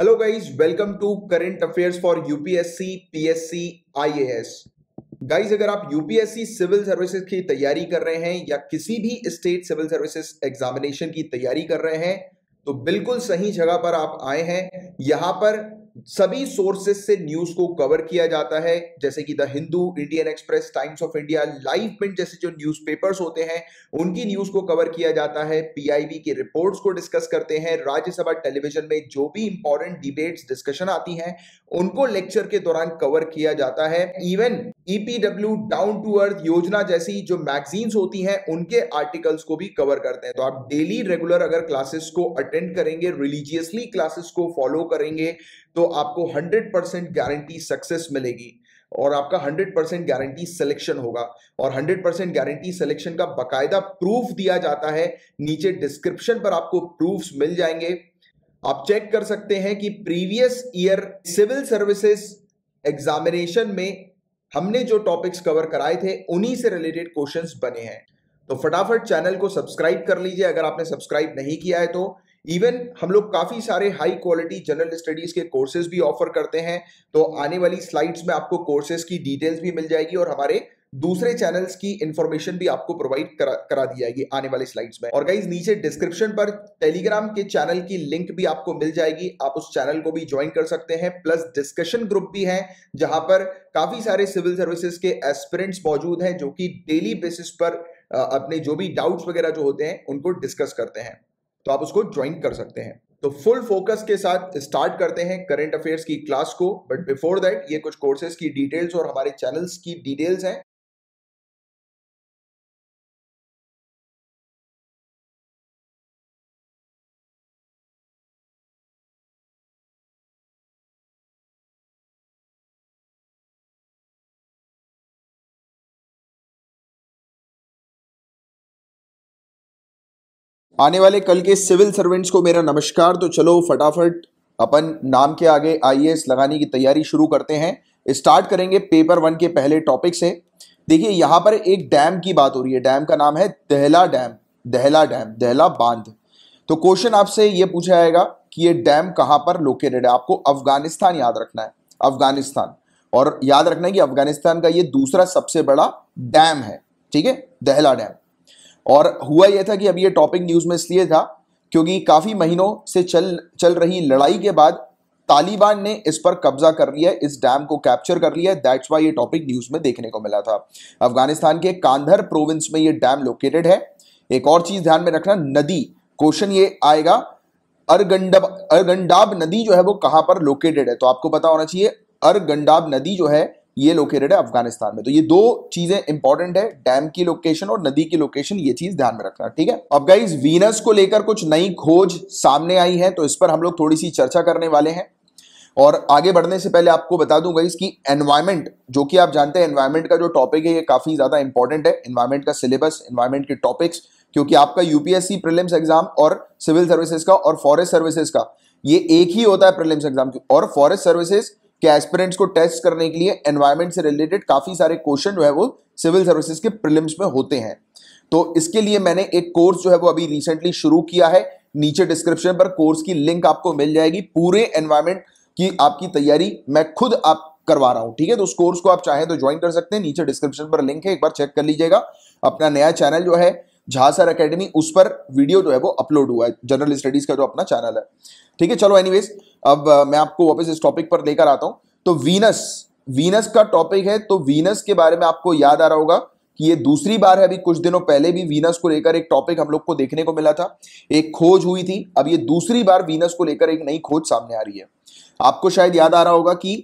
Hello guys welcome to current affairs for UPSC PSC IAS guys अगर आप UPSC civil services की तैयारी कर रहे हैं या किसी भी स्टेट सिविल सर्विसेज एग्जामिनेशन की तैयारी कर रहे हैं तो बिल्कुल सही जगह पर आप आए हैं यहां पर सभी सोर्सेस से न्यूज को कवर किया जाता है जैसे कि the Hindu Indian Express Times of India live print जैसे जो न्यूज़पेपर्स होते हैं उनकी न्यूज को कवर किया जाता है पीआईबी की रिपोर्ट्स को डिस्कस करते हैं राज्यसभा टेलीविजन में जो भी इंपॉर्टेंट डिबेट्स डिस्कशन आती हैं उनको लेक्चर के दौरान कवर किया जाता है even EPW down to earth Yojana जैसी जो मैगजीन्स होती हैं उनके आर्टिकल्स को भी कवर करते हैं तो आप डेली रेगुलर अगर क्लासेस को अटेंड करेंगे रिलीजियसली क्लासेस को फॉलो करेंगे तो आपको 100 परसेंट गारंटी सक्सेस मिलेगी और आपका 100 परसेंट गारंटी सिलेक्शन होगा और 100 परसेंट गारंटी सिलेक्शन का बकायदा प्रूफ दिया जाता है नीचे डिस्क्रिप्शन पर आपको प्रूफ मिल जाएंगे आप चेक कर सकते हैं कि previous year civil services examination में हमने जो टॉपिक्स कवर कराए थे उन्हीं से रिलेटेड क्वेश्चंस बने हैं तो फटाफट चैनल को सब्सक्राइब कर लीजिए अगर आपने सब्सक्राइब नहीं किया है तो इवन हम लोग काफ़ी सारे हाई क्वालिटी जनरल स्टडीज़ के कोर्सेज भी ऑफर करते हैं तो आने वाली स्लाइड्स में आपको कोर्सेज की डिटेल्स भी मिल जाएगी और हमारे दूसरे चैनल्स की इंफॉर्मेशन भी आपको प्रोवाइड करा करा दी जाएगी आने वाले स्लाइड्स में और गाइज नीचे डिस्क्रिप्शन पर टेलीग्राम के चैनल की लिंक भी आपको मिल जाएगी आप उस चैनल को भी ज्वाइन कर सकते हैं प्लस डिस्कशन ग्रुप भी है जहां पर काफी सारे सिविल सर्विसेज के एस्पिरेंट्स मौजूद हैं जो कि डेली बेसिस पर अपने जो भी डाउट्स वगैरह जो होते हैं उनको डिस्कस करते हैं तो आप उसको ज्वाइन कर सकते हैं तो फुल फोकस के साथ स्टार्ट करते हैं करंट अफेयर्स की क्लास को बट बिफोर दैट ये कुछ कोर्सेज की डिटेल्स और हमारे चैनल्स की डिटेल्स हैं आने वाले कल के सिविल सर्वेंट्स को मेरा नमस्कार तो चलो फटाफट अपन नाम के आगे आई लगाने की तैयारी शुरू करते हैं स्टार्ट करेंगे पेपर वन के पहले टॉपिक से देखिए यहाँ पर एक डैम की बात हो रही है डैम का नाम है दहला डैम दहला डैम दहला बांध तो क्वेश्चन आपसे ये पूछा जाएगा कि ये डैम कहाँ पर लोकेटेड है आपको अफगानिस्तान याद रखना है अफगानिस्तान और याद रखना है कि अफगानिस्तान का ये दूसरा सबसे बड़ा डैम है ठीक है दहला डैम और हुआ यह था कि अब ये टॉपिक न्यूज़ में इसलिए था क्योंकि काफ़ी महीनों से चल चल रही लड़ाई के बाद तालिबान ने इस पर कब्जा कर लिया है इस डैम को कैप्चर कर लिया है दैट्स वाई ये टॉपिक न्यूज़ में देखने को मिला था अफगानिस्तान के कांधर प्रोविंस में ये डैम लोकेटेड है एक और चीज़ ध्यान में रखना नदी क्वेश्चन ये आएगा अरगंडब अरगंडाब नदी जो है वो कहाँ पर लोकेटेड है तो आपको पता होना चाहिए अरगंडाब नदी जो है ये लोकेटेड है अफगानिस्तान में तो ये दो चीजें इंपॉर्टेंट है डैम की लोकेशन और नदी की लोकेशन ये चीज ध्यान में रखना ठीक है अब गाइज वीनस को लेकर कुछ नई खोज सामने आई है तो इस पर हम लोग थोड़ी सी चर्चा करने वाले हैं और आगे बढ़ने से पहले आपको बता दूं गाइस एनवायरमेंट जो कि आप जानते हैं एनवायरमेंट का जो टॉपिक है ये काफ़ी ज़्यादा इंपॉर्टेंट है एनवायरमेंट का सिलेबस एनवायरमेंट के टॉपिक्स क्योंकि आपका यूपीएससी प्रीलिम्स एग्जाम और सिविल सर्विसेज का और फॉरेस्ट सर्विसेज का ये एक ही होता है प्रीलिम्स एग्जाम और फॉरेस्ट सर्विसेज कि एस्पिरेंट्स को टेस्ट करने के लिए एनवायरमेंट से रिलेटेड काफ़ी सारे क्वेश्चन जो है वो सिविल सर्विसेज के प्रिलिम्स में होते हैं तो इसके लिए मैंने एक कोर्स जो है वो अभी रिसेंटली शुरू किया है नीचे डिस्क्रिप्शन पर कोर्स की लिंक आपको मिल जाएगी पूरे एनवायरमेंट की आपकी तैयारी मैं खुद आप करवा रहा हूं ठीक है तो उस कोर्स को आप चाहें तो ज्वाइन कर सकते हैं नीचे डिस्क्रिप्शन पर लिंक है एक बार चेक कर लीजिएगा अपना नया चैनल जो है झा सर अकेडमी उस पर वीडियो जो है वो अपलोड हुआ है जनरल स्टडीज का जो अपना चैनल है ठीक है चलो एनीवेज अब मैं आपको वापस इस टॉपिक पर लेकर आता हूं तो वीनस वीनस का टॉपिक है तो वीनस के बारे में आपको याद आ रहा होगा कि ये दूसरी बार है अभी कुछ दिनों पहले भी वीनस को लेकर एक टॉपिक हम लोग को देखने को मिला था एक खोज हुई थी अब ये दूसरी बार वीनस को लेकर एक नई खोज सामने आ रही है आपको शायद याद आ रहा होगा कि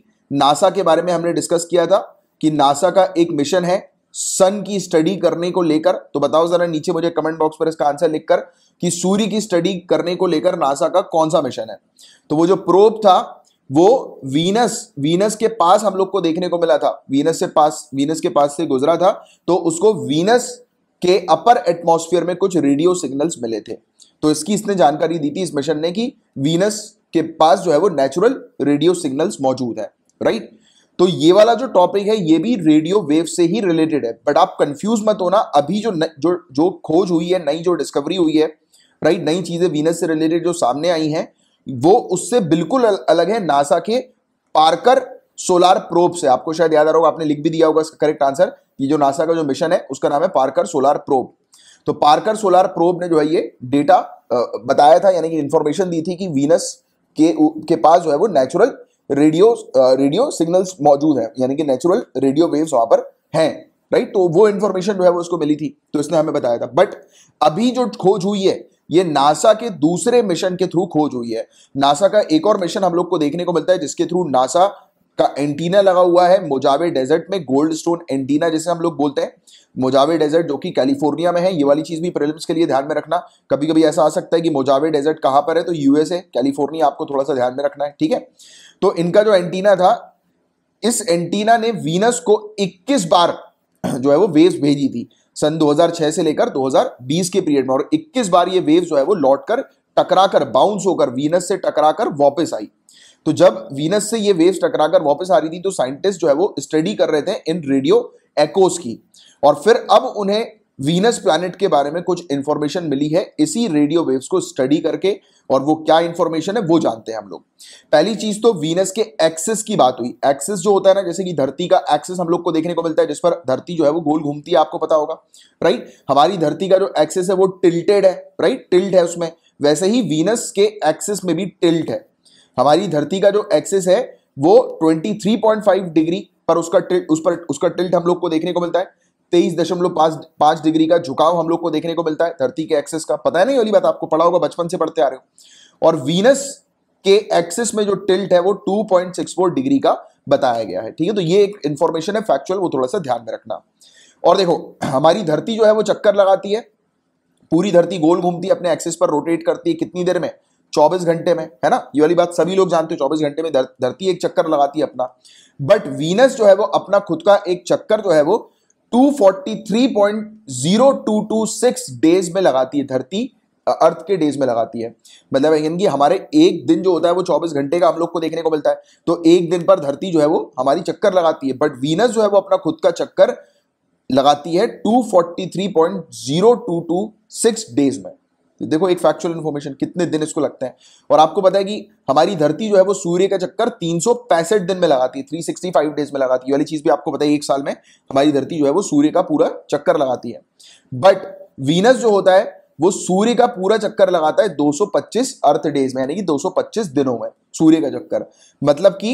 नासा के बारे में हमने डिस्कस किया था कि नासा का एक मिशन है सन की स्टडी करने को लेकर तो बताओ जरा नीचे मुझे कमेंट बॉक्स पर इसका आंसर लिखकर कि सूर्य की स्टडी करने को लेकर नासा का कौन सा मिशन है तो वो जो प्रोप था वो वीनस वीनस के पास हम लोग को देखने को मिला था वीनस से पास वीनस के पास से गुजरा था तो उसको वीनस के अपर एटमोस्फियर में कुछ रेडियो सिग्नल्स मिले थे तो इसकी इसने जानकारी दी थी इस मिशन ने कि वीनस के पास जो है वो नेचुरल रेडियो सिग्नल्स मौजूद है राइट तो ये वाला जो टॉपिक है ये भी रेडियो वेव से ही रिलेटेड है बट आप कंफ्यूज मत होना अभी जो न, जो जो खोज हुई है नई जो डिस्कवरी हुई है राइट नई चीज़ें वीनस से रिलेटेड जो सामने आई हैं वो उससे बिल्कुल अलग है नासा के पार्कर सोलार प्रोब से आपको शायद याद आ रहा होगा आपने लिख भी दिया होगा इसका करेक्ट आंसर ये जो नासा का जो मिशन है उसका नाम है पार्कर सोलार प्रोब तो पार्कर सोलार प्रोब ने जो है ये डेटा बताया था यानी कि इंफॉर्मेशन दी थी कि वीनस के के पास जो है वो नेचुरल रेडियो रेडियो सिग्नल्स मौजूद हैं यानी कि नेचुरल रेडियो वेव्स वहां पर हैं राइट तो वो इंफॉर्मेशन जो है वो उसको मिली थी तो इसने हमें बताया था बट अभी जो खोज हुई है ये नासा के दूसरे मिशन के थ्रू खोज हुई है नासा का एक और मिशन हम लोग को देखने को मिलता है जिसके थ्रू नासा का एंटीना लगा हुआ है मोजावे डेजर्ट में गोल्ड स्टोन एंटीना जिसे हम लोग बोलते हैं मोजावे डेजर्ट जो कि कैलिफोर्निया में है ये वाली चीज़ भी प्रिलिम्स के लिए ध्यान में रखना कभी कभी ऐसा आ सकता है कि मोजावे डेजर्ट कहां पर है तो यूएसए कैलिफोर्निया आपको थोड़ा सा ध्यान में रखना है ठीक है तो इनका जो एंटीना था इस एंटीना ने वीनस को 21 बार जो है वो वेव भेजी थी सन 2006 से लेकर 2020 के पीरियड में और 21 बार ये वेव जो है वो लौटकर टकराकर टकरा कर बाउंस होकर वीनस से टकराकर वापस आई तो जब वीनस से ये वेव टकरा कर वापस आ रही थी तो साइंटिस्ट जो है वो स्टडी कर रहे थे इन रेडियो एकोस की और फिर अब उन्हें वीनस प्लैनेट के बारे में कुछ इंफॉर्मेशन मिली है इसी रेडियो वेव्स को स्टडी करके और वो क्या इंफॉर्मेशन है वो जानते हैं हम लोग पहली चीज तो वीनस के एक्सिस की बात हुई एक्सिस जो होता है ना जैसे कि धरती का एक्सिस हम लोग को देखने को मिलता है जिस पर धरती जो है वो गोल घूमती है आपको पता होगा राइट हमारी धरती का जो एक्सेस है वो टिल्टेड है राइट टिल्ट है उसमें वैसे ही वीनस के एक्सेस में भी टिल्ट है हमारी धरती का जो एक्सेस है वो 23.5 डिग्री पर उसका टिल्ट उस पर उसका टिल्ट हम लोग को देखने को मिलता है तेईस दशमलव पांच पांच डिग्री का झुकाव हम लोग को देखने को मिलता है धरती के एक्सेस का पता है नहीं वाली बात आपको पढ़ा होगा बचपन से पढ़ते आ रहे हो और वीनस के एक्सेस में जो टिल्ट है वो 2.64 डिग्री का बताया गया है ठीक है तो ये एक इंफॉर्मेशन है फैक्चुअल वो थोड़ा सा ध्यान में रखना और देखो हमारी धरती जो है वो चक्कर लगाती है पूरी धरती गोल घूमती है अपने एक्सेस पर रोटेट करती है कितनी देर में 24 घंटे में है ना ये वाली बात सभी लोग जानते हो 24 घंटे में धरती एक चक्कर लगाती है अपना बट वीनस जो है वो अपना खुद का एक चक्कर जो है वो 243.0226 डेज में लगाती है धरती अर्थ के डेज में लगाती है मतलब कि हमारे एक दिन जो होता है वो 24 घंटे का हम लोग को देखने को मिलता है तो एक दिन पर धरती जो है वो हमारी चक्कर लगाती है बट वीनस जो है वो अपना खुद का चक्कर लगाती है 243.0226 डेज में देखो एक फैक्चुअल इन्फॉर्मेशन कितने दिन इसको लगते हैं और आपको पता है कि हमारी धरती जो है वो सूर्य का चक्कर तीन दिन में लगाती है थ्री डेज में लगाती है वाली चीज भी आपको पता है एक साल में हमारी धरती जो है वो सूर्य का पूरा चक्कर लगाती है बट वीनस जो होता है वो सूर्य का पूरा चक्कर लगाता है 225 अर्थ डेज में यानी कि 225 दिनों में सूर्य का चक्कर मतलब कि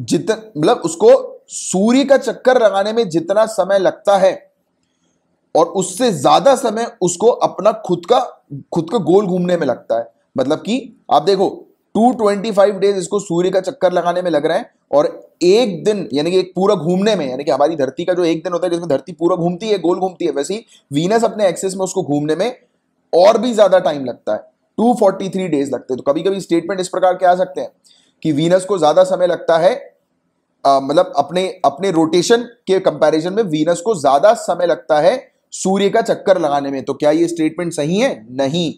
जितना मतलब उसको सूर्य का चक्कर लगाने में जितना समय लगता है और उससे ज्यादा समय उसको अपना खुद का खुद को गोल घूमने में लगता है मतलब कि आप देखो 225 डेज इसको सूर्य का चक्कर लगाने में लग रहा है और एक दिन यानी कि एक पूरा घूमने में यानी कि हमारी धरती का जो एक दिन होता है जिसमें धरती पूरा घूमती है गोल घूमती है वैसे ही वीनस अपने एक्सेस में उसको घूमने में और भी ज्यादा टाइम लगता है 243 डेज लगते हैं तो कभी कभी स्टेटमेंट इस प्रकार के आ सकते हैं कि वीनस को ज्यादा समय लगता है मतलब अपने अपने रोटेशन के कंपेरिजन में वीनस को ज्यादा समय लगता है सूर्य का चक्कर लगाने में तो क्या ये स्टेटमेंट सही है नहीं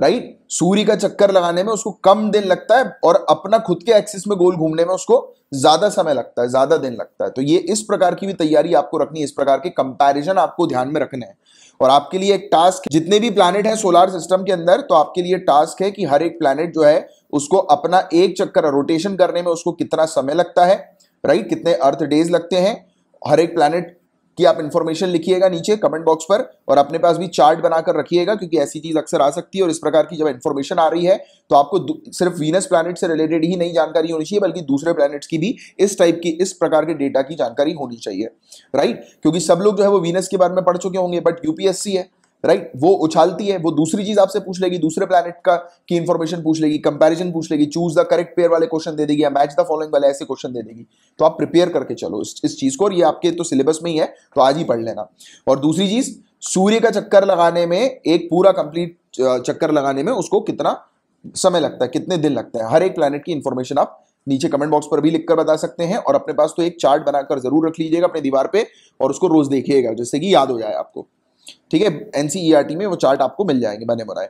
राइट सूर्य का चक्कर लगाने में उसको कम दिन लगता है और अपना खुद के एक्सिस में गोल घूमने में उसको ज्यादा समय लगता है ज्यादा दिन लगता है तो ये इस प्रकार की भी तैयारी आपको रखनी है इस प्रकार के कंपैरिजन आपको ध्यान में रखने हैं और आपके लिए एक टास्क जितने भी प्लानिट हैं सोलार सिस्टम के अंदर तो आपके लिए टास्क है कि हर एक प्लानिट जो है उसको अपना एक चक्कर रोटेशन करने में उसको कितना समय लगता है राइट कितने अर्थ डेज लगते हैं हर एक प्लानिट कि आप इन्फॉर्मेशन लिखिएगा नीचे कमेंट बॉक्स पर और अपने पास भी चार्ट बनाकर रखिएगा क्योंकि ऐसी चीज अक्सर आ सकती है और इस प्रकार की जब इन्फॉर्मेशन आ रही है तो आपको सिर्फ वीनस प्लानट से रिलेटेड ही नहीं जानकारी होनी चाहिए बल्कि दूसरे प्लैनेट्स की भी इस टाइप की इस प्रकार के डेटा की जानकारी होनी चाहिए राइट क्योंकि सब लोग जो है वो वीनस के बारे में पढ़ चुके होंगे बट यूपीएससी है राइट वो उछालती है वो दूसरी चीज आपसे पूछ लेगी दूसरे प्लानट का की इन्फॉर्मेशन पूछ लेगी कंपैरिजन पूछ लेगी चूज द करेक्ट पेयर वाले क्वेश्चन दे देगी या मैच द फॉलोइंग वाले ऐसे क्वेश्चन दे देगी तो आप प्रिपेयर करके चलो इस, इस चीज को और ये आपके तो सिलेबस में ही है तो आज ही पढ़ लेना और दूसरी चीज सूर्य का चक्कर लगाने में एक पूरा कंप्लीट चक्कर लगाने में उसको कितना समय लगता है कितने दिन लगता है हर एक प्लानट की इन्फॉर्मेशन आप नीचे कमेंट बॉक्स पर भी लिखकर बता सकते हैं और अपने पास तो एक चार्ट बनाकर जरूर रख लीजिएगा अपने दीवार पे और उसको रोज देखिएगा जिससे कि याद हो जाए आपको ठीक है एन e में वो चार्ट आपको मिल जाएंगे बने बनाए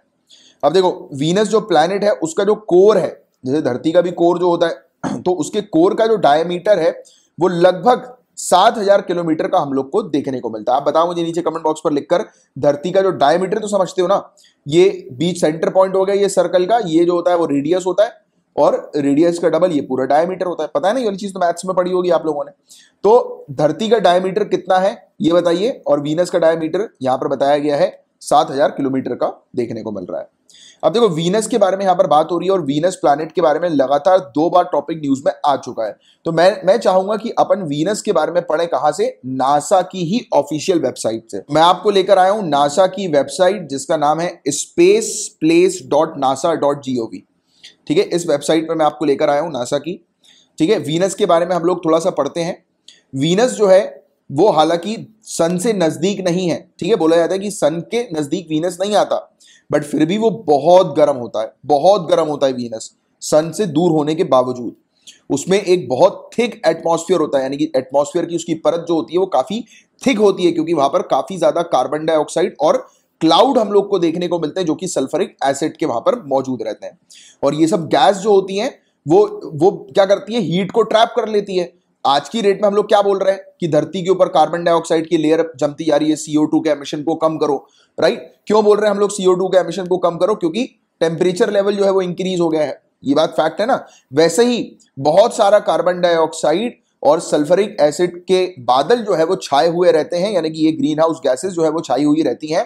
अब देखो वीनस जो प्लानट है उसका जो कोर है जैसे धरती का भी कोर जो होता है तो उसके कोर का जो डायमीटर है वो लगभग सात हजार किलोमीटर का हम लोग को देखने को मिलता है आप बताओ मुझे नीचे कमेंट बॉक्स पर लिखकर धरती का जो डायमीटर तो समझते हो ना ये बीच सेंटर पॉइंट हो गया ये सर्कल का ये जो होता है वो रेडियस होता है और रेडियस का डबल ये पूरा डायमीटर होता है पता है ना ये चीज तो मैथ्स में पढ़ी होगी आप लोगों ने तो धरती का डायमीटर कितना है ये बताइए और वीनस का डायमीटर यहां पर बताया गया है सात हजार किलोमीटर का देखने को मिल रहा है अब देखो वीनस के बारे में यहां पर बात हो रही है और वीनस प्लानिट के बारे में लगातार दो बार टॉपिक न्यूज में आ चुका है तो मैं मैं चाहूंगा कि अपन वीनस के बारे में पढ़े कहा से नासा की ही ऑफिशियल वेबसाइट से मैं आपको लेकर आया हूं नासा की वेबसाइट जिसका नाम है space place dot NASA dot GOV ठीक है इस वेबसाइट पर मैं आपको लेकर आया हूँ नासा की ठीक है वीनस के बारे में हम लोग थोड़ा सा पढ़ते हैं वीनस जो है वो हालांकि सन से नज़दीक नहीं है ठीक है बोला जाता है कि सन के नज़दीक वीनस नहीं आता बट फिर भी वो बहुत गर्म होता है बहुत गर्म होता है वीनस सन से दूर होने के बावजूद उसमें एक बहुत थिक एटमॉस्फेयर होता है यानी कि एटमॉस्फेयर की उसकी परत जो होती है वो काफ़ी थिक होती है क्योंकि वहां पर काफ़ी ज़्यादा कार्बन डाइऑक्साइड और क्लाउड हम लोग को देखने को मिलते हैं जो कि सल्फरिक एसिड के वहां पर मौजूद रहते हैं और ये सब गैस जो होती है वो वो क्या करती है हीट को ट्रैप कर लेती है आज की रेट में हम लोग क्या बोल रहे हैं कि धरती के ऊपर कार्बन डाइऑक्साइड की लेयर जमती जा रही है सीओ टू के एमिशन को कम करो राइट क्यों बोल रहे हैं हम लोग सीओ टू के एमिशन को कम करो क्योंकि टेम्परेचर लेवल जो है वो इंक्रीज हो गया है ये बात फैक्ट है ना वैसे ही बहुत सारा कार्बन डाइऑक्साइड और सल्फरिक एसिड के बादल जो है वो छाए हुए रहते हैं यानी कि ये ग्रीन हाउस गैसेज जो है वो छाई हुई रहती हैं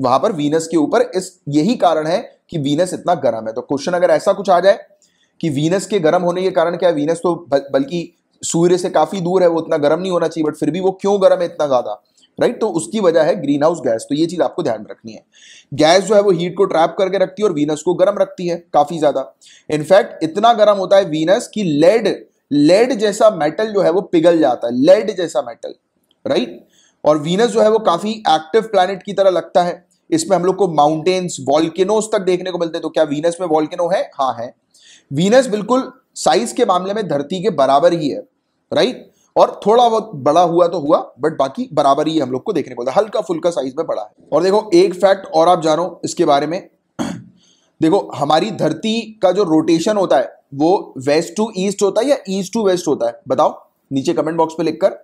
वहां पर वीनस के ऊपर इस यही कारण है कि वीनस इतना गर्म है तो क्वेश्चन अगर ऐसा कुछ आ जाए कि वीनस के गर्म होने के कारण क्या वीनस तो बल्कि सूर्य से काफी दूर है वो इतना गर्म नहीं होना चाहिए बट फिर भी वो क्यों गर्म है इतना ज्यादा राइट तो उसकी वजह है ग्रीन हाउस गैस तो ये चीज आपको ध्यान में रखनी है गैस जो है वो हीट को ट्रैप करके रखती है और वीनस को गर्म रखती है काफी ज्यादा इनफैक्ट इतना गर्म होता है वीनस की लेड लेड जैसा मेटल जो है वो पिघल जाता है लेड जैसा मेटल राइट और वीनस जो है वो काफी एक्टिव प्लैनेट की तरह लगता है इसमें हम लोग को माउंटेन्स वॉल्केनोज तक देखने को मिलते हैं तो क्या वीनस में वॉल्केनो है हाँ है वीनस बिल्कुल साइज के मामले में धरती के बराबर ही है राइट और थोड़ा बहुत बड़ा हुआ तो हुआ बट बाकी बराबर ही हम लोग को देखने को मिलता हल्का फुल्का साइज में बड़ा है और देखो एक फैक्ट और आप जानो इसके बारे में देखो हमारी धरती का जो रोटेशन होता है वो वेस्ट टू ईस्ट होता है या ईस्ट टू वेस्ट होता है बताओ नीचे कमेंट बॉक्स में लिखकर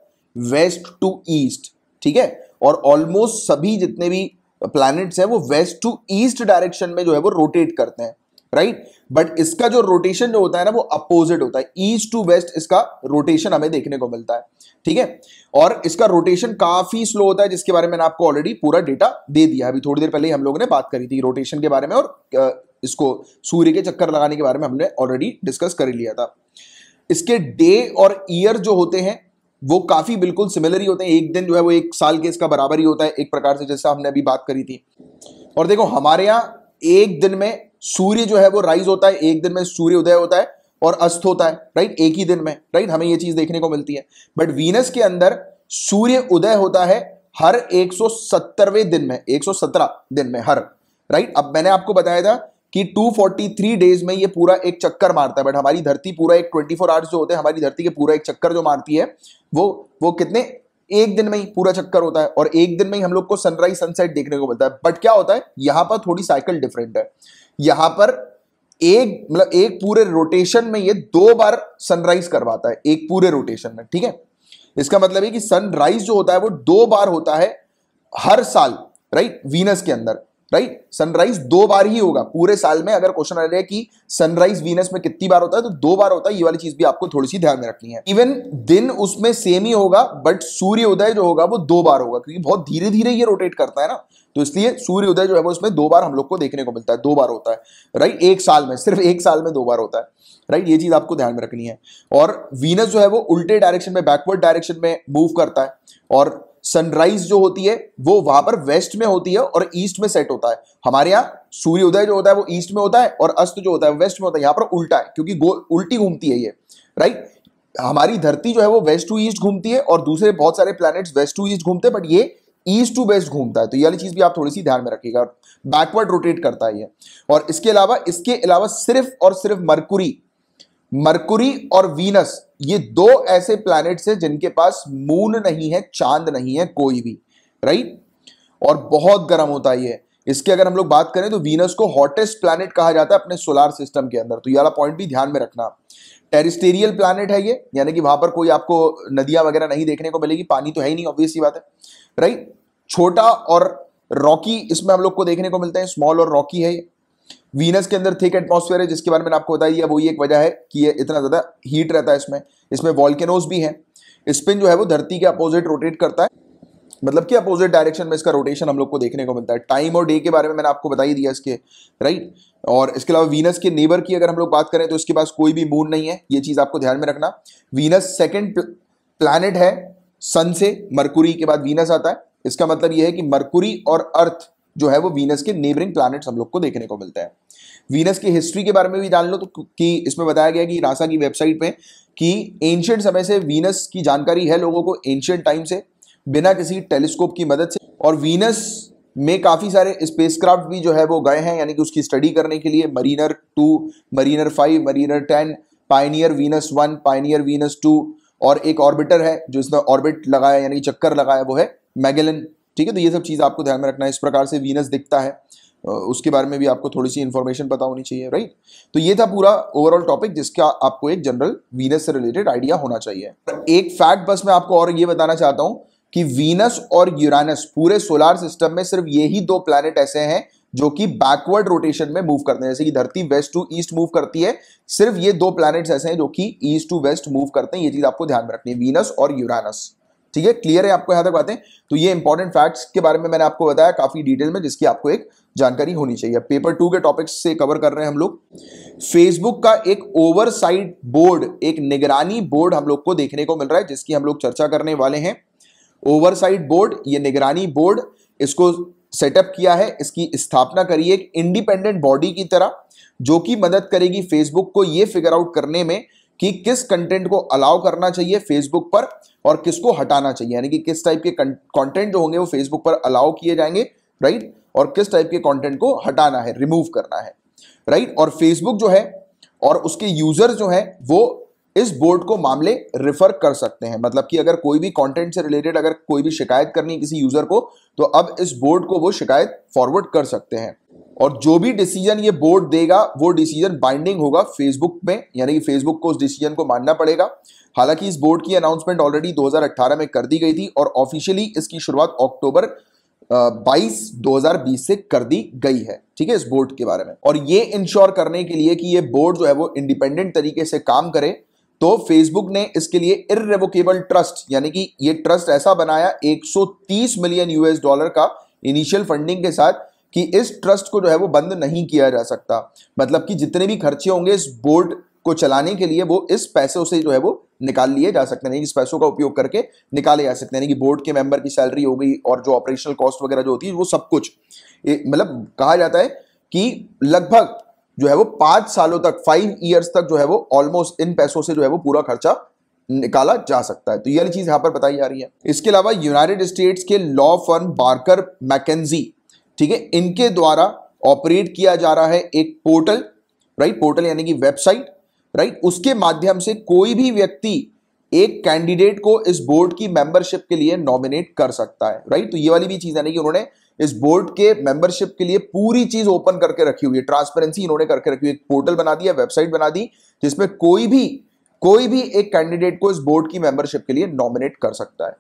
वेस्ट टू ईस्ट ठीक है और ऑलमोस्ट सभी जितने भी प्लैनेट्स है वो वेस्ट टू ईस्ट डायरेक्शन में जो है वो रोटेट करते हैं राइट right? बट इसका जो रोटेशन जो होता है ना वो अपोजिट होता है ईस्ट टू वेस्ट इसका रोटेशन हमें देखने को मिलता है ठीक है और इसका रोटेशन काफी स्लो होता है जिसके बारे में आपको ऑलरेडी पूरा डेटा दे दिया अभी थोड़ी देर पहले ही हम लोगों ने बात करी थी रोटेशन के बारे में और इसको सूर्य के चक्कर लगाने के बारे में हमने ऑलरेडी डिस्कस कर लिया था इसके डे और ईयर जो होते हैं वो काफ़ी बिल्कुल सिमिलर ही होते हैं एक दिन जो है वो एक साल के इसका बराबर ही होता है एक प्रकार से जैसा हमने अभी बात करी थी और देखो हमारे यहाँ एक दिन में सूर्य जो है वो राइज होता है एक दिन में सूर्य उदय होता है और अस्त होता है राइट एक ही दिन में राइट हमें ये चीज़ देखने को मिलती है बट वीनस के अंदर सूर्य उदय होता है हर 170वें दिन में 117 दिन में हर राइट अब मैंने आपको बताया था कि 243 डेज में ये पूरा एक चक्कर मारता है बट हमारी धरती पूरा एक 24 आवर्स जो होते हैं हमारी धरती के पूरा एक चक्कर जो मारती है वो वो कितने एक दिन में ही पूरा चक्कर होता है और एक दिन में ही हम लोग को सनराइज सनसेट देखने को मिलता है बट क्या होता है यहां पर थोड़ी साइकिल डिफरेंट है यहां पर एक मतलब एक पूरे रोटेशन में ये दो बार सनराइज करवाता है एक पूरे रोटेशन में ठीक है इसका मतलब है कि सनराइज जो होता है वो दो बार होता है हर साल राइट वीनस के अंदर राइट सनराइज दो बार ही होगा पूरे साल में अगर क्वेश्चन आ रहा है कि सनराइज वीनस में कितनी बार होता है तो दो बार होता है ये वाली चीज भी आपको थोड़ी सी ध्यान में रखनी है इवन दिन उसमें सेम ही होगा बट सूर्य उदय जो होगा वो दो बार होगा क्योंकि बहुत धीरे धीरे ये रोटेट करता है ना तो इसलिए सूर्य उदय जो है वो उसमें दो बार हम लोग को देखने को मिलता है दो बार होता है राइट एक साल में सिर्फ एक साल में दो बार होता है राइट ये चीज आपको ध्यान में रखनी है और वीनस जो है वो उल्टे डायरेक्शन में बैकवर्ड डायरेक्शन में मूव करता है और सनराइज जो होती है वो वहां पर वेस्ट में होती है और ईस्ट में सेट होता है हमारे यहाँ सूर्योदय जो होता है वो ईस्ट में होता है और अस्त जो होता है वेस्ट में होता है यहाँ पर उल्टा है क्योंकि उल्टी घूमती है ये राइट हमारी धरती जो है वो वेस्ट टू ईस्ट घूमती है और दूसरे बहुत सारे प्लैनेट्स वेस्ट टू ईस्ट घूमते हैं बट ये ईस्ट टू वेस्ट घूमता है तो ये वाली चीज़ भी आप थोड़ी सी ध्यान में रखिएगा बैकवर्ड रोटेट करता है ये और इसके अलावा इसके अलावा सिर्फ और सिर्फ मरकुरी मरकुरी और वीनस ये दो ऐसे प्लैनेट्स हैं जिनके पास मून नहीं है चांद नहीं है कोई भी राइट और बहुत गर्म होता है ये इसकी अगर हम लोग बात करें तो वीनस को हॉटेस्ट प्लैनेट कहा जाता है अपने सोलार सिस्टम के अंदर तो ये वाला पॉइंट भी ध्यान में रखना टेरिस्टेरियल प्लैनेट है ये यानी कि वहां पर कोई आपको नदियां वगैरह नहीं देखने को मिलेगी पानी तो है ही नहीं ऑब्वियस बात है राइट छोटा और रॉकी इसमें हम लोग को देखने को मिलता है स्मॉल और रॉकी है ये वीनस के अंदर थिक एटमोसफेयर है जिसके बारे में आपको बताया है वही एक वजह है कि ये इतना ज़्यादा हीट रहता है इसमें इसमें वॉल्केनोज भी है स्पिन जो है वो धरती के अपोजिट रोटेट करता है मतलब कि अपोजिट डायरेक्शन में इसका रोटेशन हम लोग को देखने को मिलता है टाइम और डे के बारे में मैंने आपको बता ही दिया इसके राइट और इसके अलावा वीनस के नेबर की अगर हम लोग बात करें तो इसके पास कोई भी मून नहीं है ये चीज़ आपको ध्यान में रखना वीनस सेकेंड प्लानट है सन से मरकुरी के बाद वीनस आता है इसका मतलब यह है कि मरकुरी और अर्थ जो है वो वीनस के नेबरिंग प्लैनेट्स हम लोग को देखने को मिलता है वीनस की हिस्ट्री के बारे में भी जान लो तो कि इसमें बताया गया कि नासा की वेबसाइट पे कि एंशियंट समय से वीनस की जानकारी है लोगों को एंशियंट टाइम से बिना किसी टेलीस्कोप की मदद से और वीनस में काफ़ी सारे स्पेसक्राफ्ट भी जो है वो गए हैं यानी कि उसकी स्टडी करने के लिए Mariner two Mariner five Mariner ten Pioneer Venus one Pioneer Venus two और एक ऑर्बिटर है जो इसने ऑर्बिट लगाया यानी चक्कर लगाया वो है मैगेलन ठीक है तो ये सब चीज़ आपको ध्यान में रखना है इस प्रकार से वीनस दिखता है उसके बारे में भी आपको थोड़ी सी इन्फॉर्मेशन पता होनी चाहिए राइट तो ये था पूरा ओवरऑल टॉपिक जिसका आपको एक जनरल वीनस से रिलेटेड आइडिया होना चाहिए एक फैक्ट बस मैं आपको और ये बताना चाहता हूँ कि वीनस और यूरानस पूरे सोलार सिस्टम में सिर्फ यही दो प्लैनेट ऐसे हैं जो कि बैकवर्ड रोटेशन में मूव करते हैं जैसे कि धरती वेस्ट टू ईस्ट मूव करती है सिर्फ ये दो प्लैनेट्स ऐसे हैं जो कि ईस्ट टू वेस्ट मूव करते हैं ये चीज आपको ध्यान में रखनी है वीनस और यूरानस ठीक है क्लियर है आपको यहां तक बातें तो ये इंपॉर्टेंट फैक्ट्स के बारे में मैंने आपको बताया काफ़ी डिटेल में जिसकी आपको एक जानकारी होनी चाहिए पेपर टू के टॉपिक्स से कवर कर रहे हैं हम लोग फेसबुक का एक ओवरसाइट बोर्ड एक निगरानी बोर्ड हम लोग को देखने को मिल रहा है जिसकी हम लोग चर्चा करने वाले हैं ओवरसाइड बोर्ड ये निगरानी बोर्ड इसको सेटअप किया है इसकी स्थापना करिए एक इंडिपेंडेंट बॉडी की तरह जो कि मदद करेगी फेसबुक को ये फिगर आउट करने में कि किस कंटेंट को अलाउ करना चाहिए फेसबुक पर और किसको हटाना चाहिए यानी कि किस टाइप के कंटेंट जो होंगे वो फेसबुक पर अलाउ किए जाएंगे राइट और किस टाइप के कंटेंट को हटाना है रिमूव करना है राइट और फेसबुक जो है और उसके यूजर जो है वो इस बोर्ड को मामले रिफर कर सकते हैं मतलब कि अगर कोई भी कंटेंट से रिलेटेड अगर कोई भी शिकायत करनी है किसी यूजर को तो अब इस बोर्ड को वो शिकायत फॉरवर्ड कर सकते हैं और जो भी डिसीजन ये बोर्ड देगा वो डिसीजन बाइंडिंग होगा फेसबुक में यानी कि फेसबुक को उस डिसीजन को मानना पड़ेगा हालांकि इस बोर्ड की अनाउंसमेंट ऑलरेडी 2018 में कर दी गई थी और ऑफिशियली इसकी शुरुआत अक्टूबर 22 2020 से कर दी गई है ठीक है इस बोर्ड के बारे में और ये इंश्योर करने के लिए कि ये बोर्ड जो है वो इंडिपेंडेंट तरीके से काम करे तो फेसबुक ने इसके लिए इरेवोकेबल ट्रस्ट यानी कि ये ट्रस्ट ऐसा बनाया 130 मिलियन यूएस डॉलर का इनिशियल फंडिंग के साथ कि इस ट्रस्ट को जो है वो बंद नहीं किया जा सकता मतलब कि जितने भी खर्चे होंगे इस बोर्ड को चलाने के लिए वो इस पैसों से जो है वो निकाल लिए जा सकते हैं इस पैसों का उपयोग करके निकाले जा सकते हैं कि बोर्ड के मेंबर की सैलरी हो गई और जो ऑपरेशनल कॉस्ट वगैरह जो होती है वो सब कुछ मतलब कहा जाता है कि लगभग जो है वो पांच सालों तक फाइव ईयर्स तक जो है वो ऑलमोस्ट इन पैसों से जो है वो पूरा खर्चा निकाला जा सकता है तो ये चीज़ यहां पर बताई जा रही है इसके अलावा यूनाइटेड स्टेट्स के लॉ फर्म बार्कर मैकेजी ठीक है इनके द्वारा ऑपरेट किया जा रहा है एक पोर्टल राइट पोर्टल यानी कि वेबसाइट राइट उसके माध्यम से कोई भी व्यक्ति एक कैंडिडेट को इस बोर्ड की मेंबरशिप के लिए नॉमिनेट कर सकता है राइट तो ये वाली भी चीज है ना कि उन्होंने इस बोर्ड के मेंबरशिप के लिए पूरी चीज ओपन करके रखी हुई है ट्रांसपेरेंसी इन्होंने करके रखी हुई एक पोर्टल बना दिया वेबसाइट बना दी जिसमें कोई भी कोई भी एक कैंडिडेट को इस बोर्ड की मेंबरशिप के लिए नॉमिनेट कर सकता है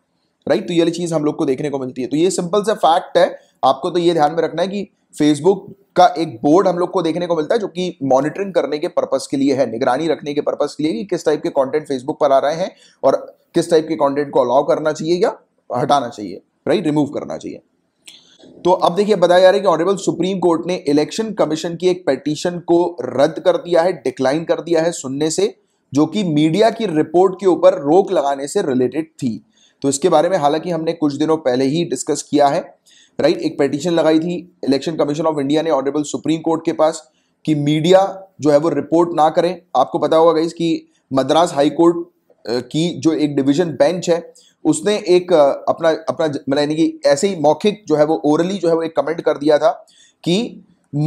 राइट तो ये वाली चीज हम लोग को देखने को मिलती है तो ये सिंपल सा फैक्ट है आपको तो ये ध्यान में रखना है कि फेसबुक का एक बोर्ड हम लोग को देखने को मिलता है जो कि मॉनिटरिंग करने के पर्पज के लिए है निगरानी रखने के पर्पज के लिए कि किस टाइप के कॉन्टेंट फेसबुक पर आ रहे हैं और किस टाइप के कॉन्टेंट को अलाउ करना चाहिए या हटाना चाहिए राइट रिमूव करना चाहिए तो अब देखिए बताया जा रहा है कि ऑनरेबल सुप्रीम कोर्ट ने इलेक्शन कमीशन की एक पिटीशन को रद्द कर दिया है डिक्लाइन कर दिया है सुनने से जो कि मीडिया की रिपोर्ट के ऊपर रोक लगाने से रिलेटेड थी तो इसके बारे में हालांकि हमने कुछ दिनों पहले ही डिस्कस किया है राइट एक पेटिशन लगाई थी इलेक्शन कमीशन ऑफ इंडिया ने ऑनरेबल सुप्रीम कोर्ट के पास कि मीडिया जो है वो रिपोर्ट ना करें आपको पता होगा गाइज कि मद्रास हाई कोर्ट की जो एक डिवीजन बेंच है उसने एक अपना अपना मतलब यानी कि ऐसे ही मौखिक जो है वो ओरली जो है वो एक कमेंट कर दिया था कि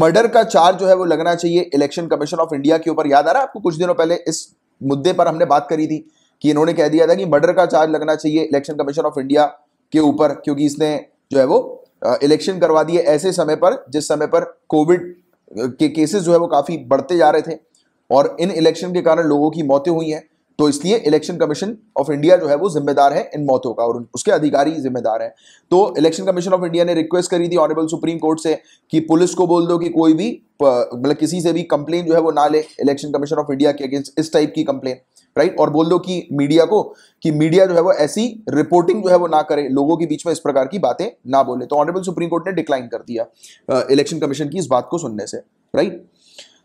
मर्डर का चार्ज जो है वो लगना चाहिए इलेक्शन कमीशन ऑफ इंडिया के ऊपर याद आ रहा है आपको कुछ दिनों पहले इस मुद्दे पर हमने बात करी थी कि इन्होंने कह दिया था कि मर्डर का चार्ज लगना चाहिए इलेक्शन कमीशन ऑफ इंडिया के ऊपर क्योंकि इसने जो है वो इलेक्शन करवा दिए ऐसे समय पर जिस समय पर कोविड के केसेस जो है वो काफ़ी बढ़ते जा रहे थे और इन इलेक्शन के कारण लोगों की मौतें हुई हैं तो इसलिए इलेक्शन कमीशन ऑफ इंडिया जो है वो जिम्मेदार है इन मौतों का और उसके अधिकारी जिम्मेदार हैं तो इलेक्शन कमीशन ऑफ इंडिया ने रिक्वेस्ट करी थी ऑनरेबल सुप्रीम कोर्ट से कि पुलिस को बोल दो कि कोई भी मतलब किसी से भी कंप्लेन जो है वो ना ले इलेक्शन कमीशन ऑफ इंडिया के अगेंस्ट इस टाइप की कंप्लेन राइट और बोल दो कि मीडिया को कि मीडिया जो है वो ऐसी रिपोर्टिंग जो है वो ना करे लोगों के बीच में इस प्रकार की बातें ना बोले तो ऑनरेबल सुप्रीम कोर्ट ने डिक्लाइन कर दिया इलेक्शन कमीशन की इस बात को सुनने से राइट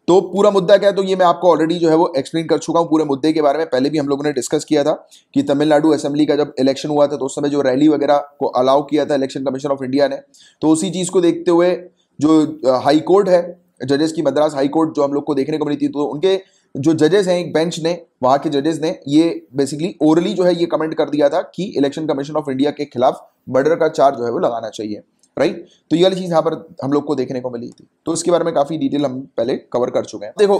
तो पूरा मुद्दा क्या है तो ये मैं आपको ऑलरेडी जो है वो एक्सप्लेन कर चुका हूँ पूरे मुद्दे के बारे में पहले भी हम लोगों ने डिस्कस किया था कि तमिलनाडु असेंबली का जब इलेक्शन हुआ था तो उस समय जो रैली वगैरह को अलाउ किया था इलेक्शन कमीशन ऑफ इंडिया ने तो उसी चीज़ को देखते हुए जो हाई कोर्ट है जजेस की मद्रास हाई कोर्ट जो हम लोग को देखने को मिली थी तो उनके जो जजेस हैं एक बेंच ने वहाँ के जजेस ने ये बेसिकली ओरली जो है ये कमेंट कर दिया था कि इलेक्शन कमीशन ऑफ इंडिया के खिलाफ मर्डर का चार्ज जो है वो लगाना चाहिए राइट तो ये वाली चीज़ यहां पर हम लोग को देखने को मिली थी तो इसके बारे में काफ़ी डिटेल हम पहले कवर कर चुके हैं देखो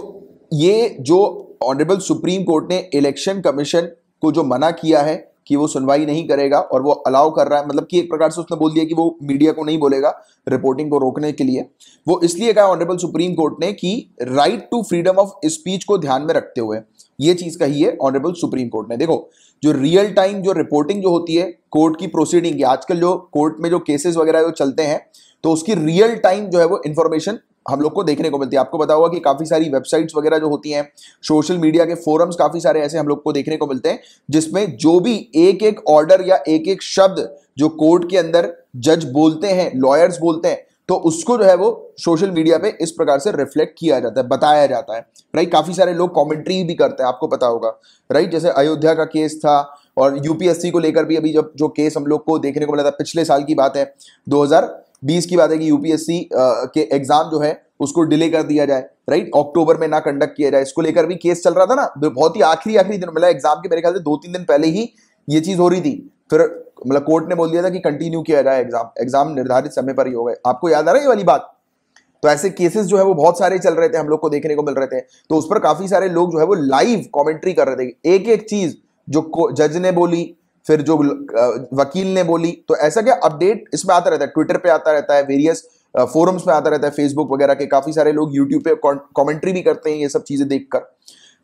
ये जो ऑनरेबल सुप्रीम कोर्ट ने इलेक्शन कमीशन को जो मना किया है कि वो सुनवाई नहीं करेगा और वो अलाउ कर रहा है मतलब कि एक प्रकार से उसने बोल दिया कि वो मीडिया को नहीं बोलेगा रिपोर्टिंग को रोकने के लिए वो इसलिए कहा ऑनरेबल सुप्रीम कोर्ट ने कि right to freedom of speech को ध्यान में रखते हुए ये चीज़ कही है ऑनरेबल सुप्रीम कोर्ट ने देखो जो रियल टाइम जो रिपोर्टिंग जो होती है कोर्ट की प्रोसीडिंग की आजकल जो कोर्ट में जो केसेस वगैरह जो चलते हैं तो उसकी रियल टाइम जो है वो इन्फॉर्मेशन हम लोग को देखने को मिलती है आपको पता होगा कि काफ़ी सारी वेबसाइट्स वगैरह जो होती हैं सोशल मीडिया के फोरम्स काफ़ी सारे ऐसे हम लोग को देखने को मिलते हैं जिसमें जो भी एक एक ऑर्डर या एक एक शब्द जो कोर्ट के अंदर जज बोलते हैं लॉयर्स बोलते हैं तो उसको जो है वो सोशल मीडिया पे इस प्रकार से रिफ्लेक्ट किया जाता है बताया जाता है राइट काफ़ी सारे लोग कमेंट्री भी करते हैं आपको पता होगा राइट जैसे अयोध्या का केस था और यूपीएससी को लेकर भी अभी जब जो केस हम लोग को देखने को मिला था पिछले साल की बात है 2020 की बात है कि यूपीएससी के एग्ज़ाम जो है उसको डिले कर दिया जाए राइट अक्टूबर में ना कंडक्ट किया जाए इसको लेकर भी केस चल रहा था ना बहुत ही आखिरी आखिरी दिन मिला मतलब एग्जाम के मेरे ख्याल से दो तीन दिन पहले ही ये चीज़ हो रही थी फिर मतलब कोर्ट ने बोल दिया था कि कंटिन्यू किया जाए एग्जाम एग्जाम निर्धारित समय पर ही हो गए आपको याद आ रहा है ये वाली बात तो ऐसे केसेस जो है वो बहुत सारे चल रहे थे हम लोग को देखने को मिल रहे थे तो उस पर काफी सारे लोग जो है वो लाइव कॉमेंट्री कर रहे थे एक एक चीज जो जज ने बोली फिर जो वकील ने बोली तो ऐसा क्या अपडेट इसमें आता रहता है ट्विटर पे आता रहता है वेरियस फोरम्स में आता रहता है फेसबुक वगैरह के काफी सारे लोग यूट्यूब पे कमेंट्री भी करते हैं ये सब चीजें देखकर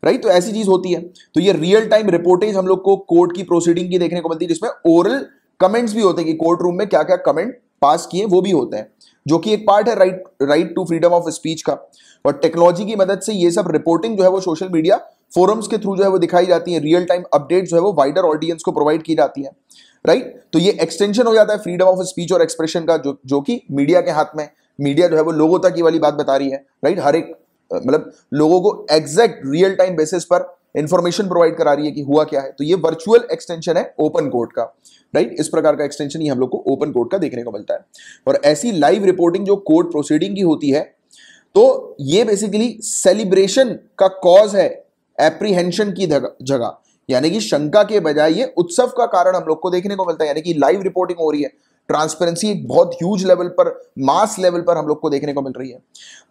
राइट तो ऐसी चीज होती है तो ये रियल टाइम रिपोर्टेज हम लोग को कोर्ट की प्रोसीडिंग की देखने को मिलती है जिसमें ओरल कमेंट्स भी होते हैं कि कोर्ट रूम में क्या क्या कमेंट पास किए वो भी होते हैं जो कि एक पार्ट है right right to freedom of speech का और टेक्नोलॉजी की मदद से ये सब रिपोर्टिंग जो है वो सोशल मीडिया फोरम्स के थ्रू जो है वो दिखाई जाती है रियल टाइम अपडेट जो है वो वाइडर ऑडियंस को प्रोवाइड की जाती है राइट तो ये एक्सटेंशन हो जाता है फ्रीडम ऑफ स्पीच और एक्सप्रेशन का जो जो कि मीडिया के हाथ में मीडिया जो है वो लोगों तक ये वाली बात बता रही है राइट हर एक मतलब लोगों को एग्जैक्ट रियल टाइम बेसिस पर इंफॉर्मेशन प्रोवाइड करा रही है कि हुआ क्या है तो ये वर्चुअल एक्सटेंशन है ओपन कोर्ट का राइट इस प्रकार का एक्सटेंशन ही हम लोग को ओपन कोर्ट का देखने को मिलता है और ऐसी लाइव रिपोर्टिंग जो कोर्ट प्रोसीडिंग की होती है तो ये बेसिकली सेलिब्रेशन का कॉज है एप्रीहेंशन की जगह यानी कि शंका के बजाय ये उत्सव का कारण हम लोग को देखने को मिलता है यानी कि लाइव रिपोर्टिंग हो रही है ट्रांसपेरेंसी एक बहुत ह्यूज लेवल पर मास लेवल पर हम लोग को देखने को मिल रही है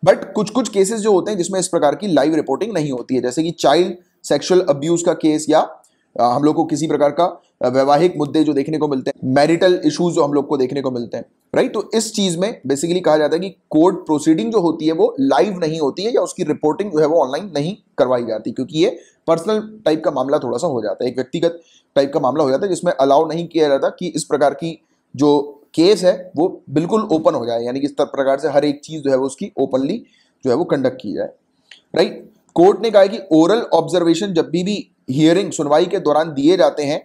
बट कुछ कुछ केसेस जो होते हैं जिसमें इस प्रकार की लाइव रिपोर्टिंग नहीं होती है जैसे कि चाइल्ड सेक्शुअल अब्यूज का केस या हम लोग को किसी प्रकार का वैवाहिक मुद्दे जो देखने को मिलते हैं मैरिटल इश्यूज जो हम लोग को देखने को मिलते हैं राइट तो इस चीज में बेसिकली कहा जाता है कि कोर्ट प्रोसीडिंग जो होती है वो लाइव नहीं होती है या उसकी रिपोर्टिंग जो है वो ऑनलाइन नहीं करवाई जाती क्योंकि ये पर्सनल टाइप का मामला थोड़ा सा हो जाता है एक व्यक्तिगत टाइप का मामला हो जाता है जिसमें अलाउ नहीं किया जाता कि इस प्रकार की जो केस है वो बिल्कुल ओपन हो जाए यानी कि इस प्रकार से हर एक चीज़ जो है वो उसकी ओपनली जो है वो कंडक्ट की जाए राइट कोर्ट ने कहा कि ओरल ऑब्जर्वेशन जब भी भी हियरिंग सुनवाई के दौरान दिए जाते हैं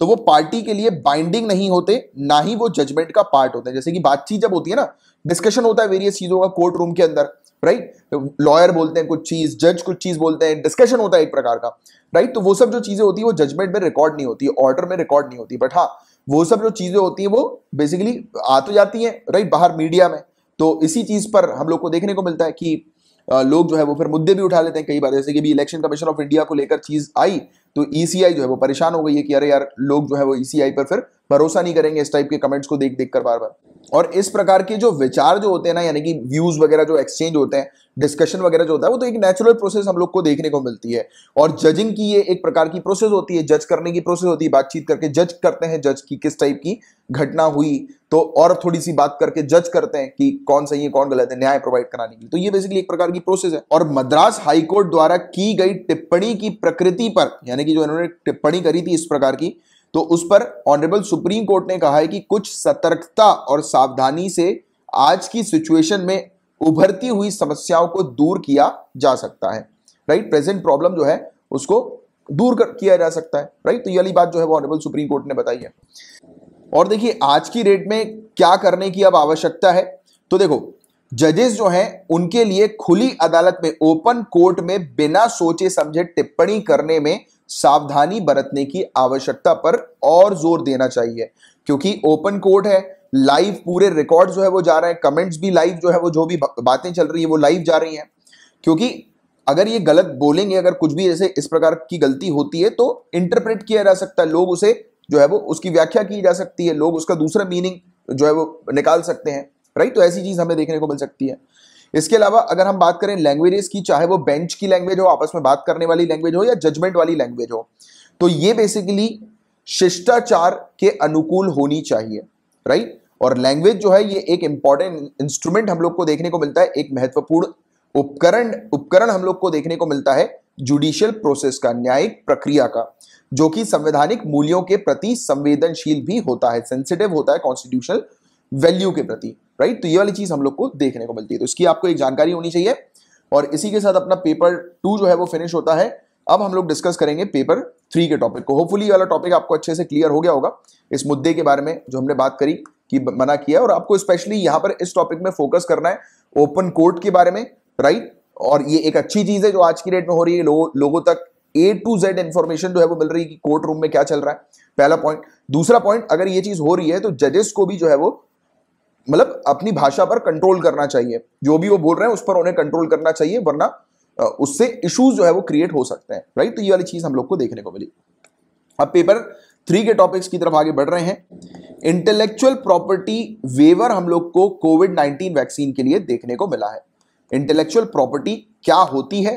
तो वो पार्टी के लिए बाइंडिंग नहीं होते ना ही वो जजमेंट का पार्ट होते हैं जैसे कि बातचीत जब होती है ना डिस्कशन होता है वेरियस चीज़ों का कोर्ट रूम के अंदर राइट लॉयर बोलते हैं कुछ चीज़ जज कुछ चीज़ बोलते हैं डिस्कशन होता है एक प्रकार का राइट तो वो सब जो चीज़ें होती है वो जजमेंट में रिकॉर्ड नहीं होती ऑर्डर में रिकॉर्ड नहीं होती बट हाँ वो सब जो चीज़ें होती हैं वो बेसिकली आ तो जाती हैं राइट बाहर मीडिया में तो इसी चीज़ पर हम लोग को देखने को मिलता है कि लोग जो है वो फिर मुद्दे भी उठा लेते हैं कई बार जैसे कि भी इलेक्शन कमीशन ऑफ इंडिया को लेकर चीज़ आई तो ईसीआई e जो है वो परेशान हो गई है कि अरे यार लोग जो है वो ईसीआई e पर फिर भरोसा नहीं करेंगे इस टाइप के कमेंट्स को देख देख कर बार बार और इस प्रकार के जो विचार जो होते हैं ना यानी कि व्यूज वगैरह जो एक्सचेंज होते हैं डिस्कशन वगैरह जो होता है वो तो एक नेचुरल प्रोसेस हम लोग को देखने को मिलती है और जजिंग की ये एक प्रकार की प्रोसेस होती है जज करने की प्रोसेस होती है बातचीत करके जज करते हैं जज की किस टाइप की घटना हुई तो और थोड़ी सी बात करके जज करते हैं कि कौन सही है कौन गलत है न्याय प्रोवाइड कराने के लिए तो ये बेसिकली एक प्रकार की प्रोसेस है और मद्रास हाईकोर्ट द्वारा की गई टिप्पणी की प्रकृति पर यानी कि जो इन्होंने टिप्पणी करी थी इस प्रकार की तो उस पर ऑनरेबल सुप्रीम कोर्ट ने कहा है कि कुछ सतर्कता और सावधानी से आज की सिचुएशन में उभरती हुई समस्याओं को दूर किया जा सकता है राइट प्रेजेंट प्रॉब्लम जो है उसको दूर कर किया जा सकता है राइट तो ये वाली बात जो है वो ऑनरेबल सुप्रीम कोर्ट ने बताई है और देखिए आज की डेट में क्या करने की अब आवश्यकता है तो देखो जजेस जो हैं उनके लिए खुली अदालत में ओपन कोर्ट में बिना सोचे समझे टिप्पणी करने में सावधानी बरतने की आवश्यकता पर और जोर देना चाहिए क्योंकि ओपन कोर्ट है लाइव पूरे रिकॉर्ड जो है वो जा रहे हैं कमेंट्स भी लाइव जो है वो जो भी बातें चल रही है वो लाइव जा रही हैं क्योंकि अगर ये गलत बोलेंगे अगर कुछ भी जैसे इस प्रकार की गलती होती है तो इंटरप्रेट किया जा सकता है लोग उसे जो है वो उसकी व्याख्या की जा सकती है लोग उसका दूसरा मीनिंग जो है वो निकाल सकते हैं राइट तो ऐसी चीज़ हमें देखने को मिल सकती है इसके अलावा अगर हम बात करें लैंग्वेजेस की चाहे वो बेंच की लैंग्वेज हो आपस में बात करने वाली लैंग्वेज हो या जजमेंट वाली लैंग्वेज हो तो ये बेसिकली शिष्टाचार के अनुकूल होनी चाहिए राइट और लैंग्वेज जो है ये एक इंपॉर्टेंट इंस्ट्रूमेंट हम लोग को देखने को मिलता है एक महत्वपूर्ण उपकरण उपकरण हम लोग को देखने को मिलता है जुडिशियल प्रोसेस का न्यायिक प्रक्रिया का जो कि संवैधानिक मूल्यों के प्रति संवेदनशील भी होता है सेंसिटिव होता है कॉन्स्टिट्यूशनल वैल्यू के प्रति राइट तो ये वाली चीज हम लोग को देखने को मिलती है तो इसकी आपको एक जानकारी होनी चाहिए और इसी के साथ अपना पेपर टू जो है वो फिनिश होता है अब हम लोग डिस्कस करेंगे पेपर थ्री के टॉपिक को होपफुली वाला टॉपिक आपको अच्छे से क्लियर हो गया होगा इस मुद्दे के बारे में जो हमने बात करी कि मना किया और आपको स्पेशली यहां पर इस टॉपिक में फोकस करना है ओपन कोर्ट के बारे में राइट और ये एक अच्छी चीज़ है जो आज की डेट में हो रही है लो, लोगों तक ए टू जेड इंफॉर्मेशन जो है वो मिल रही है कि कोर्ट रूम में क्या चल रहा है पहला पॉइंट दूसरा पॉइंट अगर ये चीज़ हो रही है तो जजेस को भी जो है वो मतलब अपनी भाषा पर कंट्रोल करना चाहिए जो भी वो बोल रहे हैं उस पर उन्हें कंट्रोल करना चाहिए वरना उससे इश्यूज जो है वो क्रिएट हो सकते हैं राइट तो ये वाली चीज़ हम लोग को देखने को मिली अब पेपर थ्री के टॉपिक्स की तरफ आगे बढ़ रहे हैं इंटेलेक्चुअल प्रॉपर्टी वेवर हम लोग को कोविड नाइनटीन वैक्सीन के लिए देखने को मिला है इंटेलेक्चुअल प्रॉपर्टी क्या होती है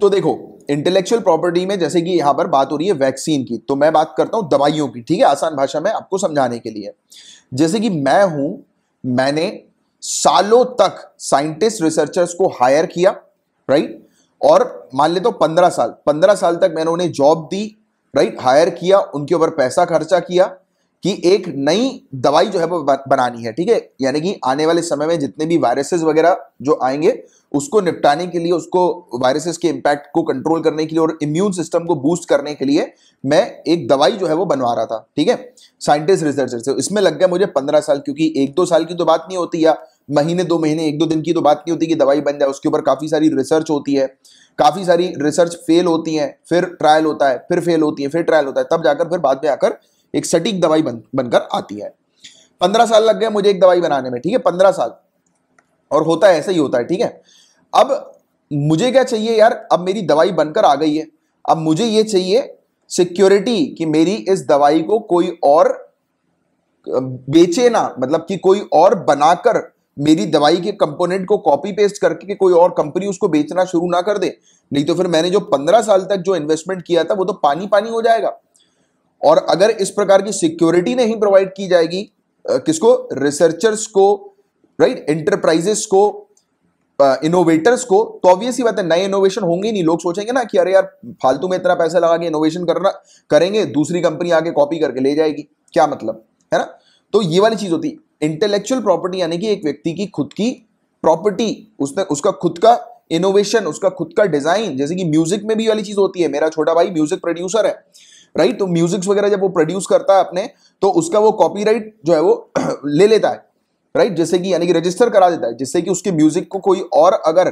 तो देखो इंटेलेक्चुअल प्रॉपर्टी में जैसे कि यहां पर बात हो रही है वैक्सीन की तो मैं बात करता हूं दवाइयों की ठीक है आसान भाषा में आपको समझाने के लिए जैसे कि मैं हूं मैंने सालों तक साइंटिस्ट रिसर्चर्स को हायर किया राइट और मान लेते तो पंद्रह साल पंद्रह साल तक मैंने उन्हें जॉब दी राइट हायर किया उनके ऊपर पैसा खर्चा किया कि एक नई दवाई जो है वो बनानी है ठीक है यानी कि आने वाले समय में जितने भी वायरसेस वगैरह जो आएंगे उसको निपटाने के लिए उसको वायरसेस के इम्पैक्ट को कंट्रोल करने के लिए और इम्यून सिस्टम को बूस्ट करने के लिए मैं एक दवाई जो है वो बनवा रहा था ठीक है साइंटिस्ट रिसर्चर से इसमें लग गया मुझे पंद्रह साल क्योंकि एक दो साल की तो बात नहीं होती या महीने दो महीने एक दो दिन की तो बात नहीं होती कि दवाई बन जाए उसके ऊपर काफ़ी सारी रिसर्च होती है काफ़ी सारी रिसर्च फेल होती है फिर ट्रायल होता है फिर फेल होती है फिर ट्रायल होता है तब जाकर फिर बाद में आकर एक सटीक दवाई बन बनकर आती है पंद्रह साल लग गए मुझे एक दवाई बनाने में ठीक है पंद्रह साल और होता है ऐसा ही होता है ठीक है अब मुझे क्या चाहिए यार अब मेरी दवाई बनकर आ गई है अब मुझे ये चाहिए सिक्योरिटी कि मेरी इस दवाई को कोई और बेचे ना मतलब कि कोई और बनाकर मेरी दवाई के कंपोनेंट को कॉपी पेस्ट करके कि कोई और कंपनी उसको बेचना शुरू ना कर दे नहीं तो फिर मैंने जो पंद्रह साल तक जो इन्वेस्टमेंट किया था वो तो पानी पानी हो जाएगा और अगर इस प्रकार की सिक्योरिटी नहीं प्रोवाइड की जाएगी किसको रिसर्चर्स को राइट एंटरप्राइजेस को इनोवेटर्स को तो ऑब्वियस ही बात है नए इनोवेशन होंगे नहीं लोग सोचेंगे ना कि अरे यार फालतू में इतना पैसा लगा के इनोवेशन करना करेंगे दूसरी कंपनी आके कॉपी करके ले जाएगी क्या मतलब है ना तो ये वाली चीज होती है इंटेलेक्चुअल प्रॉपर्टी यानी कि एक व्यक्ति की खुद की प्रॉपर्टी उसने उसका खुद का इनोवेशन उसका खुद का डिजाइन जैसे कि म्यूजिक में भी वाली चीज होती है मेरा छोटा भाई म्यूजिक प्रोड्यूसर है राइट तो म्यूजिक्स वगैरह जब वो प्रोड्यूस करता है अपने तो उसका वो कॉपीराइट जो है वो ले लेता है राइट जैसे कि यानी कि रजिस्टर करा देता है जिससे कि उसके म्यूजिक को कोई और अगर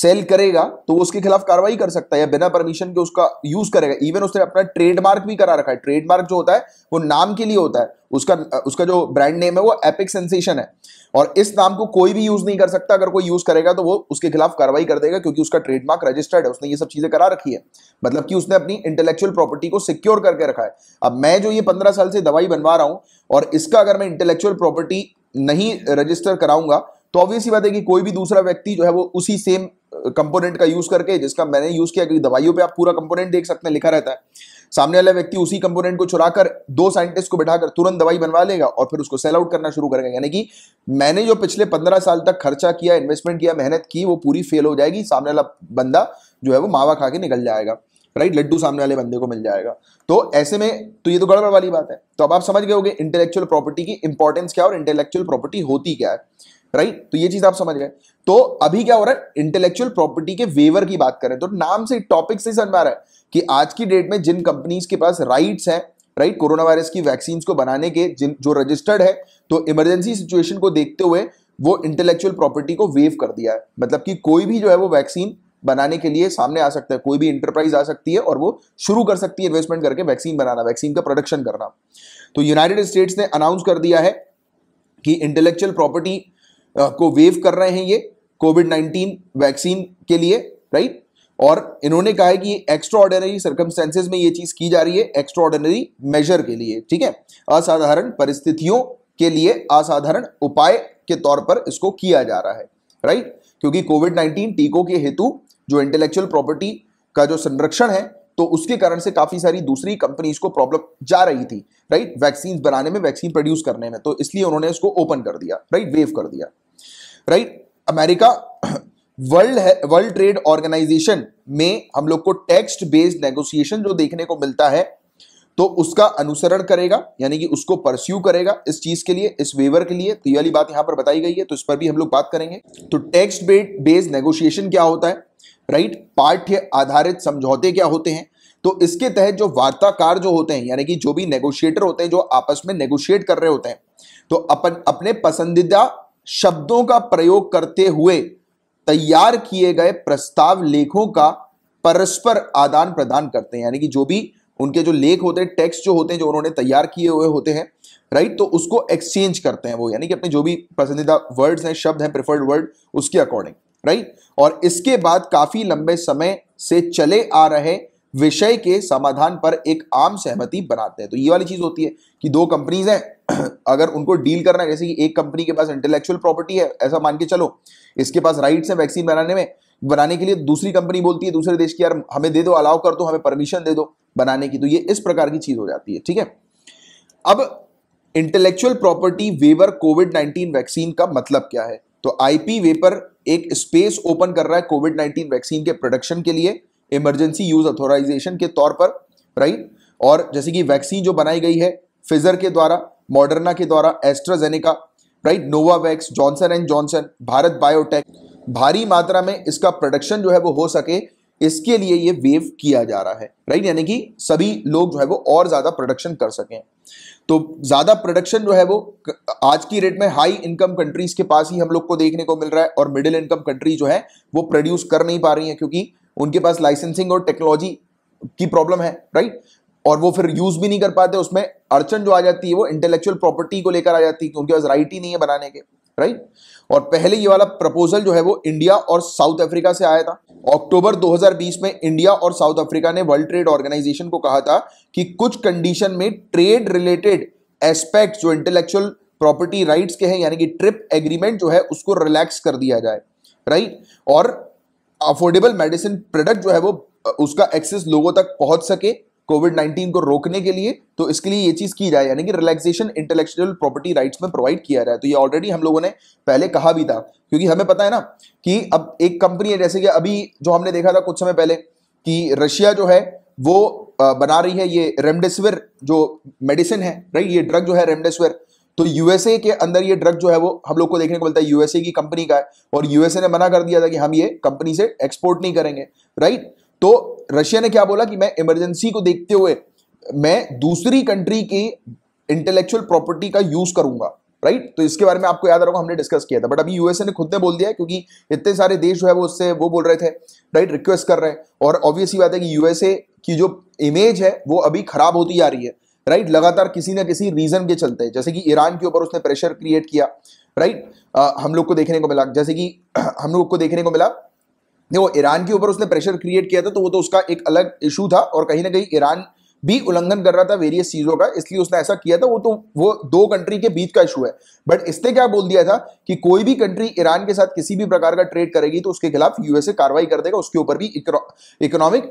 सेल करेगा तो वो उसके खिलाफ कार्रवाई कर सकता है या बिना परमिशन के उसका यूज करेगा इवन उसने अपना ट्रेडमार्क भी करा रखा है ट्रेडमार्क जो होता है वो नाम के लिए होता है उसका उसका जो ब्रांड नेम है वो एपिक सेंसेशन है और इस नाम को कोई भी यूज नहीं कर सकता अगर कोई यूज करेगा तो वो उसके खिलाफ कार्रवाई कर देगा क्योंकि उसका ट्रेडमार्क रजिस्टर्ड है उसने ये सब चीजें करा रखी है मतलब कि उसने अपनी इंटेलेक्चुअल प्रॉपर्टी को सिक्योर करके रखा है अब मैं जो ये पंद्रह साल से दवाई बनवा रहा हूं और इसका अगर मैं इंटेलेक्चुअल प्रॉपर्टी नहीं रजिस्टर कराऊंगा तो ऑब्वियस ही बात है कि कोई भी दूसरा व्यक्ति जो है वो उसी सेम कंपोनेंट का यूज करके जिसका मैंने यूज किया क्योंकि दवाइयों पे आप पूरा कंपोनेंट देख सकते हैं लिखा रहता है सामने वाला व्यक्ति उसी कंपोनेंट को चुरा कर दो साइंटिस्ट को बैठाकर तुरंत दवाई बनवा लेगा और फिर उसको सेल आउट करना शुरू करेगा यानी कि मैंने जो पिछले पंद्रह साल तक खर्चा किया इन्वेस्टमेंट किया मेहनत की वो पूरी फेल हो जाएगी सामने वाला बंदा जो है वो मावा खा के निकल जाएगा राइट लड्डू सामने वाले बंदे को मिल जाएगा तो ऐसे में तो ये तो गड़बड़ वाली बात है तो अब आप समझ गए होगे इंटेलेक्चुअल प्रॉपर्टी की इंपॉर्टेंस क्या और इंटेलेक्चुअल प्रॉपर्टी होती क्या है राइट तो ये चीज आप समझ गए तो अभी क्या हो रहा है इंटेलेक्चुअल प्रॉपर्टी के वेवर की बात करें तो नाम से टॉपिक से समझ आ रहा है कि आज की डेट में जिन कंपनीज के पास राइट्स हैं राइट कोरोना वायरस की वैक्सीन को बनाने के जिन जो रजिस्टर्ड है तो इमरजेंसी सिचुएशन को देखते हुए वो इंटेलेक्चुअल प्रॉपर्टी को वेव कर दिया है मतलब कि कोई भी जो है वो वैक्सीन बनाने के लिए सामने आ सकता है कोई भी इंटरप्राइज आ सकती है और वो शुरू कर सकती है इन्वेस्टमेंट करके वैक्सीन बनाना वैक्सीन का प्रोडक्शन करना तो यूनाइटेड स्टेट्स ने अनाउंस कर दिया है कि इंटेलेक्चुअल प्रॉपर्टी को वेव कर रहे हैं ये कोविड नाइन्टीन वैक्सीन के लिए राइट और इन्होंने कहा है कि एक्स्ट्रा ऑर्डिनरी सर्कमस्टेंसेज में ये चीज की जा रही है एक्स्ट्रा ऑर्डिनरी मेजर के लिए ठीक है असाधारण परिस्थितियों के लिए असाधारण उपाय के तौर पर इसको किया जा रहा है राइट क्योंकि कोविड नाइन्टीन टीकों के हेतु जो इंटेलेक्चुअल प्रॉपर्टी का जो संरक्षण है तो उसके कारण से काफी सारी दूसरी कंपनीज को प्रॉब्लम जा रही थी राइट वैक्सीन बनाने में वैक्सीन प्रोड्यूस करने में तो इसलिए उन्होंने इसको ओपन कर दिया राइट वेव कर दिया right America world world trade organisation में हम लोग को टेक्स्ट बेस्ड नेगोशिएशन जो देखने को मिलता है तो उसका अनुसरण करेगा यानी कि उसको परस्यू करेगा इस चीज के लिए इस वेवर के लिए तो ये वाली बात यहां पर बताई गई है तो इस पर भी हम लोग बात करेंगे तो टेक्स्ट बेस्ड नेगोशिएशन क्या होता है राइट पाठ्य आधारित समझौते क्या होते हैं तो इसके तहत जो वार्ताकार जो होते हैं यानी कि जो भी नेगोशिएटर होते हैं जो आपस में नेगोशिएट कर रहे होते हैं तो अपन अपने पसंदीदा शब्दों का प्रयोग करते हुए तैयार किए गए प्रस्ताव लेखों का परस्पर आदान प्रदान करते हैं यानी कि जो भी उनके जो लेख होते हैं टेक्स्ट जो होते हैं जो उन्होंने तैयार किए हुए होते हैं राइट तो उसको एक्सचेंज करते हैं वो यानी कि अपने जो भी पसंदीदा वर्ड्स हैं शब्द हैं प्रिफर्ड वर्ड उसके अकॉर्डिंग राइट और इसके बाद काफ़ी लंबे समय से चले आ रहे विषय के समाधान पर एक आम सहमति बनाते हैं तो ये वाली चीज होती है कि दो कंपनीज हैं अगर उनको डील करना जैसे कि एक कंपनी के पास इंटेलेक्चुअल प्रॉपर्टी है ऐसा मान के चलो इसके पास राइट्स है वैक्सीन बनाने में बनाने के लिए दूसरी कंपनी बोलती है दूसरे देश की यार हमें दे दो अलाउ कर दो हमें परमिशन दे दो बनाने की तो ये इस प्रकार की चीज हो जाती है ठीक है अब intellectual property waiver covid 19 vaccine का मतलब क्या है तो आईपी वेपर एक स्पेस ओपन कर रहा है कोविड 19 वैक्सीन के प्रोडक्शन के लिए इमरजेंसी यूज अथोराइजेशन के तौर पर राइट और जैसे कि वैक्सीन जो बनाई गई है फिजर के द्वारा मॉडर्ना के द्वारा AstraZeneca right Novavax Johnson and Johnson Bharat Biotech भारी मात्रा में इसका प्रोडक्शन जो है वो हो सके इसके लिए ये वेव किया जा रहा है राइट यानी कि सभी लोग जो है वो और ज़्यादा प्रोडक्शन कर सकें तो ज़्यादा प्रोडक्शन जो है वो आज की रेट में हाई इनकम कंट्रीज़ के पास ही हम लोग को देखने को मिल रहा है और मिडिल इनकम कंट्री जो है वो प्रोड्यूस कर नहीं पा रही है क्योंकि उनके पास लाइसेंसिंग और टेक्नोलॉजी की प्रॉब्लम है राइट और वो फिर यूज भी नहीं कर पाते उसमें अड़चन जो आ जाती है वो इंटेलेक्चुअल प्रॉपर्टी को लेकर आ जाती है उनके पास राइट ही नहीं है बनाने के राइट और पहले ये वाला प्रपोजल जो है वो इंडिया और साउथ अफ्रीका से आया था अक्टूबर 2020 में इंडिया और साउथ अफ्रीका ने वर्ल्ड ट्रेड ऑर्गेनाइजेशन को कहा था कि कुछ कंडीशन में ट्रेड रिलेटेड एस्पेक्ट जो इंटेलेक्चुअल प्रॉपर्टी राइट्स के हैं यानी कि ट्रिप एग्रीमेंट जो है उसको रिलैक्स कर दिया जाए राइट और अफोर्डेबल मेडिसिन प्रोडक्ट जो है वो उसका एक्सेस लोगों तक पहुंच सके कोविड 19 को रोकने के लिए तो इसके लिए ये चीज़ की जाए यानी कि रिलैक्सेशन इंटेलेक्चुअल प्रॉपर्टी राइट्स में प्रोवाइड किया जाए तो ये ऑलरेडी हम लोगों ने पहले कहा भी था क्योंकि हमें पता है ना कि अब एक कंपनी है जैसे कि अभी जो हमने देखा था कुछ समय पहले कि रशिया जो है वो बना रही है ये रेमडेसिविर जो मेडिसिन है राइट ये ड्रग जो है रेमडेसिविर तो यूएसए के अंदर ये ड्रग जो है वो हम लोग को देखने को मिलता है यूएसए की कंपनी का है और यूएसए ने मना कर दिया था कि हम ये कंपनी से एक्सपोर्ट नहीं करेंगे राइट तो रशिया ने क्या बोला कि मैं इमरजेंसी को देखते हुए मैं दूसरी कंट्री की इंटेलेक्चुअल प्रॉपर्टी का यूज करूंगा राइट तो इसके बारे में आपको याद रखो हमने डिस्कस किया था बट अभी यूएसए ने खुद ने बोल दिया क्योंकि इतने सारे देश जो है वो उससे वो बोल रहे थे राइट रिक्वेस्ट कर रहे हैं और ऑब्वियसली बात है कि यूएसए की जो इमेज है वो अभी खराब होती जा रही है राइट लगातार किसी ना किसी रीजन के चलते जैसे कि ईरान के ऊपर उसने प्रेशर क्रिएट किया राइट हम लोग को देखने को मिला जैसे कि हम लोग को देखने को मिला देखो ईरान के ऊपर उसने प्रेशर क्रिएट किया था तो वो तो उसका एक अलग इशू था और कहीं ना कहीं ईरान भी उल्लंघन कर रहा था वेरियस चीजों का इसलिए उसने ऐसा किया था वो तो वो दो कंट्री के बीच का इशू है बट इसने क्या बोल दिया था कि कोई भी कंट्री ईरान के साथ किसी भी प्रकार का ट्रेड करेगी तो उसके खिलाफ यूएसए कार्रवाई कर देगा उसके ऊपर भी इकोनॉमिक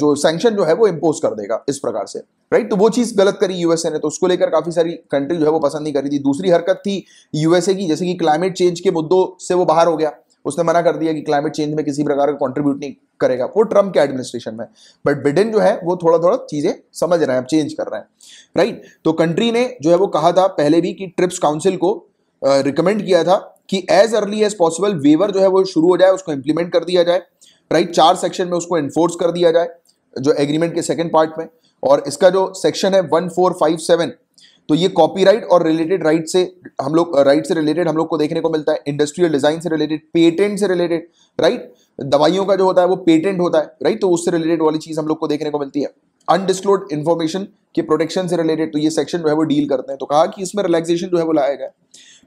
जो सेंक्शन जो है वो इम्पोज कर देगा इस प्रकार से राइट तो वो चीज गलत करी यूएसए ने तो उसको लेकर काफी सारी कंट्री जो है वो पसंद नहीं करी थी दूसरी हरकत थी यूएसए की जैसे कि क्लाइमेट चेंज के मुद्दों से वो बाहर हो गया उसने मना कर दिया कि क्लाइमेट चेंज में किसी प्रकार का कॉन्ट्रीब्यूट नहीं करेगा वो ट्रम्प के एडमिनिस्ट्रेशन में बट बिडेन जो है वो थोड़ा थोड़ा चीज़ें समझ रहे हैं अब चेंज कर रहे हैं राइट तो कंट्री ने जो है वो कहा था पहले भी कि ट्रिप्स काउंसिल को रिकमेंड किया था कि as early as possible waiver जो है वो शुरू हो जाए उसको इंप्लीमेंट कर दिया जाए राइट चार सेक्शन में उसको इन्फोर्स कर दिया जाए जो एग्रीमेंट के सेकेंड पार्ट में और इसका जो सेक्शन है वन फोर फाइव सेवन तो ये कॉपीराइट और रिलेटेड राइट से हम लोग राइट uh, से रिलेटेड हम लोग को देखने को मिलता है इंडस्ट्रियल डिजाइन से रिलेटेड पेटेंट से रिलेटेड राइट दवाइयों का जो होता है वो पेटेंट होता है राइट तो उससे रिलेटेड वाली चीज हम लोग को देखने को मिलती है अनडिस्क्लोड इन्फॉर्मेशन के प्रोटेक्शन से रिलेटेड तो ये सेक्शन जो है वो डील करते हैं तो कहा कि इसमें रिलैक्सेशन जो है वो लाया गया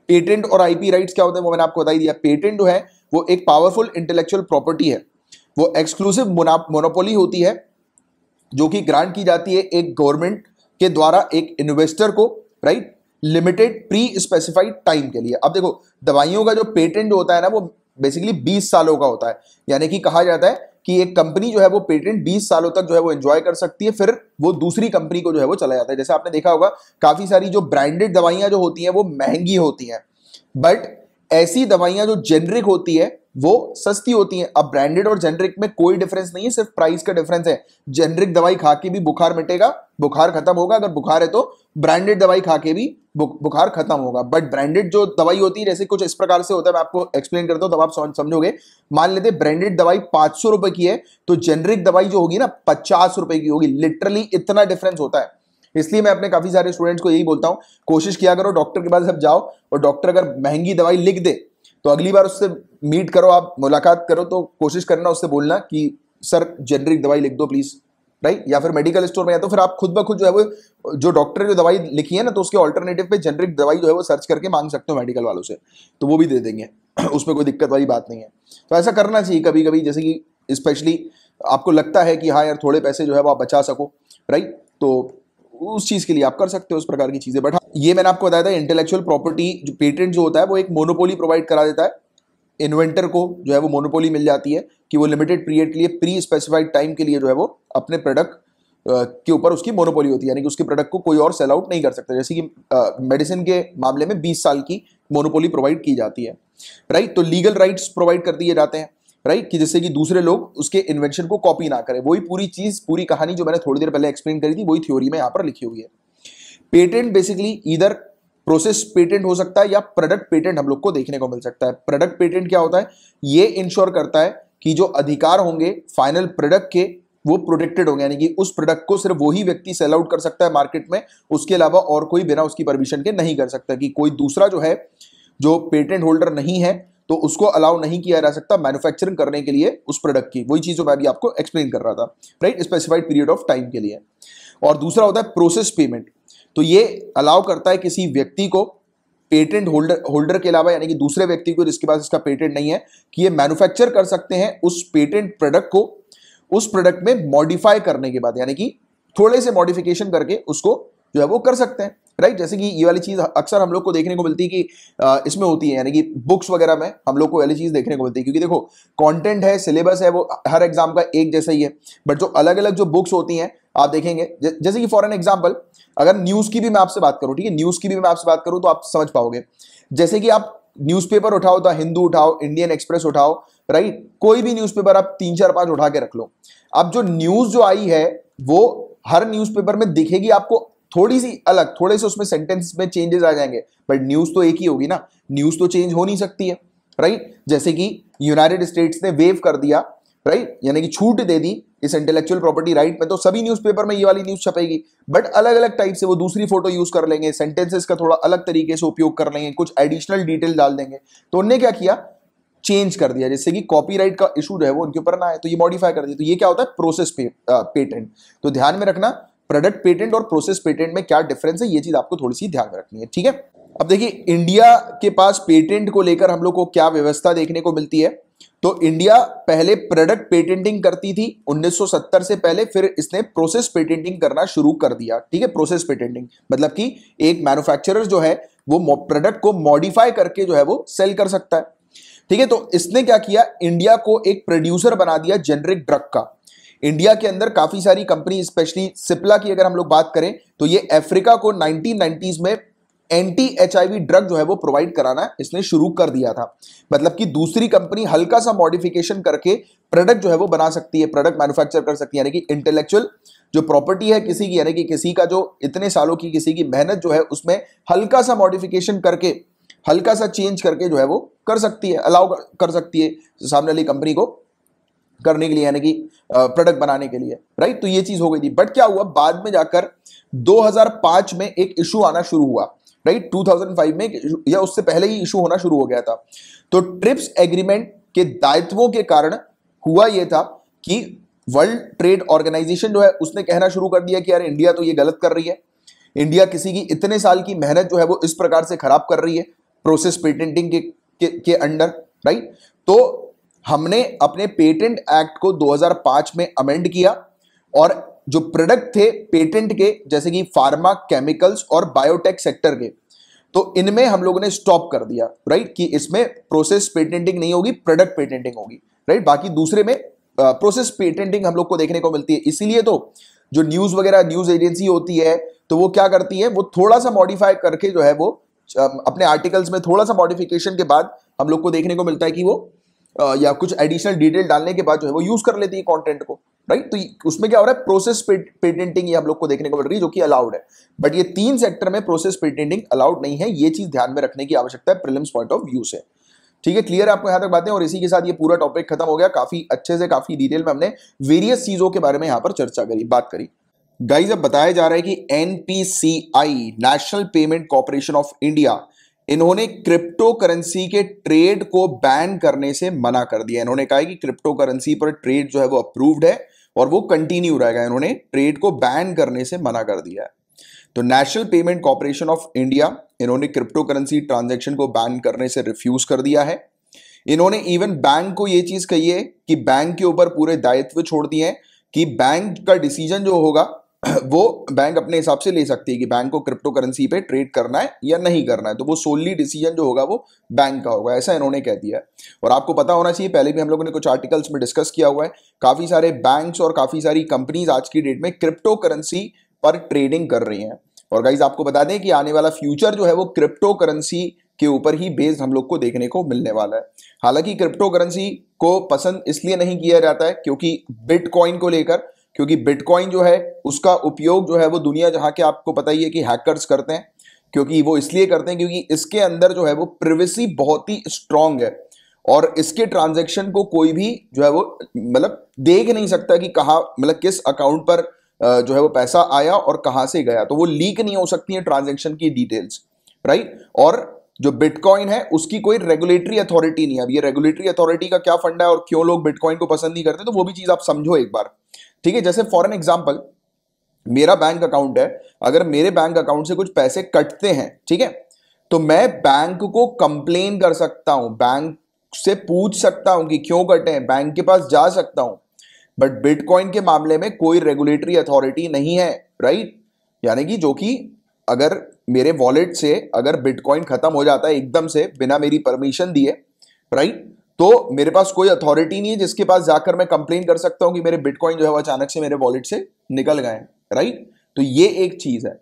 पेटेंट और आईपी राइट्स क्या होते हैं वो मैंने आपको बताई दिया पेटेंट जो है वो एक पावरफुल इंटेलेक्चुअल प्रॉपर्टी है वो एक्सक्लूसिव मोनोपोली होती है जो कि ग्रांट की जाती है एक गवर्नमेंट के द्वारा एक इन्वेस्टर को right limited pre specified time के लिए अब देखो दवाइयों का जो पेटेंट होता है ना वो बेसिकली 20 सालों का होता है यानी कि कहा जाता है कि एक कंपनी जो है वो पेटेंट 20 सालों तक जो है वो एंजॉय कर सकती है फिर वो दूसरी कंपनी को जो है वो चला जाता है जैसे आपने देखा होगा काफ़ी सारी जो ब्रांडेड दवाइयां जो होती हैं वो महंगी होती हैं बट ऐसी दवाइयां जो जेनरिक होती है वो सस्ती होती हैं अब ब्रांडेड और जेनरिक में कोई डिफरेंस नहीं है सिर्फ प्राइस का डिफरेंस है जेनरिक दवाई खा के भी बुखार मिटेगा बुखार खत्म होगा अगर बुखार है तो ब्रांडेड दवाई खा के भी बुखार खत्म होगा बट ब्रांडेड जो दवाई होती है जैसे कुछ इस प्रकार से होता है मैं आपको एक्सप्लेन करता हूँ तब आप समझोगे मान लेते ब्रांडेड दवाई पांच सौ रुपए की है तो जेनरिक दवाई जो होगी ना पचास रुपए की होगी लिटरली इतना डिफरेंस होता है इसलिए मैं अपने काफी सारे स्टूडेंट्स को यही बोलता हूँ कोशिश किया करो डॉक्टर के पास जब जाओ और डॉक्टर अगर महंगी दवाई लिख दे तो अगली बार उससे मीट करो आप मुलाकात करो तो कोशिश करना उससे बोलना कि सर जेनरिक दवाई लिख दो प्लीज़ राइट या फिर मेडिकल स्टोर में या तो फिर आप खुद ब खुद जो है वो जो डॉक्टर ने दवाई लिखी है ना तो उसके ऑल्टरनेटिव पे जेनरिक दवाई जो है वो सर्च करके मांग सकते हो मेडिकल वालों से तो वो भी दे देंगे उसमें कोई दिक्कत वाली बात नहीं है तो ऐसा करना चाहिए कभी कभी जैसे कि स्पेशली आपको लगता है कि हाँ यार थोड़े पैसे जो है वो आप बचा सको राइट तो उस चीज़ के लिए आप कर सकते हो उस प्रकार की चीज़ें बट हाँ, ये मैंने आपको बताया था इंटेलेक्चुअल प्रॉपर्टी जो पेटेंट जो होता है वो एक मोनोपोली प्रोवाइड करा देता है इन्वेंटर को जो है वो मोनोपोली मिल जाती है कि वो लिमिटेड पीरियड के लिए प्री स्पेसिफाइड टाइम के लिए जो है वो अपने प्रोडक्ट के ऊपर उसकी मोनोपोली होती है यानी कि उसके प्रोडक्ट को कोई और सेल आउट नहीं कर सकता जैसे कि मेडिसिन के मामले में 20 साल की मोनोपोली प्रोवाइड की जाती है राइट तो लीगल राइट्स प्रोवाइड कर दिए जाते हैं राइट कि जिससे कि दूसरे लोग उसके इन्वेंशन को कॉपी ना करें वही पूरी चीज़ पूरी कहानी जो मैंने थोड़ी देर पहले एक्सप्लेन करी थी वही थ्योरी में यहाँ पर लिखी हुई है पेटेंट बेसिकली इधर प्रोसेस पेटेंट हो सकता है या प्रोडक्ट पेटेंट हम लोग को देखने को मिल सकता है प्रोडक्ट पेटेंट क्या होता है ये इंश्योर करता है कि जो अधिकार होंगे फाइनल प्रोडक्ट के वो प्रोटेक्टेड होंगे यानी कि उस प्रोडक्ट को सिर्फ वही व्यक्ति सेल आउट कर सकता है मार्केट में उसके अलावा और कोई बिना उसकी परमिशन के नहीं कर सकता कि कोई दूसरा जो है जो पेटेंट होल्डर नहीं है तो उसको अलाउ नहीं किया जा सकता मैन्युफैक्चरिंग करने के लिए उस प्रोडक्ट की वही चीज़ जो मैं अभी आपको एक्सप्लेन कर रहा था right specified period of time के लिए और दूसरा होता है प्रोसेस पेमेंट तो ये अलाउ करता है किसी व्यक्ति को पेटेंट होल्डर होल्डर के अलावा यानी कि दूसरे व्यक्ति को जिसके पास इसका पेटेंट नहीं है कि ये मैन्युफैक्चर कर सकते हैं उस पेटेंट प्रोडक्ट को उस प्रोडक्ट में मॉडिफाई करने के बाद यानी कि थोड़े से मॉडिफिकेशन करके उसको जो है वो कर सकते हैं राइट जैसे कि ये वाली चीज़ अक्सर हम लोग को देखने को मिलती है कि इसमें होती है यानी कि बुक्स वगैरह में हम लोग को वाली चीज़ देखने को मिलती है क्योंकि देखो कंटेंट है सिलेबस है वो हर एग्जाम का एक जैसा ही है बट जो अलग अलग जो बुक्स होती हैं आप देखेंगे जैसे कि फॉर एन एग्जाम्पल अगर न्यूज़ की भी मैं आपसे बात करूं ठीक है न्यूज़ की भी मैं आपसे बात करूँ तो आप समझ पाओगे जैसे कि आप न्यूज़पेपर उठाओ द हिंदू उठाओ इंडियन एक्सप्रेस उठाओ राइट कोई भी न्यूज़पेपर आप तीन चार पाँच उठा के रख लो अब जो न्यूज़ जो आई है वो हर न्यूज़पेपर में दिखेगी आपको थोड़ी सी अलग थोड़े से उसमें सेंटेंस में चेंजेस आ जाएंगे बट न्यूज़ तो एक ही होगी ना न्यूज़ तो चेंज हो नहीं सकती है राइट जैसे कि यूनाइटेड स्टेट्स ने वेव कर दिया राइट यानी कि छूट दे दी इस इंटेलेक्चुअल प्रॉपर्टी राइट में तो सभी न्यूज़पेपर में ये वाली न्यूज़ छपेगी बट अलग अलग टाइप से वो दूसरी फोटो यूज़ कर लेंगे सेंटेंसेस का थोड़ा अलग तरीके से उपयोग कर लेंगे कुछ एडिशनल डिटेल डाल देंगे तो उनने क्या किया चेंज कर दिया जैसे कि कॉपीराइट का इशू जो है वो उनके ऊपर ना आए तो ये मॉडिफाई कर दिया तो ये क्या होता है प्रोसेस पे, पेटेंट तो ध्यान में रखना प्रोडक्ट पेटेंट और प्रोसेस पेटेंट में क्या डिफरेंस है ये चीज़ आपको थोड़ी सी ध्यान में रखनी है ठीक है अब देखिए इंडिया के पास पेटेंट को लेकर हम लोग को क्या व्यवस्था देखने को मिलती है तो इंडिया पहले प्रोडक्ट पेटेंटिंग करती थी 1970 से पहले फिर इसने प्रोसेस पेटेंटिंग करना शुरू कर दिया ठीक है प्रोसेस पेटेंटिंग मतलब कि एक मैन्युफैक्चरर जो है वो प्रोडक्ट को मॉडिफाई करके जो है वो सेल कर सकता है ठीक है तो इसने क्या किया इंडिया को एक प्रोड्यूसर बना दिया जेनरिक ड्रग का इंडिया के अंदर काफी सारी कंपनी स्पेशली सिप्ला की अगर हम लोग बात करें तो ये अफ्रीका को 1990s में एंटी एच ड्रग जो है वो प्रोवाइड कराना इसने शुरू कर दिया था मतलब कि दूसरी कंपनी हल्का सा मॉडिफिकेशन करके प्रोडक्ट जो है वो बना सकती है प्रोडक्ट मैन्युफैक्चर कर सकती है यानी कि इंटेलेक्चुअल जो प्रॉपर्टी है किसी की यानी कि किसी का जो इतने सालों की किसी की मेहनत जो है उसमें हल्का सा मॉडिफिकेशन करके हल्का सा चेंज करके जो है वो कर सकती है अलाउ कर सकती है सामने वाली कंपनी को करने के लिए यानी कि प्रोडक्ट बनाने के लिए राइट तो ये चीज हो गई थी बट क्या हुआ बाद में जाकर 2005 में एक इशू आना शुरू हुआ राइट फाइव में या उससे पहले ही इशू होना शुरू हो गया था तो ट्रिप्स एग्रीमेंट के दायित्वों के कारण हुआ यह था कि वर्ल्ड ट्रेड ऑर्गेनाइजेशन जो है उसने कहना शुरू कर दिया कि यार इंडिया तो ये गलत कर रही है इंडिया किसी की इतने साल की मेहनत जो है वो इस प्रकार से खराब कर रही है प्रोसेस पेटेंटिंग के, के, के अंडर राइट तो हमने अपने पेटेंट एक्ट को 2005 में अमेंड किया और जो प्रोडक्ट थे पेटेंट के जैसे कि फार्मा केमिकल्स और बायोटेक सेक्टर के तो इनमें हम लोगों ने स्टॉप कर दिया राइट कि इसमें प्रोसेस पेटेंटिंग नहीं होगी प्रोडक्ट पेटेंटिंग होगी राइट बाकी दूसरे में प्रोसेस पेटेंटिंग हम लोग को देखने को मिलती है इसीलिए तो जो न्यूज़ वगैरह न्यूज़ एजेंसी होती है तो वो क्या करती है वो थोड़ा सा मॉडिफाई करके जो है वो अपने आर्टिकल्स में थोड़ा सा मॉडिफिकेशन के बाद हम लोग को देखने को मिलता है कि वो या कुछ एडिशनल डिटेल डालने के बाद जो है वो यूज़ कर लेती है कॉन्टेंट को राइट तो उसमें क्या हो रहा है प्रोसेस पेटेंटिंग ये हम लोग को देखने को मिल रही है जो कि अलाउड है बट ये तीन सेक्टर में प्रोसेस पेटेंटिंग अलाउड नहीं है ये चीज ध्यान में रखने की आवश्यकता है प्रिलिम्स पॉइंट ऑफ व्यू से ठीक है क्लियर आपको यहां तक बातें और इसी के साथ ये पूरा टॉपिक खत्म हो गया काफी अच्छे से काफी डिटेल में हमने वेरियस चीजों के बारे में यहां पर चर्चा करी बात करी गाइज अब बताया जा रहा है कि NPCI National Payment Corporation of India इन्होंने क्रिप्टो करेंसी के ट्रेड को बैन करने से मना कर दिया इन्होंने कहा है कि क्रिप्टो करेंसी पर ट्रेड जो है वो अप्रूव्ड है और वो कंटिन्यू रहेगा इन्होंने ट्रेड को बैन करने से मना कर दिया है तो National Payment Corporation of India इन्होंने क्रिप्टो करेंसी ट्रांजेक्शन को बैन करने से रिफ्यूज कर दिया है इन्होंने इवन बैंक को ये चीज कही है कि बैंक के ऊपर पूरे दायित्व छोड़ दिए हैं कि बैंक का डिसीजन जो होगा वो बैंक अपने हिसाब से ले सकती है कि बैंक को क्रिप्टो करेंसी पे ट्रेड करना है या नहीं करना है तो वो सोलली डिसीजन जो होगा वो बैंक का होगा ऐसा इन्होंने कह दिया है और आपको पता होना चाहिए पहले भी हम लोगों ने कुछ आर्टिकल्स में डिस्कस किया हुआ है काफ़ी सारे बैंक्स और काफ़ी सारी कंपनीज आज की डेट में क्रिप्टो करेंसी पर ट्रेडिंग कर रही हैं और गाइज आपको बता दें कि आने वाला फ्यूचर जो है वो क्रिप्टो करेंसी के ऊपर ही बेस्ड हम लोग को देखने को मिलने वाला है हालांकि क्रिप्टो करेंसी को पसंद इसलिए नहीं किया जाता है क्योंकि बिटकॉइन को लेकर क्योंकि बिटकॉइन जो है उसका उपयोग जो है वो दुनिया जहां के आपको पता ही है कि हैकर्स करते हैं क्योंकि वो इसलिए करते हैं क्योंकि इसके अंदर जो है वो प्रिवेसी बहुत ही स्ट्रांग है और इसके ट्रांजेक्शन को कोई भी जो है वो मतलब देख नहीं सकता कि कहा मतलब किस अकाउंट पर जो है वो पैसा आया और कहाँ से गया तो वो लीक नहीं हो सकती है ट्रांजेक्शन की डिटेल्स राइट और जो बिटकॉइन है उसकी कोई रेगुलेटरी अथॉरिटी नहीं है अब ये रेगुलेटरी अथॉरिटी का क्या फंड है और क्यों लोग बिटकॉइन को पसंद नहीं करते तो वो भी चीज़ आप समझो एक बार ठीक है जैसे फॉर एन एग्जाम्पल मेरा बैंक अकाउंट है अगर मेरे बैंक अकाउंट से कुछ पैसे कटते हैं ठीक है तो मैं बैंक को कंप्लेन कर सकता हूं बैंक से पूछ सकता हूं कि क्यों कटे हैं बैंक के पास जा सकता हूं बट बिटकॉइन के मामले में कोई रेगुलेटरी अथॉरिटी नहीं है राइट यानी कि जो कि अगर मेरे वॉलेट से अगर बिटकॉइन खत्म हो जाता है एकदम से बिना मेरी परमिशन दिए राइट तो मेरे पास कोई अथॉरिटी नहीं है जिसके पास जाकर मैं कंप्लेन कर सकता हूं कि मेरे बिटकॉइन जो है वो अचानक से मेरे वॉलेट से निकल गए राइट तो ये एक चीज है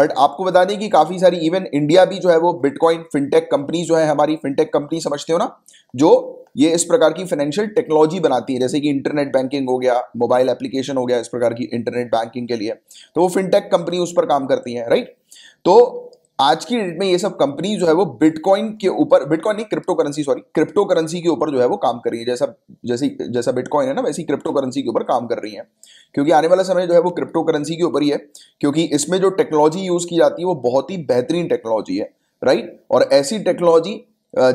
बट आपको बता दें कि काफी सारी इवन इंडिया भी जो है वो बिटकॉइन फिनटेक कंपनी जो है हमारी फिनटेक कंपनी समझते हो ना जो ये इस प्रकार की फाइनेंशियल टेक्नोलॉजी बनाती है जैसे कि इंटरनेट बैंकिंग हो गया मोबाइल एप्लीकेशन हो गया इस प्रकार की इंटरनेट बैंकिंग के लिए तो वो फिनटेक कंपनी उस पर काम करती है राइट तो आज की डेट में ये सब कंपनी जो है वो बिटकॉइन के ऊपर बिटकॉइन नहीं crypto currency sorry crypto currency के ऊपर जो है वो काम कर रही है जैसा जैसे जैसा बिटकॉइन है ना वैसी क्रिप्टो करेंसी के ऊपर काम कर रही है क्योंकि आने वाला समय जो है वो क्रिप्टो करेंसी के ऊपर ही है क्योंकि इसमें जो टेक्नोलॉजी यूज की जाती है वो बहुत ही बेहतरीन टेक्नोलॉजी है राइट और ऐसी टेक्नोलॉजी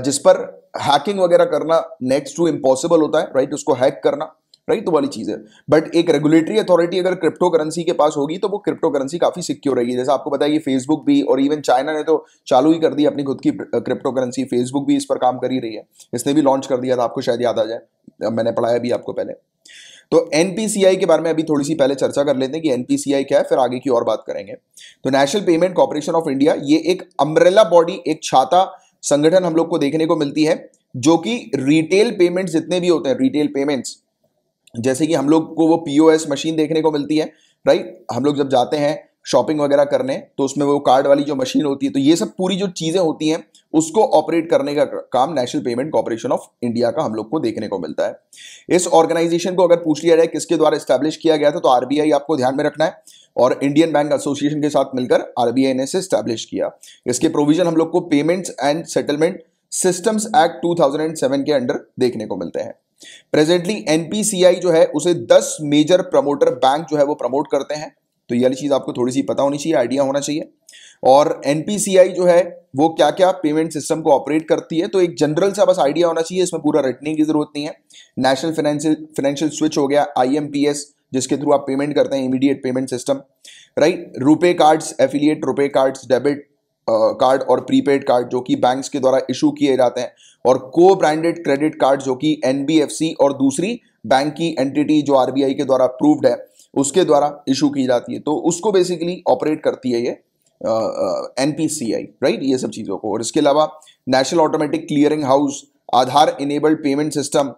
जिस पर हैकिंग वगैरह करना नेक्स्ट टू इम्पॉसिबल होता है राइट उसको हैक करना राइट तो वाली चीज़ है बट एक रेगुलेटरी अथॉरिटी अगर क्रिप्टो करेंसी के पास होगी तो वो क्रिप्टो करेंसी काफ़ी सिक्योर रहेगी जैसे आपको पता है कि फेसबुक भी और इवन चाइना ने तो चालू ही कर दी अपनी खुद की क्रिप्टो करेंसी फेसबुक भी इस पर काम कर ही रही है इसने भी लॉन्च कर दिया था आपको शायद याद आ जाए मैंने पढ़ाया भी आपको पहले तो एनपीसीआई के बारे में अभी थोड़ी सी पहले चर्चा कर लेते हैं कि एनपीसीआई क्या है फिर आगे की और बात करेंगे तो National Payment Corporation of India ये एक अम्ब्रेला बॉडी एक छाता संगठन हम लोग को देखने को मिलती है जो कि रिटेल पेमेंट्स जितने भी होते हैं रिटेल पेमेंट्स जैसे कि हम लोग को वो पी मशीन देखने को मिलती है राइट हम लोग जब जाते हैं शॉपिंग वगैरह करने तो उसमें वो कार्ड वाली जो मशीन होती है तो ये सब पूरी जो चीज़ें होती हैं उसको ऑपरेट करने का काम National Payment Corporation of India का हम लोग को देखने को मिलता है इस ऑर्गेनाइजेशन को अगर पूछ लिया जाए किसके द्वारा स्टैब्लिश किया गया था तो आरबीआई आपको ध्यान में रखना है और इंडियन बैंक एसोसिएशन के साथ मिलकर आरबीआई ने इसे स्टैब्लिश किया इसके प्रोविजन हम लोग को payments and settlement systems act 2007 के अंडर देखने को मिलते हैं प्रेजेंटली एनपीसीआई जो है उसे 10 मेजर प्रमोटर बैंक जो है वो प्रमोट करते हैं तो ये चीज़ आपको थोड़ी सी पता होनी चाहिए आइडिया होना चाहिए और एनपीसीआई जो है वो क्या क्या पेमेंट सिस्टम को ऑपरेट करती है तो एक जनरल सा बस आइडिया होना चाहिए इसमें पूरा रटने की जरूरत नहीं है नेशनल फाइनेंशियल फाइनेंशियल स्विच हो गया आईएमपीएस जिसके थ्रू आप पेमेंट करते हैं immediate payment system right RuPay cards affiliate RuPay cards debit card और प्रीपेड कार्ड जो कि बैंक्स के द्वारा इशू किए जाते हैं और को ब्रांडेड क्रेडिट कार्ड जो कि एनबीएफसी और दूसरी बैंक की एंटिटी जो आरबीआई के द्वारा अप्रूव्ड है उसके द्वारा इशू की जाती है तो उसको बेसिकली ऑपरेट करती है ये N P C I right ये सब चीज़ों को और इसके अलावा national automatic clearing house Aadhaar enabled payment system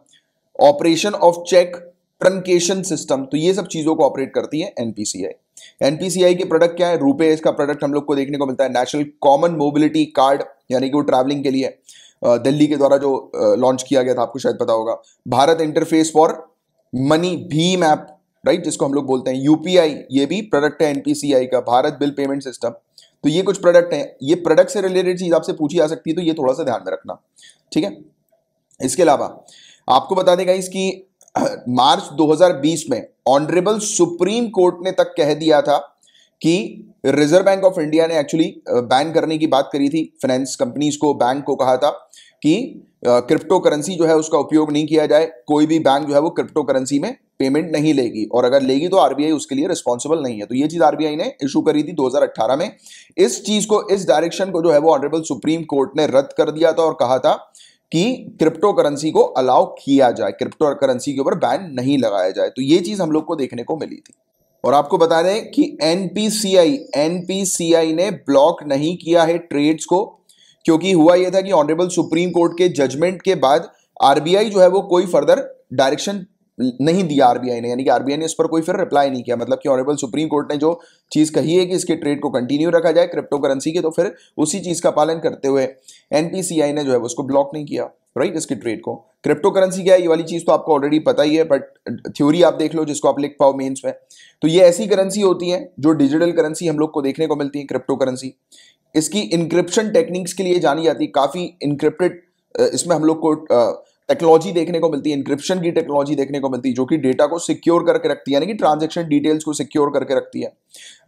operation of cheque truncation system तो ये सब चीज़ों को ऑपरेट करती है एनपीसीआई एनपीसीआई के प्रोडक्ट क्या है रूपे इसका प्रोडक्ट हम लोग को देखने को मिलता है नेशनल कॉमन मोबिलिटी कार्ड यानी कि वो ट्रैवलिंग के लिए दिल्ली के द्वारा जो लॉन्च किया गया था आपको शायद पता होगा भारत इंटरफेस फॉर मनी भीम ऐप राइट जिसको हम लोग बोलते हैं यूपीआई ये भी प्रोडक्ट है एनपीसीआई का भारत बिल पेमेंट सिस्टम तो ये कुछ प्रोडक्ट हैं ये प्रोडक्ट से रिलेटेड चीज़ आपसे पूछी जा सकती है तो ये थोड़ा सा ध्यान में रखना ठीक है इसके अलावा आपको बता देगा इसकी मार्च 2020 में ऑनरेबल सुप्रीम कोर्ट ने तक कह दिया था कि रिजर्व बैंक ऑफ इंडिया ने एक्चुअली बैन करने की बात करी थी फाइनेंस कंपनीज को बैंक को कहा था कि क्रिप्टो करेंसी जो है उसका उपयोग नहीं किया जाए कोई भी बैंक जो है वो क्रिप्टो करेंसी में पेमेंट नहीं लेगी और अगर लेगी तो आरबीआई उसके लिए रिस्पॉन्सिबल नहीं है तो ये चीज आरबीआई ने इशू करी थी 2018 में इस चीज को इस डायरेक्शन को जो है वो ऑनरेबल सुप्रीम कोर्ट ने रद्द कर दिया था और कहा था कि क्रिप्टो करेंसी को अलाउ किया जाए क्रिप्टो करेंसी के ऊपर बैन नहीं लगाया जाए तो ये चीज़ हम लोग को देखने को मिली थी और आपको बता दें कि एनपीसीआई एनपीसीआई ने ब्लॉक नहीं किया है ट्रेड्स को क्योंकि हुआ यह था कि ऑनरेबल सुप्रीम कोर्ट के जजमेंट के बाद आरबीआई जो है वो कोई फर्दर डायरेक्शन नहीं दिया आरबीआई ने यानी कि आरबीआई ने इस पर कोई फिर रिप्लाई नहीं किया मतलब कि ऑनरेबल सुप्रीम कोर्ट ने जो चीज़ कही है कि इसके ट्रेड को कंटिन्यू रखा जाए क्रिप्टो करेंसी के तो फिर उसी चीज़ का पालन करते हुए एनपीसीआई ने जो है उसको ब्लॉक नहीं किया राइट इसके ट्रेड को क्रिप्टो करेंसी क्या है ये वाली चीज़ तो आपको ऑलरेडी पता ही है बट थ्योरी आप देख लो जिसको आप लिख पाओ मेन्स में तो ये ऐसी करेंसी होती है जो डिजिटल करेंसी हम लोग को देखने को मिलती है क्रिप्टो करेंसी इसकी इंक्रिप्शन टेक्निक्स के लिए जानी जाती है काफ़ी इंक्रिप्टेड इसमें हम लोग को टेक्नोलॉजी देखने को मिलती है इंक्रिप्शन की टेक्नोलॉजी देखने को मिलती है जो कि डेटा को सिक्योर करके रखती है यानी कि ट्रांजेक्शन डिटेल्स को सिक्योर करके रखती है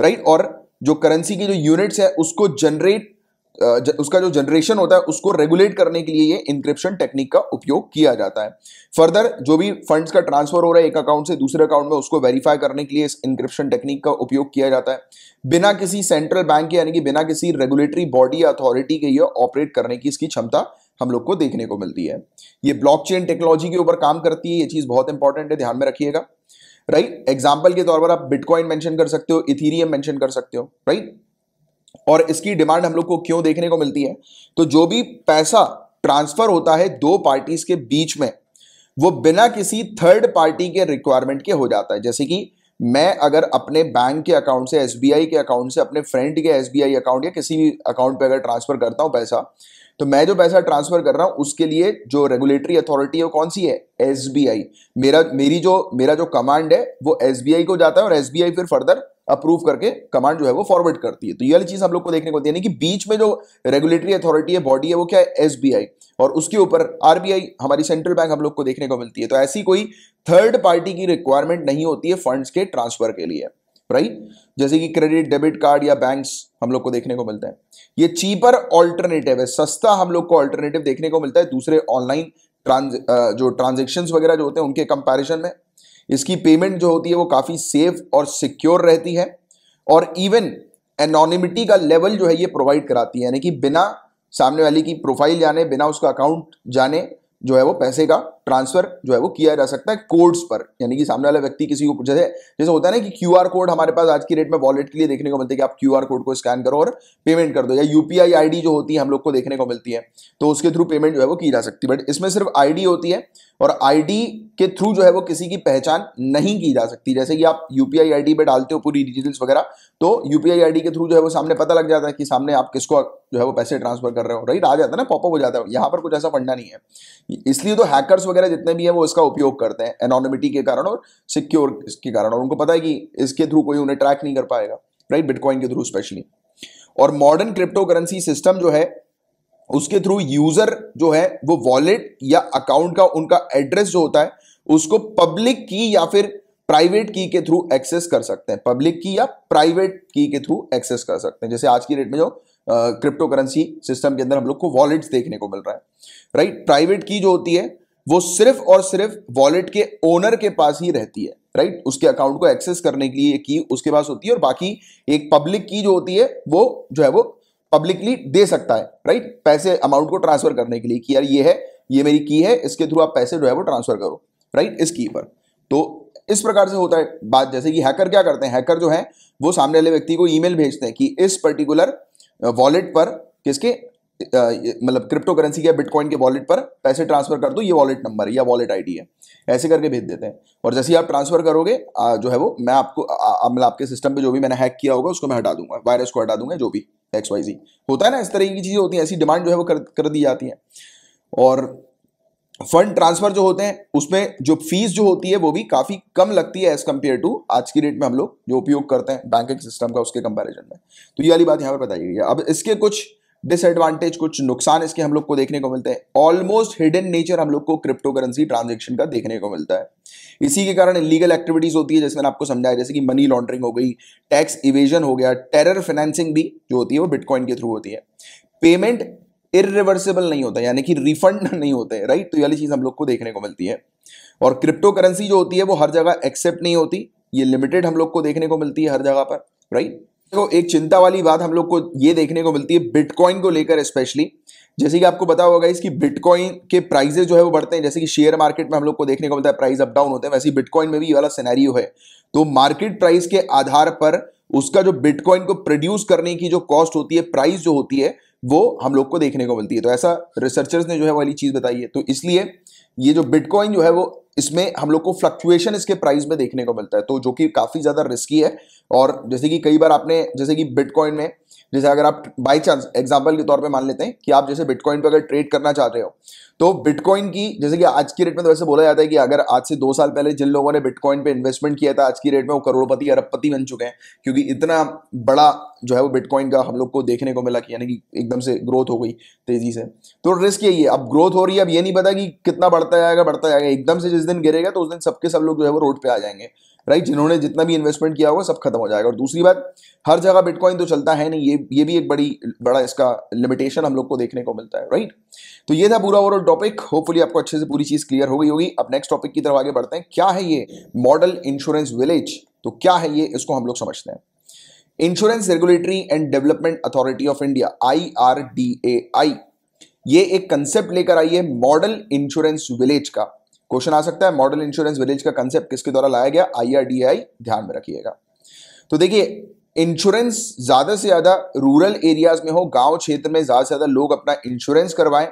राइट और जो करेंसी की जो यूनिट्स है उसको जनरेट उसका जो जनरेशन होता है उसको रेगुलेट करने के लिए ये इंक्रिप्शन टेक्निक का उपयोग किया जाता है फर्दर जो भी फंड्स का ट्रांसफर हो रहा है एक अकाउंट से दूसरे अकाउंट में उसको वेरीफाई करने के लिए इस इंक्रिप्शन टेक्निक का उपयोग किया जाता है बिना किसी सेंट्रल बैंक के यानी कि बिना किसी रेगुलेटरी बॉडी अथॉरिटी के ये ऑपरेट करने की इसकी क्षमता हम लोग को देखने को मिलती है ये ब्लॉकचेन टेक्नोलॉजी के ऊपर काम करती है ये चीज़ बहुत इंपॉर्टेंट है ध्यान में रखिएगा राइट एग्जाम्पल के तौर पर आप बिटकॉइन मेंशन कर सकते हो इथीरियम मेंशन कर सकते हो राइट और इसकी डिमांड हम लोग को क्यों देखने को मिलती है तो जो भी पैसा ट्रांसफर होता है दो पार्टीज के बीच में वो बिना किसी थर्ड पार्टी के रिक्वायरमेंट के हो जाता है जैसे कि मैं अगर अपने बैंक के अकाउंट से एसबीआई के अकाउंट से अपने फ्रेंड के एसबीआई अकाउंट या किसी भी अकाउंट पे अगर ट्रांसफर करता हूँ पैसा तो मैं जो पैसा ट्रांसफर कर रहा हूँ उसके लिए जो रेगुलेटरी अथॉरिटी है वो कौन सी है एस मेरा मेरी जो मेरा जो कमांड है वो एस को जाता है और एस फिर फर्दर अप्रूव करके कमांड जो है वो फॉरवर्ड करती है तो ये वाली चीज हम लोग को देखने को देने कि बीच में जो रेगुलेटरी अथॉरिटी है बॉडी है वो क्या है एसबीआई और उसके ऊपर आरबीआई हमारी सेंट्रल बैंक हम लोग को देखने को मिलती है तो ऐसी कोई थर्ड पार्टी की रिक्वायरमेंट नहीं होती है फंड्स के ट्रांसफर के लिए राइट जैसे कि क्रेडिट डेबिट कार्ड या बैंक्स हम लोग को देखने को मिलता है ये चीपर ऑल्टरनेटिव है सस्ता हम लोग को ऑल्टरनेटिव देखने को मिलता है दूसरे ऑनलाइन ट्रांज जो ट्रांजेक्शन वगैरह जो होते हैं उनके कंपेरिजन में इसकी पेमेंट जो होती है वो काफ़ी सेफ और सिक्योर रहती है और इवन एनोनिमिटी का लेवल जो है ये प्रोवाइड कराती है यानी कि बिना सामने वाले की प्रोफाइल जाने बिना उसका अकाउंट जाने जो है वो पैसे का ट्रांसफर जो है वो किया जा सकता है कोड्स पर यानी कि सामने वाला व्यक्ति किसी को जैसे जैसे होता है ना कि क्यू कोड हमारे पास आज की डेट में वॉलेट के लिए देखने को मिलता है कि आप क्यू कोड को स्कैन करो और पेमेंट कर दो या यूपीआई आईडी जो होती है हम लोग को देखने को मिलती है तो उसके थ्रू पेमेंट जो है वो की जा सकती है बट इसमें सिर्फ आई होती है और आई के थ्रू जो है वो किसी की पहचान नहीं की जा सकती जैसे कि आप यूपीआई आईडी पे डालते हो पूरी डिटेल्स वगैरह तो यूपीआई आई के थ्रू जो है वो सामने पता लग जाता है कि सामने आप किसको जो है वो पैसे ट्रांसफर कर रहे हो राइट आ जाता है ना पॉपअप हो जाता है यहाँ पर कुछ ऐसा फंडा नहीं है इसलिए तो हैकर्स वगैरह जितने भी हैं वो इसका उपयोग करते हैं एनोनिमिटी के कारण और सिक्योर के कारण और उनको पता है कि इसके थ्रू कोई उन्हें ट्रैक नहीं कर पाएगा राइट बिटकॉइन के थ्रू स्पेशली और मॉडर्न क्रिप्टो करेंसी सिस्टम जो है उसके थ्रू यूजर जो है वो वॉलेट या अकाउंट का उनका एड्रेस जो होता है उसको पब्लिक की या फिर प्राइवेट की के थ्रू एक्सेस कर सकते हैं पब्लिक की या प्राइवेट की के थ्रू एक्सेस कर सकते हैं जैसे आज की डेट में जो क्रिप्टो करेंसी सिस्टम के अंदर हम लोग को वॉलेट्स देखने को मिल रहा है राइट प्राइवेट की जो होती है वो सिर्फ और सिर्फ वॉलेट के ओनर के पास ही रहती है राइट उसके अकाउंट को एक्सेस करने के लिए की उसके पास होती है और बाकी एक पब्लिक की जो होती है वो जो है वो पब्लिकली दे सकता है राइट पैसे अमाउंट को ट्रांसफर करने के लिए कि यार ये है ये मेरी की है इसके थ्रू आप पैसे जो है वो ट्रांसफर करो राइट इस की पर तो इस प्रकार से होता है बात जैसे कि हैकर क्या करते हैं हैकर जो है वो सामने वाले व्यक्ति को ईमेल भेजते हैं कि इस पर्टिकुलर वॉलेट पर किसके मतलब क्रिप्टो करेंसी या बिटकॉइन के वॉलेट पर पैसे ट्रांसफर कर दो ये वॉलेट नंबर है या वॉलेट आईडी है ऐसे करके भेज देते हैं और जैसे ही आप ट्रांसफर करोगे आ, जो है वो मैं आपको मतलब आपके सिस्टम पे जो भी मैंने हैक किया होगा उसको मैं हटा दूंगा वायरस को हटा दूंगा जो भी एक्स वाई जी होता है ना इस तरह की चीज़ें होती हैं ऐसी डिमांड जो है वो कर, कर दी जाती है और फंड ट्रांसफर जो होते हैं उसमें जो फीस जो होती है वो भी काफ़ी कम लगती है एज कम्पेयर टू आज की डेट में हम लोग जो उपयोग करते हैं बैंकिंग सिस्टम का उसके कंपैरिजन में तो ये वाली बात यहाँ पर बताइए अब इसके कुछ डिसएडवांटेज कुछ नुकसान इसके हम लोग को देखने को मिलते हैं ऑलमोस्ट हिडन नेचर हम लोग को क्रिप्टो करेंसी ट्रांजेक्शन का देखने को मिलता है इसी के कारण इलीगल एक्टिविटीज होती है जैसे मैंने आपको समझाया जैसे कि मनी लॉन्ड्रिंग हो गई टैक्स इवेजन हो गया टेरर फाइनेंसिंग भी जो होती है वो बिटकॉइन के थ्रू होती है पेमेंट इिवर्सिबल नहीं होता यानी कि रिफंड नहीं होते राइट तो ये चीज़ हम लोग को देखने को मिलती है और क्रिप्टो करेंसी जो होती है वो हर जगह एक्सेप्ट नहीं होती ये लिमिटेड हम लोग को देखने को मिलती है हर जगह पर राइट देखो एक चिंता वाली बात हम लोग को ये देखने को मिलती है बिटकॉइन को लेकर स्पेशली जैसे कि आपको पता होगा इसकी बिटकॉइन के प्राइजेस जो है वो बढ़ते हैं जैसे कि शेयर मार्केट में हम लोग को देखने को मिलता है प्राइस अप डाउन होते हैं वैसे बिटकॉइन में भी ये वाला सिनेरियो है तो मार्केट प्राइस के आधार पर उसका जो बिटकॉइन को प्रोड्यूस करने की जो कॉस्ट होती है प्राइस जो होती है वो हम लोग को देखने को मिलती है तो ऐसा रिसर्चर्स ने जो है वाली चीज़ बताई है तो इसलिए ये जो बिटकॉइन जो है वो इसमें हम लोग को फ्लक्चुएशन इसके प्राइस में देखने को मिलता है तो जो कि काफ़ी ज़्यादा रिस्की है और जैसे कि कई बार आपने जैसे कि बिटकॉइन में जैसे अगर आप बाई चांस एग्जाम्पल के तौर पर मान लेते हैं कि आप जैसे बिटकॉइन पर अगर ट्रेड करना चाहते हो तो बिटकॉइन की जैसे कि आज की रेट में तो वैसे बोला जाता है कि अगर आज से दो साल पहले जिन लोगों ने बिटकॉइन पे इन्वेस्टमेंट किया था आज की रेट में वो करोड़पति अरबपति बन चुके हैं क्योंकि इतना बड़ा जो है वो बिटकॉइन का हम लोग को देखने को मिला कि यानी कि एकदम से ग्रोथ हो गई तेजी से तो रिस्क यही है अब ग्रोथ हो रही है अब ये नहीं पता कि कितना बढ़ता जाएगा बढ़ता जाएगा एकदम से जिस दिन गिरेगा तो उस दिन सबके सब लोग जो है वो रोड पर आ जाएंगे राइट जिन्होंने जितना भी इन्वेस्टमेंट किया होगा सब खत्म हो जाएगा और दूसरी बात हर जगह बिटकॉइन तो चलता है नहीं ये ये भी एक बड़ी बड़ा इसका लिमिटेशन हम लोग को देखने को मिलता है राइट तो ये था पूरा ओवरऑल टॉपिक होपफुली आपको अच्छे से पूरी चीज़ क्लियर हो गई होगी अब नेक्स्ट टॉपिक की तरफ आगे बढ़ते हैं क्या है ये मॉडल इंश्योरेंस विलेज तो क्या है ये इसको हम लोग समझते हैं insurance regulatory and development authority of India I R D A I ये एक कंसेप्ट लेकर आई है मॉडल इंश्योरेंस विलेज का क्वेश्चन आ सकता है मॉडल इंश्योरेंस विलेज का कंसेप्ट किसके द्वारा लाया गया आईआरडीआई ध्यान में रखिएगा तो देखिए इंश्योरेंस ज्यादा से ज्यादा रूरल एरियाज में हो गांव क्षेत्र में ज्यादा से ज्यादा लोग अपना इंश्योरेंस करवाएं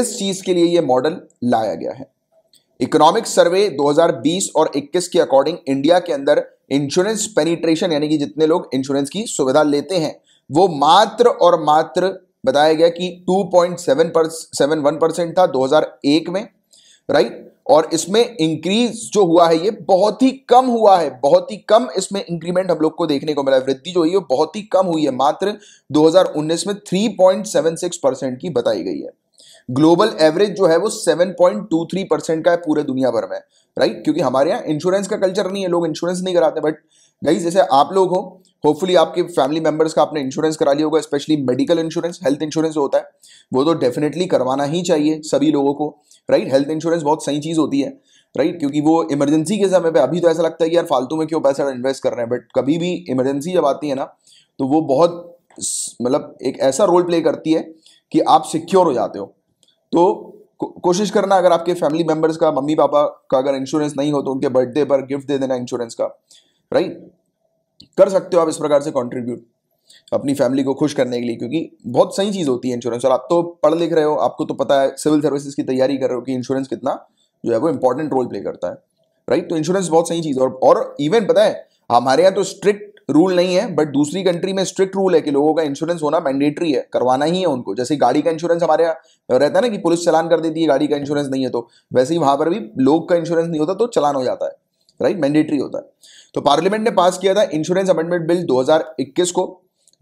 इस चीज के लिए यह मॉडल लाया गया है इकोनॉमिक सर्वे 2020 और 21 के अकॉर्डिंग इंडिया के अंदर इंश्योरेंस पेनिट्रेशन यानी कि जितने लोग इंश्योरेंस की सुविधा लेते हैं वो मात्र और मात्र बताया गया कि टू परसेंट था दो में राइट right? और इसमें इंक्रीज जो हुआ है ये बहुत ही कम हुआ है बहुत ही कम इसमें इंक्रीमेंट हम लोग को देखने को मिला है वृद्धि जो है बहुत ही कम हुई है मात्र 2019 में 3.76 परसेंट की बताई गई है ग्लोबल एवरेज जो है वो 7.23 परसेंट का है पूरे दुनिया भर में राइट क्योंकि हमारे यहाँ इंश्योरेंस का कल्चर नहीं है लोग इंश्योरेंस नहीं कराते बट गई जैसे आप लोग हो होपफुली आपके फैमिली मेम्बर्स का आपने इंश्योरेंस करा लिया होगा specially medical insurance health insurance होता है वो तो डेफिनेटली करवाना ही चाहिए सभी लोगों को राइट हेल्थ इंश्योरेंस बहुत सही चीज़ होती है राइट क्योंकि वो इमरजेंसी के समय पे अभी तो ऐसा लगता है कि यार फालतू में क्यों पैसा इन्वेस्ट कर रहे हैं बट कभी भी इमरजेंसी जब आती है ना तो वो बहुत मतलब एक ऐसा रोल प्ले करती है कि आप सिक्योर हो जाते हो तो कोशिश करना अगर आपके फैमिली मेम्बर्स का मम्मी पापा का अगर इंश्योरेंस नहीं हो तो उनके बर्थडे पर गिफ्ट दे देना इंश्योरेंस का राइट कर सकते हो आप इस प्रकार से कॉन्ट्रीब्यूट अपनी फैमिली को खुश करने के लिए क्योंकि बहुत सही चीज़ होती है इंश्योरेंस और आप तो पढ़ लिख रहे हो आपको तो पता है सिविल सर्विसेज की तैयारी कर रहे हो कि इंश्योरेंस कितना जो है वो इंपॉर्टेंट रोल प्ले करता है राइट तो इंश्योरेंस बहुत सही चीज़ है और, इवन पता है हमारे यहाँ तो स्ट्रिक्ट रूल नहीं है बट दूसरी कंट्री में स्ट्रिक्ट रूल है कि लोगों का इंश्योरेंस होना मैंडेटरी है करवाना ही है उनको जैसे गाड़ी का इंश्योरेंस हमारे यहाँ रहता है ना कि पुलिस चलान कर देती है गाड़ी का इंश्योरेंस नहीं है तो वैसे ही वहाँ पर भी लोग का इंश्योरेंस नहीं होता तो चलान हो जाता है राइट मैंडेटरी होता है तो पार्लियामेंट ने पास किया था इंश्योरेंस अमेंडमेंट बिल 2021 को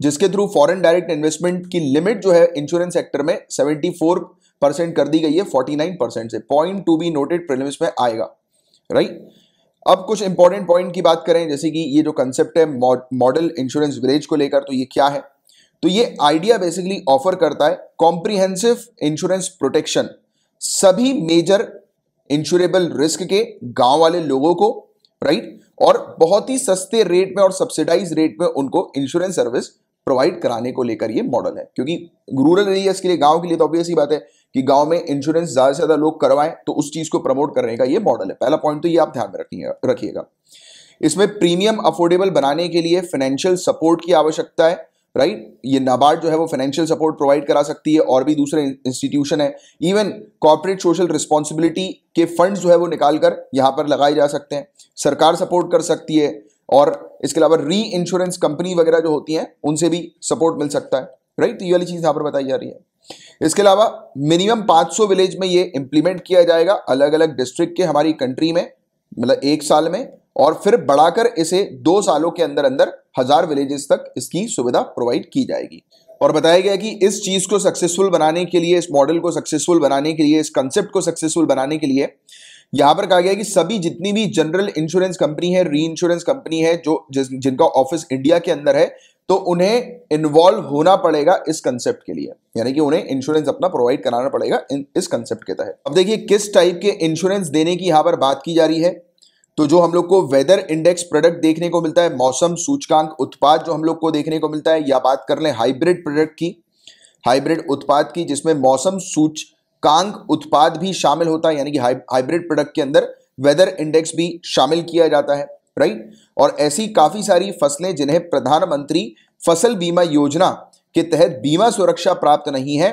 जिसके थ्रू फॉरेन डायरेक्ट इन्वेस्टमेंट की लिमिट जो है इंश्योरेंस सेक्टर में 74 परसेंट कर दी गई है 49 परसेंट से point to be noted prelims में आएगा राइट अब कुछ इंपॉर्टेंट पॉइंट की बात करें जैसे कि ये जो कंसेप्ट है मॉडल इंश्योरेंस विलेज को लेकर तो ये क्या है तो ये आइडिया बेसिकली ऑफर करता है कॉम्प्रीहेंसिव इंश्योरेंस प्रोटेक्शन सभी मेजर इंश्योरेबल रिस्क के गांव वाले लोगों को राइट और बहुत ही सस्ते रेट में और सब्सिडाइज रेट में उनको इंश्योरेंस सर्विस प्रोवाइड कराने को लेकर ये मॉडल है क्योंकि रूरल एरियाज के लिए गांव के लिए तो ऑब्वियस ही बात है कि गांव में इंश्योरेंस ज्यादा से ज्यादा लोग करवाएं तो उस चीज को प्रमोट करने का ये मॉडल है पहला पॉइंट तो ये आप ध्यान में रखिएगा इसमें प्रीमियम अफोर्डेबल बनाने के लिए फाइनेंशियल सपोर्ट की आवश्यकता है राइट right? ये नाबार्ड जो है वो फाइनेंशियल सपोर्ट प्रोवाइड करा सकती है और भी दूसरे इंस्टीट्यूशन है इवन कॉर्पोरेट सोशल रिस्पॉन्सिबिलिटी के फंड्स जो है वो निकाल कर यहाँ पर लगाए जा सकते हैं सरकार सपोर्ट कर सकती है और इसके अलावा री इंश्योरेंस कंपनी वगैरह जो होती हैं उनसे भी सपोर्ट मिल सकता है राइट right? तो ये वाली चीज़ यहाँ पर बताई जा रही है इसके अलावा मिनिमम 500 विलेज में ये इंप्लीमेंट किया जाएगा अलग अलग डिस्ट्रिक्ट के हमारी कंट्री में मतलब एक साल में और फिर बढ़ाकर इसे दो सालों के अंदर अंदर हजार विलेजेस तक इसकी सुविधा प्रोवाइड की जाएगी और बताया गया कि इस चीज़ को सक्सेसफुल बनाने के लिए इस मॉडल को सक्सेसफुल बनाने के लिए इस कंसेप्ट को सक्सेसफुल बनाने के लिए यहां पर कहा गया कि सभी जितनी भी जनरल इंश्योरेंस कंपनी है री इंश्योरेंस कंपनी है जो जिस जिनका ऑफिस इंडिया के अंदर है तो उन्हें इन्वॉल्व होना पड़ेगा इस कंसेप्ट के लिए यानी कि उन्हें इंश्योरेंस अपना प्रोवाइड कराना पड़ेगा इस कंसेप्ट के तहत अब देखिए किस टाइप के इंश्योरेंस देने की यहां पर बात की जा रही है तो जो हम लोग को वेदर इंडेक्स प्रोडक्ट देखने को मिलता है मौसम सूचकांक उत्पाद जो हम लोग को देखने को मिलता है या बात कर लें हाइब्रिड प्रोडक्ट की हाइब्रिड उत्पाद की जिसमें मौसम सूचकांक उत्पाद भी शामिल होता है यानी कि हाइब्रिड प्रोडक्ट के अंदर वेदर इंडेक्स भी शामिल किया जाता है राइट और ऐसी काफ़ी सारी फसलें जिन्हें प्रधानमंत्री फसल बीमा योजना के तहत बीमा सुरक्षा प्राप्त नहीं है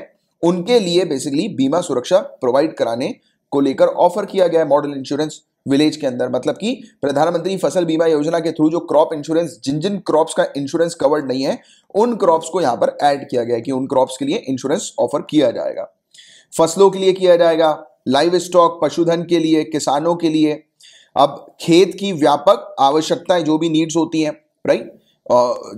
उनके लिए बेसिकली बीमा सुरक्षा प्रोवाइड कराने को लेकर ऑफर किया गया है मॉडल इंश्योरेंस विलेज के अंदर मतलब कि प्रधानमंत्री फसल बीमा योजना के थ्रू जो क्रॉप इंश्योरेंस जिन जिन क्रॉप्स का इंश्योरेंस कवर्ड नहीं है उन क्रॉप्स को यहां पर ऐड किया गया कि उन क्रॉप्स के लिए इंश्योरेंस ऑफर किया जाएगा फसलों के लिए किया जाएगा लाइव स्टॉक पशुधन के लिए किसानों के लिए अब खेत की व्यापक आवश्यकताएं जो भी नीड्स होती हैं राइट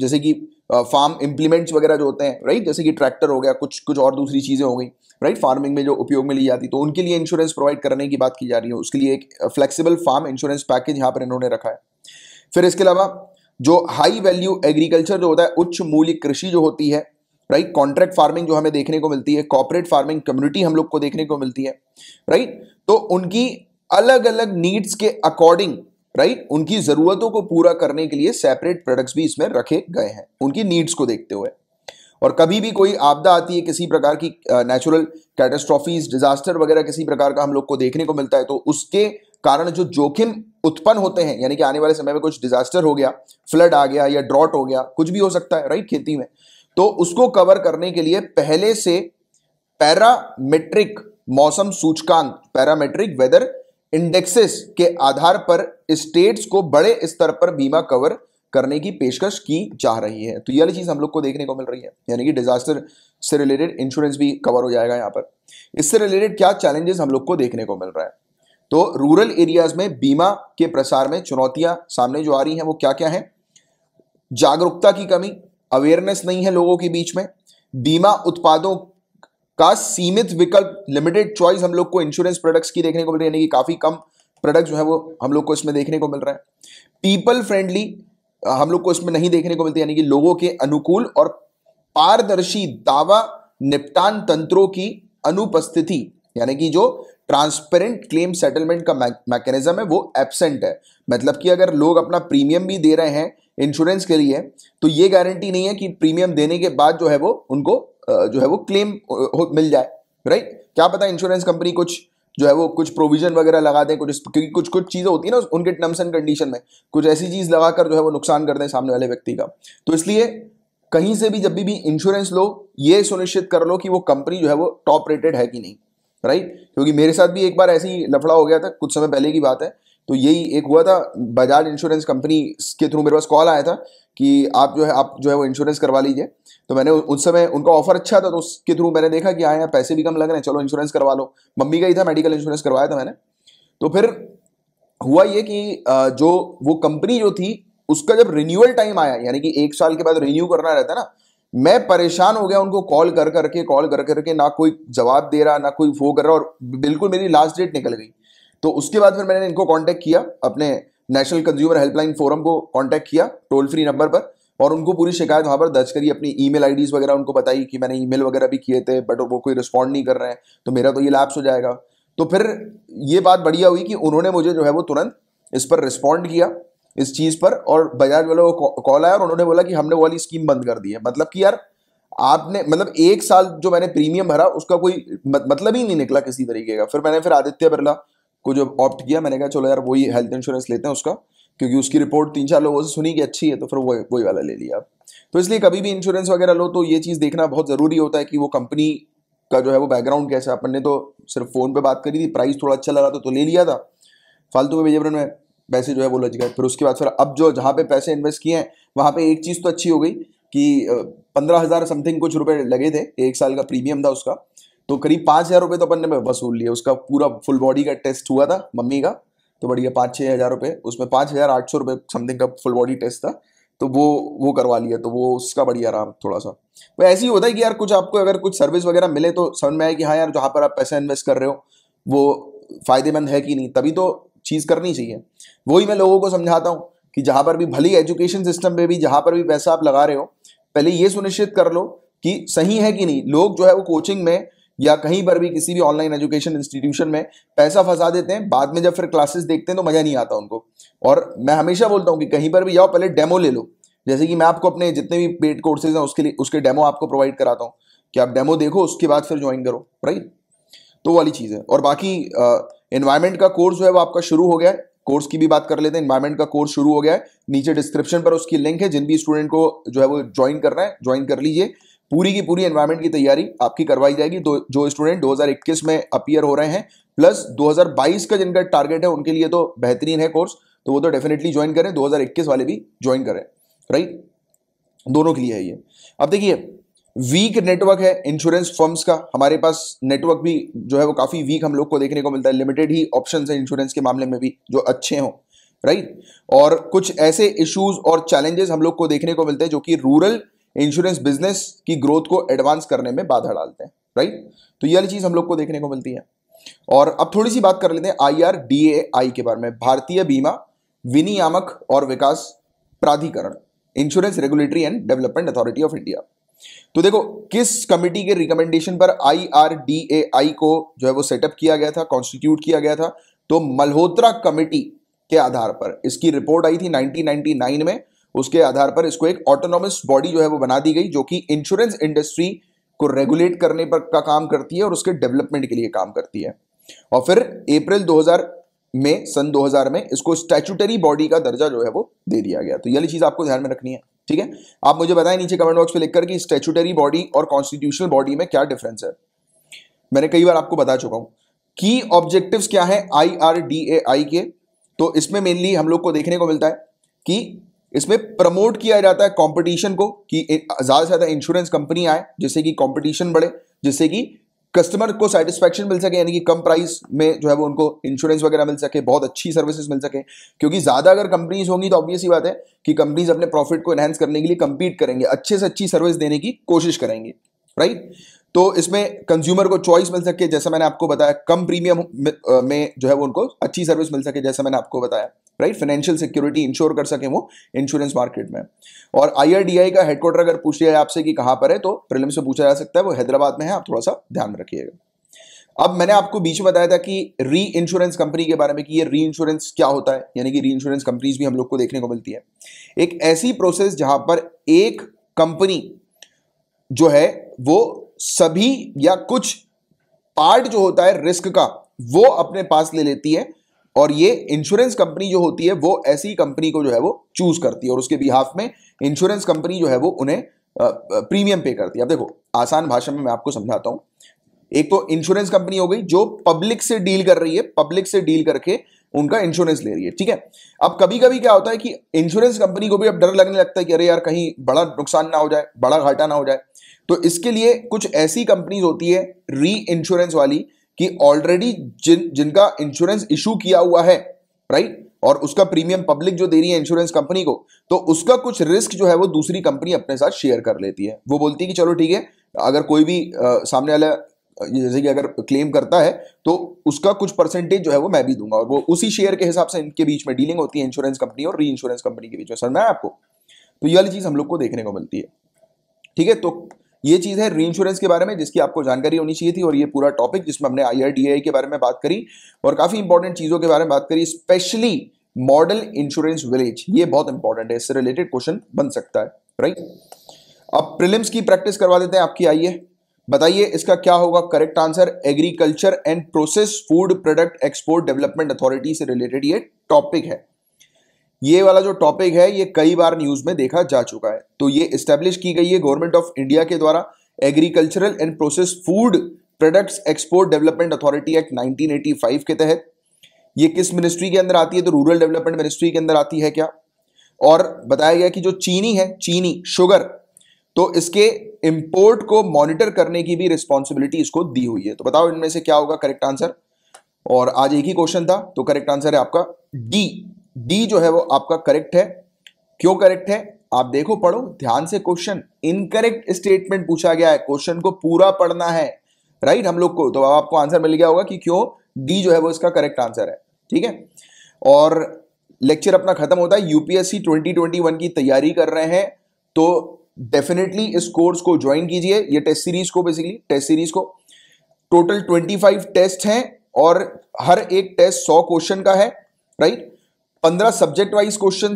जैसे कि फार्म इम्प्लीमेंट्स वगैरह जो होते हैं राइट जैसे कि ट्रैक्टर हो गया कुछ कुछ और दूसरी चीज़ें हो गई राइट फार्मिंग में जो उपयोग में ली जाती तो उनके लिए इंश्योरेंस प्रोवाइड करने की बात की जा रही है उसके लिए एक फ्लेक्सिबल फार्म इंश्योरेंस पैकेज यहाँ पर इन्होंने रखा है फिर इसके अलावा जो हाई वैल्यू एग्रीकल्चर जो होता है उच्च मूल्य कृषि जो होती है राइट कॉन्ट्रैक्ट फार्मिंग जो हमें देखने को मिलती है कॉपरेट फार्मिंग कम्युनिटी हम लोग को देखने को मिलती है राइट right? तो उनकी अलग अलग नीड्स के अकॉर्डिंग राइट उनकी ज़रूरतों को पूरा करने के लिए सेपरेट प्रोडक्ट्स भी इसमें रखे गए हैं उनकी नीड्स को देखते हुए और कभी भी कोई आपदा आती है किसी प्रकार की नेचुरल कैटेस्ट्रॉफीज डिजास्टर वगैरह किसी प्रकार का हम लोग को देखने को मिलता है तो उसके कारण जो जोखिम उत्पन्न होते हैं यानी कि आने वाले समय में कुछ डिजास्टर हो गया फ्लड आ गया या ड्रॉट हो गया कुछ भी हो सकता है राइट खेती में तो उसको कवर करने के लिए पहले से पैरामेट्रिक मौसम सूचकांक पैरामेट्रिक वेदर इंडेक्सेस के आधार पर स्टेट्स को बड़े स्तर पर बीमा कवर करने की पेशकश की जा रही है तो ये चीज़ हम लोग को देखने को मिल रही है यानी कि डिजास्टर से रिलेटेड इंश्योरेंस भी कवर हो जाएगा यहाँ पर इससे रिलेटेड क्या चैलेंजेस हम लोग को देखने को मिल रहा है तो रूरल एरियाज में बीमा के प्रसार में चुनौतियां सामने जो आ रही हैं वो क्या क्या है जागरूकता की कमी अवेयरनेस नहीं है लोगों के बीच में बीमा उत्पादों का सीमित विकल्प लिमिटेड चॉइस हम लोग को इंश्योरेंस प्रोडक्ट्स की देखने को मिल रही है यानी कि काफ़ी कम प्रोडक्ट जो है वो हम लोग को इसमें देखने को मिल रहा है पीपल फ्रेंडली हम लोग को इसमें नहीं देखने को मिलती यानी कि लोगों के अनुकूल और पारदर्शी दावा निपटान तंत्रों की अनुपस्थिति यानी कि जो ट्रांसपेरेंट क्लेम सेटलमेंट का मैकेनिज्म है वो एबसेंट है मतलब कि अगर लोग अपना प्रीमियम भी दे रहे हैं इंश्योरेंस के लिए तो ये गारंटी नहीं है कि प्रीमियम देने के बाद जो है वो उनको जो है वो क्लेम मिल जाए राइट क्या पता इंश्योरेंस कंपनी कुछ जो है वो कुछ प्रोविजन वगैरह लगा दें कुछ क्योंकि कुछ कुछ चीज़ें होती है ना उनके टर्म्स एंड कंडीशन में कुछ ऐसी चीज़ लगाकर जो है वो नुकसान कर दें सामने वाले व्यक्ति का तो इसलिए कहीं से भी जब भी, भी इंश्योरेंस लो ये सुनिश्चित कर लो कि वो कंपनी जो है वो टॉप रेटेड है कि नहीं राइट क्योंकि मेरे साथ भी एक बार ऐसी लफड़ा हो गया था कुछ समय पहले की बात है तो यही एक हुआ था बजाज इंश्योरेंस कंपनी के थ्रू मेरे पास कॉल आया था कि आप जो है आप जो है वो इंश्योरेंस करवा लीजिए तो मैंने उस समय उनका ऑफर अच्छा था तो उसके थ्रू मैंने देखा कि आया हाँ, पैसे भी कम लग रहे हैं चलो इंश्योरेंस करवा लो मम्मी का ही था मेडिकल इंश्योरेंस करवाया था मैंने तो फिर हुआ ये कि जो वो कंपनी जो थी उसका जब रिन्यूअल टाइम आया यानी कि एक साल के बाद रिन्यू करना रहता ना मैं परेशान हो गया उनको कॉल कर करके कॉल कर करके ना कोई जवाब दे रहा ना कोई वो कर रहा और बिल्कुल मेरी लास्ट डेट निकल गई तो उसके बाद फिर मैंने इनको कॉन्टैक्ट किया अपने नेशनल कंज्यूमर हेल्पलाइन फोरम को कॉन्टैक्ट किया टोल फ्री नंबर पर और उनको पूरी शिकायत वहाँ पर दर्ज करी अपनी ई मेल वगैरह उनको बताई कि मैंने ई वगैरह भी किए थे बट वो कोई रिस्पॉन्ड नहीं कर रहे हैं तो मेरा तो ये लैप्स हो जाएगा तो फिर ये बात बढ़िया हुई कि उन्होंने मुझे जो है वो तुरंत इस पर रिस्पॉन्ड किया इस चीज़ पर और बजाज वालों को कॉल आया और उन्होंने बोला कि हमने वो वाली स्कीम बंद कर दी है मतलब कि यार आपने मतलब एक साल जो मैंने प्रीमियम भरा उसका कोई मतलब ही नहीं निकला किसी तरीके का फिर मैंने फिर आदित्य बिरला को जो ऑप्ट किया मैंने कहा चलो यार वही हेल्थ इंश्योरेंस लेते हैं उसका क्योंकि उसकी रिपोर्ट तीन चार लोगों से सुनी कि अच्छी है तो फिर वो वही वाला ले लिया तो इसलिए कभी भी इंश्योरेंस वगैरह लो तो ये चीज़ देखना बहुत ज़रूरी होता है कि वो कंपनी का जो है वो बैकग्राउंड कैसा अपन ने तो सिर्फ फ़ोन पर बात करी थी प्राइस थोड़ा अच्छा लगा था तो ले लिया था फालतू में बेजेबरन में पैसे जो है वो लच गए फिर उसके बाद फिर अब जो जहाँ पे पैसे इन्वेस्ट किए हैं वहाँ पे एक चीज़ तो अच्छी हो गई कि पंद्रह हज़ार समथिंग कुछ रुपए लगे थे एक साल का प्रीमियम था उसका तो करीब पाँच हज़ार रुपये तो अपन ने वसूल लिए उसका पूरा फुल बॉडी का टेस्ट हुआ था मम्मी का तो बढ़िया पाँच छः हज़ार रुपये उसमें पाँच हज़ार आठ सौ रुपये समथिंग का फुल बॉडी टेस्ट था तो वो वो करवा लिया तो वो उसका बढ़िया रहा थोड़ा सा वो तो ऐसे ही होता है कि यार कुछ आपको अगर कुछ सर्विस वगैरह मिले तो समझ में आए कि हाँ यार जहाँ पर आप पैसा इन्वेस्ट कर रहे हो वो फ़ायदेमंद है कि नहीं तभी तो चीज़ करनी चाहिए वही मैं लोगों को समझाता हूँ कि जहाँ पर भी भली एजुकेशन सिस्टम में भी जहाँ पर भी पैसा आप लगा रहे हो पहले ये सुनिश्चित कर लो कि सही है कि नहीं लोग जो है वो कोचिंग में या कहीं पर भी किसी भी ऑनलाइन एजुकेशन इंस्टीट्यूशन में पैसा फंसा देते हैं बाद में जब फिर क्लासेस देखते हैं तो मज़ा नहीं आता उनको और मैं हमेशा बोलता हूँ कि कहीं पर भी जाओ पहले डेमो ले लो जैसे कि मैं आपको अपने जितने भी पेड कोर्सेज हैं उसके लिए उसके डेमो आपको प्रोवाइड कराता हूँ कि आप डेमो देखो उसके बाद फिर ज्वाइन करो राइट तो वाली चीज़ है और बाकी इन्वायरमेंट का कोर्स जो है वो आपका शुरू हो गया है कोर्स की भी बात कर लेते हैं इन्वायरमेंट का कोर्स शुरू हो गया है नीचे डिस्क्रिप्शन पर उसकी लिंक है जिन भी स्टूडेंट को जो है वो ज्वाइन करना है ज्वाइन कर लीजिए पूरी की पूरी एनवायरमेंट की तैयारी आपकी करवाई जाएगी दो, जो स्टूडेंट 2021 में अपियर हो रहे हैं प्लस 2022 का जिनका टारगेट है उनके लिए तो बेहतरीन है कोर्स तो वो तो डेफिनेटली ज्वाइन करें 2021 वाले भी ज्वाइन करें राइट दोनों के लिए है ये अब देखिए वीक नेटवर्क है इंश्योरेंस फर्म्स का हमारे पास नेटवर्क भी जो है वो काफ़ी वीक हम लोग को देखने को मिलता है लिमिटेड ही ऑप्शन है इंश्योरेंस के मामले में भी जो अच्छे हों राइट और कुछ ऐसे इश्यूज और चैलेंजेस हम लोग को देखने को मिलते हैं जो कि रूरल इंश्योरेंस बिजनेस की ग्रोथ को एडवांस करने में बाधा डालते हैं राइट तो ये चीज़ हम लोग को देखने को मिलती है और अब थोड़ी सी बात कर लेते हैं आई आर डी के बारे में भारतीय बीमा विनियामक और विकास प्राधिकरण insurance regulatory and development authority of India तो देखो किस कमिटी के रिकमेंडेशन पर आई आर डी को जो है वो सेटअप किया गया था कॉन्स्टिट्यूट किया गया था तो मल्होत्रा कमिटी के आधार पर इसकी रिपोर्ट आई थी 1999 में उसके आधार पर इसको एक ऑटोनोमस बॉडी जो है वो बना दी गई जो कि इंश्योरेंस इंडस्ट्री को रेगुलेट करने पर का काम करती है और उसके डेवलपमेंट के लिए काम करती है और फिर अप्रैल 2000 में सन 2000 में इसको स्टैचूटरी बॉडी का दर्जा जो है वो दे दिया गया तो ये चीज़ आपको ध्यान में रखनी है ठीक है आप मुझे बताएं नीचे कमेंट बॉक्स में लिखकर कि स्टैचूटरी बॉडी और कॉन्स्टिट्यूशनल बॉडी में क्या डिफरेंस है मैंने कई बार आपको बता चुका हूं की ऑब्जेक्टिव क्या है आई के तो इसमें मेनली हम लोग को देखने को मिलता है कि इसमें प्रमोट किया जाता है कंपटीशन को कि ज़्यादा से ज़्यादा इंश्योरेंस कंपनी आए जिससे कि कंपटीशन बढ़े जिससे कि कस्टमर को सेटिस्फेक्शन मिल सके यानी कि कम प्राइस में जो है वो उनको इंश्योरेंस वगैरह मिल सके बहुत अच्छी सर्विसेज मिल सके क्योंकि ज़्यादा अगर कंपनीज होंगी तो ऑब्वियस ही बात है कि कंपनीज अपने प्रॉफिट को एनहेंस करने के लिए कंपीट करेंगे अच्छे से अच्छी सर्विस देने की कोशिश करेंगे राइट तो इसमें कंज्यूमर को चॉइस मिल सके जैसा मैंने आपको बताया कम प्रीमियम में जो है वो उनको अच्छी सर्विस मिल सके जैसा मैंने आपको बताया राइट फाइनेंशियल सिक्योरिटी इंश्योर कर सके वो इंश्योरेंस मार्केट में और आईआरडीआई का हेडक्वार्टर अगर पूछ लिया आपसे कि कहां पर है तो प्रिलिम्स में पूछा जा सकता है वो हैदराबाद में है आप थोड़ा सा ध्यान रखिएगा अब मैंने आपको बीच में बताया था कि री इंश्योरेंस कंपनी के बारे में कि ये री इंश्योरेंस क्या होता है यानी कि री इंश्योरेंस कंपनीज भी हम लोग को देखने को मिलती है एक ऐसी प्रोसेस जहां पर एक कंपनी जो है वो सभी या कुछ पार्ट जो होता है रिस्क का वो अपने पास ले लेती है और ये इंश्योरेंस कंपनी जो होती है वो ऐसी कंपनी को जो है वो चूज करती है और उसके बिहाफ में इंश्योरेंस कंपनी जो है वो उन्हें प्रीमियम पे करती है अब देखो आसान भाषा में मैं आपको समझाता हूं एक तो इंश्योरेंस कंपनी हो गई जो पब्लिक से डील कर रही है पब्लिक से डील करके उनका इंश्योरेंस ले रही है ठीक है अब कभी कभी क्या होता है कि इंश्योरेंस कंपनी को भी अब डर लगने लगता है कि अरे यार कहीं बड़ा नुकसान ना हो जाए बड़ा घाटा ना हो जाए तो इसके लिए कुछ ऐसी कंपनीज होती है री इंश्योरेंस वाली कि ऑलरेडी जिन जिनका इंश्योरेंस इशू किया हुआ है राइट और उसका प्रीमियम पब्लिक जो दे रही है इंश्योरेंस कंपनी को तो उसका कुछ रिस्क जो है वो दूसरी कंपनी अपने साथ शेयर कर लेती है वो बोलती है कि चलो ठीक है अगर कोई भी आ, सामने वाला जैसे कि अगर क्लेम करता है तो उसका कुछ परसेंटेज जो है वो मैं भी दूंगा और वो उसी शेयर के हिसाब से इनके बीच में डीलिंग होती है इंश्योरेंस कंपनी और री इंश्योरेंस कंपनी के बीच में समझ में आपको तो ये वाली चीज़ हम लोग को देखने को मिलती है ठीक है तो ये चीज़ है री इंश्योरेंस के बारे में जिसकी आपको जानकारी होनी चाहिए थी और ये पूरा टॉपिक जिसमें हमने आई के बारे में बात करी और काफ़ी इंपॉर्टेंट चीज़ों के बारे में बात करी स्पेशली मॉडल इंश्योरेंस विलेज ये बहुत इंपॉर्टेंट है इससे रिलेटेड क्वेश्चन बन सकता है राइट अब प्रिलिम्स की प्रैक्टिस करवा देते हैं आपकी आइए बताइए इसका क्या होगा correct answer agriculture and process food product export development authority से रिलेटेड ये टॉपिक है ये वाला जो टॉपिक है ये कई बार न्यूज़ में देखा जा चुका है तो ये स्टेब्लिश की गई है गवर्नमेंट ऑफ इंडिया के द्वारा agricultural and process food products export development authority act 1985 के तहत ये किस मिनिस्ट्री के अंदर आती है तो रूरल डेवलपमेंट मिनिस्ट्री के अंदर आती है क्या और बताया गया कि जो चीनी है चीनी शुगर तो इसके इंपोर्ट को मॉनिटर करने की भी रिस्पॉन्सिबिलिटी इसको दी हुई है तो बताओ इनमें से क्या होगा करेक्ट आंसर और आज एक ही क्वेश्चन था तो करेक्ट आंसर है आपका डी डी जो है वो आपका करेक्ट है क्यों करेक्ट है आप देखो पढ़ो ध्यान से क्वेश्चन इनकरेक्ट स्टेटमेंट पूछा गया है क्वेश्चन को पूरा पढ़ना है राइट हम लोग को तो अब आपको आंसर मिल गया होगा कि क्यों डी जो है वो इसका करेक्ट आंसर है ठीक है और लेक्चर अपना खत्म होता है यूपीएससी 2021 की तैयारी कर रहे हैं तो डेफिनेटली इस कोर्स को ज्वाइन कीजिए ये टेस्ट सीरीज को बेसिकली टेस्ट सीरीज को टोटल 25 टेस्ट हैं और हर एक टेस्ट 100 क्वेश्चन का है राइट right? पंद्रह subject wise question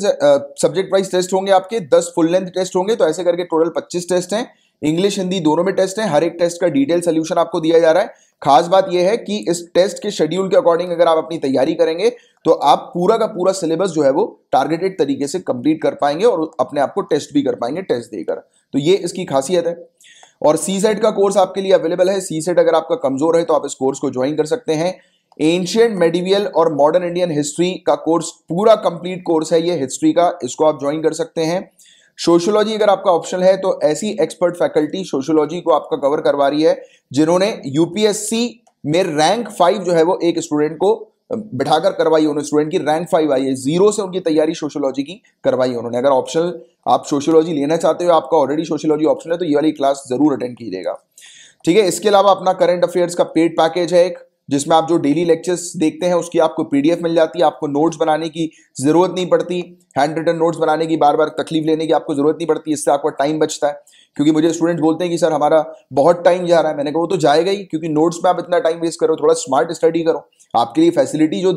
subject wise test होंगे आपके दस फुल लेंथ टेस्ट होंगे तो ऐसे करके टोटल पच्चीस टेस्ट हैं इंग्लिश हिंदी दोनों में टेस्ट हैं हर एक टेस्ट का डिटेल सोल्यूशन आपको दिया जा रहा है खास बात यह है कि इस टेस्ट के शेड्यूल के अकॉर्डिंग अगर आप अपनी तैयारी करेंगे तो आप पूरा का पूरा सिलेबस जो है वो टारगेटेड तरीके से कंप्लीट कर पाएंगे और अपने आप को टेस्ट भी कर पाएंगे टेस्ट देकर तो ये इसकी खासियत है और सी सेट का कोर्स आपके लिए अवेलेबल है सी सेट अगर आपका कमजोर है तो आप इस कोर्स को ज्वाइन कर सकते हैं एंशियंट मेडिवियल और मॉडर्न इंडियन हिस्ट्री का कोर्स पूरा कंप्लीट कोर्स है ये हिस्ट्री का इसको आप ज्वाइन कर सकते हैं सोशोलॉजी अगर आपका ऑप्शन है तो ऐसी एक्सपर्ट फैकल्टी सोशोलॉजी को आपका कवर करवा रही है जिन्होंने यूपीएससी में रैंक फाइव जो है वो एक स्टूडेंट को बिठाकर करवाई उन्होंने स्टूडेंट की रैंक फाइव आई है जीरो से उनकी तैयारी सोशोलॉजी की करवाई उन्होंने अगर ऑप्शन आप सोशोलॉजी लेना चाहते हो आपका ऑलरेडी सोशोलॉजी ऑप्शन है तो ये वाली क्लास जरूर अटेंड कीजिएगा ठीक है इसके अलावा अपना करंट अफेयर्स का पेड पैकेज है एक जिसमें आप जो डेली लेक्चर्स देखते हैं उसकी आपको पीडीएफ मिल जाती है आपको नोट्स बनाने की ज़रूरत नहीं पड़ती हैंड रिटन नोट्स बनाने की बार बार तकलीफ लेने की आपको ज़रूरत नहीं पड़ती इससे आपका टाइम बचता है क्योंकि मुझे स्टूडेंट्स बोलते हैं कि सर हमारा बहुत टाइम जा रहा है मैंने कहा वो तो जाएगा ही क्योंकि नोट्स में आप इतना टाइम वेस्ट करो थोड़ा स्मार्ट स्टडी करो आपके लिए फैसिलिटी जो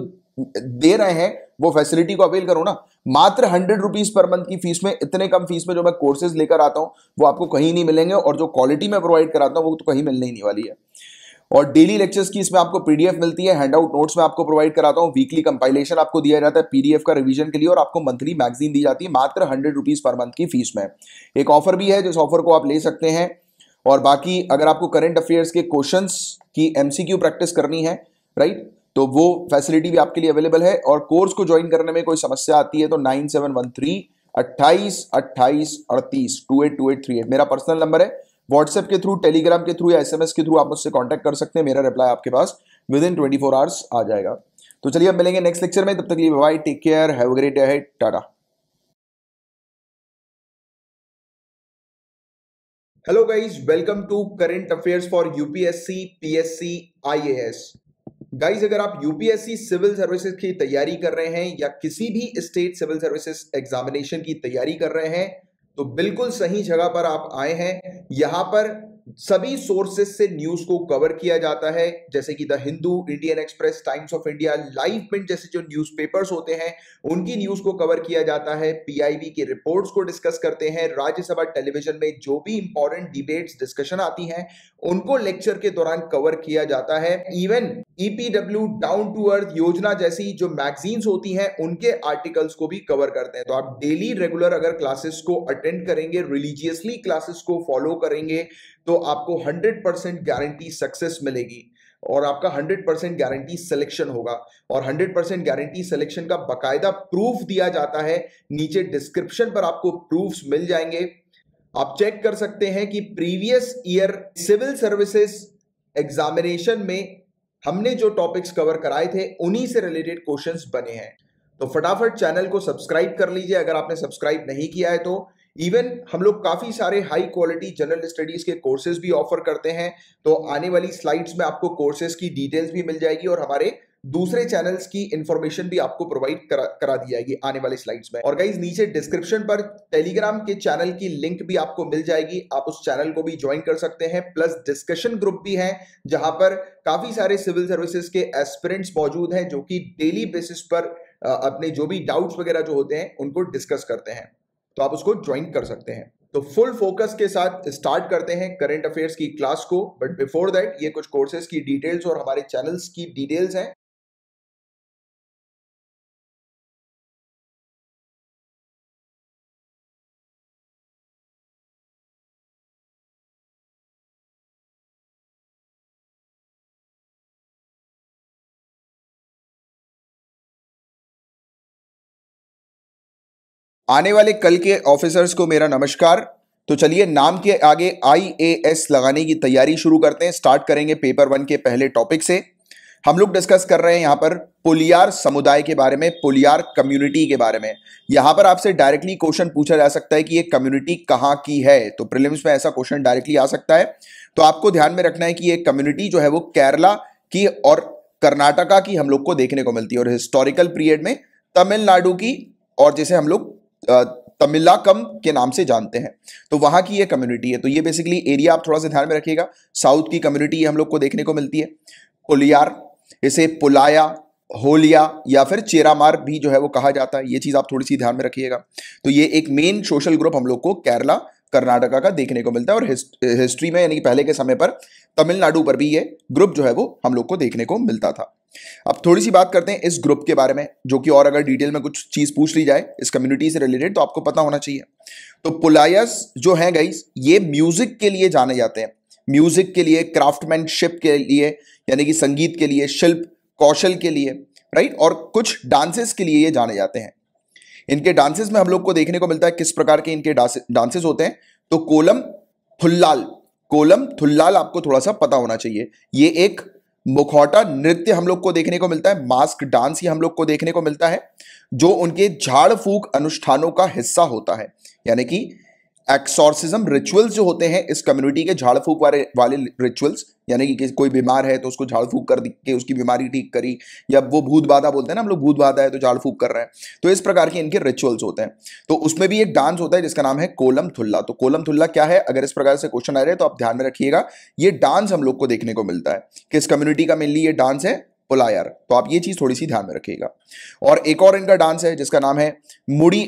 दे रहे हैं वो फैसिलिटी को अवेल करो ना मात्र हंड्रेड रुपीज पर मंथ की फीस में इतने कम फीस में जो मैं कोर्सेज लेकर आता हूँ वो आपको कहीं नहीं मिलेंगे और जो क्वालिटी में प्रोवाइड कराता हूँ वो तो कहीं मिलने ही नहीं वाली है और डेली लेक्चर्स की इसमें आपको पीडीएफ मिलती है हैंड आउट नोट्स में आपको प्रोवाइड कराता हूँ वीकली कंपाइलेशन आपको दिया जाता है पीडीएफ का रिवीजन के लिए और आपको मंथली मैगजीन दी जाती है मात्र हंड्रेड रुपीज पर मंथ की फीस में एक ऑफर भी है जिस ऑफर को आप ले सकते हैं और बाकी अगर आपको करंट अफेयर्स के क्वेश्चन की एमसीक्यू प्रैक्टिस करनी है राइट तो वो फैसिलिटी भी आपके लिए अवेलेबल है और कोर्स को ज्वाइन करने में कोई समस्या आती है तो नाइन सेवन वन थ्री अट्ठाईस अट्ठाईस अड़तीस two eight two eight three eight मेरा पर्सनल नंबर है व्हाट्सएप के थ्रू टेलीग्राम के थ्रू या एसएमएस के थ्रू आप मुझसे कॉन्टैक्ट कर सकते हैं मेरा रिप्लाई आपके पास within twenty four hours आ जाएगा तो चलिए अब मिलेंगे नेक्स्ट लेक्चर में तब तक लिए bye take care have great day है tata hello guys welcome to current affairs for UPSC PSC IAS guys अगर आप यूपीएससी सिविल सर्विसेज की तैयारी कर रहे हैं या किसी भी स्टेट सिविल सर्विसेज एग्जामिनेशन की तैयारी कर रहे हैं तो बिल्कुल सही जगह पर आप आए हैं यहां पर सभी सोर्सेस से न्यूज को कवर किया जाता है जैसे कि the Hindu Indian Express Times of India live print जैसे जो न्यूज़पेपर्स होते हैं उनकी न्यूज को कवर किया जाता है पीआईबी की रिपोर्ट्स को डिस्कस करते हैं राज्यसभा टेलीविजन में जो भी इंपॉर्टेंट डिबेट्स डिस्कशन आती हैं उनको लेक्चर के दौरान कवर किया जाता है even EPW down to earth Yojana जैसी जो मैगजीन्स होती हैं उनके आर्टिकल्स को भी कवर करते हैं तो आप डेली रेगुलर अगर क्लासेस को अटेंड करेंगे रिलीजियसली क्लासेस को फॉलो करेंगे तो आपको 100 परसेंट गारंटी सक्सेस मिलेगी और आपका 100 परसेंट गारंटी सिलेक्शन होगा और 100 परसेंट गारंटी सिलेक्शन का बकायदा प्रूफ दिया जाता है नीचे डिस्क्रिप्शन पर आपको प्रूफ मिल जाएंगे आप चेक कर सकते हैं कि previous year civil services examination में हमने जो टॉपिक्स कवर कराए थे उन्हीं से रिलेटेड क्वेश्चंस बने हैं तो फटाफट चैनल को सब्सक्राइब कर लीजिए अगर आपने सब्सक्राइब नहीं किया है तो इवन हम लोग काफ़ी सारे हाई क्वालिटी जनरल स्टडीज़ के कोर्सेज भी ऑफर करते हैं तो आने वाली स्लाइड्स में आपको कोर्सेज की डिटेल्स भी मिल जाएगी और हमारे दूसरे चैनल्स की इंफॉर्मेशन भी आपको प्रोवाइड करा करा दी जाएगी आने वाले स्लाइड्स में और गाइज नीचे डिस्क्रिप्शन पर टेलीग्राम के चैनल की लिंक भी आपको मिल जाएगी आप उस चैनल को भी ज्वाइन कर सकते हैं प्लस डिस्कशन ग्रुप भी है जहां पर काफी सारे सिविल सर्विसेज के एस्पिरेंट्स मौजूद हैं जो कि डेली बेसिस पर अपने जो भी डाउट्स वगैरह जो होते हैं उनको डिस्कस करते हैं तो आप उसको ज्वाइन कर सकते हैं तो फुल फोकस के साथ स्टार्ट करते हैं करंट अफेयर्स की क्लास को बट बिफोर दैट ये कुछ कोर्सेज की डिटेल्स और हमारे चैनल्स की डिटेल्स हैं आने वाले कल के ऑफिसर्स को मेरा नमस्कार तो चलिए नाम के आगे आईएएस लगाने की तैयारी शुरू करते हैं स्टार्ट करेंगे पेपर वन के पहले टॉपिक से हम लोग डिस्कस कर रहे हैं यहाँ पर पुलियार समुदाय के बारे में पुलियार कम्युनिटी के बारे में यहाँ पर आपसे डायरेक्टली क्वेश्चन पूछा जा सकता है कि ये कम्युनिटी कहाँ की है तो प्रिलिम्स में ऐसा क्वेश्चन डायरेक्टली आ सकता है तो आपको ध्यान में रखना है कि ये कम्युनिटी जो है वो केरला की और कर्नाटका की हम लोग को देखने को मिलती है और हिस्टोरिकल पीरियड में तमिलनाडु की और जिसे हम लोग तमिलाकम के नाम से जानते हैं तो वहां की ये कम्युनिटी है तो ये बेसिकली एरिया आप थोड़ा सा ध्यान में रखिएगा साउथ की कम्युनिटी हम लोग को देखने को मिलती है कोलियार इसे पुलाया होलिया या फिर चेरामार भी जो है वो कहा जाता है ये चीज़ आप थोड़ी सी ध्यान में रखिएगा तो ये एक मेन सोशल ग्रुप हम लोग को केरला कर्नाटका का देखने को मिलता है और हिस्ट्री में यानी पहले के समय पर तमिलनाडु पर भी ये ग्रुप जो है वो हम लोग को देखने को मिलता था अब थोड़ी सी बात करते हैं इस ग्रुप के बारे में जो कि और अगर डिटेल में कुछ चीज़ पूछ ली जाए इस कम्युनिटी से रिलेटेड तो आपको पता होना चाहिए तो पुलायस जो है गाइस ये म्यूज़िक के लिए जाने जाते हैं म्यूज़िक के लिए क्राफ्टमैनशिप के लिए यानी कि संगीत के लिए शिल्प कौशल के लिए राइट और कुछ डांसेस के लिए ये जाने जाते हैं इनके डांसेस में हम लोग को देखने को मिलता है किस प्रकार के इनके डांसेस होते हैं तो कोलम थुल्लाल कोलम थुल्लाल आपको थोड़ा सा पता होना चाहिए ये एक मुखौटा नृत्य हम लोग को देखने को मिलता है मास्क डांस ही हम लोग को देखने को मिलता है जो उनके झाड़ फूक अनुष्ठानों का हिस्सा होता है यानी कि एक्सोरसिज्म रिचुअल्स जो होते हैं इस कम्युनिटी के झाड़ फूक वाले वाले रिचुअल्स यानी कि कोई बीमार है तो उसको झाड़ फूक कर के उसकी बीमारी ठीक करी या वो भूत बाधा बोलते हैं ना हम लोग भूत बाधा है तो झाड़ फूक कर रहे हैं तो इस प्रकार के इनके रिचुअल्स होते हैं तो उसमें भी एक डांस होता है जिसका नाम है कोलम थुल्ला तो कोलम थुल्ला क्या है अगर इस प्रकार से क्वेश्चन आ रहे हैं तो आप ध्यान में रखिएगा ये डांस हम लोग को देखने को मिलता है किस कम्युनिटी का मेनली ये डांस है पुलायर तो आप ये चीज़ थोड़ी सी ध्यान में रखिएगा और एक और इनका डांस है जिसका नाम है मुड़ी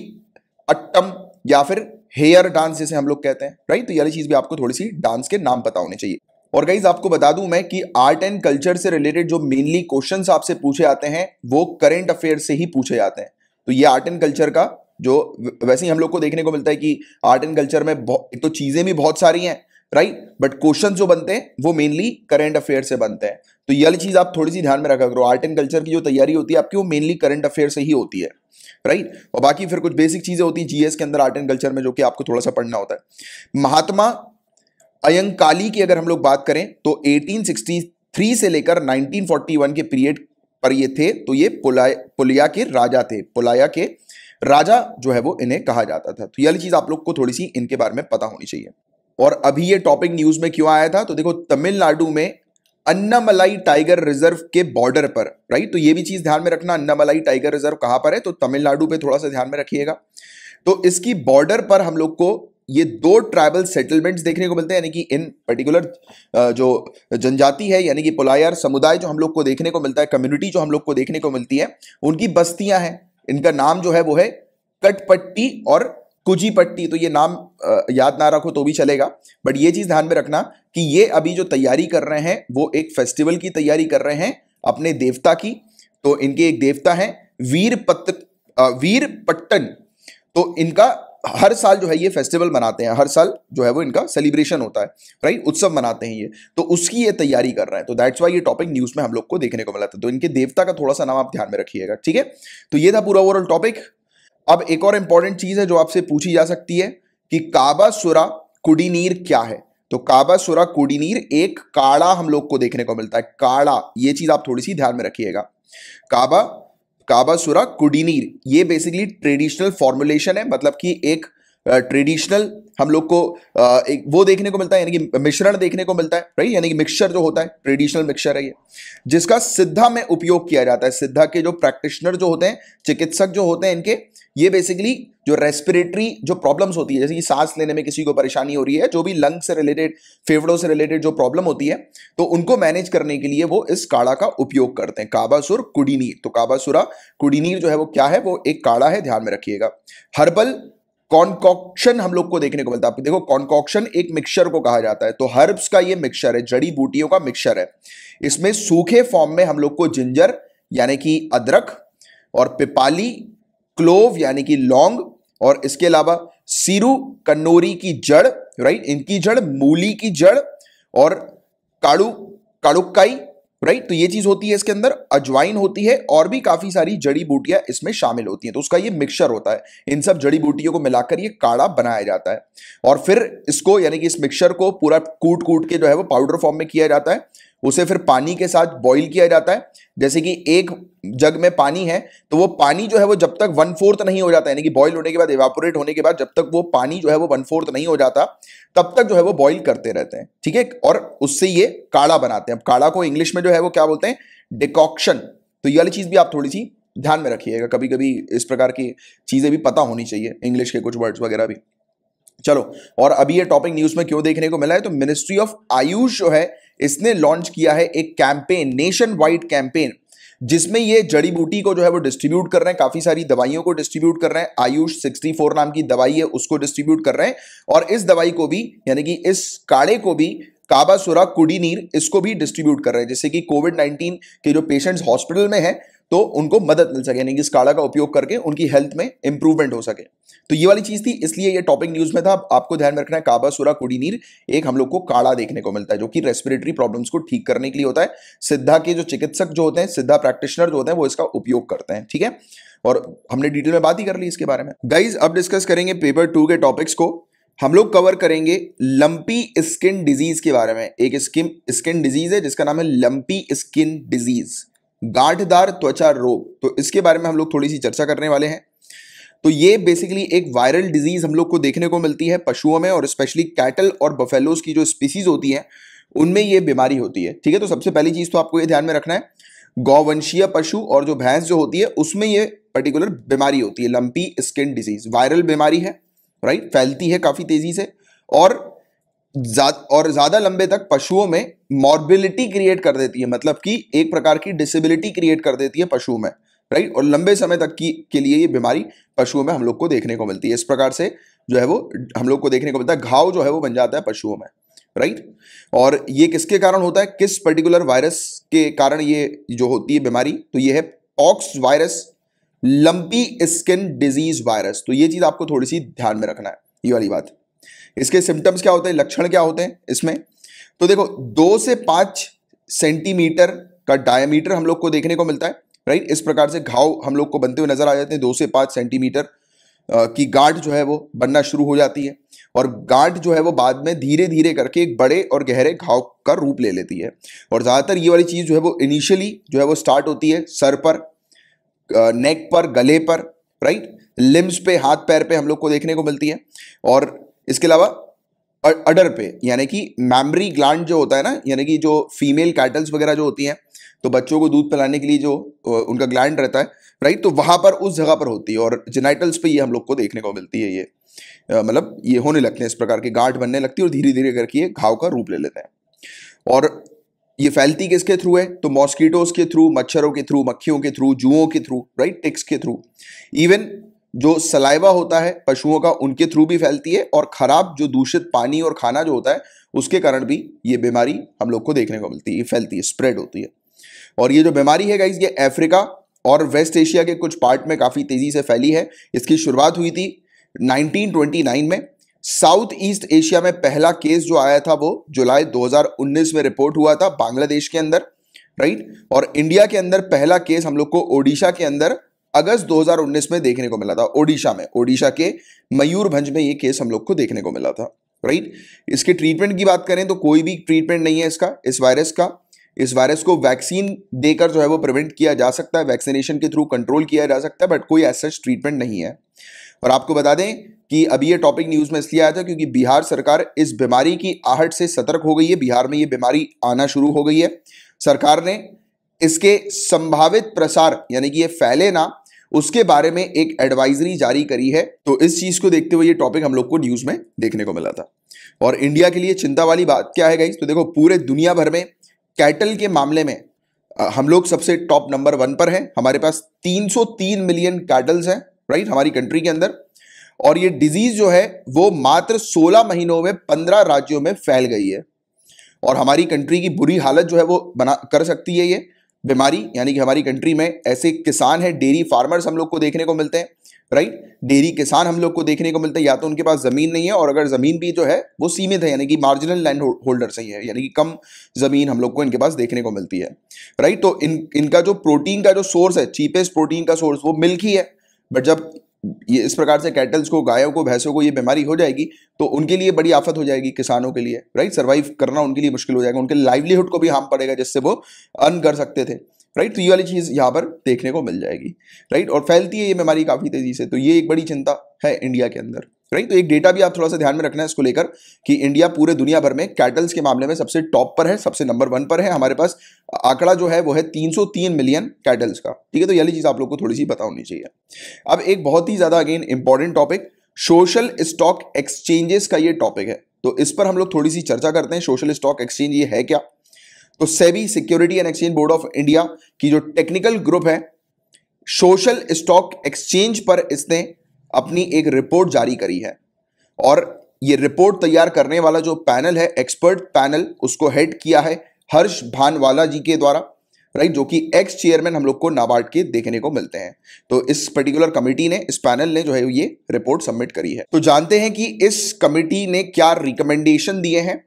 अट्टम या फिर हेयर डांस जिसे हम लोग कहते हैं राइट तो ये चीज़ भी आपको थोड़ी सी डांस के नाम पता होने चाहिए और गाइज आपको बता दूं मैं कि आर्ट एंड कल्चर से रिलेटेड जो मेनली क्वेश्चंस आपसे पूछे आते हैं वो करेंट अफेयर से ही पूछे जाते हैं तो ये आर्ट एंड कल्चर का जो वैसे ही हम लोग को देखने को मिलता है कि आर्ट एंड कल्चर में एक तो चीज़ें भी बहुत सारी हैं राइट बट क्वेश्चन जो बनते हैं वो मेनली करंट अफेयर से बनते हैं तो ये चीज आप थोड़ी सी ध्यान में रखा करो आर्ट एंड कल्चर की जो तैयारी होती है आपकी वो मेनली करंट अफेयर से ही होती है राइट और बाकी फिर कुछ बेसिक चीजें होती हैं जीएस के अंदर आर्ट एंड कल्चर में जो कि आपको थोड़ा सा पढ़ना होता है महात्मा अयंकाली की अगर हम लोग बात करें तो 1863 से लेकर 1941 के पीरियड पर ये थे तो ये पुलाया पुलिया के राजा थे पुलाया के राजा जो है वो इन्हें कहा जाता था तो ये चीज़ आप लोग को थोड़ी सी इनके बारे में पता होनी चाहिए और अभी ये टॉपिक न्यूज में क्यों आया था तो देखो तमिलनाडु में अन्नामलाई टाइगर रिजर्व के बॉर्डर पर राइट तो ये भी चीज ध्यान में रखना अन्नामलाई टाइगर रिजर्व कहां पर है तो तमिलनाडु पे थोड़ा सा ध्यान में रखिएगा तो इसकी बॉर्डर पर हम लोग को ये दो ट्राइबल सेटलमेंट्स देखने को मिलते हैं यानी कि इन पर्टिकुलर जो जनजाति है यानी कि पुलायर समुदाय जो हम लोग को देखने को मिलता है कम्युनिटी जो हम लोग को देखने को मिलती है उनकी बस्तियां हैं इनका नाम जो है वो है कटपट्टी और कुजी पट्टी तो ये नाम याद ना रखो तो भी चलेगा बट ये चीज़ ध्यान में रखना कि ये अभी जो तैयारी कर रहे हैं वो एक फेस्टिवल की तैयारी कर रहे हैं अपने देवता की तो इनके एक देवता है वीर पत्र वीर पट्टन तो इनका हर साल जो है ये फेस्टिवल मनाते हैं हर साल जो है वो इनका सेलिब्रेशन होता है राइट उत्सव मनाते हैं ये तो उसकी ये तैयारी कर रहे हैं तो दैट्स वाई ये टॉपिक न्यूज में हम लोग को देखने को मिला था तो इनके देवता का थोड़ा सा नाम आप ध्यान में रखिएगा ठीक है तो ये था पूरा ओवरऑल टॉपिक अब एक और इंपॉर्टेंट चीज है जो आपसे पूछी जा सकती है कि काबा सुरा कुडीनीर क्या है तो काबा सुरा कुडीनीर एक काड़ा हम लोग को देखने को मिलता है काड़ा ये चीज आप थोड़ी सी ध्यान में रखिएगा काबा काबा सुरा कुडीनीर ये बेसिकली ट्रेडिशनल फॉर्मुलेशन है मतलब कि एक ट्रेडिशनल हम लोग को एक वो देखने को मिलता है यानी कि मिश्रण देखने को मिलता है राइट यानी कि मिक्सचर जो होता है ट्रेडिशनल मिक्सचर है ये जिसका सिद्धा में उपयोग किया जाता है सिद्धा के जो प्रैक्टिशनर जो होते हैं चिकित्सक जो होते हैं इनके ये बेसिकली जो रेस्पिरेटरी जो प्रॉब्लम्स होती है जैसे कि सांस लेने में किसी को परेशानी हो रही है जो भी लंग से रिलेटेड फेफड़ों से रिलेटेड जो प्रॉब्लम होती है तो उनको मैनेज करने के लिए वो इस काढ़ा का उपयोग करते हैं काबासुर कुडीनीर तो काबासुरा कुडीनीर जो है वो क्या है वो एक काढ़ा है ध्यान में रखिएगा हर्बल कॉन्कॉक्शन हम लोग को देखने को मिलता है देखो कॉन्कॉक्शन एक मिक्सचर को कहा जाता है तो हर्ब्स का ये मिक्सचर है जड़ी बूटियों का मिक्सचर है इसमें सूखे फॉर्म में हम लोग को जिंजर यानी कि अदरक और पिपाली क्लोव यानी कि लौंग और इसके अलावा सिरू कन्नोरी की जड़ राइट इनकी जड़ मूली की जड़ और काड़ू काड़ुक्काई राइट तो ये चीज होती है इसके अंदर अजवाइन होती है और भी काफी सारी जड़ी बूटियां इसमें शामिल होती हैं तो उसका ये मिक्सचर होता है इन सब जड़ी बूटियों को मिलाकर ये काढ़ा बनाया जाता है और फिर इसको यानी कि इस मिक्सचर को पूरा कूट कूट के जो है वो पाउडर फॉर्म में किया जाता है उसे फिर पानी के साथ बॉईल किया जाता है जैसे कि एक जग में पानी है तो वो पानी जो है वो जब तक वन फोर्थ नहीं हो जाता यानी कि बॉईल होने के बाद इवापोरेट होने के बाद जब तक वो पानी जो है वो वन फोर्थ नहीं हो जाता तब तक जो है वो बॉईल करते रहते हैं ठीक है और उससे ये काढ़ा बनाते हैं अब काढ़ा को इंग्लिश में जो है वो क्या बोलते हैं डिकॉक्शन तो ये वाली चीज़ भी आप थोड़ी सी ध्यान में रखिएगा कभी कभी इस प्रकार की चीज़ें भी पता होनी चाहिए इंग्लिश के कुछ वर्ड्स वगैरह भी चलो और अभी ये टॉपिक न्यूज़ में क्यों देखने को मिला है तो मिनिस्ट्री ऑफ आयुष जो है इसने लॉन्च किया है एक कैंपेन नेशन वाइड कैंपेन जिसमें ये जड़ी बूटी को जो है वो डिस्ट्रीब्यूट कर रहे हैं काफी सारी दवाइयों को डिस्ट्रीब्यूट कर रहे हैं आयुष 64 नाम की दवाई है उसको डिस्ट्रीब्यूट कर रहे हैं और इस दवाई को भी यानी कि इस काढ़े को भी काबासुरा कुडीनीर इसको भी डिस्ट्रीब्यूट कर रहे हैं जैसे कि कोविड 19 के जो पेशेंट्स हॉस्पिटल में हैं तो उनको मदद मिल सके यानी कि इस काढ़ा का उपयोग करके उनकी हेल्थ में इंप्रूवमेंट हो सके तो ये वाली चीज़ थी इसलिए ये टॉपिक न्यूज़ में था आपको ध्यान में रखना है काबा सुरा कुडीनीर एक हम लोग को काढ़ा देखने को मिलता है जो कि रेस्पिरेटरी प्रॉब्लम्स को ठीक करने के लिए होता है सिद्धा के जो चिकित्सक जो होते हैं सिद्धा प्रैक्टिशनर जो होते हैं वो इसका उपयोग करते हैं ठीक है और हमने डिटेल में बात ही कर ली इसके बारे में गाइज अब डिस्कस करेंगे पेपर टू के टॉपिक्स को हम लोग कवर करेंगे लंपी स्किन डिजीज के बारे में एक स्किन स्किन डिजीज है जिसका नाम है लंपी स्किन डिजीज़ गांठदार त्वचा रोग तो इसके बारे में हम लोग थोड़ी सी चर्चा करने वाले हैं तो ये बेसिकली एक वायरल डिजीज हम लोग को देखने को मिलती है पशुओं में और स्पेशली कैटल और बफेलोज की जो स्पीसीज होती है उनमें ये बीमारी होती है ठीक है तो सबसे पहली चीज़ तो आपको ये ध्यान में रखना है गौवंशीय पशु और जो भैंस जो होती है उसमें ये पर्टिकुलर बीमारी होती है लंपी स्किन डिजीज वायरल बीमारी है राइट फैलती है काफ़ी तेज़ी से और जाद और ज़्यादा लंबे तक पशुओं में मॉर्बिलिटी क्रिएट कर देती है मतलब कि एक प्रकार की डिसेबिलिटी क्रिएट कर देती है पशुओं में राइट और लंबे समय तक की के लिए ये बीमारी पशुओं में हम लोग को देखने को मिलती है इस प्रकार से जो है वो हम लोग को देखने को मिलता है घाव जो है वो बन जाता है पशुओं में राइट और ये किसके कारण होता है किस पर्टिकुलर वायरस के कारण ये जो होती है बीमारी तो ये है ox virus lumpy skin disease virus तो ये चीज़ आपको थोड़ी सी ध्यान में रखना है ये वाली बात इसके सिम्टम्स क्या होते हैं लक्षण क्या होते हैं इसमें तो देखो दो से पांच सेंटीमीटर का डायमीटर हम लोग को देखने को मिलता है राइट इस प्रकार से घाव हम लोग को बनते हुए नजर आ जाते हैं दो से पाँच सेंटीमीटर की गांठ जो है वो बनना शुरू हो जाती है और गांठ जो है वो बाद में धीरे धीरे करके एक बड़े और गहरे घाव का रूप ले लेती है और ज़्यादातर ये वाली चीज़ जो है वो इनिशियली जो है वो स्टार्ट होती है सर पर नेक पर गले पर राइट लिम्स पे हाथ पैर पे हम लोग को देखने को मिलती है और इसके अलावा अडर पे यानी कि मैमरी ग्लैंड जो होता है ना यानी कि जो फीमेल कैटल्स वगैरह जो होती हैं तो बच्चों को दूध पिलाने के लिए जो उनका ग्लैंड रहता है राइट तो वहाँ पर उस जगह पर होती है और जेनाइटल्स पे ये हम लोग को देखने को मिलती है ये मतलब ये होने लगते हैं इस प्रकार के गांठ बनने लगती है और धीरे धीरे करके ये घाव का रूप ले लेते हैं और ये फैलती किसके थ्रू है तो मॉस्किटोज के थ्रू मच्छरों के थ्रू मक्खियों के थ्रू जुओं के थ्रू राइट टिक्स के थ्रू इवन जो सलाइवा होता है पशुओं का उनके थ्रू भी फैलती है और ख़राब जो दूषित पानी और खाना जो होता है उसके कारण भी ये बीमारी हम लोग को देखने को मिलती है फैलती है स्प्रेड होती है और ये जो बीमारी है गाइज ये अफ्रीका और वेस्ट एशिया के कुछ पार्ट में काफ़ी तेज़ी से फैली है इसकी शुरुआत हुई थी 1929 में साउथ ईस्ट एशिया में पहला केस जो आया था वो जुलाई 2019 में रिपोर्ट हुआ था बांग्लादेश के अंदर राइट और इंडिया के अंदर पहला केस हम लोग को ओडिशा के अंदर अगस्त 2019 में देखने को मिला था ओडिशा में ओडिशा के मयूरभंज में ये केस हम लोग को देखने को मिला था राइट इसके ट्रीटमेंट की बात करें तो कोई भी ट्रीटमेंट नहीं है इसका इस वायरस का इस वायरस को वैक्सीन देकर जो है वो प्रिवेंट किया जा सकता है वैक्सीनेशन के थ्रू कंट्रोल किया जा सकता है बट कोई ऐसा ट्रीटमेंट नहीं है और आपको बता दें कि अभी ये टॉपिक न्यूज़ में इसलिए आया था क्योंकि बिहार सरकार इस बीमारी की आहट से सतर्क हो गई है बिहार में ये बीमारी आना शुरू हो गई है सरकार ने इसके संभावित प्रसार यानी कि ये फैले ना उसके बारे में एक एडवाइजरी जारी करी है तो इस चीज को देखते हुए ये टॉपिक हम लोग को न्यूज में देखने को मिला था और इंडिया के लिए चिंता वाली बात क्या है गई तो देखो पूरे दुनिया भर में कैटल के मामले में हम लोग सबसे टॉप नंबर वन पर हैं हमारे पास 303 मिलियन कैटल्स हैं राइट हमारी कंट्री के अंदर और ये डिजीज जो है वो मात्र 16 महीनों में 15 राज्यों में फैल गई है और हमारी कंट्री की बुरी हालत जो है वो बना कर सकती है ये बीमारी यानी कि हमारी कंट्री में ऐसे किसान हैं डेयरी फार्मर्स हम लोग को देखने को मिलते हैं राइट डेयरी किसान हम लोग को देखने को मिलते हैं या तो उनके पास ज़मीन नहीं है और अगर ज़मीन भी जो है वो सीमित है यानी कि मार्जिनल लैंड होल्डर सही है यानी कि कम ज़मीन हम लोग को इनके पास देखने को मिलती है राइट तो इन इनका जो प्रोटीन का जो सोर्स है चीपेस्ट प्रोटीन का सोर्स वो मिल्क ही है बट जब ये इस प्रकार से कैटल्स को गायों को भैंसों को ये बीमारी हो जाएगी तो उनके लिए बड़ी आफत हो जाएगी किसानों के लिए राइट सर्वाइव करना उनके लिए मुश्किल हो जाएगा उनके लाइवलीहुड को भी हार्म पड़ेगा जिससे वो अर्न कर सकते थे राइट तो ये वाली चीज़ यहाँ पर देखने को मिल जाएगी राइट और फैलती है ये बीमारी काफ़ी तेज़ी से तो ये एक बड़ी चिंता है इंडिया के अंदर राइट तो एक डेटा भी आप थोड़ा सा ध्यान में रखना है इसको लेकर कि इंडिया पूरे दुनिया भर में कैटल्स के मामले में सबसे टॉप पर है सबसे नंबर वन पर है हमारे पास आंकड़ा जो है वो है 303 मिलियन कैटल्स का ठीक है तो यही चीज़ आप लोग को थोड़ी सी बता होनी चाहिए अब एक बहुत ही ज़्यादा again important topic social stock exchanges का ये टॉपिक है तो इस पर हम लोग थोड़ी सी चर्चा करते हैं सोशल स्टॉक एक्सचेंज ये है क्या तो SEBI security and exchange board of India की जो टेक्निकल ग्रुप है सोशल स्टॉक एक्सचेंज पर इसने अपनी एक रिपोर्ट जारी करी है और ये रिपोर्ट तैयार करने वाला जो पैनल है एक्सपर्ट पैनल उसको हेड किया है हर्ष भानवाला जी के द्वारा राइट जो कि एक्स चेयरमैन हम लोग को नाबार्ड के देखने को मिलते हैं तो इस पर्टिकुलर कमेटी ने इस पैनल ने जो है ये रिपोर्ट सबमिट करी है तो जानते हैं कि इस कमेटी ने क्या रिकमेंडेशन दिए हैं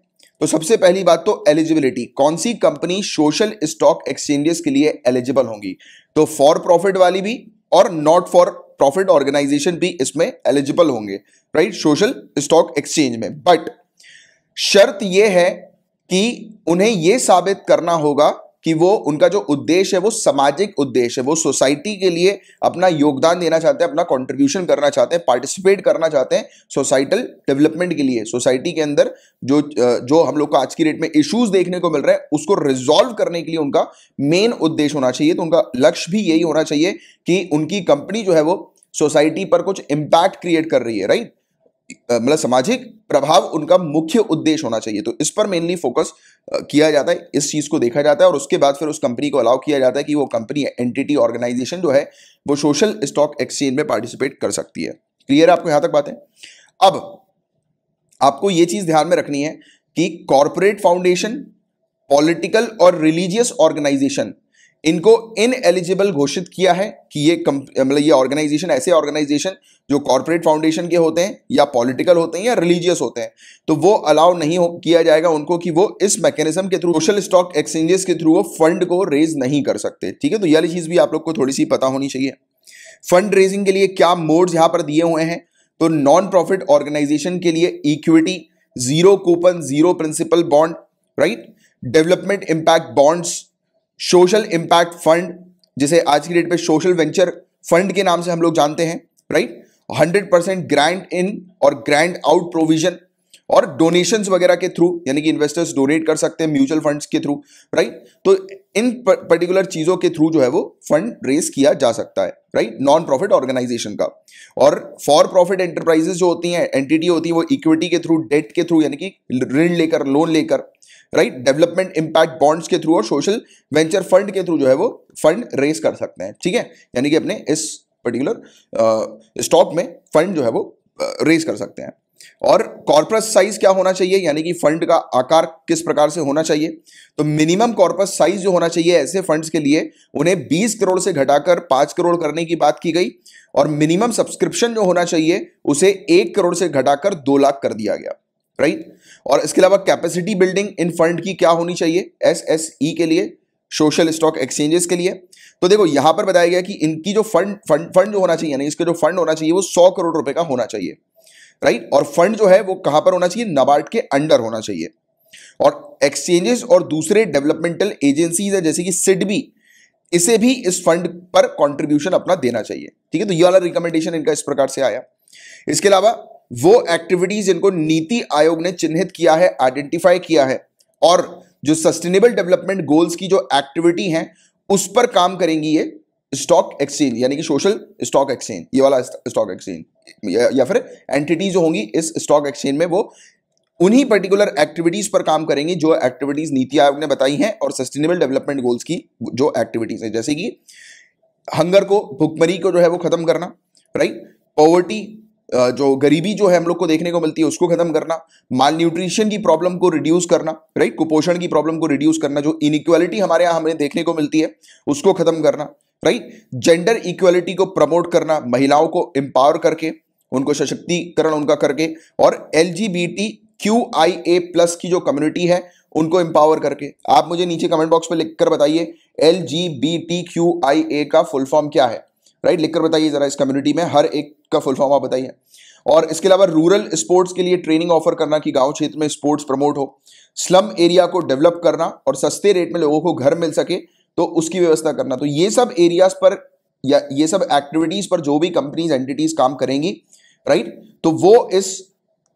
तो सबसे पहली बात तो एलिजिबिलिटी कौन सी कंपनी सोशल स्टॉक एक्सचेंजेस के लिए एलिजिबल होंगी तो फॉर प्रॉफिट वाली भी और नॉट फॉर प्रॉफिट ऑर्गेनाइजेशन भी इसमें एलिजिबल होंगे राइट सोशल स्टॉक एक्सचेंज में बट शर्त यह है कि उन्हें यह साबित करना होगा कि वो उनका जो उद्देश्य है वो सामाजिक उद्देश्य है वो सोसाइटी के लिए अपना योगदान देना चाहते हैं अपना कंट्रीब्यूशन करना चाहते हैं पार्टिसिपेट करना चाहते हैं सोसाइटल डेवलपमेंट के लिए सोसाइटी के अंदर जो जो हम लोग को आज की डेट में इश्यूज देखने को मिल रहे हैं उसको रिजॉल्व करने के लिए उनका मेन उद्देश्य होना चाहिए तो उनका लक्ष्य भी यही होना चाहिए कि उनकी कंपनी जो है वो सोसाइटी पर कुछ इंपैक्ट क्रिएट कर रही है राइट मतलब सामाजिक प्रभाव उनका मुख्य उद्देश्य होना चाहिए तो इस पर मेनली फोकस किया जाता है इस चीज़ को देखा जाता है और उसके बाद फिर उस कंपनी को अलाउ किया जाता है कि वो कंपनी एंटिटी ऑर्गेनाइजेशन जो है वो सोशल स्टॉक एक्सचेंज में पार्टिसिपेट कर सकती है क्लियर है आपको यहां तक बात है अब आपको यह चीज़ ध्यान में रखनी है कि कॉरपोरेट फाउंडेशन पॉलिटिकल और रिलीजियस ऑर्गेनाइजेशन इनको इन एलिजिबल घोषित किया है कि ये मतलब ये ऑर्गेनाइजेशन ऐसे ऑर्गेनाइजेशन जो कॉरपोरेट फाउंडेशन के होते हैं या पॉलिटिकल होते हैं या रिलीजियस होते हैं तो वो अलाउ नहीं हो, किया जाएगा उनको कि वो इस मैकेनिज्म के थ्रू सोशल स्टॉक एक्सचेंजेस के थ्रू वो फंड को रेज नहीं कर सकते ठीक है तो यह चीज़ भी आप लोग को थोड़ी सी पता होनी चाहिए फंड रेजिंग के लिए क्या मोड्स यहाँ पर दिए हुए हैं तो नॉन प्रॉफिट ऑर्गेनाइजेशन के लिए equity zero coupon zero principal bond right development impact bonds social impact fund जिसे आज की डेट पे सोशल वेंचर फंड के नाम से हम लोग जानते हैं right hundred percent grant in और ग्रैंड आउट प्रोविजन और डोनेशंस वगैरह के थ्रू यानी कि इन्वेस्टर्स डोनेट कर सकते हैं म्यूचुअल फंड्स के थ्रू राइट तो इन पर्टिकुलर चीज़ों के थ्रू जो है वो फंड रेस किया जा सकता है राइट नॉन प्रॉफिट ऑर्गेनाइजेशन का और फॉर प्रॉफिट एंटरप्राइजेस जो होती हैं एंटिटी होती है वो इक्विटी के थ्रू डेट के थ्रू यानी कि ऋण लेकर लोन लेकर राइट डेवलपमेंट इंपैक्ट बॉन्ड्स के थ्रू और सोशल वेंचर फंड के थ्रू जो है वो फंड रेस कर सकते हैं ठीक है यानी कि अपने इस पर्टिकुलर स्टॉक uh, में फंड जो है वो रेस uh, कर सकते हैं और कॉर्पस साइज क्या होना चाहिए यानी कि फंड का आकार किस प्रकार से होना चाहिए तो मिनिमम कॉर्पस साइज जो होना चाहिए ऐसे फंड्स के लिए उन्हें 20 करोड़ से घटाकर 5 करोड़ करने की बात की गई और मिनिमम सब्सक्रिप्शन जो होना चाहिए उसे 1 करोड़ से घटाकर 2 लाख कर दिया गया राइट और इसके अलावा कैपेसिटी बिल्डिंग इन फंड की क्या होनी चाहिए एस एस ई के लिए सोशल स्टॉक एक्सचेंजेस के लिए तो देखो यहां पर बताया गया कि इनकी जो फंड फंड फंड जो होना चाहिए यानी इसके जो फंड होना चाहिए वो सौ करोड़ रुपए का होना चाहिए राइट और फंड जो है वो कहां पर होना चाहिए नबार्ड के अंडर होना चाहिए और एक्सचेंजेस और दूसरे डेवलपमेंटल एजेंसीज है जैसे कि सिडबी इसे भी इस फंड पर कंट्रीब्यूशन अपना देना चाहिए ठीक है तो ये वाला रिकमेंडेशन इनका इस प्रकार से आया इसके अलावा वो एक्टिविटीज इनको नीति आयोग ने चिन्हित किया है आइडेंटिफाई किया है और जो सस्टेनेबल डेवलपमेंट गोल्स की जो एक्टिविटी है उस पर काम करेंगी ये स्टॉक एक्सचेंज यानी कि सोशल स्टॉक एक्सचेंज ये वाला स्टॉक एक्सचेंज या फिर एंटिटीज जो होंगी इस स्टॉक एक्सचेंज में वो उन्हीं पर्टिकुलर एक्टिविटीज पर काम करेंगी जो एक्टिविटीज नीति आयोग ने बताई हैं और सस्टेनेबल डेवलपमेंट गोल्स की जो एक्टिविटीज हैं जैसे कि हंगर को भुखमरी को जो है वो खत्म करना राइट पॉवर्टी जो गरीबी जो है हम लोग को देखने को मिलती है उसको खत्म करना माल न्यूट्रिशन की प्रॉब्लम को रिड्यूस करना राइट कुपोषण की प्रॉब्लम को रिड्यूस करना जो इनइक्वालिटी हमारे यहाँ हमें देखने को मिलती है उसको खत्म करना राइट जेंडर इक्वालिटी को प्रमोट करना महिलाओं को एम्पावर करके उनको सशक्तिकरण उनका करके और L G B T Q I A plus की जो कम्युनिटी है उनको एम्पावर करके आप मुझे नीचे कमेंट बॉक्स में लिखकर बताइए L G B T Q I A का फुल फॉर्म क्या है राइट लिखकर बताइए ज़रा इस कम्युनिटी में हर एक का फुल फॉर्म आप बताइए और इसके अलावा रूरल स्पोर्ट्स के लिए ट्रेनिंग ऑफर करना कि गांव क्षेत्र में स्पोर्ट्स प्रमोट हो स्लम एरिया को डेवलप करना और सस्ते रेट में लोगों को घर मिल सके तो उसकी व्यवस्था करना तो ये सब एरियाज पर या ये सब एक्टिविटीज पर जो भी कंपनीज एंटिटीज काम करेंगी राइट तो वो इस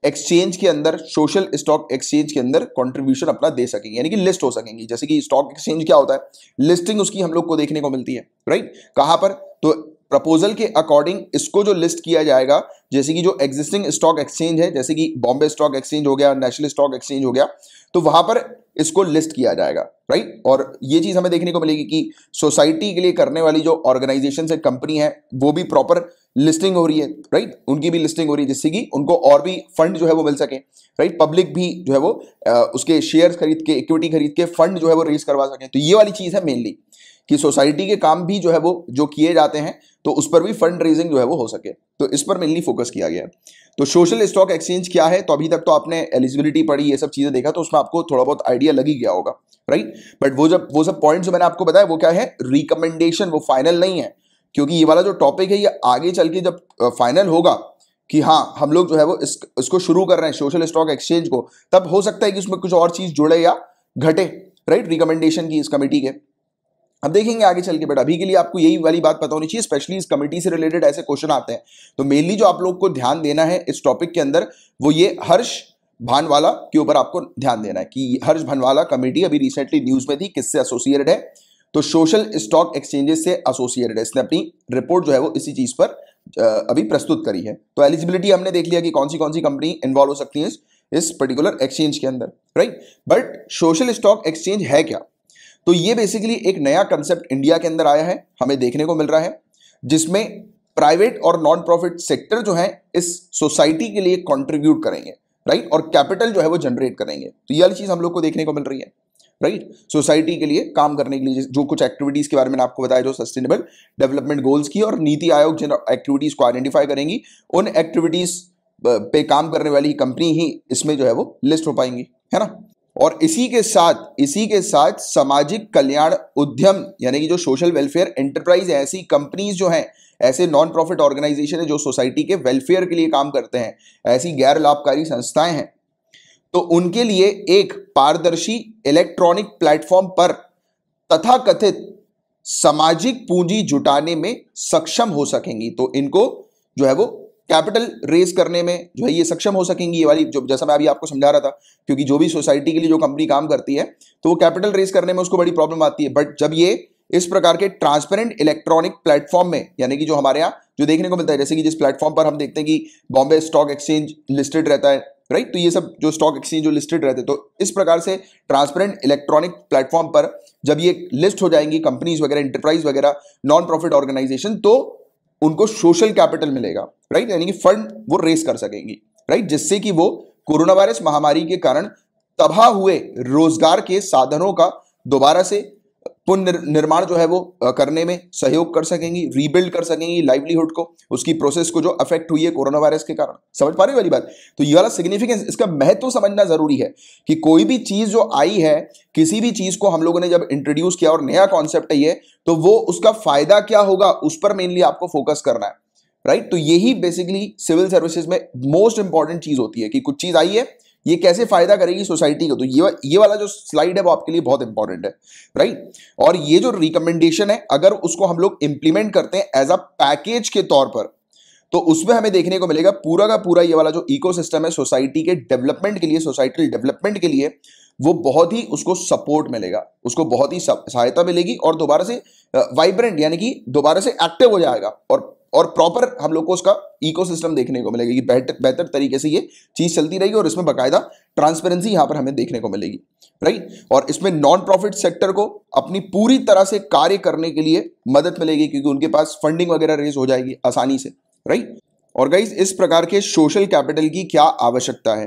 एक्सचेंज के अंदर सोशल स्टॉक एक्सचेंज के अंदर कंट्रीब्यूशन अपना दे सकेंगे यानी कि लिस्ट हो सकेंगी जैसे कि स्टॉक एक्सचेंज क्या होता है लिस्टिंग उसकी हम लोग को देखने को मिलती है राइट कहां पर तो प्रपोजल के अकॉर्डिंग इसको जो लिस्ट किया जाएगा जैसे कि जो एग्जिस्टिंग स्टॉक एक्सचेंज है जैसे कि बॉम्बे स्टॉक एक्सचेंज हो गया नेशनल स्टॉक एक्सचेंज हो गया तो वहां पर इसको लिस्ट किया जाएगा राइट और ये चीज़ हमें देखने को मिलेगी कि सोसाइटी के लिए करने वाली जो ऑर्गेनाइजेशन है कंपनी है वो भी प्रॉपर लिस्टिंग हो रही है राइट उनकी भी लिस्टिंग हो रही है जिससे कि उनको और भी फंड जो है वो मिल सके राइट पब्लिक भी जो है वो आ, उसके शेयर्स खरीद के इक्विटी खरीद के फंड जो है वो रेज करवा सकें तो ये वाली चीज़ है मेनली कि सोसाइटी के काम भी जो है वो जो किए जाते हैं तो उस पर भी फंड रेजिंग जो है वो हो सके तो इस पर मेनली फोकस किया गया तो सोशल स्टॉक एक्सचेंज क्या है तो अभी तक तो आपने एलिजिबिलिटी पढ़ी ये सब चीज़ें देखा तो उसमें आपको थोड़ा बहुत आइडिया लग ही गया होगा राइट बट वो जब वो सब पॉइंट जो मैंने आपको बताया वो क्या है रिकमेंडेशन वो फाइनल नहीं है क्योंकि ये वाला जो टॉपिक है ये आगे चल के जब फाइनल होगा कि हाँ हम लोग जो है वो इस इसको शुरू कर रहे हैं सोशल स्टॉक एक्सचेंज को तब हो सकता है कि उसमें कुछ और चीज़ जुड़े या घटे राइट रिकमेंडेशन की इस कमेटी के हम देखेंगे आगे चल के बट अभी के लिए आपको यही वाली बात पता होनी चाहिए स्पेशली इस कमेटी से रिलेटेड ऐसे क्वेश्चन आते हैं तो मेनली जो आप लोग को ध्यान देना है इस टॉपिक के अंदर वो ये हर्ष भानवाला के ऊपर आपको ध्यान देना है कि हर्ष भानवाला कमेटी अभी रिसेंटली न्यूज में थी किससे एसोसिएटेड है तो सोशल स्टॉक एक्सचेंजेस से एसोसिएटेड है इसने अपनी रिपोर्ट जो है वो इसी चीज पर अभी प्रस्तुत करी है तो एलिजिबिलिटी हमने देख लिया कि कौन सी कौन सी कंपनी इन्वॉल्व हो सकती है इस पर्टिकुलर एक्सचेंज के अंदर right but social stock exchange है क्या तो ये बेसिकली एक नया कंसेप्ट इंडिया के अंदर आया है हमें देखने को मिल रहा है जिसमें प्राइवेट और नॉन प्रॉफिट सेक्टर जो है इस सोसाइटी के लिए कॉन्ट्रीब्यूट करेंगे राइट और कैपिटल जो है वो जनरेट करेंगे तो ये चीज़ हम लोग को देखने को मिल रही है राइट सोसाइटी के लिए काम करने के लिए जो कुछ एक्टिविटीज़ के बारे में आपको बताया जो सस्टेनेबल डेवलपमेंट गोल्स की और नीति आयोग जिन एक्टिविटीज़ को आइडेंटिफाई करेंगी उन एक्टिविटीज़ पे काम करने वाली कंपनी ही इसमें जो है वो लिस्ट हो पाएंगी है ना और इसी के साथ इसी के साथ सामाजिक कल्याण उद्यम यानी कि जो सोशल वेलफेयर एंटरप्राइज है ऐसी कंपनीज जो हैं ऐसे नॉन प्रॉफिट ऑर्गेनाइजेशन है जो सोसाइटी के वेलफेयर के लिए काम करते हैं ऐसी गैर लाभकारी संस्थाएं हैं तो उनके लिए एक पारदर्शी इलेक्ट्रॉनिक प्लेटफॉर्म पर तथाकथित सामाजिक पूंजी जुटाने में सक्षम हो सकेंगी तो इनको जो है वो कैपिटल रेज करने में जो है ये सक्षम हो सकेंगी ये वाली जो जैसा मैं अभी आपको समझा रहा था क्योंकि जो भी सोसाइटी के लिए जो कंपनी काम करती है तो वो कैपिटल रेज करने में उसको बड़ी प्रॉब्लम आती है बट जब ये इस प्रकार के ट्रांसपेरेंट इलेक्ट्रॉनिक प्लेटफॉर्म में यानी कि जो हमारे यहाँ जो देखने को मिलता है जैसे कि जिस प्लेटफॉर्म पर हम देखते हैं कि बॉम्बे स्टॉक एक्सचेंज लिस्टेड रहता है राइट तो ये सब जो स्टॉक एक्सचेंज जो लिस्टेड रहते हैं तो इस प्रकार से ट्रांसपेरेंट इलेक्ट्रॉनिक प्लेटफॉर्म पर जब ये लिस्ट हो जाएंगी कंपनीज वगैरह इंटरप्राइज वगैरह नॉन प्रॉफिट ऑर्गेनाइजेशन तो उनको सोशल कैपिटल मिलेगा राइट यानी कि फंड वो रेस कर सकेंगी राइट जिससे कि वो कोरोना वायरस महामारी के कारण तबाह हुए रोजगार के साधनों का दोबारा से पुनर्निर्माण जो है वो करने में सहयोग कर सकेंगी रीबिल्ड कर सकेंगी लाइवलीहुड को उसकी प्रोसेस को जो अफेक्ट हुई है कोरोना वायरस के कारण समझ पा रही वाली बात तो ये वाला सिग्निफिकेंस इसका महत्व तो समझना जरूरी है कि कोई भी चीज जो आई है किसी भी चीज को हम लोगों ने जब इंट्रोड्यूस किया और नया कॉन्सेप्ट है ये तो वो उसका फायदा क्या होगा उस पर मेनली आपको फोकस करना है राइट तो यही बेसिकली सिविल सर्विसेज में मोस्ट इंपॉर्टेंट चीज होती है कि कुछ चीज आई है ये कैसे फायदा करेगी सोसाइटी को तो ये ये वाला जो स्लाइड है वो आपके लिए बहुत इंपॉर्टेंट है राइट और ये जो रिकमेंडेशन है अगर उसको हम लोग इंप्लीमेंट करते हैं एज अ पैकेज के तौर पर तो उसमें हमें देखने को मिलेगा पूरा का पूरा ये वाला जो इकोसिस्टम है सोसाइटी के डेवलपमेंट के लिए सोसाइटल डेवलपमेंट के लिए वो बहुत ही उसको सपोर्ट मिलेगा उसको बहुत ही सहायता मिलेगी और दोबारा से वाइब्रेंट यानी कि दोबारा से एक्टिव हो जाएगा और और प्रॉपर हम लोग को उसका इकोसिस्टम देखने को मिलेगा कि बेहतर बेहतर तरीके से ये चीज़ चलती रहेगी और इसमें बाकायदा ट्रांसपेरेंसी यहाँ पर हमें देखने को मिलेगी राइट और इसमें नॉन प्रॉफिट सेक्टर को अपनी पूरी तरह से कार्य करने के लिए मदद मिलेगी क्योंकि उनके पास फंडिंग वगैरह रेज हो जाएगी आसानी से राइट और गाइज इस प्रकार के सोशल कैपिटल की क्या आवश्यकता है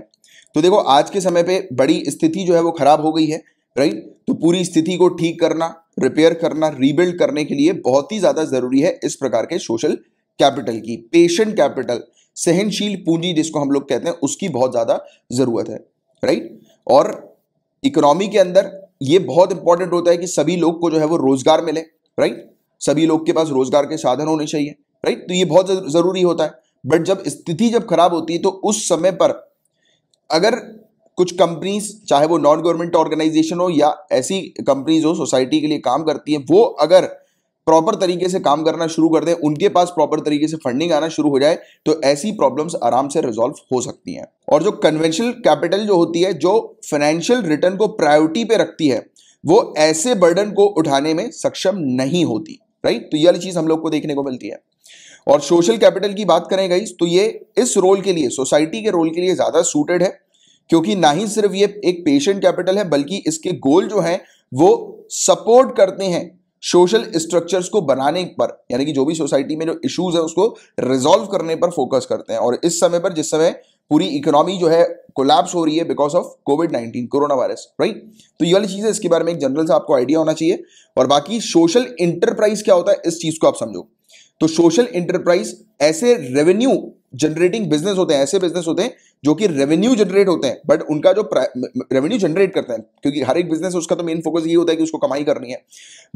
तो देखो आज के समय पे बड़ी स्थिति जो है वो खराब हो गई है राइट तो पूरी स्थिति को ठीक करना रिपेयर करना रीबिल्ड करने के लिए बहुत ही ज़्यादा ज़रूरी है इस प्रकार के सोशल कैपिटल की पेशेंट कैपिटल सहनशील पूंजी जिसको हम लोग कहते हैं उसकी बहुत ज़्यादा ज़रूरत है राइट और इकोनॉमी के अंदर ये बहुत इंपॉर्टेंट होता है कि सभी लोग को जो है वो रोज़गार मिले राइट सभी लोग के पास रोज़गार के साधन होने चाहिए राइट तो ये बहुत ज़रूरी होता है बट जब स्थिति जब खराब होती है तो उस समय पर अगर कुछ कंपनीज चाहे वो नॉन गवर्नमेंट ऑर्गेनाइजेशन हो या ऐसी कंपनीज हो सोसाइटी के लिए काम करती है वो अगर प्रॉपर तरीके से काम करना शुरू कर दें उनके पास प्रॉपर तरीके से फंडिंग आना शुरू हो जाए तो ऐसी प्रॉब्लम्स आराम से रिजॉल्व हो सकती हैं और जो कन्वेंशनल कैपिटल जो होती है जो फाइनेंशियल रिटर्न को प्रायोरिटी पे रखती है वो ऐसे बर्डन को उठाने में सक्षम नहीं होती राइट तो यह चीज हम लोग को देखने को मिलती है और सोशल कैपिटल की बात करें गई तो ये इस रोल के लिए सोसाइटी के रोल के लिए ज़्यादा सूटेड है क्योंकि ना ही सिर्फ ये एक पेशेंट कैपिटल है बल्कि इसके गोल जो है वो सपोर्ट करते हैं सोशल स्ट्रक्चर्स को बनाने पर यानी कि जो भी सोसाइटी में जो इश्यूज है उसको रिजॉल्व करने पर फोकस करते हैं और इस समय पर जिस समय पूरी इकोनॉमी जो है कोलैप्स हो रही है because of covid nineteen corona virus right तो ये वाली चीज़ है इसके बारे में एक जनरल से आपको आइडिया होना चाहिए और बाकी सोशल इंटरप्राइज क्या होता है इस चीज़ को आप समझो तो सोशल इंटरप्राइज ऐसे रेवेन्यू जनरेटिंग बिजनेस होते हैं ऐसे बिजनेस होते हैं जो कि रेवेन्यू जनरेट होते हैं बट उनका जो रेवेन्यू जनरेट करते हैं क्योंकि हर एक बिजनेस उसका तो मेन फोकस ये होता है कि उसको कमाई करनी है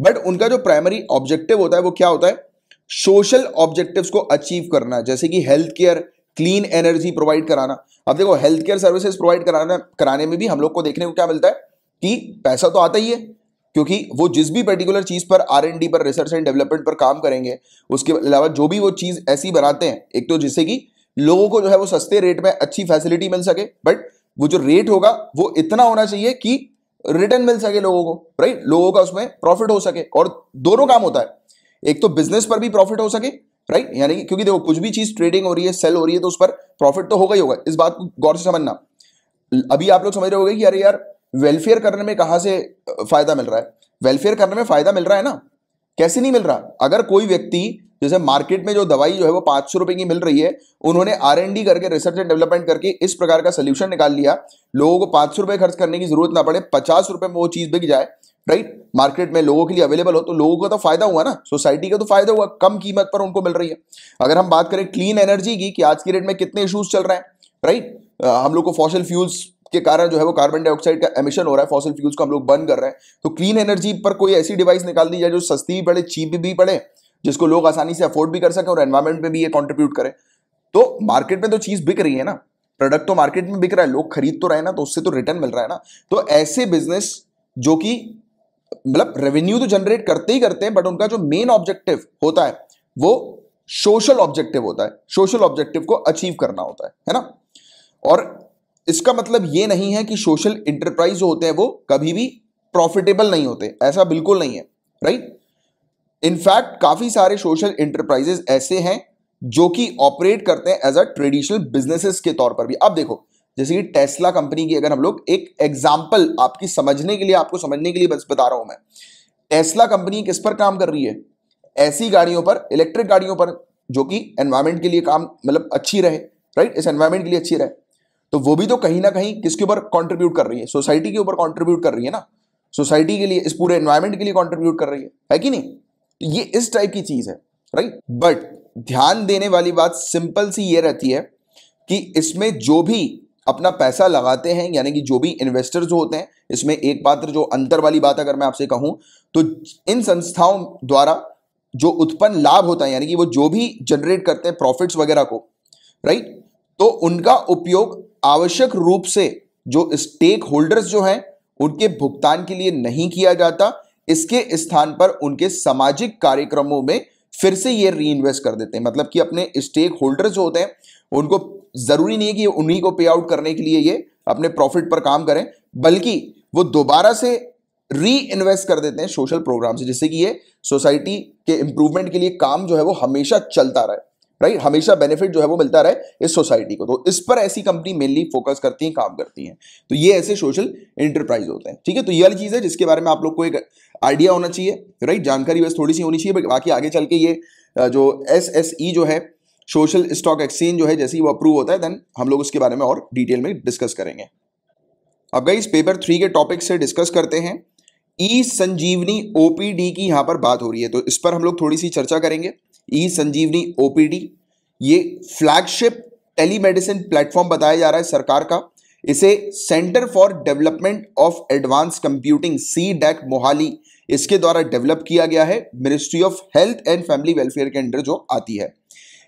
बट उनका जो प्राइमरी ऑब्जेक्टिव होता है वो क्या होता है सोशल ऑब्जेक्टिव्स को अचीव करना जैसे कि health care clean energy provide कराना अब देखो हेल्थ केयर सर्विसेज प्रोवाइड कराना कराने में भी हम लोग को देखने को क्या मिलता है कि पैसा तो आता ही है क्योंकि वो जिस भी पर्टिकुलर चीज़ पर आर एन डी पर रिसर्च एंड डेवलपमेंट पर काम करेंगे उसके अलावा जो भी वो चीज़ ऐसी बनाते हैं एक तो जिससे कि लोगों को जो है वो सस्ते रेट में अच्छी फैसिलिटी मिल सके बट वो जो रेट होगा वो इतना होना चाहिए कि रिटर्न मिल सके लोगों को राइट लोगों का उसमें प्रॉफिट हो सके और दोनों काम होता है एक तो बिजनेस पर भी प्रॉफिट हो सके राइट यानी कि क्योंकि देखो कुछ भी चीज ट्रेडिंग हो रही है सेल हो रही है तो उस पर प्रॉफिट तो होगा ही होगा इस बात को गौर से समझना अभी आप लोग समझ रहे हो कि अरे यार वेलफेयर करने में कहां से फायदा मिल रहा है वेलफेयर करने में फायदा मिल रहा है ना कैसे नहीं मिल रहा अगर कोई व्यक्ति जैसे मार्केट में जो दवाई जो है वो पांच सौ रुपए की मिल रही है उन्होंने आर एन करके रिसर्च एंड डेवलपमेंट करके इस प्रकार का सोल्यूशन निकाल लिया लोगों को पांच सौ रुपए खर्च करने की जरूरत ना पड़े पचास रुपए में वो चीज़ बिक जाए राइट मार्केट में लोगों के लिए अवेलेबल हो तो लोगों का तो फायदा हुआ ना सोसाइटी का तो फायदा हुआ कम कीमत पर उनको मिल रही है अगर हम बात करें क्लीन एनर्जी की कि आज की डेट में कितने इशूज चल रहे हैं राइट हम लोग को फॉसिल फ्यूल्स के कारण जो है वो कार्बन डाइऑक्साइड का एमिशन हो रहा है फॉसिल फ्यूल्स को हम लोग बंद कर रहे हैं तो क्लीन एनर्जी पर कोई ऐसी डिवाइस निकाल दी जाए जो सस्ती भी पड़े चीप भी पड़े जिसको लोग आसानी से अफोर्ड भी कर सकें और एनवायरमेंट में भी ये कॉन्ट्रीब्यूट करें तो मार्केट में तो चीज़ बिक रही है ना प्रोडक्ट तो मार्केट में बिक रहा है लोग खरीद तो रहे ना तो उससे तो रिटर्न मिल रहा है ना तो ऐसे बिजनेस जो कि मतलब रेवेन्यू तो जनरेट करते ही करते हैं बट उनका जो मेन ऑब्जेक्टिव होता है वो सोशल ऑब्जेक्टिव होता है सोशल ऑब्जेक्टिव को अचीव करना होता है है ना और इसका मतलब ये नहीं है कि सोशल इंटरप्राइज जो होते हैं वो कभी भी प्रॉफिटेबल नहीं होते ऐसा बिल्कुल नहीं है राइट इनफैक्ट काफ़ी सारे सोशल इंटरप्राइजेस ऐसे हैं जो कि ऑपरेट करते हैं एज अ ट्रेडिशनल बिजनेसेस के तौर पर भी अब देखो जैसे कि टेस्ला कंपनी की अगर हम लोग एक एग्जाम्पल आपकी समझने के लिए आपको समझने के लिए बस बता रहा हूं मैं टेस्ला कंपनी किस पर काम कर रही है ऐसी गाड़ियों पर इलेक्ट्रिक गाड़ियों पर जो कि एनवायरमेंट के लिए काम मतलब अच्छी रहे राइट इस एनवायरमेंट के लिए अच्छी रहे तो वो भी तो कहीं ना कहीं किसके ऊपर कॉन्ट्रीब्यूट कर रही है सोसाइटी के ऊपर कॉन्ट्रीब्यूट कर रही है ना सोसाइटी के लिए इस पूरे एनवायरमेंट के लिए कॉन्ट्रीब्यूट कर रही है है कि नहीं ये इस टाइप की चीज है राइट बट ध्यान देने वाली बात सिंपल सी ये रहती है कि इसमें जो भी अपना पैसा लगाते हैं यानी कि जो भी इन्वेस्टर्स होते हैं इसमें एक पात्र जो अंतर वाली बात अगर मैं आपसे कहूं तो इन संस्थाओं द्वारा जो उत्पन्न लाभ होता है यानी कि वो जो भी जनरेट करते हैं प्रॉफिट्स वगैरह को राइट तो उनका उपयोग आवश्यक रूप से जो स्टेक होल्डर्स जो हैं उनके भुगतान के लिए नहीं किया जाता इसके स्थान पर उनके सामाजिक कार्यक्रमों में फिर से ये री इन्वेस्ट कर देते हैं मतलब कि अपने स्टेक होल्डर जो होते हैं उनको ज़रूरी नहीं है कि उन्हीं को पे आउट करने के लिए ये अपने प्रॉफिट पर काम करें बल्कि वो दोबारा से री इन्वेस्ट कर देते हैं सोशल प्रोग्राम से जिससे कि ये सोसाइटी के इंप्रूवमेंट के लिए काम जो है वो हमेशा चलता रहे राइट हमेशा बेनिफिट जो है वो मिलता रहे इस सोसाइटी को तो इस पर ऐसी कंपनी मेनली फोकस करती हैं काम करती हैं तो ये ऐसे सोशल इंटरप्राइज होते हैं ठीक है तो ये वाली चीज़ है जिसके बारे में आप लोग को एक आइडिया होना चाहिए राइट जानकारी बस थोड़ी सी होनी चाहिए बट बाकी आगे चल के ये जो एस एस ई जो है सोशल स्टॉक एक्सचेंज जो है जैसे ही वो अप्रूव होता है देन हम लोग उसके बारे में और डिटेल में डिस्कस करेंगे अब गई पेपर थ्री के टॉपिक से डिस्कस करते हैं ई संजीवनी ओपीडी की यहाँ पर बात हो रही है तो इस पर हम लोग थोड़ी सी चर्चा करेंगे ई संजीवनी ओपीडी ये फ्लैगशिप टेलीमेडिसिन प्लेटफॉर्म बताया जा रहा है सरकार का इसे centre for development of advanced computing C DAC Mohali इसके द्वारा डेवलप किया गया है ministry of health and family welfare के अंडर जो आती है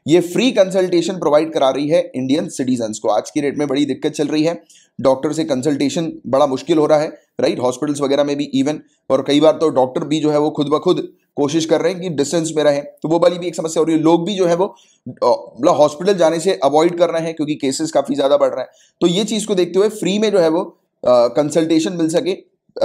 ये फ्री कंसल्टेशन प्रोवाइड करा रही है इंडियन सिटीजन को आज की डेट में बड़ी दिक्कत चल रही है डॉक्टर से कंसल्टेशन बड़ा मुश्किल हो रहा है राइट हॉस्पिटल्स वगैरह में भी इवन और कई बार तो डॉक्टर भी जो है वो खुद ब खुद कोशिश कर रहे हैं कि डिस्टेंस में रहें तो वो वाली भी एक समस्या हो रही है लोग भी जो है वो मतलब हॉस्पिटल जाने से अवॉइड कर रहे हैं क्योंकि केसेस काफ़ी ज़्यादा बढ़ रहे हैं तो ये चीज़ को देखते हुए फ्री में जो है वो कंसल्टेशन मिल सके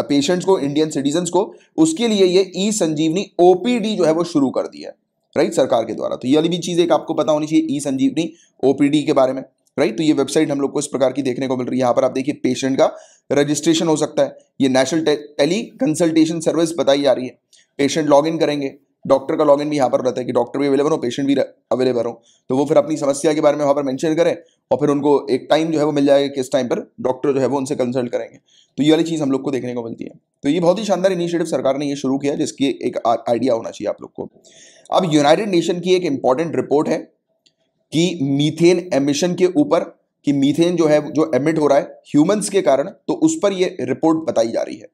पेशेंट्स को इंडियन सिटीजन को उसके लिए ये ई संजीवनी ओ जो है वो शुरू कर दिया है राइट सरकार के द्वारा तो ये वाली भी चीज़ एक आपको पता होनी चाहिए ई संजीवनी ओपीडी के बारे में राइट तो ये वेबसाइट हम लोग को इस प्रकार की देखने को मिल रही है यहाँ पर आप देखिए पेशेंट का रजिस्ट्रेशन हो सकता है ये नेशनल टेली कंसल्टेशन सर्विस बताई जा रही है पेशेंट लॉग करेंगे डॉक्टर का लॉगिन भी यहाँ पर रहता है कि डॉक्टर भी अवेलेबल हो पेशेंट भी अवेलेबल हो तो वो फिर अपनी समस्या के बारे में वहाँ पर मेंशन करें और फिर उनको एक टाइम जो है वो मिल जाएगा किस टाइम पर डॉक्टर जो है वो उनसे कंसल्ट करेंगे तो ये वाली चीज़ हम लोग को देखने को मिलती है तो ये बहुत ही शानदार इनिशिएटिव सरकार ने ये शुरू किया जिसकी एक आइडिया होना चाहिए आप लोग को अब यूनाइटेड नेशन की एक इंपॉर्टेंट रिपोर्ट है कि मीथेन एमिशन के ऊपर कि मीथेन जो है जो एमिट हो रहा है ह्यूमंस के कारण तो उस पर ये रिपोर्ट बताई जा रही है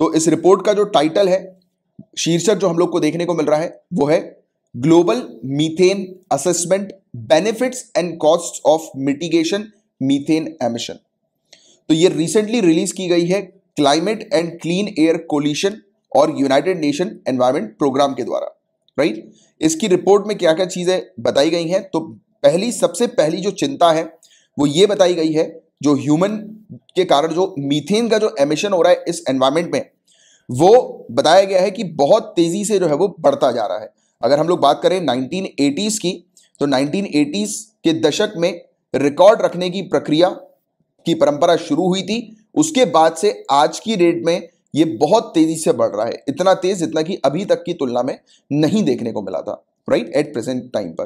तो इस रिपोर्ट का जो टाइटल है शीर्षक जो हम लोग को देखने को मिल रहा है वो है global methane assessment benefits and cost of mitigation methane emission तो ये रिसेंटली रिलीज की गई है climate and clean air coalition और यूनाइटेड नेशन एनवायरमेंट प्रोग्राम के द्वारा राइट इसकी रिपोर्ट में क्या क्या चीज़ें बताई गई हैं तो पहली सबसे पहली जो चिंता है वो ये बताई गई है जो ह्यूमन के कारण जो मीथेन का जो एमिशन हो रहा है इस एनवायरमेंट में वो बताया गया है कि बहुत तेज़ी से जो है वो बढ़ता जा रहा है अगर हम लोग बात करें नाइनटीन की तो नाइनटीन के दशक में रिकॉर्ड रखने की प्रक्रिया की परंपरा शुरू हुई थी उसके बाद से आज की डेट में ये बहुत तेजी से बढ़ रहा है इतना तेज इतना कि अभी तक की तुलना में नहीं देखने को मिला था राइट एट प्रेजेंट टाइम पर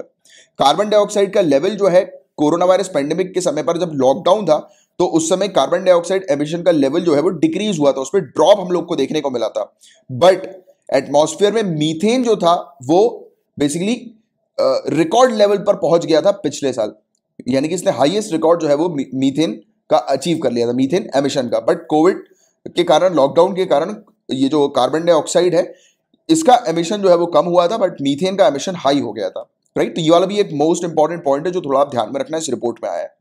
कार्बन डाइऑक्साइड का लेवल जो है कोरोना वायरस पेंडेमिक के समय पर जब लॉकडाउन था तो उस समय कार्बन डाइऑक्साइड एमिशन का लेवल जो है वो डिक्रीज हुआ था उस पर ड्रॉप हम लोग को देखने को मिला था बट एटमॉस्फेयर में मीथेन जो था वो बेसिकली रिकॉर्ड लेवल पर पहुंच गया था पिछले साल यानी कि इसने हाईएस्ट रिकॉर्ड जो है वो मीथेन का अचीव कर लिया था मीथेन एमिशन का बट कोविड के कारण लॉकडाउन के कारण ये जो कार्बन डाइऑक्साइड है इसका एमिशन जो है वो कम हुआ था बट मीथेन का एमिशन हाई हो गया था राइट तो ये वाला भी एक मोस्ट इंपॉर्टेंट पॉइंट है जो थोड़ा आप ध्यान में रखना इस रिपोर्ट में आया है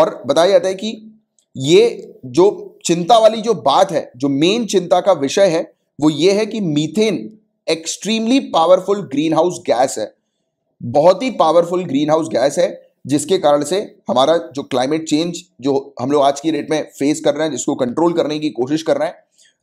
और बताया जाता है कि ये जो चिंता वाली जो बात है जो मेन चिंता का विषय है वो ये है कि methane extremely powerful green house gas है बहुत ही पावरफुल ग्रीन हाउस गैस है जिसके कारण से हमारा जो क्लाइमेट चेंज जो हम लोग आज की डेट में फेस कर रहे हैं जिसको कंट्रोल करने की कोशिश कर रहे हैं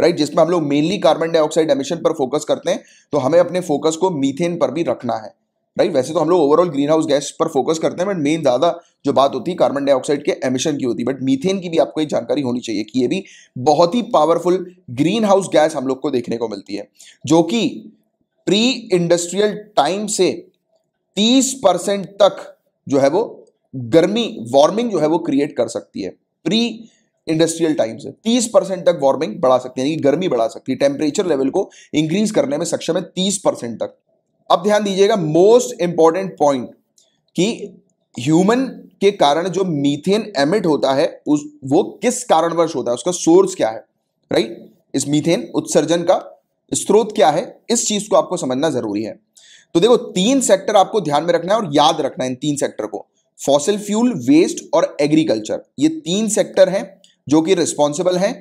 राइट जिसमें हम लोग मेनली कार्बन डाइऑक्साइड एमिशन पर फोकस करते हैं तो हमें अपने फोकस को मीथेन पर भी रखना है राइट वैसे तो हम लोग ओवरऑल ग्रीन हाउस गैस पर फोकस करते हैं बट मेन ज़्यादा जो बात होती है कार्बन डाइऑक्साइड के एमिशन की होती है बट मीथेन की भी आपको एक जानकारी होनी चाहिए कि ये भी बहुत ही पावरफुल ग्रीन हाउस गैस हम लोग को देखने को मिलती है जो कि प्री इंडस्ट्रियल टाइम से 30 परसेंट तक जो है वो गर्मी वार्मिंग जो है वो क्रिएट कर सकती है प्री इंडस्ट्रियल टाइम से 30 परसेंट तक वार्मिंग बढ़ा सकती है यानी गर्मी बढ़ा सकती है टेम्परेचर लेवल को इंक्रीज करने में सक्षम है 30 परसेंट तक अब ध्यान दीजिएगा मोस्ट इंपॉर्टेंट पॉइंट कि ह्यूमन के कारण जो मीथेन एमिट होता है उस वो किस कारणवश होता है उसका सोर्स क्या है राइट इस मीथेन उत्सर्जन का स्रोत क्या है इस चीज को आपको समझना जरूरी है तो देखो तीन सेक्टर आपको ध्यान में रखना है और याद रखना है इन तीन सेक्टर को फॉसिल फ्यूल वेस्ट और एग्रीकल्चर ये तीन सेक्टर हैं जो कि रिस्पॉन्सिबल हैं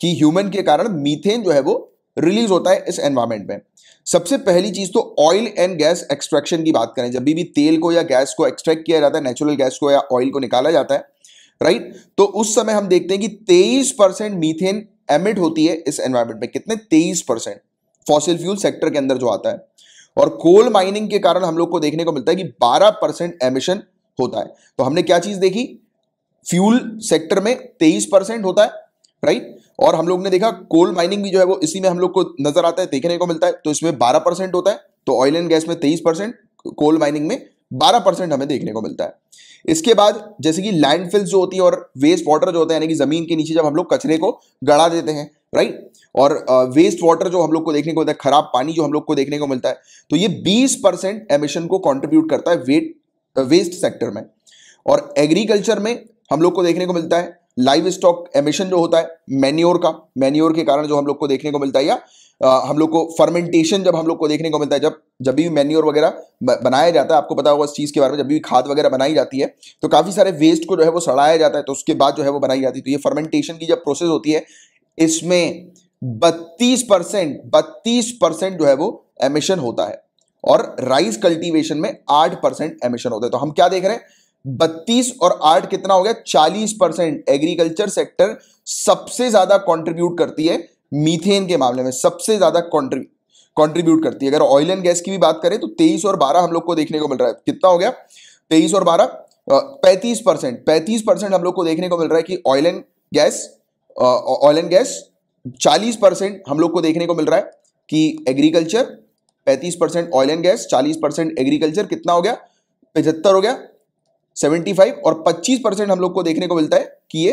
कि ह्यूमन के कारण मीथेन जो है वो रिलीज होता है इस एनवायरमेंट में सबसे पहली चीज तो ऑयल एंड गैस एक्सट्रैक्शन की बात करें जब भी तेल को या गैस को एक्सट्रैक्ट किया जाता है नेचुरल गैस को या ऑयल को निकाला जाता है राइट तो उस समय हम देखते हैं कि तेईस परसेंट मीथेन एमिट होती है इस एनवायरमेंट में कितने तेईस परसेंट फॉसिल फ्यूल सेक्टर के अंदर जो आता है और कोल माइनिंग के कारण हम लोग को देखने को मिलता है कि 12 परसेंट एमिशन होता है तो हमने क्या चीज देखी फ्यूल सेक्टर में 23 परसेंट होता है राइट और हम लोग ने देखा कोल माइनिंग भी जो है वो इसी में हम लोग को नजर आता है देखने को मिलता है तो इसमें बारह परसेंट होता है तो ऑयल एंड गैस में तेईस परसेंट कोल माइनिंग में बारह परसेंट हमें देखने को मिलता है इसके बाद जैसे कि लैंडफिल्स जो होती है और वेस्ट वाटर जो होता है यानी कि जमीन के नीचे जब हम लोग कचरे को गड़ा देते हैं राइट और वेस्ट वाटर जो हम लोग को देखने को मिलता है खराब पानी जो हम लोग को देखने को मिलता है तो ये 20 परसेंट एमिशन को कंट्रीब्यूट करता है वेट वेस्ट सेक्टर में और एग्रीकल्चर में हम लोग को देखने को मिलता है लाइव स्टॉक एमिशन जो होता है मैन्योर का मैन्योर के कारण जो हम लोग को देखने को मिलता है या हम लोग को फर्मेंटेशन जब हम लोग को देखने को मिलता है जब जब भी मैन्योर वगैरह बनाया जाता है आपको पता होगा इस चीज़ के बारे में जब भी खाद वगैरह बनाई जाती है तो काफ़ी सारे वेस्ट को जो है वो सड़ाया जाता है तो उसके बाद जो है वो बनाई जाती है तो ये फर्मेंटेशन की जब प्रोसेस होती है इसमें 32 परसेंट बत्तीस परसेंट जो है वो एमिशन होता है और राइस कल्टीवेशन में 8 परसेंट एमिशन होता है तो हम क्या देख रहे हैं 32 और 8 कितना हो गया 40 परसेंट एग्रीकल्चर सेक्टर सबसे ज्यादा कंट्रीब्यूट करती है मीथेन के मामले में सबसे ज्यादा कंट्रीब्यूट करती है अगर ऑयल एंड गैस की भी बात करें तो 23 और 12 हम लोग को देखने को मिल रहा है कितना हो गया 23 और 12 पैंतीस परसेंट पैंतीस परसेंट हम लोग को देखने को मिल रहा है कि oil and gas oil and gas 40 percent हम लोग को देखने को मिल रहा है कि agriculture 35 percent oil and gas 40 percent agriculture कितना हो गया पचहत्तर हो गया 75 और 25 परसेंट हम लोग को देखने को मिलता है कि ये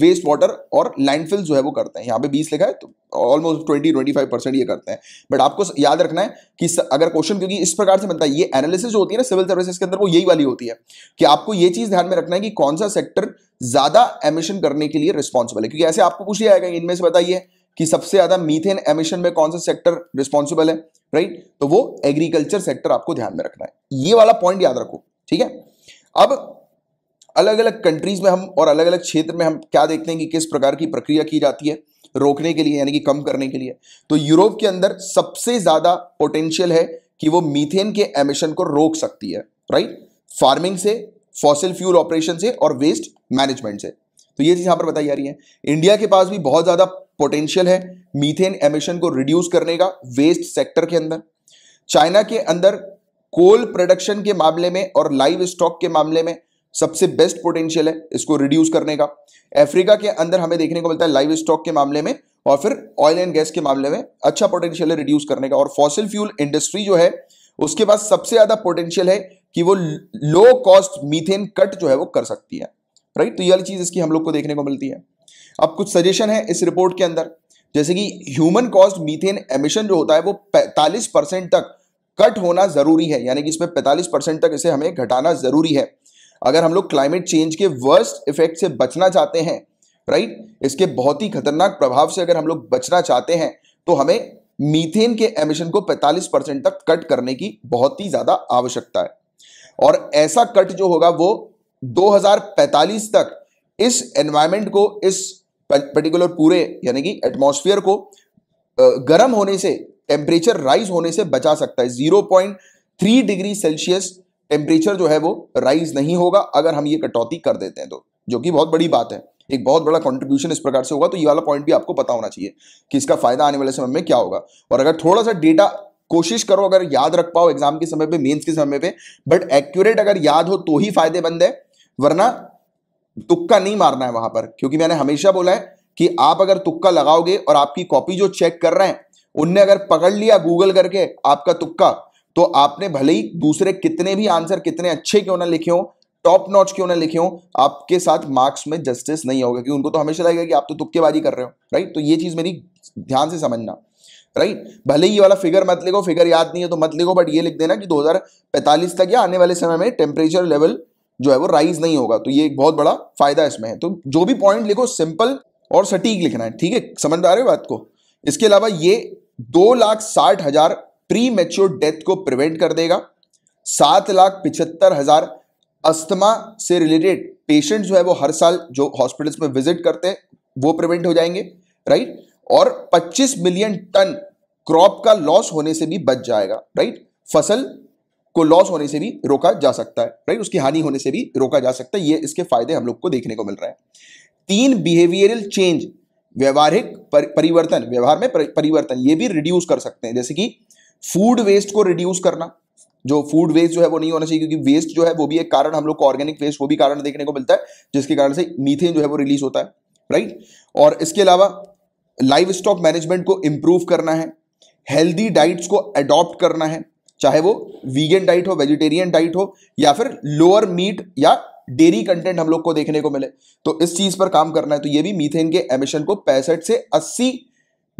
वेस्ट वाटर और लैंडफिल जो है वो करते हैं यहाँ पे 20 लिखा है तो ऑलमोस्ट 20 25 परसेंट ये करते हैं बट आपको याद रखना है कि अगर क्वेश्चन क्योंकि इस प्रकार से बनता है ये एनालिसिस जो होती है ना सिविल सर्विसेज के अंदर वो यही वाली होती है कि आपको ये चीज़ ध्यान में रखना है कि कौन सा सेक्टर ज़्यादा एमिशन करने के लिए रिस्पॉन्सिबल है क्योंकि ऐसे आपको पूछ लिया जाएगा इनमें से बताइए कि सबसे ज़्यादा मीथेन एमिशन में कौन सा सेक्टर रिस्पॉन्सिबल है राइट तो वो एग्रीकल्चर सेक्टर आपको ध्यान में रखना है ये वाला पॉइंट याद रखो ठीक है अब अलग अलग कंट्रीज में हम और अलग अलग क्षेत्र में हम क्या देखते हैं कि किस प्रकार की प्रक्रिया की जाती है रोकने के लिए यानी कि कम करने के लिए तो यूरोप के अंदर सबसे ज्यादा पोटेंशियल है कि वो मीथेन के एमिशन को रोक सकती है राइट फार्मिंग से फॉसिल फ्यूल ऑपरेशन से और वेस्ट मैनेजमेंट से तो ये चीज यहां पर बताई जा रही है इंडिया के पास भी बहुत ज्यादा पोटेंशियल है मीथेन एमिशन को रिड्यूस करने का वेस्ट सेक्टर के अंदर चाइना के अंदर कोल प्रोडक्शन के मामले में और लाइव स्टॉक के मामले में सबसे बेस्ट पोटेंशियल है इसको रिड्यूस करने का अफ्रीका के अंदर हमें देखने को मिलता है लाइव स्टॉक के मामले में और फिर ऑयल एंड गैस के मामले में अच्छा पोटेंशियल है रिड्यूस करने का और फॉसिल फ्यूल इंडस्ट्री जो है उसके पास सबसे ज्यादा पोटेंशियल है कि वो लो कॉस्ट मीथेन कट जो है वो कर सकती है राइट तो ये वाली चीज इसकी हम लोग को देखने को मिलती है अब कुछ सजेशन है इस रिपोर्ट के अंदर जैसे कि ह्यूमन कॉस्ट मीथेन एमिशन जो होता है वो पैंतालीस परसेंट तक कट होना जरूरी है यानी कि इसमें 45 परसेंट तक इसे हमें घटाना जरूरी है अगर हम लोग क्लाइमेट चेंज के वर्स्ट इफेक्ट से बचना चाहते हैं राइट इसके बहुत ही खतरनाक प्रभाव से अगर हम लोग बचना चाहते हैं तो हमें मीथेन के एमिशन को 45 परसेंट तक कट करने की बहुत ही ज़्यादा आवश्यकता है और ऐसा कट जो होगा वो 2045 तक इस एनवायरमेंट को इस पर्टिकुलर पूरे यानी कि एटमोस्फियर को गर्म होने से टेम्परेचर राइज होने से बचा सकता है जीरो डिग्री सेल्सियस टेम्परेचर जो है वो राइज नहीं होगा अगर हम ये कटौती कर देते हैं तो जो कि बहुत बड़ी बात है एक बहुत बड़ा कंट्रीब्यूशन इस प्रकार से होगा तो ये वाला पॉइंट भी आपको पता होना चाहिए कि इसका फायदा आने वाले समय में क्या होगा और अगर थोड़ा सा डेटा कोशिश करो अगर याद रख पाओ एग्जाम के समय पे मेंस के समय पे बट एक्यूरेट अगर याद हो तो ही फायदेमंद है वरना तुक्का नहीं मारना है वहां पर क्योंकि मैंने हमेशा बोला है कि आप अगर तुक्का लगाओगे और आपकी कॉपी जो चेक कर रहे हैं उनने अगर पकड़ लिया गूगल करके आपका तुक्का तो आपने भले ही दूसरे कितने भी आंसर कितने अच्छे क्यों ना लिखे हो टॉप नॉच क्यों ना लिखे हो आपके साथ मार्क्स में जस्टिस नहीं होगा क्योंकि उनको तो हमेशा लगेगा कि आप तो तुक्केबाजी कर रहे हो राइट तो ये चीज़ मेरी ध्यान से समझना राइट भले ही ये वाला फिगर मत लिखो फिगर याद नहीं है तो मत लिखो बट ये लिख देना कि 2045 तक या आने वाले समय में टेम्परेचर लेवल जो है वो राइज नहीं होगा तो ये एक बहुत बड़ा फायदा इसमें है तो जो भी पॉइंट लिखो सिंपल और सटीक लिखना है ठीक है समझ में आ रहे हो बात को इसके अलावा ये दो लाख साठ हजार प्री मेच्योर डेथ को प्रिवेंट कर देगा सात लाख पिछहत्तर हजार अस्थमा से रिलेटेड पेशेंट जो है वो हर साल जो हॉस्पिटल्स में विजिट करते हैं वो प्रिवेंट हो जाएंगे राइट और 25 मिलियन टन क्रॉप का लॉस होने से भी बच जाएगा राइट फसल को लॉस होने से भी रोका जा सकता है राइट उसकी हानि होने से भी रोका जा सकता है ये इसके फायदे हम लोग को देखने को मिल रहा है तीन बिहेवियरल चेंज व्यवहारिक परिवर्तन व्यवहार में परिवर्तन ये भी रिड्यूस कर सकते हैं जैसे कि फूड वेस्ट को रिड्यूस करना जो फूड वेस्ट जो है वो नहीं होना चाहिए क्योंकि वेस्ट जो है वो भी एक कारण हम लोग को ऑर्गेनिक वेस्ट वो भी कारण देखने को मिलता है जिसके कारण से मीथेन जो है वो रिलीज होता है राइट और इसके अलावा लाइफ स्टॉक मैनेजमेंट को इम्प्रूव करना है हेल्दी डाइट्स को अडॉप्ट करना है चाहे वो वीगन डाइट हो वेजिटेरियन डाइट हो या फिर लोअर मीट या डेरी कंटेंट हम लोग को देखने को मिले तो इस चीज पर काम करना है तो ये भी मीथेन के एमिशन को पैंसठ से अस्सी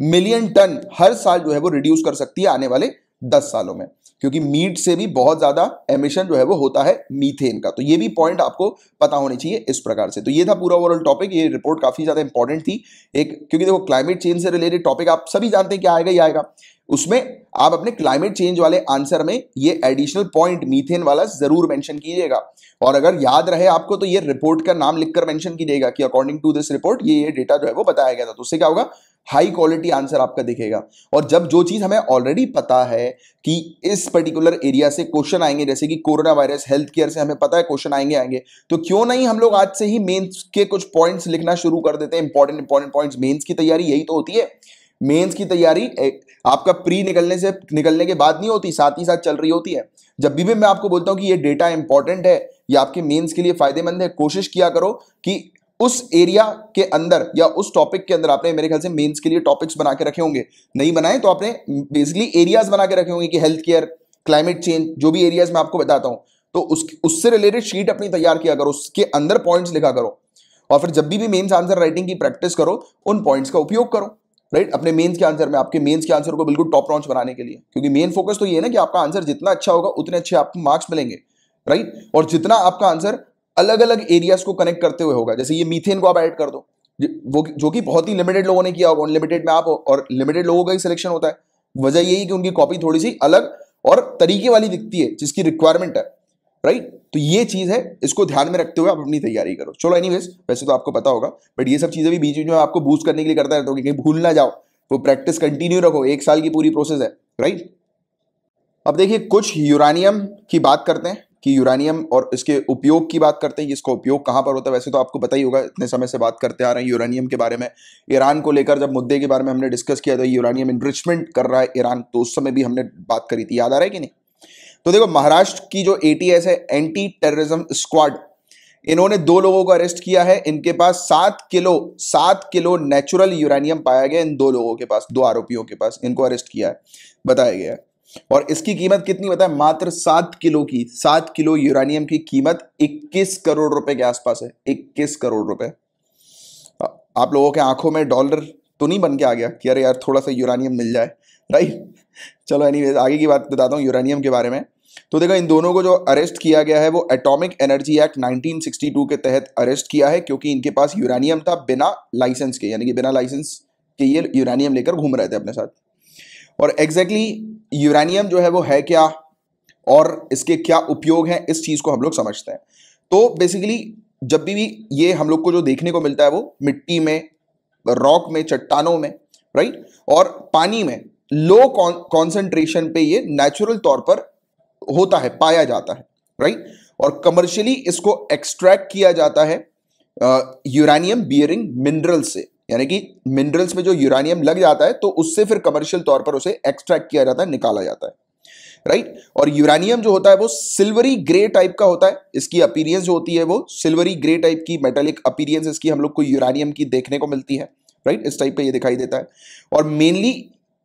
मिलियन टन हर साल जो है वो रिड्यूस कर सकती है आने वाले दस सालों में क्योंकि मीट से भी बहुत ज्यादा एमिशन जो है वो होता है मीथेन का तो ये भी पॉइंट आपको पता होने चाहिए इस प्रकार से तो ये था पूरा ओवरऑल टॉपिक ये रिपोर्ट काफी ज्यादा इंपॉर्टेंट थी एक क्योंकि देखो क्लाइमेट चेंज से रिलेटेड टॉपिक आप सभी जानते हैं क्या आएगा ये आएगा उसमें आप अपने क्लाइमेट चेंज वाले आंसर में ये एडिशनल पॉइंट मीथेन वाला जरूर मेंशन कीजिएगा और अगर याद रहे आपको तो ये रिपोर्ट का नाम लिखकर मेंशन कीजिएगा कि अकॉर्डिंग टू दिस रिपोर्ट ये ये डेटा जो है वो बताया गया था तो उससे क्या होगा हाई क्वालिटी आंसर आपका दिखेगा और जब जो चीज़ हमें ऑलरेडी पता है कि इस पर्टिकुलर एरिया से क्वेश्चन आएंगे जैसे कि कोरोना वायरस हेल्थ केयर से हमें पता है क्वेश्चन आएंगे आएंगे तो क्यों नहीं हम लोग आज से ही मेंस के कुछ पॉइंट्स लिखना शुरू कर देते हैं इंपॉर्टेंट इंपॉर्टेंट पॉइंट्स मेंस की तैयारी यही तो होती है मेंस की तैयारी आपका प्री निकलने से निकलने के बाद नहीं होती साथ ही साथ चल रही होती है जब भी मैं आपको बोलता हूँ कि ये डेटा इंपॉर्टेंट है ये आपके मेन्स के लिए फायदेमंद है कोशिश किया करो कि उस एरिया के अंदर या उस टॉपिक के अंदर आपने मेरे ख्याल से मेंस के लिए टॉपिक्स बना के रखे होंगे नहीं बनाए तो आपने बेसिकली एरियाज बना के रखे होंगे कि हेल्थ केयर क्लाइमेट चेंज जो भी एरियाज मैं आपको बताता हूँ तो उस उससे रिलेटेड शीट अपनी तैयार किया करो उसके अंदर पॉइंट्स लिखा करो और फिर जब भी मेन्स आंसर राइटिंग की प्रैक्टिस करो उन पॉइंट्स का उपयोग करो राइट अपने मेंस के आंसर में आपके मेंस के आंसर को बिल्कुल टॉप रॉन्च बनाने के लिए क्योंकि मेन फोकस तो ये है ना कि आपका आंसर जितना अच्छा होगा उतने अच्छे आपको मार्क्स मिलेंगे राइट और जितना आपका आंसर अलग अलग एरियाज को कनेक्ट करते हुए होगा जैसे ये मीथेन को आप ऐड कर दो वो जो कि बहुत ही लिमिटेड लोगों ने किया होगा अनलिमिटेड में आप हो और लिमिटेड लोगों का ही सिलेक्शन होता है वजह यही कि उनकी कॉपी थोड़ी सी अलग और तरीके वाली दिखती है जिसकी रिक्वायरमेंट है राइट तो ये चीज़ है इसको ध्यान में रखते हुए आप अपनी तैयारी करो चलो एनी वैसे तो आपको पता होगा बट ये सब चीज़ें भी बीच में आपको बूस्ट करने के लिए करता रहता हो कहीं भूल ना जाओ वो प्रैक्टिस कंटिन्यू रखो एक साल की पूरी प्रोसेस है राइट अब देखिए कुछ यूरानियम की बात करते हैं कि यूरानियम और इसके उपयोग की बात करते हैं इसका उपयोग कहाँ पर होता है वैसे तो आपको पता ही होगा इतने समय से बात करते आ रहे हैं यूरानियम के बारे में ईरान को लेकर जब मुद्दे के बारे में हमने डिस्कस किया था यूरानियम इनरिचमेंट कर रहा है ईरान तो उस समय भी हमने बात करी थी याद आ रहा है कि नहीं तो देखो महाराष्ट्र की जो एटीएस है एंटी टेररिज्म स्क्वाड इन्होंने दो लोगों को अरेस्ट किया है इनके पास सात किलो सात किलो नेचुरल यूरेनियम पाया गया इन दो लोगों के पास दो आरोपियों के पास इनको अरेस्ट किया है बताया गया है और इसकी कीमत कितनी बताया मात्र सात किलो की सात किलो यूरेनियम की कीमत इक्कीस करोड़ रुपए के आसपास है इक्कीस करोड़ रुपए आप लोगों के आंखों में डॉलर तो नहीं बन के आ गया कि अरे यार थोड़ा सा यूरानियम मिल जाए राइट चलो एनी आगे की बात बताता हूँ यूरानियम के बारे में तो देखो इन दोनों को जो अरेस्ट किया गया है वो एटॉमिक एनर्जी एक्ट 1962 के तहत अरेस्ट किया है क्योंकि इनके पास यूरानियम था बिना लाइसेंस के यानी कि बिना लाइसेंस के ये यूरानियम लेकर घूम रहे थे अपने साथ और एग्जैक्टली exactly यूरानियम जो है वो है क्या और इसके क्या उपयोग हैं इस चीज़ को हम लोग समझते हैं तो बेसिकली जब भी, भी ये हम लोग को जो देखने को मिलता है वो मिट्टी में रॉक में चट्टानों में राइट और पानी में लो कॉन्सेंट्रेशन पे ये नेचुरल तौर पर होता है पाया जाता है राइट और कमर्शियली इसको एक्सट्रैक्ट किया जाता है यूरानियम बियरिंग मिनरल से यानी कि मिनरल्स में जो यूरानियम लग जाता है तो उससे फिर कमर्शियल तौर पर उसे एक्सट्रैक्ट किया जाता है निकाला जाता है राइट right? और यूरानियम जो होता है वो सिल्वरी ग्रे टाइप का होता है इसकी अपीरियंस जो होती है वो सिल्वरी ग्रे टाइप की मेटेलिक अपीरियंस इसकी हम लोग को यूरानियम की देखने को मिलती है राइट right? इस टाइप का ये दिखाई देता है और मेनली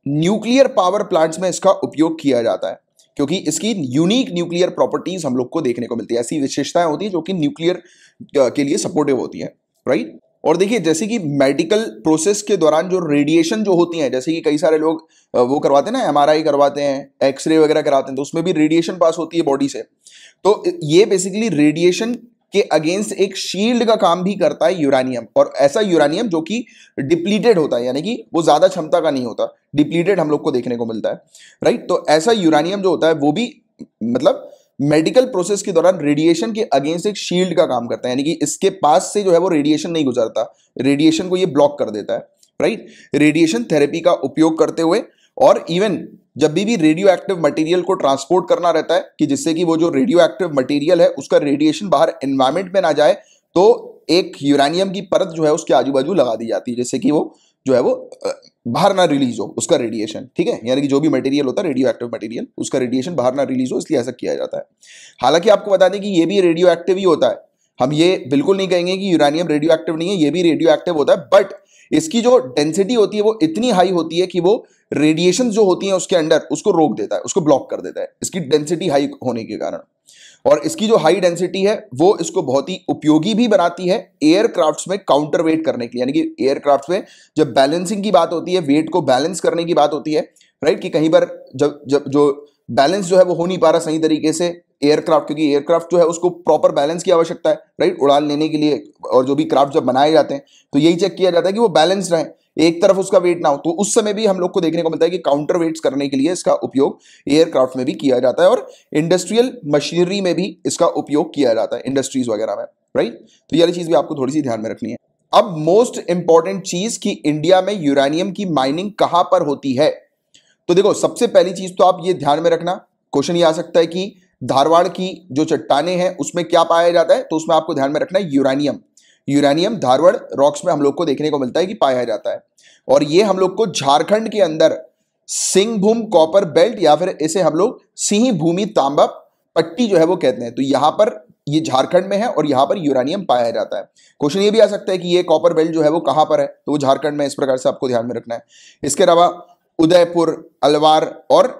न्यूक्लियर पावर प्लांट्स में इसका उपयोग किया जाता है क्योंकि इसकी यूनिक न्यूक्लियर प्रॉपर्टीज हम लोग को देखने को मिलती है ऐसी विशेषताएं होती है जो कि न्यूक्लियर के लिए सपोर्टिव होती है राइट और देखिए जैसे कि मेडिकल प्रोसेस के दौरान जो रेडिएशन जो होती है जैसे कि कई सारे लोग वो करवाते हैं ना एमआरआई करवाते हैं एक्सरे वगैरह कराते हैं तो उसमें भी रेडिएशन पास होती है बॉडी से तो ये बेसिकली रेडिएशन के अगेंस्ट एक शील्ड का काम भी करता है यूरानियम और ऐसा यूरानियम जो कि डिप्लीटेड होता है यानी कि वो ज़्यादा क्षमता का नहीं होता डिप्लीटेड हम लोग को देखने को मिलता है राइट तो ऐसा यूरानियम जो होता है वो भी मतलब मेडिकल प्रोसेस के दौरान रेडिएशन के अगेंस्ट एक शील्ड का काम करता है यानी कि इसके पास से जो है वो रेडिएशन नहीं गुजरता रेडिएशन को ये ब्लॉक कर देता है राइट रेडिएशन थेरेपी का उपयोग करते हुए और इवन जब भी रेडियो एक्टिव मटेरियल को ट्रांसपोर्ट करना रहता है कि जिससे कि वो जो रेडियो एक्टिव मटेरियल है उसका रेडिएशन बाहर एनवायरमेंट में ना जाए तो एक यूरानियम की परत जो है उसके आजू बाजू लगा दी जाती है जिससे कि वो जो है वो बाहर ना रिलीज हो उसका रेडिएशन ठीक है यानी कि जो भी मटेरियल होता है रेडियो एक्टिव मटेरियल उसका रेडिएशन बाहर ना रिलीज हो इसलिए ऐसा किया जाता है हालांकि आपको बता दें कि ये भी रेडियो एक्टिव ही होता है हम ये बिल्कुल नहीं कहेंगे कि यूरानियम रेडियो एक्टिव नहीं है ये भी रेडियो एक्टिव होता है बट इसकी जो डेंसिटी होती है वो इतनी हाई होती है कि वो रेडिएशन जो होती है उसके अंडर उसको रोक देता है उसको ब्लॉक कर देता है इसकी डेंसिटी हाई होने के कारण और इसकी जो हाई डेंसिटी है वो इसको बहुत ही उपयोगी भी बनाती है एयरक्राफ्ट्स में काउंटर वेट करने के लिए यानी कि एयरक्राफ्ट में जब बैलेंसिंग की बात होती है वेट को बैलेंस करने की बात होती है राइट कि कहीं पर जब जब जो बैलेंस जो है वो हो नहीं पा रहा सही तरीके से एयरक्राफ्ट क्योंकि एयरक्राफ्ट जो है उसको प्रॉपर बैलेंस की आवश्यकता है राइट उड़ान लेने के लिए और जो भी क्राफ्ट जब बनाए जाते हैं तो यही चेक किया जाता है कि वो बैलेंस रहें एक तरफ उसका वेट ना हो तो उस समय भी हम लोग को देखने को मिलता है कि काउंटर वेट्स करने के लिए इसका उपयोग एयरक्राफ्ट में भी किया जाता है और इंडस्ट्रियल मशीनरी में भी इसका उपयोग किया जाता है इंडस्ट्रीज वगैरह में राइट तो यही चीज़ भी आपको थोड़ी सी ध्यान में रखनी है अब मोस्ट इंपॉर्टेंट चीज़ कि इंडिया में यूरानियम की माइनिंग कहां पर होती है तो देखो सबसे पहली चीज़ तो आप ये ध्यान में रखना क्वेश्चन ये आ सकता है कि धारवाड़ की जो चट्टाने हैं उसमें क्या पाया जाता है तो उसमें आपको ध्यान में रखना है यूरानियम यूरानियम धारवड़ रॉक्स में हम लोग को देखने को मिलता है कि पाया जाता है और ये हम लोग को झारखंड के अंदर सिंहभूम कॉपर बेल्ट या फिर इसे हम लोग सिंह भूमि तांबा पट्टी जो है वो कहते हैं तो यहाँ पर ये झारखंड में है और यहां पर यूरानियम पाया जाता है क्वेश्चन ये भी आ सकता है कि ये कॉपर बेल्ट जो है वो कहां पर है तो वो झारखंड में इस प्रकार से आपको ध्यान में रखना है इसके अलावा उदयपुर अलवार और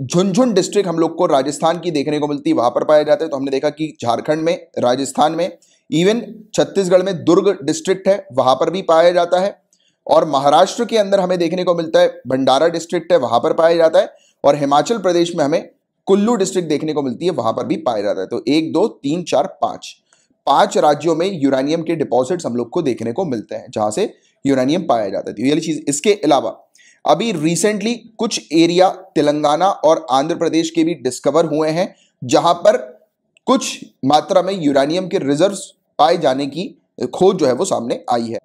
झुंझुन डिस्ट्रिक्ट हम लोग को राजस्थान की देखने को मिलती है वहां पर पाया जाता है तो हमने देखा कि झारखंड में राजस्थान में इवन छत्तीसगढ़ में दुर्ग डिस्ट्रिक्ट है वहां पर भी पाया जाता है और महाराष्ट्र के अंदर हमें देखने को मिलता है भंडारा डिस्ट्रिक्ट है वहां पर पाया जाता है और हिमाचल प्रदेश में हमें कुल्लू डिस्ट्रिक्ट देखने को मिलती है वहां पर भी पाया जाता है तो एक दो तीन चार पांच पांच राज्यों में यूरानियम के डिपॉजिट्स हम लोग को देखने को मिलते हैं जहां से यूरानियम पाया जाता है तो ये चीज इसके अलावा अभी रिसेंटली कुछ एरिया तेलंगाना और आंध्र प्रदेश के भी डिस्कवर हुए हैं जहां पर कुछ मात्रा में यूरानियम के रिजर्व पाए जाने की खोज जो है वो सामने आई है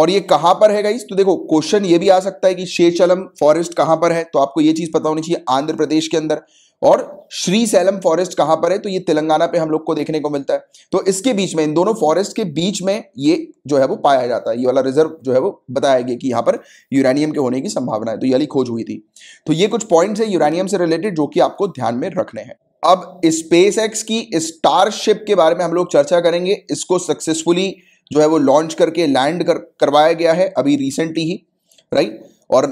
और ये कहां पर है गाइस तो देखो क्वेश्चन ये भी आ सकता है कि शेचलम फॉरेस्ट कहां पर है तो आपको ये चीज पता होनी चाहिए आंध्र प्रदेश के अंदर और श्री सैलम फॉरेस्ट कहां पर है तो ये तेलंगाना पे हम लोग को देखने को मिलता है तो इसके बीच में इन दोनों फॉरेस्ट के बीच में ये जो है वो पाया जाता है ये वाला रिजर्व जो है वो बताया गया कि यहाँ पर यूरेनियम के होने की संभावना है तो ये खोज हुई थी तो ये कुछ पॉइंट्स है यूरेनियम से रिलेटेड जो कि आपको ध्यान में रखने हैं अब स्पेस एक्स की स्टारशिप के बारे में हम लोग चर्चा करेंगे इसको सक्सेसफुली जो है वो लॉन्च करके लैंड कर करवाया गया है अभी रिसेंटली ही राइट और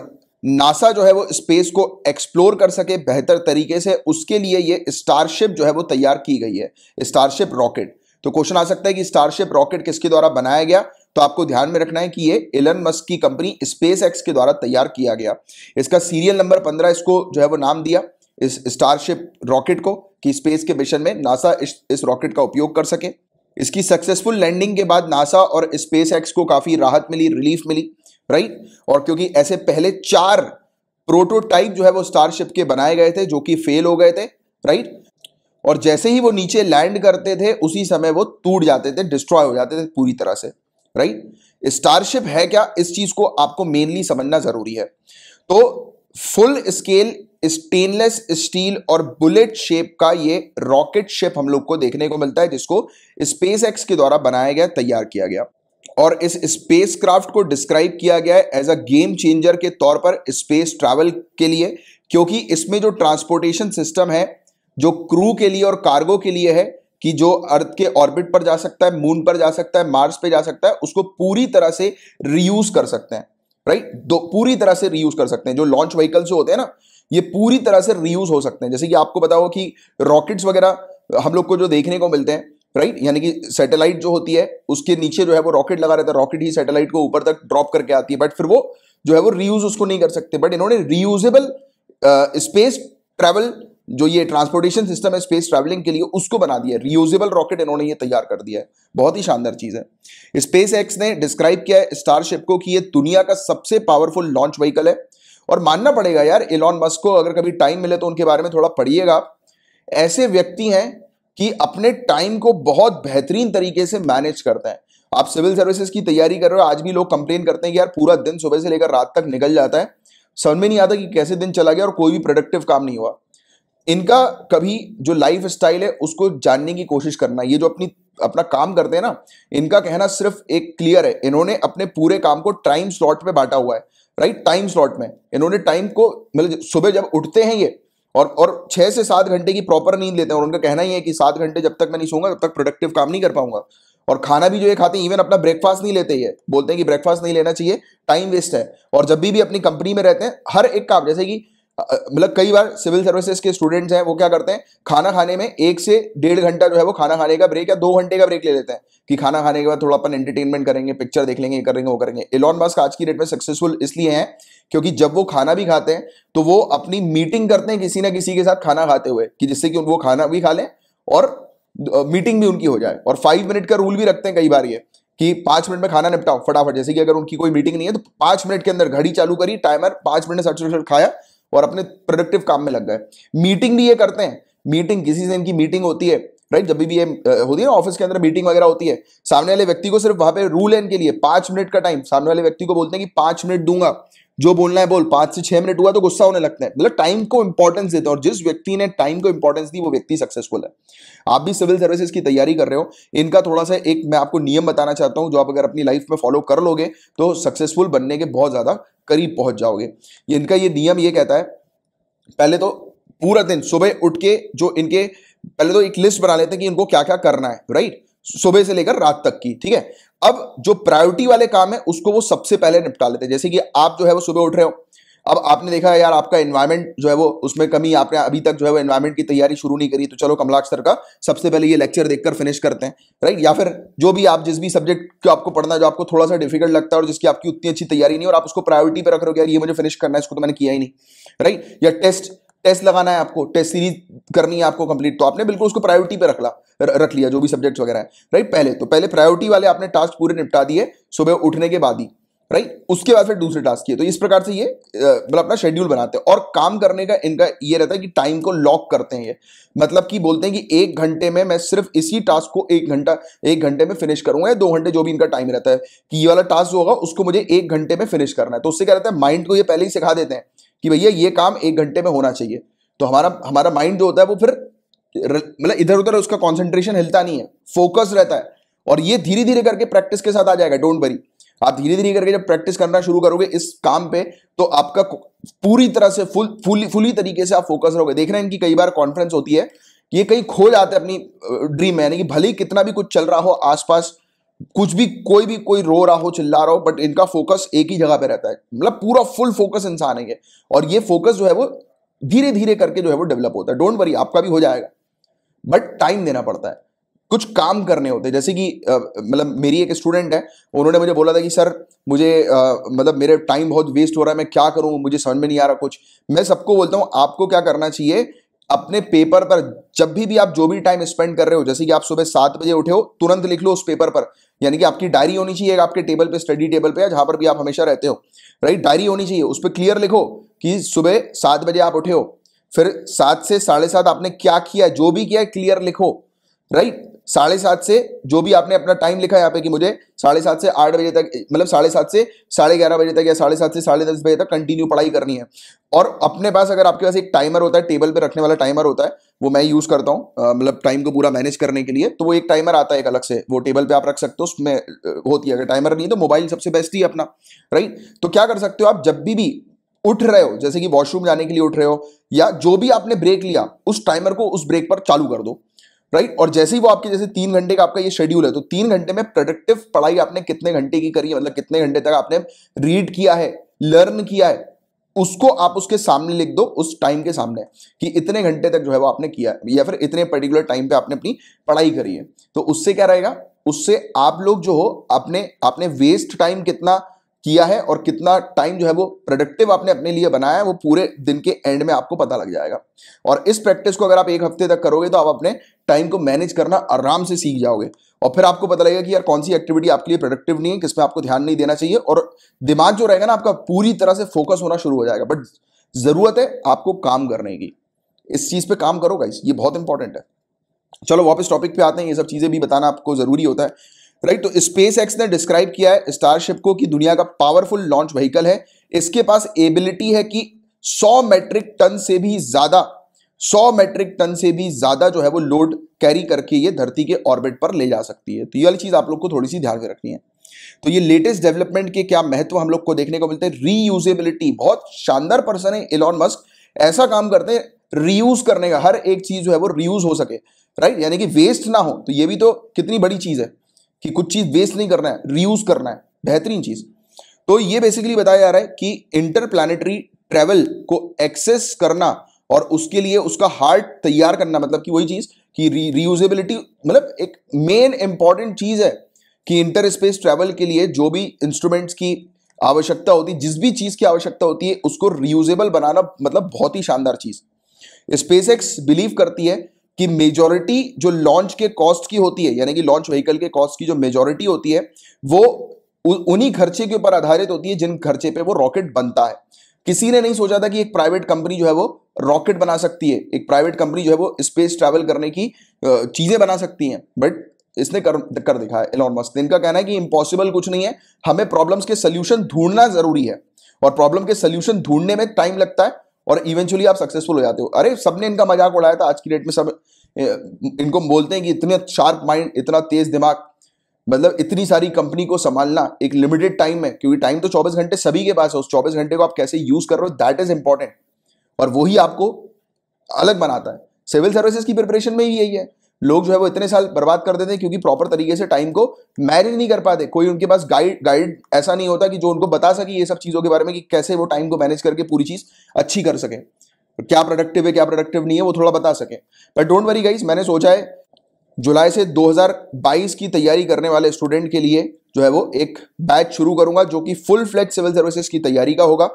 नासा जो है वो स्पेस को एक्सप्लोर कर सके बेहतर तरीके से उसके लिए ये स्टारशिप जो है वो तैयार की गई है स्टारशिप रॉकेट तो क्वेश्चन आ सकता है कि स्टारशिप रॉकेट किसके द्वारा बनाया गया तो आपको ध्यान में रखना है कि ये एलन मस्क की कंपनी स्पेस एक्स के द्वारा तैयार किया गया इसका सीरियल नंबर पंद्रह इसको जो है वो नाम दिया इस स्टारशिप रॉकेट को कि स्पेस के मिशन में नासा इस, इस रॉकेट का उपयोग कर सके इसकी सक्सेसफुल लैंडिंग के बाद नासा और स्पेस एक्स को काफ़ी राहत मिली रिलीफ मिली राइट और क्योंकि ऐसे पहले चार प्रोटोटाइप जो है वो स्टारशिप के बनाए गए थे जो कि फेल हो गए थे राइट और जैसे ही वो नीचे लैंड करते थे उसी समय वो टूट जाते थे डिस्ट्रॉय हो जाते थे पूरी तरह से राइट स्टारशिप है क्या इस चीज़ को आपको मेनली समझना ज़रूरी है तो फुल स्केल स्टेनलेस स्टील और बुलेट शेप का ये रॉकेट शिप हम लोग को देखने को मिलता है जिसको स्पेस एक्स के द्वारा बनाया गया तैयार किया गया और इस स्पेस क्राफ्ट को डिस्क्राइब किया गया है एज अ गेम चेंजर के तौर पर स्पेस ट्रैवल के लिए क्योंकि इसमें जो ट्रांसपोर्टेशन सिस्टम है जो क्रू के लिए और कार्गो के लिए है कि जो अर्थ के ऑर्बिट पर जा सकता है मून पर जा सकता है मार्स पे जा सकता है उसको पूरी तरह से रियूज कर सकते हैं राइट दो पूरी तरह से रियूज कर सकते हैं जो लॉन्च व्हीकल्स होते हैं ना ये पूरी तरह से रियूज हो सकते हैं जैसे कि आपको बताओ कि रॉकेट्स वगैरह हम लोग को जो देखने को मिलते हैं राइट यानी कि सैटेलाइट जो होती है उसके नीचे जो है वो रॉकेट लगा रहता है रॉकेट ही सैटेलाइट को ऊपर तक ड्रॉप करके आती है बट फिर वो जो है वो रियूज उसको नहीं कर सकते बट इन्होंने रियूजेबल स्पेस ट्रैवल जो ये ट्रांसपोर्टेशन सिस्टम है स्पेस ट्रैवलिंग के लिए उसको बना दिया है रियूजेबल रॉकेट इन्होंने ये तैयार कर दिया है बहुत ही शानदार चीज़ है स्पेस एक्स ने डिस्क्राइब किया है स्टारशिप को कि ये दुनिया का सबसे पावरफुल लॉन्च व्हीकल है और मानना पड़ेगा यार इलॉन मस्क को अगर कभी टाइम मिले तो उनके बारे में थोड़ा पढ़िएगा ऐसे व्यक्ति हैं कि अपने टाइम को बहुत बेहतरीन तरीके से मैनेज करते हैं आप सिविल सर्विसेज की तैयारी कर रहे हो आज भी लोग कंप्लेन करते हैं कि यार पूरा दिन सुबह से लेकर रात तक निकल जाता है समझ में नहीं आता कि कैसे दिन चला गया और कोई भी प्रोडक्टिव काम नहीं हुआ इनका कभी जो लाइफ स्टाइल है उसको जानने की कोशिश करना ये जो अपनी अपना काम करते हैं ना इनका कहना सिर्फ एक क्लियर है इन्होंने अपने पूरे काम को टाइम स्लॉट पे बांटा हुआ है राइट टाइम स्लॉट में इन्होंने टाइम को मतलब सुबह जब उठते हैं ये और और छः से सात घंटे की प्रॉपर नींद लेते हैं और उनका कहना ही है कि सात घंटे जब तक मैं नहीं सोऊंगा तब तक प्रोडक्टिव काम नहीं कर पाऊंगा और खाना भी जो ये खाते हैं इवन अपना ब्रेकफास्ट नहीं लेते ये बोलते हैं कि ब्रेकफास्ट नहीं लेना चाहिए टाइम वेस्ट है और जब भी भी अपनी कंपनी में रहते हैं हर एक काम जैसे कि मतलब कई बार सिविल सर्विसेज के स्टूडेंट्स हैं वो क्या करते हैं खाना खाने में एक से डेढ़ घंटा जो है वो खाना खाने का ब्रेक या दो घंटे का ब्रेक ले लेते हैं कि खाना खाने के बाद थोड़ा अपन एंटरटेनमेंट करेंगे पिक्चर देख लेंगे ये करेंगे वो करेंगे एलॉन मस्क आज की डेट में सक्सेसफुल इसलिए हैं क्योंकि जब वो खाना भी खाते हैं तो वो अपनी मीटिंग करते हैं किसी ना किसी के साथ खाना खाते हुए कि जिससे कि वो खाना भी खा लें और मीटिंग भी उनकी हो जाए और फाइव मिनट का रूल भी रखते हैं कई बार ये कि पांच मिनट में खाना निपटाओ फटाफट जैसे कि अगर उनकी कोई मीटिंग नहीं है तो पांच मिनट के अंदर घड़ी चालू करी टाइमर पांच मिनट से खाया और अपने प्रोडक्टिव काम में लग गए मीटिंग भी ये करते हैं मीटिंग किसी से इनकी मीटिंग होती है राइट जब भी ये होती है ऑफिस के अंदर मीटिंग वगैरह होती है सामने वाले व्यक्ति को सिर्फ वहां पे रूल है इनके लिए पांच मिनट का टाइम सामने वाले व्यक्ति को बोलते हैं कि पांच मिनट दूंगा जो बोलना है बोल पांच से छह मिनट हुआ तो गुस्सा होने लगते हैं मतलब टाइम को इंपॉर्टेंस देते हैं और जिस व्यक्ति ने टाइम को इंपॉर्टेंस दी वो व्यक्ति सक्सेसफुल है आप भी सिविल सर्विसेज की तैयारी कर रहे हो इनका थोड़ा सा एक मैं आपको नियम बताना चाहता हूं जो आप अगर अपनी लाइफ में फॉलो कर लोगे तो सक्सेसफुल बनने के बहुत ज़्यादा करीब पहुंच जाओगे इनका ये नियम ये कहता है पहले तो पूरा दिन सुबह उठ के जो इनके पहले तो एक लिस्ट बना लेते हैं कि इनको क्या क्या करना है राइट सुबह से लेकर रात तक की ठीक है अब जो प्रायोरिटी वाले काम है उसको वो सबसे पहले निपटा लेते हैं जैसे कि आप जो है वो सुबह उठ रहे हो अब आपने देखा यार आपका एनवायरमेंट जो है वो उसमें कमी आपने अभी तक जो है वो एनवायरमेंट की तैयारी शुरू नहीं करी तो चलो कमलाक्ष सर का सबसे पहले ये लेक्चर देखकर फिनिश करते हैं राइट या फिर जो भी आप जिस भी सब्जेक्ट को आपको पढ़ना जो आपको थोड़ा सा डिफिकल्ट लगता है और जिसकी आपकी उतनी अच्छी तैयारी नहीं और आप उसको प्रायोरिटी पर रख रहे हो यार ये मुझे फिनिश करना है इसको तो मैंने किया ही नहीं राइट या टेस्ट टेस्ट लगाना है आपको टेस्ट सीरीज करनी है आपको कंप्लीट तो आपने बिल्कुल उसको प्रायोरिटी पे रख ला रख लिया जो भी सब्जेक्ट्स वगैरह है राइट पहले तो पहले प्रायोरिटी वाले आपने टास्क पूरे निपटा दिए सुबह उठने के बाद ही राइट उसके बाद फिर दूसरे टास्क किए तो इस प्रकार से ये मतलब अपना शेड्यूल बनाते हैं और काम करने का इनका ये रहता है कि टाइम को लॉक करते हैं ये मतलब कि बोलते हैं कि एक घंटे में मैं सिर्फ इसी टास्क को एक घंटा एक घंटे में फिनिश करूंगा या दो घंटे जो भी इनका टाइम रहता है कि ये वाला टास्क जो होगा उसको मुझे एक घंटे में फिनिश करना है तो उससे क्या रहता है माइंड को ये पहले ही सिखा देते हैं कि भैया ये काम एक घंटे में होना चाहिए तो हमारा हमारा माइंड जो होता है वो फिर मतलब इधर उधर उसका कॉन्सेंट्रेशन हिलता नहीं है फोकस रहता है और ये धीरे धीरे करके प्रैक्टिस के साथ आ जाएगा डोंट वरी आप धीरे धीरे करके जब प्रैक्टिस करना शुरू करोगे इस काम पे तो आपका पूरी तरह से फुल फुली फुली तरीके से आप फोकस रहोगे देख रहे हैं इनकी कई बार कॉन्फ्रेंस होती है ये कहीं खो जाते हैं अपनी ड्रीम में यानी कि भले ही कितना भी कुछ चल रहा हो आसपास कुछ भी कोई भी कोई रो रहा हो चिल्ला रहा हो बट इनका फोकस एक ही जगह पे रहता है मतलब पूरा फुल फोकस इंसान है ये और ये फोकस जो है वो धीरे धीरे करके जो है वो डेवलप होता है डोंट वरी आपका भी हो जाएगा बट टाइम देना पड़ता है कुछ काम करने होते हैं जैसे कि मतलब मेरी एक स्टूडेंट है उन्होंने मुझे बोला था कि सर मुझे मतलब मेरे टाइम बहुत वेस्ट हो रहा है मैं क्या करूं मुझे समझ में नहीं आ रहा कुछ मैं सबको बोलता हूं आपको क्या करना चाहिए अपने पेपर पर जब भी भी आप जो भी टाइम स्पेंड कर रहे हो जैसे कि आप सुबह सात बजे उठे हो तुरंत लिख लो उस पेपर पर यानी कि आपकी डायरी होनी चाहिए आपके टेबल पे स्टडी टेबल पे या जहां पर भी आप हमेशा रहते हो राइट डायरी होनी चाहिए उस पर क्लियर लिखो कि सुबह सात बजे आप उठे हो फिर सात से साढ़े सात आपने क्या किया जो भी किया क्लियर लिखो राइट साढ़े सात से जो भी आपने अपना टाइम लिखा यहाँ पे कि मुझे साढ़े सात से आठ बजे तक मतलब साढ़े सात से साढ़े ग्यारह बजे तक या साढ़े सात से साढ़े दस बजे तक कंटिन्यू पढ़ाई करनी है और अपने पास अगर आपके पास एक टाइमर होता है टेबल पे रखने वाला टाइमर होता है वो मैं यूज़ करता हूँ मतलब टाइम को पूरा मैनेज करने के लिए तो वो एक टाइमर आता है एक अलग से वो टेबल पर आप रख सकते हो उसमें होती है अगर टाइमर नहीं है तो मोबाइल सबसे बेस्ट ही अपना राइट तो क्या कर सकते हो आप जब भी उठ रहे हो जैसे कि वॉशरूम जाने के लिए उठ रहे हो या जो भी आपने ब्रेक लिया उस टाइमर को उस ब्रेक पर चालू कर दो राइट और जैसे ही वो आपके जैसे तीन घंटे का आपका ये शेड्यूल है तो तीन घंटे में प्रोडक्टिव पढ़ाई आपने कितने घंटे की करी है मतलब कितने घंटे तक आपने रीड किया है लर्न किया है उसको आप उसके सामने लिख दो उस टाइम के सामने कि इतने घंटे तक जो है वो आपने किया या फिर इतने पर्टिकुलर टाइम पे आपने अपनी पढ़ाई करी है तो उससे क्या रहेगा उससे आप लोग जो हो अपने आपने वेस्ट टाइम कितना किया है और कितना टाइम जो है वो प्रोडक्टिव आपने अपने लिए बनाया है वो पूरे दिन के एंड में आपको पता लग जाएगा और इस प्रैक्टिस को अगर आप एक हफ्ते तक करोगे तो आप अपने टाइम को मैनेज करना आराम से सीख जाओगे और फिर आपको पता लगेगा कि यार कौन सी एक्टिविटी आपके लिए प्रोडक्टिव नहीं है किस पर आपको ध्यान नहीं देना चाहिए और दिमाग जो रहेगा ना आपका पूरी तरह से फोकस होना शुरू हो जाएगा बट ज़रूरत है आपको काम करने की इस चीज़ पर काम करोगा ये बहुत इंपॉर्टेंट है चलो वापस टॉपिक पे आते हैं ये सब चीज़ें भी बताना आपको ज़रूरी होता है राइट तो स्पेस एक्स ने डिस्क्राइब किया है स्टारशिप को कि दुनिया का पावरफुल लॉन्च व्हीकल है इसके पास एबिलिटी है कि 100 मेट्रिक टन से भी ज़्यादा 100 मेट्रिक टन से भी ज़्यादा जो है वो लोड कैरी करके ये धरती के ऑर्बिट पर ले जा सकती है तो ये चीज़ आप लोग को थोड़ी सी ध्यान में रखनी है तो ये लेटेस्ट डेवलपमेंट के क्या महत्व हम लोग को देखने को मिलते हैं रीयूजेबिलिटी बहुत शानदार पर्सन है एलॉन मस्क ऐसा काम करते हैं रीयूज करने का हर एक चीज़ जो है वो रीयूज हो सके राइट यानी कि वेस्ट ना हो तो ये भी तो कितनी बड़ी चीज़ है कि कुछ चीज वेस्ट नहीं करना है रीयूज करना है बेहतरीन चीज तो ये बेसिकली बताया जा रहा है कि इंटरप्लानिटरी ट्रेवल को एक्सेस करना और उसके लिए उसका हार्ट तैयार करना मतलब कि वही चीज कि रियूजेबिलिटी मतलब एक मेन इंपॉर्टेंट चीज है कि इंटर स्पेस ट्रेवल के लिए जो भी इंस्ट्रूमेंट्स की आवश्यकता होती है जिस भी चीज की आवश्यकता होती है उसको रियूजेबल बनाना मतलब बहुत ही शानदार चीज स्पेस एक्स बिलीव करती है कि मेजॉरिटी जो लॉन्च के कॉस्ट की होती है यानी कि लॉन्च व्हीकल के कॉस्ट की जो मेजॉरिटी होती है वो उन्हीं खर्चे के ऊपर आधारित होती है जिन खर्चे पे वो रॉकेट बनता है किसी ने नहीं सोचा था कि एक प्राइवेट कंपनी जो है वो रॉकेट बना सकती है एक प्राइवेट कंपनी जो है वो स्पेस ट्रैवल करने की चीज़ें बना सकती हैं बट इसने कर कर दिखा है एलॉन मस्क इनका कहना है कि इम्पॉसिबल कुछ नहीं है हमें प्रॉब्लम्स के सोल्यूशन ढूंढना जरूरी है और प्रॉब्लम के सोल्यूशन ढूंढने में टाइम लगता है और इवेंचुअली आप सक्सेसफुल हो जाते हो अरे सबने इनका मजाक उड़ाया था आज की डेट में सब इनको बोलते हैं कि इतने शार्प माइंड इतना तेज दिमाग मतलब इतनी सारी कंपनी को संभालना एक लिमिटेड टाइम है क्योंकि टाइम तो 24 घंटे सभी के पास है उस 24 घंटे को आप कैसे यूज कर रहे हो दैट इज इंपॉर्टेंट और वही आपको अलग बनाता है सिविल सर्विसेज की प्रिपरेशन में ही यही है लोग जो है वो इतने साल बर्बाद कर देते हैं क्योंकि प्रॉपर तरीके से टाइम को मैनेज नहीं कर पाते कोई उनके पास गाइड गाइड ऐसा नहीं होता कि जो उनको बता सके ये सब चीज़ों के बारे में कि कैसे वो टाइम को मैनेज करके पूरी चीज़ अच्छी कर सके क्या प्रोडक्टिव है क्या प्रोडक्टिव नहीं है वो थोड़ा बता सके बट डोंट वरी गाइस मैंने सोचा है जुलाई से 2022 की तैयारी करने वाले स्टूडेंट के लिए जो है वो एक बैच शुरू करूंगा जो कि फुल फ्लैट सिविल सर्विसेज की तैयारी का होगा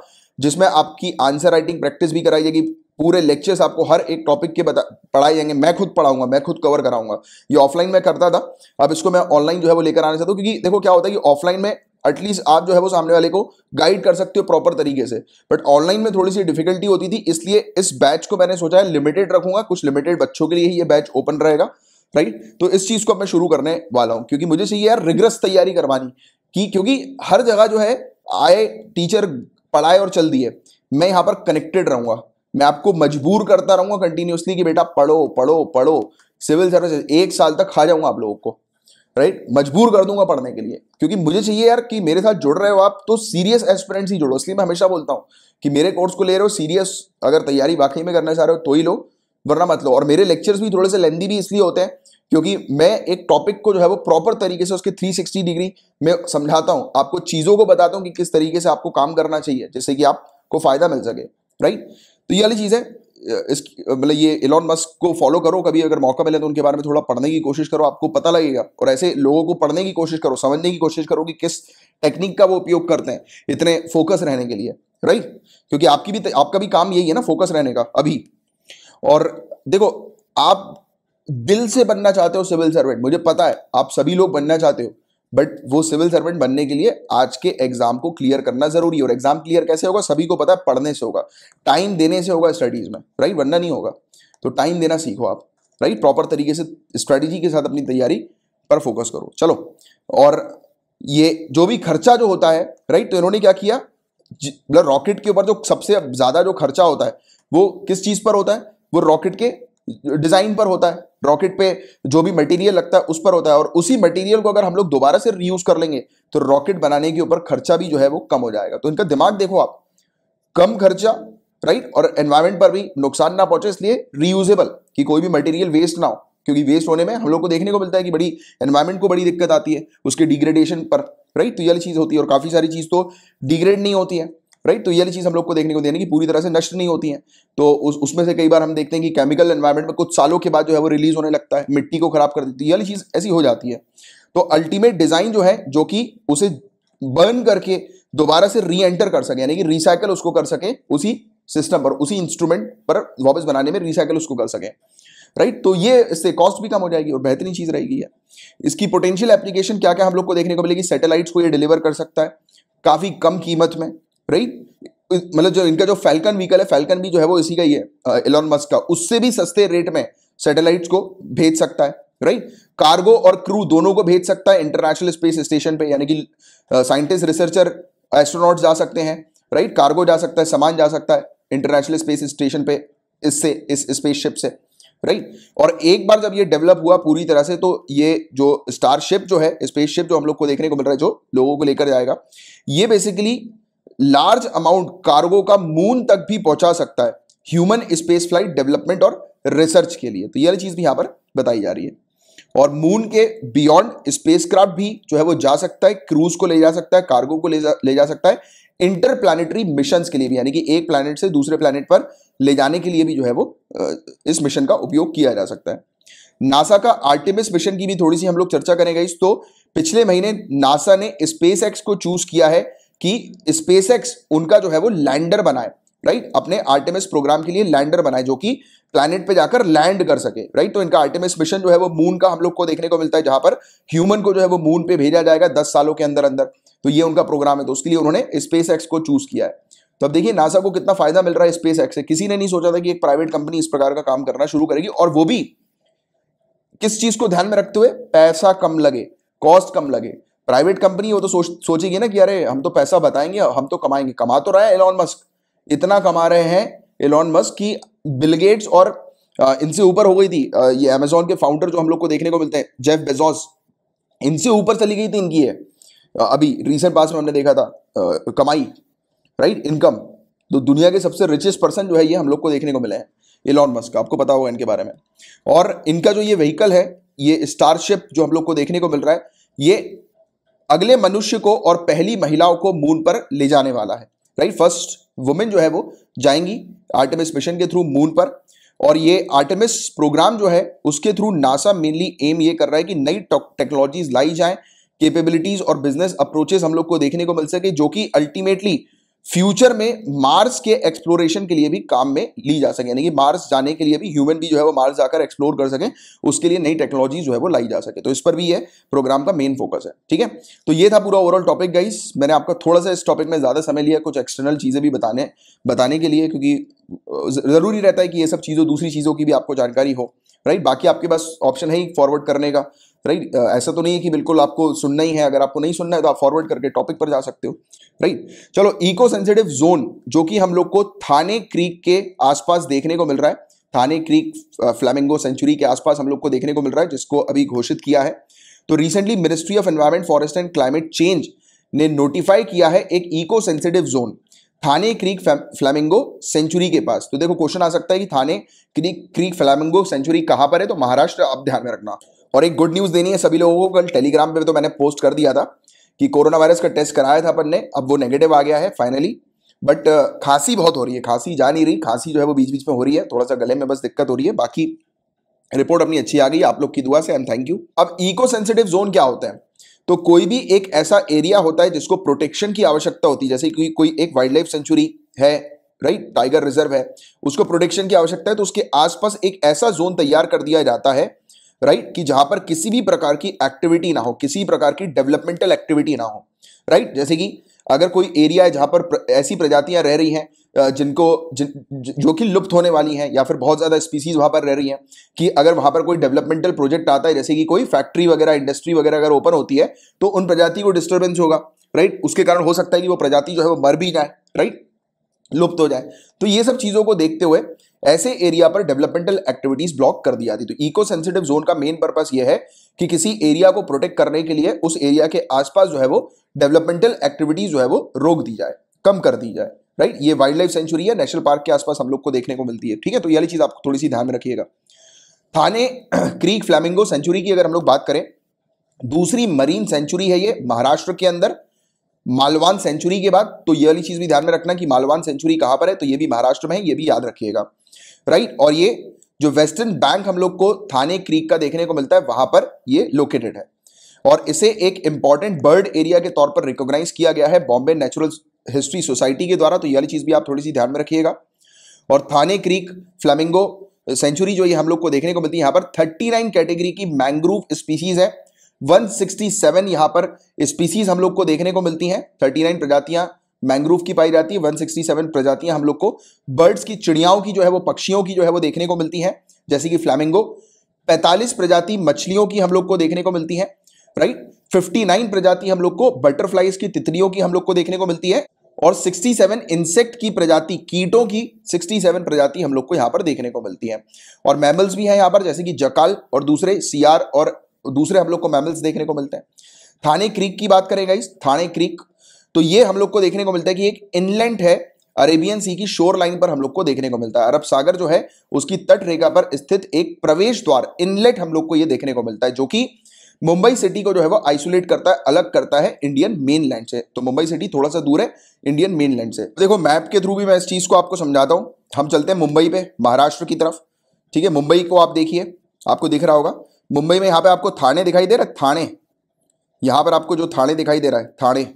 जिसमें आपकी आंसर राइटिंग प्रैक्टिस भी कराई जाएगी पूरे लेक्चर्स आपको हर एक टॉपिक के बता पढ़ाए जाएंगे मैं खुद पढ़ाऊंगा मैं खुद कवर कराऊंगा ये ऑफलाइन में करता था अब इसको मैं ऑनलाइन जो है वो लेकर आना चाहता हूँ क्योंकि देखो क्या होता है कि ऑफलाइन में एटलीस्ट आप जो है वो सामने वाले को गाइड कर सकते हो प्रॉपर तरीके से बट ऑनलाइन में थोड़ी सी डिफिकल्टी होती थी इसलिए इस बैच को मैंने सोचा है लिमिटेड रखूंगा कुछ लिमिटेड बच्चों के लिए ही ये बैच ओपन रहेगा राइट तो इस चीज़ को अब मैं शुरू करने वाला हूँ क्योंकि मुझे चाहिए यार रिग्रेस तैयारी करवानी कि क्योंकि हर जगह जो है आए टीचर पढ़ाए और चल दिए मैं यहाँ पर कनेक्टेड रहूंगा मैं आपको मजबूर करता रहूंगा कंटिन्यूसली कि बेटा पढ़ो पढ़ो पढ़ो सिविल सर्विस एक साल तक खा जाऊंगा आप लोगों को राइट मजबूर कर दूंगा पढ़ने के लिए क्योंकि मुझे चाहिए यार कि मेरे साथ जुड़ रहे हो आप तो सीरियस एस्पिरेंट्स ही जुड़ो इसलिए मैं हमेशा बोलता हूँ कि मेरे कोर्स को ले रहे हो सीरियस अगर तैयारी वाकई में करना चाह रहे हो तो ही लो वरना मत लो और मेरे लेक्चर्स भी थोड़े से लेंदी भी इसलिए होते हैं क्योंकि मैं एक टॉपिक को जो है वो प्रॉपर तरीके से उसके 360 डिग्री में समझाता हूँ आपको चीज़ों को बताता हूँ कि किस तरीके से आपको काम करना चाहिए जैसे कि आपको फायदा मिल सके राइट तो ये वाली चीज़ है इस मतलब ये इलॉन मस्क को फॉलो करो कभी अगर मौका मिले तो उनके बारे में थोड़ा पढ़ने की कोशिश करो आपको पता लगेगा और ऐसे लोगों को पढ़ने की कोशिश करो समझने की कोशिश करो कि किस टेक्निक का वो उपयोग करते हैं इतने फोकस रहने के लिए राइट क्योंकि आपकी भी आपका भी काम यही है ना फोकस रहने का अभी और देखो आप दिल से बनना चाहते हो सिविल सर्वेंट मुझे पता है आप सभी लोग बनना चाहते हो बट वो सिविल सर्वेंट बनने के लिए आज के एग्जाम को क्लियर करना जरूरी है और एग्जाम क्लियर कैसे होगा सभी को पता है पढ़ने से होगा टाइम देने से होगा स्टडीज में राइट वरना नहीं होगा तो टाइम देना सीखो आप राइट प्रॉपर तरीके से स्ट्रेटेजी के साथ अपनी तैयारी पर फोकस करो चलो और ये जो भी खर्चा जो होता है राइट तो इन्होंने क्या किया मतलब रॉकेट के ऊपर जो सबसे ज़्यादा जो खर्चा होता है वो किस चीज़ पर होता है वो रॉकेट के डिजाइन पर होता है रॉकेट पे जो भी मटेरियल लगता है उस पर होता है और उसी मटेरियल को अगर हम लोग दोबारा से रीयूज कर लेंगे तो रॉकेट बनाने के ऊपर खर्चा भी जो है वो कम हो जाएगा तो इनका दिमाग देखो आप कम खर्चा राइट और एनवायरमेंट पर भी नुकसान ना पहुंचे इसलिए रीयूजेबल कि कोई भी मटेरियल वेस्ट ना हो क्योंकि वेस्ट होने में हम लोग को देखने को मिलता है कि बड़ी एनवायरमेंट को बड़ी दिक्कत आती है उसके डिग्रेडेशन पर राइट तो यह चीज़ होती है और काफ़ी सारी चीज़ तो डिग्रेड नहीं होती है राइट तो ये चीज़ हम लोग को देखने को देने की पूरी तरह से नष्ट नहीं होती है तो उस उसमें से कई बार हम देखते हैं कि केमिकल एनवायरमेंट में कुछ सालों के बाद जो है वो रिलीज होने लगता है मिट्टी को खराब कर देती है ये चीज़ ऐसी हो जाती है तो अल्टीमेट डिज़ाइन जो है जो कि उसे बर्न करके दोबारा से री एंटर कर सके यानी कि रिसाइकल उसको कर सके उसी सिस्टम पर उसी इंस्ट्रूमेंट पर वापस बनाने में रिसाइकल उसको कर सके राइट तो ये इससे कॉस्ट भी कम हो जाएगी और बेहतरीन चीज़ रहेगी है इसकी पोटेंशियल एप्लीकेशन क्या क्या हम लोग को देखने को मिलेगी सैटेलाइट्स को ये डिलीवर कर सकता है काफ़ी कम कीमत में राइट मतलब जो इनका जो फैल्कन व्हीकल है फैल्कन भी जो है वो इसी का ही है एलॉन मस्क का उससे भी सस्ते रेट में सैटेलाइट्स को भेज सकता है राइट कार्गो और क्रू दोनों को भेज सकता है इंटरनेशनल स्पेस स्टेशन पे यानी कि साइंटिस्ट रिसर्चर एस्ट्रोनॉट जा सकते हैं राइट कार्गो जा सकता है सामान जा सकता है इंटरनेशनल स्पेस स्टेशन पे इससे इस स्पेसशिप से राइट और एक बार जब ये डेवलप हुआ पूरी तरह से तो ये जो स्टारशिप जो है स्पेसशिप जो हम लोग को देखने को मिल रहा है जो लोगों को लेकर जाएगा ये बेसिकली लार्ज अमाउंट कार्गो का मून तक भी पहुंचा सकता है ह्यूमन स्पेस फ्लाइट डेवलपमेंट और रिसर्च के लिए तो यह चीज़ भी यहां पर बताई जा रही है और मून के बियॉन्ड स्पेसक्राफ्ट भी जो है वो जा सकता है क्रूज को ले जा सकता है कार्गो को ले जा, ले जा सकता है इंटर प्लानिटरी मिशन के लिए भी यानी कि एक प्लानिट से दूसरे प्लानट पर ले जाने के लिए भी जो है वो इस मिशन का उपयोग किया जा सकता है नासा का आर्टिमिस मिशन की भी थोड़ी सी हम लोग चर्चा करेंगे इस तो पिछले महीने नासा ने स्पेस एक्स को चूज किया है कि स्पेसएक्स उनका जो है वो लैंडर बनाए राइट अपने आर्टेमिस प्रोग्राम के लिए लैंडर बनाए जो कि प्लैनेट पे जाकर लैंड कर सके राइट तो इनका आर्टेमिस मिशन जो है वो मून का हम लोग को देखने को मिलता है जहां पर ह्यूमन को जो है वो मून पे भेजा जाएगा दस सालों के अंदर अंदर तो ये उनका प्रोग्राम है तो उसके लिए उन्होंने स्पेस एक्स को चूज किया है तो अब देखिए नासा को कितना फायदा मिल रहा है स्पेस एक्स से किसी ने नहीं सोचा था कि एक प्राइवेट कंपनी इस प्रकार का काम करना शुरू करेगी और वो भी किस चीज को ध्यान में रखते हुए पैसा कम लगे कॉस्ट कम लगे प्राइवेट कंपनी वो तो सोच सोचेगी ना कि अरे हम तो पैसा बताएंगे हम तो कमाएंगे कमा तो रहा है एलॉन मस्क इतना कमा रहे हैं एलॉन मस्क कि बिलगेट्स और इनसे ऊपर हो गई थी ये अमेजोन के फाउंडर जो हम लोग को देखने को मिलते हैं जेफ बेजोस इनसे ऊपर चली गई थी इनकी है अभी रिसेंट पास में हमने देखा था आ, कमाई राइट इनकम तो दुनिया के सबसे रिचेस्ट पर्सन जो है ये हम लोग को देखने को मिले हैं एलॉन मस्क आपको पता होगा इनके बारे में और इनका जो ये व्हीकल है ये स्टारशिप जो हम लोग को देखने को मिल रहा है ये अगले मनुष्य को और पहली महिलाओं को मून पर ले जाने वाला है राइट फर्स्ट वुमेन जो है वो जाएंगी आर्टेमिस मिशन के थ्रू मून पर और ये आर्टेमिस प्रोग्राम जो है उसके थ्रू नासा मेनली एम ये कर रहा है कि नई टेक्नोलॉजीज लाई जाएं केपेबिलिटीज और बिजनेस अप्रोचेस हम लोग को देखने को मिल सके जो कि अल्टीमेटली फ्यूचर में मार्स के एक्सप्लोरेशन के लिए भी काम में ली जा सके यानी कि मार्स जाने के लिए भी ह्यूमन भी जो है वो मार्स जाकर एक्सप्लोर कर सकें उसके लिए नई टेक्नोलॉजी जो है वो लाई जा सके तो इस पर भी ये प्रोग्राम का मेन फोकस है ठीक है तो ये था पूरा ओवरऑल टॉपिक गाइस मैंने आपका थोड़ा सा इस टॉपिक में ज़्यादा समय लिया कुछ एक्सटर्नल चीज़ें भी बताने बताने के लिए क्योंकि ज़रूरी रहता है कि ये सब चीज़ों दूसरी चीज़ों की भी आपको जानकारी हो राइट बाकी आपके पास ऑप्शन है ही फॉरवर्ड करने का राइट uh, ऐसा तो नहीं है कि बिल्कुल आपको सुनना ही है अगर आपको नहीं सुनना है तो आप फॉरवर्ड करके टॉपिक पर जा सकते हो राइट चलो इको सेंसिटिव जोन जो कि हम लोग को थाने क्रीक के आसपास देखने को मिल रहा है थाने क्रीक फ्लैमिंगो सेंचुरी के आसपास हम लोग को देखने को मिल रहा है जिसको अभी घोषित किया है तो recently ministry of environment forest and climate change ने नोटिफाई किया है एक eco sensitive zone Thane creek flamingo sanctuary के पास तो देखो क्वेश्चन आ सकता है कि Thane creek creek flamingo sanctuary कहां पर है तो महाराष्ट्र अब ध्यान में रखना और एक गुड न्यूज़ देनी है सभी लोगों को कल टेलीग्राम पे तो मैंने पोस्ट कर दिया था कि कोरोना वायरस का टेस्ट कराया था अपन ने अब वो नेगेटिव आ गया है फाइनली बट uh, खांसी बहुत हो रही है खांसी जा नहीं रही खांसी जो है वो बीच बीच में हो रही है थोड़ा सा गले में बस दिक्कत हो रही है बाकी रिपोर्ट अपनी अच्छी आ गई आप लोग की दुआ से एंड थैंक यू अब इको सेंसिटिव जोन क्या होता है तो कोई भी एक ऐसा एरिया होता है जिसको प्रोटेक्शन की आवश्यकता होती है जैसे कि कोई एक वाइल्ड लाइफ सेंचुरी है राइट टाइगर रिजर्व है उसको प्रोटेक्शन की आवश्यकता है तो उसके आसपास एक ऐसा जोन तैयार कर दिया जाता है राइट कि जहां पर किसी भी प्रकार की एक्टिविटी ना हो किसी प्रकार की डेवलपमेंटल एक्टिविटी ना हो राइट जैसे कि अगर कोई एरिया है जहां पर ऐसी प्रजातियां रह रही हैं जिनको जिन जो कि लुप्त होने वाली हैं या फिर बहुत ज़्यादा स्पीसीज वहां पर रह रही हैं कि अगर वहां पर कोई डेवलपमेंटल प्रोजेक्ट आता है जैसे कि कोई फैक्ट्री वगैरह इंडस्ट्री वगैरह अगर ओपन होती है तो उन प्रजाति को डिस्टर्बेंस होगा राइट उसके कारण हो सकता है कि वो प्रजाति जो है वो मर भी जाए राइट लुप्त हो जाए तो ये सब चीज़ों को देखते हुए ऐसे एरिया पर डेवलपमेंटल एक्टिविटीज ब्लॉक कर दी जाती तो इको सेंसिटिव जोन का मेन पर्पस यह है कि किसी एरिया को प्रोटेक्ट करने के लिए उस एरिया के आसपास जो है वो डेवलपमेंटल एक्टिविटीज जो है वो रोक दी जाए कम कर दी जाए राइट ये वाइल्ड लाइफ सेंचुरी है नेशनल पार्क के आसपास हम लोग को देखने को मिलती है ठीक है तो ये चीज आपको थोड़ी सी ध्यान में रखिएगा थाने क्रीक फ्लैमिंगो सेंचुरी की अगर हम लोग बात करें दूसरी मरीन सेंचुरी है ये महाराष्ट्र के अंदर मालवान सेंचुरी के बाद तो ये वाली चीज भी ध्यान में रखना कि मालवान सेंचुरी कहां पर है तो ये भी महाराष्ट्र में है ये भी याद रखिएगा राइट और ये जो वेस्टर्न बैंक हम लोग को थाने क्रीक का देखने को मिलता है वहां पर ये लोकेटेड है और इसे एक इंपॉर्टेंट बर्ड एरिया के तौर पर रिकॉग्नाइज किया गया है बॉम्बे नेचुरल हिस्ट्री सोसाइटी के द्वारा तो ये वाली चीज़ भी आप थोड़ी सी ध्यान में रखिएगा और थाने क्रीक फ्लामिंगो सेंचुरी जो ये हम लोग को देखने को मिलती है यहाँ पर 39 कैटेगरी की मैंग्रोव स्पीसीज है 167 यहां पर स्पीसीज हम लोग को देखने को मिलती हैं 39 प्रजातियां मैंग्रोव की पाई जाती है 167 प्रजातियां हम लोग को बर्ड्स की चिड़ियाओं की जो है वो पक्षियों की जो है वो देखने को मिलती है जैसे कि फ्लैमिंगो 45 प्रजाति मछलियों की हम लोग को देखने को मिलती है राइट 59 प्रजाति हम लोग को बटरफ्लाइज की तितलियों की हम लोग को देखने को मिलती है और 67 इंसेक्ट की प्रजाति कीटों की 67 प्रजाति हम लोग को यहाँ पर देखने को मिलती है और मैमल्स भी हैं यहाँ पर जैसे कि जकाल और दूसरे सियार और दूसरे हम लोग को मैमल्स देखने को मिलते हैं थाने क्रीक की बात करें गाइस थाने क्रीक तो ये हम लोग को देखने को मिलता है कि एक इनलैंड है अरेबियन सी की शोर लाइन पर हम लोग को देखने को मिलता है अरब सागर जो है उसकी तट रेखा पर स्थित एक प्रवेश द्वार इनलेट हम लोग को यह देखने को मिलता है जो कि मुंबई सिटी को जो है वो आइसोलेट करता है अलग करता है इंडियन मेन लैंड से तो मुंबई सिटी थोड़ा सा दूर है इंडियन मेन लैंड से देखो मैप के थ्रू भी मैं इस चीज़ को आपको समझाता हूं हम चलते हैं मुंबई पे महाराष्ट्र की तरफ ठीक है मुंबई को आप देखिए आपको दिख रहा होगा मुंबई में यहां पर आपको थाने दिखाई दे रहा है थाने यहां पर आपको जो थाने दिखाई दे रहा है थाने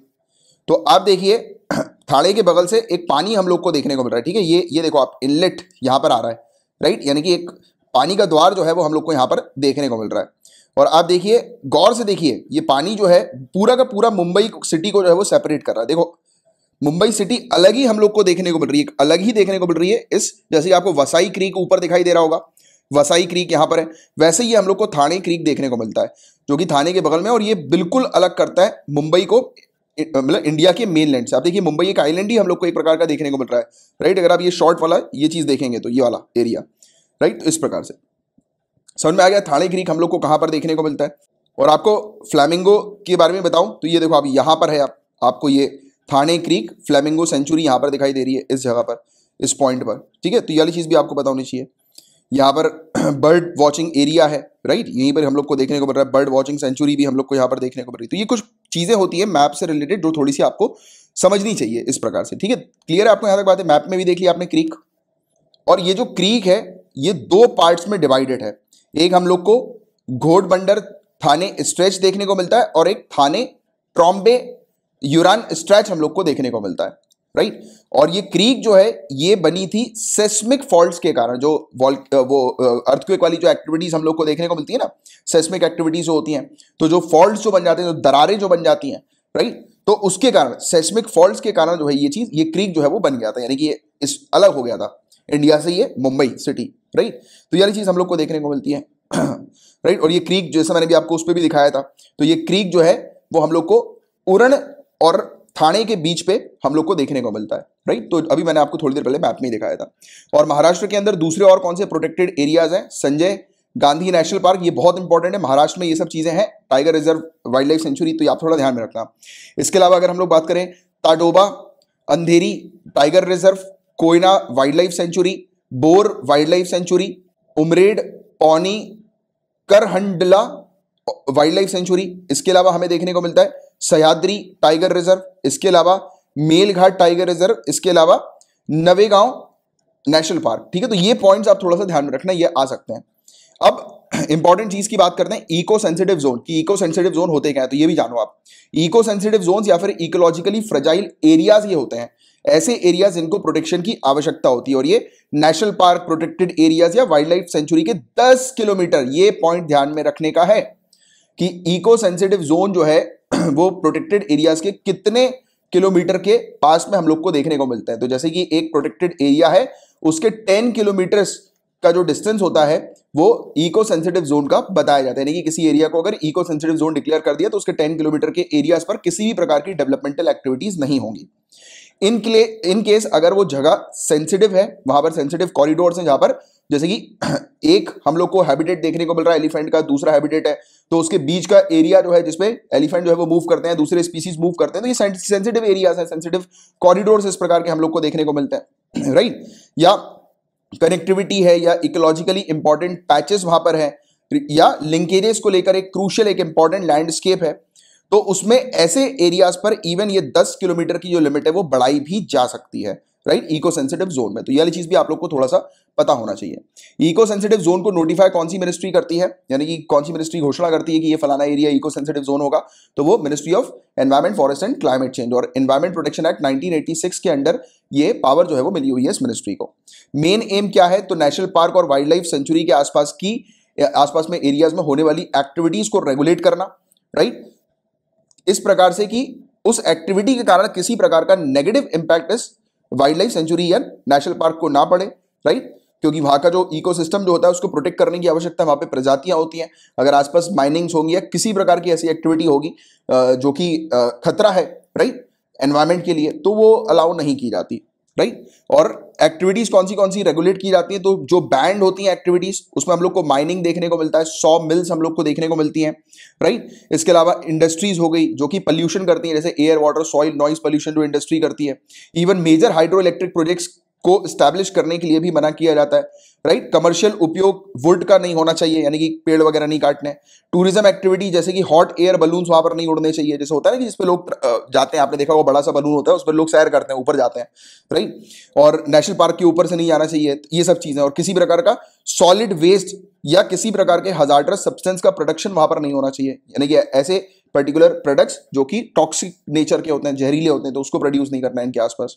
तो आप देखिए थाड़े के बगल से एक पानी हम लोग को देखने को मिल रहा है ठीक है ये ये देखो आप इनलेट यहाँ पर आ रहा है राइट यानी कि एक पानी का द्वार जो है वो हम लोग को यहाँ पर देखने को मिल रहा है और आप देखिए गौर से देखिए ये पानी जो है पूरा का पूरा मुंबई सिटी को जो है वो सेपरेट कर रहा है देखो मुंबई सिटी अलग ही हम लोग को देखने को मिल रही है अलग ही देखने को मिल रही है इस जैसे आपको वसाई क्रीक ऊपर दिखाई दे रहा होगा वसाई क्रीक यहाँ पर है वैसे ही हम लोग को थाने क्रीक देखने को मिलता है जो कि थाने के बगल में और ये बिल्कुल अलग करता है मुंबई को मतलब इंडिया के मेन लैंड से आप देखिए मुंबई एक आइलैंड ही हम लोग को एक प्रकार का देखने को मिल रहा है राइट अगर आप ये शॉर्ट वाला ये चीज़ देखेंगे तो ये वाला एरिया राइट तो इस प्रकार से समझ में आ गया थाने क्रीक हम लोग को कहाँ पर देखने को मिलता है और आपको फ्लैमिंगो के बारे में बताऊं तो ये देखो आप यहाँ पर है आप आपको ये थाने क्रीक फ्लैमिंगो सेंचुरी यहाँ पर दिखाई दे रही है इस जगह पर इस पॉइंट पर ठीक है तो ये चीज़ भी आपको पता होनी चाहिए यहाँ पर बर्ड वॉचिंग एरिया है राइट यहीं पर हम लोग को देखने को मिल रहा है बर्ड वॉचिंग सेंचुरी भी हम लोग को यहाँ पर देखने को मिल रही है तो ये कुछ चीज़ें होती है मैप से रिलेटेड जो थोड़ी सी आपको समझनी चाहिए इस प्रकार से ठीक है क्लियर है आपको यहां तक बात है मैप में भी देख लिया आपने क्रीक और ये जो क्रीक है ये दो पार्ट्स में डिवाइडेड है एक हम लोग को बंडर थाने स्ट्रेच देखने को मिलता है और एक थाने ट्रॉम्बे यूरान स्ट्रेच हम लोग को देखने को मिलता है राइट और ये क्रीक जो है ये बनी थी सेस्मिक फॉल्ट के कारण जो वो अर्थक्वेक वाली जो एक्टिविटीज हम लोग को देखने को मिलती है ना सेस्मिक एक्टिविटीज जो होती हैं तो जो फॉल्ट जो बन जाते हैं जो दरारें जो बन जाती हैं राइट तो उसके कारण सेस्मिक फॉल्ट के कारण जो है ये चीज ये क्रीक जो है वो बन गया था यानी कि ये इस अलग हो गया था इंडिया से ये मुंबई सिटी राइट तो यही चीज हम लोग को देखने को मिलती है राइट और ये क्रीक जैसा मैंने भी आपको उस पर भी दिखाया था तो ये क्रीक जो है वो हम लोग को उरण और थाने के बीच पे हम लोग को देखने को मिलता है राइट तो अभी मैंने आपको थोड़ी देर पहले मैप में ही दिखाया था और महाराष्ट्र के अंदर दूसरे और कौन से प्रोटेक्टेड एरियाज हैं संजय गांधी नेशनल पार्क ये बहुत इंपॉर्टेंट है महाराष्ट्र में ये सब चीज़ें हैं tiger reserve wildlife sanctuary तो आप थोड़ा ध्यान में रखना इसके अलावा अगर हम लोग बात करें Tadoba Andhari tiger reserve Koyna wildlife sanctuary Bor wildlife sanctuary Umred Paoni Karhandla wildlife sanctuary इसके अलावा हमें देखने को मिलता है सयाद्री टाइगर रिजर्व इसके अलावा मेलघाट टाइगर रिजर्व इसके अलावा नवेगांव नेशनल पार्क ठीक है तो ये पॉइंट्स आप थोड़ा सा ध्यान में रखना ये आ सकते हैं अब इंपॉर्टेंट चीज की बात करते हैं इको सेंसिटिव जोन की इको सेंसिटिव जोन होते क्या है तो ये भी जानो आप इको सेंसिटिव जोन या फिर इकोलॉजिकली फ्रजाइल एरियाज ये होते हैं ऐसे एरियाज इनको प्रोटेक्शन की आवश्यकता होती है और ये नेशनल पार्क प्रोटेक्टेड एरियाज या वाइल्ड लाइफ सेंचुरी के 10 किलोमीटर ये पॉइंट ध्यान में रखने का है कि इको सेंसिटिव जोन जो है वो प्रोटेक्टेड एरियाज के कितने किलोमीटर के पास में हम लोग को देखने को मिलता है तो जैसे कि एक प्रोटेक्टेड एरिया है उसके टेन किलोमीटर का जो डिस्टेंस होता है वो इको सेंसिटिव जोन का बताया जाता है यानी कि किसी एरिया को अगर इको सेंसिटिव जोन डिक्लेयर कर दिया तो उसके टेन किलोमीटर के एरियाज पर किसी भी प्रकार की डेवलपमेंटल एक्टिविटीज नहीं होंगी इनके इन केस अगर वो जगह सेंसिटिव है वहां पर सेंसिटिव कॉरिडोर हैं जहां पर जैसे कि एक हम लोग को हैबिटेट देखने को मिल रहा है एलिफेंट का दूसरा हैबिटेट है तो उसके बीच का एरिया जो है जिसपे एलिफेंट जो है वो मूव करते हैं दूसरे स्पीसीज मूव करते हैं तो ये सेंसिटिव एरियाज हैं सेंसिटिव कॉरिडोर्स इस प्रकार के हम लोग को देखने को मिलते हैं राइट या कनेक्टिविटी है या इकोलॉजिकली इंपॉर्टेंट पैचेस वहां पर है या लिंकेजेस को लेकर एक क्रूशल एक इंपॉर्टेंट लैंडस्केप है तो उसमें ऐसे एरियाज पर इवन ये 10 किलोमीटर की जो लिमिट है वो बढ़ाई भी जा सकती है राइट इको सेंसिटिव जोन में तो ये वाली चीज भी आप लोग को थोड़ा सा पता होना चाहिए इको सेंसिटिव जोन को नोटिफाई कौन सी मिनिस्ट्री करती है यानी कि कौन सी मिनिस्ट्री घोषणा करती है कि ये फलाना एरिया इको सेंसिटिव जोन होगा तो वो ministry of environment forest and climate change और एनवायरमेंट प्रोटेक्शन एक्ट नाइनटीन के अंडर ये पावर जो है वो मिली हुई है इस मिनिस्ट्री को मेन एम क्या है तो नेशनल पार्क और वाइल्ड लाइफ सेंचुरी के आसपास की आसपास में एरियाज में होने वाली एक्टिविटीज को रेगुलेट करना राइट इस प्रकार से कि उस एक्टिविटी के कारण किसी प्रकार का नेगेटिव इम्पैक्ट इस वाइल्ड लाइफ सेंचुरी या नेशनल पार्क को ना पड़े राइट क्योंकि वहाँ का जो इकोसिस्टम जो होता है उसको प्रोटेक्ट करने की आवश्यकता वहाँ पे प्रजातियाँ होती हैं अगर आसपास माइनिंग्स होंगी या किसी प्रकार की ऐसी एक्टिविटी होगी जो कि खतरा है राइट एनवायरमेंट के लिए तो वो अलाउ नहीं की जाती राइट और एक्टिविटीज कौन सी कौन सी रेगुलेट की जाती है तो जो बैंड होती है एक्टिविटीज उसमें हम लोग को माइनिंग देखने को मिलता है सौ मिल्स हम लोग को देखने को मिलती हैं राइट इसके अलावा इंडस्ट्रीज हो गई जो कि पॉल्यूशन करती है जैसे air water soil noise pollution जो इंडस्ट्री करती है even major hydro electric projects को स्टैब्लिश करने के लिए भी मना किया जाता है राइट कमर्शियल उपयोग वुड का नहीं होना चाहिए यानी कि पेड़ वगैरह नहीं काटने टूरिज्म एक्टिविटी जैसे कि हॉट एयर बलून्स वहां पर नहीं उड़ने चाहिए जैसे होता है ना कि जिसपे लोग जाते हैं आपने देखा वो बड़ा सा बलून होता है उस पर लोग सैर करते हैं ऊपर जाते हैं राइट और नेशनल पार्क के ऊपर से नहीं जाना चाहिए ये सब चीज़ें और किसी प्रकार का सॉलिड वेस्ट या किसी प्रकार के हजार सब्सटेंस का प्रोडक्शन वहां पर नहीं होना चाहिए यानी कि ऐसे पर्टिकुलर प्रोडक्ट्स जो कि टॉक्सिक नेचर के होते हैं जहरीले होते हैं तो उसको प्रोड्यूस नहीं करना है इनके आसपास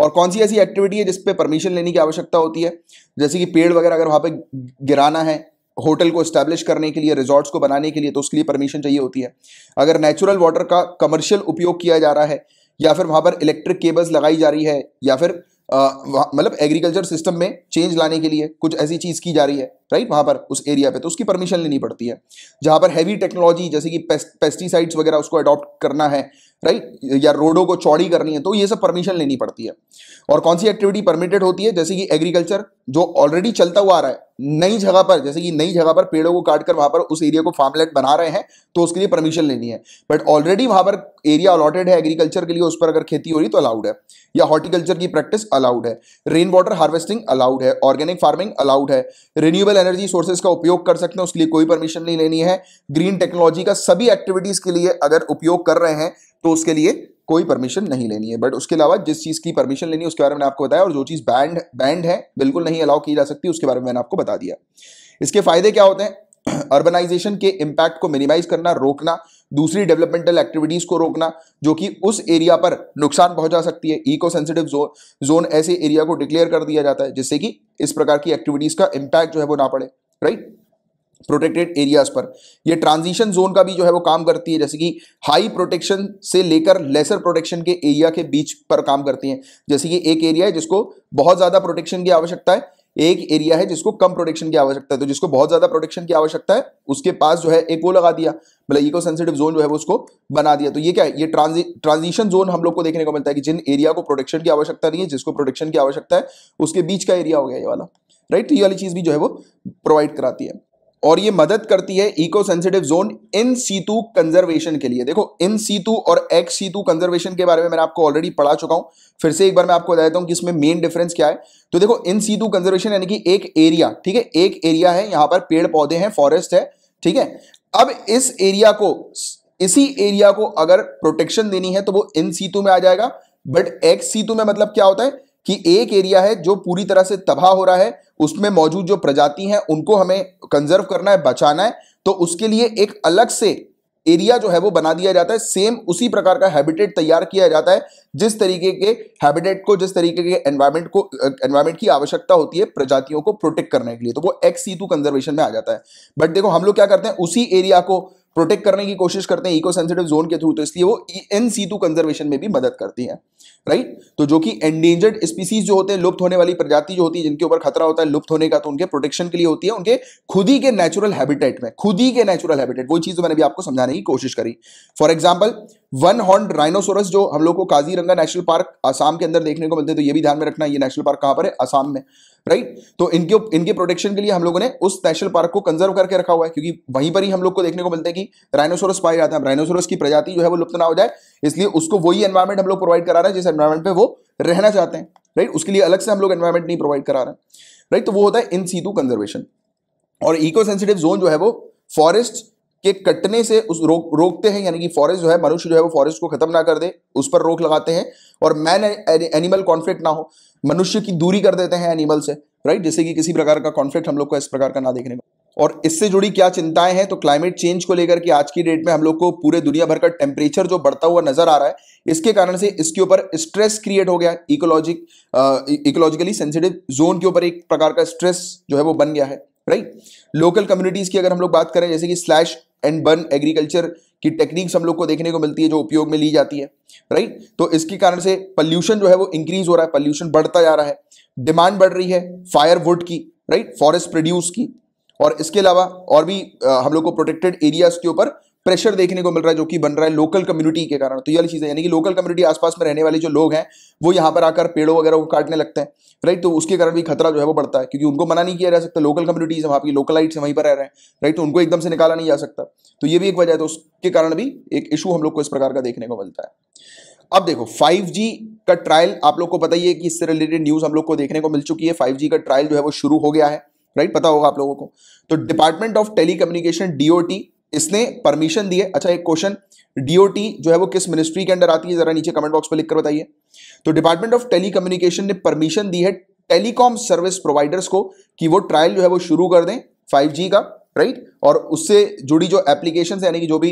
और कौन सी ऐसी एक्टिविटी है जिसपे परमिशन लेने की आवश्यकता होती है जैसे कि पेड़ वगैरह अगर वहाँ पर गिराना है होटल को इस्टेब्लिश करने के लिए रिजॉर्ट्स को बनाने के लिए तो उसके लिए परमिशन चाहिए होती है अगर नेचुरल वाटर का कमर्शियल उपयोग किया जा रहा है या फिर वहाँ पर इलेक्ट्रिक केबल्स लगाई जा रही है या फिर मतलब एग्रीकल्चर सिस्टम में चेंज लाने के लिए कुछ ऐसी चीज़ की जा रही है राइट वहां पर उस एरिया पे तो उसकी परमिशन लेनी पड़ती है जहां पर हैवी टेक्नोलॉजी जैसे कि पेस्टिसाइड्स वगैरह उसको अडॉप्ट करना है राइट या रोडों को चौड़ी करनी है तो ये सब परमिशन लेनी पड़ती है और कौन सी एक्टिविटी परमिटेड होती है जैसे कि एग्रीकल्चर जो ऑलरेडी चलता हुआ आ रहा है नई जगह पर जैसे कि नई जगह पर पेड़ों को काटकर वहां पर उस एरिया को फार्मलैंड बना रहे हैं तो उसके लिए परमिशन लेनी है बट ऑलरेडी वहां पर एरिया अलॉटेड है एग्रीकल्चर के लिए उस पर अगर खेती हो रही तो अलाउड है या हॉर्टिकल्चर की प्रैक्टिस अलाउड है रेन वाटर हार्वेस्टिंग अलाउड है ऑर्गेनिक फार्मिंग अलाउड है रिन्यूएबल एनर्जी सोर्सेज का उपयोग कर सकते हैं उसके लिए कोई परमिशन नहीं लेनी है ग्रीन टेक्नोलॉजी का सभी एक्टिविटीज के लिए अगर उपयोग कर रहे हैं तो उसके लिए कोई परमिशन नहीं लेनी है बट उसके अलावा जिस चीज़ की परमिशन लेनी है उसके बारे में आपको बताया और जो चीज़ बैंड बैंड है बिल्कुल नहीं अलाउ की जा सकती उसके बारे में मैंने आपको बता दिया इसके फायदे क्या होते हैं अर्बनाइजेशन के इंपैक्ट को मिनिमाइज करना रोकना दूसरी डेवलपमेंटल एक्टिविटीज को रोकना जो कि उस एरिया पर नुकसान पहुंचा सकती है इको सेंसिटिव जोन जोन ऐसे एरिया को डिक्लेयर कर दिया जाता है जिससे कि इस प्रकार की एक्टिविटीज का इंपैक्ट जो है वो ना पड़े राइट प्रोटेक्टेड एरियाज पर ये ट्रांजिशन जोन का भी जो है वो काम करती है जैसे कि हाई प्रोटेक्शन से लेकर लेसर प्रोटेक्शन के एरिया के बीच पर काम करती है जैसे कि एक एरिया है जिसको बहुत ज़्यादा प्रोटेक्शन की आवश्यकता है एक एरिया है जिसको कम प्रोटेक्शन की आवश्यकता है तो जिसको बहुत ज्यादा प्रोटेक्शन की आवश्यकता है उसके पास जो है एक वो लगा दिया मतलब इको सेंसिटिव जोन जो है वो उसको बना दिया तो ये क्या है ये ट्रांजिशन जोन हम लोग को देखने को मिलता है कि जिन एरिया को प्रोटेक्शन की आवश्यकता नहीं है जिसको प्रोटेक्शन की आवश्यकता है उसके बीच का एरिया हो गया ये वाला राइट तो ये वाली चीज भी जो है वो प्रोवाइड कराती है और ये मदद करती है eco sensitive zone in situ conservation के लिए देखो इन सीतु और एक्स सीतु कंजर्वेशन के बारे में मैंने आपको ऑलरेडी पढ़ा चुका हूं फिर से एक बार मैं आपको बता देता हूं कि इसमें मेन डिफरेंस क्या है तो देखो इन सीतु कंजर्वेशन यानी कि एक एरिया ठीक है एक एरिया है यहां पर पेड़ पौधे हैं फॉरेस्ट है ठीक है अब इस एरिया को इसी एरिया को अगर प्रोटेक्शन देनी है तो वो इन सीतु में आ जाएगा बट एक्स सीतु में मतलब क्या होता है कि एक एरिया है जो पूरी तरह से तबाह हो रहा है उसमें मौजूद जो प्रजाति हैं उनको हमें कंजर्व करना है बचाना है तो उसके लिए एक अलग से एरिया जो है वो बना दिया जाता है सेम उसी प्रकार का हैबिटेट तैयार किया जाता है जिस तरीके के हैबिटेट को जिस तरीके के एनवायरमेंट को एनवायरमेंट की आवश्यकता होती है प्रजातियों को प्रोटेक्ट करने के लिए तो वो एक्स टू कंजर्वेशन में आ जाता है बट देखो हम लोग क्या करते हैं उसी एरिया को प्रोटेक्ट करने की कोशिश करते हैं इको सेंसिटिव जोन के थ्रू तो इसलिए वो एन सी टू कंजर्वेशन में भी मदद करती है राइट तो जो कि एंडेंजर्ड स्पीसीज जो होते हैं लुप्त होने वाली प्रजाति जो होती है जिनके ऊपर खतरा होता है लुप्त होने का तो उनके प्रोटेक्शन के लिए होती है उनके खुद ही के नेचुरल हैबिटेट में खुद ही के नेचुरल हैबिटेट वो चीज़ मैंने भी आपको समझाने की कोशिश करी for example one horn rhinoceros जो हम लोग को काजीरंगा नेशनल पार्क आसाम के अंदर देखने को मिलते हैं तो ये भी ध्यान में रखना ये नेशनल पार्क कहां पर है आसाम में राइट तो इनके इनके प्रोटेक्शन के लिए हम लोगों ने उस नेशनल पार्क को कंजर्व करके रखा हुआ है क्योंकि वहीं पर ही हम लोग को देखने को मिलता है कि राइनोसोरस पाए जाता है राइनोसोरस की प्रजाति जो है वो लुप्त ना हो जाए इसलिए उसको वही एनवायरमेंट हम लोग प्रोवाइड करा रहे हैं जिस एनवायरमेंट पर वो रहना चाहते हैं राइट उसके लिए अलग से हम लोग एनवायरमेंट नहीं प्रोवाइड करा रहे हैं राइट तो वो होता है इन सीधू कंजर्वेशन और इको सेंसिटिव जोन जो है वो फॉरेस्ट के कटने से उस रोक रोकते हैं यानी कि फॉरेस्ट जो है मनुष्य जो है वो फॉरेस्ट को खत्म ना कर दे उस पर रोक लगाते हैं और मैन एनिमल कॉन्फ्लिक्ट ना हो मनुष्य की दूरी कर देते हैं एनिमल से राइट जैसे कि किसी प्रकार का कॉन्फ्लिक्ट हम लोग को इस प्रकार का ना देखने को और इससे जुड़ी क्या चिंताएं हैं तो क्लाइमेट चेंज को लेकर के आज की डेट में हम लोग को पूरे दुनिया भर का टेम्परेचर जो बढ़ता हुआ नजर आ रहा है इसके कारण से इसके ऊपर स्ट्रेस क्रिएट हो गया है इकोलॉजिक इकोलॉजिकली सेंसिटिव जोन के ऊपर एक प्रकार का स्ट्रेस जो है वो बन गया है राइट लोकल कम्युनिटीज की अगर हम लोग बात करें जैसे कि स्लैश एंड बर्न एग्रीकल्चर की टेक्निक्स हम लोग को देखने को मिलती है जो उपयोग में ली जाती है राइट तो इसके कारण से पॉल्यूशन जो है वो इंक्रीज हो रहा है पॉल्यूशन बढ़ता जा रहा है डिमांड बढ़ रही है फायरवुड की राइट फॉरेस्ट प्रोड्यूस की और इसके अलावा और भी हम लोग को प्रोटेक्टेड एरियाज के ऊपर प्रेशर देखने को मिल रहा है जो कि बन रहा है लोकल कम्युनिटी के कारण तो ये वाली चीज़ें यानी कि लोकल कम्युनिटी आसपास में रहने वाले जो लोग हैं वो यहाँ पर आकर पेड़ों वगैरह को काटने लगते हैं राइट तो उसके कारण भी खतरा जो है वो बढ़ता है क्योंकि उनको मना नहीं किया जा सकता लोकल कम्युनिटीज़ वहाँ की लोकलाइट्स वहीं पर रह रहे हैं राइट तो उनको एकदम से निकाला नहीं जा सकता तो ये भी एक वजह है तो उसके कारण भी एक इशू हम लोग को इस प्रकार का देखने को मिलता है अब देखो 5G का ट्रायल आप लोग को पता ही है कि इससे रिलेटेड न्यूज़ हम लोग को देखने को मिल चुकी है 5G का ट्रायल जो है वो शुरू हो गया है राइट पता होगा आप लोगों को तो department of telecommunication DOT इसने परमिशन दी है अच्छा एक क्वेश्चन डीओटी जो है वो किस मिनिस्ट्री के अंडर आती है जरा नीचे कमेंट बॉक्स में लिखकर बताइए तो डिपार्टमेंट ऑफ टेलीकम्युनिकेशन ने परमिशन दी है टेलीकॉम सर्विस प्रोवाइडर्स को कि वो ट्रायल जो है वो शुरू कर दें 5G का राइट और उससे जुड़ी जो एप्लीकेशन यानी कि जो भी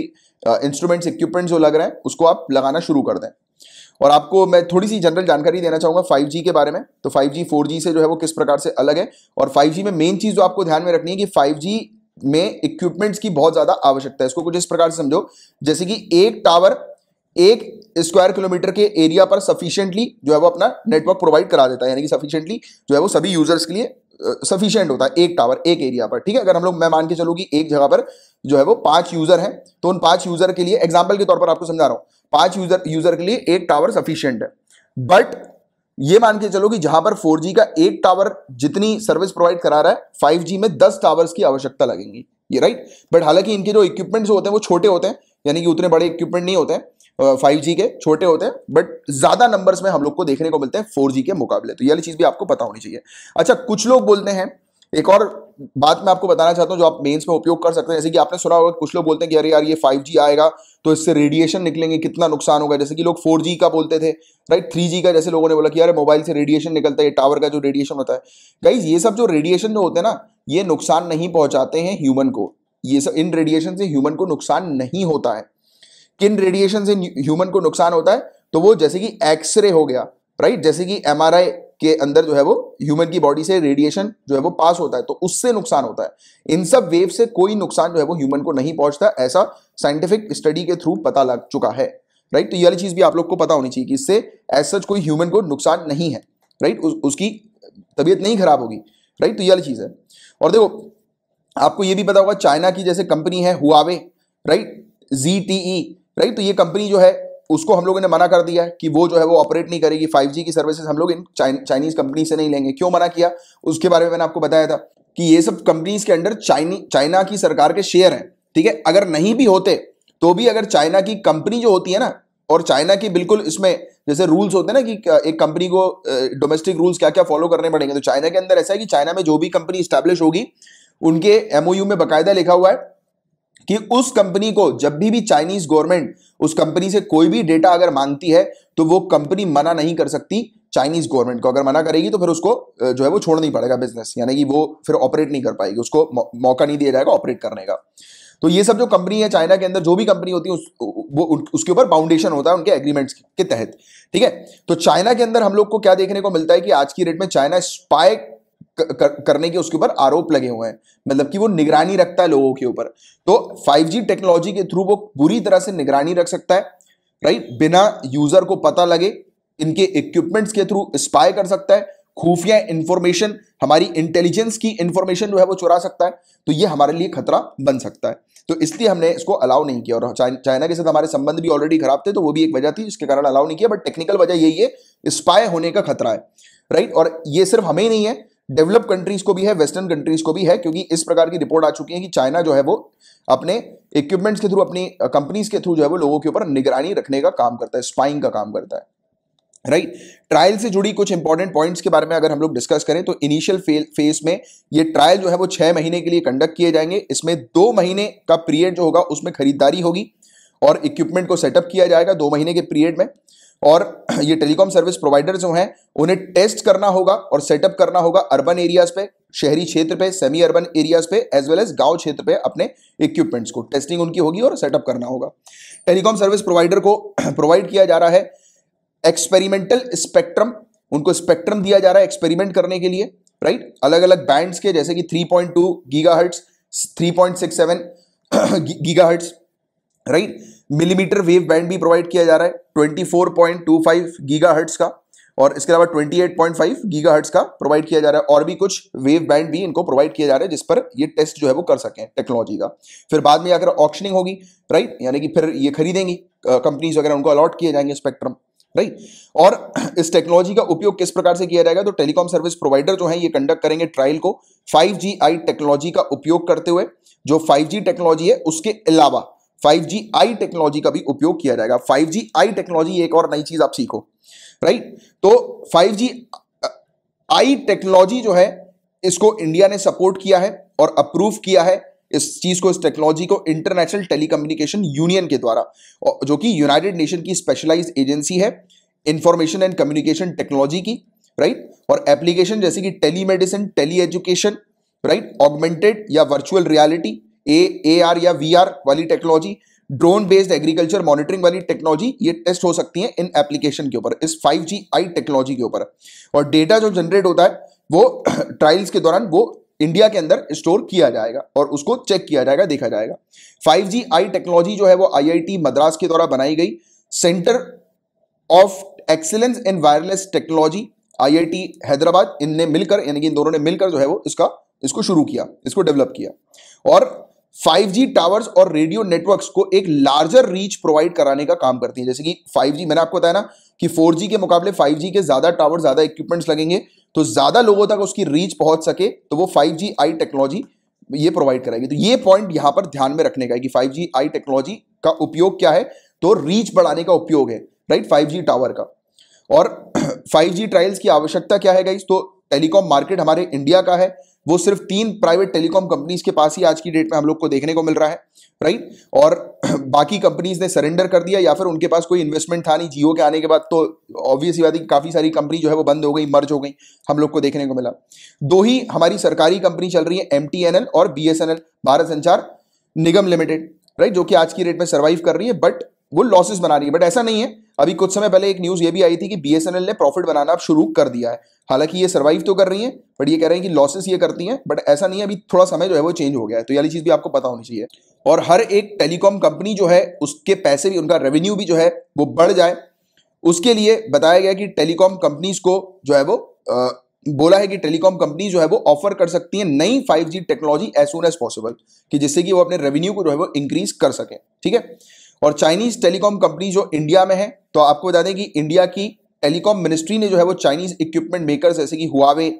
इंस्ट्रूमेंट्स इक्विपमेंट जो लग रहा है उसको आप लगाना शुरू कर दें और आपको मैं थोड़ी सी जनरल जानकारी देना चाहूंगा 5G के बारे में तो 5G 4G से जो है वो किस प्रकार से अलग है और 5G में मेन चीज़ जो आपको ध्यान में रखनी है कि 5G में इक्विपमेंट्स की बहुत ज़्यादा आवश्यकता है इसको कुछ इस प्रकार से समझो जैसे कि एक टावर एक स्क्वायर किलोमीटर के एरिया पर सफिशियंटली जो है वो अपना नेटवर्क प्रोवाइड करा देता है यानी कि सफिशियंटली जो है वो सभी यूजर्स के लिए सफिशियंट होता है एक टावर एक एरिया पर ठीक है अगर हम लोग मैं मान के चलूँ कि एक जगह पर जो है वो पांच यूजर हैं तो उन पांच यूजर के लिए एग्जाम्पल के तौर पर आपको समझा रहा हूँ पांच यूजर यूजर के लिए एक टावर सफिशियंट है बट ये मान के चलो कि जहां पर 4G का एक टावर जितनी सर्विस प्रोवाइड करा रहा है 5G में 10 टावर्स की आवश्यकता लगेंगी ये राइट बट हालांकि इनके जो इक्विपमेंट्स होते हैं वो छोटे होते हैं यानी कि उतने बड़े इक्विपमेंट नहीं होते हैं फाइव जी के छोटे होते हैं बट ज़्यादा नंबर्स में हम लोग को देखने को मिलते हैं फोर के मुकाबले तो ये चीज़ भी आपको पता होनी चाहिए अच्छा कुछ लोग बोलते हैं एक और बात मैं आपको बताना चाहता हूँ जो आप मेंस में उपयोग कर सकते हैं जैसे कि आपने सुना होगा कुछ लोग बोलते हैं कि अरे यार ये 5G आएगा तो इससे रेडिएशन निकलेंगे कितना नुकसान होगा जैसे कि लोग 4G का बोलते थे राइट 3G का जैसे लोगों ने बोला कि यार मोबाइल से रेडिएशन निकलता है टावर का जो रेडिएशन होता है गाइज ये सब जो रेडिएशन जो होते हैं ना ये नुकसान नहीं पहुंचाते हैं ह्यूमन को ये सब इन रेडिएशन से ह्यूमन को नुकसान नहीं होता है किन रेडिएशन से ह्यूमन को नुकसान होता है तो वो जैसे कि एक्सरे हो गया राइट जैसे कि एम के अंदर जो है वो ह्यूमन की बॉडी से रेडिएशन जो है वो पास होता है तो उससे नुकसान होता है इन सब वेव से कोई नुकसान जो है वो ह्यूमन को नहीं पहुंचता ऐसा साइंटिफिक स्टडी के थ्रू पता लग चुका है राइट तो ये वाली चीज़ भी आप लोग को पता होनी चाहिए कि इससे एज सच कोई ह्यूमन को नुकसान नहीं है राइट उसकी तबीयत नहीं खराब होगी राइट तो ये वाली चीज़ है और देखो आपको ये भी पता होगा चाइना की जैसे कंपनी है Huawei right G T E right तो ये कंपनी जो है उसको हम लोगों ने मना कर दिया कि वो जो है वो ऑपरेट नहीं करेगी फाइव की सर्विसेज हम लोग इन चाइनीज कंपनी से नहीं लेंगे क्यों मना किया उसके बारे में मैंने आपको बताया था कि ये सब कंपनीज के अंडर चाइनी चाइना की सरकार के शेयर हैं ठीक है अगर नहीं भी होते तो भी अगर चाइना की कंपनी जो होती है ना और चाइना की बिल्कुल इसमें जैसे रूल्स होते हैं ना कि एक कंपनी को डोमेस्टिक रूल्स क्या क्या फॉलो करने पड़ेंगे तो चाइना के अंदर ऐसा है कि चाइना में जो भी कंपनी स्टैब्लिश होगी उनके एमओयू में बाकायदा लिखा हुआ है कि उस कंपनी को जब भी भी चाइनीज गवर्नमेंट उस कंपनी से कोई भी डेटा अगर मांगती है तो वो कंपनी मना नहीं कर सकती चाइनीज गवर्नमेंट को अगर मना करेगी तो फिर उसको जो है वो छोड़ना ही पड़ेगा बिजनेस यानी कि वो फिर ऑपरेट नहीं कर पाएगी उसको मौका नहीं दिया जाएगा ऑपरेट करने का तो ये सब जो कंपनी है चाइना के अंदर जो भी कंपनी होती है उस, वो उसके ऊपर बाउंडेशन होता है उनके एग्रीमेंट्स के तहत ठीक है तो चाइना के अंदर हम लोग को क्या देखने को मिलता है कि आज की डेट में चाइना स्पाइक करने के उसके ऊपर आरोप लगे हुए हैं मतलब कि वो निगरानी रखता है लोगों के ऊपर तो 5G टेक्नोलॉजी के थ्रू वो पूरी तरह से निगरानी रख सकता है राइट बिना यूजर को पता लगे इनके इक्विपमेंट्स के थ्रू स्पाई कर सकता है खुफिया इंफॉर्मेशन हमारी इंटेलिजेंस की इंफॉर्मेशन जो है वो चुरा सकता है तो ये हमारे लिए खतरा बन सकता है तो इसलिए हमने इसको अलाउ नहीं किया और चाइना के साथ हमारे संबंध भी ऑलरेडी खराब थे तो वो भी एक वजह थी जिसके कारण अलाउ नहीं किया बट टेक्निकल वजह यही है स्पाई होने का खतरा है राइट और ये सिर्फ हमें ही नहीं है डेवलप कंट्रीज को भी है वेस्टर्न कंट्रीज को भी है क्योंकि इस प्रकार की रिपोर्ट आ चुकी है कि चाइना जो है वो अपने इक्विपमेंट्स के थ्रू अपनी कंपनीज के थ्रू जो है वो लोगों के ऊपर निगरानी रखने का काम करता है स्पाइंग का काम करता है राइट right? ट्रायल से जुड़ी कुछ इंपॉर्टेंट पॉइंट्स के बारे में अगर हम लोग डिस्कस करें तो इनिशियल फेज में ये ट्रायल जो है वो छह महीने के लिए कंडक्ट किए जाएंगे इसमें दो महीने का पीरियड जो होगा उसमें खरीदारी होगी और इक्विपमेंट को सेटअप किया जाएगा दो महीने के पीरियड में और ये टेलीकॉम सर्विस प्रोवाइडर जो हैं उन्हें टेस्ट करना होगा और सेटअप करना होगा अर्बन एरियाज पे शहरी क्षेत्र पे सेमी अर्बन एरियाज पे एज वेल एज गांव क्षेत्र पे अपने इक्विपमेंट्स को टेस्टिंग उनकी होगी और सेटअप करना होगा टेलीकॉम सर्विस प्रोवाइडर को प्रोवाइड किया जा रहा है एक्सपेरिमेंटल स्पेक्ट्रम उनको स्पेक्ट्रम दिया जा रहा है एक्सपेरिमेंट करने के लिए राइट अलग अलग बैंड्स के जैसे कि 3.2 point two gigahertz three point six seven gigahertz right millimetre wave band भी प्रोवाइड किया जा रहा है 24.25 गीगाहर्ट्ज का और इसके अलावा 28.5 गीगाहर्ट्ज का प्रोवाइड किया जा रहा है और भी कुछ वेव बैंड भी इनको प्रोवाइड किया जा रहा है जिस पर ये टेस्ट जो है वो कर सकें टेक्नोलॉजी का फिर बाद में अगर ऑप्शनिंग होगी राइट यानी कि फिर ये खरीदेंगी कंपनीज वगैरह उनको अलॉट किए जाएंगे स्पेक्ट्रम राइट और इस टेक्नोलॉजी का उपयोग किस प्रकार से किया जाएगा तो टेलीकॉम सर्विस प्रोवाइडर जो है ये कंडक्ट करेंगे ट्रायल को जी आई टेक्नोलॉजी का उपयोग करते हुए जो जी टेक्नोलॉजी है उसके अलावा 5G आई टेक्नोलॉजी का भी उपयोग किया जाएगा 5G आई टेक्नोलॉजी एक और नई चीज आप सीखो राइट तो 5G आई टेक्नोलॉजी जो है इसको इंडिया ने सपोर्ट किया है और अप्रूव किया है इस चीज को इस टेक्नोलॉजी को इंटरनेशनल टेलीकम्युनिकेशन यूनियन के द्वारा जो कि यूनाइटेड नेशन की स्पेशलाइज एजेंसी है इंफॉर्मेशन एंड कम्युनिकेशन टेक्नोलॉजी की राइट और एप्लीकेशन जैसे कि telemedicine tele education right augmented या virtual reality A A R या वी आर वाली technology drone based agriculture monitoring वाली टेक्नोलॉजी ये टेस्ट हो सकती है इन एप्लीकेशन के ऊपर इस 5G आई टेक्नोलॉजी के ऊपर और डेटा जो जनरेट होता है वो ट्रायल्स के दौरान वो इंडिया के अंदर स्टोर किया जाएगा और उसको चेक किया जाएगा देखा जाएगा 5G आई टेक्नोलॉजी जो है वो आईआईटी मद्रास के द्वारा बनाई गई centre of excellence in wireless technology IIT Hyderabad इनने मिलकर यानी कि इन दोनों ने मिलकर जो है वो इसका इसको शुरू किया इसको डेवलप किया और 5G टावर्स और रेडियो नेटवर्क्स को एक लार्जर रीच प्रोवाइड कराने का काम करती है जैसे कि 5G मैंने आपको बताया ना कि 4G के मुकाबले 5G के ज़्यादा टावर ज़्यादा इक्विपमेंट्स लगेंगे तो ज़्यादा लोगों तक उसकी रीच पहुंच सके तो वो 5G आई टेक्नोलॉजी ये प्रोवाइड कराएगी तो ये पॉइंट यहाँ पर ध्यान में रखने का है कि 5G आई टेक्नोलॉजी का उपयोग क्या है तो रीच बढ़ाने का उपयोग है राइट जी टावर का और जी ट्रायल्स की आवश्यकता क्या है गाइस तो टेलीकॉम मार्केट हमारे इंडिया का है वो सिर्फ तीन प्राइवेट टेलीकॉम कंपनीज के पास ही आज की डेट में हम लोग को देखने को मिल रहा है राइट और बाकी कंपनीज ने सरेंडर कर दिया या फिर उनके पास कोई इन्वेस्टमेंट था नहीं जियो के आने के बाद तो ऑब्वियसली बात है काफ़ी सारी कंपनी जो है वो बंद हो गई मर्ज हो गई हम लोग को देखने को मिला दो ही हमारी सरकारी कंपनी चल रही है एम और बी भारत संचार निगम लिमिटेड राइट जो कि आज की रेट में सर्वाइव कर रही है बट वो लॉसेस बना रही है बट ऐसा नहीं है अभी कुछ समय पहले एक न्यूज़ ये भी आई थी कि बीएसएनएल ने प्रॉफिट बनाना अब शुरू कर दिया है हालांकि ये सर्वाइव तो कर रही हैं बट ये कह रहे हैं कि लॉसेस ये करती हैं बट ऐसा नहीं है अभी थोड़ा समय जो है वो चेंज हो गया है तो ये चीज़ भी आपको पता होनी चाहिए और हर एक टेलीकॉम कंपनी जो है उसके पैसे भी उनका रेवेन्यू भी जो है वो बढ़ जाए उसके लिए बताया गया कि टेलीकॉम कंपनीज को जो है वो आ, बोला है कि टेलीकॉम कंपनी जो है वो ऑफर कर सकती है नई five technology as soon as possible कि जिससे कि वो अपने रेवेन्यू को जो है वो इंक्रीज कर सकें ठीक है और चाइनीज टेलीकॉम कंपनी जो इंडिया में है तो आपको बता दें कि इंडिया की टेलीकॉम मिनिस्ट्री ने जो है वो चाइनीज इक्विपमेंट मेकर्स जैसे कि हुआवे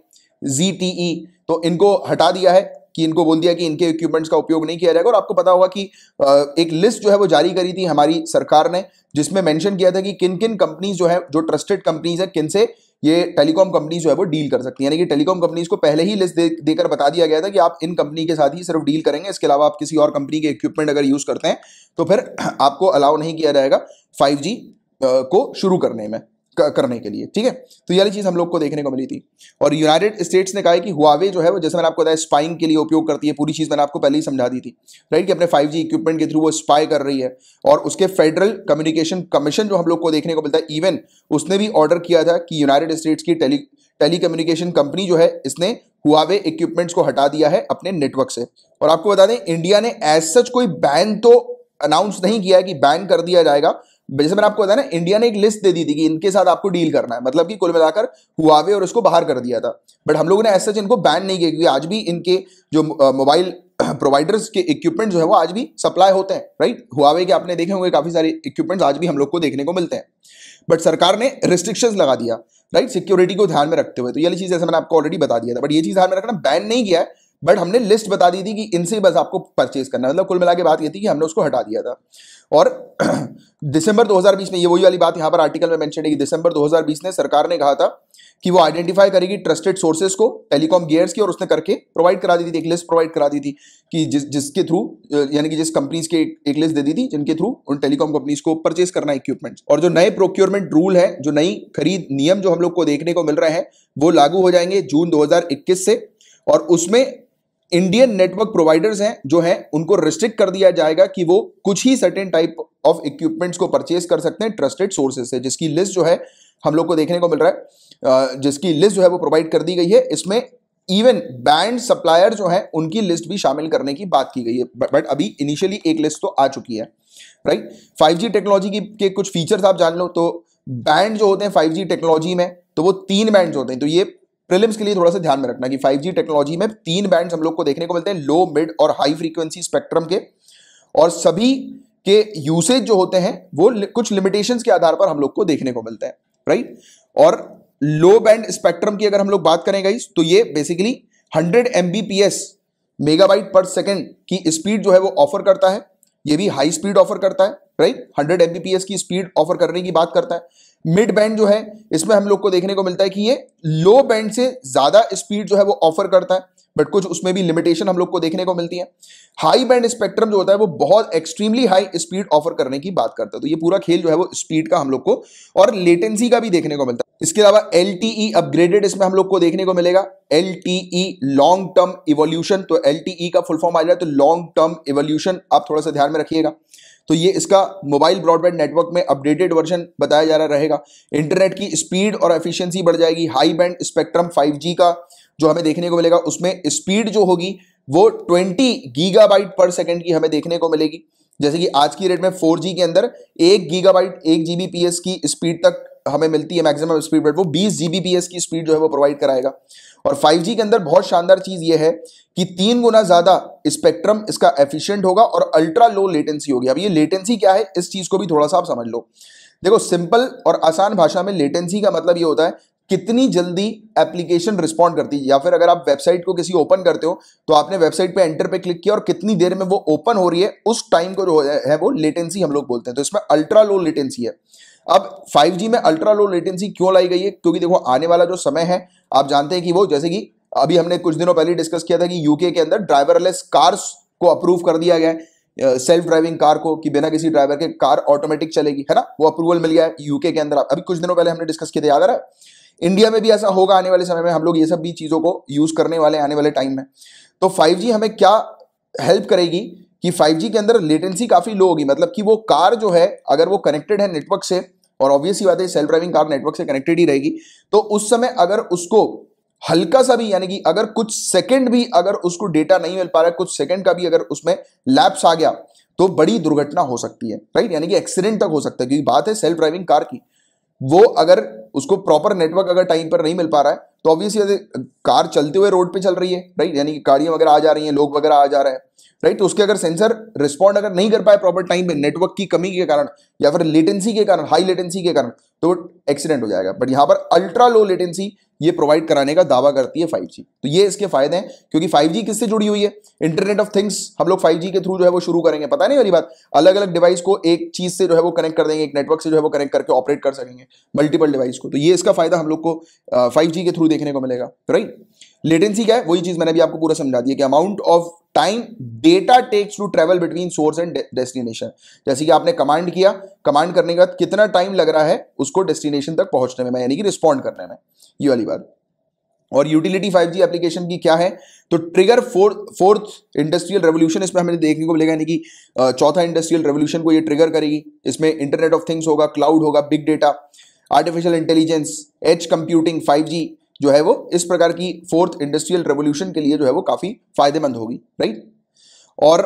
जी e, तो इनको हटा दिया है कि इनको बोल दिया कि इनके इक्विपमेंट्स का उपयोग नहीं किया जाएगा और आपको पता होगा कि एक लिस्ट जो है वो जारी करी थी हमारी सरकार ने जिसमें मेंशन किया था कि किन किन कंपनीज जो है जो ट्रस्टेड कंपनीज है किन से ये टेलीकॉम कंपनीज जो है वो डील कर सकती है यानी कि टेलीकॉम कंपनीज को पहले ही लिस्ट दे देकर बता दिया गया था कि आप इन कंपनी के साथ ही सिर्फ डील करेंगे इसके अलावा आप किसी और कंपनी के इक्विपमेंट अगर यूज़ करते हैं तो फिर आपको अलाउ नहीं किया जाएगा फाइव को शुरू करने में करने के लिए ठीक है तो ये चीज़ हम लोग को देखने को मिली थी और यूनाइटेड स्टेट्स ने कहा है कि हुआवे जो है वो जैसे मैंने आपको बताया स्पाइंग के लिए उपयोग करती है पूरी चीज़ मैंने आपको पहले ही समझा दी थी राइट कि अपने फाइव इक्विपमेंट के थ्रू वो स्पाई कर रही है और उसके फेडरल कम्युनिकेशन कमीशन जो हम लोग को देखने को मिलता है इवन उसने भी ऑर्डर किया था कि यूनाइटेड स्टेट्स की टेली टेली कम्युनिकेशन कंपनी जो है इसने हुआवे इक्विपमेंट्स को हटा दिया है अपने नेटवर्क से और आपको बता दें इंडिया ने एज सच कोई बैन तो अनाउंस नहीं किया है कि बैन कर दिया जाएगा जैसे मैंने आपको बताया ना इंडिया ने एक लिस्ट दे दी थी कि इनके साथ आपको डील करना है मतलब कि कुल मिलाकर हुआवे और उसको बाहर कर दिया था बट हम लोगों ने ऐसा इनको बैन नहीं किया क्योंकि आज भी इनके जो मोबाइल प्रोवाइडर्स के इक्विपमेंट जो है वो आज भी सप्लाई होते हैं राइट हुआवे के आपने देखे होंगे काफ़ी सारे इक्विपमेंट्स आज भी हम लोग को देखने को मिलते हैं बट सरकार ने रिस्ट्रिक्शन लगा दिया राइट सिक्योरिटी को ध्यान में रखते हुए तो ये चीज़ जैसे मैंने आपको ऑलरेडी बता दिया था बट ये चीज़ ध्यान में रखना बैन नहीं किया है बट हमने लिस्ट बता दी थी कि इनसे बस आपको परचेज करना मतलब कुल मिला के बात ये थी कि हमने उसको हटा दिया था और दिसंबर 2020 में ये वही वाली बात यहाँ पर आर्टिकल में मेंशन है कि दिसंबर 2020 ने सरकार ने कहा था कि वो आइडेंटिफाई करेगी ट्रस्टेड सोर्सेज को टेलीकॉम गियर्स की और उसने करके प्रोवाइड करा दी थी एक लिस्ट प्रोवाइड करा दी थी कि जिस जिसके थ्रू यानी कि जिस कंपनीज के एक लिस्ट दे दी थी जिनके थ्रू उन टेलीकॉम कंपनीज को परचेज करना इक्विपमेंट और जो नए प्रोक्योरमेंट रूल है जो नई खरीद नियम जो हम लोग को देखने को मिल रहे हैं वो लागू हो जाएंगे जून दो से और उसमें इंडियन नेटवर्क प्रोवाइडर्स हैं जो हैं उनको रिस्ट्रिक्ट कर दिया जाएगा कि वो कुछ ही सर्टेन टाइप ऑफ इक्विपमेंट्स को परचेज कर सकते हैं ट्रस्टेड सोर्सेज से जिसकी लिस्ट जो है हम लोग को देखने को मिल रहा है जिसकी लिस्ट जो है वो प्रोवाइड कर दी गई है इसमें इवन बैंड सप्लायर जो है उनकी लिस्ट भी शामिल करने की बात की गई है बट अभी इनिशियली एक लिस्ट तो आ चुकी है राइट फाइव टेक्नोलॉजी के कुछ फीचर्स आप जान लो तो बैंड जो होते हैं फाइव टेक्नोलॉजी में तो वो तीन बैंड होते हैं तो ये प्रिलिम्स के लिए थोड़ा सा ध्यान में रखना कि 5G टेक्नोलॉजी में तीन बैंड्स हम लोग को देखने को मिलते हैं लो मिड और हाई फ्रीक्वेंसी स्पेक्ट्रम के और सभी के यूसेज जो होते हैं वो कुछ लिमिटेशंस के आधार पर हम लोग को देखने को मिलते हैं राइट और लो बैंड स्पेक्ट्रम की अगर हम लोग बात करें गाइस तो ये basically 100 Mbps megabyte per second की स्पीड जो है वो ऑफर करता है ये भी हाई स्पीड ऑफर करता है राइट 100 एमबीपीएस की स्पीड ऑफर करने की बात करता है मिड बैंड जो है इसमें हम लोग को देखने को मिलता है कि ये लो बैंड से ज़्यादा स्पीड जो है वो ऑफर करता है बट कुछ उसमें भी लिमिटेशन हम लोग को देखने को मिलती है हाई बैंड स्पेक्ट्रम जो होता है वो बहुत एक्सट्रीमली हाई स्पीड ऑफर करने की बात करता है तो ये पूरा खेल जो है वो स्पीड का हम लोग को और लेटेंसी का भी देखने को मिलता है इसके अलावा एल अपग्रेडेड e इसमें हम लोग को देखने को मिलेगा एल लॉन्ग टर्म इवोल्यूशन तो एल e का फुल फॉर्म आ जाए तो लॉन्ग टर्म इवोल्यूशन आप थोड़ा सा ध्यान में रखिएगा तो ये इसका मोबाइल ब्रॉडबैंड नेटवर्क में अपडेटेड वर्जन बताया जा रहा रहेगा इंटरनेट की स्पीड और एफिशिएंसी बढ़ जाएगी हाई बैंड स्पेक्ट्रम 5G का जो हमें देखने को मिलेगा उसमें स्पीड जो होगी वो 20 गीगाबाइट पर सेकेंड की हमें देखने को मिलेगी जैसे कि आज की रेट में 4G के अंदर एक गीगाबाइट एक जीबीपीएस की स्पीड तक हमें मिलती है मैक्सिमम स्पीड बट वो बीस जीबीपीएस की स्पीड जो है वो प्रोवाइड कराएगा और 5G के अंदर बहुत शानदार चीज़ ये है कि तीन गुना ज़्यादा स्पेक्ट्रम इसका एफिशिएंट होगा और अल्ट्रा लो लेटेंसी होगी अब ये लेटेंसी क्या है इस चीज़ को भी थोड़ा सा आप समझ लो देखो सिंपल और आसान भाषा में लेटेंसी का मतलब ये होता है कितनी जल्दी एप्लीकेशन रिस्पॉन्ड करती है या फिर अगर आप वेबसाइट को किसी ओपन करते हो तो आपने वेबसाइट पे एंटर पे क्लिक किया और कितनी देर में वो ओपन हो रही है उस टाइम को जो है वो लेटेंसी हम लोग बोलते हैं तो इसमें अल्ट्रा लो लेटेंसी है अब 5G में अल्ट्रा लो लेटेंसी क्यों लाई गई है क्योंकि देखो आने वाला जो समय है आप जानते हैं कि वो जैसे कि अभी हमने कुछ दिनों पहले डिस्कस किया था कि यूके के अंदर ड्राइवरलेस कार्स को अप्रूव कर दिया गया है सेल्फ ड्राइविंग कार को कि बिना किसी ड्राइवर के कार ऑटोमेटिक चलेगी है ना वो अप्रूवल मिल गया है यूके के अंदर अभी कुछ दिनों पहले हमने डिस्कस किया था याद रहा है इंडिया में भी ऐसा होगा आने वाले समय में हम लोग ये सब भी चीज़ों को यूज़ करने वाले आने वाले टाइम में तो 5G हमें क्या हेल्प करेगी कि 5G के अंदर लेटेंसी काफ़ी लो होगी मतलब कि वो कार जो है अगर वो कनेक्टेड है नेटवर्क से और ऑब्वियसली बात है सेल्फ ड्राइविंग कार नेटवर्क से कनेक्टेड ही रहेगी तो उस समय अगर उसको हल्का सा भी यानी कि अगर कुछ सेकंड भी अगर उसको डेटा नहीं मिल पा रहा है कुछ सेकंड का भी अगर उसमें लैप्स आ गया तो बड़ी दुर्घटना हो सकती है राइट यानी कि एक्सीडेंट तक हो सकता है क्योंकि बात है सेल्फ ड्राइविंग कार की वो अगर उसको प्रॉपर नेटवर्क अगर टाइम पर नहीं मिल पा रहा है तो ऑब्वियसली कार चलते हुए रोड पे चल रही है राइट यानी कि गाड़ियां वगैरह आ जा रही हैं लोग वगैरह आ जा रहे हैं राइट तो उसके अगर सेंसर रिस्पॉन्ड अगर नहीं कर पाए प्रॉपर टाइम पे नेटवर्क की कमी के कारण या फिर लेटेंसी के कारण हाई लेटेंसी के कारण तो एक्सीडेंट हो जाएगा बट यहाँ पर अल्ट्रा लो लेटेंसी ये प्रोवाइड कराने का दावा करती है 5G तो ये इसके फायदे हैं क्योंकि 5G किससे जुड़ी हुई है इंटरनेट ऑफ थिंग्स हम लोग 5G के थ्रू जो है वो शुरू करेंगे पता नहीं वाली बात अलग अलग डिवाइस को एक चीज से जो है वो कनेक्ट कर देंगे एक नेटवर्क से जो है वो कनेक्ट करके ऑपरेट कर सकेंगे मल्टीपल डिवाइस को उसको तो ये इसका फायदा हम लोग को फाइव के थ्रू देखने को मिलेगा राइट लेटेंसी क्या है वही चीज मैंने भी आपको पूरा समझा दिया कि amount of time data takes to travel between source and destination जैसे कि आपने कमांड किया कमांड करने के बाद कितना टाइम लग रहा है उसको डेस्टिनेशन तक पहुंचने में यानी कि रिस्पॉन्ड करने में ये वाली बात और यूटिलिटी 5G एप्लीकेशन की क्या है तो trigger fourth fourth industrial revolution इसमें हमें देखने को मिलेगा यानी कि चौथा इंडस्ट्रियल रेवोल्यूशन को ये ट्रिगर करेगी इसमें इंटरनेट ऑफ थिंग्स होगा क्लाउड होगा big data artificial intelligence edge computing 5G जो है वो इस प्रकार की फोर्थ इंडस्ट्रियल रेवोल्यूशन के लिए जो है वो काफ़ी फायदेमंद होगी राइट और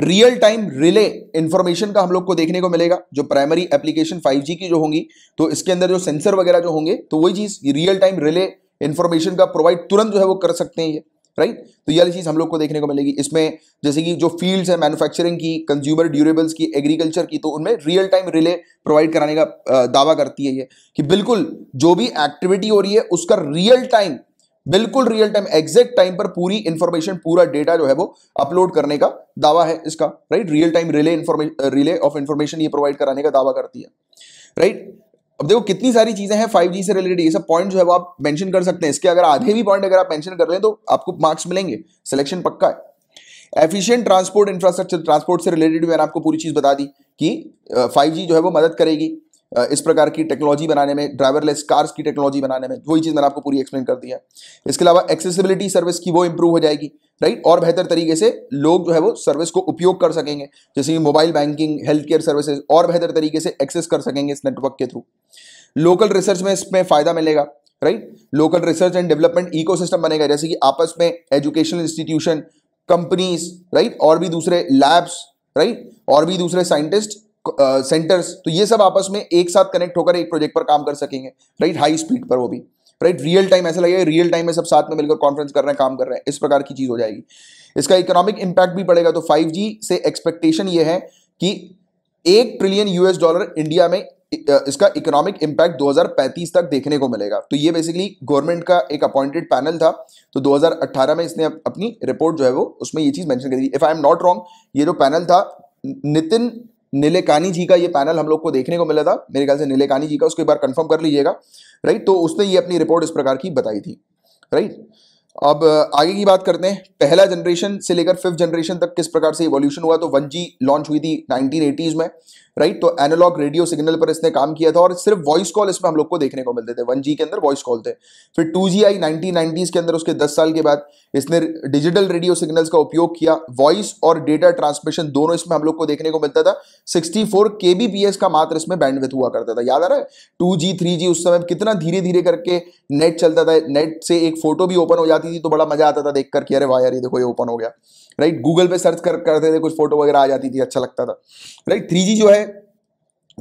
रियल टाइम रिले इंफॉर्मेशन का हम लोग को देखने को मिलेगा जो प्राइमरी एप्लीकेशन 5G की जो होंगी तो इसके अंदर जो सेंसर वगैरह जो होंगे तो वही चीज़ रियल टाइम रिले इंफॉर्मेशन का प्रोवाइड तुरंत जो है वो कर सकते हैं ये राइट तो ये चीज़ हम लोग को देखने को मिलेगी इसमें जैसे कि जो फील्ड्स है मैन्युफैक्चरिंग की कंज्यूमर ड्यूरेबल्स की एग्रीकल्चर की तो उनमें रियल टाइम रिले प्रोवाइड कराने का दावा करती है ये कि बिल्कुल जो भी एक्टिविटी हो रही है उसका रियल टाइम बिल्कुल रियल टाइम एग्जैक्ट टाइम पर पूरी इंफॉर्मेशन पूरा डेटा जो है वो अपलोड करने का दावा है इसका right real time relay relay of information ये प्रोवाइड कराने का दावा करती है राइट right? अब देखो कितनी सारी चीजें हैं फाइव से रिलेटेड ये सब पॉइंट जो है वो आप मेंशन कर सकते हैं इसके अगर आधे भी पॉइंट अगर आप मेंशन कर रहे तो आपको मार्क्स मिलेंगे सिलेक्शन पक्का है एफिशियंट ट्रांसपोर्ट इंफ्रास्ट्रक्चर ट्रांसपोर्ट से रिलेटेड मैंने आपको पूरी चीज़ बता दी कि फाइव जो है वो मदद करेगी इस प्रकार की टेक्नोलॉजी बनाने में ड्राइवरलेस कार्स की टेक्नोलॉजी बनाने में वही चीज़ मैंने आपको पूरी एक्सप्लेन कर दिया है इसके अलावा एक्सेसिबिलिटी सर्विस की वो इंप्रूव हो जाएगी राइट और बेहतर तरीके से लोग जो है वो सर्विस को उपयोग कर सकेंगे जैसे कि mobile banking health care services और बेहतर तरीके से एक्सेस कर सकेंगे इस नेटवर्क के थ्रू लोकल रिसर्च में इसमें फ़ायदा मिलेगा right local research and development ecosystem बनेगा जैसे कि आपस में एजुकेशनल इंस्टीट्यूशन कंपनीज राइट और भी दूसरे लैब्स राइट और भी दूसरे साइंटिस्ट सेंटर्स तो ये सब आपस में एक साथ कनेक्ट होकर एक प्रोजेक्ट पर काम कर सकेंगे राइट हाई स्पीड पर वो भी राइट रियल टाइम ऐसा लगेगा रियल टाइम में सब साथ में मिलकर कॉन्फ्रेंस कर रहे हैं काम कर रहे हैं इस प्रकार की चीज़ हो जाएगी इसका इकोनॉमिक इंपैक्ट भी पड़ेगा तो 5G से एक्सपेक्टेशन ये है कि एक ट्रिलियन यूएस डॉलर इंडिया में इसका इकोनॉमिक इंपैक्ट 2035 तक देखने को मिलेगा तो ये बेसिकली गवर्नमेंट का एक अपॉइंटेड पैनल था तो 2018 में इसने अपनी रिपोर्ट जो है वो उसमें ये चीज़ मेंशन करी if I am not wrong ये जो पैनल था नितिन नीलेकानी जी का ये पैनल हम लोग को देखने को मिला था मेरे ख्याल से नीलेकानी जी का उसको एक बार कंफर्म कर लीजिएगा राइट तो उसने ये अपनी रिपोर्ट इस प्रकार की बताई थी राइट अब आगे की बात करते हैं पहला जनरेशन से लेकर फिफ्थ जनरेशन तक किस प्रकार से इवोल्यूशन हुआ तो वन जी लॉन्च हुई थी नाइनटीन में राइट तो एनालॉग रेडियो सिग्नल पर इसने काम किया था और सिर्फ वॉइस कॉल इसमें हम लोग को देखने को मिलते थे वन के अंदर वॉइस कॉल थे फिर टू जी आई के अंदर उसके दस साल के बाद इसने डिजिटल रेडियो सिग्नल्स का उपयोग किया वॉइस और डेटा ट्रांसमिशन दोनों इसमें हम लोग को देखने को मिलता था सिक्सटी फोर के बी पी एस का मात्र इसमें बैंडविथ हुआ करता था याद आ रहा है टू जी थ्री जी उस समय कितना धीरे धीरे करके नेट चलता था नेट से एक फोटो भी ओपन हो जाती थी तो बड़ा मजा आता था देख करके कि अरे वाह यार ये देखो ये ओपन हो गया राइट गूगल पे सर्च कर करते थे कुछ फोटो वगैरह आ जाती थी अच्छा लगता था राइट थ्री जो है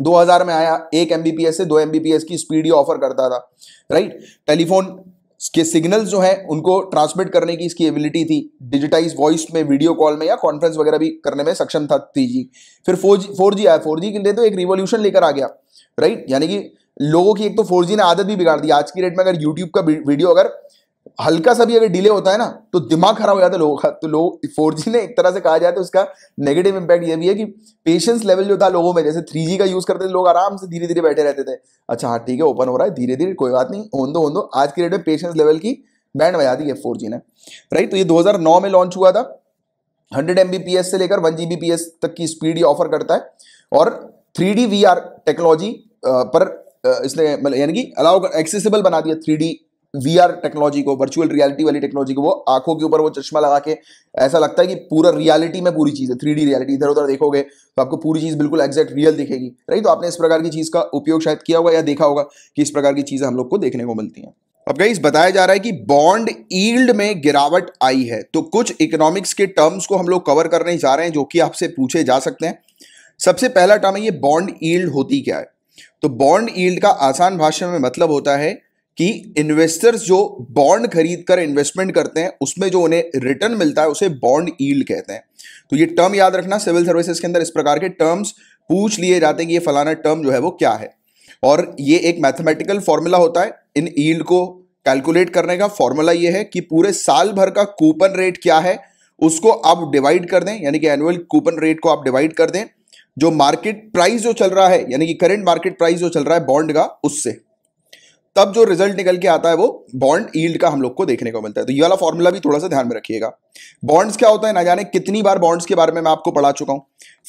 2000 में आया एक एम से दो एम की स्पीड ही ऑफर करता था राइट टेलीफोन के सिग्नल जो है उनको ट्रांसमिट करने की इसकी एबिलिटी थी डिजिटाइज वॉइस में वीडियो कॉल में या कॉन्फ्रेंस वगैरह भी करने में सक्षम था थ्री जी फिर फोर जी फोर जी आया फोर जी के लिए तो एक रिवोल्यूशन लेकर आ गया राइट यानी कि लोगों की एक तो फोर जी ने आदत भी बिगाड़ दी आज की डेट में अगर यूट्यूब का वीडियो अगर हल्का सा भी अगर डिले होता है ना तो दिमाग खराब हो जाता है लोगों का तो लोग फोर जी ने एक तरह से कहा जाए तो उसका नेगेटिव इम्पैक्ट ये भी है कि पेशेंस लेवल जो था लोगों में जैसे थ्री जी का यूज़ करते थे लोग आराम से धीरे धीरे बैठे रहते थे अच्छा हाँ ठीक है ओपन हो रहा है धीरे धीरे कोई बात नहीं ओन दो ओन दो आज के डेट में पेशेंस लेवल की बैंड बजा दी है फोर जी ने राइट तो ये दो में लॉन्च हुआ था हंड्रेड एम से लेकर वन जी तक की स्पीड ये ऑफर करता है और थ्री डी टेक्नोलॉजी पर इसने मतलब यानी कि अलाउ एक्सेसिबल बना दिया थ्री वीआर टेक्नोलॉजी को वर्चुअल रियलिटी वाली टेक्नोलॉजी को वो आंखों के ऊपर वो चश्मा लगा के ऐसा लगता है कि पूरा रियलिटी में पूरी चीज़ है थ्री रियलिटी इधर उधर देखोगे तो आपको पूरी चीज़ बिल्कुल एग्जैक्ट रियल दिखेगी राइट तो आपने इस प्रकार की चीज़ का उपयोग शायद किया होगा या देखा होगा कि इस प्रकार की चीज़ें हम लोग को देखने को मिलती हैं अब गई बताया जा रहा है कि बॉन्ड ईल्ड में गिरावट आई है तो कुछ इकोनॉमिक्स के टर्म्स को हम लोग कवर करने जा रहे हैं जो कि आपसे पूछे जा सकते हैं सबसे पहला टर्म है ये बॉन्ड ईल्ड होती क्या है तो बॉन्ड ईल्ड का आसान भाषा में मतलब होता है कि इन्वेस्टर्स जो बॉन्ड खरीद कर इन्वेस्टमेंट करते हैं उसमें जो उन्हें रिटर्न मिलता है उसे बॉन्ड ईल्ड कहते हैं तो ये टर्म याद रखना सिविल सर्विसेज के अंदर इस प्रकार के टर्म्स पूछ लिए जाते हैं कि ये फलाना टर्म जो है वो क्या है और ये एक मैथमेटिकल फॉर्मूला होता है इन ईल्ड को कैलकुलेट करने का फॉर्मूला ये है कि पूरे साल भर का कूपन रेट क्या है उसको आप डिवाइड कर दें यानी कि एनुअल कूपन रेट को आप डिवाइड कर दें जो मार्केट प्राइस जो चल रहा है यानी कि करंट मार्केट प्राइस जो चल रहा है बॉन्ड का उससे तब जो रिजल्ट निकल के आता है वो बॉन्ड ईल्ड का हम लोग को देखने को मिलता है तो ये वाला फॉर्मूला भी थोड़ा सा ध्यान में रखिएगा बॉन्ड्स क्या होता है ना जाने कितनी बार बॉन्ड्स के बारे में मैं आपको पढ़ा चुका हूं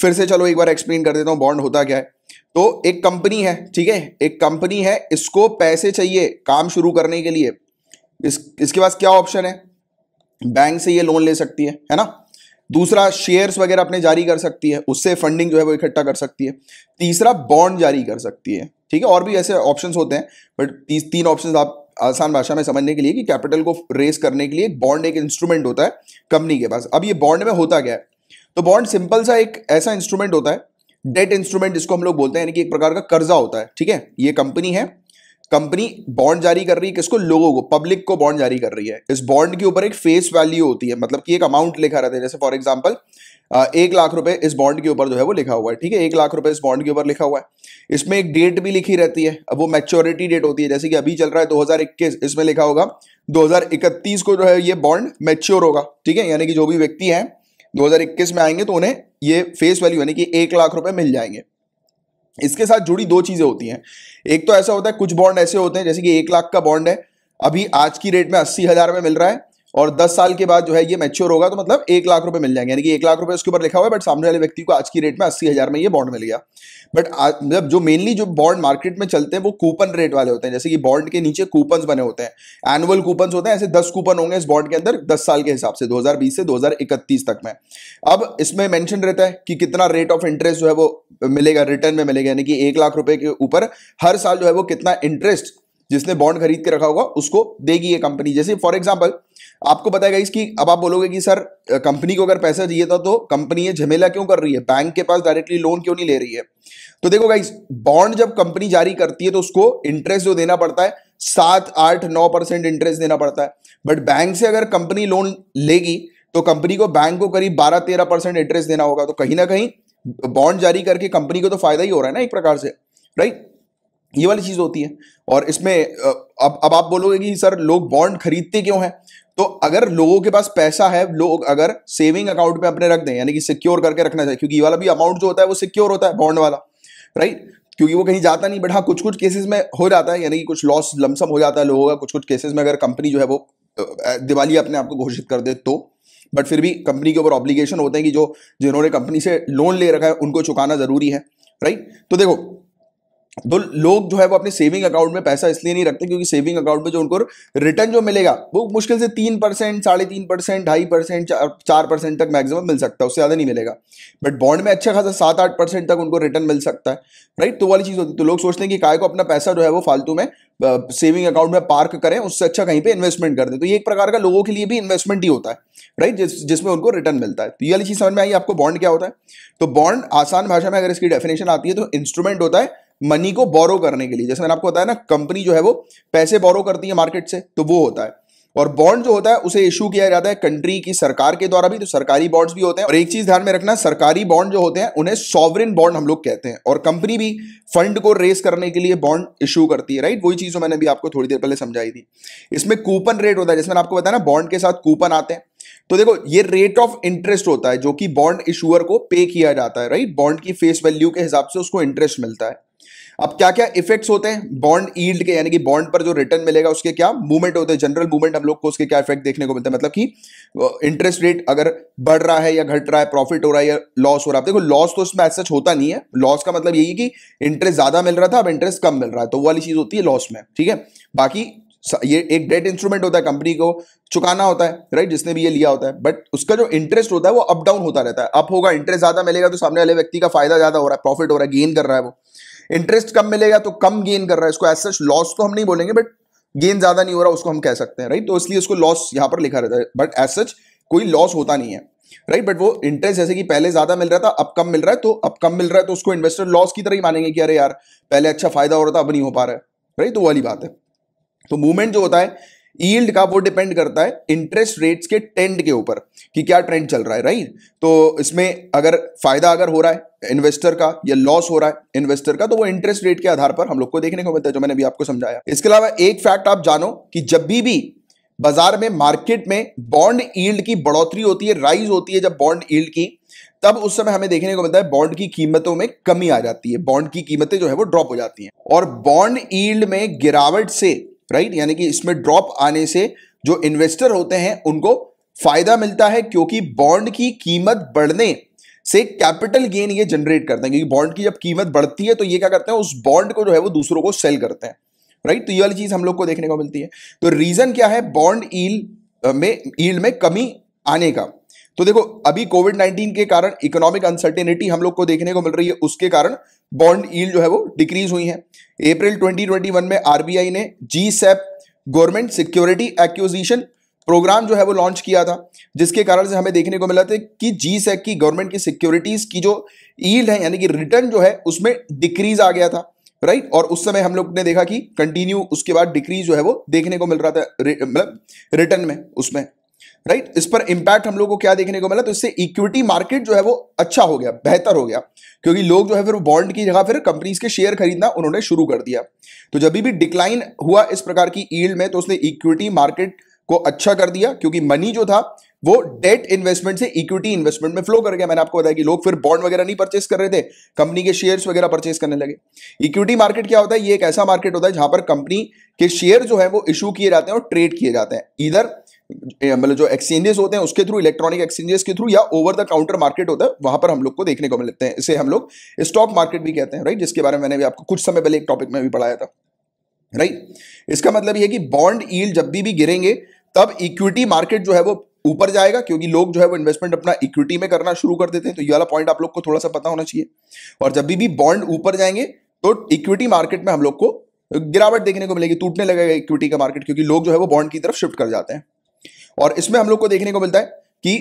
फिर से चलो एक बार एक्सप्लेन कर देता हूं बॉन्ड होता क्या है तो एक कंपनी है ठीक है एक कंपनी है इसको पैसे चाहिए काम शुरू करने के लिए इस, इसके पास क्या ऑप्शन है बैंक से ये लोन ले सकती है है ना दूसरा शेयर्स वगैरह अपने जारी कर सकती है उससे फंडिंग जो है वो इकट्ठा कर सकती है तीसरा बॉन्ड जारी कर सकती है ठीक है और भी ऐसे ऑप्शंस होते हैं बट तीन ऑप्शंस आप आसान भाषा में समझने के लिए कि कैपिटल को रेस करने के लिए बॉन्ड एक इंस्ट्रूमेंट होता है कंपनी के पास अब ये बॉन्ड में होता क्या है तो बॉन्ड सिंपल सा एक ऐसा इंस्ट्रूमेंट होता है डेट इंस्ट्रूमेंट जिसको हम लोग बोलते हैं यानी कि एक प्रकार का कर्जा होता है ठीक है ये कंपनी है कंपनी बॉन्ड जारी कर रही है किसको लोगों को पब्लिक को बॉन्ड जारी कर रही है इस बॉन्ड के ऊपर एक फेस वैल्यू होती है मतलब कि एक अमाउंट लिखा रहता है जैसे फॉर एग्जाम्पल एक लाख रुपए इस बॉन्ड के ऊपर जो है वो लिखा हुआ है ठीक है एक लाख रुपए इस बॉन्ड के ऊपर लिखा हुआ है इसमें एक डेट भी लिखी रहती है अब वो मैच्योरिटी डेट होती है जैसे कि अभी चल रहा है 2021 इसमें लिखा होगा 2031 को जो है ये बॉन्ड मैच्योर होगा ठीक है यानी कि जो भी व्यक्ति है दो में आएंगे तो उन्हें ये फेस वैल्यू यानी कि एक लाख रुपए मिल जाएंगे इसके साथ जुड़ी दो चीज़ें होती हैं एक तो ऐसा होता है कुछ बॉन्ड ऐसे होते हैं जैसे कि एक लाख का बॉन्ड है अभी आज की रेट में अस्सी हज़ार में मिल रहा है और 10 साल के बाद जो है ये मैच्योर होगा तो मतलब एक लाख रुपए मिल जाएंगे यानी कि एक लाख रुपए उसके ऊपर लिखा हुआ है बट सामने वाले व्यक्ति को आज की रेट में अस्सी हज़ार में ये बॉन्ड मिल गया बट मतलब जो मेनली जो बॉन्ड मार्केट में चलते हैं वो कूपन रेट वाले होते हैं जैसे कि बॉन्ड के नीचे कूपन बने होते हैं एनुअल कूपन होते हैं ऐसे दस कूपन होंगे इस बॉन्ड के अंदर दस साल के हिसाब से दो से दो तक में अब इसमें मैंशन रहता है कि कितना रेट ऑफ इंटरेस्ट जो है वो मिलेगा रिटर्न में मिलेगा यानी कि एक लाख रुपए के ऊपर हर साल जो है वो कितना इंटरेस्ट जिसने बॉन्ड खरीद के रखा होगा उसको देगी ये कंपनी जैसे फॉर एग्जाम्पल आपको बताएगा इसकी अब आप बोलोगे कि सर कंपनी को अगर पैसा चाहिए था तो कंपनी ये झमेला क्यों कर रही है बैंक के पास डायरेक्टली लोन क्यों नहीं ले रही है तो देखो गाइस बॉन्ड जब कंपनी जारी करती है तो उसको इंटरेस्ट जो देना पड़ता है सात आठ नौ परसेंट इंटरेस्ट देना पड़ता है बट बैंक से अगर कंपनी लोन लेगी तो कंपनी को बैंक को करीब बारह तेरह परसेंट इंटरेस्ट देना होगा तो कहीं ना कहीं बॉन्ड जारी करके कंपनी को तो फायदा ही हो रहा है ना एक प्रकार से राइट ये वाली चीज होती है और इसमें अब अब आप बोलोगे कि सर लोग बॉन्ड खरीदते क्यों हैं तो अगर लोगों के पास पैसा है लोग अगर सेविंग अकाउंट पे अपने रख दें यानी कि सिक्योर करके रखना चाहिए क्योंकि ये वाला भी अमाउंट जो होता है वो सिक्योर होता है बॉन्ड वाला राइट क्योंकि वो कहीं जाता नहीं बट हाँ कुछ कुछ केसेस में हो जाता है यानी कि कुछ लॉस लमसम हो जाता है लोगों का कुछ कुछ केसेस में अगर कंपनी जो है वो दिवाली अपने आप को घोषित कर दे तो बट फिर भी कंपनी के ऊपर ऑब्लिगेशन होते हैं कि जो जिन्होंने कंपनी से लोन ले रखा है उनको चुकाना ज़रूरी है राइट तो देखो तो लोग जो है वो अपने सेविंग अकाउंट में पैसा इसलिए नहीं रखते क्योंकि सेविंग अकाउंट में जो उनको रिटर्न जो मिलेगा वो मुश्किल से तीन परसेंट साढ़े तीन परसेंट ढाई परसेंट चार परसेंट तक मैक्सिमम मिल सकता है उससे ज़्यादा नहीं मिलेगा बट बॉन्ड में अच्छा खासा सात आठ परसेंट तक उनको रिटर्न मिल सकता है राइट तो वाली चीज़ होती है तो लोग सोचते हैं कि काय को अपना पैसा जो है वो फालतू में सेविंग अकाउंट में पार्क करें उससे अच्छा कहीं पे इन्वेस्टमेंट कर दें तो ये एक प्रकार का लोगों के लिए भी इन्वेस्टमेंट ही होता है राइट जिस जिसमें उनको रिटर्न मिलता है तो ये वाली चीज़ समझ में आई आपको बॉन्ड क्या होता है तो बॉन्ड आसान भाषा में अगर इसकी डेफिनेशन आती है तो इंस्ट्रूमेंट होता है मनी को बोरो करने के लिए जैसे मैंने आपको बताया ना कंपनी जो है वो पैसे बोरो करती है मार्केट से तो वो होता है और बॉन्ड जो होता है उसे इशू किया जाता है कंट्री की सरकार के द्वारा भी तो सरकारी बॉन्ड्स भी होते हैं और एक चीज ध्यान में रखना सरकारी बॉन्ड जो होते हैं उन्हें सॉवरिन बॉन्ड हम लोग कहते हैं और कंपनी भी फंड को रेस करने के लिए बॉन्ड इशू करती है राइट वही चीज मैंने भी आपको थोड़ी देर पहले समझाई थी इसमें कूपन रेट होता है जिसमें आपको बताया ना बॉन्ड के साथ कूपन आते हैं तो देखो ये रेट ऑफ इंटरेस्ट होता है जो कि बॉन्ड इशूअर को पे किया जाता है राइट बॉन्ड की फेस वैल्यू के हिसाब से उसको इंटरेस्ट मिलता है अब क्या क्या इफेक्ट्स होते हैं बॉन्ड ईल्ड के यानी कि बॉन्ड पर जो रिटर्न मिलेगा उसके क्या मूवमेंट होते हैं जनरल मूवमेंट हम लोग को उसके क्या इफेक्ट देखने को मिलता है मतलब कि इंटरेस्ट रेट अगर बढ़ रहा है या घट रहा है प्रॉफिट हो रहा है या लॉस हो रहा है देखो लॉस तो उसमें सच होता नहीं है लॉस का मतलब यही कि इंटरेस्ट ज्यादा मिल रहा था अब इंटरेस्ट कम मिल रहा है तो वो वाली चीज होती है लॉस में ठीक है बाकी ये एक डेट इंस्ट्रूमेंट होता है कंपनी को चुकाना होता है राइट जिसने भी ये लिया होता है बट उसका जो इंटरेस्ट होता है वो अप डाउन होता रहता है अप होगा इंटरेस्ट ज्यादा मिलेगा तो सामने वाले व्यक्ति का फायदा ज्यादा हो रहा है प्रॉफिट हो रहा है गेन कर रहा है वो इंटरेस्ट कम मिलेगा तो कम गेन कर रहा है इसको एज सच लॉस तो हम नहीं बोलेंगे बट गेन ज्यादा नहीं हो रहा उसको हम कह सकते हैं राइट तो इसलिए उसको लॉस यहां पर लिखा रहता है बट एज सच कोई लॉस होता नहीं है राइट बट वो इंटरेस्ट जैसे कि पहले ज्यादा मिल रहा था अब कम मिल रहा है तो अब कम मिल रहा है तो उसको इन्वेस्टर लॉस की तरह ही मानेंगे कि अरे यार पहले अच्छा फायदा हो रहा था अब नहीं हो पा रहा है राइट तो वाली बात है तो मूवमेंट जो होता है ईल्ड का वो डिपेंड करता है इंटरेस्ट रेट्स के ट्रेंड के ऊपर कि क्या ट्रेंड चल रहा है राइट तो इसमें अगर फायदा अगर हो रहा है इन्वेस्टर का या लॉस हो रहा है इन्वेस्टर का तो वो इंटरेस्ट रेट के आधार पर हम लोग को देखने को मिलता है जो मैंने भी आपको समझाया इसके अलावा एक फैक्ट आप जानो कि जब भी भी बाजार में मार्केट में बॉन्ड ईल्ड की बढ़ोतरी होती है राइज होती है जब बॉन्ड ईल्ड की तब उस समय हमें देखने को मिलता है बॉन्ड की कीमतों में कमी आ जाती है बॉन्ड की कीमतें जो है वो ड्रॉप हो जाती हैं और बॉन्ड ईल्ड में गिरावट से राइट यानी कि इसमें ड्रॉप आने से जो इन्वेस्टर होते हैं उनको फायदा मिलता है क्योंकि बॉन्ड की कीमत बढ़ने से कैपिटल गेन ये जनरेट करते हैं क्योंकि बॉन्ड की जब कीमत बढ़ती है तो ये क्या करते हैं उस बॉन्ड को जो है वो दूसरों को सेल करते हैं राइट तो ये वाली चीज हम लोग को देखने को मिलती है तो रीजन क्या है बॉन्ड ईल में ईल में कमी आने का तो देखो अभी कोविड नाइन्टीन के कारण इकोनॉमिक अनसर्टेनिटी हम लोग को देखने को मिल रही है उसके कारण बॉन्ड ईल जो है वो डिक्रीज हुई है अप्रैल 2021 में आरबीआई ने G SAP e government security acquisition programme जो है वो लॉन्च किया था जिसके कारण से हमें देखने को मिला था कि जी सेप e की गवर्नमेंट की सिक्योरिटीज की जो ईल्ड है यानी कि रिटर्न जो है उसमें डिक्रीज आ गया था राइट right? और उस समय हम लोग ने देखा कि कंटिन्यू उसके बाद डिक्रीज जो है वो देखने को मिल रहा था मतलब रिटर्न में उसमें राइट इस पर इंपैक्ट हम लोग को क्या देखने को मिला तो इससे इक्विटी मार्केट जो है वो अच्छा हो गया बेहतर हो गया क्योंकि लोग जो है फिर बॉन्ड की जगह फिर कंपनीज के शेयर खरीदना उन्होंने शुरू कर दिया तो जब भी डिक्लाइन हुआ इस प्रकार की ईल्ड में तो उसने इक्विटी मार्केट को अच्छा कर दिया क्योंकि मनी जो था वो डेट इन्वेस्टमेंट से इक्विटी इन्वेस्टमेंट में फ्लो कर गया मैंने आपको बताया कि लोग फिर बॉन्ड वगैरह नहीं परचेस कर रहे थे कंपनी के शेयर्स वगैरह परचेस करने लगे इक्विटी मार्केट क्या होता है ये एक ऐसा मार्केट होता है जहां पर कंपनी के शेयर जो है वो इशू किए जाते हैं और ट्रेड किए जाते हैं इधर मतलब जो एक्सचेंजेस होते हैं उसके थ्रू इलेक्ट्रॉनिक एक्सचेंजेस के थ्रू या ओवर द काउंटर मार्केट होता है वहां पर हम लोग को देखने को मिलते हैं इसे हम लोग स्टॉक मार्केट भी कहते हैं राइट जिसके बारे में मैंने भी आपको कुछ समय पहले एक टॉपिक में भी पढ़ाया था राइट इसका मतलब यह कि बॉन्ड ईल जब भी, भी गिरेंगे तब इक्विटी मार्केट जो है वो ऊपर जाएगा क्योंकि लोग जो है वो इन्वेस्टमेंट अपना इक्विटी में करना शुरू कर देते हैं तो ये वाला पॉइंट आप लोग को थोड़ा सा पता होना चाहिए और जब भी बॉन्ड ऊपर जाएंगे तो इक्विटी मार्केट में हम लोग को गिरावट देखने को मिलेगी टूटने लगेगा इक्विटी का मार्केट क्योंकि लोग जो है वो बॉन्ड की तरफ शिफ्ट कर जाते हैं और इसमें हम लोग को देखने को मिलता है कि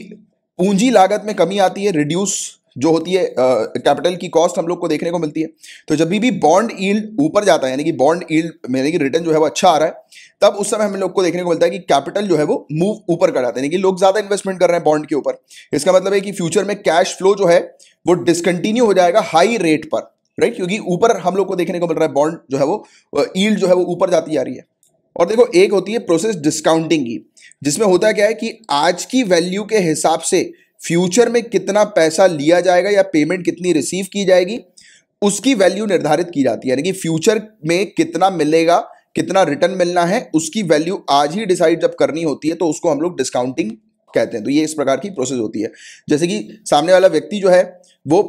पूंजी लागत में कमी आती है रिड्यूस जो होती है कैपिटल की कॉस्ट हम लोग को देखने को मिलती है तो जब भी बॉन्ड ईल्ड ऊपर जाता है यानी कि बॉन्ड ईल्ड यानी कि रिटर्न जो है वो अच्छा आ रहा है तब उस समय हम लोग को देखने को मिलता है कि कैपिटल जो है वो मूव ऊपर कर जाता है यानी कि लोग ज़्यादा इन्वेस्टमेंट कर रहे हैं बॉन्ड के ऊपर इसका मतलब है कि फ्यूचर में कैश फ्लो जो है वो डिसकंटिन्यू हो जाएगा हाई रेट पर राइट क्योंकि ऊपर हम लोग को देखने को मिल रहा है बॉन्ड जो है वो ईल्ड जो है वो ऊपर जाती जा रही है और देखो एक होती है प्रोसेस डिस्काउंटिंग की जिसमें होता क्या है कि आज की वैल्यू के हिसाब से फ्यूचर में कितना पैसा लिया जाएगा या पेमेंट कितनी रिसीव की जाएगी उसकी वैल्यू निर्धारित की जाती है यानी कि फ्यूचर में कितना मिलेगा कितना रिटर्न मिलना है उसकी वैल्यू आज ही डिसाइड जब करनी होती है तो उसको हम लोग डिस्काउंटिंग कहते हैं तो ये इस प्रकार की प्रोसेस होती है जैसे कि सामने वाला व्यक्ति जो है वो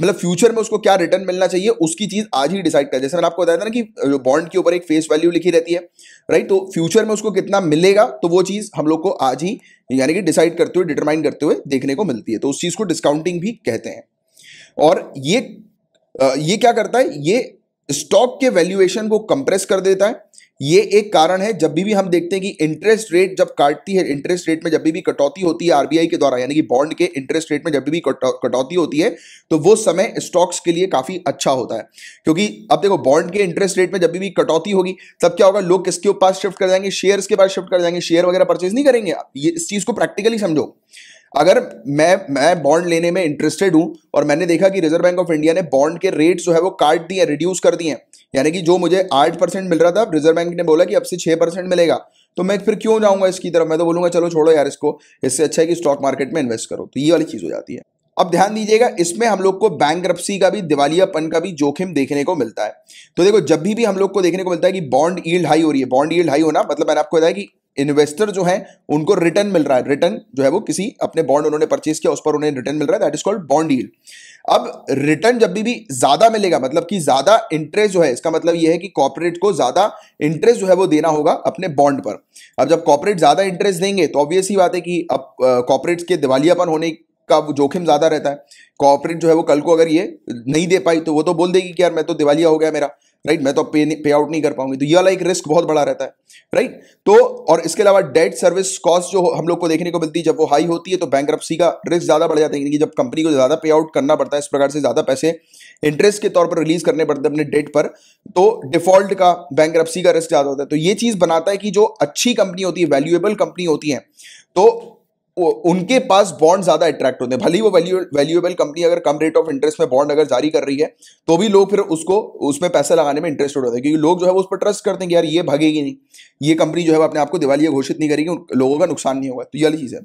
मतलब फ्यूचर में उसको क्या रिटर्न मिलना चाहिए उसकी चीज आज ही डिसाइड कर जैसे मैंने आपको बताया था ना कि बॉन्ड के ऊपर एक फेस वैल्यू लिखी रहती है राइट तो फ्यूचर में उसको कितना मिलेगा तो वो चीज हम लोग को आज ही यानी कि डिसाइड करते हुए डिटरमाइन करते हुए देखने को मिलती है तो उस चीज को डिस्काउंटिंग भी कहते हैं और ये ये क्या करता है ये स्टॉक के वैल्यूएशन को कंप्रेस कर देता है ये एक कारण है जब भी, भी हम देखते हैं कि इंटरेस्ट रेट जब काटती है इंटरेस्ट रेट में जब भी, भी कटौती होती है आरबीआई के द्वारा यानी कि बॉन्ड के इंटरेस्ट रेट में जब भी, भी कटौती होती है तो वो समय स्टॉक्स के लिए काफी अच्छा होता है क्योंकि अब देखो बॉन्ड के इंटरेस्ट रेट में जब भी कटौती होगी तब क्या होगा लोग किसके पास शिफ्ट कर जाएंगे शेयर के पास शिफ्ट कर जाएंगे शेयर वगैरह परचेज नहीं करेंगे ये इस चीज को प्रैक्टिकली समझो अगर मैं मैं बॉन्ड लेने में इंटरेस्टेड हूं और मैंने देखा कि रिजर्व बैंक ऑफ इंडिया ने बॉन्ड के रेट जो है वो काट दिए रिड्यूस कर दिए यानी कि जो मुझे आठ परसेंट मिल रहा था रिजर्व बैंक ने बोला कि अब से छह परसेंट मिलेगा तो मैं फिर क्यों जाऊंगा इसकी तरफ मैं तो बोलूंगा चलो छोड़ो यार इसको इससे अच्छा है कि स्टॉक मार्केट में इन्वेस्ट करो तो ये वाली चीज़ हो जाती है अब ध्यान दीजिएगा इसमें हम लोग को बैंक का भी दिवालियापन का भी जोखिम देखने को मिलता है तो देखो जब भी भी हम लोग को देखने को मिलता है कि बॉन्ड ईल्ड हाई हो रही है बॉन्ड ईल्ड हाई होना मतलब मैंने आपको बताया कि इन्वेस्टर जो है उनको रिटर्न मिल रहा है रिटर्न जो है वो किसी अपने बॉन्ड उन्होंने परचेज किया उस पर उन्हें रिटर्न मिल रहा है that is called bond yield अब रिटर्न जब भी, भी ज्यादा मिलेगा मतलब कि ज्यादा इंटरेस्ट जो है इसका मतलब यह है कि कॉर्पोरेट को ज्यादा इंटरेस्ट जो है वो देना होगा अपने बॉन्ड पर अब जब कॉर्पोरेट ज्यादा इंटरेस्ट देंगे तो ऑब्वियस ही बात है कि अब कॉर्पोरेट के दिवालियापन होने का जोखिम ज़्यादा रहता है कॉर्पोरेट जो है वो कल को अगर ये नहीं दे पाई तो वो तो बोल देगी कि यार मैं तो दिवालिया हो गया मेरा राइट मैं तो पे पे आउट नहीं कर पाऊंगी तो ये वाला एक रिस्क बहुत बड़ा रहता है राइट तो और इसके अलावा डेट सर्विस कॉस्ट जो हम लोग को देखने को मिलती है जब वो हाई होती है तो बैंक का रिस्क ज़्यादा बढ़ जाता है क्योंकि जब कंपनी को ज़्यादा पे आउट करना पड़ता है इस प्रकार से ज़्यादा पैसे इंटरेस्ट के तौर पर रिलीज करने पड़ते हैं अपने डेट पर तो डिफॉल्ट का बैंक का रिस्क ज़्यादा होता है तो ये चीज़ बनाता है कि जो अच्छी कंपनी होती है वैल्यूएबल कंपनी होती है तो उनके पास बॉन्ड ज़्यादा अट्रैक्ट होते हैं भले ही वो वैल्यूएबल कंपनी अगर कम रेट ऑफ इंटरेस्ट में बॉन्ड अगर जारी कर रही है तो भी लोग फिर उसको उसमें पैसा लगाने में इंटरेस्टेड होते हैं क्योंकि लोग जो है वो उस पर ट्रस्ट करते हैं कि यार ये भगेगी नहीं ये कंपनी जो है अपने आपको दिवालिया घोषित नहीं करेगी लोगों का नुकसान नहीं होगा तो ये चीज़ है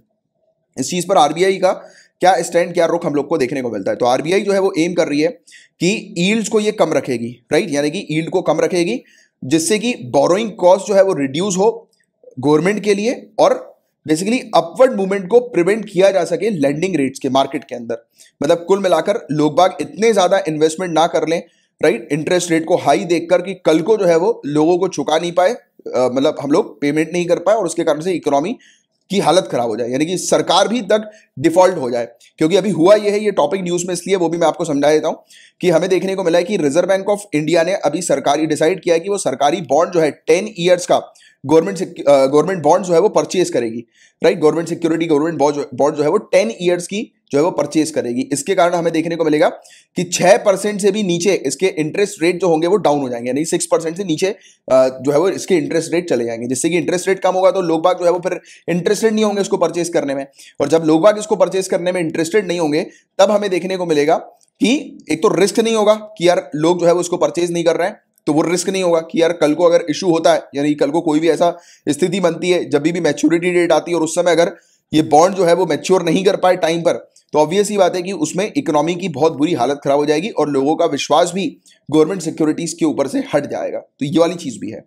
इस चीज़ पर आरबीआई का क्या स्टैंड क्या रुख हम लोग को देखने को मिलता है तो आरबीआई जो है वो एम कर रही है कि ईल्ड को ये कम रखेगी राइट यानी कि ईल्ड को कम रखेगी जिससे कि बोरोइंग कॉस्ट जो है वो रिड्यूस हो गवर्नमेंट के लिए और बेसिकली अपवर्ड मूवमेंट को प्रिवेंट किया जा सके लैंडिंग रेट्स के मार्केट के अंदर मतलब कुल मिलाकर लोग बाग इतने ज़्यादा इन्वेस्टमेंट ना कर लें राइट इंटरेस्ट रेट को हाई देखकर कि कल को जो है वो लोगों को चुका नहीं पाए मतलब हम लोग पेमेंट नहीं कर पाए और उसके कारण से इकोनॉमी की हालत खराब हो जाए यानी कि सरकार भी तक डिफॉल्ट हो जाए क्योंकि अभी हुआ यह है ये टॉपिक न्यूज में इसलिए वो भी मैं आपको समझा देता हूँ कि हमें देखने को मिला है कि रिजर्व बैंक ऑफ इंडिया ने अभी सरकारी डिसाइड किया है कि वो सरकारी बॉन्ड जो है टेन ईयर्स का गवर्नमेंट गवर्नमेंट बॉन्ड जो है वो परचेज करेगी right government security government bond जो है वो टेन ईयर्स की जो है वो परचेज करेगी इसके कारण हमें देखने को मिलेगा कि छह परसेंट से भी नीचे इसके इंटरेस्ट रेट जो होंगे वो डाउन हो जाएंगे यानी सिक्स परसेंट से नीचे जो है वो इसके इंटरेस्ट रेट चले जाएंगे जिससे कि इंटरेस्ट रेट कम होगा तो लोग बाग जो है वो फिर इंटरेस्टेड नहीं होंगे इसको परचेज करने में और जब लोग बाग इसको परचेज करने में इंटरेस्टेड नहीं होंगे तब हमें देखने को मिलेगा कि एक तो रिस्क नहीं होगा कि यार लोग जो है वो इसको परचेज नहीं कर रहे हैं तो वो रिस्क नहीं होगा कि यार कल को अगर इश्यू होता है यानी कल को कोई भी ऐसा स्थिति बनती है जब भी मैच्योरिटी डेट आती है और उस समय अगर ये बॉन्ड जो है वो मैच्योर नहीं कर पाए टाइम पर तो ऑब्वियस ही बात है कि उसमें इकोनॉमी की बहुत बुरी हालत खराब हो जाएगी और लोगों का विश्वास भी गवर्नमेंट सिक्योरिटीज के ऊपर से हट जाएगा तो ये वाली चीज़ भी है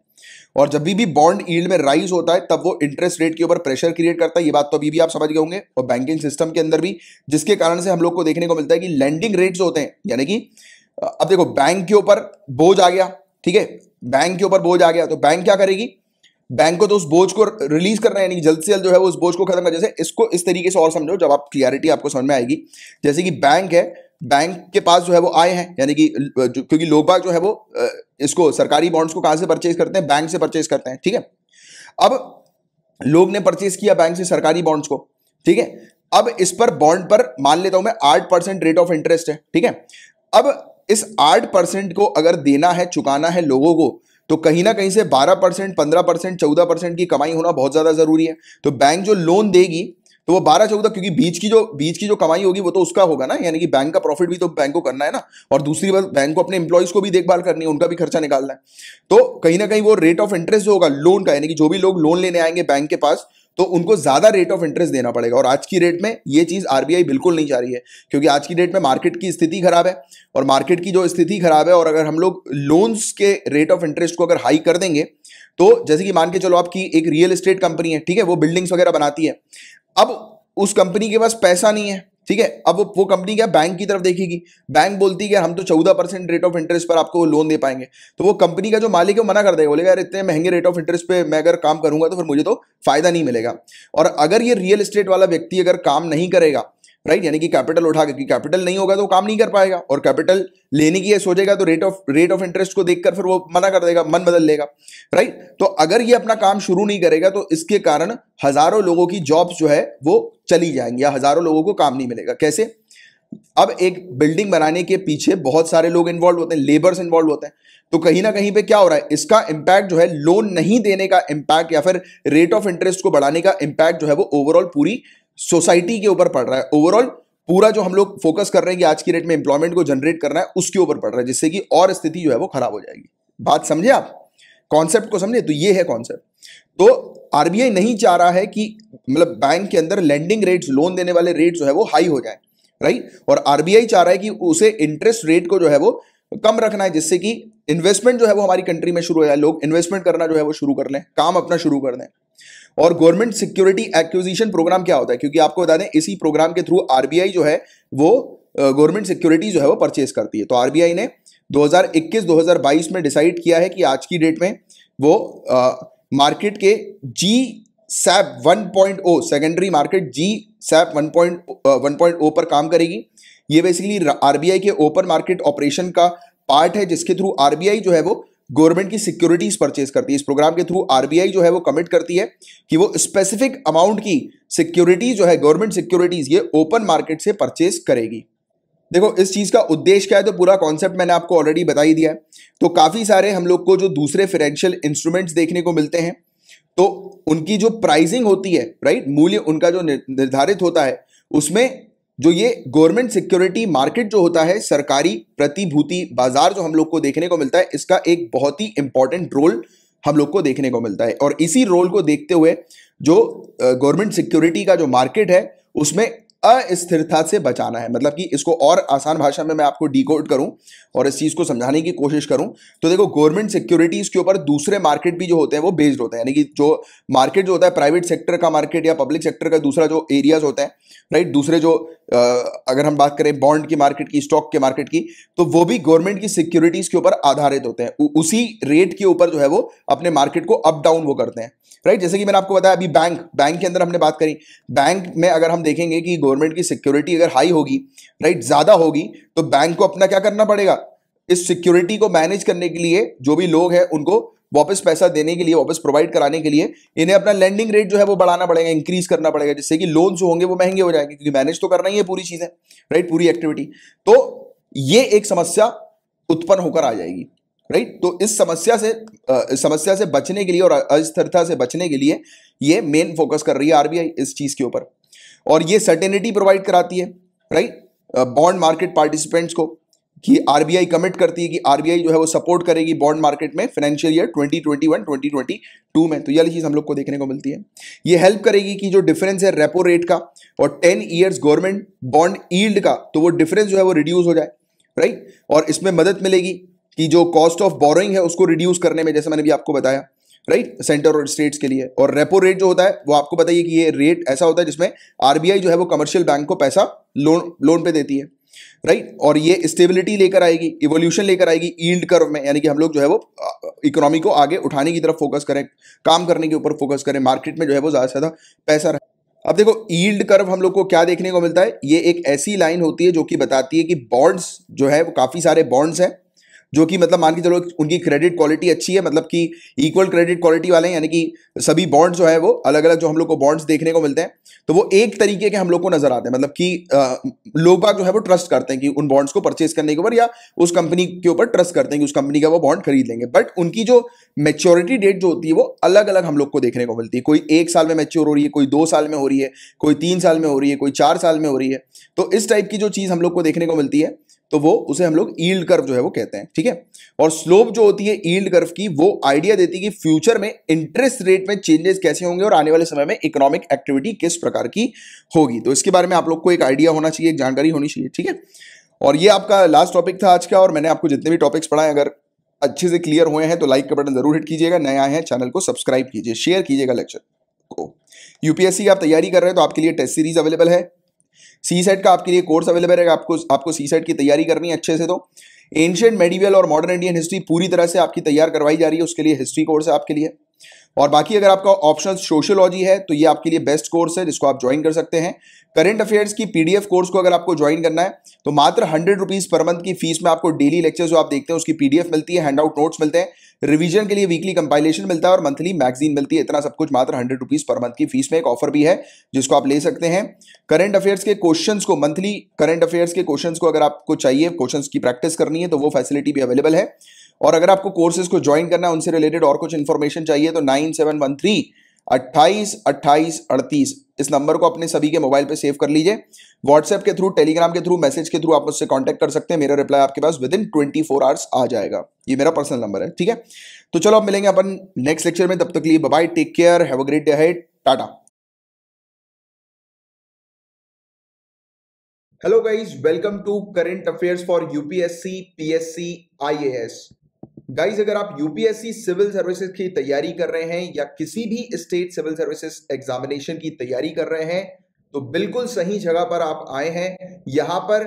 और जब भी भी बॉन्ड ईल्ड में राइज होता है तब वो इंटरेस्ट रेट के ऊपर प्रेशर क्रिएट करता है ये बात तो अभी भी आप समझ गए होंगे और बैंकिंग सिस्टम के अंदर भी जिसके कारण से हम लोग को देखने को मिलता है कि लैंडिंग रेट्स होते हैं यानी कि अब देखो बैंक के ऊपर बोझ आ गया ठीक है बैंक के ऊपर बोझ आ गया तो बैंक क्या करेगी बैंक को तो उस बोझ को रिलीज करना यानी जल्द से जल्द जो है वो उस बोझ को खत्म कर जैसे इसको इस तरीके से और समझो जब आप क्लियरिटी आपको समझ में आएगी जैसे कि बैंक है बैंक के पास जो है वो आए हैं यानी कि क्योंकि लोग बाग जो है वो इसको सरकारी बॉन्ड्स को कहाँ से परचेज करते हैं बैंक से परचेज करते हैं ठीक है अब लोग ने परचेज किया बैंक से सरकारी बॉन्ड्स को ठीक है अब इस पर बॉन्ड पर मान लेता हूं मैं आठ परसेंट रेट ऑफ इंटरेस्ट है ठीक है अब इस आठ परसेंट को अगर देना है चुकाना है लोगों को तो कहीं ना कहीं से बारह परसेंट पंद्रह परसेंट चौदह परसेंट की कमाई होना बहुत ज़्यादा ज़रूरी है तो बैंक जो लोन देगी तो वो बारह चौदह क्योंकि बीच की जो बीच की जो कमाई होगी वो तो उसका होगा ना यानी कि बैंक का प्रॉफिट भी तो बैंक को करना है ना और दूसरी बात बैंक को अपने इंप्लॉयज को भी देखभाल करनी है उनका भी खर्चा निकालना है तो कहीं ना कहीं वो रेट ऑफ इंटरेस्ट जो होगा लोन का यानी कि जो भी लोग लोन लेने आएंगे बैंक के पास तो उनको ज़्यादा रेट ऑफ इंटरेस्ट देना पड़ेगा और आज की डेट में ये चीज़ आरबीआई बिल्कुल नहीं चाह रही है क्योंकि आज की डेट में मार्केट की स्थिति खराब है और मार्केट की जो स्थिति खराब है और अगर हम लोग लोन्स के रेट ऑफ इंटरेस्ट को अगर हाई कर देंगे तो जैसे कि मान के चलो आपकी एक रियल इस्टेट कंपनी है ठीक है वो बिल्डिंग्स वगैरह बनाती है अब उस कंपनी के पास पैसा नहीं है ठीक है अब वो कंपनी क्या बैंक की तरफ देखेगी बैंक बोलती है हम तो चौदह परसेंट रेट ऑफ इंटरेस्ट पर आपको लोन दे पाएंगे तो वो कंपनी का जो मालिक है वो मना कर देगा बोलेगा यार इतने महंगे रेट ऑफ इंटरेस्ट पे मैं अगर काम करूंगा तो फिर मुझे तो फायदा नहीं मिलेगा और अगर ये रियल इस्टेट वाला व्यक्ति अगर काम नहीं करेगा राइट यानी कि कैपिटल उठा क्योंकि कैपिटल नहीं होगा तो काम नहीं कर पाएगा और कैपिटल लेने की यह सोचेगा तो rate of rate of interest को देखकर फिर वो मना कर देगा मन बदल लेगा राइट तो अगर ये अपना काम शुरू नहीं करेगा तो इसके कारण हजारों लोगों की जॉब्स जो है वो चली जाएंगी या हजारों लोगों को काम नहीं मिलेगा कैसे अब एक बिल्डिंग बनाने के पीछे बहुत सारे लोग इन्वॉल्व होते हैं लेबर्स इन्वॉल्व होते हैं तो कहीं ना कहीं पे क्या हो रहा है इसका इंपैक्ट जो है लोन नहीं देने का इंपैक्ट या फिर रेट ऑफ इंटरेस्ट को बढ़ाने का इंपैक्ट जो है वो ओवरऑल पूरी सोसाइटी के ऊपर पड़ रहा है ओवरऑल पूरा जो हम लोग फोकस कर रहे हैं कि आज की डेट में एम्प्लॉयमेंट को जनरेट करना है उसके ऊपर पड़ रहा है जिससे कि और स्थिति जो है वो खराब हो जाएगी बात समझे आप कॉन्सेप्ट को समझे तो ये है कॉन्सेप्ट तो आरबीआई नहीं चाह रहा है कि मतलब बैंक के अंदर लैंडिंग रेट्स लोन देने वाले रेट जो है वो हाई हो जाए राइट और आरबीआई चाह रहा है कि उसे इंटरेस्ट रेट को जो है वो कम रखना है जिससे कि इन्वेस्टमेंट जो है वो हमारी कंट्री में शुरू हो जाए लोग इन्वेस्टमेंट करना जो है वो शुरू कर लें काम अपना शुरू कर दें और गवर्नमेंट सिक्योरिटी एक्विजिशन प्रोग्राम क्या होता है क्योंकि आपको बता दें इसी प्रोग्राम के थ्रू आरबीआई जो है वो गवर्नमेंट सिक्योरिटी जो है वो परचेज करती है तो आरबीआई ने 2021-2022 में डिसाइड किया है कि आज की डेट में वो मार्केट के G SAP O secondary market G SAP O पर काम करेगी ये बेसिकली आरबीआई के ओपन मार्केट ऑपरेशन का पार्ट है जिसके थ्रू आरबीआई जो है वो गवर्नमेंट की सिक्योरिटीज परचेज करती है इस प्रोग्राम के थ्रू आरबीआई जो है वो कमिट करती है कि वो स्पेसिफिक अमाउंट की सिक्योरिटी जो है गवर्नमेंट सिक्योरिटीज ये ओपन मार्केट से परचेज करेगी देखो इस चीज़ का उद्देश्य क्या है तो पूरा कॉन्सेप्ट मैंने आपको ऑलरेडी बता ही दिया है तो काफ़ी सारे हम लोग को जो दूसरे फाइनेंशियल इंस्ट्रूमेंट्स देखने को मिलते हैं तो उनकी जो प्राइसिंग होती है राइट मूल्य उनका जो निर्धारित होता है उसमें जो ये गवर्नमेंट सिक्योरिटी मार्केट जो होता है सरकारी प्रतिभूति बाजार जो हम लोग को देखने को मिलता है इसका एक बहुत ही इंपॉर्टेंट रोल हम लोग को देखने को मिलता है और इसी रोल को देखते हुए जो गवर्नमेंट सिक्योरिटी का जो मार्केट है उसमें अस्थिरता से बचाना है मतलब कि इसको और आसान भाषा में मैं आपको डिकोड करूं और इस चीज़ को समझाने की कोशिश करूं तो देखो गवर्नमेंट सिक्योरिटीज़ के ऊपर दूसरे मार्केट भी जो होते हैं वो बेस्ड होते हैं यानी कि जो मार्केट जो होता है प्राइवेट सेक्टर का मार्केट या पब्लिक सेक्टर का दूसरा जो एरियाज होता है राइट दूसरे जो अगर हम बात करें बॉन्ड की मार्केट की स्टॉक के मार्केट की तो वो भी गवर्नमेंट की सिक्योरिटीज के ऊपर आधारित होते हैं उसी रेट के ऊपर जो है वो अपने मार्केट को अप डाउन वो करते हैं राइट जैसे कि मैंने आपको बताया अभी बैंक बैंक के अंदर हमने बात करी बैंक में अगर हम देखेंगे कि गवर्नमेंट की सिक्योरिटी अगर हाई होगी राइट ज़्यादा होगी तो बैंक को अपना क्या करना पड़ेगा इस सिक्योरिटी को मैनेज करने के लिए जो भी लोग हैं उनको वापस पैसा देने के लिए वापस प्रोवाइड कराने के लिए इन्हें अपना लैंडिंग रेट जो है वो बढ़ाना पड़ेगा इंक्रीज करना पड़ेगा जिससे कि लोन जो होंगे वो महंगे हो जाएंगे क्योंकि मैनेज तो करना ही है पूरी चीजें राइट पूरी एक्टिविटी तो ये एक समस्या उत्पन्न होकर आ जाएगी राइट तो इस समस्या से आ, समस्या से बचने के लिए और अस्थिरता से बचने के लिए ये मेन फोकस कर रही है आरबीआई इस चीज के ऊपर और ये सर्टेनिटी प्रोवाइड कराती है राइट बॉन्ड मार्केट पार्टिसिपेंट्स को कि आरबीआई कमिट करती है कि आरबीआई जो है वो सपोर्ट करेगी बॉन्ड मार्केट में फाइनेंशियल ईयर 2021 2022 में तो ये चीज़ हम लोग को देखने को मिलती है ये हेल्प करेगी कि जो डिफरेंस है रेपो रेट का और 10 इयर्स गवर्नमेंट बॉन्ड ईल्ड का तो वो डिफरेंस जो है वो रिड्यूस हो जाए राइट और इसमें मदद मिलेगी कि जो कॉस्ट ऑफ बोरोइंग है उसको रिड्यूस करने में जैसे मैंने भी आपको बताया राइट सेंटर और स्टेट्स के लिए और रेपो रेट जो होता है वो आपको बताइए कि ये रेट ऐसा होता है जिसमें आरबीआई जो है वो कमर्शियल बैंक को पैसा लोन लोन पे देती है राइट और ये स्टेबिलिटी लेकर आएगी इवोल्यूशन लेकर आएगी ईल्ड कर्व में यानी कि हम लोग जो है वो इकोनॉमी को आगे उठाने की तरफ फोकस करें काम करने के ऊपर फोकस करें मार्केट में जो है वो ज़्यादा से ज़्यादा पैसा रहे अब देखो ईल्ड कर्व हम लोग को क्या देखने को मिलता है ये एक ऐसी लाइन होती है जो कि बताती है कि बॉन्ड्स जो है वो काफ़ी सारे बॉन्ड्स हैं जो कि मतलब मान के चलो उनकी क्रेडिट क्वालिटी अच्छी है मतलब कि इक्वल क्रेडिट क्वालिटी वाले हैं यानी कि सभी बॉन्ड जो है वो अलग अलग जो हम लोग को बॉन्ड्स देखने को मिलते हैं तो वो एक तरीके के हम लोग को नजर आते हैं मतलब कि लोग बाग जो है वो ट्रस्ट करते हैं कि उन बॉन्ड्स को परचेज करने के ऊपर या उस कंपनी के ऊपर ट्रस्ट करते हैं कि उस कंपनी का वो बॉन्ड खरीद लेंगे बट उनकी जो मेच्योरिटी डेट जो होती है वो अलग अलग हम लोग को देखने को मिलती है कोई एक साल में मेच्योर हो रही है कोई दो साल में हो रही है कोई तीन साल में हो रही है कोई चार साल में हो रही है तो इस टाइप की जो चीज़ हम लोग को देखने को मिलती है तो वो उसे हम लोग ईल्ड कर्व जो है वो कहते हैं ठीक है और स्लोप जो होती है ईल्ड कर्व की वो आइडिया देती है कि फ्यूचर में इंटरेस्ट रेट में चेंजेस कैसे होंगे और आने वाले समय में इकोनॉमिक एक्टिविटी किस प्रकार की होगी तो इसके बारे में आप लोग को एक आइडिया होना चाहिए एक जानकारी होनी चाहिए ठीक है और ये आपका लास्ट टॉपिक था आज का और मैंने आपको जितने भी टॉपिक्स पढ़ाए अगर अच्छे से क्लियर हुए हैं तो लाइक का बटन जरूर हिट कीजिएगा नए आए हैं चैनल को सब्सक्राइब कीजिए शेयर कीजिएगा लेक्चर को यूपीएससी की आप तैयारी कर रहे हैं तो आपके लिए टेस्ट सीरीज अवेलेबल है सी सेट का आपके लिए कोर्स अवेलेबल है आपको आपको सी सेट की तैयारी करनी है अच्छे से तो एंशियंट मेडिवल और मॉडर्न इंडियन हिस्ट्री पूरी तरह से आपकी तैयार करवाई जा रही है उसके लिए हिस्ट्री कोर्स है आपके लिए और बाकी अगर आपका ऑप्शन सोशियोलॉजी है तो ये आपके लिए बेस्ट कोर्स है जिसको आप ज्वाइन कर सकते हैं करंट अफेयर्स की पीडीएफ कोर्स को अगर आपको ज्वाइन करना है तो मात्र हंड्रेड रुपीज़ पर मंथ की फीस में आपको डेली लेक्चर जो आप देखते हैं उसकी पीडीएफ मिलती है हैंड आउट नोट्स मिलते हैं रिवीजन के लिए वीकली कंपाइलेशन मिलता है और मंथली मैगजीन मिलती है इतना सब कुछ मात्र हंड्रेड रुपीज़ पर मंथ की फीस में एक ऑफर भी है जिसको आप ले सकते हैं करंट अफेयर्स के क्वेश्चन को मंथली करंट अफेयर्स के क्वेश्चन को अगर आपको चाहिए क्वेश्चन की प्रैक्टिस करनी है तो वो फैसिलिटी भी अवेलेबल है और अगर आपको कोर्सेज को ज्वाइन करना है उनसे रिलेटेड और कुछ इन्फॉर्मेशन चाहिए तो नाइन सेवन वन थ्री अट्ठाईस अट्ठाईस अड़तीस इस नंबर को अपने सभी के मोबाइल पे सेव कर लीजिए व्हाट्सएप के थ्रू टेलीग्राम के थ्रू मैसेज के थ्रू आप मुझसे कांटेक्ट कर सकते हैं मेरा रिप्लाई आपके पास within twenty four hours आ जाएगा ये मेरा पर्सनल नंबर है ठीक है तो चलो अब मिलेंगे अपन नेक्स्ट लेक्चर में तब तक लिए bye take care have a great day head tata hello guys welcome to current affairs for UPSC PSC IAS guys अगर आप यूपीएससी सिविल सर्विसेज की तैयारी कर रहे हैं या किसी भी स्टेट सिविल सर्विसेज एग्जामिनेशन की तैयारी कर रहे हैं तो बिल्कुल सही जगह पर आप आए हैं यहां पर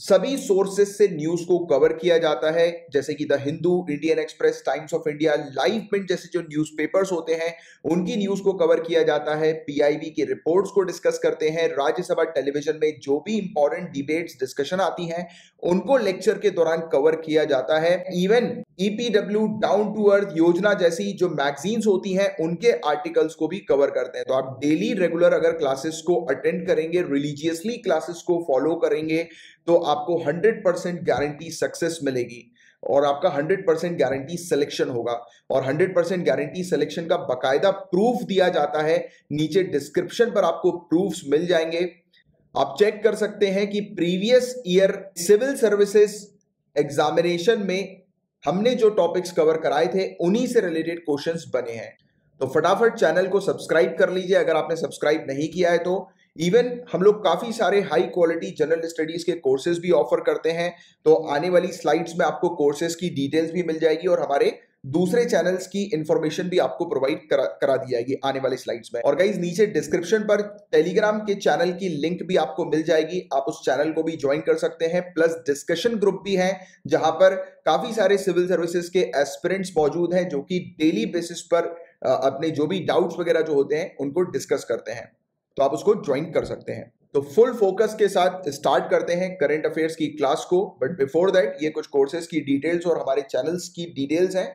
सभी सोर्सेस से न्यूज को कवर किया जाता है जैसे कि the Hindu Indian Express Times of India live print जैसे जो न्यूज़पेपर्स होते हैं उनकी न्यूज को कवर किया जाता है पीआईबी की रिपोर्ट्स को डिस्कस करते हैं राज्यसभा टेलीविजन में जो भी इंपॉर्टेंट डिबेट्स डिस्कशन आती हैं उनको लेक्चर के दौरान कवर किया जाता है even EPW down to earth Yojana जैसी जो मैगजीन्स होती हैं उनके आर्टिकल्स को भी कवर करते हैं तो आप डेली रेगुलर अगर क्लासेस को अटेंड करेंगे रिलीजियसली क्लासेस को फॉलो करेंगे तो आपको 100 परसेंट गारंटी सक्सेस मिलेगी और आपका 100 परसेंट गारंटी सिलेक्शन होगा और 100 परसेंट गारंटी सिलेक्शन का बकायदा प्रूफ दिया जाता है नीचे डिस्क्रिप्शन पर आपको प्रूफ मिल जाएंगे आप चेक कर सकते हैं कि previous year civil services examination में हमने जो टॉपिक्स कवर कराए थे उन्हीं से रिलेटेड क्वेश्चंस बने हैं तो फटाफट चैनल को सब्सक्राइब कर लीजिए अगर आपने सब्सक्राइब नहीं किया है तो इवन हम लोग काफ़ी सारे हाई क्वालिटी जनरल स्टडीज़ के कोर्सेज भी ऑफर करते हैं तो आने वाली स्लाइड्स में आपको कोर्सेज की डिटेल्स भी मिल जाएगी और हमारे दूसरे चैनल्स की इंफॉर्मेशन भी आपको प्रोवाइड करा, करा दी जाएगी आने वाले स्लाइड्स में और गाइज नीचे डिस्क्रिप्शन पर टेलीग्राम के चैनल की लिंक भी आपको मिल जाएगी आप उस चैनल को भी ज्वाइन कर सकते हैं प्लस डिस्कशन ग्रुप भी है जहां पर काफी सारे सिविल सर्विसेज के एस्पिरेंट्स मौजूद हैं जो कि डेली बेसिस पर अपने जो भी डाउट्स वगैरह जो होते हैं उनको डिस्कस करते हैं तो आप उसको ज्वाइन कर सकते हैं तो फुल फोकस के साथ स्टार्ट करते हैं करंट अफेयर्स की क्लास को बट बिफोर दैट ये कुछ कोर्सेज की डिटेल्स और हमारे चैनल्स की डिटेल्स हैं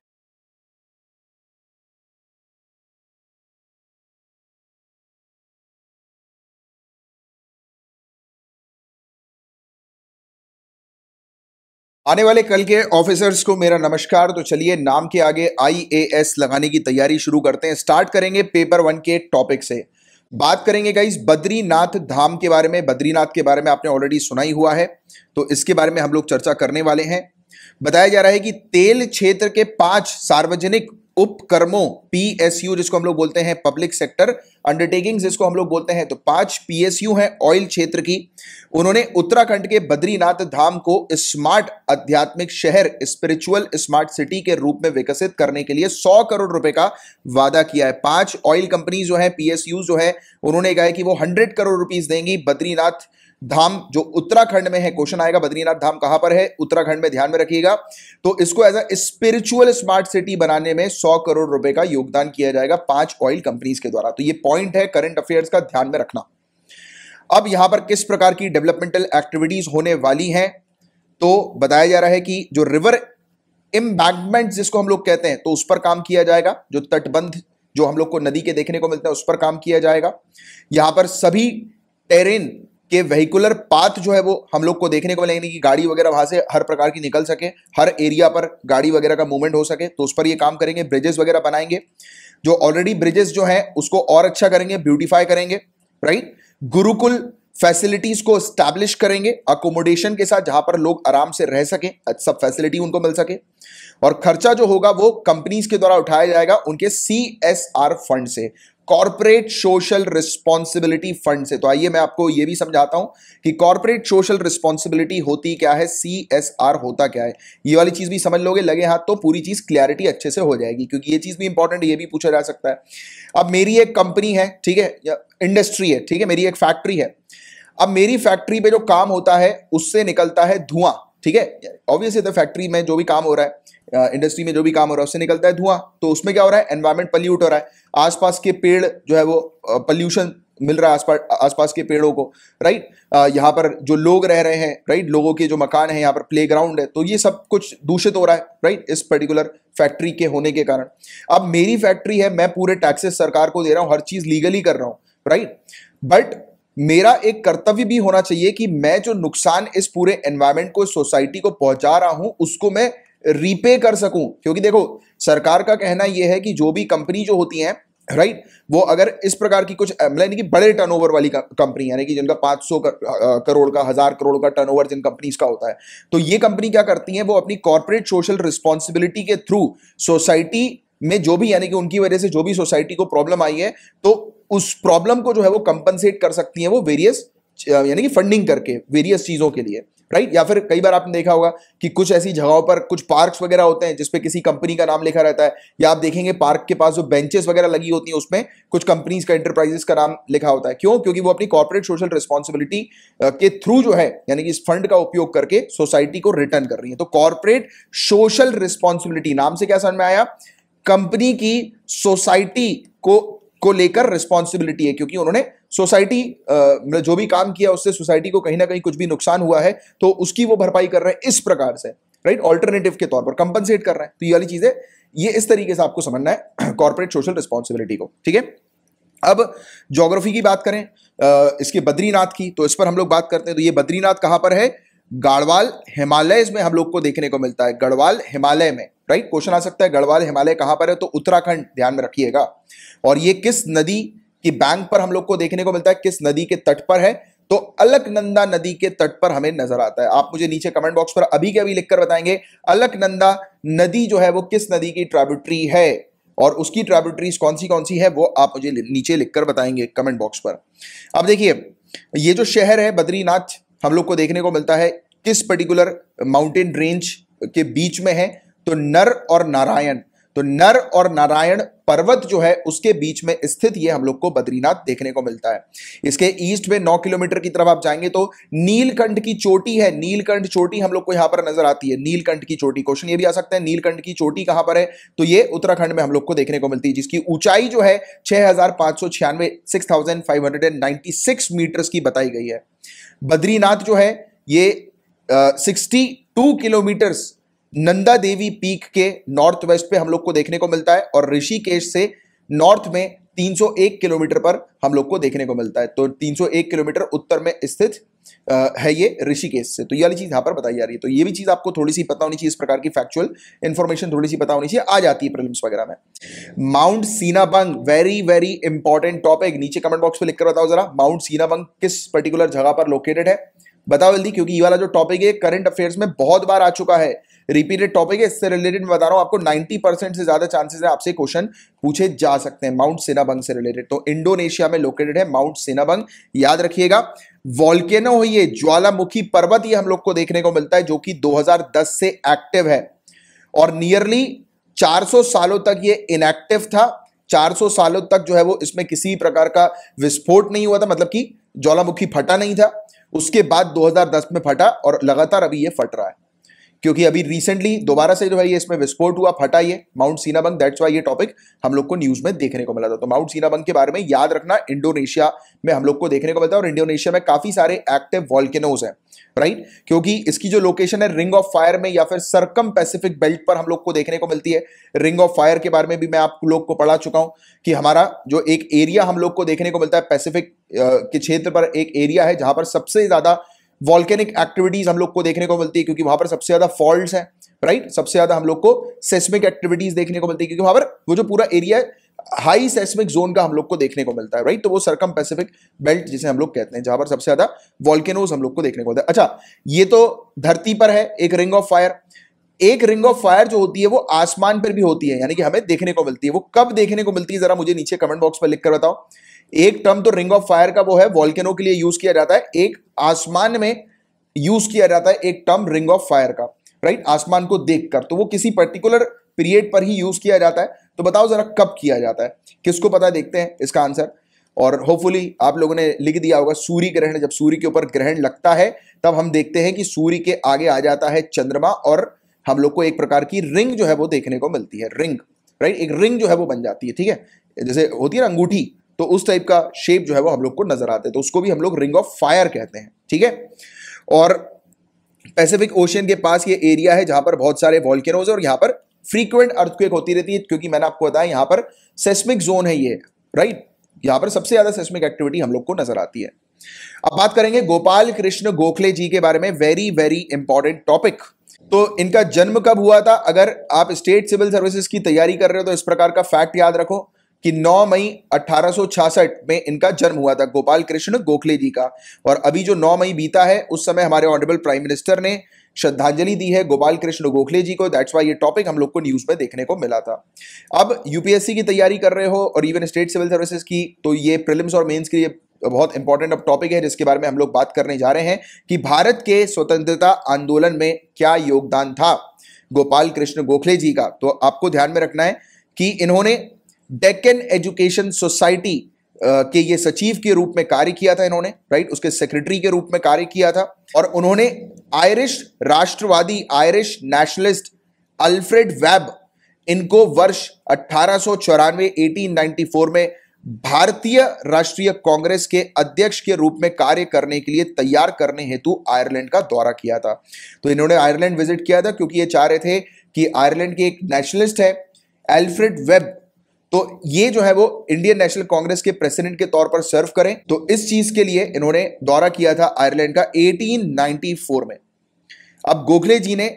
आने वाले कल के ऑफिसर्स को मेरा नमस्कार तो चलिए नाम के आगे आईएएस लगाने की तैयारी शुरू करते हैं स्टार्ट करेंगे पेपर वन के टॉपिक से बात करेंगे गाइज बद्रीनाथ धाम के बारे में बद्रीनाथ के बारे में आपने ऑलरेडी सुना ही हुआ है तो इसके बारे में हम लोग चर्चा करने वाले हैं बताया जा रहा है कि तेल क्षेत्र के पांच सार्वजनिक उपकर्मों पीएसयू जिसको हम लोग बोलते हैं पब्लिक सेक्टर अंडरटेकिंग्स जिसको हम लोग बोलते हैं तो पांच पीएसयू हैं ऑयल क्षेत्र की उन्होंने उत्तराखंड के बद्रीनाथ धाम को स्मार्ट आध्यात्मिक शहर स्पिरिचुअल स्मार्ट सिटी के रूप में विकसित करने के लिए सौ करोड़ रुपए का वादा किया है पांच ऑयल कंपनी जो है पीएसयू जो है उन्होंने कहा है कि वो हंड्रेड करोड़ रुपीज देंगी बद्रीनाथ धाम जो उत्तराखंड में है क्वेश्चन आएगा बद्रीनाथ धाम कहां पर है उत्तराखंड में ध्यान में रखिएगा तो इसको as a spiritual smart city बनाने में सौ करोड़ रुपए का योगदान किया जाएगा पांच ऑयल कंपनीज के द्वारा तो ये पॉइंट है करंट अफेयर्स का ध्यान में रखना अब यहां पर किस प्रकार की डेवलपमेंटल एक्टिविटीज होने वाली है तो बताया जा रहा है कि जो रिवर इम्बैगमेंट जिसको हम लोग कहते हैं तो उस पर काम किया जाएगा जो तटबंध जो हम लोग को नदी के देखने को मिलता है उस पर काम किया जाएगा यहां पर सभी टेरेन कि वहीकुलर पाथ जो है वो हम लोग को देखने को मिले कि गाड़ी वगैरह वहां से हर प्रकार की निकल सके हर एरिया पर गाड़ी वगैरह का मूवमेंट हो सके तो उस पर ये काम करेंगे ब्रिजेस वगैरह बनाएंगे जो ऑलरेडी ब्रिजेस जो है उसको और अच्छा करेंगे ब्यूटिफाई करेंगे राइट गुरुकुल फैसिलिटीज को स्टैब्लिश करेंगे अकोमोडेशन के साथ जहां पर लोग आराम से रह सके सब फैसिलिटी उनको मिल सके और खर्चा जो होगा वो कंपनीज के द्वारा उठाया जाएगा उनके सी एस आर फंड से कॉरपोरेट सोशल रिस्पॉन्सिबिलिटी फंड से तो आइए मैं आपको यह भी समझाता हूं कि कॉरपोरेट सोशल रिस्पॉन्सिबिलिटी होती क्या है सी एस आर होता क्या है ये वाली चीज भी समझ लोगे लगे हाथ तो पूरी चीज क्लियरिटी अच्छे से हो जाएगी क्योंकि ये चीज भी इंपॉर्टेंट ये भी पूछा जा सकता है अब मेरी एक कंपनी है ठीक है इंडस्ट्री है ठीक है मेरी एक फैक्ट्री है अब मेरी फैक्ट्री पे जो काम होता है उससे निकलता है धुआं ठीक है ऑब्वियसली तो फैक्ट्री में जो भी काम हो रहा है इंडस्ट्री में जो भी काम हो रहा है उससे निकलता है धुआं तो उसमें क्या हो रहा है एनवायरमेंट पल्यूट हो रहा है आसपास के पेड़ जो है वो पल्यूशन मिल रहा है आसपास आसपास के पेड़ों को राइट यहाँ पर जो लोग रह रहे हैं राइट लोगों के जो मकान है यहाँ पर प्ले ग्राउंड है तो ये सब कुछ दूषित हो रहा है राइट इस पर्टिकुलर फैक्ट्री के होने के कारण अब मेरी फैक्ट्री है मैं पूरे टैक्सेस सरकार को दे रहा हूँ हर चीज़ लीगली कर रहा हूँ राइट बट मेरा एक कर्तव्य भी होना चाहिए कि मैं जो नुकसान इस पूरे एनवायरमेंट को सोसाइटी को पहुंचा रहा हूं उसको मैं रीपे कर सकूं क्योंकि देखो सरकार का कहना यह है कि जो भी कंपनी जो होती है राइट right? वो अगर इस प्रकार की कुछ मतलब यानी कि बड़े टर्नओवर वाली कंपनी यानी कि जिनका 500 कर, करोड़ का हजार करोड़ का टर्नओवर जिन कंपनीज का होता है तो ये कंपनी क्या करती है वो अपनी कॉर्पोरेट सोशल रिस्पॉन्सिबिलिटी के थ्रू सोसाइटी में जो भी यानी कि उनकी वजह से जो भी सोसाइटी को प्रॉब्लम आई है तो उस प्रॉब्लम को जो है वो कंपनसेट कर सकती है वो वेरियस यानी कि फंडिंग करके वेरियस चीज़ों के लिए राइट या फिर कई बार आपने देखा होगा कि कुछ ऐसी जगहों पर कुछ पार्क्स वगैरह होते हैं जिसपे किसी कंपनी का नाम लिखा रहता है या आप देखेंगे पार्क के पास जो बेंचेस वगैरह लगी होती हैं उसमें कुछ कंपनीज का एंटरप्राइजेस का नाम लिखा होता है क्यों क्योंकि वो अपनी कॉर्पोरेट सोशल रिस्पॉन्सिबिलिटी के थ्रू जो है यानी कि इस फंड का उपयोग करके सोसाइटी को रिटर्न कर रही है तो कॉर्पोरेट सोशल रिस्पॉन्सिबिलिटी नाम से क्या समझ में आया कंपनी की सोसाइटी को को लेकर रिस्पॉन्सिबिलिटी है क्योंकि उन्होंने सोसाइटी मतलब जो भी काम किया उससे सोसाइटी को कहीं ना कहीं कुछ भी नुकसान हुआ है तो उसकी वो भरपाई कर रहे हैं इस प्रकार से राइट ऑल्टरनेटिव के तौर पर कंपनसेट कर रहे हैं तो ये वाली चीज़ें ये इस तरीके से आपको समझना है कॉर्पोरेट सोशल रिस्पॉन्सिबिलिटी को ठीक है अब जोग्राफी की बात करें इसके बद्रीनाथ की तो इस पर हम लोग बात करते हैं तो ये बद्रीनाथ कहाँ पर है गढ़वाल हिमालय में हम लोग को देखने को मिलता है गढ़वाल हिमालय में राइट क्वेश्चन आ सकता है गढ़वाल हिमालय कहाँ पर है तो उत्तराखंड ध्यान में रखिएगा और ये किस नदी कि बैंक पर हम लोग को देखने को मिलता है किस नदी के तट पर है तो अलकनंदा नदी के तट पर हमें नजर आता है आप मुझे नीचे कमेंट बॉक्स पर अभी के अभी लिखकर बताएंगे अलकनंदा नदी जो है वो किस नदी की ट्राबुट्री है और उसकी ट्राबुटरीज कौन सी कौन सी है वो आप मुझे नीचे लिखकर बताएंगे कमेंट बॉक्स पर अब देखिए ये जो शहर है बद्रीनाथ हम लोग को देखने को मिलता है किस पर्टिकुलर माउंटेन रेंज के बीच में है तो नर और नारायण तो नर और नारायण पर्वत जो है उसके बीच में स्थित ये हम लोग को बद्रीनाथ देखने को मिलता है इसके ईस्ट में 9 किलोमीटर की तरफ आप जाएंगे तो नीलकंठ की चोटी है नीलकंठ चोटी हम लोग को यहां पर नजर आती है नीलकंठ की चोटी क्वेश्चन ये भी आ सकता है नीलकंठ की चोटी कहां पर है तो ये उत्तराखंड में हम लोग को देखने को मिलती है जिसकी ऊंचाई जो है छह हजार मीटर्स की बताई गई है बद्रीनाथ जो है ये sixty kilometres Nanda Devi peak के नॉर्थ वेस्ट पे हम लोग को देखने को मिलता है और ऋषिकेश से नॉर्थ में 301 किलोमीटर पर हम लोग को देखने को मिलता है तो 301 किलोमीटर उत्तर में स्थित है ये ऋषिकेश से तो ये वाली चीज़ यहां पर बताई जा रही है तो ये भी चीज़ आपको थोड़ी सी पता होनी चाहिए इस प्रकार की फैक्चुअल इंफॉर्मेशन थोड़ी सी पता होनी चाहिए आ जाती है प्रिलिम्स वगैरह में Mount Sinabung very very important topic नीचे कमेंट बॉक्स में लिखकर बताओ जरा माउंट सीनाबंग किस पर्टिकुलर जगह पर लोकेटेड है बताओ जल्दी क्योंकि ये वाला जो टॉपिक है करंट अफेयर्स में बहुत बार आ चुका है रिपीटेड टॉपिक है इससे रिलेटेड बता रहा हूँ आपको 90 परसेंट से ज्यादा चांसेस है आपसे क्वेश्चन पूछे जा सकते हैं माउंट सेनाबंग से रिलेटेड तो इंडोनेशिया में लोकेटेड है माउंट सेनाबंग याद रखिएगा वॉल्केनो है ये ज्वालामुखी पर्वत ये हम लोग को देखने को मिलता है जो कि 2010 से एक्टिव है और नियरली 400 सालों तक ये इनएक्टिव था 400 सालों तक जो है वो इसमें किसी प्रकार का विस्फोट नहीं हुआ था मतलब कि ज्वालामुखी फटा नहीं था उसके बाद 2010 में फटा और लगातार अभी ये फट रहा है क्योंकि अभी रिसेंटली दोबारा से जो है ये इसमें विस्फोट हुआ फटा ये माउंट सीनाबंग दैट्स वाई ये टॉपिक हम लोग को न्यूज़ में देखने को मिला था तो माउंट सीनाबंग के बारे में याद रखना इंडोनेशिया में हम लोग को देखने को मिलता है और इंडोनेशिया में काफ़ी सारे एक्टिव वॉल्केनोज हैं राइट क्योंकि इसकी जो लोकेशन है रिंग ऑफ फायर में या फिर सरकम पैसिफिक बेल्ट पर हम लोग को देखने को मिलती है रिंग ऑफ फायर के बारे में भी मैं आप लोग को पढ़ा चुका हूं कि हमारा जो एक एरिया हम लोग को देखने को मिलता है पैसिफिक के क्षेत्र पर एक एरिया है जहां पर सबसे ज़्यादा वॉल्केनिक एक्टिविटीज हम लोग को देखने को मिलती है क्योंकि वहां पर सबसे ज्यादा फॉल्ट है राइट सबसे ज्यादा हम लोग को सेस्मिक एक्टिविटीज देखने को मिलती है क्योंकि वहां पर वो जो पूरा एरिया है हाई सेस्मिक जोन का हम लोग को देखने को मिलता है राइट तो वो सरकम पैसिफिक बेल्ट जिसे हम लोग कहते हैं जहां पर सबसे ज्यादा वॉल्केनोज हम लोग को देखने को मिलता है अच्छा ये तो धरती पर है एक रिंग ऑफ फायर एक रिंग ऑफ फायर जो होती है वो आसमान पर भी होती है यानी कि हमें देखने को मिलती है वो कब देखने को मिलती है जरा मुझे नीचे कमेंट बॉक्स पर लिखकर बताओ एक टर्म तो रिंग ऑफ फायर का वो है वॉल्केनो के लिए यूज किया जाता है एक आसमान में यूज किया जाता है एक टर्म रिंग ऑफ फायर का राइट आसमान को देखकर तो वो किसी पर्टिकुलर पीरियड पर ही यूज किया जाता है तो बताओ जरा कब किया जाता है किसको पता है? देखते हैं इसका आंसर और होपफुली आप लोगों ने लिख दिया होगा सूर्य ग्रहण जब सूर्य के ऊपर ग्रहण लगता है तब हम देखते हैं कि सूर्य के आगे आ जाता है चंद्रमा और हम लोग को एक प्रकार की रिंग जो है वो देखने को मिलती है रिंग राइट एक रिंग जो है वो बन जाती है ठीक है जैसे होती है ना अंगूठी तो उस टाइप का शेप जो है वो हम लोग को नजर आता है तो उसको भी हम लोग रिंग ऑफ फायर कहते हैं ठीक है और पैसिफिक ओशन के पास ये एरिया है जहां पर बहुत सारे वॉल्केनोज और यहां पर फ्रीक्वेंट अर्थक्वेक होती रहती है क्योंकि मैंने आपको बताया यहां पर सेस्मिक जोन है ये राइट यहां पर सबसे ज्यादा सेस्मिक एक्टिविटी हम लोग को नजर आती है अब बात करेंगे गोपाल कृष्ण गोखले जी के बारे में वेरी वेरी इंपॉर्टेंट टॉपिक तो इनका जन्म कब हुआ था अगर आप स्टेट सिविल सर्विसेज की तैयारी कर रहे हो तो इस प्रकार का फैक्ट याद रखो कि 9 मई 1866 में इनका जन्म हुआ था गोपाल कृष्ण गोखले जी का और अभी जो 9 मई बीता है उस समय हमारे ऑनरेबल प्राइम मिनिस्टर ने श्रद्धांजलि दी है गोपाल कृष्ण गोखले जी को दैट्स वाई ये टॉपिक हम लोग को न्यूज में देखने को मिला था अब यूपीएससी की तैयारी कर रहे हो और इवन स्टेट सिविल सर्विसेज की तो ये प्रिलिम्स और मेन्स के लिए बहुत इंपॉर्टेंट अब टॉपिक है जिसके बारे में हम लोग बात करने जा रहे हैं कि भारत के स्वतंत्रता आंदोलन में क्या योगदान था गोपाल कृष्ण गोखले जी का तो आपको ध्यान में रखना है कि इन्होंने डेकन एजुकेशन सोसाइटी के ये सचिव के रूप में कार्य किया था इन्होंने राइट उसके सेक्रेटरी के रूप में कार्य किया था और उन्होंने आयरिश राष्ट्रवादी आयरिश नेशनलिस्ट अल्फ्रेड वेब इनको वर्ष अट्ठारह 1894 में भारतीय राष्ट्रीय कांग्रेस के अध्यक्ष के रूप में कार्य करने के लिए तैयार करने हेतु आयरलैंड का दौरा किया था तो इन्होंने आयरलैंड विजिट किया था क्योंकि ये चाह रहे थे कि आयरलैंड के एक नेशनलिस्ट है एल्फ्रेड वेब तो ये जो है वो इंडियन नेशनल कांग्रेस के प्रेसिडेंट के तौर पर सर्व करें तो इस चीज के लिए इन्होंने दौरा किया था आयरलैंड का 1894 में अब गोखले जी ने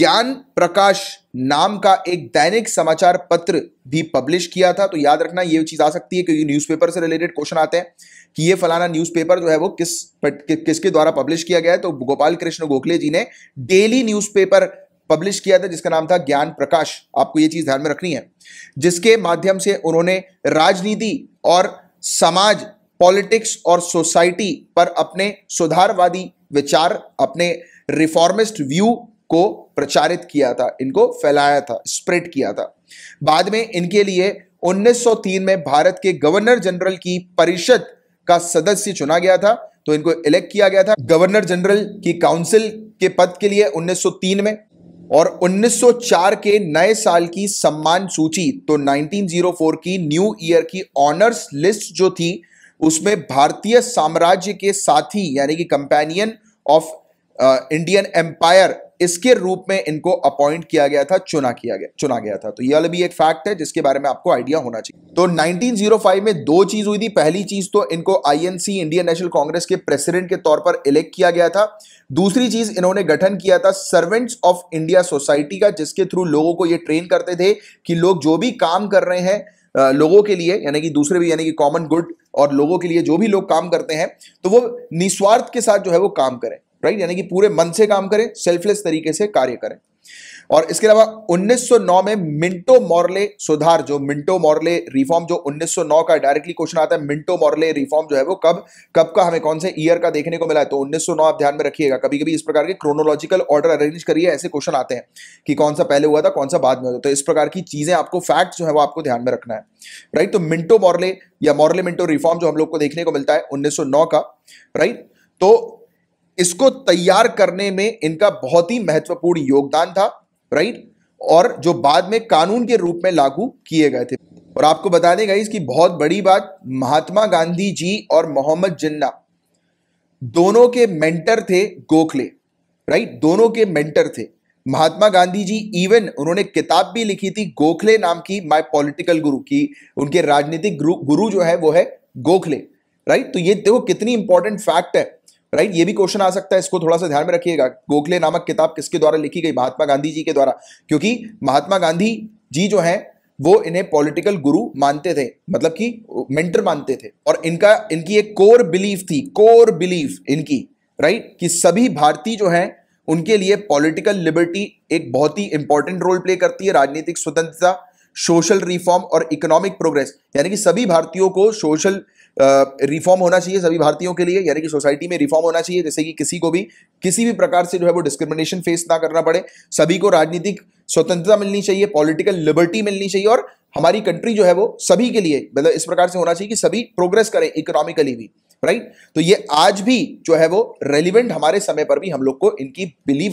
ज्ञान प्रकाश नाम का एक दैनिक समाचार पत्र भी पब्लिश किया था तो याद रखना ये चीज आ सकती है क्योंकि न्यूज़पेपर से रिलेटेड क्वेश्चन आते हैं कि ये फलाना न्यूज़पेपर जो है वो किस कि, किसके द्वारा पब्लिश किया गया है तो गोपाल कृष्ण गोखले जी ने डेली न्यूज़पेपर पब्लिश किया था जिसका नाम था ज्ञान प्रकाश आपको ये चीज़ ध्यान में रखनी है जिसके माध्यम से उन्होंने राजनीति और समाज पॉलिटिक्स और सोसाइटी पर अपने सुधारवादी विचार अपने रिफॉर्मिस्ट व्यू को प्रचारित किया था इनको फैलाया था स्प्रेड किया था बाद में इनके लिए 1903 में भारत के गवर्नर जनरल की परिषद का सदस्य चुना गया था तो इनको इलेक्ट किया गया था गवर्नर जनरल की काउंसिल के पद के लिए 1903 में और 1904 के नए साल की सम्मान सूची तो 1904 की न्यू ईयर की ऑनर्स लिस्ट जो थी उसमें भारतीय साम्राज्य के साथी यानी कि कंपेनियन ऑफ इंडियन एम्पायर इसके रूप में इनको अपॉइंट किया गया था चुना किया गया चुना गया था तो यह भी एक फैक्ट है जिसके बारे में आपको आइडिया होना चाहिए तो 1905 में दो चीज हुई थी पहली चीज तो इनको आईएनसी इंडियन नेशनल कांग्रेस के प्रेसिडेंट के तौर पर इलेक्ट किया गया था दूसरी चीज इन्होंने गठन किया था सर्वेंट्स ऑफ इंडिया सोसाइटी का जिसके थ्रू लोगों को यह ट्रेन करते थे कि लोग जो भी काम कर रहे हैं लोगों के लिए यानी कि दूसरे भी यानी कि कॉमन गुड और लोगों के लिए जो भी लोग काम करते हैं तो वो निस्वार्थ के साथ जो है वो काम करें राइट यानी कि पूरे मन से काम करें सेल्फलेस तरीके से कार्य करें और इसके अलावा 1909 में मिंटो मॉरले सुधार जो मिंटो मॉरले रिफॉर्म जो 1909 का डायरेक्टली क्वेश्चन आता है मिंटो मॉरले रिफॉर्म जो है वो कब कब का हमें कौन से ईयर का देखने को मिला है तो 1909 आप ध्यान में रखिएगा कभी कभी इस प्रकार के क्रोनोलॉजिकल ऑर्डर अरेंज करिए ऐसे क्वेश्चन आते हैं कि कौन सा पहले हुआ था कौन सा बाद में हुआ तो इस प्रकार की चीजें आपको फैक्ट जो है वो आपको ध्यान में रखना है राइट तो मिंटो मॉरले या मॉरले मिंटो रिफॉर्म जो हम लोग को देखने को मिलता है उन्नीस का राइट तो इसको तैयार करने में इनका बहुत ही महत्वपूर्ण योगदान था राइट और जो बाद में कानून के रूप में लागू किए गए थे और आपको बता दें इसकी बहुत बड़ी बात महात्मा गांधी जी और मोहम्मद जिन्ना दोनों के मेंटर थे गोखले राइट दोनों के मेंटर थे महात्मा गांधी जी इवन उन्होंने किताब भी लिखी थी गोखले नाम की माय पॉलिटिकल गुरु की उनके राजनीतिक गुरु जो है वो है गोखले राइट तो ये देखो कितनी इंपॉर्टेंट फैक्ट है राइट ये भी क्वेश्चन आ सकता है इसको थोड़ा सा ध्यान में रखिएगा गोखले नामक किताब किसके द्वारा लिखी गई महात्मा गांधी जी के द्वारा क्योंकि महात्मा गांधी जी जो है वो इन्हें पॉलिटिकल गुरु मानते थे मतलब कि मेंटर मानते थे और इनका इनकी एक कोर बिलीफ थी कोर बिलीफ इनकी राइट कि सभी भारतीय जो हैं उनके लिए पॉलिटिकल लिबर्टी एक बहुत ही इंपॉर्टेंट रोल प्ले करती है राजनीतिक स्वतंत्रता सोशल रिफॉर्म और इकोनॉमिक प्रोग्रेस यानी कि सभी भारतीयों को सोशल रिफॉर्म होना चाहिए सभी भारतीयों के लिए यानी कि सोसाइटी में रिफॉर्म होना चाहिए जैसे कि किसी को भी किसी भी प्रकार से जो है वो डिस्क्रिमिनेशन फेस ना करना पड़े सभी को राजनीतिक स्वतंत्रता मिलनी चाहिए पॉलिटिकल लिबर्टी मिलनी चाहिए और हमारी कंट्री जो है वो सभी के लिए मतलब इस प्रकार से होना चाहिए कि सभी प्रोग्रेस करें इकोनॉमिकली भी राइट तो ये आज भी जो है वो रेलिवेंट हमारे समय पर भी हम लोग को इनकी बिलीव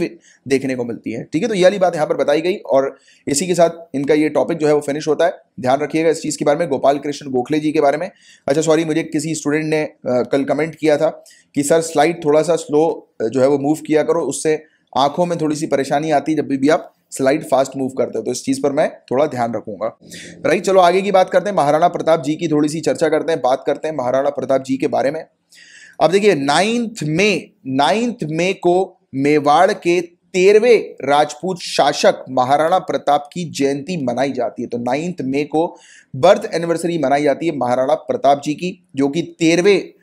देखने को मिलती है ठीक है तो ये वाली बात यहाँ पर बताई गई और इसी के साथ इनका ये टॉपिक जो है वो फिनिश होता है ध्यान रखिएगा इस चीज़ के बारे में गोपाल कृष्ण गोखले जी के बारे में अच्छा सॉरी मुझे किसी स्टूडेंट ने कल कमेंट किया था कि सर स्लाइड थोड़ा सा स्लो जो है वो मूव किया करो उससे आंखों में थोड़ी सी परेशानी आती जब भी आप स्लाइड फास्ट मूव करते हैं तो इस चीज़ पर मैं थोड़ा ध्यान रखूंगा राइट चलो आगे की बात करते हैं महाराणा प्रताप जी की थोड़ी सी चर्चा करते हैं बात करते हैं महाराणा प्रताप जी के बारे में अब देखिए नाइन्थ मे नाइन्थ मे को मेवाड़ के तेरहवें राजपूत शासक महाराणा प्रताप की जयंती मनाई जाती है तो नाइन्थ मे को बर्थ एनिवर्सरी मनाई जाती है महाराणा प्रताप जी की जो कि तेरहवें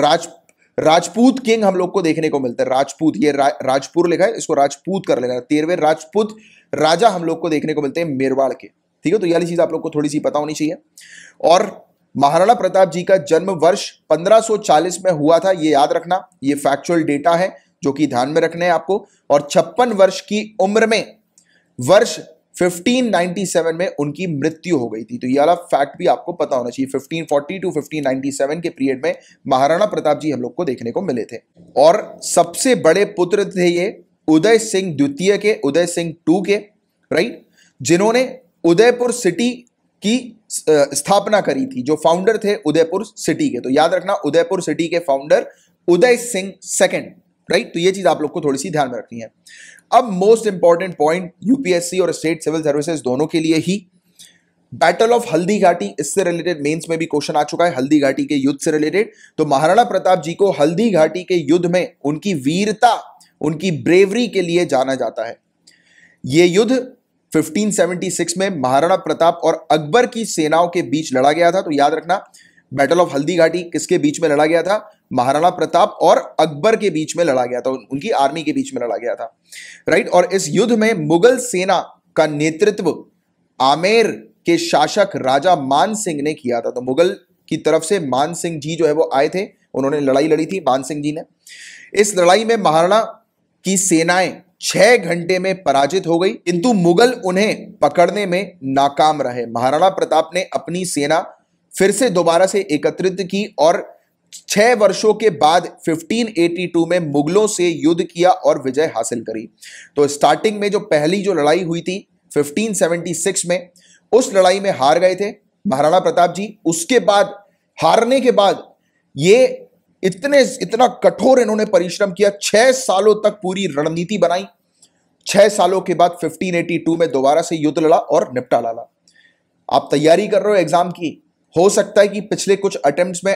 राज राजपूत किंग हम लोग को देखने को मिलता है राजपूत ये रा, राजपुर लिखा है इसको राजपूत कर लेना तेरहवे राजपूत राजा हम लोग को देखने को मिलते हैं मेरवाड़ के ठीक है तो यही चीज आप लोग को थोड़ी सी पता होनी चाहिए और महाराणा प्रताप जी का जन्म वर्ष 1540 में हुआ था ये याद रखना ये फैक्चुअल डेटा है जो कि ध्यान में रखना है आपको और छप्पन वर्ष की उम्र में वर्ष 1597 में उनकी मृत्यु हो गई थी तो ये वाला फैक्ट भी आपको पता होना चाहिए 1540 टू 1597 के पीरियड में महाराणा प्रताप जी हम लोग को देखने को मिले थे और सबसे बड़े पुत्र थे ये उदय सिंह द्वितीय के उदय सिंह टू के राइट जिन्होंने उदयपुर सिटी की स्थापना करी थी जो फाउंडर थे उदयपुर सिटी के तो याद रखना उदयपुर सिटी के founder Uday Singh second right तो ये चीज आप लोग को थोड़ी सी ध्यान में रखनी है अब मोस्ट इंपॉर्टेंट पॉइंट यूपीएससी और स्टेट सिविल सर्विसेज दोनों के लिए ही बैटल ऑफ हल्दी घाटी इससे रिलेटेड मेंस में भी क्वेश्चन आ चुका है हल्दी घाटी के युद्ध से रिलेटेड तो महाराणा प्रताप जी को हल्दी घाटी के युद्ध में उनकी वीरता उनकी ब्रेवरी के लिए जाना जाता है ये युद्ध 1576 में महाराणा प्रताप और अकबर की सेनाओं के बीच लड़ा गया था तो याद रखना बैटल ऑफ हल्दी घाटी किसके बीच में लड़ा गया था महाराणा प्रताप और अकबर के बीच में लड़ा गया था उनकी आर्मी के बीच में लड़ा गया था राइट और इस युद्ध में मुगल सेना का नेतृत्व आमेर के शासक राजा मान सिंह ने किया था तो मुगल की तरफ से मान सिंह जी जो है वो आए थे उन्होंने लड़ाई लड़ी थी मान सिंह जी ने इस लड़ाई में महाराणा की सेनाएं छह घंटे में पराजित हो गई किंतु मुगल उन्हें पकड़ने में नाकाम रहे महाराणा प्रताप ने अपनी सेना फिर से दोबारा से एकत्रित की और छह वर्षों के बाद 1582 में मुगलों से युद्ध किया और विजय हासिल करी तो स्टार्टिंग में जो पहली जो लड़ाई हुई थी 1576 में उस लड़ाई में हार गए थे महाराणा प्रताप जी उसके बाद हारने के बाद ये इतने इतना कठोर इन्होंने परिश्रम किया छह सालों तक पूरी रणनीति बनाई छह सालों के बाद 1582 में दोबारा से युद्ध लड़ा और निपटा डाला आप तैयारी कर रहे हो एग्जाम की हो सकता है कि पिछले कुछ अटेम्प्ट्स में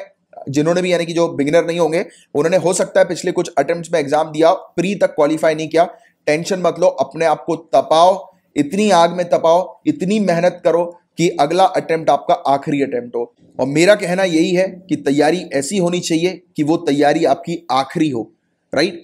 जिन्होंने भी यानी कि जो बिगिनर नहीं होंगे उन्होंने हो सकता है पिछले कुछ अटेम्प्ट में एग्जाम दिया प्री तक क्वालिफाई नहीं किया टेंशन मत लो अपने आप को तपाओ इतनी आग में तपाओ इतनी मेहनत करो कि अगला अटेम्प्ट आपका आखिरी अटेम्प्ट हो और मेरा कहना यही है कि तैयारी ऐसी होनी चाहिए कि वो तैयारी आपकी आखिरी हो राइट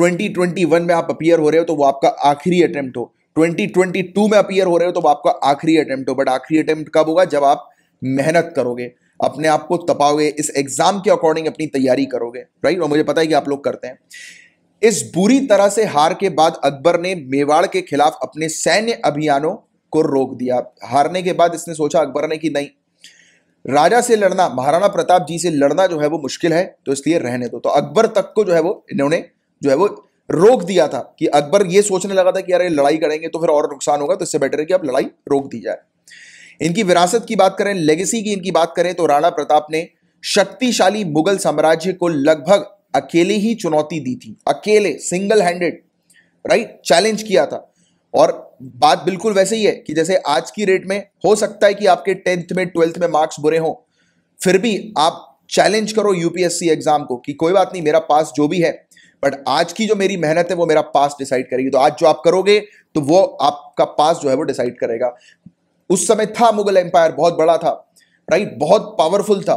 2021 में आप अपियर हो रहे हो तो वो आपका आखिरी अटेम्प्ट हो 2022 में अपियर हो रहे हो तो वो आपका आखिरी अटेम्प्ट हो बट आखिरी अटेम्प्ट कब होगा जब आप मेहनत करोगे अपने आप को तपाओगे इस एग्जाम के अकॉर्डिंग अपनी तैयारी करोगे राइट और मुझे पता है कि आप लोग करते हैं इस बुरी तरह से हार के बाद अकबर ने मेवाड़ के खिलाफ अपने सैन्य अभियानों को रोक दिया हारने के बाद इसने सोचा अकबर ने कि नहीं राजा से लड़ना महाराणा प्रताप जी से लड़ना जो है वो मुश्किल है तो इसलिए रहने दो तो अकबर तक को जो है वो इन्होंने जो है वो रोक दिया था कि अकबर ये सोचने लगा था कि यार लड़ाई करेंगे तो फिर और नुकसान होगा तो इससे बेटर है कि अब लड़ाई रोक दी जाए इनकी विरासत की बात करें लेगेसी की इनकी बात करें तो राणा प्रताप ने शक्तिशाली मुगल साम्राज्य को लगभग अकेले ही चुनौती दी थी अकेले सिंगल हैंडेड राइट चैलेंज किया था और बात बिल्कुल वैसे ही है कि जैसे आज की रेट में हो सकता है कि आपके टेंथ में ट्वेल्थ में मार्क्स बुरे हों फिर भी आप चैलेंज करो यूपीएससी एग्जाम को कि कोई बात नहीं मेरा पास जो भी है बट आज की जो मेरी मेहनत है वो मेरा पास डिसाइड करेगी तो आज जो आप करोगे तो वो आपका पास जो है वो डिसाइड करेगा उस समय था मुगल एम्पायर बहुत बड़ा था राइट बहुत पावरफुल था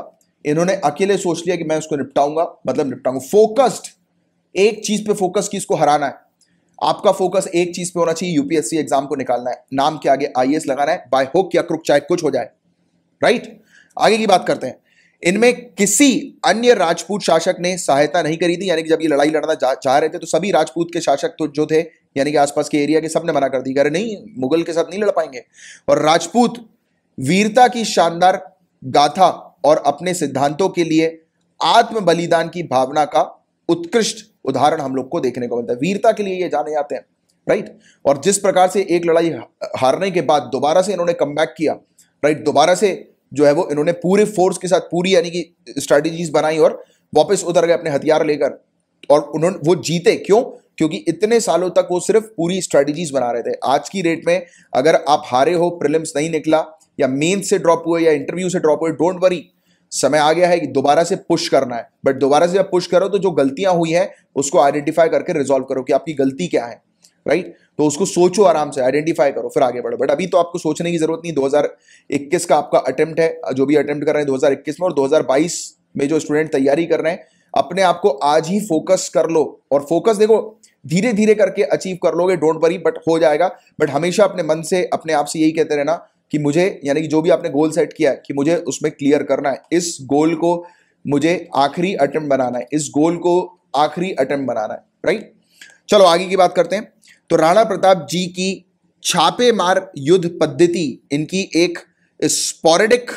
इन्होंने अकेले सोच लिया कि मैं उसको निपटाऊंगा मतलब निपटाऊंगा फोकस्ड एक चीज पे फोकस की इसको हराना है आपका फोकस एक चीज पे होना चाहिए यूपीएससी एग्जाम को निकालना है नाम के आगे आई लगाना है बाय होक या क्रुक चाहे कुछ हो जाए राइट आगे की बात करते हैं इनमें किसी अन्य राजपूत शासक ने सहायता नहीं करी थी यानी कि जब ये लड़ाई लड़ना चाह रहे थे तो सभी राजपूत के शासक तो जो थे यानी कि आसपास के एरिया के सब ने मना कर दी अरे नहीं मुगल के साथ नहीं लड़ पाएंगे और राजपूत वीरता की शानदार गाथा और अपने सिद्धांतों के लिए आत्म बलिदान की भावना का उत्कृष्ट उदाहरण हम लोग को देखने को मिलता है वीरता के लिए ये जाने जाते हैं राइट और जिस प्रकार से एक लड़ाई हारने के बाद दोबारा से इन्होंने कम किया राइट दोबारा से जो है वो इन्होंने पूरे फोर्स के साथ पूरी यानी कि स्ट्रैटेजीज बनाई और वापस उतर गए अपने हथियार लेकर और उन्होंने वो जीते क्यों क्योंकि इतने सालों तक वो सिर्फ पूरी स्ट्रेटेजीज बना रहे थे आज की डेट में अगर आप हारे हो प्रिलिम्स नहीं निकला या मेन से ड्रॉप हुए या इंटरव्यू से ड्रॉप हुए डोंट वरी समय आ गया है कि दोबारा से पुश करना है बट दोबारा से आप पुश करो तो जो गलतियां हुई हैं उसको आइडेंटिफाई करके रिजोल्व करो कि आपकी गलती क्या है राइट तो उसको सोचो आराम से आइडेंटिफाई करो फिर आगे बढ़ो बट अभी तो आपको सोचने की जरूरत नहीं 2021 का आपका अटेम्प्ट है जो भी अटेम्प्ट कर रहे हैं 2021 में और 2022 में जो स्टूडेंट तैयारी कर रहे हैं अपने आप को आज ही फोकस कर लो और फोकस देखो धीरे धीरे करके अचीव कर लोगे डोंट वरी बट हो जाएगा बट हमेशा अपने मन से अपने आप से यही कहते रहना कि मुझे यानी कि जो भी आपने गोल सेट किया है कि मुझे उसमें क्लियर करना है इस गोल को मुझे आखिरी अटेम्प्ट बनाना है इस गोल को आखिरी अटेम्प्ट बनाना है राइट चलो आगे की बात करते हैं तो राणा प्रताप जी की छापेमार युद्ध पद्धति इनकी एक स्पोरेडिक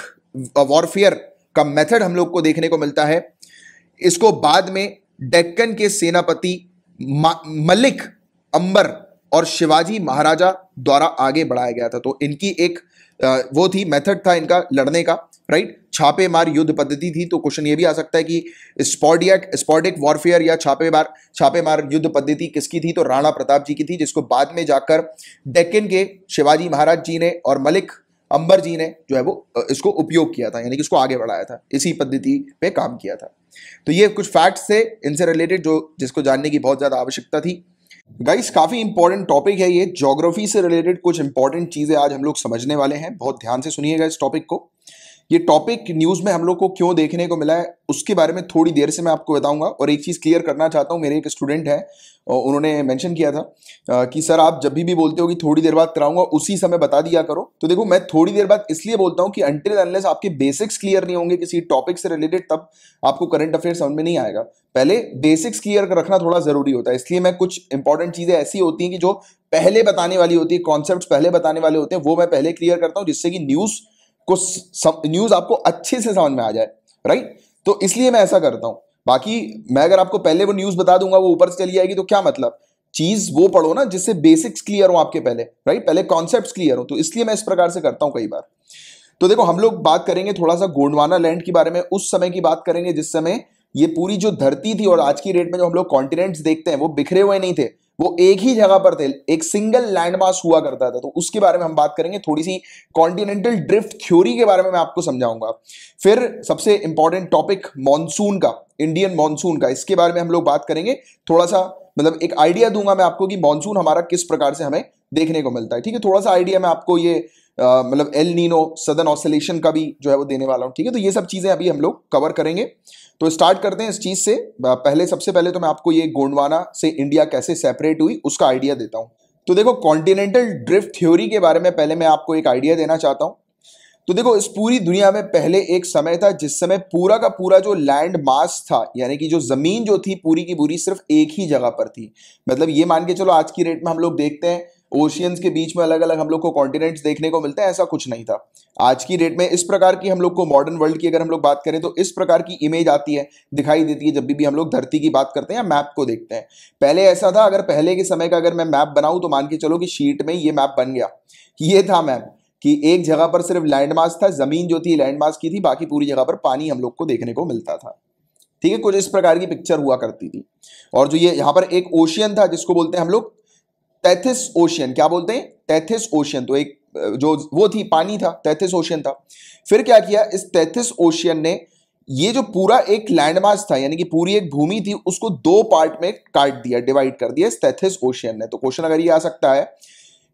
वॉरफेयर का मेथड हम लोग को देखने को मिलता है इसको बाद में डेक्कन के सेनापति मलिक अंबर और शिवाजी महाराजा द्वारा आगे बढ़ाया गया था तो इनकी एक वो थी मेथड था इनका लड़ने का राइट छापेमार युद्ध पद्धति थी तो क्वेश्चन ये भी आ सकता है कि स्पॉडियक स्पॉडिक वॉरफेयर या छापेमार छापेमार युद्ध पद्धति किसकी थी तो राणा प्रताप जी की थी जिसको बाद में जाकर डेक्कन के शिवाजी महाराज जी ने और मलिक अंबर जी ने जो है वो इसको उपयोग किया था यानी कि इसको आगे बढ़ाया था इसी पद्धति पे काम किया था तो ये कुछ फैक्ट्स थे इनसे रिलेटेड जो जिसको जानने की बहुत ज़्यादा आवश्यकता थी गाइस काफ़ी इंपॉर्टेंट टॉपिक है ये जोग्राफी से रिलेटेड कुछ इंपॉर्टेंट चीज़ें आज हम लोग समझने वाले हैं बहुत ध्यान से सुनिएगा इस टॉपिक को ये टॉपिक न्यूज़ में हम लोग को क्यों देखने को मिला है उसके बारे में थोड़ी देर से मैं आपको बताऊंगा और एक चीज़ क्लियर करना चाहता हूँ मेरे एक स्टूडेंट है उन्होंने मेंशन किया था कि सर आप जब भी भी बोलते हो कि थोड़ी देर बाद कराऊंगा उसी समय बता दिया करो तो देखो मैं थोड़ी देर बाद इसलिए बोलता हूँ कि अंटिल अनलेस आपके बेसिक्स क्लियर नहीं होंगे किसी टॉपिक से रिलेटेड तब आपको करंट अफेयर समझ में नहीं आएगा पहले बेसिक्स क्लियर रखना थोड़ा ज़रूरी होता है इसलिए मैं कुछ इंपॉर्टेंट चीज़ें ऐसी होती हैं कि जो पहले बताने वाली होती है कॉन्सेप्ट पहले बताने वाले होते हैं वो मैं पहले क्लियर करता हूँ जिससे कि न्यूज़ को न्यूज़ आपको अच्छे से समझ में आ जाए राइट तो इसलिए मैं ऐसा करता हूँ बाकी मैं अगर आपको पहले वो न्यूज़ बता दूंगा वो ऊपर से चली आएगी तो क्या मतलब चीज वो पढ़ो ना जिससे बेसिक्स क्लियर हो आपके पहले राइट पहले कॉन्सेप्ट क्लियर हो तो इसलिए मैं इस प्रकार से करता हूँ कई बार तो देखो हम लोग बात करेंगे थोड़ा सा गोंडवाना लैंड के बारे में उस समय की बात करेंगे जिस समय ये पूरी जो धरती थी और आज की डेट में जो हम लोग कॉन्टिनेंट्स देखते हैं वो बिखरे हुए नहीं थे वो एक ही जगह पर थे एक सिंगल लैंडमास हुआ करता था तो उसके बारे में हम बात करेंगे थोड़ी सी कॉन्टिनेंटल ड्रिफ्ट थ्योरी के बारे में मैं आपको समझाऊंगा फिर सबसे इंपॉर्टेंट टॉपिक मानसून का इंडियन मानसून का इसके बारे में हम लोग बात करेंगे थोड़ा सा मतलब एक आइडिया दूंगा मैं आपको कि मानसून हमारा किस प्रकार से हमें देखने को मिलता है ठीक है थोड़ा सा आइडिया मैं आपको ये मतलब एल नीनो सदन ऑसिलेशन का भी जो है वो देने वाला हूँ ठीक है तो ये सब चीज़ें अभी हम लोग कवर करेंगे तो स्टार्ट करते हैं इस चीज़ से पहले सबसे पहले तो मैं आपको ये गोंडवाना से इंडिया कैसे सेपरेट हुई उसका आइडिया देता हूँ तो देखो कॉन्टिनेंटल ड्रिफ्ट थ्योरी के बारे में पहले मैं आपको एक आइडिया देना चाहता हूँ तो देखो इस पूरी दुनिया में पहले एक समय था जिस समय पूरा का पूरा जो लैंड मास था यानी कि जो ज़मीन जो थी पूरी की पूरी सिर्फ एक ही जगह पर थी मतलब ये मान के चलो आज की रेट में हम लोग देखते हैं ओशियंस के बीच में अलग अलग हम लोग को कॉन्टिनेंट्स देखने को मिलते हैं ऐसा कुछ नहीं था आज की डेट में इस प्रकार की हम लोग को मॉडर्न वर्ल्ड की अगर हम लोग बात करें तो इस प्रकार की इमेज आती है दिखाई देती है जब भी, भी हम लोग धरती की बात करते हैं या मैप को देखते हैं पहले ऐसा था अगर पहले के समय का अगर मैं मैप बनाऊं तो मान के चलो कि शीट में ये मैप बन गया ये था मैप कि एक जगह पर सिर्फ लैंडमार्क था ज़मीन जो थी लैंडमार्क की थी बाकी पूरी जगह पर पानी हम लोग को देखने को मिलता था ठीक है कुछ इस प्रकार की पिक्चर हुआ करती थी और जो ये यहाँ पर एक ओशियन था जिसको बोलते हैं हम लोग तैथिस ओशियन क्या बोलते हैं तैथिस ओशियन तो एक जो वो थी पानी था तैथिस ओशियन था फिर क्या किया इस तैथिस ओशियन ने ये जो पूरा एक लैंडमार्क था यानी कि पूरी एक भूमि थी उसको दो पार्ट में काट दिया डिवाइड कर दिया तैथिस ओशियन ने तो क्वेश्चन अगर ये आ सकता है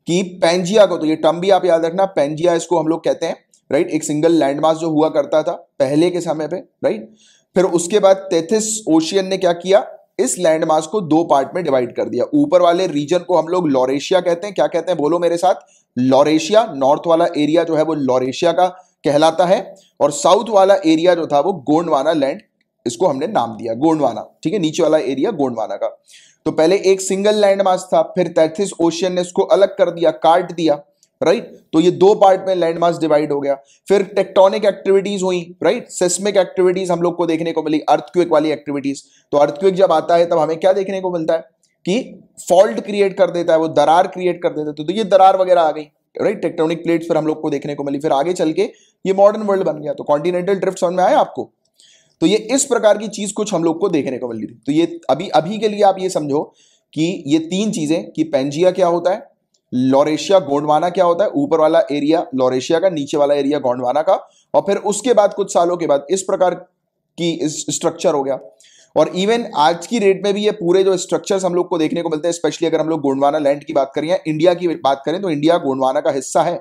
कि पेंजिया को तो ये टर्म भी आप याद रखना पेंजिया इसको हम लोग कहते हैं राइट एक सिंगल लैंडमार्क जो हुआ करता था पहले के समय पे राइट फिर उसके बाद तेथिस ओशियन ने क्या किया इस लैंडमास को दो पार्ट में डिवाइड कर दिया ऊपर वाले रीजन को हम लोग लॉरेशिया कहते हैं क्या कहते हैं बोलो मेरे साथ लॉरेशिया नॉर्थ वाला एरिया जो है वो लॉरेशिया का कहलाता है और साउथ वाला एरिया जो था वो गोंडवाना लैंड इसको हमने नाम दिया गोंडवाना ठीक है नीचे वाला एरिया गोंडवाना का तो पहले एक सिंगल लैंडमास था फिर तैथिस ओशियन ने इसको अलग कर दिया काट दिया राइट right? तो ये दो पार्ट में लैंडमार्क डिवाइड हो गया फिर टेक्टोनिक एक्टिविटीज हुई राइट सेस्मिक एक्टिविटीज हम लोग को देखने को मिली अर्थक्वेक वाली एक्टिविटीज तो अर्थक्वेक जब आता है तब हमें क्या देखने को मिलता है कि फॉल्ट क्रिएट कर देता है वो दरार क्रिएट कर देता है तो, तो, ये दरार वगैरह आ गई राइट टेक्टोनिक प्लेट्स फिर हम लोग को देखने को मिली फिर आगे चल के ये मॉडर्न वर्ल्ड बन गया तो कॉन्टिनेंटल ड्रिफ्ट में आया आपको तो ये इस प्रकार की चीज कुछ हम लोग को देखने को मिली थी तो ये अभी अभी के लिए आप ये समझो कि ये तीन चीजें कि पेंजिया क्या होता है लॉरेशिया गोंडवाना क्या होता है ऊपर वाला एरिया लॉरेशिया का नीचे वाला एरिया गोंडवाना का और फिर उसके बाद कुछ सालों के बाद इस प्रकार की स्ट्रक्चर हो गया और इवन आज की रेट में भी ये पूरे जो स्ट्रक्चर्स हम लोग को देखने को मिलते हैं स्पेशली अगर हम लोग गोंडवाना लैंड की बात करें या इंडिया की बात करें तो इंडिया गोंडवाना का हिस्सा है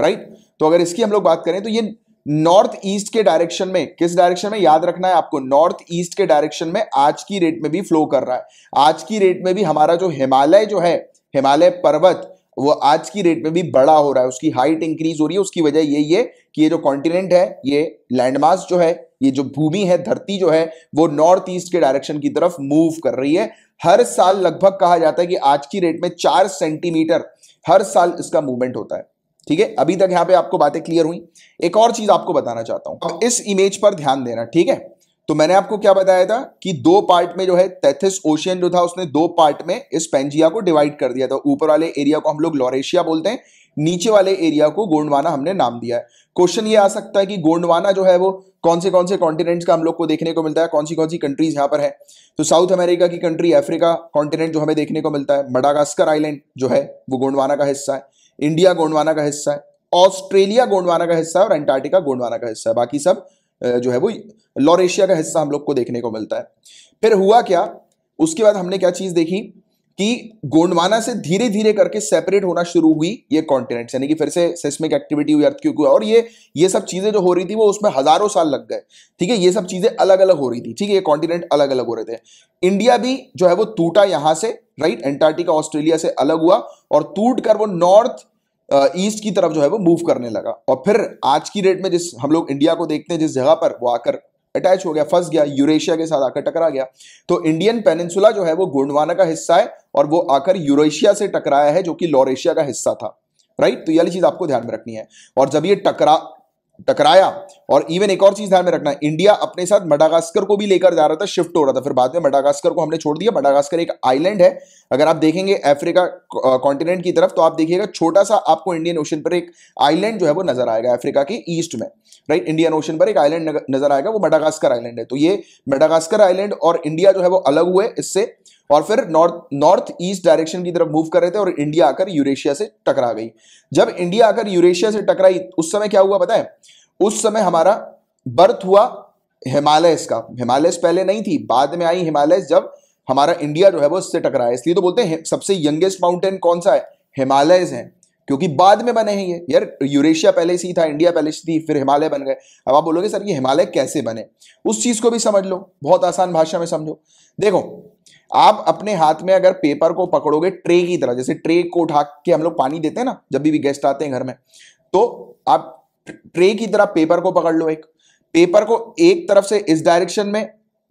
राइट तो अगर इसकी हम लोग बात करें तो ये नॉर्थ ईस्ट के डायरेक्शन में किस डायरेक्शन में याद रखना है आपको नॉर्थ ईस्ट के डायरेक्शन में आज की रेट में भी फ्लो कर रहा है आज की रेट में भी हमारा जो हिमालय जो है हिमालय पर्वत वो आज की रेट में भी बड़ा हो रहा है उसकी हाइट इंक्रीज हो रही है उसकी वजह यही है कि ये जो कॉन्टिनेंट है ये लैंडमार्क जो है ये जो भूमि है धरती जो है वो नॉर्थ ईस्ट के डायरेक्शन की तरफ मूव कर रही है हर साल लगभग कहा जाता है कि आज की रेट में चार सेंटीमीटर हर साल इसका मूवमेंट होता है ठीक है अभी तक यहां पे आपको बातें क्लियर हुई एक और चीज आपको बताना चाहता हूं इस इमेज पर ध्यान देना ठीक है तो मैंने आपको क्या बताया था कि दो पार्ट में जो है तैथिस ओशियन जो था उसने दो पार्ट में इस पेंजिया को डिवाइड कर दिया था ऊपर वाले एरिया को हम लोग लॉरेशिया बोलते हैं नीचे वाले एरिया को गोंडवाना हमने नाम दिया है क्वेश्चन ये आ सकता है कि गोंडवाना जो है वो कौन से कौन से कॉन्टिनेंट्स का हम लोग को देखने को मिलता है कौन सी कौन सी कंट्रीज यहाँ पर है तो साउथ अमेरिका की कंट्री अफ्रीका कॉन्टिनेंट जो हमें देखने को मिलता है मडागास्कर आइलैंड जो है वो गोंडवाना का हिस्सा है इंडिया गोंडवाना का हिस्सा है ऑस्ट्रेलिया गोंडवाना का हिस्सा है और एंटार्टिका गोंडवाना का हिस्सा है बाकी सब जो है वो लॉरेशिया का हिस्सा हम लोग को देखने को मिलता है फिर हुआ क्या उसके बाद हमने क्या चीज़ देखी कि गोंडवाना से धीरे धीरे करके सेपरेट होना शुरू हुई ये कॉन्टिनेंट यानी कि फिर से सेस्मिक एक्टिविटी हुई अर्थ क्योंकि और ये ये सब चीज़ें जो हो रही थी वो उसमें हज़ारों साल लग गए ठीक है ये सब चीज़ें अलग अलग हो रही थी ठीक है ये कॉन्टिनेंट अलग अलग हो रहे थे इंडिया भी जो है वो टूटा यहां से राइट एंटार्टिका ऑस्ट्रेलिया से अलग हुआ और टूट वो नॉर्थ ईस्ट की तरफ जो है वो मूव करने लगा और फिर आज की डेट में जिस हम लोग इंडिया को देखते हैं जिस जगह पर वो आकर अटैच हो गया फंस गया यूरेशिया के साथ आकर टकरा गया तो इंडियन पेनिनसुला जो है वो गोंडवाना का हिस्सा है और वो आकर यूरेशिया से टकराया है जो कि लॉरेशिया का हिस्सा था राइट तो ये चीज आपको ध्यान में रखनी है और जब ये टकरा टकराया और इवन एक और चीज ध्यान में रखना इंडिया अपने साथ मडागास्कर को भी लेकर जा रहा था शिफ्ट हो रहा था फिर बाद में मडागास्कर को हमने छोड़ दिया मडागास्कर एक आइलैंड है अगर आप देखेंगे अफ्रीका कॉन्टिनेंट की तरफ तो आप देखिएगा छोटा सा आपको इंडियन ओशन पर एक आइलैंड जो है वो नजर आएगा अफ्रीका के ईस्ट में राइट इंडियन ओशन पर एक आइलैंड नजर आएगा वो मडागास्कर आइलैंड है तो ये मेडागास्कर आइलैंड और इंडिया जो है वो अलग हुए इससे और फिर नॉर्थ नॉर्थ ईस्ट डायरेक्शन की तरफ मूव कर रहे थे और इंडिया आकर यूरेशिया से टकरा गई जब इंडिया आकर यूरेशिया से टकराई उस समय क्या हुआ पता है उस समय हमारा बर्थ हुआ हिमालयस का हिमालयस पहले नहीं थी बाद में आई हिमालयस जब हमारा इंडिया जो है वो इससे टकरा है इसलिए तो बोलते हैं सबसे यंगेस्ट माउंटेन कौन सा है हिमालय है क्योंकि बाद में बने हैं ये यार यूरेशिया पहले से ही था इंडिया पहले से थी फिर हिमालय बन गए अब आप बोलोगे सर ये हिमालय कैसे बने उस चीज़ को भी समझ लो बहुत आसान भाषा में समझो देखो आप अपने हाथ में अगर पेपर को पकड़ोगे ट्रे की तरह जैसे ट्रे को उठा के हम लोग पानी देते हैं ना जब भी गेस्ट आते हैं घर में तो आप ट्रे की तरह पेपर को पकड़ लो एक पेपर को एक तरफ से इस डायरेक्शन में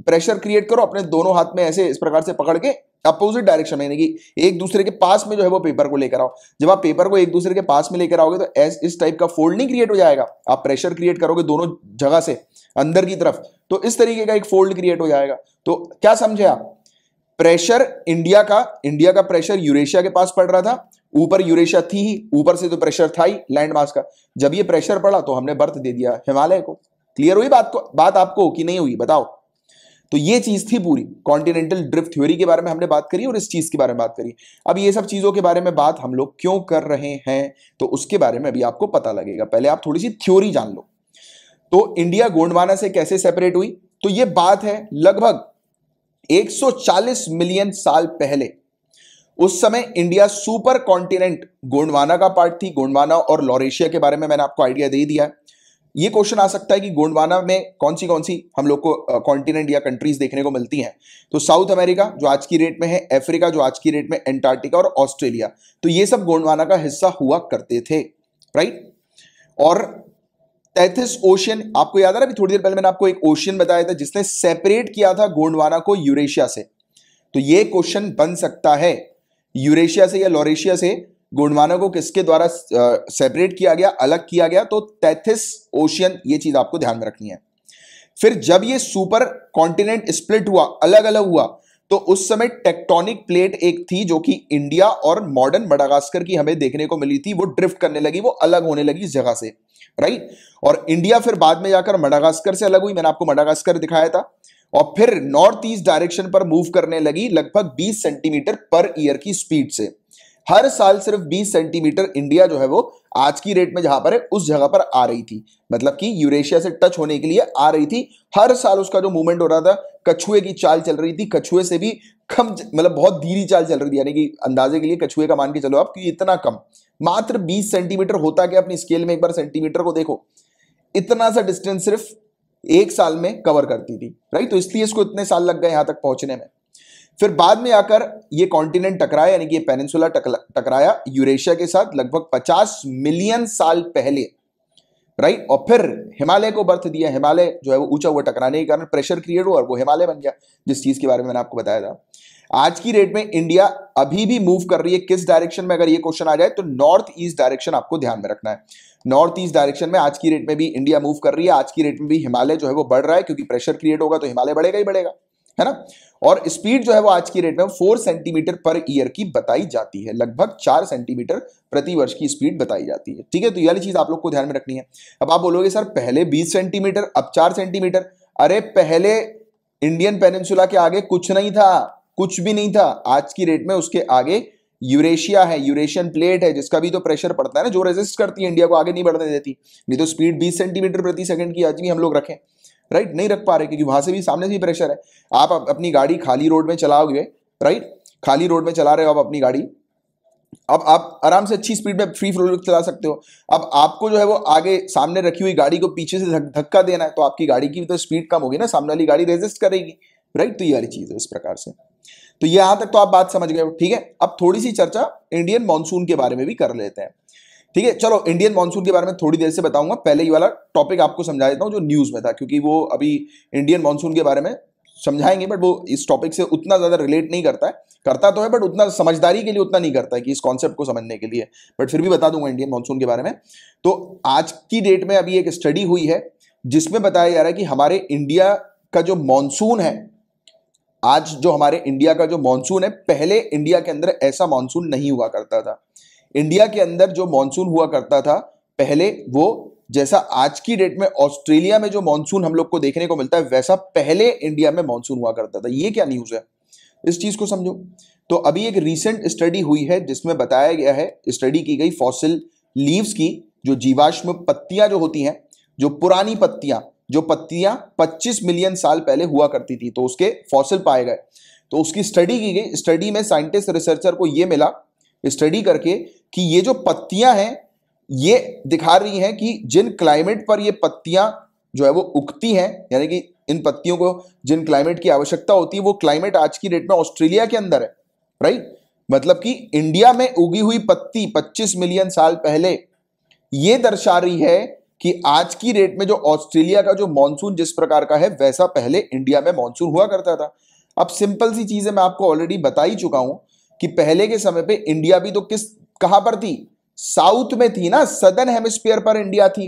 प्रेशर क्रिएट करो अपने दोनों हाथ में ऐसे इस प्रकार से पकड़ के अपोजिट डायरेक्शन में यानी कि एक दूसरे के पास में जो है वो पेपर को लेकर आओ जब आप पेपर को एक दूसरे के पास में लेकर आओगे तो एस इस टाइप का फोल्ड नहीं क्रिएट हो जाएगा आप प्रेशर क्रिएट करोगे दोनों जगह से अंदर की तरफ तो इस तरीके का एक फोल्ड क्रिएट हो जाएगा तो क्या समझे आप प्रेशर इंडिया का इंडिया का प्रेशर यूरेशिया के पास पड़ रहा था ऊपर यूरेशिया थी ही ऊपर से तो प्रेशर था ही लैंड मास का जब ये प्रेशर पड़ा तो हमने बर्थ दे दिया हिमालय को क्लियर हुई बात को तो, बात आपको कि नहीं हुई बताओ तो ये चीज थी पूरी कॉन्टिनेंटल ड्रिफ्ट थ्योरी के बारे में हमने बात करी और इस चीज के बारे में बात करी अब ये सब चीजों के बारे में बात हम लोग क्यों कर रहे हैं तो उसके बारे में अभी आपको पता लगेगा पहले आप थोड़ी सी थ्योरी जान लो तो इंडिया गोंडवाना से कैसे सेपरेट हुई तो ये बात है लगभग 140 मिलियन साल पहले उस समय इंडिया सुपर कॉन्टिनेंट गोंडवाना का पार्ट थी गोंडवाना और लॉरेशिया के बारे में मैंने आपको आइडिया दे दिया ये क्वेश्चन आ सकता है कि गोंडवाना में कौन सी कौन सी हम लोग को कॉन्टिनेंट या कंट्रीज देखने को मिलती हैं तो साउथ अमेरिका जो आज की रेट में है अफ्रीका जो आज की रेट में एंटार्क्टिका और ऑस्ट्रेलिया तो ये सब गोंडवाना का हिस्सा हुआ करते थे राइट और तैथिस ओशियन आपको याद आ रहा अभी थोड़ी देर पहले मैंने आपको एक ओशियन बताया था जिसने सेपरेट किया था गोंडवाना को यूरेशिया से तो ये क्वेश्चन बन सकता है यूरेशिया से या लॉरेशिया से गोंडवाना को किसके द्वारा सेपरेट किया गया अलग किया गया तो तैथिस ओशियन ये चीज आपको ध्यान में रखनी है फिर जब ये सुपर कॉन्टिनेंट स्प्लिट हुआ अलग अलग हुआ तो उस समय टेक्टोनिक प्लेट एक थी जो कि इंडिया और मॉडर्न मडागास्कर की हमें देखने को मिली थी वो ड्रिफ्ट करने लगी वो अलग होने लगी इस जगह से राइट और इंडिया फिर बाद में जाकर मडागास्कर से अलग हुई मैंने आपको मडागास्कर दिखाया था और फिर नॉर्थ ईस्ट डायरेक्शन पर मूव करने लगी लगभग 20 सेंटीमीटर पर ईयर की स्पीड से हर साल सिर्फ 20 सेंटीमीटर इंडिया जो है वो आज की रेट में जहां पर है उस जगह पर आ रही थी मतलब कि यूरेशिया से टच होने के लिए आ रही थी हर साल उसका जो मूवमेंट हो रहा था कछुए की चाल चल रही थी कछुए से भी कम मतलब बहुत धीरी चाल चल रही थी यानी कि अंदाजे के लिए कछुए का मान के चलो आप कि इतना कम मात्र 20 सेंटीमीटर होता क्या अपनी स्केल में एक बार सेंटीमीटर को देखो इतना सा डिस्टेंस सिर्फ एक साल में कवर करती थी राइट तो इसलिए इसको इतने साल लग गए यहां तक पहुंचने में फिर बाद में आकर ये कॉन्टिनेंट टकराया यानी कि ये पेनिनसुला टकराया यूरेशिया के साथ लगभग 50 मिलियन साल पहले राइट और फिर हिमालय को बर्थ दिया हिमालय जो है वो ऊंचा हुआ टकराने के कारण प्रेशर क्रिएट हुआ और वो हिमालय बन गया जिस चीज के बारे में मैंने आपको बताया था आज की डेट में इंडिया अभी भी मूव कर रही है किस डायरेक्शन में अगर ये क्वेश्चन आ जाए तो नॉर्थ ईस्ट डायरेक्शन आपको ध्यान में रखना है नॉर्थ ईस्ट डायरेक्शन में आज की रेट में भी इंडिया मूव कर रही है आज की रेट में भी हिमालय जो है वो बढ़ रहा है क्योंकि प्रेशर क्रिएट होगा तो हिमालय बढ़ेगा ही बढ़ेगा है ना और स्पीड जो है वो आज की रेट में फोर सेंटीमीटर पर ईयर की बताई जाती है लगभग चार सेंटीमीटर प्रति वर्ष की स्पीड बताई जाती है ठीक है तो ये चीज आप लोग को ध्यान में रखनी है अब आप बोलोगे सर पहले बीस सेंटीमीटर अब चार सेंटीमीटर अरे पहले इंडियन पेनिनसुला के आगे कुछ नहीं था कुछ भी नहीं था आज की रेट में उसके आगे यूरेशिया है यूरेशियन प्लेट है जिसका भी तो प्रेशर पड़ता है ना जो रेजिस्ट करती है इंडिया को आगे नहीं बढ़ने देती नहीं तो स्पीड 20 सेंटीमीटर प्रति सेकंड की आज भी हम लोग रखें राइट नहीं रख पा रहे क्योंकि वहां से भी सामने से भी प्रेशर है आप अपनी गाड़ी खाली रोड में चलाओगे राइट खाली रोड में चला रहे हो आप अपनी गाड़ी अब आप आराम से अच्छी स्पीड में फ्री फ्लो चला सकते हो अब आपको जो है वो आगे सामने रखी हुई गाड़ी को पीछे से धक्का देना है तो आपकी गाड़ी की तो स्पीड कम होगी ना सामने वाली गाड़ी रेजिस्ट करेगी राइट तो ये वाली चीज़ है इस प्रकार से तो यहां तक तो आप बात समझ गए हो ठीक है अब थोड़ी सी चर्चा इंडियन मानसून के बारे में भी कर लेते हैं ठीक है चलो इंडियन मानसून के बारे में थोड़ी देर से बताऊंगा पहले ही वाला टॉपिक आपको समझा देता हूँ जो न्यूज़ में था क्योंकि वो अभी इंडियन मानसून के बारे में समझाएंगे बट वो इस टॉपिक से उतना ज़्यादा रिलेट नहीं करता है करता तो है बट उतना समझदारी के लिए उतना नहीं करता है कि इस कॉन्सेप्ट को समझने के लिए बट फिर भी बता दूंगा इंडियन मानसून के बारे में तो आज की डेट में अभी एक स्टडी हुई है जिसमें बताया जा रहा है कि हमारे इंडिया का जो मानसून है आज जो हमारे इंडिया का जो मानसून है पहले इंडिया के अंदर ऐसा मानसून नहीं हुआ करता था इंडिया के अंदर जो मानसून हुआ करता था पहले वो जैसा आज की डेट में ऑस्ट्रेलिया में जो मानसून हम लोग को देखने को मिलता है वैसा पहले इंडिया में मानसून हुआ करता था ये क्या न्यूज़ है इस चीज़ को समझो तो अभी एक रीसेंट स्टडी हुई है जिसमें बताया गया है स्टडी की गई फॉसिल लीव्स की जो जीवाश्म पत्तियां जो होती हैं जो पुरानी पत्तियां जो पत्तियां 25 मिलियन साल पहले हुआ करती थी तो उसके फॉसिल पाए गए तो उसकी स्टडी की गई स्टडी में साइंटिस्ट रिसर्चर को यह मिला स्टडी करके कि ये जो पत्तियां हैं ये दिखा रही हैं कि जिन क्लाइमेट पर ये पत्तियां जो है वो उगती हैं यानी कि इन पत्तियों को जिन क्लाइमेट की आवश्यकता होती है वो क्लाइमेट आज की डेट में ऑस्ट्रेलिया के अंदर है राइट मतलब कि इंडिया में उगी हुई पत्ती 25 मिलियन साल पहले ये दर्शा रही है कि आज की डेट में जो ऑस्ट्रेलिया का जो मानसून जिस प्रकार का है वैसा पहले इंडिया में मानसून हुआ करता था अब सिंपल सी चीजें मैं आपको ऑलरेडी बता ही चुका हूं कि पहले के समय पे इंडिया भी तो किस कहां पर थी साउथ में थी ना सदर्न हेमिस्फीयर पर इंडिया थी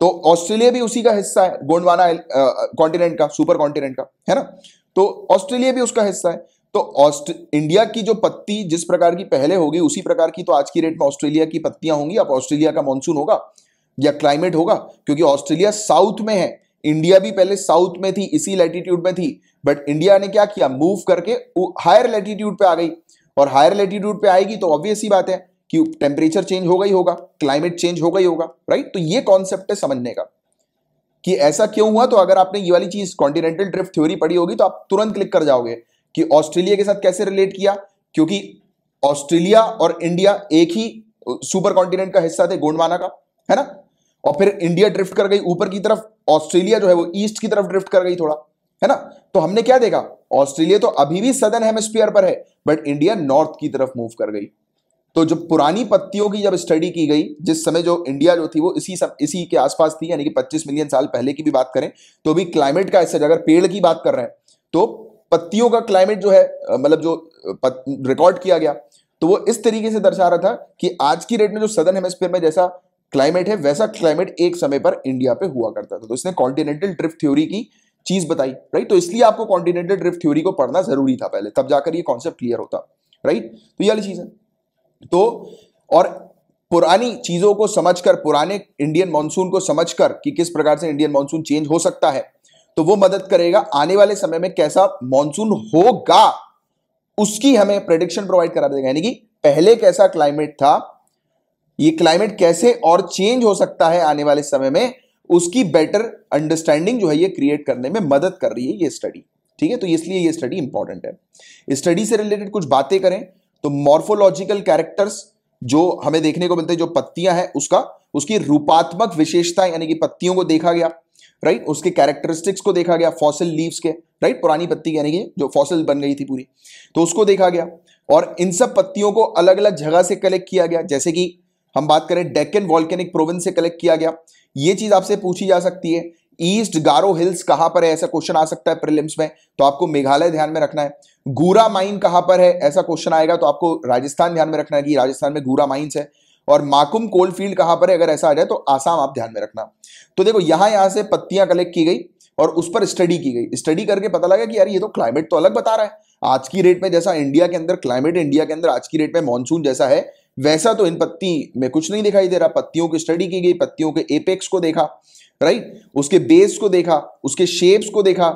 तो ऑस्ट्रेलिया भी उसी का हिस्सा है गोंडवाना कॉन्टिनेंट का सुपर कॉन्टिनेंट का है ना तो ऑस्ट्रेलिया भी उसका हिस्सा है तो इंडिया की जो पत्ती जिस प्रकार की पहले होगी उसी प्रकार की तो आज की रेट में ऑस्ट्रेलिया की पत्तियां होंगी अब ऑस्ट्रेलिया का मानसून होगा या क्लाइमेट होगा क्योंकि ऑस्ट्रेलिया साउथ में है इंडिया भी पहले साउथ में थी इसी लैटीट्यूड में थी बट इंडिया ने क्या किया मूव करके हायर लैटीट्यूड पर आ गई और हायर लेटीट्यूड पे आएगी तो ऑब्वियस ही बात है कि टेम्परेचर चेंज होगा ही होगा क्लाइमेट चेंज होगा ही होगा राइट तो ये कॉन्सेप्ट है समझने का कि ऐसा क्यों हुआ तो अगर आपने ये वाली चीज कॉन्टिनेंटल ड्रिफ्ट थ्योरी पढ़ी होगी तो आप तुरंत क्लिक कर जाओगे कि ऑस्ट्रेलिया के साथ कैसे रिलेट किया क्योंकि ऑस्ट्रेलिया और इंडिया एक ही सुपर कॉन्टिनेंट का हिस्सा थे गोंडवाना का है ना और फिर इंडिया ड्रिफ्ट कर गई ऊपर की तरफ ऑस्ट्रेलिया जो है वो ईस्ट की तरफ ड्रिफ्ट कर गई थोड़ा है ना तो हमने क्या देखा ऑस्ट्रेलिया तो अभी भी सदर्न हेमस्फीयर पर है बट इंडिया नॉर्थ की तरफ मूव कर गई तो जब पुरानी पत्तियों की जब स्टडी की गई जिस समय जो इंडिया जो थी वो इसी सब इसी के आसपास थी यानी कि 25 मिलियन साल पहले की भी बात करें तो अभी क्लाइमेट का ऐसा अगर पेड़ की बात कर रहे हैं तो पत्तियों का क्लाइमेट जो है मतलब जो रिकॉर्ड किया गया तो वो इस तरीके से दर्शा रहा था कि आज की डेट में जो सदर्न हेमस्फेयर में जैसा क्लाइमेट है वैसा क्लाइमेट एक समय पर इंडिया पे हुआ करता था तो इसने कॉन्टिनेंटल ड्रिफ्ट थ्योरी की चीज बताई राइट तो इसलिए आपको कॉन्टिनेंटल ड्रिफ्ट थ्योरी को पढ़ना जरूरी था पहले तब जाकर ये कॉन्सेप्ट क्लियर होता राइट तो ये वाली चीज है तो और पुरानी चीजों को समझकर पुराने इंडियन मानसून को समझकर कि किस प्रकार से इंडियन मानसून चेंज हो सकता है तो वो मदद करेगा आने वाले समय में कैसा मानसून होगा उसकी हमें प्रेडिक्शन प्रोवाइड करा देगा यानी कि पहले कैसा क्लाइमेट था ये क्लाइमेट कैसे और चेंज हो सकता है आने वाले समय में उसकी बेटर अंडरस्टैंडिंग जो है ये क्रिएट करने में मदद कर रही है ये स्टडी ठीक है तो इसलिए ये स्टडी इंपॉर्टेंट है स्टडी से रिलेटेड कुछ बातें करें तो मॉर्फोलॉजिकल कैरेक्टर्स जो हमें देखने को मिलते हैं जो पत्तियां हैं उसका उसकी रूपात्मक विशेषता यानी कि पत्तियों को देखा गया राइट उसके कैरेक्टरिस्टिक्स को देखा गया फॉसिल लीव्स के राइट पुरानी पत्ती यानी कि जो फॉसिल बन गई थी पूरी तो उसको देखा गया और इन सब पत्तियों को अलग अलग जगह से कलेक्ट किया गया जैसे कि हम बात करें डेक्कन वॉल्केनिक प्रोविंस से कलेक्ट किया गया ये चीज आपसे पूछी जा सकती है ईस्ट गारो हिल्स कहां पर है ऐसा क्वेश्चन आ सकता है प्रिलिम्स में तो आपको मेघालय ध्यान में रखना है गूरा माइन कहां पर है ऐसा क्वेश्चन आएगा तो आपको राजस्थान ध्यान में रखना है कि राजस्थान में गूरा माइन्स है और माकुम कोल्ड फील्ड कहां पर है अगर ऐसा आ जाए तो आसाम आप ध्यान में रखना तो देखो यहां यहां से पत्तियां कलेक्ट की गई और उस पर स्टडी की गई स्टडी करके पता लगा कि यार ये तो क्लाइमेट तो अलग बता रहा है आज की रेट में जैसा इंडिया के अंदर क्लाइमेट इंडिया के अंदर आज की रेट में मानसून जैसा है वैसा तो इन पत्ती में कुछ नहीं दिखाई दे रहा पत्तियों की स्टडी की गई पत्तियों के एपेक्स को देखा राइट उसके बेस को देखा उसके शेप्स को देखा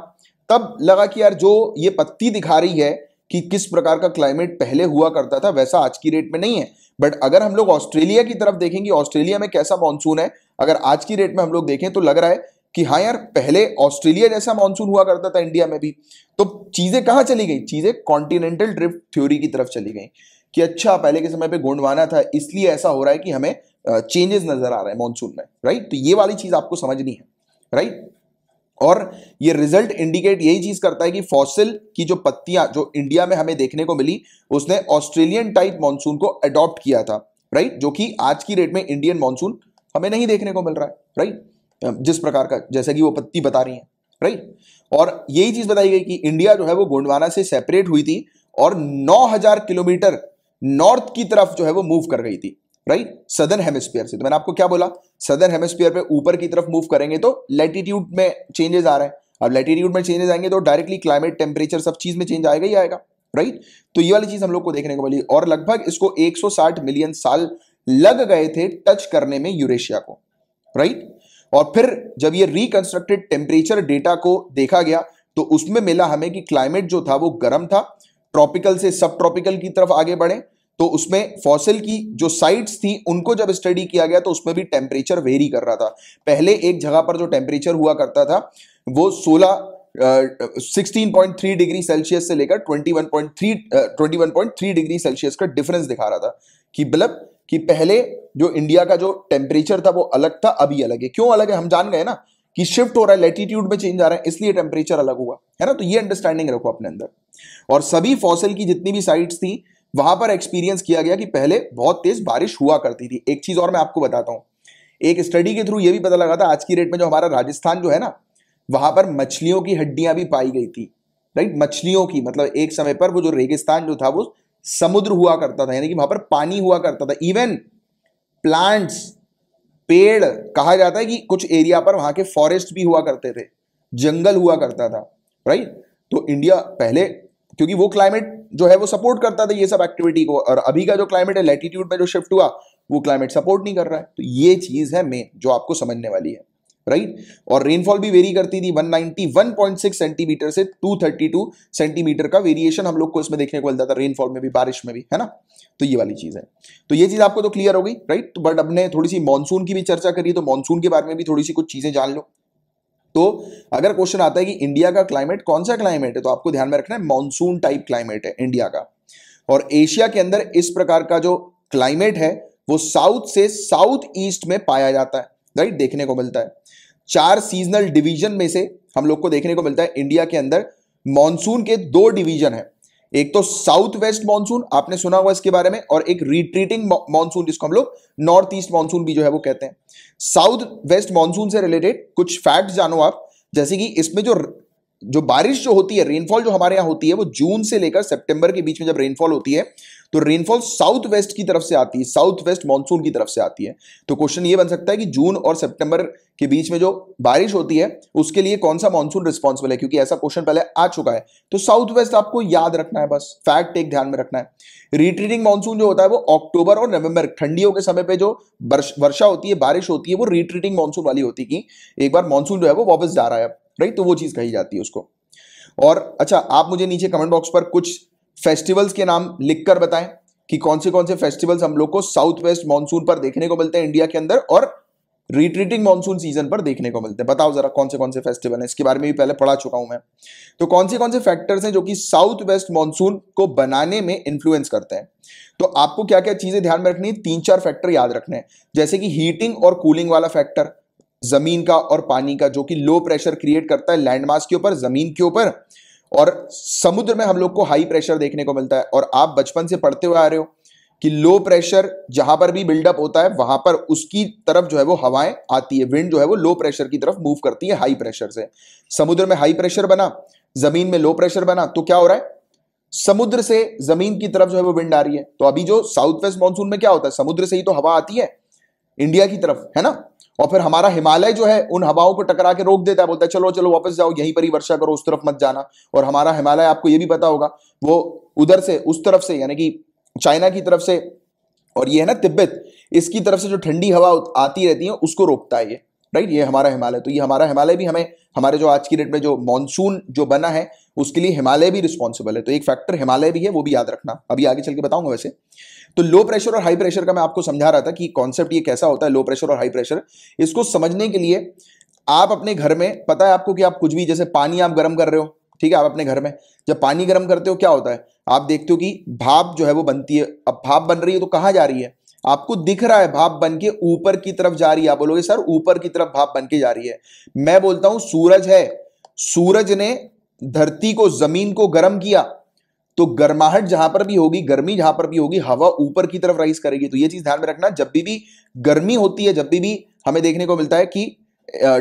तब लगा कि यार जो ये पत्ती दिखा रही है कि किस प्रकार का क्लाइमेट पहले हुआ करता था वैसा आज की रेट में नहीं है बट अगर हम लोग ऑस्ट्रेलिया की तरफ देखेंगे ऑस्ट्रेलिया में कैसा मानसून है अगर आज की रेट में हम लोग देखें तो लग रहा है कि हाँ यार पहले ऑस्ट्रेलिया जैसा मानसून हुआ करता था इंडिया में भी तो चीज़ें कहाँ चली गई चीज़ें कॉन्टिनेंटल ड्रिफ्ट थ्योरी की तरफ चली गई कि अच्छा पहले के समय पे गोंडवाना था इसलिए ऐसा हो रहा है कि हमें चेंजेस नजर आ रहे हैं मानसून में राइट तो ये वाली चीज आपको समझनी है राइट और ये रिजल्ट इंडिकेट यही चीज करता है कि फॉसिल की जो पत्तियां जो इंडिया में हमें देखने को मिली उसने ऑस्ट्रेलियन टाइप मानसून को अडॉप्ट किया था राइट जो कि आज की रेट में इंडियन मानसून हमें नहीं देखने को मिल रहा है राइट जिस प्रकार का जैसे कि वो पत्ती बता रही है राइट और यही चीज बताई गई कि इंडिया जो है वो गोंडवाना से सेपरेट हुई थी और 9000 किलोमीटर नॉर्थ की तरफ जो है वो मूव कर गई थी राइट सदर हेमिस्फीयर से तो मैंने आपको क्या बोला सदर हेमिस्फीयर पे ऊपर की तरफ मूव करेंगे तो लेटीट्यूड में चेंजेस आ रहे हैं अब लेटीट्यूड में चेंजेस आएंगे तो डायरेक्टली क्लाइमेट टेम्परेचर सब चीज में चेंज आएगा ही आएगा राइट तो ये वाली चीज हम लोग को देखने को मिली और लगभग इसको एक मिलियन साल लग गए थे टच करने में यूरेशिया को राइट और फिर जब ये रिकंस्ट्रक्टेड टेम्परेचर डेटा को देखा गया तो उसमें मिला हमें कि क्लाइमेट जो था वो गर्म था ट्रॉपिकल से सब ट्रॉपिकल की तरफ आगे बढ़े तो उसमें फॉसिल की जो साइट्स थी उनको जब स्टडी किया गया तो उसमें भी टेम्परेचर वेरी कर रहा था पहले एक जगह पर जो टेम्परेचर हुआ करता था वो 16 16.3 डिग्री सेल्सियस से लेकर 21.3 21.3 डिग्री सेल्सियस का डिफरेंस दिखा रहा था कि मतलब कि पहले जो इंडिया का जो टेम्परेचर था वो अलग था अभी अलग है क्यों अलग है हम जान गए ना कि शिफ्ट हो रहा है लेटीट्यूड में चेंज आ रहा है इसलिए टेम्परेचर अलग हुआ है ना तो ये अंडरस्टैंडिंग रखो अपने अंदर और सभी फॉसल की जितनी भी साइट्स थी वहां पर एक्सपीरियंस किया गया कि पहले बहुत तेज बारिश हुआ करती थी एक चीज और मैं आपको बताता हूँ एक स्टडी के थ्रू ये भी पता लगा था आज की डेट में जो हमारा राजस्थान जो है ना वहां पर मछलियों की हड्डियां भी पाई गई थी राइट मछलियों की मतलब एक समय पर वो जो रेगिस्तान जो था वो समुद्र हुआ करता था यानी कि वहां पर पानी हुआ करता था इवन प्लांट्स पेड़ कहा जाता है कि कुछ एरिया पर वहां के फॉरेस्ट भी हुआ करते थे जंगल हुआ करता था राइट तो इंडिया पहले क्योंकि वो क्लाइमेट जो है वो सपोर्ट करता था ये सब एक्टिविटी को और अभी का जो क्लाइमेट है लेटीट्यूड में जो शिफ्ट हुआ वो क्लाइमेट सपोर्ट नहीं कर रहा है तो ये चीज है मेन जो आपको समझने वाली है राइट और रेनफॉल भी वेरी करती थी 191.6 सेंटीमीटर से 232 सेंटीमीटर का वेरिएशन हम लोग को इसमें देखने को मिलता था रेनफॉल में भी बारिश में भी है ना तो ये वाली चीज़ है तो ये चीज़ आपको तो क्लियर हो गई राइट तो बट अपने थोड़ी सी मानसून की भी चर्चा करिए तो मानसून के बारे में भी थोड़ी सी कुछ चीज़ें जान लो तो अगर क्वेश्चन आता है कि इंडिया का क्लाइमेट कौन सा क्लाइमेट है तो आपको ध्यान में रखना है मानसून टाइप क्लाइमेट है इंडिया का और एशिया के अंदर इस प्रकार का जो क्लाइमेट है वो साउथ से साउथ ईस्ट में पाया जाता है राइट देखने को मिलता है चार सीजनल डिवीजन में से हम लोग को देखने को मिलता है इंडिया के अंदर मानसून के दो डिवीजन है एक तो साउथ वेस्ट मानसून आपने सुना हुआ इसके बारे में और एक रिट्रीटिंग मानसून जिसको हम लोग नॉर्थ ईस्ट मानसून भी जो है वो कहते हैं साउथ वेस्ट मानसून से रिलेटेड कुछ फैक्ट जानो आप जैसे कि इसमें जो जो बारिश जो होती है रेनफॉल जो हमारे यहाँ होती है वो जून से लेकर सेप्टेम्बर के बीच में जब रेनफॉल होती है तो रेनफॉल साउथ वेस्ट की तरफ से आती है साउथ वेस्ट मानसून की तरफ से आती है तो क्वेश्चन ये बन सकता है कि जून और सितंबर के बीच में जो बारिश होती है उसके लिए कौन सा मानसून रिस्पॉन्सिबल है क्योंकि ऐसा क्वेश्चन पहले आ चुका है तो साउथ वेस्ट आपको याद रखना है बस फैक्ट एक ध्यान में रखना है रिट्रीटिंग मानसून जो होता है वो अक्टूबर और नवंबर ठंडियों के समय पर जो वर्षा होती है बारिश होती है वो रिट्रीटिंग मानसून वाली होती है कि एक बार मानसून जो है वो वापस जा रहा है राइट तो वो चीज़ कही जाती है उसको और अच्छा आप मुझे नीचे कमेंट बॉक्स पर कुछ फेस्टिवल्स के नाम लिखकर बताएं कि कौन से कौन से फेस्टिवल्स हम लोग को साउथ वेस्ट मानसून पर देखने को मिलते हैं इंडिया के अंदर और रिट्रीटिंग मानसून सीजन पर देखने को मिलते हैं बताओ जरा कौन से कौन से फेस्टिवल है इसके बारे में भी पहले पढ़ा चुका हूं मैं तो कौन से कौन से फैक्टर्स हैं जो कि साउथ वेस्ट मानसून को बनाने में इन्फ्लुएंस करते हैं तो आपको क्या क्या चीज़ें ध्यान में रखनी है तीन चार फैक्टर याद रखने हैं जैसे कि हीटिंग और कूलिंग वाला फैक्टर ज़मीन का और पानी का जो कि लो प्रेशर क्रिएट करता है लैंड के ऊपर ज़मीन के ऊपर और समुद्र में हम लोग को हाई प्रेशर देखने को मिलता है और आप बचपन से पढ़ते हुए आ रहे हो कि लो प्रेशर जहां पर भी बिल्डअप होता है वहां पर उसकी तरफ जो है वो हवाएं आती है विंड जो है वो लो प्रेशर की तरफ मूव करती है हाई प्रेशर से समुद्र में हाई प्रेशर बना जमीन में लो प्रेशर बना तो क्या हो रहा है समुद्र से जमीन की तरफ जो है वो विंड आ रही है तो अभी जो साउथ वेस्ट मानसून में क्या होता है समुद्र से ही तो हवा आती है इंडिया की तरफ है ना और फिर हमारा हिमालय जो है उन हवाओं को टकरा के रोक देता है बोलता है चलो चलो वापस जाओ यहीं पर ही वर्षा करो उस तरफ मत जाना और हमारा हिमालय आपको ये भी पता होगा वो उधर से उस तरफ से यानी कि चाइना की तरफ से और ये है ना तिब्बत इसकी तरफ से जो ठंडी हवा आती रहती है उसको रोकता है ये राइट ये हमारा हिमालय तो ये हमारा हिमालय भी हमें हमारे जो आज की डेट में जो मानसून जो बना है उसके लिए हिमालय भी रिस्पॉन्सिबल है तो एक फैक्टर हिमालय भी है वो भी याद रखना अभी आगे चल के बताऊंगा वैसे तो लो प्रेशर और हाई प्रेशर का मैं आपको समझा रहा था कि कॉन्सेप्ट ये कैसा होता है लो प्रेशर और हाई प्रेशर इसको समझने के लिए आप अपने घर में पता है आपको कि आप कुछ भी जैसे पानी आप गर्म कर रहे हो ठीक है आप अपने घर में जब पानी गर्म करते हो क्या होता है आप देखते हो कि भाप जो है वो बनती है अब भाप बन रही है तो कहाँ जा रही है आपको दिख रहा है भाप बन के ऊपर की तरफ जा रही है आप बोलोगे सर ऊपर की तरफ भाप बन के जा रही है मैं बोलता हूं सूरज है सूरज ने धरती को जमीन को गर्म किया तो गर्माहट जहां पर भी होगी गर्मी जहां पर भी होगी हवा ऊपर की तरफ राइज करेगी तो ये चीज ध्यान में रखना जब भी भी गर्मी होती है जब भी भी हमें देखने को मिलता है कि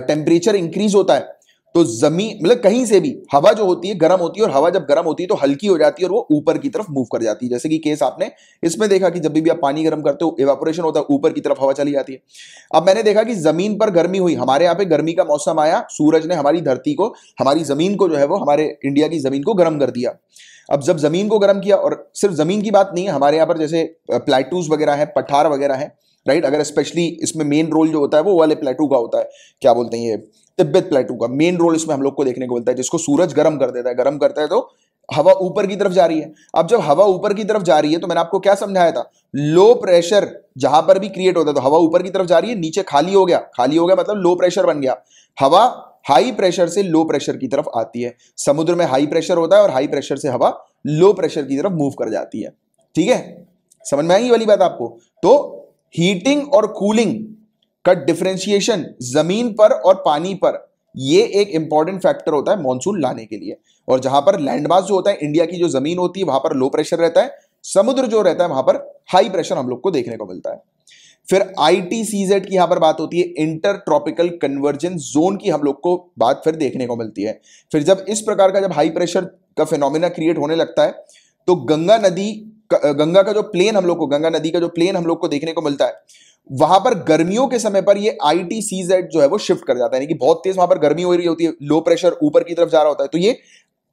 टेम्परेचर इंक्रीज होता है तो जमीन मतलब कहीं से भी हवा जो होती है गर्म होती है और हवा जब गर्म होती है तो हल्की हो जाती है और वो ऊपर की तरफ मूव कर जाती है जैसे कि केस आपने इसमें देखा कि जब भी आप पानी गर्म करते हो एवापोरेशन होता है ऊपर की तरफ हवा चली जाती है अब मैंने देखा कि जमीन पर गर्मी हुई हमारे यहाँ पे गर्मी का मौसम आया सूरज ने हमारी धरती को हमारी जमीन को जो है वो हमारे इंडिया की जमीन को गर्म कर दिया अब जब जमीन को गर्म किया और सिर्फ जमीन की बात नहीं है हमारे यहाँ पर जैसे प्लेटूज वगैरह है पठार वगैरह है राइट अगर स्पेशली इसमें मेन रोल जो होता है वो वाले प्लेटू का होता है क्या बोलते हैं ये तिब्बत प्लेटू का मेन रोल इसमें हम लोग को देखने को मिलता है जिसको सूरज गर्म कर देता है गर्म करता है तो हवा ऊपर की तरफ जा रही है अब जब हवा ऊपर की तरफ जा रही है तो मैंने आपको क्या समझाया था लो प्रेशर जहां पर भी क्रिएट होता है तो हवा ऊपर की तरफ जा रही है नीचे खाली हो गया खाली हो गया मतलब लो प्रेशर बन गया हवा हाई प्रेशर से लो प्रेशर की तरफ आती है समुद्र में हाई प्रेशर होता है और हाई प्रेशर से हवा लो प्रेशर की तरफ मूव कर जाती है ठीक है समझ में आएगी वाली बात आपको तो हीटिंग और कूलिंग का डिफ्रेंशिएशन जमीन पर और पानी पर ये एक इंपॉर्टेंट फैक्टर होता है मानसून लाने के लिए और जहां पर लैंडमार्क जो होता है इंडिया की जो जमीन होती है वहां पर लो प्रेशर रहता है समुद्र जो रहता है वहां पर हाई प्रेशर हम लोग को देखने को मिलता है फिर आईटीसीजेड की यहां पर बात होती है इंटर ट्रॉपिकल कन्वर्जन जोन की हम लोग को बात फिर देखने को मिलती है फिर जब इस प्रकार का जब हाई प्रेशर का फिनोमिना क्रिएट होने लगता है तो गंगा नदी गंगा का जो प्लेन हम लोग को गंगा नदी का जो प्लेन हम लोग को देखने को मिलता है वहां पर गर्मियों के समय पर ये आई टी सी जेड जो है वो शिफ्ट कर जाता है यानी कि बहुत तेज वहां पर गर्मी हो रही होती है लो प्रेशर ऊपर की तरफ जा रहा होता है तो ये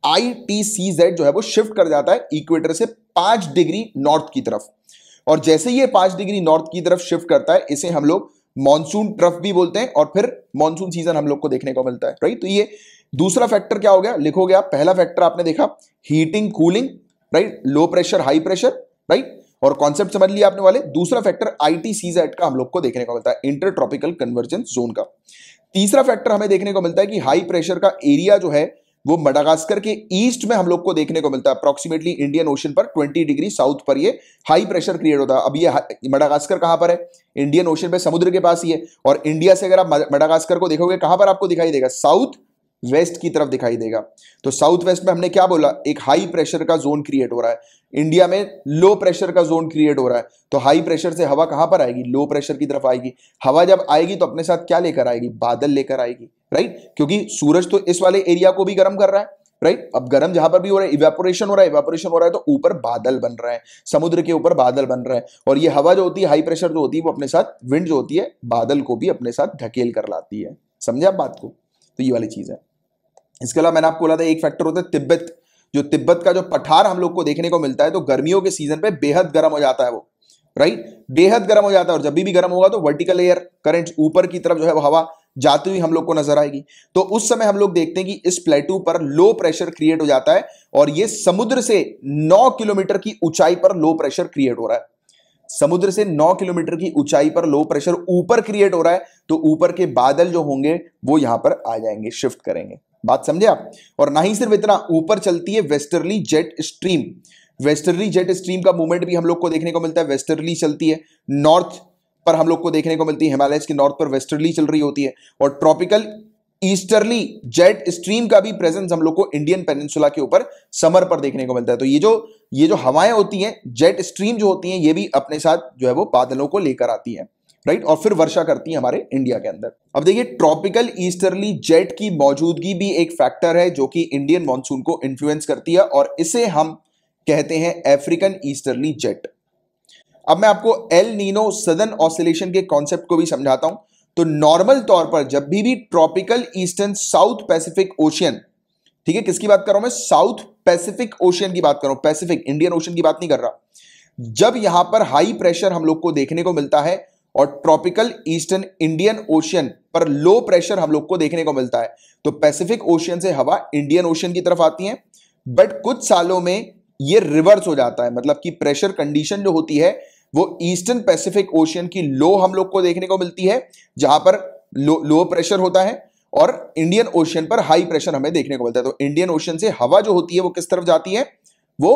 आई टी सी जेड जो है वो शिफ्ट कर जाता है इक्वेटर से पांच डिग्री नॉर्थ की तरफ और जैसे ये पांच डिग्री नॉर्थ की तरफ शिफ्ट करता है इसे हम लोग मानसून ट्रफ भी बोलते हैं और फिर मानसून सीजन हम लोग को देखने को मिलता है राइट तो ये दूसरा फैक्टर क्या हो गया लिखोगे आप पहला फैक्टर आपने देखा heating cooling right low pressure high pressure right और कॉन्सेप्ट समझ लिया आपने वाले दूसरा फैक्टर आईटी सीजैट का हम लोग को देखने को मिलता है इंटर ट्रॉपिकल कन्वर्जेंस जोन का तीसरा फैक्टर हमें देखने को मिलता है कि हाई प्रेशर का एरिया जो है वो मडागास्कर के ईस्ट में हम लोग को देखने को मिलता है अप्रॉक्सीमेटली इंडियन ओशन पर 20 डिग्री साउथ पर ये हाई प्रेशर क्रिएट होता है अब ये मडागास्कर कहां पर है इंडियन ओशन में समुद्र के पास ही है और इंडिया से अगर आप मडागास्कर को देखोगे कहां पर आपको दिखाई देगा साउथ वेस्ट की तरफ दिखाई देगा तो साउथ वेस्ट में हमने क्या बोला एक हाई प्रेशर का जोन क्रिएट हो रहा है इंडिया में लो प्रेशर का जोन क्रिएट हो रहा है तो हाई प्रेशर से हवा कहां पर आएगी लो प्रेशर की तरफ आएगी हवा जब आएगी तो अपने साथ क्या लेकर आएगी बादल लेकर आएगी राइट क्योंकि सूरज तो इस वाले एरिया को भी गर्म कर रहा है राइट अब गर्म जहां पर भी हो रहा है इवेपोरेशन हो रहा है इवेपोरेशन हो रहा है तो ऊपर बादल बन रहा है समुद्र के ऊपर बादल बन रहा है और ये हवा जो होती है हाई प्रेशर जो होती है वो अपने साथ विंड जो होती है बादल को भी अपने साथ ढकेल कर लाती है समझे आप बात को तो ये वाली चीज़ है इसके अलावा मैंने आपको बोला था एक फैक्टर होता है तिब्बत जो तिब्बत का जो पठार हम लोग को देखने को मिलता है तो गर्मियों के सीजन पे बेहद गर्म हो जाता है वो राइट बेहद गर्म हो जाता है और जब भी गर्म होगा तो वर्टिकल एयर करेंट ऊपर की तरफ जो है वो हवा जाती हुई हम लोग को नजर आएगी तो उस समय हम लोग देखते हैं कि इस प्लेटू पर लो प्रेशर क्रिएट हो जाता है और ये समुद्र से 9 किलोमीटर की ऊंचाई पर लो प्रेशर क्रिएट हो रहा है समुद्र से 9 किलोमीटर की ऊंचाई पर लो प्रेशर ऊपर क्रिएट हो रहा है तो ऊपर के बादल जो होंगे वो यहां पर आ जाएंगे शिफ्ट करेंगे बात समझे आप और ना ही सिर्फ इतना ऊपर चलती है westerly jet stream westerly jet stream का मूवमेंट भी हम लोग को देखने को मिलता है वेस्टर्ली चलती है नॉर्थ पर हम लोग को देखने को मिलती है हिमालय के नॉर्थ पर वेस्टर्ली चल रही होती है और ट्रॉपिकल ईस्टर्ली जेट स्ट्रीम का भी प्रेजेंस हम लोग को इंडियन पेनिनसुला के ऊपर समर पर देखने को मिलता है तो ये जो ये जो हवाएं होती हैं जेट स्ट्रीम जो होती हैं ये भी अपने साथ जो है वो बादलों को लेकर आती हैं राइट और फिर वर्षा करती है हमारे इंडिया के अंदर अब देखिए ट्रॉपिकल ईस्टर्ली जेट की मौजूदगी भी एक फैक्टर है जो कि इंडियन मानसून को इन्फ्लुएंस करती है और इसे हम कहते हैं अफ्रीकन ईस्टर्ली जेट अब मैं आपको एल नीनो सदन ऑसिलेशन के कॉन्सेप्ट को भी समझाता हूं तो नॉर्मल तौर पर जब भी भी tropical eastern South Pacific Ocean ठीक है किसकी बात कर रहा हूं मैं साउथ पैसिफिक ओशियन की बात कर रहा हूं पैसिफिक इंडियन ओशियन की बात नहीं कर रहा जब यहां पर हाई प्रेशर हम लोग को देखने को मिलता है और ट्रॉपिकल ईस्टर्न इंडियन ओशियन पर लो प्रेशर हम लोग को देखने को मिलता है तो पैसिफिक ओशियन से हवा इंडियन ओशियन की तरफ आती है बट कुछ सालों में ये रिवर्स हो जाता है मतलब कि प्रेशर कंडीशन जो होती है वो ईस्टर्न पैसिफिक ओशियन की लो हम लोग को देखने को मिलती है जहां पर लो लो प्रेशर होता है और इंडियन ओशियन पर हाई प्रेशर हमें देखने को मिलता है तो इंडियन ओशियन से हवा जो होती है वो किस तरफ जाती है वो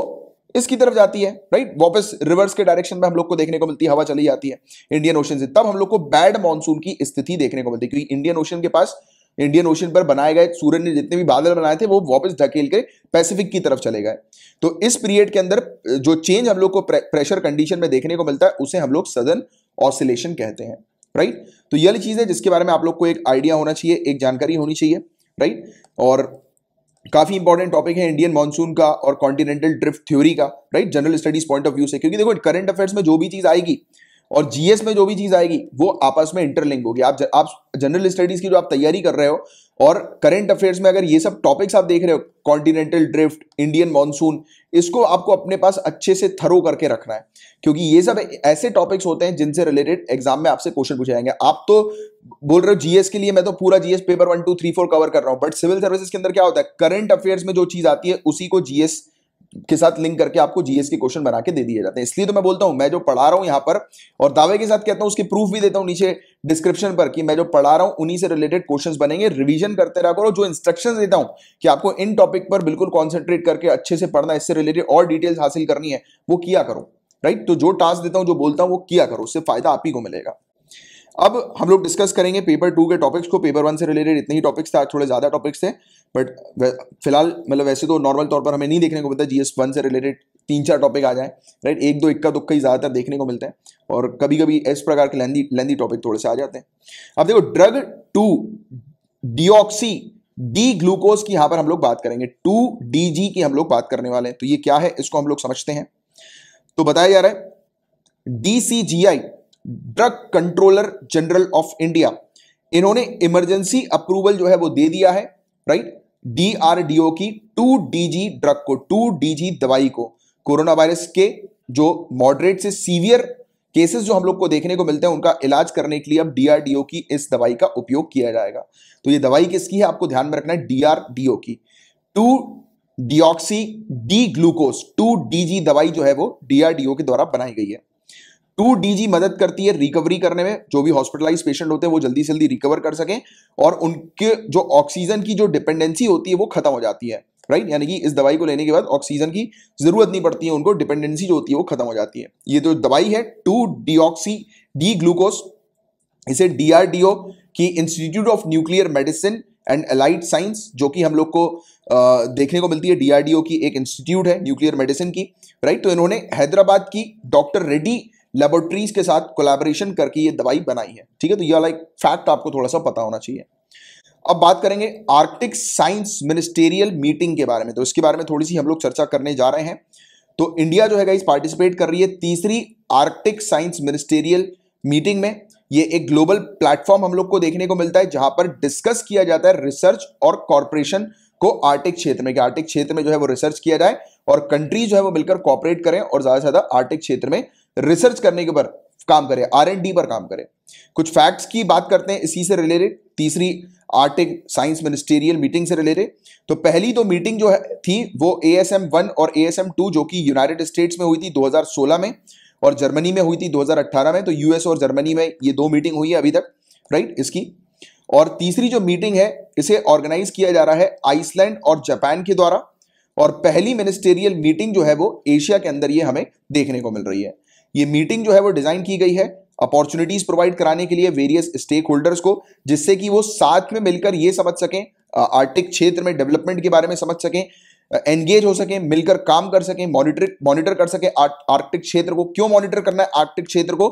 इसकी तरफ जाती है राइट वापस रिवर्स के डायरेक्शन में हम लोग को देखने को मिलती है हवा चली जाती है इंडियन ओशन से तब हम लोग को बैड मानसून की स्थिति देखने को मिलती है क्योंकि इंडियन ओशन के पास इंडियन ओशन पर बनाए गए सूर्य ने जितने भी बादल बनाए थे वो वापस ढकेल के पैसिफिक की तरफ चले गए तो इस पीरियड के अंदर जो चेंज हम लोग को प्रेशर कंडीशन में देखने को मिलता है उसे हम लोग सदन ऑसिलेशन कहते हैं राइट तो ये चीज़ है जिसके बारे में आप लोग को एक आइडिया होना चाहिए एक जानकारी होनी चाहिए राइट और काफी इंपॉर्टेंट टॉपिक है इंडियन मानसून का और कॉन्टिनेंटल ड्रिफ्ट थ्योरी का right general studies point of view से क्योंकि देखो करंट अफेयर्स में जो भी चीज आएगी और जीएस में जो भी चीज आएगी वो आपस में इंटरलिंक होगी आप ज, आप जनरल स्टडीज की जो आप तैयारी कर रहे हो और करंट अफेयर्स में अगर ये सब टॉपिक्स आप देख रहे हो कॉन्टिनेंटल ड्रिफ्ट इंडियन मॉनसून इसको आपको अपने पास अच्छे से थरो करके रखना है क्योंकि ये सब ऐसे टॉपिक्स होते हैं जिनसे रिलेटेड एग्जाम में आपसे क्वेश्चन पूछे जाएंगे आप तो बोल रहे हो जीएस के लिए मैं तो पूरा GS paper one two three four cover कर रहा हूं बट सिविल सर्विसेज के अंदर क्या होता है करंट अफेयर्स में जो चीज आती है उसी को जीएस के साथ लिंक करके आपको जीएस के क्वेश्चन बना के दे दिए जाते हैं इसलिए तो मैं बोलता हूं मैं जो पढ़ा रहा हूं यहाँ पर और दावे के साथ कहता हूं उसके प्रूफ भी देता हूं नीचे डिस्क्रिप्शन पर कि मैं जो पढ़ा रहा हूं उन्हीं से रिलेटेड क्वेश्चंस बनेंगे रिवीजन करते रहा करो जो इंस्ट्रक्शंस देता हूं कि आपको इन टॉपिक पर बिल्कुल कॉन्सेंट्रेट करके अच्छे से पढ़ना इससे रिलेटेड और डिटेल्स हासिल करनी है वो किया करो राइट तो जो टास्क देता हूं जो बोलता हूं वो किया करो उससे फायदा आप ही को मिलेगा अब हम लोग डिस्कस करेंगे पेपर टू के टॉपिक्स को पेपर वन से रिलेटेड इतने ही टॉपिक्स थे थोड़े ज़्यादा टॉपिक्स थे बट फिलहाल मतलब वैसे तो नॉर्मल तौर पर हमें नहीं देखने को मिलता जी एस वन से रिलेटेड तीन चार टॉपिक आ जाए राइट एक दो इक्का दुक्का ही ज़्यादातर देखने को मिलता है और कभी कभी इस प्रकार के लेंदी लेंदी टॉपिक थोड़े से आ जाते हैं अब देखो drug two deoxy D glucose की यहाँ पर हम लोग बात करेंगे टू डी जी की हम लोग बात करने वाले हैं तो ये क्या है इसको हम लोग समझते हैं तो बताया जा रहा है D C G I drug controller general of India इन्होंने इमरजेंसी अप्रूवल जो है वो दे दिया है राइट डीआरडीओ की टू डीजी ड्रग को टू डीजी दवाई को कोरोना वायरस के जो मॉडरेट से सीवियर केसेस जो हम लोग को देखने को मिलते हैं उनका इलाज करने के लिए अब डीआरडीओ की इस दवाई का उपयोग किया जाएगा तो ये दवाई किसकी है आपको ध्यान में रखना है डीआरडीओ की two deoxy D glucose two DG दवाई जो है वो डीआरडीओ के द्वारा बनाई गई है टू डीजी मदद करती है रिकवरी करने में जो भी हॉस्पिटलाइज पेशेंट होते हैं वो जल्दी से जल्दी रिकवर कर सकें और उनके जो ऑक्सीजन की जो डिपेंडेंसी होती है वो खत्म हो जाती है राइट यानी कि इस दवाई को लेने के बाद ऑक्सीजन की जरूरत नहीं पड़ती है उनको डिपेंडेंसी जो होती है वो खत्म हो जाती है ये जो तो दवाई है टू डी डी ग्लूकोज इसे डीआरडीओ की institute of nuclear medicine and allied science जो कि हम लोग को आ, देखने को मिलती है डीआरडीओ की एक इंस्टीट्यूट है न्यूक्लियर मेडिसिन की राइट तो इन्होंने हैदराबाद की डॉक्टर रेड्डी लेबोरेटरीज के साथ कोलैबोरेशन करके ये दवाई बनाई है ठीक है तो यह लाइक फैक्ट आपको थोड़ा सा पता होना चाहिए अब बात करेंगे आर्कटिक साइंस मिनिस्टेरियल मीटिंग के बारे में तो इसके बारे में थोड़ी सी हम लोग चर्चा करने जा रहे हैं तो इंडिया जो है गाइस पार्टिसिपेट कर रही है तीसरी आर्कटिक साइंस मिनिस्टेरियल मीटिंग में ये एक ग्लोबल प्लेटफॉर्म हम लोग को देखने को मिलता है जहां पर डिस्कस किया जाता है रिसर्च और कॉरपोरेशन को आर्टिक क्षेत्र में कि आर्टिक क्षेत्र में जो है वो रिसर्च किया जाए और कंट्री जो है वो मिलकर कॉपरेट करें और ज़्यादा से ज़्यादा आर्टिक क्षेत्र में रिसर्च करने के ऊपर काम करें आर एंड डी पर काम करें कुछ फैक्ट्स की बात करते हैं इसी से रिलेटेड तीसरी आर्टिक साइंस मिनिस्टेरियल मीटिंग से रिलेटेड तो पहली तो मीटिंग जो है थी वो ए एस एम वन और ए एस एम टू जो कि यूनाइटेड स्टेट्स में हुई थी 2016 में और जर्मनी में हुई थी 2018 में तो यूएस और जर्मनी में ये दो मीटिंग हुई है अभी तक राइट इसकी और तीसरी जो मीटिंग है इसे ऑर्गेनाइज किया जा रहा है आइसलैंड और जापान के द्वारा और पहली मिनिस्टेरियल मीटिंग जो है वो एशिया के अंदर ये हमें देखने को मिल रही है ये मीटिंग जो है वो डिजाइन की गई है अपॉर्चुनिटीज प्रोवाइड कराने के लिए वेरियस स्टेक होल्डर्स को जिससे कि वो साथ में मिलकर ये समझ सकें आर्टिक क्षेत्र में डेवलपमेंट के बारे में समझ सकें एंगेज हो सके मिलकर काम कर सके मॉनिटर मॉनिटर कर सके आर्कटिक क्षेत्र को क्यों मॉनिटर करना है आर्कटिक क्षेत्र को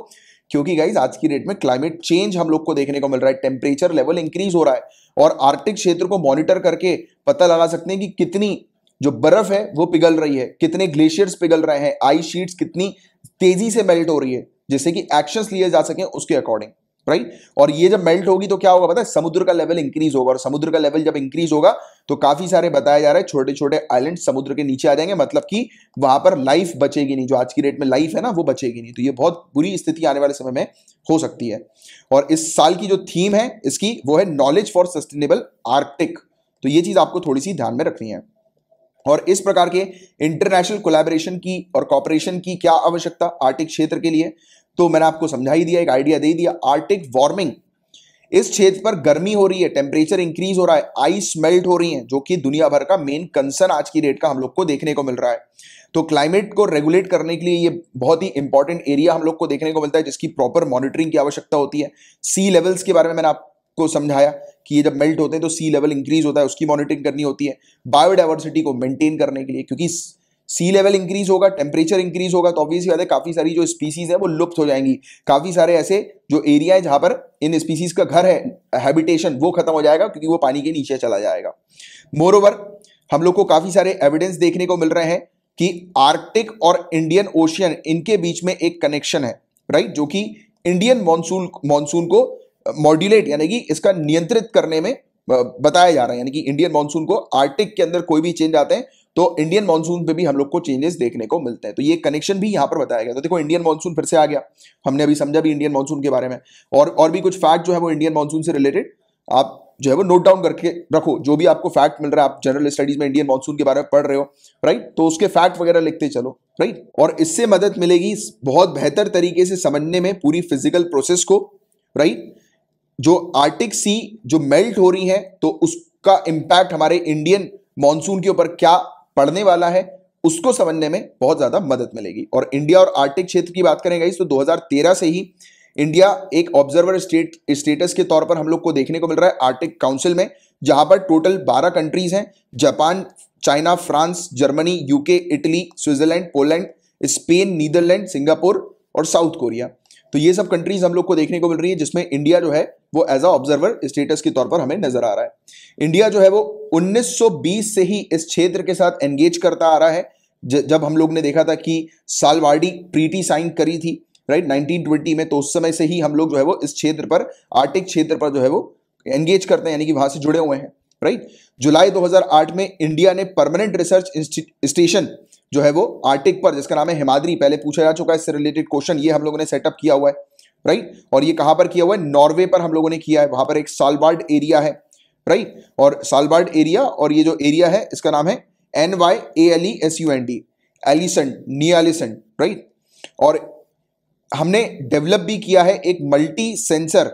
क्योंकि गाइज आज की डेट में क्लाइमेट चेंज हम लोग को देखने को मिल रहा है टेम्परेचर लेवल इंक्रीज हो रहा है और आर्कटिक क्षेत्र को मॉनिटर करके पता लगा सकते हैं कि कितनी जो बर्फ है वो पिघल रही है कितने ग्लेशियर्स पिघल रहे हैं आइस शीट्स कितनी तेजी से मेल्ट हो रही है जिससे कि एक्शंस लिए जा सके उसके अकॉर्डिंग राइट और ये जब मेल्ट होगी तो क्या होगा पता है समुद्र का लेवल इंक्रीज होगा और समुद्र का लेवल जब इंक्रीज होगा तो काफी सारे बताया जा रहा है छोटे छोटे आइलैंड समुद्र के नीचे आ जाएंगे मतलब कि वहां पर लाइफ बचेगी नहीं जो आज की डेट में लाइफ है ना वो बचेगी नहीं तो ये बहुत बुरी स्थिति आने वाले समय में हो सकती है और इस साल की जो थीम है इसकी वो है नॉलेज फॉर सस्टेनेबल आर्कटिक तो ये चीज आपको थोड़ी सी ध्यान में रखनी है और इस प्रकार के इंटरनेशनल कोलैबोरेशन की और कॉपरेशन की क्या आवश्यकता आर्टिक क्षेत्र के लिए तो मैंने आपको समझा ही दिया एक आइडिया दे दिया आर्टिक वार्मिंग इस क्षेत्र पर गर्मी हो रही है टेम्परेचर इंक्रीज हो रहा है आइस मेल्ट हो रही है जो कि दुनिया भर का मेन कंसर्न आज की डेट का हम लोग को देखने को मिल रहा है तो क्लाइमेट को रेगुलेट करने के लिए ये बहुत ही इंपॉर्टेंट एरिया हम लोग को देखने को मिलता है जिसकी प्रॉपर मॉनिटरिंग की आवश्यकता होती है सी लेवल्स के बारे में मैंने आपको समझाया कि ये जब मेल्ट होते हैं तो सी लेवल इंक्रीज होता है उसकी मॉनिटरिंग करनी होती है बायोडाइवर्सिटी को मेंटेन करने के लिए क्योंकि सी लेवल इंक्रीज होगा टेम्परेचर इंक्रीज होगा तो ऑब्वियसली बात है काफ़ी सारी जो स्पीसीज है वो लुप्त हो जाएंगी काफ़ी सारे ऐसे जो एरिया है जहां पर इन स्पीसीज का घर है हैबिटेशन वो खत्म हो जाएगा क्योंकि वो पानी के नीचे चला जाएगा मोर ओवर हम लोग को काफ़ी सारे एविडेंस देखने को मिल रहे हैं कि आर्कटिक और इंडियन ओशियन इनके बीच में एक कनेक्शन है राइट जो कि इंडियन मानसून मानसून को मॉड्यूलेट यानी कि इसका नियंत्रित करने में बताया जा रहा है यानी कि इंडियन मानसून को आर्टिक के अंदर कोई भी चेंज आते हैं तो इंडियन मानसून पे भी हम लोग को चेंजेस देखने को मिलते हैं तो ये कनेक्शन भी यहाँ पर बताया गया तो देखो इंडियन मानसून फिर से आ गया हमने अभी समझा भी इंडियन मानसून के बारे में और और भी कुछ फैक्ट जो है वो इंडियन मानसून से रिलेटेड आप जो है वो नोट डाउन करके रखो जो भी आपको फैक्ट मिल रहा है आप जनरल स्टडीज में इंडियन मानसून के बारे में पढ़ रहे हो राइट तो उसके फैक्ट वगैरह लिखते चलो राइट और इससे मदद मिलेगी बहुत बेहतर तरीके से समझने में पूरी फिजिकल प्रोसेस को राइट जो आर्टिक सी जो मेल्ट हो रही है तो उसका इम्पैक्ट हमारे इंडियन मानसून के ऊपर क्या पड़ने वाला है उसको समझने में बहुत ज्यादा मदद मिलेगी और इंडिया और आर्टिक क्षेत्र की बात करेंगे तो 2013 से ही इंडिया एक ऑब्जर्वर स्टेट स्टेटस के तौर पर हम लोग को देखने को मिल रहा है आर्टिक काउंसिल में जहां पर टोटल 12 कंट्रीज हैं Japan China France Germany UK Italy Switzerland Poland Spain Netherland Singapore और साउथ कोरिया तो ये सब कंट्रीज हम लोग को देखने को मिल रही है जिसमें इंडिया जो है वो एज अ ऑब्जर्वर स्टेटस के तौर पर हमें नजर आ रहा है इंडिया जो है वो 1920 से ही इस क्षेत्र के साथ एंगेज करता आ रहा है जब हम लोग ने देखा था कि सालवाडी प्रीटी साइन करी थी राइट नाइनटीन में तो उस समय से ही हम लोग जो है वो इस क्षेत्र पर आर्टिक क्षेत्र पर जो है वो एंगेज करते हैं यानी कि वहां से जुड़े हुए हैं राइट जुलाई 2008 में इंडिया ने परमानेंट रिसर्च स्टेशन जो है वो आर्टिक पर जिसका नाम है हिमाद्री पहले पूछा जा चुका है इससे रिलेटेड क्वेश्चन ये हम लोगों ने सेटअप किया हुआ है राइट और ये कहां पर किया हुआ है नॉर्वे पर हम लोगों ने किया है वहां पर एक सालबार्ड एरिया है राइट और सालबार्ड एरिया और ये जो एरिया है इसका नाम है N Y A L E S U N D एलिसन नी एलिसेंट राइट और हमने डेवलप भी किया है एक मल्टी सेंसर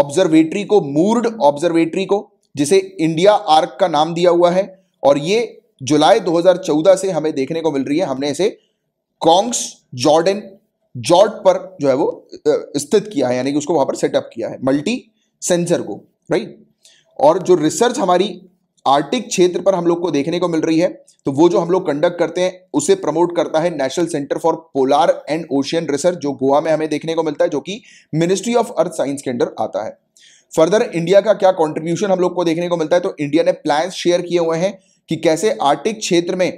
ऑब्जर्वेटरी को मूर्ड ऑब्जर्वेटरी को जिसे इंडिया आर्क का नाम दिया हुआ है और ये जुलाई 2014 से हमें देखने को मिल रही है हमने इसे कॉन्ग्स जॉर्डन जॉर्ड पर जो है वो स्थित किया है यानी कि उसको वहां पर सेटअप किया है मल्टी सेंसर को राइट और जो रिसर्च हमारी आर्टिक क्षेत्र पर हम लोग को देखने को मिल रही है तो वो जो हम लोग कंडक्ट करते हैं उसे प्रमोट करता है National Centre for Polar and Ocean Research जो गोवा में हमें देखने को मिलता है जो कि मिनिस्ट्री ऑफ अर्थ साइंस के अंडर आता है फर्दर इंडिया का क्या कंट्रीब्यूशन हम लोग को देखने को मिलता है तो इंडिया ने प्लान शेयर किए हुए हैं कि कैसे आर्टिक क्षेत्र में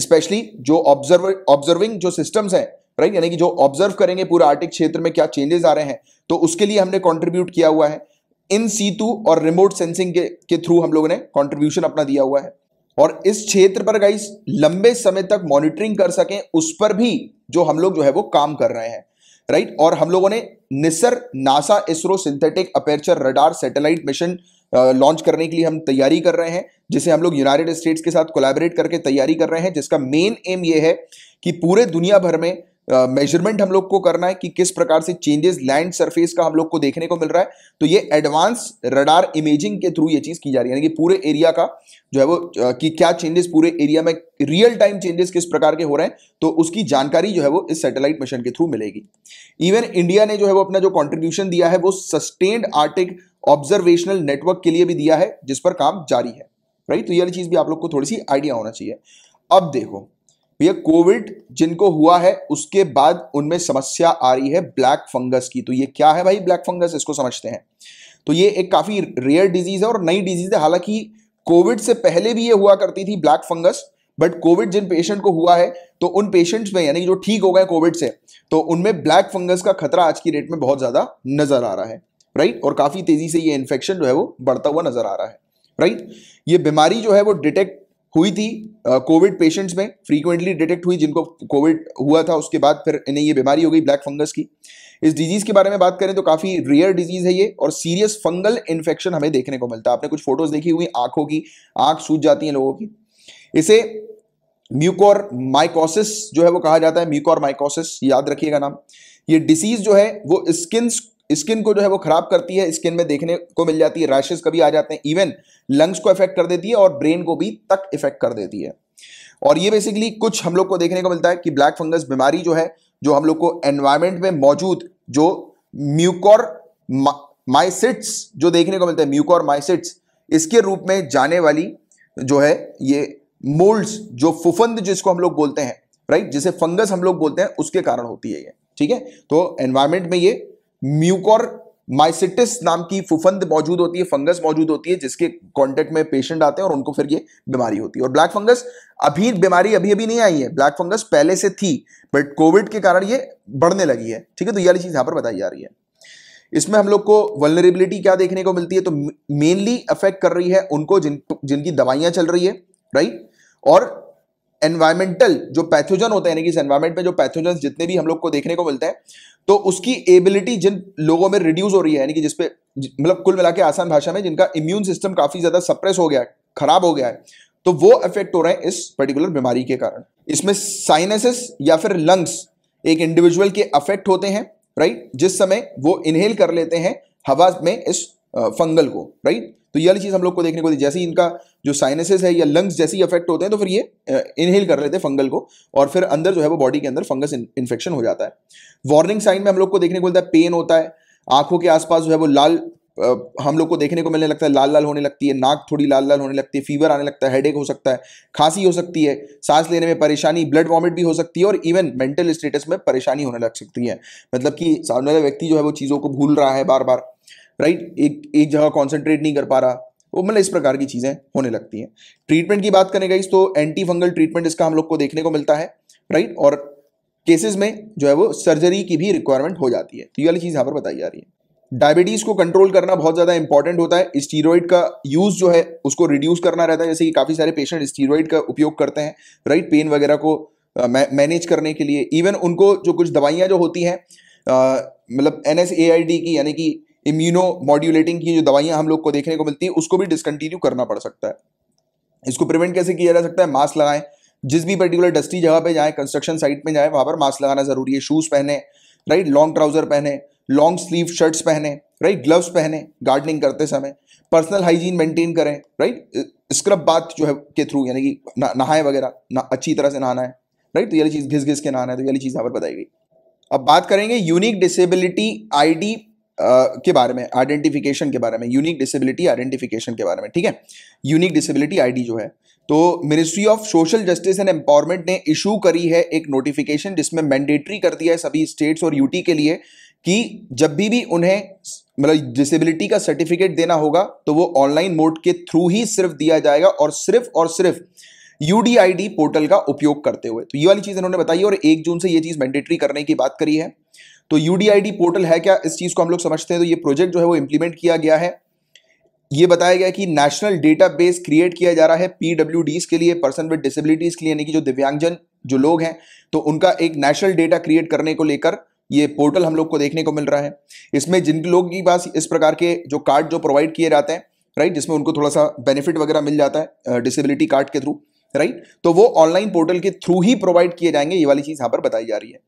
स्पेशली जो ऑब्जर्व ऑब्जर्विंग जो सिस्टम्स हैं राइट यानी कि जो ऑब्जर्व करेंगे पूरा आर्टिक क्षेत्र में क्या चेंजेस आ रहे हैं तो उसके लिए हमने कॉन्ट्रीब्यूट किया हुआ है इन सीतु और रिमोट सेंसिंग के, के थ्रू हम लोगों ने कॉन्ट्रीब्यूशन अपना दिया हुआ है और इस क्षेत्र पर गाइस लंबे समय तक मॉनिटरिंग कर सकें उस पर भी जो हम लोग जो है वो काम कर रहे हैं राइट और हम लोगों ने NISAR NASA ISRO synthetic aperture radar satellite mission launch करने के लिए हम तैयारी कर रहे हैं जिसे हम लोग यूनाइटेड स्टेट्स के साथ कोलैबोरेट करके तैयारी कर रहे हैं जिसका मेन एम ये है कि पूरे दुनिया भर में मेजरमेंट uh, हम लोग को करना है कि किस प्रकार से चेंजेस लैंड सरफेस का हम लोग को देखने को मिल रहा है तो ये एडवांस रडार इमेजिंग के थ्रू ये चीज़ की जा रही है यानी कि पूरे एरिया का जो है वो कि क्या चेंजेस पूरे एरिया में रियल टाइम चेंजेस किस प्रकार के हो रहे हैं तो उसकी जानकारी जो है वो इस सैटेलाइट मिशन के थ्रू मिलेगी इवन इंडिया ने जो है वो अपना जो कॉन्ट्रीब्यूशन दिया है वो सस्टेन्ड आर्टिक ऑब्जर्वेशनल नेटवर्क के लिए भी दिया है जिस पर काम जारी है राइट तो ये वाली चीज़ भी आप लोग को थोड़ी सी आइडिया होना चाहिए अब देखो भैया कोविड जिनको हुआ है उसके बाद उनमें समस्या आ रही है ब्लैक फंगस की तो ये क्या है भाई ब्लैक फंगस इसको समझते हैं तो ये एक काफ़ी रेयर डिजीज़ है और नई डिजीज़ है हालांकि कोविड से पहले भी ये हुआ करती थी ब्लैक फंगस बट कोविड जिन पेशेंट को हुआ है तो उन पेशेंट्स में यानी जो ठीक हो गए कोविड से तो उनमें ब्लैक फंगस का खतरा आज की डेट में बहुत ज़्यादा नज़र आ रहा है राइट और काफ़ी तेज़ी से ये इन्फेक्शन जो है वो बढ़ता हुआ नज़र आ रहा है राइट ये बीमारी जो है वो डिटेक्ट हुई थी कोविड uh, पेशेंट्स में फ्रीक्वेंटली डिटेक्ट हुई जिनको कोविड हुआ था उसके बाद फिर इन्हें ये बीमारी हो गई ब्लैक फंगस की इस डिजीज़ के बारे में बात करें तो काफ़ी रेयर डिजीज़ है ये और सीरियस फंगल इन्फेक्शन हमें देखने को मिलता है आपने कुछ फोटोज़ देखी हुई आंखों की आंख सूज जाती है लोगों की इसे म्यूकोर माइकोसिस जो है वो कहा जाता है म्यूकोर माइकोसिस याद रखिएगा नाम ये डिसीज़ जो है वो स्किन स्किन को जो है वो खराब करती है स्किन में देखने को मिल जाती है रैशेज कभी आ जाते हैं इवन लंग्स को इफेक्ट कर देती है और ब्रेन को भी तक इफेक्ट कर देती है और ये बेसिकली कुछ हम लोग को देखने को मिलता है कि ब्लैक फंगस बीमारी जो है जो हम लोग को एनवायरमेंट में मौजूद जो म्यूकोर माइसिट्स जो देखने को मिलता है म्यूकोर माइसिट्स इसके रूप में जाने वाली जो है ये मोल्ड्स जो फुफंद जिसको हम लोग बोलते हैं राइट जिसे फंगस हम लोग बोलते हैं उसके कारण होती है ये ठीक है तो एनवायरमेंट में ये म्यूकोर माइसिटिस नाम की फुफंद मौजूद होती है फंगस मौजूद होती है जिसके कांटेक्ट में पेशेंट आते हैं और उनको फिर ये बीमारी होती है और ब्लैक फंगस अभी बीमारी अभी अभी नहीं आई है ब्लैक फंगस पहले से थी बट कोविड के कारण ये बढ़ने लगी है ठीक है तो ये चीज़ यहां पर बताई जा रही है इसमें हम लोग को वलनरेबिलिटी क्या देखने को मिलती है तो मेनली अफेक्ट कर रही है उनको जिन जिनकी दवाइयां चल रही है राइट और एनवायरमेंटल जो पैथोजन होते हैं यानी कि इस एनवायरमेंट में जो पैथोजन जितने भी हम लोग को देखने को मिलते हैं तो उसकी एबिलिटी जिन लोगों में रिड्यूस हो रही है यानी कि जिसपे मतलब कुल मिला के आसान भाषा में जिनका इम्यून सिस्टम काफी ज्यादा सप्रेस हो गया है खराब हो गया है तो वो इफेक्ट हो रहे हैं इस पर्टिकुलर बीमारी के कारण इसमें साइनसिस या फिर लंग्स एक इंडिविजुअल के अफेक्ट होते हैं राइट जिस समय वो इनहेल कर लेते हैं हवा में इस फंगल को राइट तो ये चीज हम लोग को देखने को जैसे ही इनका जो साइनसेस है या लंग्स जैसे अफेक्ट होते हैं तो फिर ये इनहेल कर लेते हैं फंगल को और फिर अंदर जो है वो बॉडी के अंदर फंगस इन्फेक्शन हो जाता है वार्निंग साइन में हम लोग को देखने को मिलता है पेन होता है आंखों के आसपास जो है वो लाल हम लोग को देखने को मिलने लगता है लाल लाल होने लगती है नाक थोड़ी लाल लाल होने लगती है फीवर आने लगता है हेड हो सकता है खांसी हो सकती है सांस लेने में परेशानी ब्लड वॉमिट भी हो सकती है और इवन मेंटल स्टेटस में परेशानी होने लग सकती है मतलब कि सामने वाला व्यक्ति जो है वो चीज़ों को भूल रहा है बार बार राइट एक एक जगह कॉन्सेंट्रेट नहीं कर पा रहा वो मतलब इस प्रकार की चीज़ें होने लगती हैं ट्रीटमेंट की बात करें गई तो एंटी फंगल ट्रीटमेंट इसका हम लोग को देखने को मिलता है राइट और केसेस में जो है वो सर्जरी की भी रिक्वायरमेंट हो जाती है तो ये वाली चीज़ यहाँ पर बताई जा रही है डायबिटीज़ को कंट्रोल करना बहुत ज़्यादा इंपॉर्टेंट होता है स्टीरोइड का यूज़ जो है उसको रिड्यूस करना रहता है जैसे कि काफ़ी सारे पेशेंट स्टीरोइड का उपयोग करते हैं राइट पेन वगैरह को मैनेज करने के लिए इवन उनको जो कुछ दवाइयाँ जो होती हैं मतलब N S A I D की यानी कि इम्यूनो मॉड्यूलेटिंग की जो दवाइयाँ हम लोग को देखने को मिलती हैं उसको भी डिसकंटिन्यू करना पड़ सकता है इसको प्रिवेंट कैसे किया जा सकता है मास्क लगाएं जिस भी पर्टिकुलर डस्टी जगह पे जाएं कंस्ट्रक्शन साइट में जाएं वहाँ पर मास्क लगाना ज़रूरी है शूज़ पहने राइट लॉन्ग ट्राउज़र पहने लॉन्ग स्लीव शर्ट्स पहने राइट ग्लव्स पहने गार्डनिंग करते समय पर्सनल हाइजीन मेंटेन करें राइट स्क्रब बात जो है के थ्रू यानी कि नहाए वगैरह अच्छी तरह से नहाना है राइट तो ये चीज़ घिस घिस के नहाना है तो ये चीज़ यहाँ पर बताई गई अब बात करेंगे यूनिक डिसेबिलिटी आईडी के बारे में आइडेंटिफिकेशन के बारे में यूनिक डिसेबिलिटी आइडेंटिफिकेशन के बारे में ठीक है यूनिक डिसेबिलिटी आईडी जो है तो ministry of Social Justice and Empowerment ने इशू करी है एक नोटिफिकेशन जिसमें मैंडेटरी कर दिया है सभी स्टेट्स और यूटी के लिए कि जब भी भी उन्हें मतलब डिसेबिलिटी का सर्टिफिकेट देना होगा तो वो ऑनलाइन मोड के थ्रू ही सिर्फ दिया जाएगा और सिर्फ और सिर्फ यूडीआईडी पोर्टल का उपयोग करते हुए तो ये वाली चीज़ इन्होंने बताई और एक जून से ये चीज़ मैंडेटरी करने की बात करी है तो यूडीआईडी पोर्टल है क्या इस चीज़ को हम लोग समझते हैं तो ये प्रोजेक्ट जो है वो इंप्लीमेंट किया गया है ये बताया गया कि नेशनल डेटाबेस क्रिएट किया जा रहा है पीडब्ल्यू के लिए पर्सन विद डिसेबिलिटीज के लिए यानी कि जो दिव्यांगजन जो लोग हैं तो उनका एक नेशनल डेटा क्रिएट करने को लेकर ये पोर्टल हम लोग को देखने को मिल रहा है इसमें जिन लोग के पास इस प्रकार के जो कार्ड जो प्रोवाइड किए जाते हैं राइट जिसमें उनको थोड़ा सा बेनिफिट वगैरह मिल जाता है डिसेबिलिटी कार्ड के थ्रू राइट तो वो ऑनलाइन पोर्टल के थ्रू ही प्रोवाइड किए जाएंगे ये वाली चीज़ यहाँ पर बताई जा रही है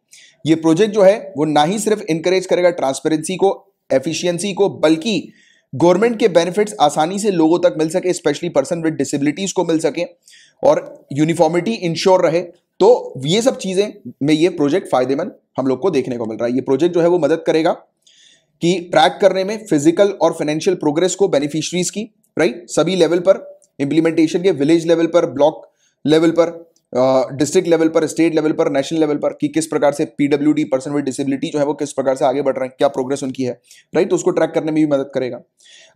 ये प्रोजेक्ट जो है वो ना ही सिर्फ इंकरेज करेगा ट्रांसपेरेंसी को एफिशिएंसी को बल्कि गवर्नमेंट के बेनिफिट्स आसानी से लोगों तक मिल सके स्पेशली पर्सन विद डिसेबिलिटीज को मिल सके और यूनिफॉर्मिटी इंश्योर रहे तो ये सब चीज़ें में ये प्रोजेक्ट फायदेमंद हम लोग को देखने को मिल रहा है ये प्रोजेक्ट जो है वो मदद करेगा कि ट्रैक करने में फिजिकल और फाइनेंशियल प्रोग्रेस को बेनिफिशरीज की राइट सभी लेवल पर इंप्लीमेंटेशन के विलेज लेवल पर ब्लॉक लेवल पर डिस्ट्रिक्ट लेवल पर स्टेट लेवल पर नेशनल लेवल पर कि किस प्रकार से PW D person with disability जो है वो किस प्रकार से आगे बढ़ रहे हैं क्या प्रोग्रेस उनकी है राइट तो उसको ट्रैक करने में भी मदद करेगा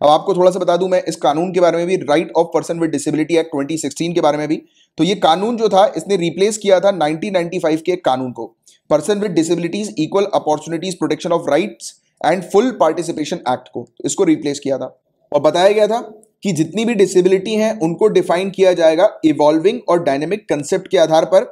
अब आपको थोड़ा सा बता दूं मैं इस कानून के बारे में भी right of person with disability act sixteen के बारे में भी तो ये कानून जो था इसने रिप्लेस किया था फाइव के कानून को person with disabilities equal opportunities protection of rights and full participation act को तो इसको रिप्लेस किया था और बताया गया था कि जितनी भी डिसेबिलिटी हैं उनको डिफाइन किया जाएगा इवॉल्विंग और डायनेमिक कंसेप्ट के आधार पर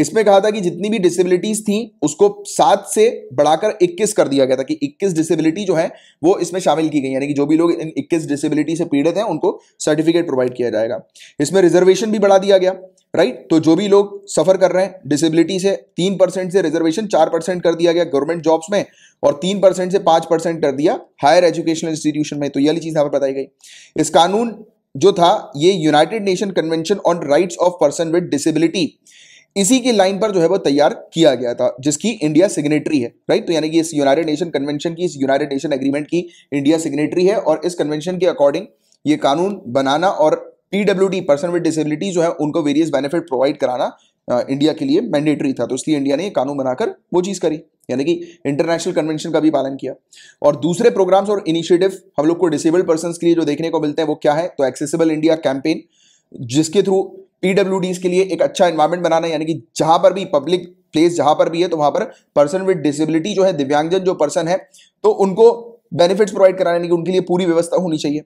इसमें कहा था कि जितनी भी डिसेबिलिटीज थी उसको सात से बढ़ाकर 21 कर दिया गया था कि 21 डिसेबिलिटी जो है वो इसमें शामिल की गई यानी कि जो भी लोग इन 21 डिसेबिलिटी से पीड़ित हैं उनको सर्टिफिकेट प्रोवाइड किया जाएगा इसमें रिजर्वेशन भी बढ़ा दिया गया राइट तो जो भी लोग सफर कर रहे हैं डिसेबिलिटी से तीन परसेंट से रिजर्वेशन चार परसेंट कर दिया गया गवर्नमेंट जॉब्स में और तीन परसेंट से पांच परसेंट कर दिया हायर एजुकेशनल इंस्टीट्यूशन में तो ये चीज़ यहां पर बताई गई इस कानून जो था ये United Nation convention on rights of person with disability इसी की लाइन पर जो है वो तैयार किया गया था जिसकी इंडिया सिग्नेटरी है राइट तो यानी कि इस यूनाइटेड नेशन कन्वेंशन की इस यूनाइटेड नेशन एग्रीमेंट की इंडिया सिग्नेटरी है और इस कन्वेंशन के अकॉर्डिंग ये कानून बनाना और पीडब्ल्यूडी पर्सन विद डिसेबिलिटी जो है उनको वेरियस बेनिफिट प्रोवाइड कराना इंडिया के लिए मैंडेटरी था तो इसलिए इंडिया ने ये कानून बनाकर वो चीज़ करी यानी कि इंटरनेशनल कन्वेंशन का भी पालन किया और दूसरे प्रोग्राम्स और इनिशिएटिव हम लोग को डिसेबल्ड पर्सन के लिए जो देखने को मिलते हैं वो क्या है तो एक्सेसिबल इंडिया कैंपेन जिसके थ्रू पीडब्ल्यू के लिए एक अच्छा इन्वायरमेंट बनाना यानी कि जहां पर भी पब्लिक प्लेस जहां पर भी है तो वहां पर पर्सन विद डिसेबिलिटी जो है दिव्यांगजन जो पर्सन है तो उनको बेनिफिट्स प्रोवाइड कराने की उनके लिए पूरी व्यवस्था होनी चाहिए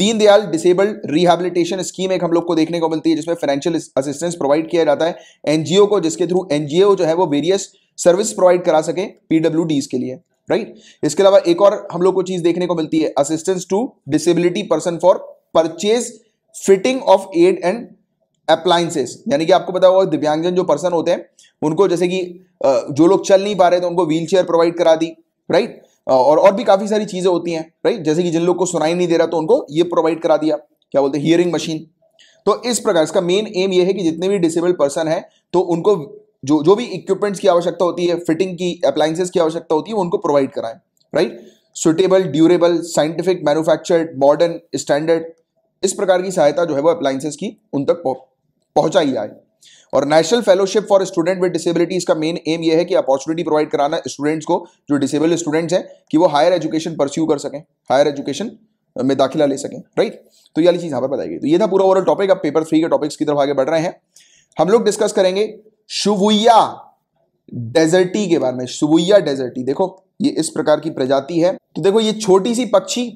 दीनदयाल डिसेबल्ड रिहेबिलिटेशन स्कीम एक हम लोग को देखने को मिलती है जिसमें फाइनेंशियल असिस्टेंस प्रोवाइड किया जाता है एनजीओ को जिसके थ्रू एनजीओ जो है वो वेरियस सर्विस प्रोवाइड करा सके पीडब्ल्यू के लिए राइट इसके अलावा एक और हम लोग को चीज देखने को मिलती है assistance to disability person for purchase fitting of aid and appliances यानी कि आपको पता होगा दिव्यांगजन जो पर्सन होते हैं उनको जैसे कि जो लोग चल नहीं पा रहे थे उनको व्हील चेयर प्रोवाइड करा दी राइट और और भी काफ़ी सारी चीज़ें होती हैं राइट जैसे कि जिन लोग को सुनाई नहीं दे रहा तो उनको ये प्रोवाइड करा दिया क्या बोलते हैं हियरिंग मशीन तो इस प्रकार इसका मेन एम ये है कि जितने भी डिसेबल्ड पर्सन है तो उनको जो जो भी इक्विपमेंट्स की आवश्यकता होती है फिटिंग की अप्लायसेज की आवश्यकता होती है उनको प्रोवाइड कराएं right suitable durable scientific manufactured modern standard इस प्रकार की सहायता जो है वो अप्लाइंसेस की उन तक पहुंचाई जाए और national fellowship for student with disabilities का मेन एम यह है कि अपॉर्चुनिटी प्रोवाइड कराना स्टूडेंट्स को जो डिसेबल स्टूडेंट्स हैं कि वो हायर एजुकेशन परस्यू कर सकें हायर एजुकेशन में दाखिला ले सकें राइट तो ये चीज़ यहां पर बताई गई तो ये था पूरा ओवरऑल टॉपिक अब पेपर थ्री के टॉपिक्स की तरफ आगे बढ़ रहे हैं हम लोग डिस्कस करेंगे शुभुया डेजर्टी के बारे में शुभुया डेजर्टी देखो ये इस प्रकार की प्रजाति है तो देखो ये छोटी सी पक्षी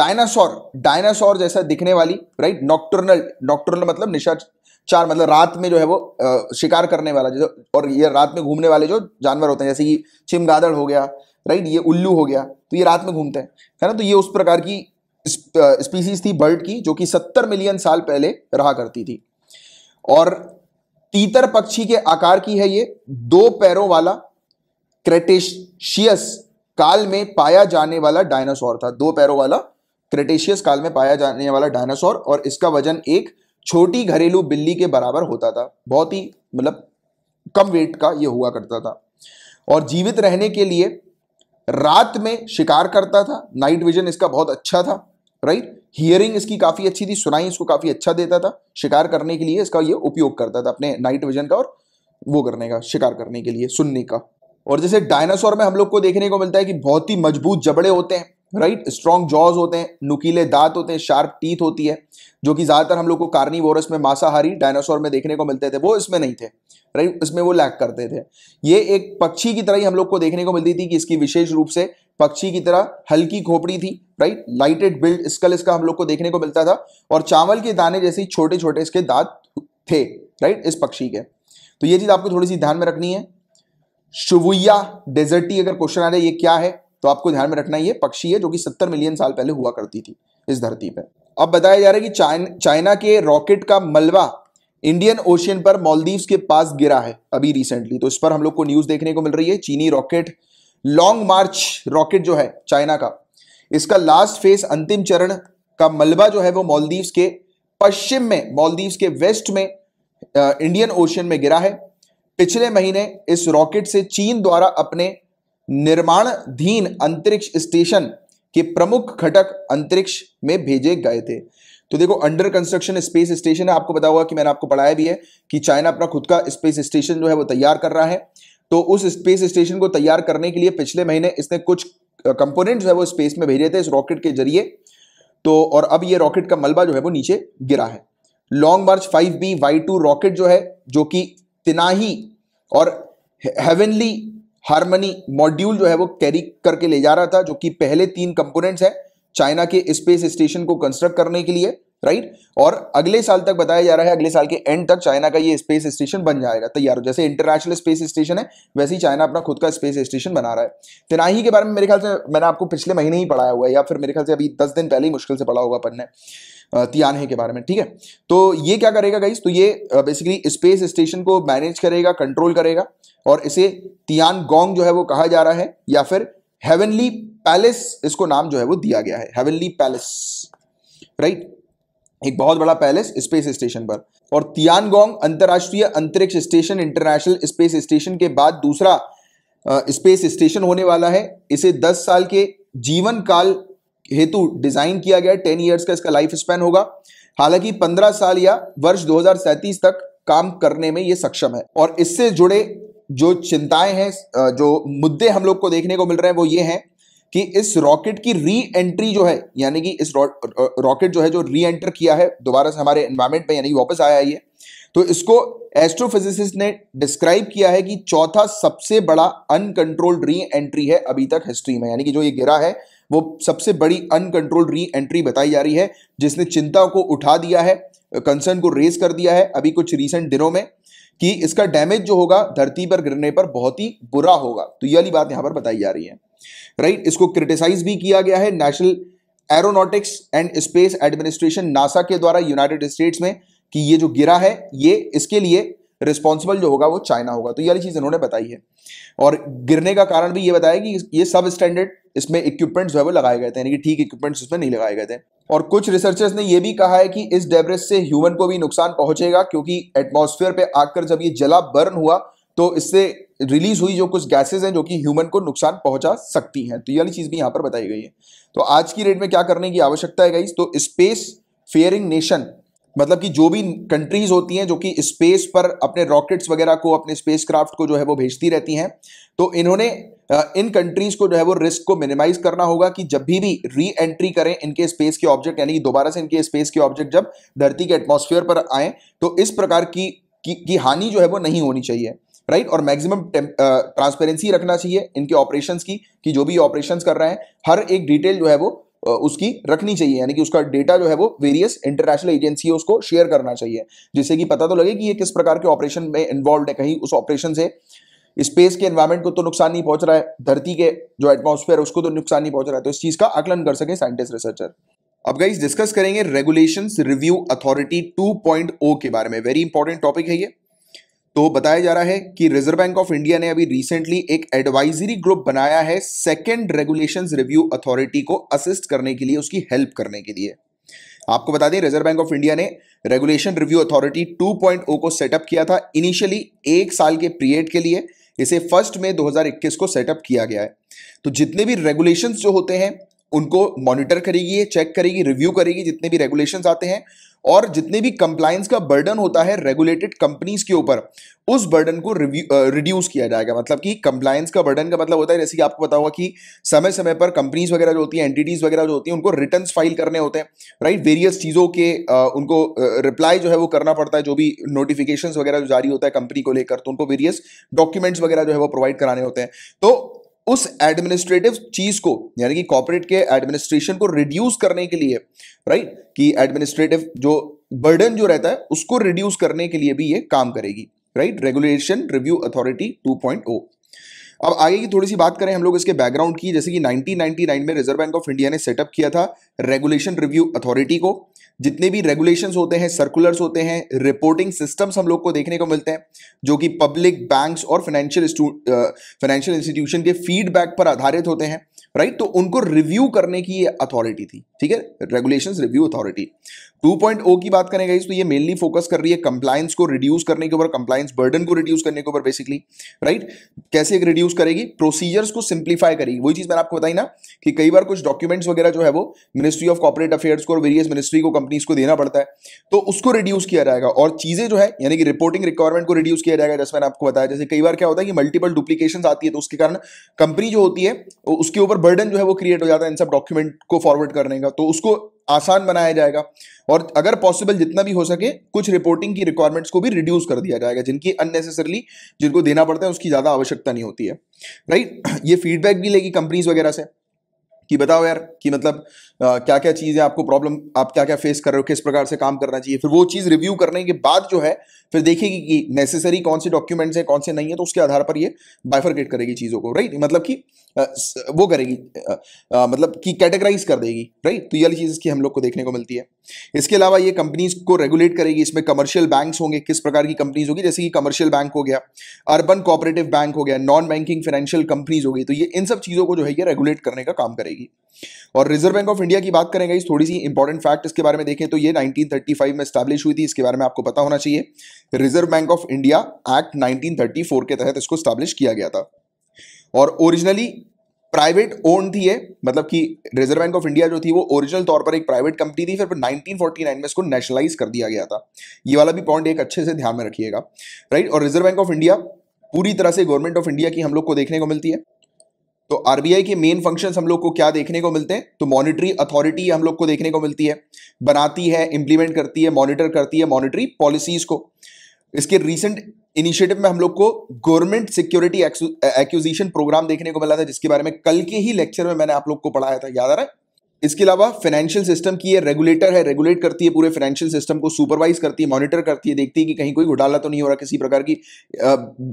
डायनासोर डायनासोर जैसा दिखने वाली राइट नॉक्टर्नल नॉक्टर्नल मतलब निशा चार मतलब रात में जो है वो शिकार करने वाला जो और ये रात में घूमने वाले जो जानवर होते हैं जैसे कि चिमगादड़ हो गया राइट ये उल्लू हो गया तो ये रात में घूमते हैं है ना तो ये उस प्रकार की स्पीसीज थी बर्ड की जो कि सत्तर मिलियन साल पहले रहा करती थी और तीतर पक्षी के आकार की है ये दो पैरों वाला क्रेटेशियस काल में पाया जाने वाला डायनासोर था दो पैरों वाला क्रेटेशियस काल में पाया जाने वाला डायनासोर और इसका वजन एक छोटी घरेलू बिल्ली के बराबर होता था बहुत ही मतलब कम वेट का ये हुआ करता था और जीवित रहने के लिए रात में शिकार करता था नाइट विजन इसका बहुत अच्छा था राइट हियरिंग इसकी काफ़ी अच्छी थी सुनाई इसको काफ़ी अच्छा देता था शिकार करने के लिए इसका ये उपयोग करता था अपने नाइट विजन का और वो करने का शिकार करने के लिए सुनने का और जैसे डायनासोर में हम लोग को देखने को मिलता है कि बहुत ही मजबूत जबड़े होते हैं राइट स्ट्रॉन्ग जॉज होते हैं नुकीले दांत होते हैं शार्प टीथ होती है जो कि ज़्यादातर हम लोग को कार्निवोरस में मांसाहारी डायनासोर में देखने को मिलते थे वो इसमें नहीं थे राइट इसमें वो लैक करते थे ये एक पक्षी की तरह ही हम लोग को देखने को मिलती थी कि इसकी विशेष रूप से पक्षी की तरह हल्की खोपड़ी थी राइट लाइटेड बिल्ड स्कल इसका हम लोग को देखने को मिलता था और चावल के दाने जैसे छोटे छोटे इसके दांत थे राइट इस पक्षी के तो ये चीज़ आपको थोड़ी सी ध्यान में रखनी है शुवैया डेजर्टी अगर क्वेश्चन आ जाए ये क्या है तो आपको ध्यान में रखना ये पक्षी है जो कि सत्तर मिलियन साल पहले हुआ करती थी इस धरती पर अब बताया जा रहा है कि चाइन चाइना के रॉकेट का मलबा इंडियन ओशियन पर मालदीव्स के पास गिरा है अभी रिसेंटली तो इस पर हम लोग को न्यूज देखने को मिल रही है चीनी रॉकेट लॉन्ग मार्च रॉकेट जो है चाइना का इसका लास्ट फेज अंतिम चरण का मलबा जो है वो मालदीव्स के पश्चिम में मालदीव्स के वेस्ट में इंडियन ओशियन में गिरा है पिछले महीने इस रॉकेट से चीन द्वारा अपने निर्माणधीन अंतरिक्ष स्टेशन के प्रमुख घटक अंतरिक्ष में भेजे गए थे तो देखो अंडर कंस्ट्रक्शन स्पेस स्टेशन है आपको बता हुआ कि मैंने आपको पढ़ाया भी है कि चाइना अपना खुद का स्पेस स्टेशन जो है वो तैयार कर रहा है तो उस स्पेस स्टेशन को तैयार करने के लिए पिछले महीने इसने कुछ कंपोनेंट जो है वो स्पेस में भेजे थे इस रॉकेट के जरिए तो और अब ये रॉकेट का मलबा जो है वो नीचे गिरा है Long March five B Y two rocket जो है जो कि तिनाही और हेवनली हारमनी मॉड्यूल जो है वो कैरी करके ले जा रहा था जो कि पहले तीन कंपोनेंट्स है चाइना के स्पेस स्टेशन को कंस्ट्रक्ट करने के लिए राइट और अगले साल तक बताया जा रहा है अगले साल के एंड तक चाइना का ये स्पेस स्टेशन बन जाएगा तैयार हो जैसे इंटरनेशनल स्पेस स्टेशन है वैसे ही चाइना अपना खुद का स्पेस स्टेशन बना रहा है तिनाही के बारे में मेरे ख्याल से मैंने आपको पिछले महीने ही पढ़ाया हुआ है या फिर मेरे ख्याल से अभी दस दिन पहले ही मुश्किल से पढ़ा होगा पढ़ने तियानहे के बारे में ठीक है तो ये क्या करेगा गाइस तो ये बेसिकली स्पेस स्टेशन को मैनेज करेगा कंट्रोल करेगा और इसे तियान गोंग जो है वो कहा जा रहा है या फिर हेवनली पैलेस इसको नाम जो है वो दिया गया है हेवनली पैलेस राइट एक बहुत बड़ा पैलेस स्पेस स्टेशन पर और तियान गोंग अंतर्राष्ट्रीय अंतरिक्ष स्टेशन इंटरनेशनल स्पेस स्टेशन के बाद दूसरा स्पेस स्टेशन होने वाला है इसे 10 साल के जीवन काल हेतु डिजाइन किया गया टेन ईयर्स का इसका लाइफ स्पैन होगा हालांकि 15 साल या वर्ष दो तक काम करने में यह सक्षम है और इससे जुड़े जो चिंताएं हैं जो मुद्दे हम लोग को देखने को मिल रहे हैं वो ये हैं कि इस रॉकेट की री एंट्री जो है यानी कि इस रॉकेट जो है जो री एंटर किया है दोबारा से हमारे एनवायरमेंट में यानी वापस आया ये तो इसको एस्ट्रोफिजिसिस्ट ने डिस्क्राइब किया है कि चौथा सबसे बड़ा अनकंट्रोल्ड री एंट्री है अभी तक हिस्ट्री में यानी कि जो ये गिरा है वो सबसे बड़ी अनकंट्रोल्ड री एंट्री बताई जा रही है जिसने चिंता को उठा दिया है कंसर्न को रेज कर दिया है अभी कुछ रिसेंट दिनों में कि इसका डैमेज जो होगा धरती पर गिरने पर बहुत ही बुरा होगा तो ये बात यहां पर बताई जा रही है राइट इसको क्रिटिसाइज भी किया गया है National Aeronautics and Space Administration NASA के द्वारा यूनाइटेड स्टेट्स में कि ये जो गिरा है ये इसके लिए रिस्पॉन्सिबल जो होगा वो चाइना होगा तो ये वाली चीज़ इन्होंने बताई है और गिरने का कारण भी ये बताया कि ये सब स्टैंडर्ड इसमें इक्विपमेंट्स जो है वो लगाए गए थे यानी कि ठीक इक्विपमेंट्स उसमें नहीं लगाए गए थे और कुछ रिसर्चर्स ने यह भी कहा है कि इस डेबरेज से ह्यूमन को भी नुकसान पहुंचेगा क्योंकि एटमॉस्फेयर पर आकर जब ये जला बर्न हुआ तो इससे रिलीज हुई जो कुछ गैसेज हैं जो कि ह्यूमन को नुकसान पहुंचा सकती हैं तो ये वाली चीज़ भी यहाँ पर बताई गई है तो आज की डेट में क्या करने की आवश्यकता है गई तो स्पेस फेयरिंग नेशन मतलब कि जो भी कंट्रीज होती हैं जो कि स्पेस पर अपने रॉकेट्स वगैरह को अपने स्पेस क्राफ्ट को जो है वो भेजती रहती हैं तो इन्होंने इन कंट्रीज को जो है वो रिस्क को मिनिमाइज करना होगा कि जब भी भी री एंट्री करें इनके स्पेस के ऑब्जेक्ट यानी कि दोबारा से इनके स्पेस के ऑब्जेक्ट जब धरती के एटमोसफियर पर आए तो इस प्रकार की की, की हानि जो है वो नहीं होनी चाहिए राइट right? और मैक्सिमम ट्रांसपेरेंसी रखना चाहिए इनके ऑपरेशंस की कि जो भी ऑपरेशंस कर रहे हैं हर एक डिटेल जो है वो उसकी रखनी चाहिए यानी कि उसका डेटा जो है वो वेरियस इंटरनेशनल एजेंसी उसको शेयर करना चाहिए जिससे कि पता तो लगे कि ये किस प्रकार के ऑपरेशन में इन्वॉल्व है कहीं उस ऑपरेशन से स्पेस के एनवायरमेंट को तो नुकसान नहीं पहुंच रहा है धरती के जो है उसको तो नुकसान नहीं पहुंच रहा है तो इस चीज़ का आकलन कर सके साइंटिस्ट रिसर्चर अब गई डिस्कस करेंगे रेगुलेशंस रिव्यू अथॉरिटी 2.0 के बारे में वेरी इंपॉर्टेंट टॉपिक है ये तो बताया जा रहा है कि रिजर्व बैंक ऑफ इंडिया ने अभी रिसेंटली एक एडवाइजरी ग्रुप बनाया है सेकेंड रेगुलेशन रिव्यू अथॉरिटी को असिस्ट करने के लिए उसकी हेल्प करने के लिए आपको बता दें रिजर्व बैंक ऑफ इंडिया ने रेगुलेशन रिव्यू अथॉरिटी 2.0 को सेटअप किया था इनिशियली एक साल के पीरियड के लिए इसे फर्स्ट में 2021 को सेटअप किया गया है तो जितने भी रेगुलेशंस जो होते हैं उनको मॉनिटर करेगी चेक करेगी रिव्यू करेगी जितने भी रेगुलेशंस आते हैं और जितने भी कंप्लायंस का बर्डन होता है रेगुलेटेड कंपनीज के ऊपर उस बर्डन को रिड्यूस किया जाएगा मतलब कि कंप्लायंस का बर्डन का मतलब होता है जैसे कि आपको पता होगा कि समय समय पर कंपनीज वगैरह जो होती हैं एंटिटीज वगैरह जो होती हैं उनको रिटर्न फाइल करने होते हैं राइट वेरियस चीज़ों के आ, उनको रिप्लाई जो है वो करना पड़ता है जो भी नोटिफिकेशन वगैरह जो जारी होता है कंपनी को लेकर तो उनको वेरियस डॉक्यूमेंट्स वगैरह जो है वो प्रोवाइड कराने होते हैं तो उस एडमिनिस्ट्रेटिव चीज को यानी कि कॉर्पोरेट के एडमिनिस्ट्रेशन को रिड्यूस करने के लिए राइट right? कि एडमिनिस्ट्रेटिव जो बर्डन जो रहता है उसको रिड्यूस करने के लिए भी ये काम करेगी राइट रेगुलेशन रिव्यू अथॉरिटी 2.0 अब आगे की थोड़ी सी बात करें हम लोग इसके बैकग्राउंड की जैसे कि 1999 में रिजर्व बैंक ऑफ इंडिया ने सेटअप किया था रेगुलेशन रिव्यू अथॉरिटी को जितने भी रेगुलेशंस होते हैं सर्कुलर्स होते हैं रिपोर्टिंग सिस्टम्स हम लोग को देखने को मिलते हैं जो कि पब्लिक बैंक्स और फाइनेंशियल फाइनेंशियल इंस्टीट्यूशन के फीडबैक पर आधारित होते हैं राइट तो उनको रिव्यू करने की अथॉरिटी थी ठीक है रेगुलेशन रिव्यू अथॉरिटी 2.0 की बात करें गई तो ये मेनली फोकस कर रही है कंप्लायंस को रिड्यूस करने के ऊपर कंप्लायंस बर्डन को रिड्यूस करने के ऊपर बेसिकली राइट कैसे एक रिड्यूस करेगी प्रोसीजर्स को सिंप्लीफाई करेगी वही चीज मैंने आपको बताई ना कि कई बार कुछ डॉक्यूमेंट्स वगैरह जो है वो मिनिस्ट्री ऑफ कॉपरेट अफेयर्स को और वेरियस मिनिस्ट्री को कंपनीज को देना पड़ता है तो उसको रिड्यूस किया जाएगा और चीजें जो है यानी कि रिपोर्टिंग रिक्वायरमेंट को रिड्यूस किया जाएगा जैसे मैंने आपको बताया जैसे कई बार क्या होता है कि मल्टीपल डुप्लीकेशन आती है तो उसके कारण कंपनी जो होती है उसके ऊपर बर्डन जो है वो क्रिएट हो जाता है इन सब डॉक्यूमेंट को फॉरवर्ड करने का तो उसको आसान बनाया जाएगा और अगर पॉसिबल जितना भी हो सके कुछ रिपोर्टिंग की रिक्वायरमेंट्स को भी रिड्यूस कर दिया जाएगा जिनकी अननेसेसरली जिनको देना पड़ता है उसकी ज़्यादा आवश्यकता नहीं होती है राइट ये फीडबैक भी लेगी कंपनीज वगैरह से कि बताओ यार कि मतलब आ, क्या क्या चीज़ है आपको प्रॉब्लम आप क्या क्या फेस कर रहे हो किस प्रकार से काम करना चाहिए फिर वो चीज़ रिव्यू करने के बाद जो है फिर देखेगी कि नेसेसरी कौन से डॉक्यूमेंट्स हैं कौन से नहीं है तो उसके आधार पर ये बाइफरकेट करेगी चीज़ों को राइट मतलब कि वो करेगी आ, मतलब कि कैटेगराइज कर देगी राइट तो ये वाली चीज़ इसकी हम लोग को देखने को मिलती है इसके अलावा ये कंपनीज को रेगुलेट करेगी इसमें कमर्शियल बैंक्स होंगे किस प्रकार की कंपनीज होगी जैसे कि कमर्शियल बैंक हो गया अर्बन कोऑपरेटिव बैंक हो गया नॉन बैंकिंग फाइनेंशियल कंपनीज होगी तो ये इन सब चीज़ों को जो है ये रेगुलेट करने का काम करेगी जाएगी और रिजर्व बैंक ऑफ इंडिया की बात करेंगे इस थोड़ी सी इंपॉर्टेंट फैक्ट इसके बारे में देखें तो ये 1935 में स्टैब्लिश हुई थी इसके बारे में आपको पता होना चाहिए reserve bank of India act 1934 के तहत इसको स्टैब्लिश किया गया था और ओरिजिनली प्राइवेट ओन थी ये मतलब कि रिजर्व बैंक ऑफ इंडिया जो थी वो ओरिजिनल तौर पर एक प्राइवेट कंपनी थी फिर 1949 में इसको नेशनलाइज कर दिया गया था ये वाला भी पॉइंट एक अच्छे से ध्यान में रखिएगा राइट और रिजर्व बैंक ऑफ इंडिया पूरी तरह से गवर्नमेंट ऑफ इंडिया की हम लोग को देखने को मिलती है तो आरबीआई के मेन फंक्शन हम लोग को क्या देखने को मिलते हैं तो मॉनिटरी अथॉरिटी हम लोग को देखने को मिलती है बनाती है इंप्लीमेंट करती है मॉनिटर करती है मॉनिटरी पॉलिसीज को इसके रिसेंट इनिशिएटिव में हम लोग को गवर्नमेंट सिक्योरिटी एक्विजिशन प्रोग्राम देखने को मिला था जिसके बारे में कल के ही लेक्चर में मैंने आप लोग को पढ़ाया था याद आ रहा है इसके अलावा फाइनेंशियल सिस्टम की ये रेगुलेटर है रेगुलेट करती है पूरे फाइनेंशियल सिस्टम को सुपरवाइज करती है मॉनिटर करती है देखती है कि कहीं कोई घोटाला तो नहीं हो रहा किसी प्रकार की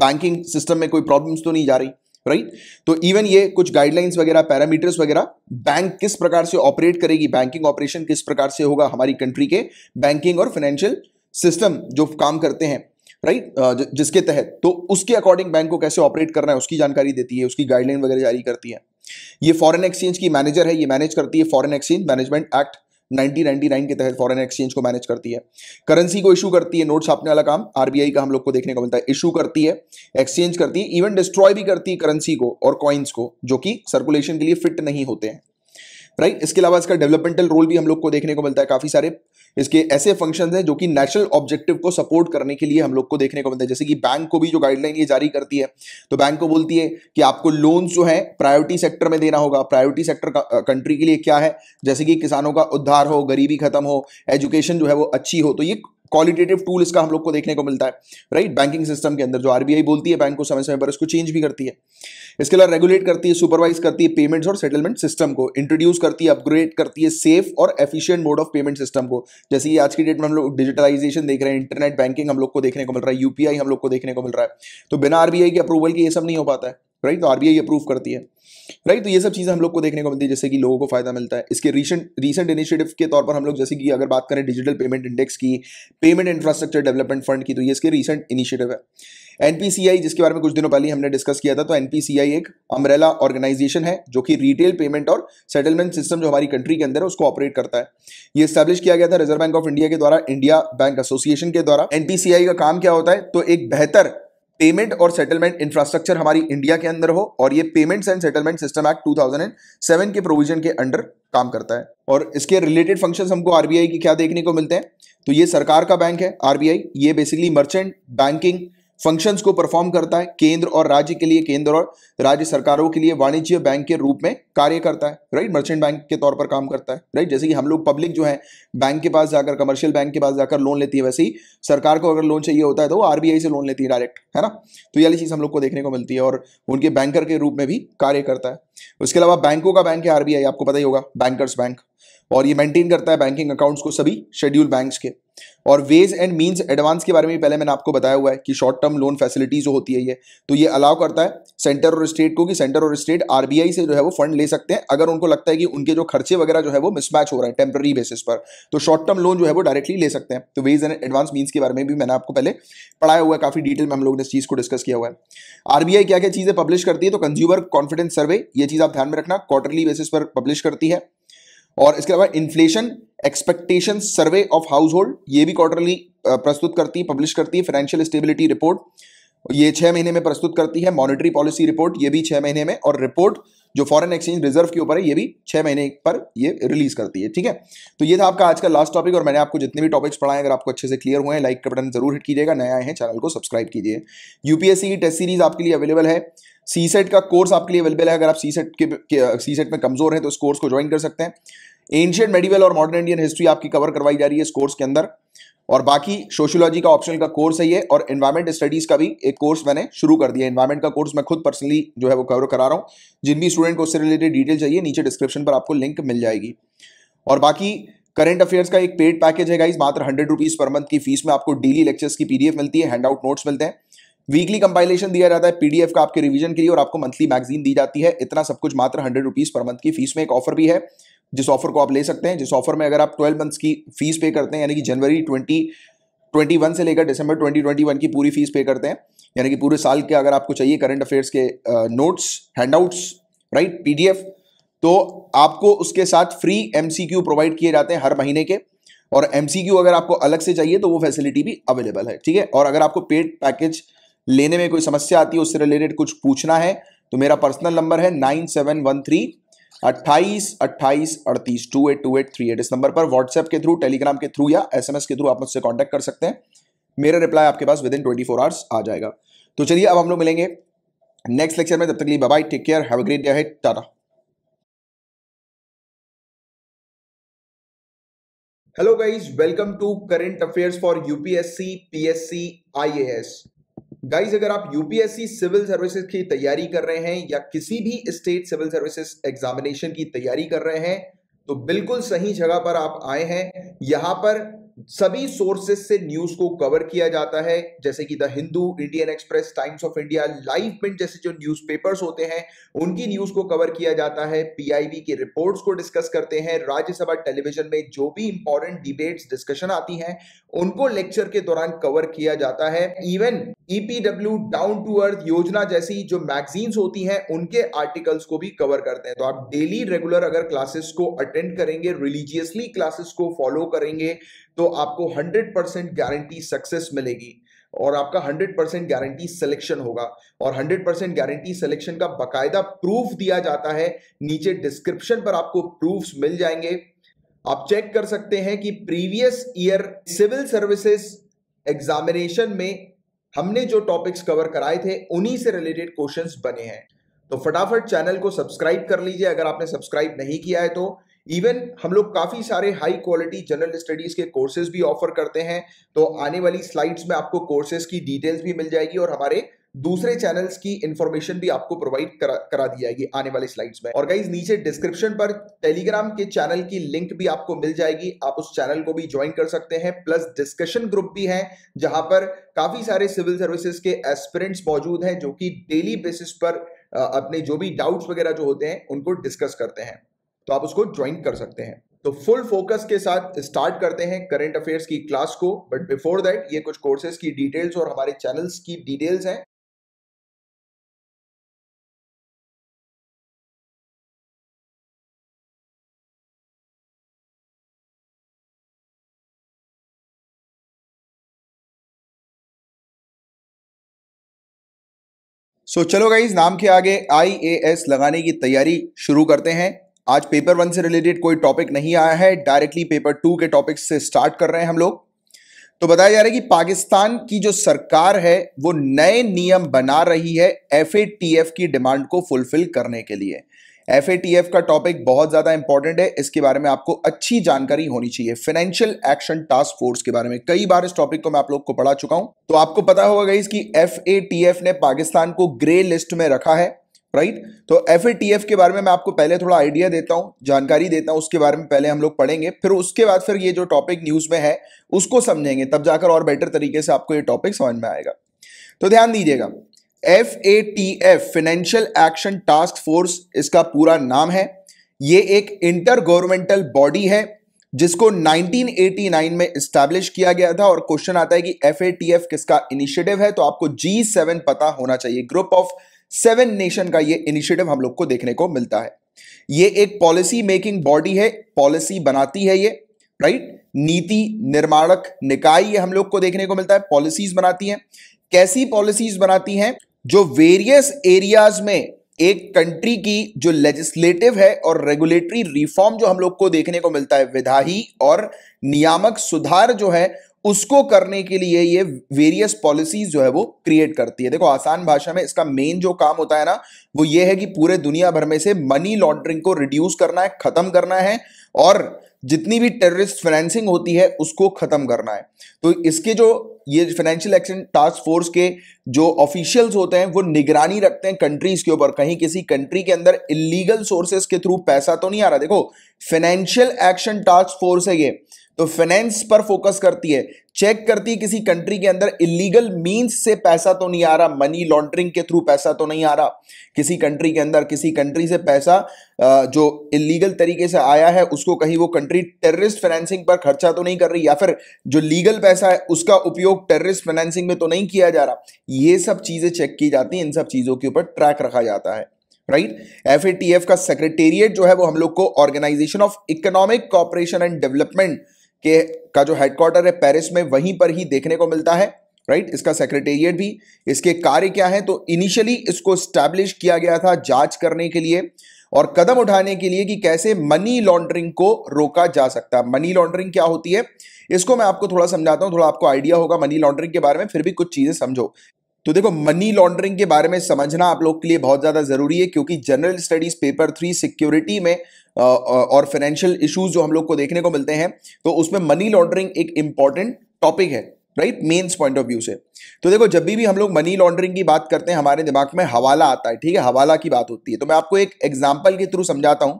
बैंकिंग सिस्टम में कोई प्रॉब्लम्स तो नहीं जा रही राइट तो इवन ये कुछ गाइडलाइंस वगैरह पैरामीटर्स वगैरह बैंक किस प्रकार से ऑपरेट करेगी बैंकिंग ऑपरेशन किस प्रकार से होगा हमारी कंट्री के बैंकिंग और फाइनेंशियल सिस्टम जो काम करते हैं राइट right? जिसके तहत तो उसके अकॉर्डिंग बैंक को कैसे ऑपरेट करना है उसकी जानकारी देती है उसकी गाइडलाइन वगैरह जारी करती है ये फॉरेन एक्सचेंज की मैनेजर है ये मैनेज करती है फॉरेन एक्सचेंज मैनेजमेंट एक्ट 1999 के तहत फॉरेन एक्सचेंज को मैनेज करती है करेंसी को इशू करती है नोट छापने वाला काम आरबीआई का हम लोग को देखने को मिलता है इशू करती है एक्सचेंज करती है इवन डिस्ट्रॉय भी करती है करेंसी को और कॉइन्स को जो कि सर्कुलेशन के लिए फिट नहीं होते हैं राइट इसके अलावा इसका डेवलपमेंटल रोल भी हम लोग को देखने को मिलता है काफ़ी सारे इसके ऐसे फंक्शन हैं जो कि नेशनल ऑब्जेक्टिव को सपोर्ट करने के लिए हम लोग को देखने को मिलता है जैसे कि बैंक को भी जो गाइडलाइन ये जारी करती है तो बैंक को बोलती है कि आपको लोन जो है प्रायोरिटी सेक्टर में देना होगा प्रायोरिटी सेक्टर कंट्री के लिए क्या है जैसे कि किसानों का उद्धार हो गरीबी खत्म हो एजुकेशन जो है वो अच्छी हो तो ये क्वालिटेटिव टूल इसका हम लोग को देखने को मिलता है राइट बैंकिंग सिस्टम के अंदर जो आरबीआई बोलती है बैंक को समय समय पर इसको चेंज भी करती है इसके अलावा रेगुलेट करती है सुपरवाइज करती है पेमेंट्स और सेटलमेंट सिस्टम को इंट्रोड्यूस करती है अपग्रेड करती है सेफ और efficient mode of payment system को जैसे कि आज की डेट में हम लोग डिजिटलाइजेशन देख रहे हैं इंटरनेट बैंकिंग हम लोग को देखने को मिल रहा है यूपीआई हम लोग को देखने को मिल रहा है तो बिना आरबीआई के अप्रूवल के ये सब नहीं हो पाता है राइट तो आरबीआई अप्रूव करती है राइट तो ये सब चीज़ें हम लोग को देखने को मिलती है जैसे कि लोगों को फायदा मिलता है इसके रीसेंट रीसेंट इनिशिएटिव के तौर पर हम लोग जैसे कि अगर बात करें डिजिटल पेमेंट इंडेक्स की पेमेंट इंफ्रास्ट्रक्चर डेवलपमेंट फंड की तो ये इसके रीसेंट इनिशिएटिव है एनपीसीआई जिसके बारे में कुछ दिनों पहले हमने डिस्कस किया था तो एनपीसीआई एक अमरेला ऑर्गेनाइजेशन है जो कि रिटेल पेमेंट और सेटलमेंट सिस्टम जो हमारी कंट्री के अंदर है उसको ऑपरेट करता है ये स्टैब्लिश किया गया था रिजर्व बैंक ऑफ इंडिया के द्वारा इंडिया बैंक एसोसिएशन के द्वारा एनपीसीआई का काम क्या होता है तो एक बेहतर पेमेंट और सेटलमेंट इंफ्रास्ट्रक्चर हमारी इंडिया के अंदर हो और ये payments and settlement system act 2007 के प्रोविजन के अंडर काम करता है और इसके रिलेटेड फंक्शंस हमको आरबीआई की क्या देखने को मिलते हैं तो ये सरकार का बैंक है आरबीआई ये बेसिकली मर्चेंट बैंकिंग फंक्शंस को परफॉर्म करता है केंद्र और राज्य के लिए केंद्र और राज्य सरकारों के लिए वाणिज्य बैंक के रूप में कार्य करता है राइट मर्चेंट बैंक के तौर पर काम करता है राइट जैसे कि हम लोग पब्लिक जो है बैंक के पास जाकर कमर्शियल बैंक के पास जाकर लोन लेती है वैसे ही सरकार को अगर लोन चाहिए होता है तो वो आरबीआई से लोन लेती है डायरेक्ट है ना तो ये चीज़ हम लोग को देखने को मिलती है और उनके बैंकर के रूप में भी कार्य करता है उसके अलावा बैंकों का बैंक है आरबीआई आपको पता ही होगा बैंकर्स बैंक और ये मेंटेन करता है बैंकिंग अकाउंट्स को सभी शेड्यूल बैंक्स के और वेज एंड मीन्स एडवांस के बारे में पहले मैंने आपको बताया हुआ है कि शॉर्ट टर्म लोन फैसिलिटी जो होती है ये तो ये अलाउ करता है सेंटर और स्टेट को कि सेंटर और स्टेट आरबीआई से जो है वो फंड ले सकते हैं अगर उनको लगता है कि उनके जो खर्चे वगैरह जो है वो मिसमैच हो रहा है टेम्प्ररी बेसिस पर तो शॉर्ट टर्म लोन जो है वो डायरेक्टली ले सकते हैं तो वेज एंड एडवांस मीन्स के बारे में भी मैंने आपको पहले पढ़ाया हुआ है काफी डिटेल में हम लोग ने इस चीज को डिस्कस किया हुआ है आरबीआई क्या क्या चीजें पब्लिश करती है तो कंज्यूमर कॉन्फिडेंस सर्वे ये चीज आप ध्यान में रखना क्वार्टरली बेसिस पर पब्लिश करती है और इसके अलावा inflation expectation survey of household ये भी क्वार्टरली प्रस्तुत करती है पब्लिश करती है फाइनेंशियल स्टेबिलिटी रिपोर्ट ये छह महीने में प्रस्तुत करती है मॉनिटरी पॉलिसी रिपोर्ट ये भी छह महीने में और रिपोर्ट जो फॉरेन एक्सचेंज रिजर्व के ऊपर है ये भी छह महीने पर ये रिलीज करती है ठीक है तो ये था आपका आज का लास्ट टॉपिक और मैंने आपको जितने भी टॉपिक्स पढ़ाए अगर आपको अच्छे से क्लियर हुए हैं लाइक का बटन जरूर हिट कीजिएगा नया आए हैं चैनल को सब्सक्राइब कीजिए यूपीएससी की टेस्ट सीरीज आपके लिए अवेलेबल है सी सेट का कोर्स आपके लिए अवेलेबल है अगर आप सी सेट के सी सेट में कमजोर है तो इस कोर्स को ज्वाइन कर सकते हैं एंशियंट मेडिवल और मॉडर्न इंडियन हिस्ट्री आपकी कवर करवाई जा रही है इस कोर्स के अंदर और बाकी सोशियोलॉजी का ऑप्शनल का कोर्स है ये और इन्वायरमेंट स्टडीज़ का भी एक कोर्स मैंने शुरू कर दिया इन्वायरमेंट का कोर्स मैं खुद पर्सनली जो है वो कवर करा रहा हूँ जिन भी स्टूडेंट को उससे रिलेटेड डिटेल चाहिए नीचे डिस्क्रिप्शन पर आपको लिंक मिल जाएगी और बाकी करंट अफेयर्स का एक पेड पैकेज है गाइज मात्र हंड्रेड रुपीज़ पर मंथ की फीस में आपको डेली लेक्चर्स की पीडीएफ मिलती है हैंड आउट नोट्स मिलते हैं वीकली कंपाइलेशन दिया जाता है पीडीएफ का आपके रिवीजन के लिए और आपको मंथली मैगजीन दी जाती है इतना सब कुछ मात्र हंड्रेड रुपीज़ पर मंथ की फीस में एक ऑफर भी है जिस ऑफर को आप ले सकते हैं जिस ऑफर में अगर आप ट्वेल्व मंथ्स की फीस पे करते हैं यानी कि जनवरी ट्वेंटी ट्वेंटी वन से लेकर दिसंबर ट्वेंटी ट्वेंटी वन की पूरी फीस पे करते हैं यानी कि पूरे साल के अगर आपको चाहिए करंट अफेयर्स के नोट्स हैंडआउट्स राइट पीडीएफ तो आपको उसके साथ फ्री एमसीक्यू प्रोवाइड किए जाते हैं हर महीने के और क्यू अगर आपको अलग से चाहिए तो वो फैसिलिटी भी अवेलेबल है ठीक है और अगर आपको पेड पैकेज लेने में कोई समस्या आती है उससे रिलेटेड कुछ पूछना है तो मेरा पर्सनल नंबर है नाइन सेवन वन थ्री अट्ठाईस अट्ठाईस अड़तीस two eight two eight three eight इस नंबर पर व्हाट्सएप के थ्रू टेलीग्राम के थ्रू या एसएमएस के थ्रू आप मुझसे कॉन्टेक्ट कर सकते हैं मेरा रिप्लाई आपके पास within twenty four hours आ जाएगा तो चलिए अब हम लोग मिलेंगे नेक्स्ट लेक्चर में तब तक लिए bye take care have a great day head tata hello guys welcome to current affairs for UPSC PSC IAS guys अगर आप यूपीएससी सिविल सर्विसेज की तैयारी कर रहे हैं या किसी भी स्टेट सिविल सर्विसेज एग्जामिनेशन की तैयारी कर रहे हैं तो बिल्कुल सही जगह पर आप आए हैं यहां पर सभी सोर्सेस से न्यूज को कवर किया जाता है जैसे कि the Hindu Indian Express Times of India live print जैसे जो न्यूज़पेपर्स होते हैं उनकी न्यूज को कवर किया जाता है पीआईबी की रिपोर्ट्स को डिस्कस करते हैं राज्यसभा टेलीविजन में जो भी इंपॉर्टेंट डिबेट्स डिस्कशन आती हैं उनको लेक्चर के दौरान कवर किया जाता है even EPW down to earth Yojana जैसी जो मैगजीन्स होती हैं उनके आर्टिकल्स को भी कवर करते हैं तो आप डेली रेगुलर अगर क्लासेस को अटेंड करेंगे रिलीजियसली क्लासेस को फॉलो करेंगे तो आपको 100 परसेंट गारंटी सक्सेस मिलेगी और आपका 100 परसेंट गारंटी सिलेक्शन होगा और 100 परसेंट गारंटी सिलेक्शन का बकायदा प्रूफ दिया जाता है नीचे डिस्क्रिप्शन पर आपको प्रूफ्स मिल जाएंगे आप चेक कर सकते हैं कि previous year civil services examination में हमने जो टॉपिक्स कवर कराए थे उन्हीं से रिलेटेड क्वेश्चंस बने हैं तो फटाफट चैनल को सब्सक्राइब कर लीजिए अगर आपने सब्सक्राइब नहीं किया है तो इवन हम लोग काफ़ी सारे हाई क्वालिटी जनरल स्टडीज़ के कोर्सेज भी ऑफर करते हैं तो आने वाली स्लाइड्स में आपको कोर्सेज की डिटेल्स भी मिल जाएगी और हमारे दूसरे चैनल्स की इंफॉर्मेशन भी आपको प्रोवाइड करा, करा दी जाएगी आने वाले स्लाइड्स में और गाइज नीचे डिस्क्रिप्शन पर टेलीग्राम के चैनल की लिंक भी आपको मिल जाएगी आप उस चैनल को भी ज्वाइन कर सकते हैं प्लस डिस्कशन ग्रुप भी है जहां पर काफी सारे सिविल सर्विसेज के एस्पिरेंट्स मौजूद हैं जो कि डेली बेसिस पर अपने जो भी डाउट्स वगैरह जो होते हैं उनको डिस्कस करते हैं तो आप उसको ज्वाइन कर सकते हैं तो फुल फोकस के साथ स्टार्ट करते हैं करंट अफेयर्स की क्लास को बट बिफोर दैट ये कुछ कोर्सेज की डिटेल्स और हमारे चैनल्स की डिटेल्स हैं सो so, चलो गाइज नाम के आगे आई लगाने की तैयारी शुरू करते हैं आज पेपर वन से रिलेटेड कोई टॉपिक नहीं आया है डायरेक्टली पेपर टू के टॉपिक से स्टार्ट कर रहे हैं हम लोग तो बताया जा रहा है कि पाकिस्तान की जो सरकार है वो नए नियम बना रही है एफ की डिमांड को फुलफिल करने के लिए एफ का टॉपिक बहुत ज़्यादा इंपॉर्टेंट है इसके बारे में आपको अच्छी जानकारी होनी चाहिए फाइनेंशियल एक्शन टास्क फोर्स के बारे में कई बार इस टॉपिक को मैं आप लोग को पढ़ा चुका हूं तो आपको पता होगा गई कि एफ ने पाकिस्तान को ग्रे लिस्ट में रखा है राइट तो एफ के बारे में मैं आपको पहले थोड़ा आइडिया देता हूं जानकारी देता हूं उसके बारे में पहले हम लोग पढ़ेंगे फिर उसके बाद फिर ये जो टॉपिक न्यूज़ में है उसको समझेंगे तब जाकर और बेटर तरीके से आपको ये टॉपिक समझ में आएगा तो ध्यान दीजिएगा F A T F financial action task force इसका पूरा नाम है ये एक इंटर गवर्नमेंटल बॉडी है जिसको 1989 में इस्टेब्लिश किया गया था और क्वेश्चन आता है कि एफ किसका इनिशिएटिव है तो आपको जी सेवन पता होना चाहिए ग्रुप ऑफ सेवन नेशन का ये इनिशिएटिव हम लोग को देखने को मिलता है ये एक पॉलिसी मेकिंग बॉडी है पॉलिसी बनाती है ये राइट नीति निर्माणक निकाय ये हम लोग को देखने को मिलता है पॉलिसीज बनाती हैं कैसी पॉलिसीज बनाती हैं जो वेरियस एरियाज में एक कंट्री की जो लेजिस्लेटिव है और रेगुलेटरी रिफॉर्म जो हम लोग को देखने को मिलता है विधाही और नियामक सुधार जो है उसको करने के लिए ये वेरियस पॉलिसीज जो है वो क्रिएट करती है देखो आसान भाषा में इसका मेन जो काम होता है ना वो ये है कि पूरे दुनिया भर में से मनी लॉन्ड्रिंग को रिड्यूस करना है खत्म करना है और जितनी भी टेररिस्ट फाइनेंसिंग होती है उसको खत्म करना है तो इसके जो ये फाइनेंशियल एक्शन टास्क फोर्स के जो ऑफिशियल्स होते हैं वो निगरानी रखते हैं कंट्रीज के ऊपर कहीं किसी कंट्री के अंदर इलीगल सोर्सेस के थ्रू पैसा तो नहीं आ रहा देखो फाइनेंशियल एक्शन टास्क फोर्स है ये तो फाइनेंस पर फोकस करती है चेक करती है किसी कंट्री के अंदर इलीगल मींस से पैसा तो नहीं आ रहा मनी लॉन्ड्रिंग के थ्रू पैसा तो नहीं आ रहा किसी कंट्री के अंदर किसी कंट्री से पैसा जो इलीगल तरीके से आया है उसको कहीं वो कंट्री टेररिस्ट फाइनेंसिंग पर खर्चा तो नहीं कर रही या फिर जो लीगल पैसा है उसका उपयोग टेररिस्ट फाइनेंसिंग में तो नहीं किया जा रहा ये सब चीज़ें चेक की जाती हैं इन सब चीज़ों के ऊपर ट्रैक रखा जाता है राइट एफ का सेक्रेटेरिएट जो है वो हम लोग को organisation of economic cooperation and development के का जो हेडक्वार्टर है पेरिस में वहीं पर ही देखने को मिलता है राइट right? इसका सेक्रेटेरिएट भी इसके कार्य क्या है तो इनिशियली इसको स्टैब्लिश किया गया था जांच करने के लिए और कदम उठाने के लिए कि कैसे मनी लॉन्ड्रिंग को रोका जा सकता है मनी लॉन्ड्रिंग क्या होती है इसको मैं आपको थोड़ा समझाता हूं थोड़ा आपको आइडिया होगा मनी लॉन्ड्रिंग के बारे में फिर भी कुछ चीजें समझो तो देखो मनी लॉन्ड्रिंग के बारे में समझना आप लोग के लिए बहुत ज़्यादा ज़रूरी है क्योंकि general studies paper three security में और फाइनेंशियल इश्यूज जो हम लोग को देखने को मिलते हैं तो उसमें मनी लॉन्ड्रिंग एक इंपॉर्टेंट टॉपिक है right mains point of view से तो देखो जब भी हम लोग मनी लॉन्ड्रिंग की बात करते हैं हमारे दिमाग में हवाला आता है ठीक है हवाला की बात होती है तो मैं आपको एक एग्जाम्पल के थ्रू समझाता हूँ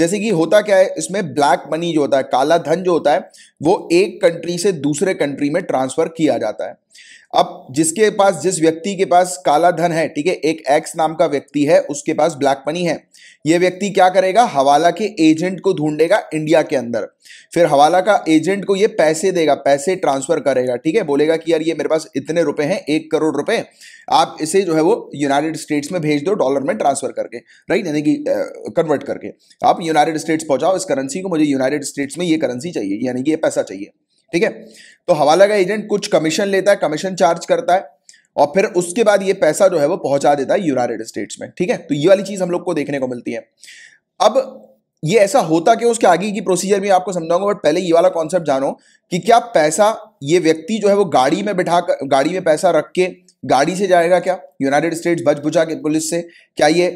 जैसे कि होता क्या है इसमें ब्लैक मनी जो होता है काला धन जो होता है वो एक कंट्री से दूसरे कंट्री में ट्रांसफर किया जाता है अब जिसके पास जिस व्यक्ति के पास काला धन है ठीक है एक एक्स नाम का व्यक्ति है उसके पास ब्लैक मनी है यह व्यक्ति क्या करेगा हवाला के एजेंट को ढूंढेगा इंडिया के अंदर फिर हवाला का एजेंट को यह पैसे देगा पैसे ट्रांसफर करेगा ठीक है बोलेगा कि यार ये मेरे पास इतने रुपए हैं एक करोड़ रुपए आप इसे जो है वो यूनाइटेड स्टेट्स में भेज दो डॉलर में ट्रांसफर करके राइट यानी कि कन्वर्ट करके आप यूनाइटेड स्टेट्स पहुंचाओ इस करेंसी को मुझे यूनाइटेड स्टेट्स में ये करेंसी चाहिए यानी कि ये पैसा चाहिए ठीक है तो हवाला का एजेंट कुछ कमीशन लेता है कमीशन चार्ज करता है और फिर उसके बाद ये पैसा जो है वो पहुंचा देता है यूनाइटेड स्टेट्स में ठीक है तो ये वाली चीज हम लोग को देखने को मिलती है अब ये ऐसा होता कि उसके आगे की प्रोसीजर भी आपको समझाऊंगा बट पहले ये वाला कॉन्सेप्ट जानो कि क्या पैसा ये व्यक्ति जो है वो गाड़ी में बिठा कर गाड़ी में पैसा रख के गाड़ी से जाएगा क्या यूनाइटेड स्टेट्स बच बुझा के पुलिस से क्या ये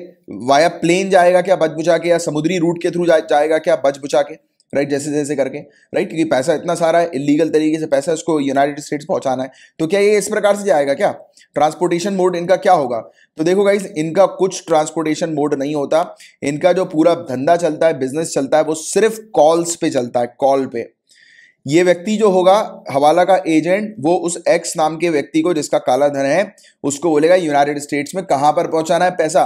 वाया प्लेन जाएगा क्या बच बुझा के या समुद्री रूट के थ्रू जा, जाएगा क्या बच बुझा के राइट जैसे जैसे करके राइट क्योंकि पैसा इतना सारा है इलीगल तरीके से पैसा इसको यूनाइटेड स्टेट्स पहुंचाना है तो क्या ये इस प्रकार से जाएगा क्या ट्रांसपोर्टेशन मोड इनका क्या होगा तो देखो गाइज इनका कुछ ट्रांसपोर्टेशन मोड नहीं होता इनका जो पूरा धंधा चलता है बिजनेस चलता है वो सिर्फ कॉल्स पे चलता है कॉल पे ये व्यक्ति जो होगा हवाला का एजेंट वो उस एक्स नाम के व्यक्ति को जिसका काला धन है उसको बोलेगा यूनाइटेड स्टेट्स में कहां पर पहुंचाना है पैसा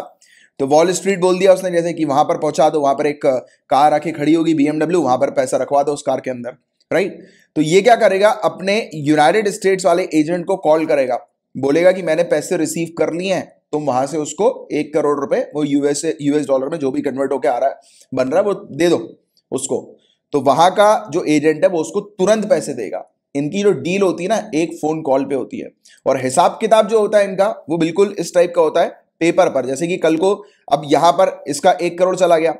तो वॉल स्ट्रीट बोल दिया उसने जैसे कि वहां पर पहुंचा दो वहां पर एक uh, कार आके खड़ी होगी बीएमडब्ल्यू वहां पर पैसा रखवा दो उस कार के अंदर राइट तो ये क्या करेगा अपने यूनाइटेड स्टेट्स वाले एजेंट को कॉल करेगा बोलेगा कि मैंने पैसे रिसीव कर लिए हैं तुम वहां से उसको एक करोड़ रुपए वो यूएस यूएस डॉलर में जो भी कन्वर्ट होकर आ रहा है बन रहा है वो दे दो उसको तो वहां का जो एजेंट है वो उसको तुरंत पैसे देगा इनकी जो डील होती है ना एक फोन कॉल पे होती है और हिसाब किताब जो होता है इनका वो बिल्कुल इस टाइप का होता है पेपर पर जैसे कि कल को अब यहां पर इसका एक करोड़ चला गया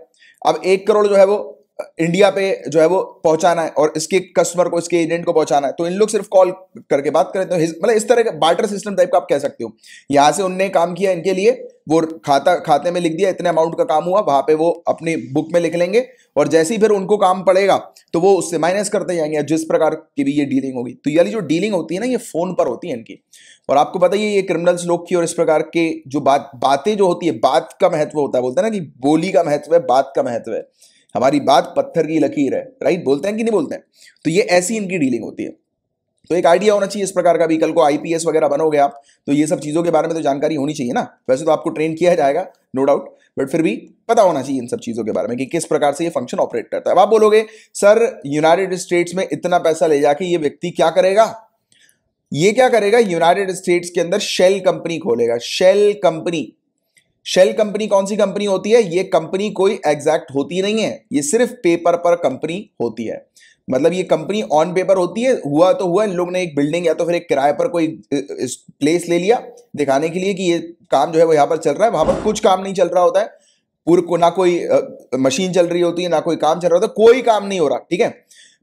अब एक करोड़ जो है वो इंडिया पे जो है वो पहुंचाना है और इसके कस्टमर को इसके एजेंट को पहुंचाना है तो इन लोग सिर्फ कॉल करके बात करते हैं तो मतलब इस तरह का बार्टर सिस्टम टाइप का आप कह सकते हो यहां से उनने काम किया इनके लिए वो खाता खाते में लिख दिया इतने अमाउंट का काम हुआ वहां पे वो अपनी बुक में लिख लेंगे और जैसे ही फिर उनको काम पड़ेगा तो वो उससे माइनस करते जाएंगे जिस प्रकार की भी ये डीलिंग होगी तो ये जो डीलिंग होती है ना ये फोन पर होती है इनकी और आपको पता ही ये क्रिमिनल्स लोग की और इस प्रकार के जो बात बातें जो होती है बात का महत्व होता है बोलते हैं ना कि बोली का महत्व है बात का महत्व है हमारी बात पत्थर की लकीर है राइट बोलते हैं कि नहीं बोलते हैं तो ये ऐसी इनकी डीलिंग होती है तो एक आइडिया होना चाहिए इस प्रकार का भी कल को आईपीएस वगैरह बनोगे आप तो ये सब चीज़ों के बारे में तो जानकारी होनी चाहिए ना वैसे तो आपको ट्रेन किया जाएगा नो डाउट बट फिर भी पता होना चाहिए इन सब चीज़ों के बारे में कि किस प्रकार से ये फंक्शन ऑपरेट करता है अब आप बोलोगे सर यूनाइटेड स्टेट्स में इतना पैसा ले जाके ये व्यक्ति क्या करेगा ये क्या करेगा यूनाइटेड स्टेट्स के अंदर शेल कंपनी खोलेगा शेल कंपनी शेल कंपनी कौन सी कंपनी होती है ये कंपनी कोई एग्जैक्ट होती नहीं है ये सिर्फ पेपर पर कंपनी होती है मतलब ये कंपनी ऑन पेपर होती है हुआ तो हुआ इन लोगों ने एक बिल्डिंग या तो फिर एक किराए पर कोई प्लेस ले लिया दिखाने के लिए कि ये काम जो है वो यहाँ पर चल रहा है वहां पर कुछ काम नहीं चल रहा होता है पूर्व को ना कोई मशीन चल रही होती है ना कोई काम चल रहा होता है कोई काम नहीं हो रहा ठीक है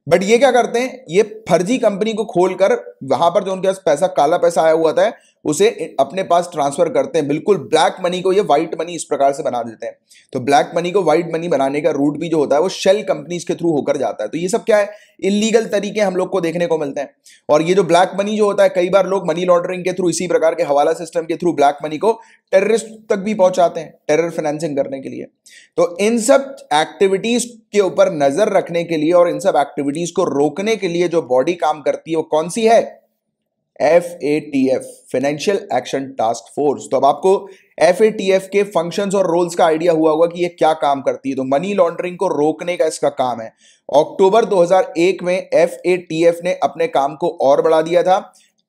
बट ये क्या करते हैं ये फर्जी कंपनी को खोलकर वहां पर जो उनके पास पैसा काला पैसा आया हुआ था उसे अपने पास ट्रांसफर करते हैं बिल्कुल ब्लैक मनी को ये व्हाइट मनी इस प्रकार से बना देते हैं तो ब्लैक मनी को व्हाइट मनी बनाने का रूट भी जो होता है वो शेल कंपनीज के थ्रू होकर जाता है तो ये सब क्या है इलीगल तरीके हम लोग को देखने को मिलते हैं और ये जो ब्लैक मनी जो होता है कई बार लोग मनी लॉन्ड्रिंग के थ्रू इसी प्रकार के हवाला सिस्टम के थ्रू ब्लैक मनी को टेररिस्ट तक भी पहुंचाते हैं टेरर फाइनेंसिंग करने के लिए तो इन सब एक्टिविटीज के ऊपर नजर रखने के लिए और इन सब एक्टिविटीज को रोकने के लिए जो बॉडी काम करती है वो कौन सी है F A T F financial action task force तो अब आपको एफ ए टी एफ के फंक्शंस और रोल्स का आइडिया हुआ होगा कि ये क्या काम करती है तो मनी लॉन्ड्रिंग को रोकने का इसका काम है अक्टूबर 2001 में एफ ए टी एफ ने अपने काम को और बढ़ा दिया था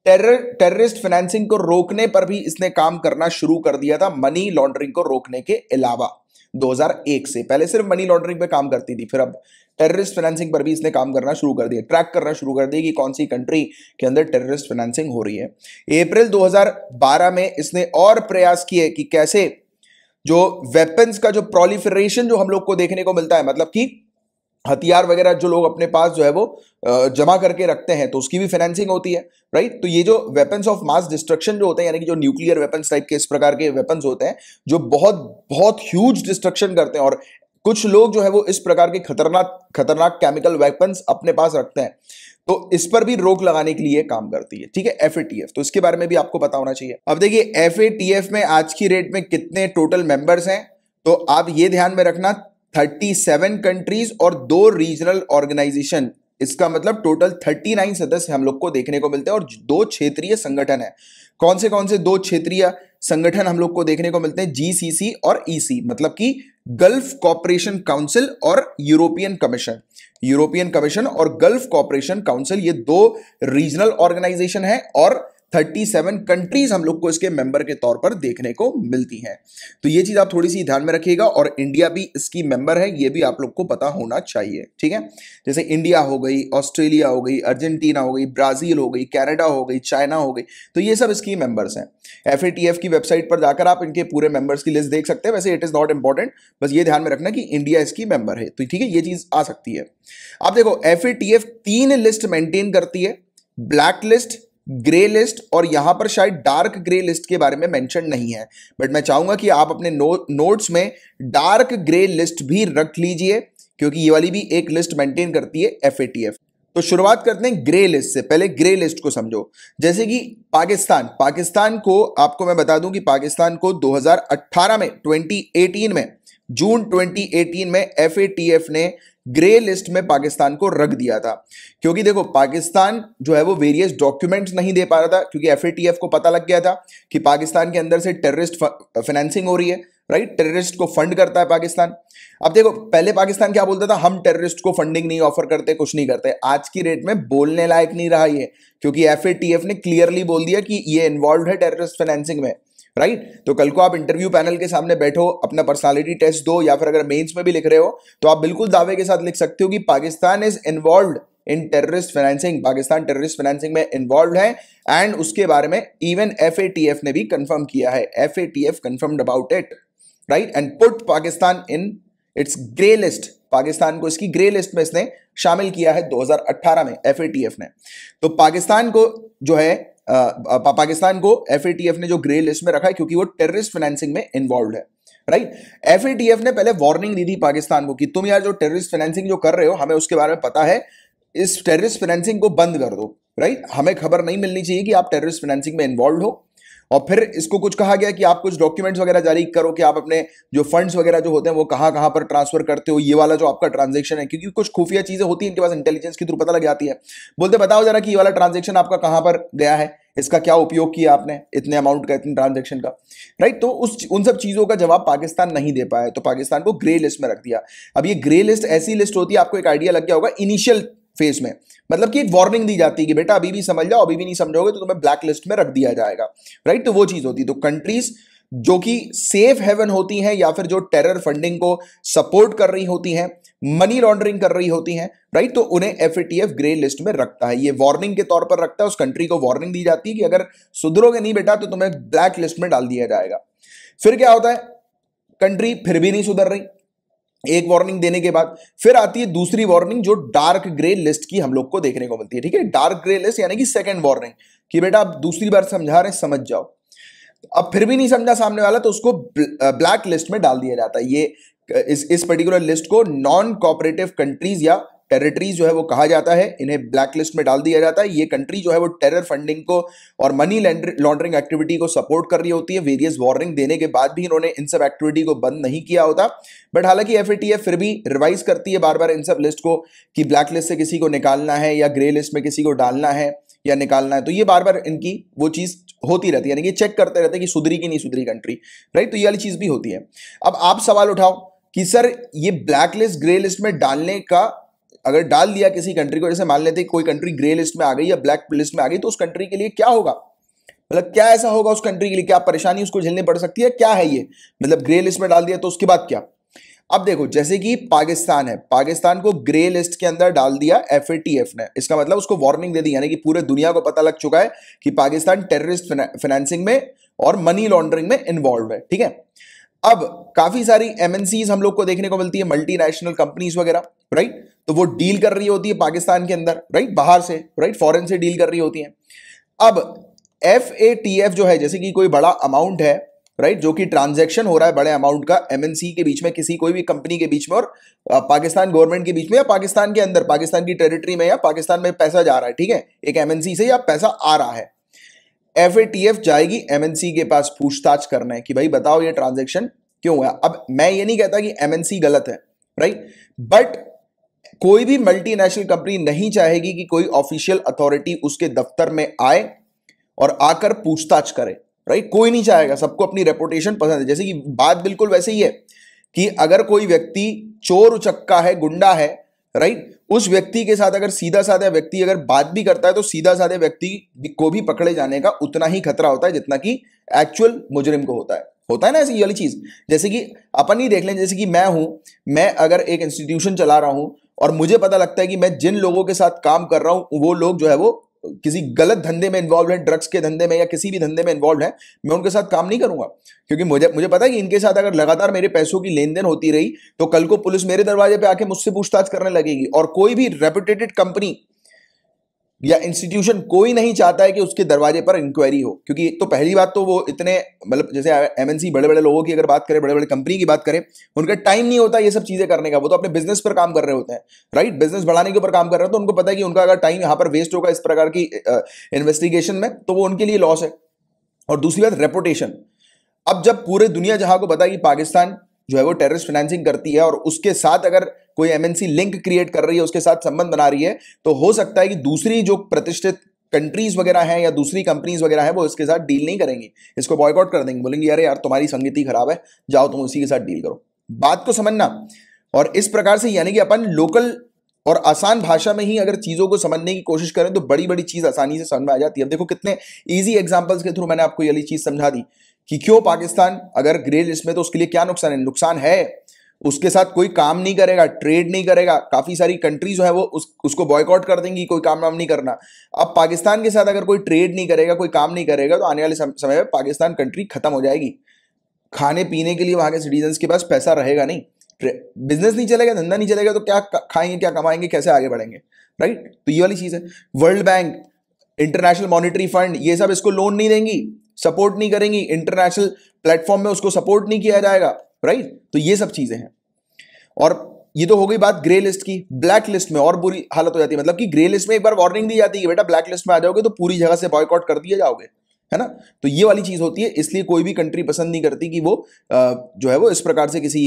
टेरर टेररिस्ट फाइनेंसिंग को रोकने पर भी इसने काम करना शुरू कर दिया था मनी लॉन्ड्रिंग को रोकने के अलावा 2001 से पहले सिर्फ मनी लॉन्ड्रिंग पे काम करती थी फिर अब टेररिस्ट फाइनेंसिंग पर भी इसने काम करना शुरू कर दिया ट्रैक करना शुरू कर दिया कि कौन सी कंट्री के अंदर टेररिस्ट फाइनेंसिंग हो रही है अप्रैल 2012 में इसने और प्रयास किए कि कैसे जो वेपन्स का जो प्रोलिफरेशन जो हम लोग को देखने को मिलता है मतलब कि हथियार वगैरह जो लोग अपने पास जो है वो जमा करके रखते हैं तो उसकी भी फाइनेंसिंग होती है राइट तो ये जो वेपन्स ऑफ मास डिस्ट्रक्शन जो होते हैं यानी कि जो न्यूक्लियर वेपन्स टाइप के इस प्रकार के वेपन्स होते हैं जो बहुत बहुत ह्यूज डिस्ट्रक्शन करते हैं और कुछ लोग जो है वो इस प्रकार के खतरनाक खतरनाक केमिकल वेपन्स अपने पास रखते हैं तो इस पर भी रोक लगाने के लिए काम करती है ठीक है एफ तो इसके बारे में भी आपको पता होना चाहिए अब देखिए एफ में आज की रेट में कितने टोटल मेंबर्स हैं तो आप ये ध्यान में रखना 37 कंट्रीज और दो रीजनल ऑर्गेनाइजेशन इसका मतलब टोटल 39 सदस्य हम लोग को देखने को मिलते हैं और दो क्षेत्रीय संगठन है कौन से कौन से दो क्षेत्रीय संगठन हम लोग को देखने को मिलते हैं जीसीसी और ईसी e मतलब कि गल्फ कॉपरेशन काउंसिल और यूरोपियन कमीशन यूरोपियन कमीशन और गल्फ कॉपरेशन काउंसिल ये दो रीजनल ऑर्गेनाइजेशन है और 37 कंट्रीज हम लोग को इसके मेंबर के तौर पर देखने को मिलती हैं तो ये चीज आप थोड़ी सी ध्यान में रखिएगा और इंडिया भी इसकी मेंबर है ये भी आप लोग को पता होना चाहिए ठीक है जैसे इंडिया हो गई ऑस्ट्रेलिया हो गई अर्जेंटीना हो गई ब्राजील हो गई कैनेडा हो गई चाइना हो गई तो ये सब इसकी मेंबर्स हैं एफ की वेबसाइट पर जाकर आप इनके पूरे मेंबर्स की लिस्ट देख सकते हैं वैसे इट इज नॉट इंपॉर्टेंट बस ये ध्यान में रखना कि इंडिया इसकी मेंबर है तो ठीक है ये चीज आ सकती है आप देखो एफ तीन लिस्ट मेंटेन करती है ब्लैक लिस्ट ग्रे लिस्ट और यहां पर शायद डार्क ग्रे लिस्ट के बारे में मेंशन नहीं है बट मैं चाहूंगा कि आप अपने नो, नोट्स में डार्क ग्रे लिस्ट भी रख लीजिए क्योंकि ये वाली भी एक लिस्ट मेंटेन करती है एफ तो शुरुआत करते हैं ग्रे लिस्ट से पहले ग्रे लिस्ट को समझो जैसे कि पाकिस्तान पाकिस्तान को आपको मैं बता दूं कि पाकिस्तान को 2018 में 2018 में जून 2018 में एफ ने ग्रे लिस्ट में पाकिस्तान को रख दिया था क्योंकि देखो पाकिस्तान जो है वो वेरियस डॉक्यूमेंट्स नहीं दे पा रहा था क्योंकि एफ को पता लग गया था कि पाकिस्तान के अंदर से टेररिस्ट फाइनेंसिंग हो रही है राइट टेररिस्ट को फंड करता है पाकिस्तान अब देखो पहले पाकिस्तान क्या बोलता था हम टेररिस्ट को फंडिंग नहीं ऑफर करते कुछ नहीं करते आज की डेट में बोलने लायक नहीं रहा ये क्योंकि एफ ने क्लियरली बोल दिया कि ये इन्वॉल्व है टेररिस्ट फाइनेंसिंग में राइट तो कल को आप इंटरव्यू पैनल के सामने बैठो अपना पर्सनालिटी टेस्ट दो या फिर अगर मेंस में भी लिख रहे हो तो आप बिल्कुल दावे के साथ लिख सकते हो कि Pakistan is involved in terrorist financing Pakistan terrorist financing में इन्वॉल्व है एंड उसके बारे में इवन एफ ने भी कन्फर्म किया है F confirmed about it right and put Pakistan in its grey list Pakistan को इसकी ग्रे लिस्ट में इसने शामिल किया है 2018 में एफ ने तो पाकिस्तान को जो है पाकिस्तान को एफ ने जो ग्रे लिस्ट में रखा है क्योंकि वो टेररिस्ट फाइनेंसिंग में इन्वॉल्व है राइट right? एफ ने पहले वार्निंग दी थी पाकिस्तान को कि तुम यार जो टेररिस्ट फाइनेंसिंग जो कर रहे हो हमें उसके बारे में पता है इस टेररिस्ट फाइनेंसिंग को बंद कर दो राइट हमें खबर नहीं मिलनी चाहिए कि आप टेररिस्ट फाइनेंसिंग में इन्वॉल्व हो और फिर इसको कुछ कहा गया कि आप कुछ डॉक्यूमेंट्स वगैरह जारी करो कि आप अपने जो फंड्स वगैरह जो होते हैं वो कहाँ कहाँ पर ट्रांसफर करते हो ये वाला जो आपका ट्रांजेक्शन है क्योंकि कुछ खुफिया चीज़ें होती हैं इनके पास इंटेलिजेंस के थ्रू पता लग जाती है बोलते बताओ जरा कि ये वाला ट्रांजेक्शन आपका कहाँ पर गया है इसका क्या उपयोग किया आपने इतने अमाउंट का इतने ट्रांजेक्शन का राइट तो उस उन सब चीज़ों का जवाब पाकिस्तान नहीं दे पाया तो पाकिस्तान को ग्रे लिस्ट में रख दिया अब ये ग्रे लिस्ट ऐसी लिस्ट होती है आपको एक आइडिया लग गया होगा इनिशियल फेज में मतलब कि एक वार्निंग दी जाती है कि बेटा अभी भी समझ जाओ अभी भी नहीं समझोगे तो तुम्हें ब्लैक लिस्ट में रख दिया जाएगा राइट तो वो चीज़ होती है तो कंट्रीज़ जो कि सेफ हेवन होती हैं या फिर जो टेरर फंडिंग को सपोर्ट कर रही होती हैं मनी लॉन्ड्रिंग कर रही होती हैं राइट तो उन्हें एफ ग्रे लिस्ट में रखता है ये वार्निंग के तौर पर रखता है उस कंट्री को वार्निंग दी जाती है कि अगर सुधरोगे नहीं बेटा तो तुम्हें ब्लैक लिस्ट में डाल दिया जाएगा फिर क्या होता है कंट्री फिर भी नहीं सुधर रही एक वार्निंग देने के बाद फिर आती है दूसरी वार्निंग जो डार्क ग्रे लिस्ट की हम लोग को देखने को मिलती है ठीक है डार्क ग्रे लिस्ट यानी कि सेकंड वार्निंग कि बेटा आप दूसरी बार समझा रहे समझ जाओ अब फिर भी नहीं समझा सामने वाला तो उसको ब्लैक लिस्ट में डाल दिया जाता है ये इस इस पर्टिकुलर लिस्ट को नॉन कॉपरेटिव कंट्रीज या टेरिटरी जो है वो कहा जाता है इन्हें ब्लैक लिस्ट में डाल दिया जाता है ये कंट्री जो है वो टेरर फंडिंग को और मनी लॉन्ड्रिंग एक्टिविटी को सपोर्ट कर रही होती है वेरियस वार्निंग देने के बाद भी इन्होंने इन सब एक्टिविटी को बंद नहीं किया होता बट हालांकि एफ फिर भी रिवाइज करती है बार बार इन सब लिस्ट को कि ब्लैक लिस्ट से किसी को निकालना है या ग्रे लिस्ट में किसी को डालना है या निकालना है तो ये बार बार इनकी वो चीज़ होती रहती है यानी कि चेक करते रहते हैं कि सुधरी की नहीं सुधरी कंट्री राइट तो ये वाली चीज़ भी होती है अब आप सवाल उठाओ कि सर ये ब्लैक लिस्ट ग्रे लिस्ट में डालने का अगर डाल दिया किसी कंट्री को जैसे मान लेते कोई कंट्री ग्रे लिस्ट में आ गई या ब्लैक लिस्ट में आ गई तो उस कंट्री के लिए क्या होगा मतलब क्या ऐसा होगा उस कंट्री के लिए क्या परेशानी उसको झेलनी पड़ सकती है क्या है ये मतलब ग्रे लिस्ट में डाल दिया तो उसके बाद क्या अब देखो जैसे कि पाकिस्तान है पाकिस्तान को ग्रे लिस्ट के अंदर डाल दिया एफ ने इसका मतलब उसको वार्निंग दे दी यानी कि पूरे दुनिया को पता लग चुका है कि पाकिस्तान टेररिस्ट फाइनेंसिंग में और मनी लॉन्ड्रिंग में इन्वॉल्व है ठीक है अब काफी सारी एमएनसीज हम लोग को देखने को मिलती है मल्टीनेशनल कंपनीज वगैरह राइट तो वो डील कर रही होती है पाकिस्तान के अंदर राइट बाहर से राइट फॉरेन से डील कर रही होती है अब एफ ए टी एफ जो है जैसे कि कोई बड़ा अमाउंट है राइट जो कि ट्रांजैक्शन हो रहा है बड़े अमाउंट का एमएनसी के बीच में किसी कोई भी कंपनी के बीच में और पाकिस्तान गवर्नमेंट के बीच में या पाकिस्तान के अंदर पाकिस्तान की टेरिटरी में या पाकिस्तान में पैसा जा रहा है ठीक है एक एमएनसी से या पैसा आ रहा है एफ जाएगी एमएनसी के पास पूछताछ करना है कि भाई बताओ ये ट्रांजेक्शन क्यों हुआ अब मैं ये नहीं कहता कि एमएनसी गलत है राइट बट कोई भी मल्टीनेशनल कंपनी नहीं चाहेगी कि कोई ऑफिशियल अथॉरिटी उसके दफ्तर में आए और आकर पूछताछ करे राइट कोई नहीं चाहेगा सबको अपनी रेपुटेशन पसंद है जैसे कि बात बिल्कुल वैसे ही है कि अगर कोई व्यक्ति चोर उचक्का है गुंडा है राइट उस व्यक्ति के साथ अगर सीधा साधा व्यक्ति अगर बात भी करता है तो सीधा साधे व्यक्ति को भी पकड़े जाने का उतना ही खतरा होता है जितना कि एक्चुअल मुजरिम को होता है होता है ना ऐसी वाली चीज़ जैसे कि अपन ही देख लें जैसे कि मैं हूं मैं अगर एक इंस्टीट्यूशन चला रहा हूं और मुझे पता लगता है कि मैं जिन लोगों के साथ काम कर रहा हूं वो लोग जो है वो किसी गलत धंधे में इन्वॉल्व है ड्रग्स के धंधे में या किसी भी धंधे में इन्वॉल्व है मैं उनके साथ काम नहीं करूंगा क्योंकि मुझे मुझे पता है कि इनके साथ अगर लगातार मेरे पैसों की लेन देन होती रही तो कल को पुलिस मेरे दरवाजे पे आके मुझसे पूछताछ करने लगेगी और कोई भी रेपुटेटेड कंपनी या इंस्टीट्यूशन कोई नहीं चाहता है कि उसके दरवाजे पर इंक्वायरी हो क्योंकि एक तो पहली बात तो वो इतने मतलब जैसे एमएनसी बड़े बड़े लोगों की अगर बात करें बड़े बड़े कंपनी की बात करें उनका टाइम नहीं होता ये सब चीज़ें करने का वो तो अपने बिजनेस पर काम कर रहे होते हैं राइट बिजनेस बढ़ाने के ऊपर काम कर रहे हैं तो उनको पता है कि उनका अगर टाइम यहां पर वेस्ट होगा इस प्रकार की इन्वेस्टिगेशन में तो वो उनके लिए लॉस है और दूसरी बात रेपुटेशन अब जब पूरे दुनिया जहां को पता है कि पाकिस्तान जो है वो टेररिस्ट फाइनेंसिंग करती है और उसके साथ अगर कोई एमएनसी लिंक क्रिएट कर रही है उसके साथ संबंध बना रही है तो हो सकता है कि दूसरी जो प्रतिष्ठित कंट्रीज वगैरह हैं या दूसरी कंपनीज वगैरह हैं वो इसके साथ डील नहीं करेंगी इसको बॉयकआउट कर देंगे बोलेंगे अरे यार तुम्हारी संगति खराब है जाओ तुम उसी के साथ डील करो बात को समझना और इस प्रकार से यानी कि अपन लोकल और आसान भाषा में ही अगर चीज़ों को समझने की कोशिश करें तो बड़ी बड़ी चीज़ आसानी से समझ में आ जाती है अब देखो कितने ईजी एग्जाम्पल्स के थ्रू मैंने आपको ये चीज़ समझा दी कि क्यों पाकिस्तान अगर ग्रे लिस्ट में तो उसके लिए क्या नुकसान है नुकसान है उसके साथ कोई काम नहीं करेगा ट्रेड नहीं करेगा काफ़ी सारी कंट्रीज जो है वो उस उसको बॉयकॉट कर देंगी कोई काम नाम नहीं करना अब पाकिस्तान के साथ अगर कोई ट्रेड नहीं करेगा कोई काम नहीं करेगा तो आने वाले समय में पाकिस्तान कंट्री खत्म हो जाएगी खाने पीने के लिए वहाँ के सिटीजन के पास पैसा रहेगा नहीं बिजनेस नहीं चलेगा धंधा नहीं चलेगा तो क्या खाएंगे क्या कमाएंगे कैसे आगे बढ़ेंगे राइट तो ये वाली चीज़ है World Bank International monetary Fund ये सब इसको लोन नहीं देंगी सपोर्ट नहीं करेंगी इंटरनेशनल प्लेटफॉर्म में उसको सपोर्ट नहीं किया जाएगा राइट तो ये सब चीज़ें हैं और ये तो हो गई बात ग्रे लिस्ट की ब्लैक लिस्ट में और बुरी हालत हो जाती है मतलब कि ग्रे लिस्ट में एक बार वार्निंग दी जाती है बेटा ब्लैक लिस्ट में आ जाओगे तो पूरी जगह से बॉयकॉट कर दिए जाओगे है ना तो ये वाली चीज़ होती है इसलिए कोई भी कंट्री पसंद नहीं करती कि वो जो है वो इस प्रकार से किसी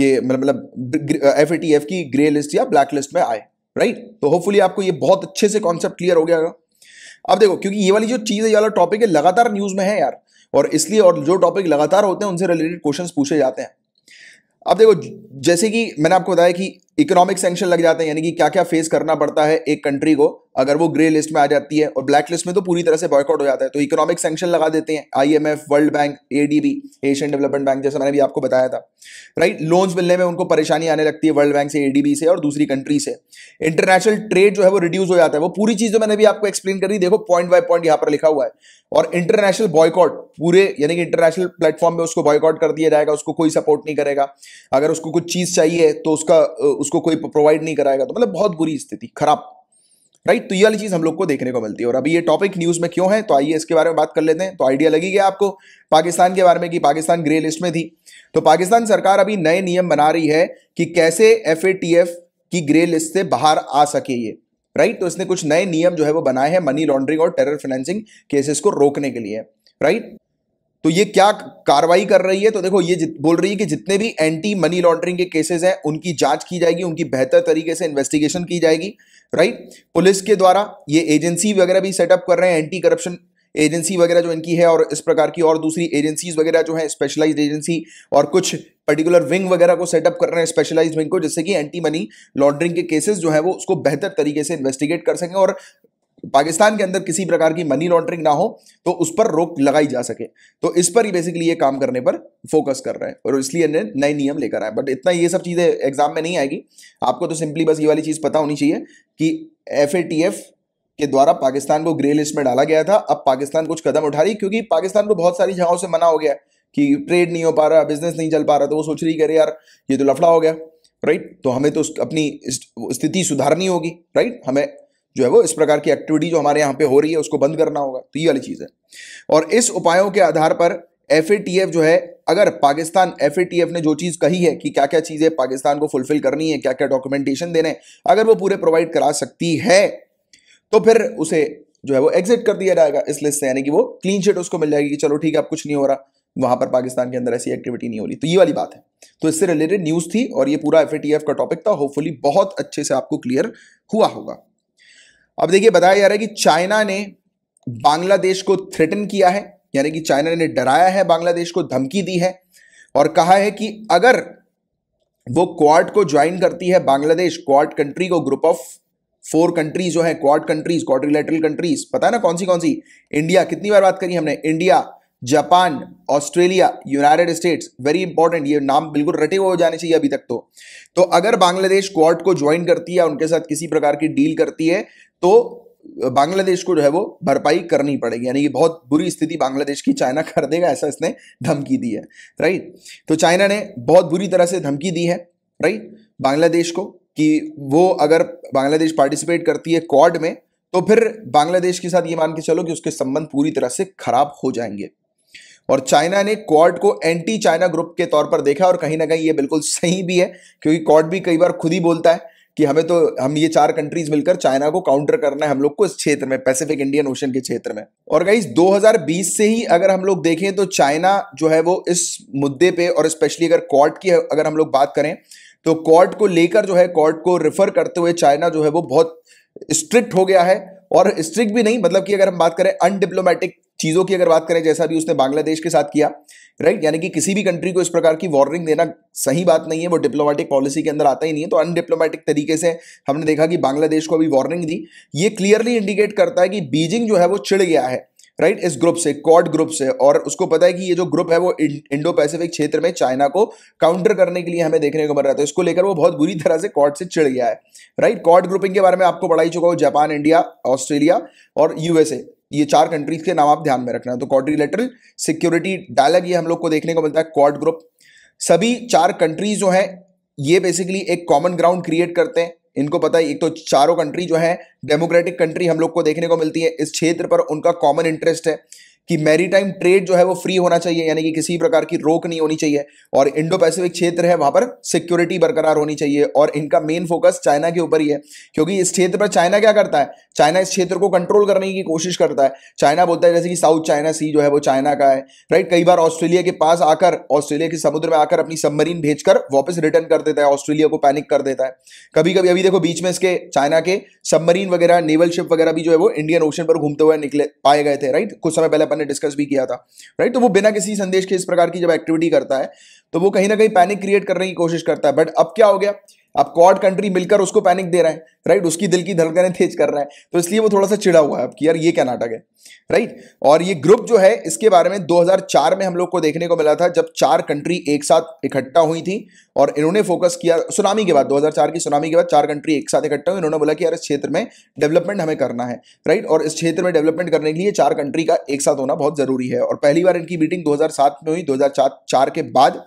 के मतलब मतलब एफ एफ की ग्रे लिस्ट या ब्लैक लिस्ट में आए राइट तो होपफुली आपको ये बहुत अच्छे से कॉन्सेप्ट क्लियर हो गया होगा अब देखो क्योंकि ये वाली जो चीज़ है ये वाला टॉपिक है लगातार न्यूज़ में है यार और इसलिए और जो टॉपिक लगातार होते हैं उनसे रिलेटेड क्वेश्चन पूछे जाते हैं अब देखो जैसे कि मैंने आपको बताया कि इकोनॉमिक सेंक्शन लग जाते हैं यानी कि क्या क्या फेस करना पड़ता है एक कंट्री को अगर वो ग्रे लिस्ट में आ जाती है और ब्लैक लिस्ट में तो पूरी तरह से बॉयकॉट हो जाता है तो इकोनॉमिक सेंक्शन लगा देते हैं IMF World Bank ADB Asian Development Bank जैसे मैंने भी आपको बताया था राइट लोन्स मिलने में उनको परेशानी आने लगती है वर्ल्ड बैंक से एडीबी से और दूसरी कंट्री से इंटरनेशनल ट्रेड जो है वो रिड्यूस हो जाता है वो पूरी चीज जो मैंने भी आपको एक्सप्लेन करी देखो पॉइंट बाय पॉइंट यहाँ पर लिखा हुआ है और इंटरनेशनल बॉयकॉट पूरे यानी कि इंटरनेशनल प्लेटफॉर्म में उसको बॉयकॉट कर दिया जाएगा उसको कोई सपोर्ट नहीं करेगा अगर उसको कुछ चीज चाहिए तो उसका उसको कोई प्रोवाइड नहीं कराएगा तो मतलब बहुत बुरी स्थिति खराब राइट तो ये वाली चीज़ हम लोग को देखने को मिलती है और अभी ये टॉपिक न्यूज़ में क्यों है तो आइए इसके बारे में बात कर लेते हैं तो आइडिया लगी गया आपको पाकिस्तान के बारे में कि पाकिस्तान ग्रे लिस्ट में थी तो पाकिस्तान सरकार अभी नए नियम बना रही है कि कैसे एफ की ग्रे लिस्ट से बाहर आ सके ये राइट तो इसने कुछ नए नियम जो है वो बनाए हैं मनी लॉन्ड्रिंग और टेरर फाइनेंसिंग केसेस को रोकने के लिए राइट तो ये क्या कार्रवाई कर रही है तो देखो ये बोल रही है कि जितने भी एंटी मनी लॉन्ड्रिंग के केसेस हैं उनकी जांच की जाएगी उनकी बेहतर तरीके से इन्वेस्टिगेशन की जाएगी राइट पुलिस के द्वारा ये एजेंसी वगैरह भी सेटअप कर रहे हैं एंटी करप्शन एजेंसी वगैरह जो इनकी है और इस प्रकार की और दूसरी एजेंसीज वगैरह जो है स्पेशलाइज एजेंसी और कुछ पर्टिकुलर विंग वगैरह को सेटअप कर रहे हैं स्पेशलाइज विंग को जिससे कि एंटी मनी लॉन्ड्रिंग के केसेस जो है वो उसको बेहतर तरीके से इन्वेस्टिगेट कर सकें और पाकिस्तान के अंदर किसी प्रकार की मनी लॉन्ड्रिंग ना हो तो उस पर रोक लगाई जा सके तो इस पर ही बेसिकली ये काम करने पर फोकस कर रहे हैं और इसलिए नए नियम लेकर आए बट इतना ये सब चीज़ें एग्जाम में नहीं आएगी आपको तो सिंपली बस ये वाली चीज़ पता होनी चाहिए कि एफ के द्वारा पाकिस्तान को ग्रे लिस्ट में डाला गया था अब पाकिस्तान कुछ कदम उठा रही क्योंकि पाकिस्तान को बहुत सारी जगहों से मना हो गया कि ट्रेड नहीं हो पा रहा बिजनेस नहीं चल पा रहा तो वो सोच रही करे यार ये तो लफड़ा हो गया राइट तो हमें तो अपनी स्थिति सुधारनी होगी राइट हमें जो है वो इस प्रकार की एक्टिविटी जो हमारे यहाँ पे हो रही है उसको बंद करना होगा तो ये वाली चीज़ है और इस उपायों के आधार पर एफ जो है अगर पाकिस्तान एफ ने जो चीज़ कही है कि क्या क्या चीज़ें पाकिस्तान को फुलफिल करनी है क्या क्या डॉक्यूमेंटेशन देने अगर वो पूरे प्रोवाइड करा सकती है तो फिर उसे जो है वो एग्जिट कर दिया जाएगा इस लिस्ट से यानी कि वो क्लीन चिट उसको मिल जाएगी कि चलो ठीक है अब कुछ नहीं हो रहा वहां पर पाकिस्तान के अंदर ऐसी एक्टिविटी नहीं हो रही तो ये वाली बात है तो इससे रिलेटेड न्यूज़ थी और ये पूरा एफ का टॉपिक था होपफुली बहुत अच्छे से आपको क्लियर हुआ होगा अब देखिए बताया जा रहा है कि चाइना ने बांग्लादेश को थ्रेटन किया है यानी कि चाइना ने डराया है बांग्लादेश को धमकी दी है और कहा है कि अगर वो क्वाड को ज्वाइन करती है बांग्लादेश क्वाड कंट्री को ग्रुप ऑफ फोर कंट्रीज जो है क्वाड कंट्रीज क्वाड्रिलेटरल कंट्रीज पता है ना कौन सी कौन सी इंडिया कितनी बार बात करी हमने India Japan Australia United States very important ये नाम बिल्कुल रटे हुए हो जाने चाहिए अभी तक तो तो अगर बांग्लादेश क्वाड को ज्वाइन करती है उनके साथ किसी प्रकार की डील करती है तो बांग्लादेश को जो है वो भरपाई करनी पड़ेगी यानी कि बहुत बुरी स्थिति बांग्लादेश की चाइना कर देगा ऐसा इसने धमकी दी है राइट तो चाइना ने बहुत बुरी तरह से धमकी दी है राइट बांग्लादेश को कि वो अगर बांग्लादेश पार्टिसिपेट करती है क्वाड में तो फिर बांग्लादेश के साथ ये मान के चलो कि उसके संबंध पूरी तरह से खराब हो जाएंगे और चाइना ने क्वाड को एंटी चाइना ग्रुप के तौर पर देखा और कहीं ना कहीं ये बिल्कुल सही भी है क्योंकि क्वाड भी कई बार खुद ही बोलता है कि हमें तो हम ये चार कंट्रीज मिलकर चाइना को काउंटर करना है हम लोग को इस क्षेत्र में पैसिफिक इंडियन ओशन के क्षेत्र में और गाइज 2020 से ही अगर हम लोग देखें तो चाइना जो है वो इस मुद्दे पे और स्पेशली अगर कॉर्ट की अगर हम लोग बात करें तो कॉर्ट को लेकर जो है कॉर्ट को रिफर करते हुए चाइना जो है वो बहुत स्ट्रिक्ट हो गया है और स्ट्रिक्ट भी नहीं मतलब कि अगर हम बात करें अनडिप्लोमेटिक चीज़ों की अगर बात करें जैसा भी उसने बांग्लादेश के साथ किया राइट यानी कि किसी भी कंट्री को इस प्रकार की वार्निंग देना सही बात नहीं है वो डिप्लोमेटिक पॉलिसी के अंदर आता ही नहीं है तो अनडिप्लोमेटिक तरीके से हमने देखा कि बांग्लादेश को अभी वार्निंग दी ये क्लियरली इंडिकेट करता है कि बीजिंग जो है वो चिड़ गया है राइट right? इस ग्रुप से क्वाड ग्रुप से और उसको पता है कि ये जो ग्रुप है वो इंडो पैसिफिक क्षेत्र में चाइना को काउंटर करने के लिए हमें देखने को मिल रहा था तो इसको लेकर वो बहुत बुरी तरह से क्वाड से चिड़ गया है राइट right? क्वाड ग्रुपिंग के बारे में आपको बढ़ाई चुका हो जापान इंडिया ऑस्ट्रेलिया और यूएसए ये चार कंट्रीज के नाम आप ध्यान में रखना तो क्वाड्री सिक्योरिटी डायलॉग ये हम लोग को देखने को मिलता है क्वाड ग्रुप सभी चार कंट्रीज जो है ये बेसिकली एक कॉमन ग्राउंड क्रिएट करते हैं इनको पता है एक तो चारों कंट्री जो है डेमोक्रेटिक कंट्री हम लोग को देखने को मिलती है इस क्षेत्र पर उनका कॉमन इंटरेस्ट है कि मैरीटाइम ट्रेड जो है वो फ्री होना चाहिए यानी कि किसी प्रकार की रोक नहीं होनी चाहिए और इंडो पैसिफिक क्षेत्र है वहां पर सिक्योरिटी बरकरार होनी चाहिए और इनका मेन फोकस चाइना के ऊपर ही है क्योंकि इस क्षेत्र पर चाइना क्या करता है चाइना इस क्षेत्र को कंट्रोल करने की कोशिश करता है चाइना बोलता है जैसे कि साउथ चाइना सी जो है वो चाइना का है राइट कई बार ऑस्ट्रेलिया के पास आकर ऑस्ट्रेलिया के समुद्र में आकर अपनी सबमरीन भेजकर वापस रिटर्न कर देता है ऑस्ट्रेलिया को पैनिक कर देता है कभी कभी अभी देखो बीच में इसके चाइना के सबमरीन वगैरह नेवल शिप वगैरह भी जो है वो इंडियन ओशन पर घूमते हुए निकले पाए गए थे राइट कुछ समय पहले ने डिस्कस भी किया था राइट तो वो बिना किसी संदेश के इस प्रकार की जब एक्टिविटी करता है तो वो कहीं ना कहीं पैनिक क्रिएट करने की कोशिश करता है बट अब क्या हो गया अब क्वाड कंट्री मिलकर उसको पैनिक दे रहे हैं राइट उसकी दिल की धड़कनें तेज कर रहे हैं तो इसलिए वो थोड़ा सा चिड़ा हुआ है अब कि यार ये क्या नाटक है राइट और ये ग्रुप जो है इसके बारे में 2004 में हम लोग को देखने को मिला था जब चार कंट्री एक साथ इकट्ठा हुई थी और इन्होंने फोकस किया सुनामी के बाद दो की सुनामी के बाद चार कंट्री एक साथ इकट्ठा हुई इन्होंने बोला कि यार इस क्षेत्र में डेवलपमेंट हमें करना है राइट और इस क्षेत्र में डेवलपमेंट करने के लिए चार कंट्री का एक साथ होना बहुत जरूरी है और पहली बार इनकी मीटिंग दो में हुई दो के बाद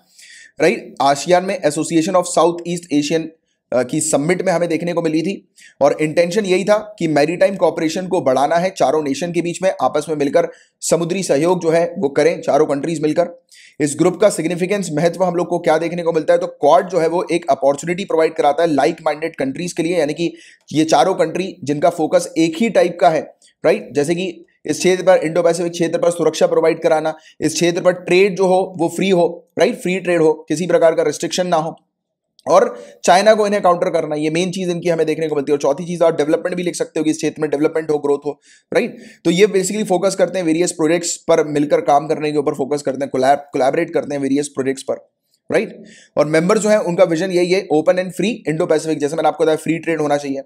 राइट आशियान में association of south east Asian की समिट में हमें देखने को मिली थी और इंटेंशन यही था कि मैरीटाइम कॉपरेशन को बढ़ाना है चारों नेशन के बीच में आपस में मिलकर समुद्री सहयोग जो है वो करें चारों कंट्रीज मिलकर इस ग्रुप का सिग्निफिकेंस महत्व हम लोग को क्या देखने को मिलता है तो क्वाड जो है वो एक अपॉर्चुनिटी प्रोवाइड कराता है लाइक माइंडेड कंट्रीज के लिए यानी कि ये चारों कंट्री जिनका फोकस एक ही टाइप का है राइट जैसे कि इस क्षेत्र पर इंडो पैसिफिक क्षेत्र पर सुरक्षा प्रोवाइड कराना इस क्षेत्र पर ट्रेड जो हो वो फ्री हो राइट फ्री ट्रेड हो किसी प्रकार का रिस्ट्रिक्शन ना हो और चाइना को इन्हें काउंटर करना ये मेन चीज़ इनकी हमें देखने को मिलती है और चौथी चीज़ आप डेवलपमेंट भी लिख सकते हो कि इस क्षेत्र में डेवलपमेंट हो ग्रोथ हो राइट तो ये बेसिकली फोकस करते हैं वेरियस प्रोजेक्ट्स पर मिलकर काम करने के ऊपर फोकस करते हैं कोलैबोरेट करते हैं वेरियस प्रोजेक्ट्स पर राइट और मेंबर जो है उनका विजन यही है open and free Indo Pacific जैसे मैंने आपको बताया फ्री ट्रेड होना चाहिए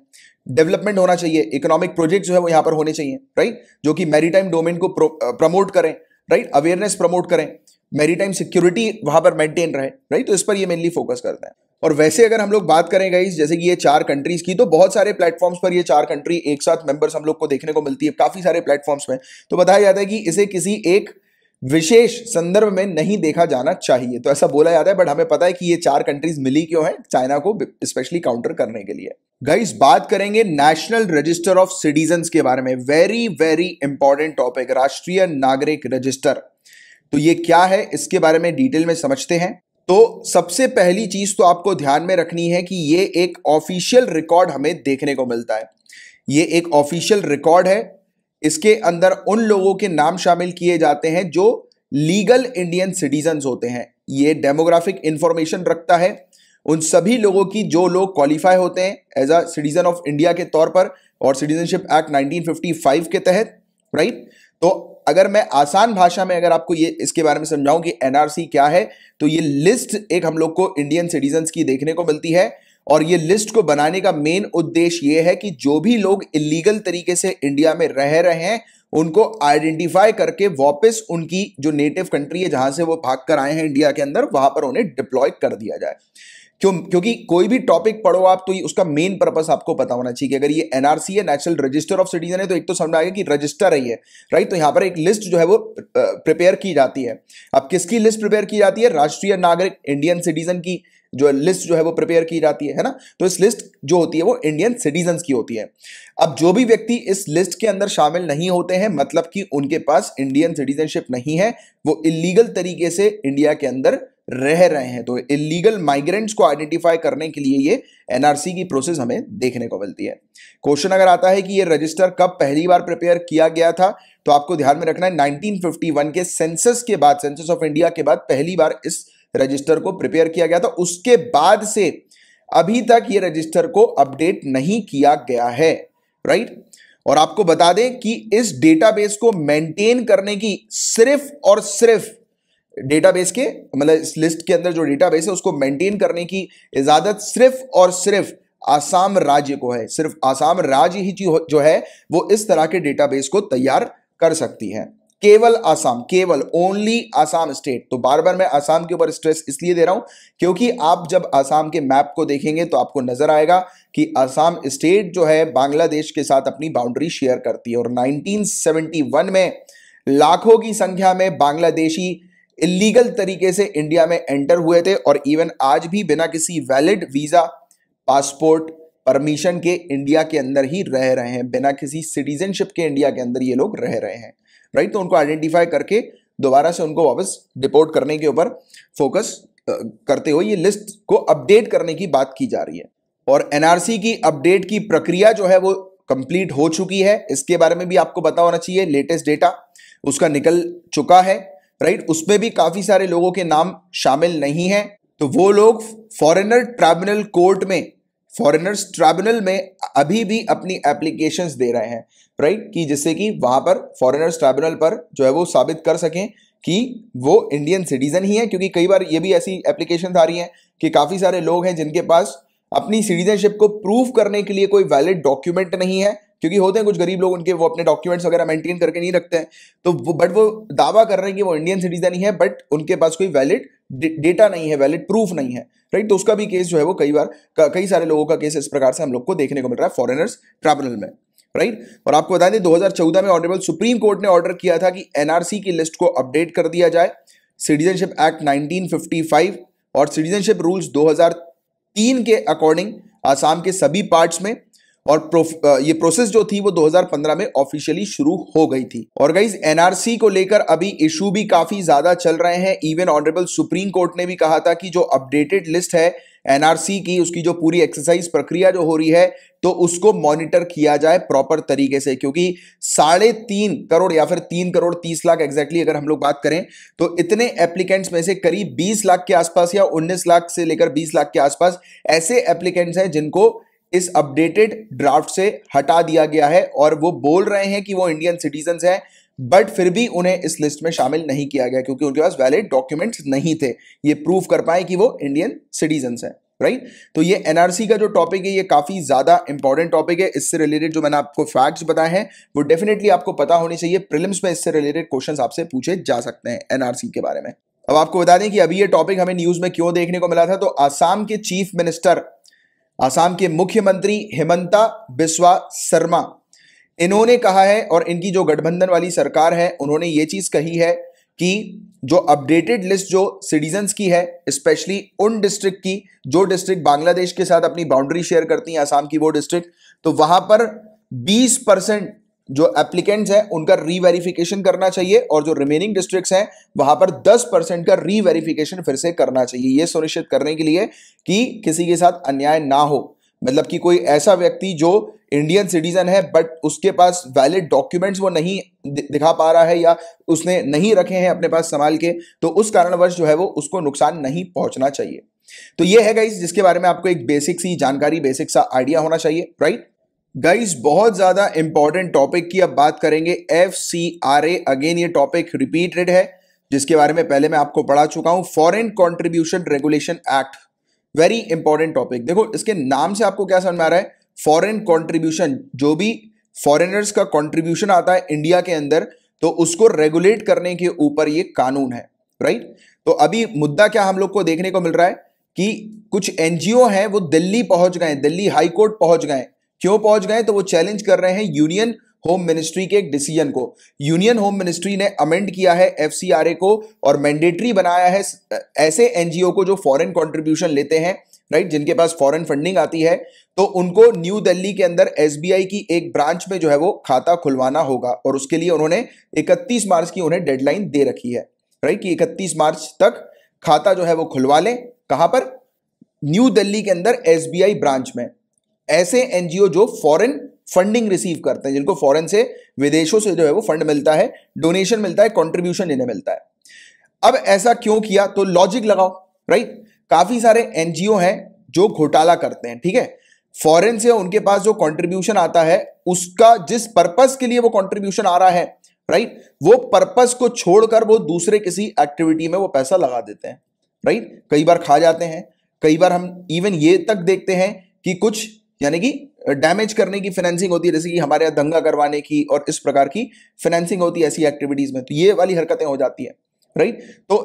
डेवलपमेंट होना चाहिए इकोनॉमिक प्रोजेक्ट जो है वो यहां पर होने चाहिए राइट जो कि मैरीटाइम डोमेन को प्रमोट करें राइट अवेयरनेस प्रमोट करें मैरीटाइम सिक्योरिटी वहां पर मेंटेन रहे राइट तो इस पर ये मेनली फोकस करता है और वैसे अगर हम लोग बात करें गाइज जैसे कि ये चार कंट्रीज की तो बहुत सारे प्लेटफॉर्म्स पर ये चार कंट्री एक साथ मेंबर्स हम लोग को देखने को मिलती है काफी सारे प्लेटफॉर्म्स में तो बताया जाता है कि इसे किसी एक विशेष संदर्भ में नहीं देखा जाना चाहिए तो ऐसा बोला जाता है बट हमें पता है कि ये चार कंट्रीज मिली क्यों है चाइना को स्पेशली काउंटर करने के लिए गाइस बात करेंगे नेशनल रजिस्टर ऑफ सिटीजन के बारे में वेरी वेरी इंपॉर्टेंट टॉपिक राष्ट्रीय नागरिक रजिस्टर तो ये क्या है इसके बारे में डिटेल में समझते हैं तो सबसे पहली चीज तो आपको ध्यान में रखनी है कि ये एक ऑफिशियल रिकॉर्ड हमें देखने को मिलता है ये एक ऑफिशियल रिकॉर्ड है इसके अंदर उन लोगों के नाम शामिल किए जाते हैं जो लीगल इंडियन सिटीजन होते हैं ये डेमोग्राफिक इंफॉर्मेशन रखता है उन सभी लोगों की जो लोग क्वालिफाई होते हैं as a citizen of India के तौर पर और सिटीजनशिप एक्ट 1955 के तहत राइट तो अगर मैं आसान भाषा में अगर आपको ये इसके बारे में समझाऊं कि एनआरसी क्या है तो ये लिस्ट एक हम लोग को इंडियन सिटीजन की देखने को मिलती है और ये लिस्ट को बनाने का मेन उद्देश्य ये है कि जो भी लोग इलीगल तरीके से इंडिया में रह रहे हैं उनको आइडेंटिफाई करके वापस उनकी जो नेटिव कंट्री है जहां से वो भाग कर आए हैं इंडिया के अंदर वहां पर उन्हें डिप्लॉय कर दिया जाए क्यों क्योंकि कोई भी टॉपिक पढ़ो आप तो उसका मेन पर्पस आपको पता होना चाहिए अगर ये एनआरसी है नेशनल रजिस्टर ऑफ सिटीजन है तो एक तो समझ आएगा कि रजिस्टर रही है राइट तो यहां पर एक लिस्ट जो है वो प्रिपेयर की जाती है अब किसकी लिस्ट प्रिपेयर की जाती है राष्ट्रीय नागरिक इंडियन सिटीजन की जो लिस्ट जो है वो प्रिपेयर की जाती है, है ना तो इस लिस्ट जो होती है वो इंडियन सिटीजन की होती है अब जो भी व्यक्ति इस लिस्ट के अंदर शामिल नहीं होते हैं मतलब कि उनके पास इंडियन सिटीजनशिप नहीं है वो इलीगल तरीके से इंडिया के अंदर रह रहे हैं तो इलीगल माइग्रेंट्स को आइडेंटिफाई करने के लिए ये एनआरसी की प्रोसेस हमें देखने को मिलती है क्वेश्चन अगर आता है कि ये रजिस्टर कब पहली बार प्रिपेयर किया गया था तो आपको ध्यान में रखना है 1951 के सेंसस के बाद सेंसस ऑफ इंडिया के बाद पहली बार इस रजिस्टर को प्रिपेयर किया गया था उसके बाद से अभी तक ये रजिस्टर को अपडेट नहीं किया गया है राइट और आपको बता दें कि इस डेटाबेस को मेंटेन करने की सिर्फ और सिर्फ डेटाबेस के मतलब इस लिस्ट के अंदर जो डेटाबेस है उसको मेंटेन करने की इजाजत सिर्फ और सिर्फ आसाम राज्य को है सिर्फ आसाम राज्य ही जो है वो इस तरह के डेटाबेस को तैयार कर सकती है केवल आसाम केवल ओनली आसाम स्टेट तो बार बार मैं आसाम के ऊपर स्ट्रेस इसलिए दे रहा हूं क्योंकि आप जब आसाम के मैप को देखेंगे तो आपको नजर आएगा कि आसाम स्टेट जो है बांग्लादेश के साथ अपनी बाउंड्री शेयर करती है और 1971 में लाखों की संख्या में बांग्लादेशी इलीगल तरीके से इंडिया में एंटर हुए थे और इवन आज भी बिना किसी वैलिड वीज़ा पासपोर्ट परमिशन के इंडिया के अंदर ही रह रहे हैं बिना किसी सिटीजनशिप के इंडिया के अंदर ये लोग रह रहे हैं राइट तो उनको आइडेंटिफाई करके दोबारा से उनको वापस डिपोर्ट करने के ऊपर फोकस uh, करते हुए ये लिस्ट को अपडेट करने की बात की जा रही है और एनआरसी की अपडेट की प्रक्रिया जो है वो कंप्लीट हो चुकी है इसके बारे में भी आपको बता होना चाहिए लेटेस्ट डेटा उसका निकल चुका है राइट उसमें भी काफी सारे लोगों के नाम शामिल नहीं है तो वो लोग फॉरेनर ट्राइब्यूनल कोर्ट में फॉरेनर्स ट्राइब्यूनल में अभी भी अपनी एप्लीकेशंस दे रहे हैं राइट कि जिससे कि वहां पर फॉरेनर्स ट्राइब्यूनल पर जो है वो साबित कर सकें कि वो इंडियन सिटीजन ही है क्योंकि कई बार ये भी ऐसी एप्लीकेशन आ रही हैं कि काफ़ी सारे लोग हैं जिनके पास अपनी सिटीजनशिप को प्रूव करने के लिए कोई वैलिड डॉक्यूमेंट नहीं है क्योंकि होते हैं कुछ गरीब लोग उनके वो अपने डॉक्यूमेंट्स वगैरह मेंटेन करके नहीं रखते हैं तो वो बट वो दावा कर रहे हैं कि वो इंडियन सिटीजन ही है बट उनके पास कोई वैलिड डेटा नहीं है वैलिड प्रूफ नहीं है राइट तो उसका भी केस जो है वो कई बार कई सारे लोगों का केस इस प्रकार से हम लोग को देखने को मिल रहा है फॉरेनर्स ट्राइब्यूनल में राइट और आपको बता दें 2014 में ऑनरेबल सुप्रीम कोर्ट ने ऑर्डर किया था कि एनआरसी की लिस्ट को अपडेट कर दिया जाए सिटीजनशिप एक्ट 1955 और सिटीजनशिप रूल्स 2003 के अकॉर्डिंग आसाम के सभी पार्ट्स में और ये प्रोसेस जो थी वो 2015 में ऑफिशियली शुरू हो गई थी और गाइज एनआरसी को लेकर अभी इशू भी काफी ज्यादा चल रहे हैं इवन ऑनरेबल सुप्रीम कोर्ट ने भी कहा था कि जो अपडेटेड लिस्ट है एनआरसी की उसकी जो पूरी एक्सरसाइज प्रक्रिया जो हो रही है तो उसको मॉनिटर किया जाए प्रॉपर तरीके से क्योंकि साढ़े तीन करोड़ या फिर तीन करोड़ तीस लाख एग्जैक्टली अगर हम लोग बात करें तो इतने एप्लीकेंट्स में से करीब बीस लाख के आसपास या उन्नीस लाख से लेकर बीस लाख के आसपास ऐसे एप्लीकेंट्स हैं जिनको इस अपडेटेड ड्राफ्ट से हटा दिया गया है और वो बोल रहे हैं कि वो इंडियन सिटीजन हैं बट फिर भी उन्हें इस लिस्ट में शामिल नहीं किया गया क्योंकि उनके पास वैलिड डॉक्यूमेंट्स नहीं थे ये प्रूव कर पाए कि वो इंडियन सिटीजन है राइट right? तो ये एनआरसी का जो टॉपिक है ये काफ़ी ज़्यादा इंपॉर्टेंट टॉपिक है इससे रिलेटेड जो मैंने आपको फैक्ट्स बताए हैं वो डेफिनेटली आपको पता होनी चाहिए प्रिलिम्स में इससे रिलेटेड क्वेश्चंस आपसे पूछे जा सकते हैं एनआरसी के बारे में अब आपको बता दें कि अभी ये टॉपिक हमें न्यूज़ में क्यों देखने को मिला था तो आसाम के चीफ मिनिस्टर आसाम के मुख्यमंत्री हेमंता बिस्वा शर्मा इन्होंने कहा है और इनकी जो गठबंधन वाली सरकार है उन्होंने ये चीज़ कही है कि जो अपडेटेड लिस्ट जो सिटीजन्स की है स्पेशली उन डिस्ट्रिक्ट की जो डिस्ट्रिक्ट बांग्लादेश के साथ अपनी बाउंड्री शेयर करती हैं आसाम की वो डिस्ट्रिक्ट तो वहां पर 20 परसेंट जो एप्लीकेंट्स हैं उनका रीवेरिफिकेशन करना चाहिए और जो रिमेनिंग डिस्ट्रिक्ट्स हैं वहां पर 10 परसेंट का रीवेरिफिकेशन फिर से करना चाहिए यह सुनिश्चित करने के लिए कि किसी के साथ अन्याय ना हो मतलब कि कोई ऐसा व्यक्ति जो इंडियन सिटीजन है बट उसके पास वैलिड डॉक्यूमेंट्स वो नहीं दिखा पा रहा है या उसने नहीं रखे हैं अपने पास संभाल के तो उस कारणवश जो है वो उसको नुकसान नहीं पहुंचना चाहिए तो ये है गाइज जिसके बारे में आपको एक बेसिक सी जानकारी बेसिक सा आइडिया होना चाहिए राइट गाइज बहुत ज्यादा इंपॉर्टेंट टॉपिक की अब बात करेंगे F C R A again ये टॉपिक रिपीटेड है जिसके बारे में पहले मैं आपको पढ़ा चुका हूं foreign contribution regulation act very important topic देखो इसके नाम से आपको क्या समझ में आ रहा है फॉरेन कॉन्ट्रीब्यूशन जो भी फॉरेनर्स का कॉन्ट्रीब्यूशन आता है इंडिया के अंदर तो उसको रेगुलेट करने के ऊपर ये कानून है राइट तो अभी मुद्दा क्या हम लोग को देखने को मिल रहा है कि कुछ एनजीओ हैं वो दिल्ली पहुंच गए दिल्ली हाईकोर्ट पहुंच गए क्यों पहुंच गए तो वो चैलेंज कर रहे हैं यूनियन होम मिनिस्ट्री के एक डिसीजन को यूनियन होम मिनिस्ट्री ने अमेंड किया है एफसीआरए को और मैंडेटरी बनाया है ऐसे एनजीओ को जो फॉरेन कंट्रीब्यूशन लेते हैं राइट जिनके पास फॉरेन फंडिंग आती है तो उनको न्यू दिल्ली के अंदर एसबीआई की एक ब्रांच में जो है वो खाता खुलवाना होगा और उसके लिए उन्होंने 31 मार्च की उन्हें डेडलाइन दे रखी है राइट कि 31 मार्च तक खाता जो है वो खुलवा लें कहां पर न्यू दिल्ली के अंदर एसबीआई ब्रांच में ऐसे एनजीओ जो फॉरेन फंडिंग रिसीव करते हैं जिनको फॉरेन से विदेशों से जो है वो फंड मिलता है डोनेशन मिलता है कॉन्ट्रीब्यूशन इन्हें मिलता है अब ऐसा क्यों किया तो लॉजिक लगाओ राइट काफी सारे एनजीओ हैं जो घोटाला करते हैं ठीक है फॉरेन से उनके पास जो कंट्रीब्यूशन आता है उसका जिस पर्पस के लिए वो कंट्रीब्यूशन आ रहा है राइट वो पर्पस को छोड़कर वो दूसरे किसी एक्टिविटी में वो पैसा लगा देते हैं राइट कई बार खा जाते हैं कई बार हम इवन ये तक देखते हैं कि कुछ यानी कि डैमेज करने की फाइनेंसिंग होती है जैसे कि हमारे यहाँ दंगा करवाने की और इस प्रकार की फाइनेंसिंग होती है ऐसी एक्टिविटीज़ में तो ये वाली हरकतें हो जाती हैं राइट तो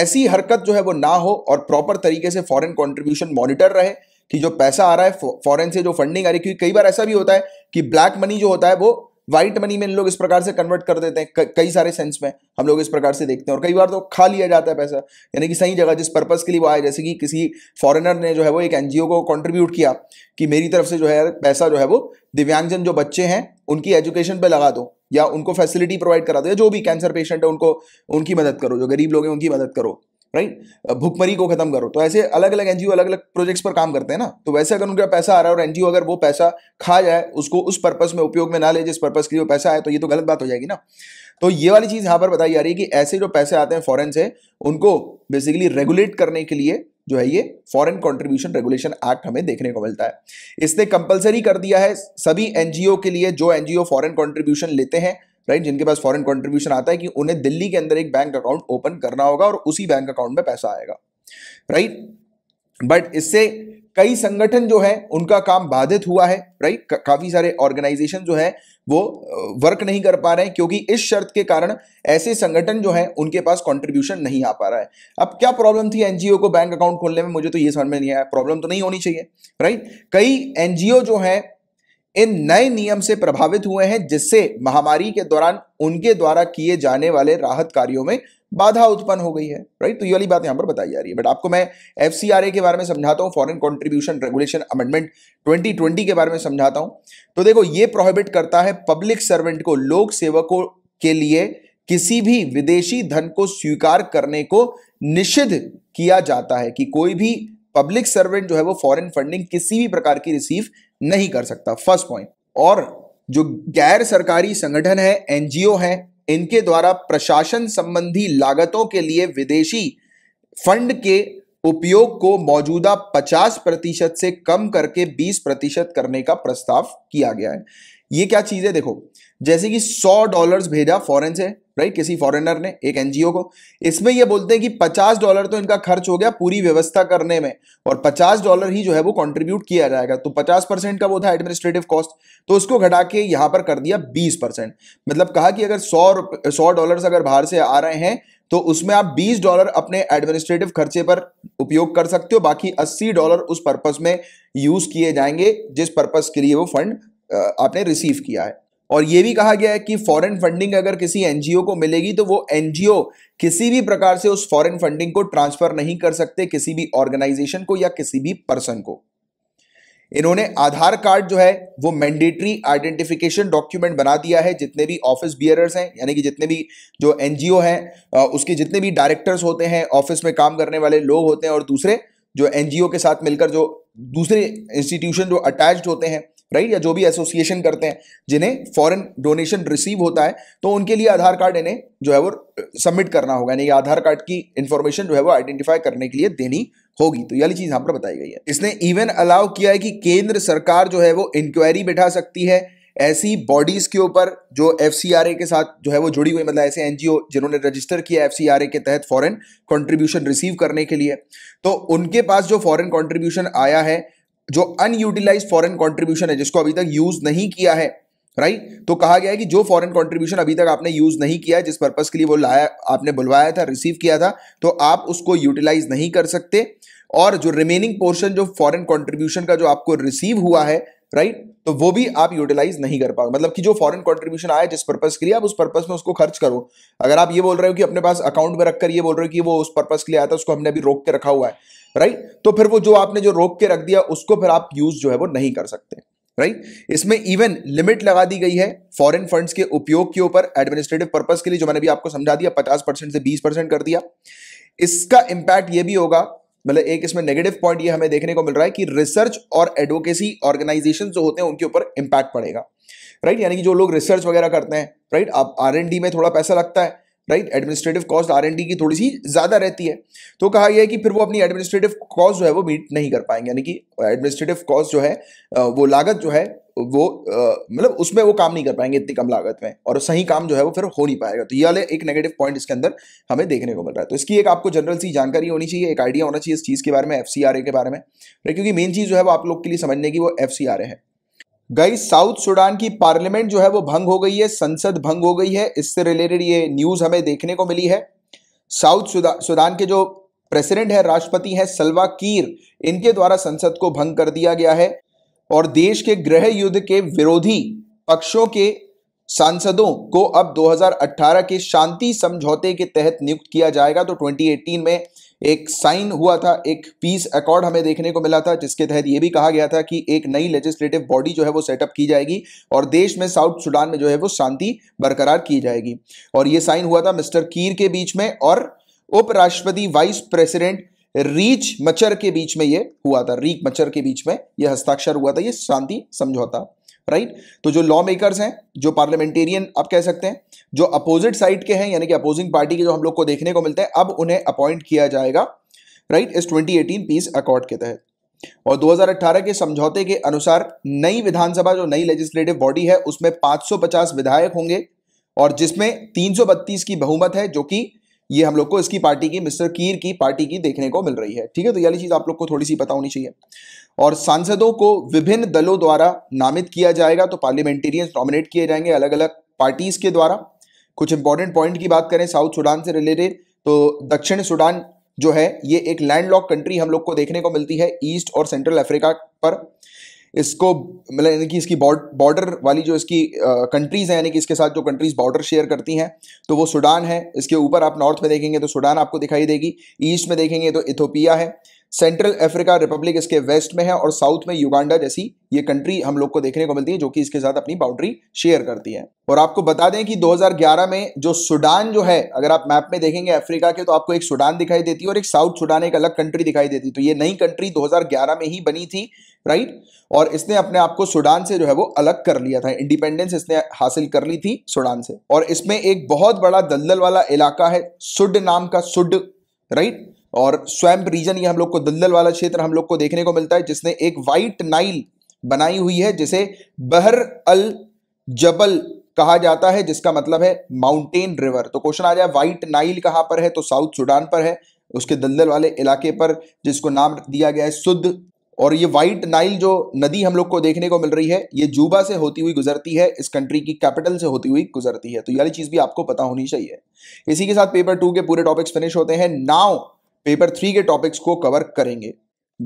ऐसी हरकत जो है वो ना हो और प्रॉपर तरीके से फॉरेन कॉन्ट्रीब्यूशन मॉनिटर रहे कि जो पैसा आ रहा है फॉरेन से जो फंडिंग आ रही है क्योंकि कई बार ऐसा भी होता है कि ब्लैक मनी जो होता है वो वाइट मनी में इन लोग इस प्रकार से कन्वर्ट कर देते हैं कई सारे सेंस में हम लोग इस प्रकार से देखते हैं और कई बार तो खा लिया जाता है पैसा यानी कि सही जगह जिस पर्पज़ के लिए वो आया जैसे कि किसी फॉरेनर ने जो है वो एक एनजीओ को कंट्रीब्यूट किया कि मेरी तरफ से जो है पैसा जो है वो दिव्यांगजन जो बच्चे हैं उनकी एजुकेशन पर लगा दो या उनको फैसिलिटी प्रोवाइड करा दो या जो भी कैंसर पेशेंट है उनको उनकी मदद करो जो गरीब लोग हैं उनकी मदद करो राइट भुखमरी को खत्म करो तो ऐसे अलग अलग एनजीओ अलग अलग प्रोजेक्ट्स पर काम करते हैं ना तो वैसे अगर उनका पैसा आ रहा है और एनजीओ अगर वो पैसा खा जाए उसको उस पर्पज में उपयोग में ना ले जिस पर्पज के लिए वो पैसा आए तो ये तो गलत बात हो जाएगी ना तो ये वाली चीज़ यहां पर बताई जा रही है कि ऐसे जो पैसे आते हैं फॉरन से उनको बेसिकली रेगुलेट करने के लिए जो है ये फॉरेन कंट्रीब्यूशन रेगुलेशन एक्ट हमें देखने को मिलता है इसने कंपलसरी कर दिया है सभी एनजीओ के लिए जो एनजीओ फॉरेन कंट्रीब्यूशन लेते हैं राइट जिनके पास फॉरन कॉन्ट्रीब्यूशन आता है कि उन्हें दिल्ली के अंदर एक बैंक अकाउंट ओपन करना होगा और उसी बैंक अकाउंट में पैसा आएगा राइट बट इससे कई संगठन जो है उनका काम बाधित हुआ है राइट काफ़ी सारे ऑर्गेनाइजेशन जो है वो वर्क नहीं कर पा रहे हैं क्योंकि इस शर्त के कारण ऐसे संगठन जो है उनके पास कंट्रीब्यूशन नहीं आ पा रहा है अब क्या प्रॉब्लम थी एनजीओ को बैंक अकाउंट खोलने में मुझे तो ये समझ में नहीं आया प्रॉब्लम तो नहीं होनी चाहिए राइट कई एनजीओ जो है इन नए नियम से प्रभावित हुए हैं जिससे महामारी के दौरान उनके द्वारा किए जाने वाले राहत कार्यों में बाधा उत्पन्न हो गई है राइट तो ये वाली बात यहां पर बताई जा रही है बट आपको मैं एफ के बारे में समझाता हूं फॉरेन कॉन्ट्रीब्यूशन रेगुलेशन अमेंडमेंट 2020 के बारे में समझाता हूं तो देखो ये प्रोहिबिट करता है पब्लिक सर्वेंट को लोक सेवकों के लिए किसी भी विदेशी धन को स्वीकार करने को निषिद्ध किया जाता है कि कोई भी पब्लिक सर्वेंट जो है वो फॉरेन फंडिंग किसी भी प्रकार की रिसीव नहीं कर सकता फर्स्ट पॉइंट और जो गैर सरकारी संगठन है एनजीओ है इनके द्वारा प्रशासन संबंधी लागतों के लिए विदेशी फंड के उपयोग को मौजूदा 50 प्रतिशत से कम करके 20 प्रतिशत करने का प्रस्ताव किया गया है ये क्या चीज है देखो जैसे कि 100 डॉलर्स भेजा फॉरेन से राइट किसी फॉरेनर ने एक एनजीओ को इसमें ये बोलते हैं कि पचास डॉलर तो इनका खर्च हो गया पूरी व्यवस्था करने में और पचास डॉलर ही जो है वो कंट्रीब्यूट किया जाएगा तो पचास परसेंट का वो था एडमिनिस्ट्रेटिव कॉस्ट तो उसको घटा के यहाँ पर कर दिया बीस परसेंट मतलब कहा कि अगर सौ सौ डॉलर अगर बाहर से आ रहे हैं तो उसमें आप 20 डॉलर अपने एडमिनिस्ट्रेटिव खर्चे पर उपयोग कर सकते हो बाकी 80 डॉलर उस पर्पस में यूज किए जाएंगे जिस पर्पस के लिए वो फंड आपने रिसीव किया है और ये भी कहा गया है कि फॉरेन फंडिंग अगर किसी एनजीओ को मिलेगी तो वो एनजीओ किसी भी प्रकार से उस फॉरेन फंडिंग को ट्रांसफर नहीं कर सकते किसी भी ऑर्गेनाइजेशन को या किसी भी पर्सन को इन्होंने आधार कार्ड जो है वो मैंडेटरी आइडेंटिफिकेशन डॉक्यूमेंट बना दिया है जितने भी ऑफिस बियरर्स हैं यानी कि जितने भी जो एनजीओ हैं उसके जितने भी डायरेक्टर्स होते हैं ऑफिस में काम करने वाले लोग होते हैं और दूसरे जो एनजीओ के साथ मिलकर जो दूसरे इंस्टीट्यूशन जो अटैच्ड होते हैं राइट या जो भी एसोसिएशन करते हैं जिन्हें फॉरेन डोनेशन रिसीव होता है तो उनके लिए आधार कार्ड इन्हें जो है वो सबमिट करना होगा यानी आधार कार्ड की इंफॉर्मेशन जो है वो आइडेंटिफाई करने के लिए देनी होगी तो यही चीज यहां पर बताई गई है इसने इवन अलाउ किया है कि केंद्र सरकार जो है वो इंक्वायरी बैठा सकती है ऐसी बॉडीज के ऊपर जो एफ के साथ जो है वो जुड़ी हुई मतलब ऐसे एनजीओ जिन्होंने रजिस्टर किया एफ के तहत फॉरेन कंट्रीब्यूशन रिसीव करने के लिए तो उनके पास जो फॉरेन कंट्रीब्यूशन आया है जो अनयूटिलाइज फॉरेन कंट्रीब्यूशन है जिसको अभी तक यूज नहीं किया है राइट right? तो कहा गया है कि जो फॉरेन कंट्रीब्यूशन अभी तक आपने यूज नहीं किया है जिस पर्पज के लिए वो लाया आपने बुलवाया था रिसीव किया था तो आप उसको यूटिलाइज नहीं कर सकते और जो रिमेनिंग पोर्शन जो फॉरेन कंट्रीब्यूशन का जो आपको रिसीव हुआ है राइट right? तो वो भी आप यूटिलाइज नहीं कर पाओगे मतलब कि जो फॉरेन कंट्रीब्यूशन आया जिस पर्पज के लिए आप उस पर्पज में उसको खर्च करो अगर आप ये बोल रहे हो कि अपने पास अकाउंट में रखकर ये बोल रहे हो कि वो उस पर्पज के लिए आया था उसको हमने अभी रोक के रखा हुआ है राइट तो फिर वो जो आपने जो रोक के रख दिया उसको फिर आप यूज जो है वो नहीं कर सकते राइट इसमें इवन लिमिट लगा दी गई है फॉरेन फंड्स के उपयोग के ऊपर एडमिनिस्ट्रेटिव पर्पज के लिए जो मैंने भी आपको समझा दिया पचास परसेंट से बीस परसेंट कर दिया इसका इंपैक्ट यह भी होगा मतलब एक इसमें नेगेटिव पॉइंट ये हमें देखने को मिल रहा है कि रिसर्च और एडवोकेसी ऑर्गेनाइजेशन जो होते हैं उनके ऊपर इंपैक्ट पड़ेगा राइट यानी कि जो लोग रिसर्च वगैरह करते हैं राइट आप आर में थोड़ा पैसा लगता है राइट एडमिनिस्ट्रेटिव कॉस्ट आर की थोड़ी सी ज़्यादा रहती है तो कहा यह है कि फिर वो अपनी एडमिनिस्ट्रेटिव कॉस्ट जो है वो मीट नहीं कर पाएंगे यानी कि एडमिनिस्ट्रेटिव कॉस्ट जो है वो लागत जो है वो मतलब उसमें वो काम नहीं कर पाएंगे इतनी कम लागत में और सही काम जो है वो फिर हो नहीं पाएगा तो ये वाले एक नेगेटिव पॉइंट इसके अंदर हमें देखने को मिल रहा है तो इसकी एक आपको जनरल सी जानकारी होनी चाहिए एक आइडिया होना चाहिए इस चीज़ के बारे में एफ के बारे में क्योंकि मेन चीज़ जो है वो आप लोग के लिए समझने की वो एफ है गई साउथ सूडान की पार्लियामेंट जो है वो भंग हो गई है संसद भंग हो गई है इससे रिलेटेड ये न्यूज़ हमें देखने को मिली है साउथ सूडान के जो प्रेसिडेंट है राष्ट्रपति है सलवा कीर इनके द्वारा संसद को भंग कर दिया गया है और देश के गृह युद्ध के विरोधी पक्षों के सांसदों को अब 2018 के शांति समझौते के तहत नियुक्त किया जाएगा तो 2018 में एक साइन हुआ था एक पीस अकॉर्ड हमें देखने को मिला था जिसके तहत ये भी कहा गया था कि एक नई लेजिस्लेटिव बॉडी जो है वो सेटअप की जाएगी और देश में साउथ सुडान में जो है वो शांति बरकरार की जाएगी और ये साइन हुआ था मिस्टर कीर के बीच में और उपराष्ट्रपति वाइस प्रेसिडेंट रीच मचर के बीच में ये हुआ था रीक मचर के बीच में यह हस्ताक्षर हुआ था ये शांति समझौता राइट तो जो लॉ मेकर्स हैं जो पार्लियामेंटेरियन आप कह सकते हैं जो अपोजिट साइड के हैं यानी कि अपोजिंग पार्टी के जो हम लोग को देखने को मिलते हैं अब उन्हें अपॉइंट किया जाएगा राइट इस 2018 पीस अकॉर्ड के तहत और 2018 के समझौते के अनुसार नई विधानसभा जो नई लेजिस्लेटिव बॉडी है उसमें 550 विधायक होंगे और जिसमें 332 की बहुमत है जो कि ये हम लोग को इसकी पार्टी की मिस्टर कीर की पार्टी की देखने को मिल रही है ठीक है तो यही चीज़ आप लोग को थोड़ी सी पता होनी चाहिए और सांसदों को विभिन्न दलों द्वारा नामित किया जाएगा तो पार्लियामेंटेरियंस नॉमिनेट किए जाएंगे अलग अलग पार्टीज़ के द्वारा कुछ इंपॉर्टेंट पॉइंट की बात करें साउथ सूडान से रिलेटेड तो दक्षिण सूडान जो है ये एक लैंडलॉक कंट्री हम लोग को देखने को मिलती है ईस्ट और सेंट्रल अफ्रीका पर इसको मतलब यानी कि इसकी बॉर्डर वाली जो इसकी कंट्रीज़ हैं यानी कि इसके साथ जो कंट्रीज़ बॉर्डर शेयर करती हैं तो वो सूडान है इसके ऊपर आप नॉर्थ में देखेंगे तो सूडान आपको दिखाई देगी ईस्ट में देखेंगे तो इथोपिया है सेंट्रल अफ्रीका रिपब्लिक इसके वेस्ट में है और साउथ में युगांडा जैसी ये कंट्री हम लोग को देखने को मिलती है जो कि इसके साथ अपनी बाउंड्री शेयर करती है और आपको बता दें कि 2011 में जो सूडान जो है अगर आप मैप में देखेंगे अफ्रीका के तो आपको एक सूडान दिखाई देती है और एक साउथ सूडान एक अलग कंट्री दिखाई देती तो ये नई कंट्री दो में ही बनी थी राइट और इसने अपने आप को सूडान से जो है वो अलग कर लिया था इंडिपेंडेंस इसने हासिल कर ली थी सूडान से और इसमें एक बहुत बड़ा दलदल वाला इलाका है सुड नाम का सुड राइट और स्वयं रीजन ये हम लोग को दलदल वाला क्षेत्र हम लोग को देखने को मिलता है जिसने एक वाइट नाइल बनाई हुई है जिसे बहर अल जबल कहा जाता है जिसका मतलब है माउंटेन रिवर तो क्वेश्चन आ जाए व्हाइट नाइल कहां पर है तो साउथ सूडान पर है उसके दलदल वाले इलाके पर जिसको नाम दिया गया है सुद और ये वाइट नाइल जो नदी हम लोग को देखने को मिल रही है ये जूबा से होती हुई गुजरती है इस कंट्री की कैपिटल से होती हुई गुजरती है तो ये चीज़ भी आपको पता होनी चाहिए इसी के साथ पेपर टू के पूरे टॉपिक्स फिनिश होते हैं नाव पेपर थ्री के टॉपिक्स को कवर करेंगे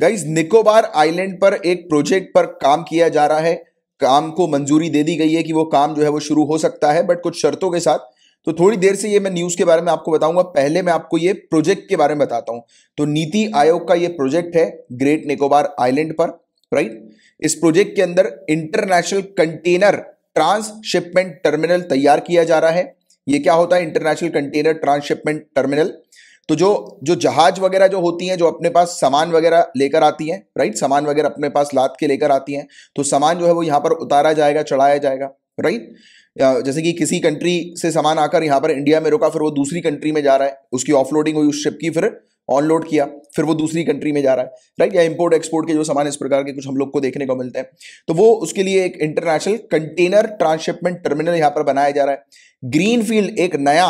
गाइज निकोबार आइलैंड पर एक प्रोजेक्ट पर काम किया जा रहा है काम को मंजूरी दे दी गई है कि वो काम जो है वो शुरू हो सकता है बट कुछ शर्तों के साथ तो थोड़ी देर से ये मैं न्यूज़ के बारे में आपको बताऊंगा पहले मैं आपको ये प्रोजेक्ट के बारे में बताता हूं तो नीति आयोग का ये प्रोजेक्ट है ग्रेट निकोबार आइलैंड पर राइट इस प्रोजेक्ट के अंदर इंटरनेशनल कंटेनर ट्रांसशिपमेंट टर्मिनल तैयार किया जा रहा है ये क्या होता है इंटरनेशनल कंटेनर ट्रांसशिपमेंट टर्मिनल तो जो जो जहाज वगैरह जो होती हैं जो अपने पास सामान वगैरह लेकर आती हैं राइट सामान वगैरह अपने पास लाद के लेकर आती हैं तो सामान जो है वो यहाँ पर उतारा जाएगा चढ़ाया जाएगा राइट या जैसे कि किसी कंट्री से सामान आकर यहाँ पर इंडिया में रुका फिर वो दूसरी कंट्री में जा रहा है उसकी ऑफलोडिंग हुई उस शिप की फिर ऑनलोड किया फिर वो दूसरी कंट्री में जा रहा है राइट या इंपोर्ट एक्सपोर्ट के जो सामान इस प्रकार के कुछ हम लोग को देखने को मिलते हैं तो वो उसके लिए एक इंटरनेशनल कंटेनर ट्रांसशिपमेंट टर्मिनल यहाँ पर बनाया जा रहा है ग्रीन फील्ड एक नया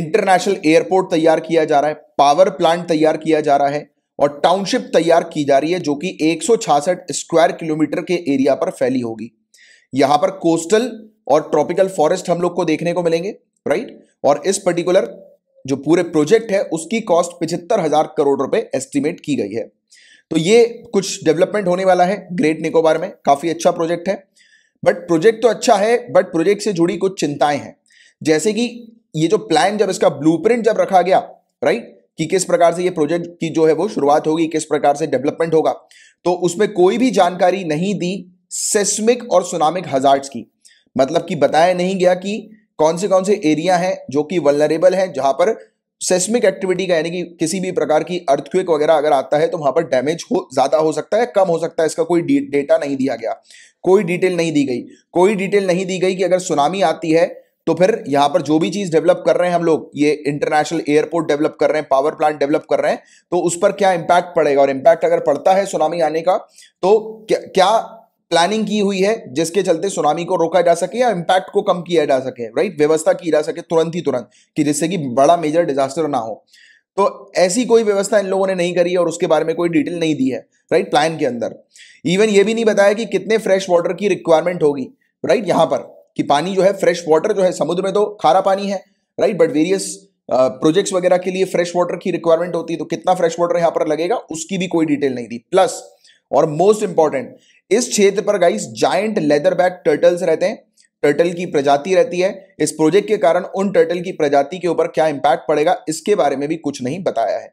इंटरनेशनल एयरपोर्ट तैयार किया जा रहा है पावर प्लांट तैयार किया जा रहा है और टाउनशिप तैयार की जा रही है जो कि एक स्क्वायर किलोमीटर के एरिया पर फैली होगी यहां पर कोस्टल और ट्रॉपिकल फॉरेस्ट हम लोग को देखने को मिलेंगे राइट और इस पर्टिकुलर जो पूरे प्रोजेक्ट है उसकी कॉस्ट पिछहत्तर हजार करोड़ रुपए एस्टिमेट की गई है तो ये कुछ डेवलपमेंट होने वाला है ग्रेट निकोबार में काफी अच्छा प्रोजेक्ट है बट प्रोजेक्ट तो अच्छा है बट प्रोजेक्ट से जुड़ी कुछ चिंताएं हैं जैसे कि ये जो प्लान जब इसका ब्लू जब रखा गया राइट कि किस प्रकार से ये प्रोजेक्ट की जो है वो शुरुआत होगी किस प्रकार से डेवलपमेंट होगा तो उसमें कोई भी जानकारी नहीं दी सेस्मिक और सुनामिक हजार्ड्स की मतलब कि बताया नहीं गया कि कौन से कौन से एरिया हैं जो कि वलनरेबल हैं जहां पर सेस्मिक एक्टिविटी का यानी कि किसी भी प्रकार की अर्थक्वेक वगैरह अगर आता है तो वहां पर डैमेज हो ज्यादा हो सकता है कम हो सकता है इसका कोई डेटा नहीं दिया गया कोई डिटेल नहीं दी गई कोई डिटेल नहीं दी गई कि अगर सुनामी आती है तो फिर यहां पर जो भी चीज डेवलप कर रहे हैं हम लोग ये इंटरनेशनल एयरपोर्ट डेवलप कर रहे हैं पावर प्लांट डेवलप कर रहे हैं तो उस पर क्या इंपैक्ट पड़ेगा और इंपैक्ट अगर पड़ता है सुनामी आने का तो क्या, क्या प्लानिंग की हुई है जिसके चलते सुनामी को रोका जा सके या इम्पैक्ट को कम किया जा सके राइट व्यवस्था की जा सके तुरंत ही तुरंत कि जिससे कि बड़ा मेजर डिजास्टर ना हो तो ऐसी कोई व्यवस्था इन लोगों ने नहीं करी और उसके बारे में कोई डिटेल नहीं दी है राइट प्लान के अंदर इवन ये भी नहीं बताया कि कितने फ्रेश वाटर की रिक्वायरमेंट होगी राइट यहाँ पर कि पानी जो है फ्रेश वाटर जो है समुद्र में तो खारा पानी है राइट बट वेरियस प्रोजेक्ट्स वगैरह के लिए फ्रेश वाटर की रिक्वायरमेंट होती है तो कितना फ्रेश वाटर यहाँ पर लगेगा उसकी भी कोई डिटेल नहीं दी प्लस और मोस्ट इंपॉर्टेंट इस क्षेत्र पर guys giant leatherback turtles रहते हैं टर्टल की प्रजाति रहती है इस प्रोजेक्ट के कारण उन टर्टल की प्रजाति के ऊपर क्या इंपैक्ट पड़ेगा इसके बारे में भी कुछ नहीं बताया है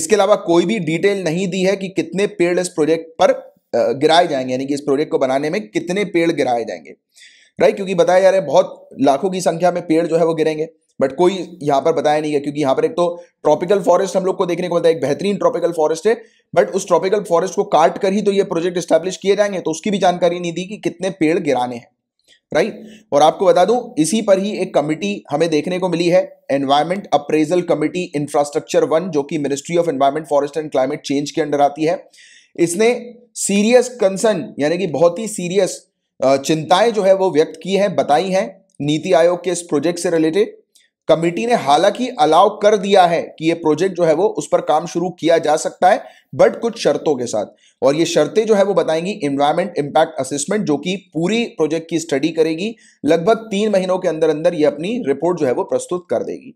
इसके अलावा कोई भी डिटेल नहीं दी है कि कितने पेड़ इस प्रोजेक्ट पर गिराए जाएंगे यानी कि इस प्रोजेक्ट को बनाने में कितने पेड़ गिराए जाएंगे राइट क्योंकि बताया जा रहा है बहुत लाखों की संख्या में पेड़ जो है वो गिरेंगे बट कोई यहाँ पर बताया नहीं गया क्योंकि यहां पर एक तो ट्रॉपिकल फॉरेस्ट हम लोग को देखने को मिलता है एक बेहतरीन ट्रॉपिकल फॉरेस्ट है बट उस ट्रॉपिकल फॉरेस्ट को काट कर ही तो ये प्रोजेक्ट स्टैब्लिश किए जाएंगे तो उसकी भी जानकारी नहीं दी कि कितने पेड़ गिराने हैं राइट और आपको बता दूं इसी पर ही एक कमिटी हमें देखने को मिली है environment appraisal committee infrastructure one जो कि ministry of environment forest and climate change के अंडर आती है इसने सीरियस कंसर्न यानी कि बहुत ही सीरियस चिंताएं जो है वो व्यक्त की है बताई है नीति आयोग के इस प्रोजेक्ट से रिलेटेड कमेटी ने हालांकि अलाउ कर दिया है कि ये प्रोजेक्ट जो है वो उस पर काम शुरू किया जा सकता है बट कुछ शर्तों के साथ और ये शर्तें जो है वो बताएंगी इन्वायरमेंट इंपैक्ट असेसमेंट जो कि पूरी प्रोजेक्ट की स्टडी करेगी लगभग तीन महीनों के अंदर अंदर ये अपनी रिपोर्ट जो है वो प्रस्तुत कर देगी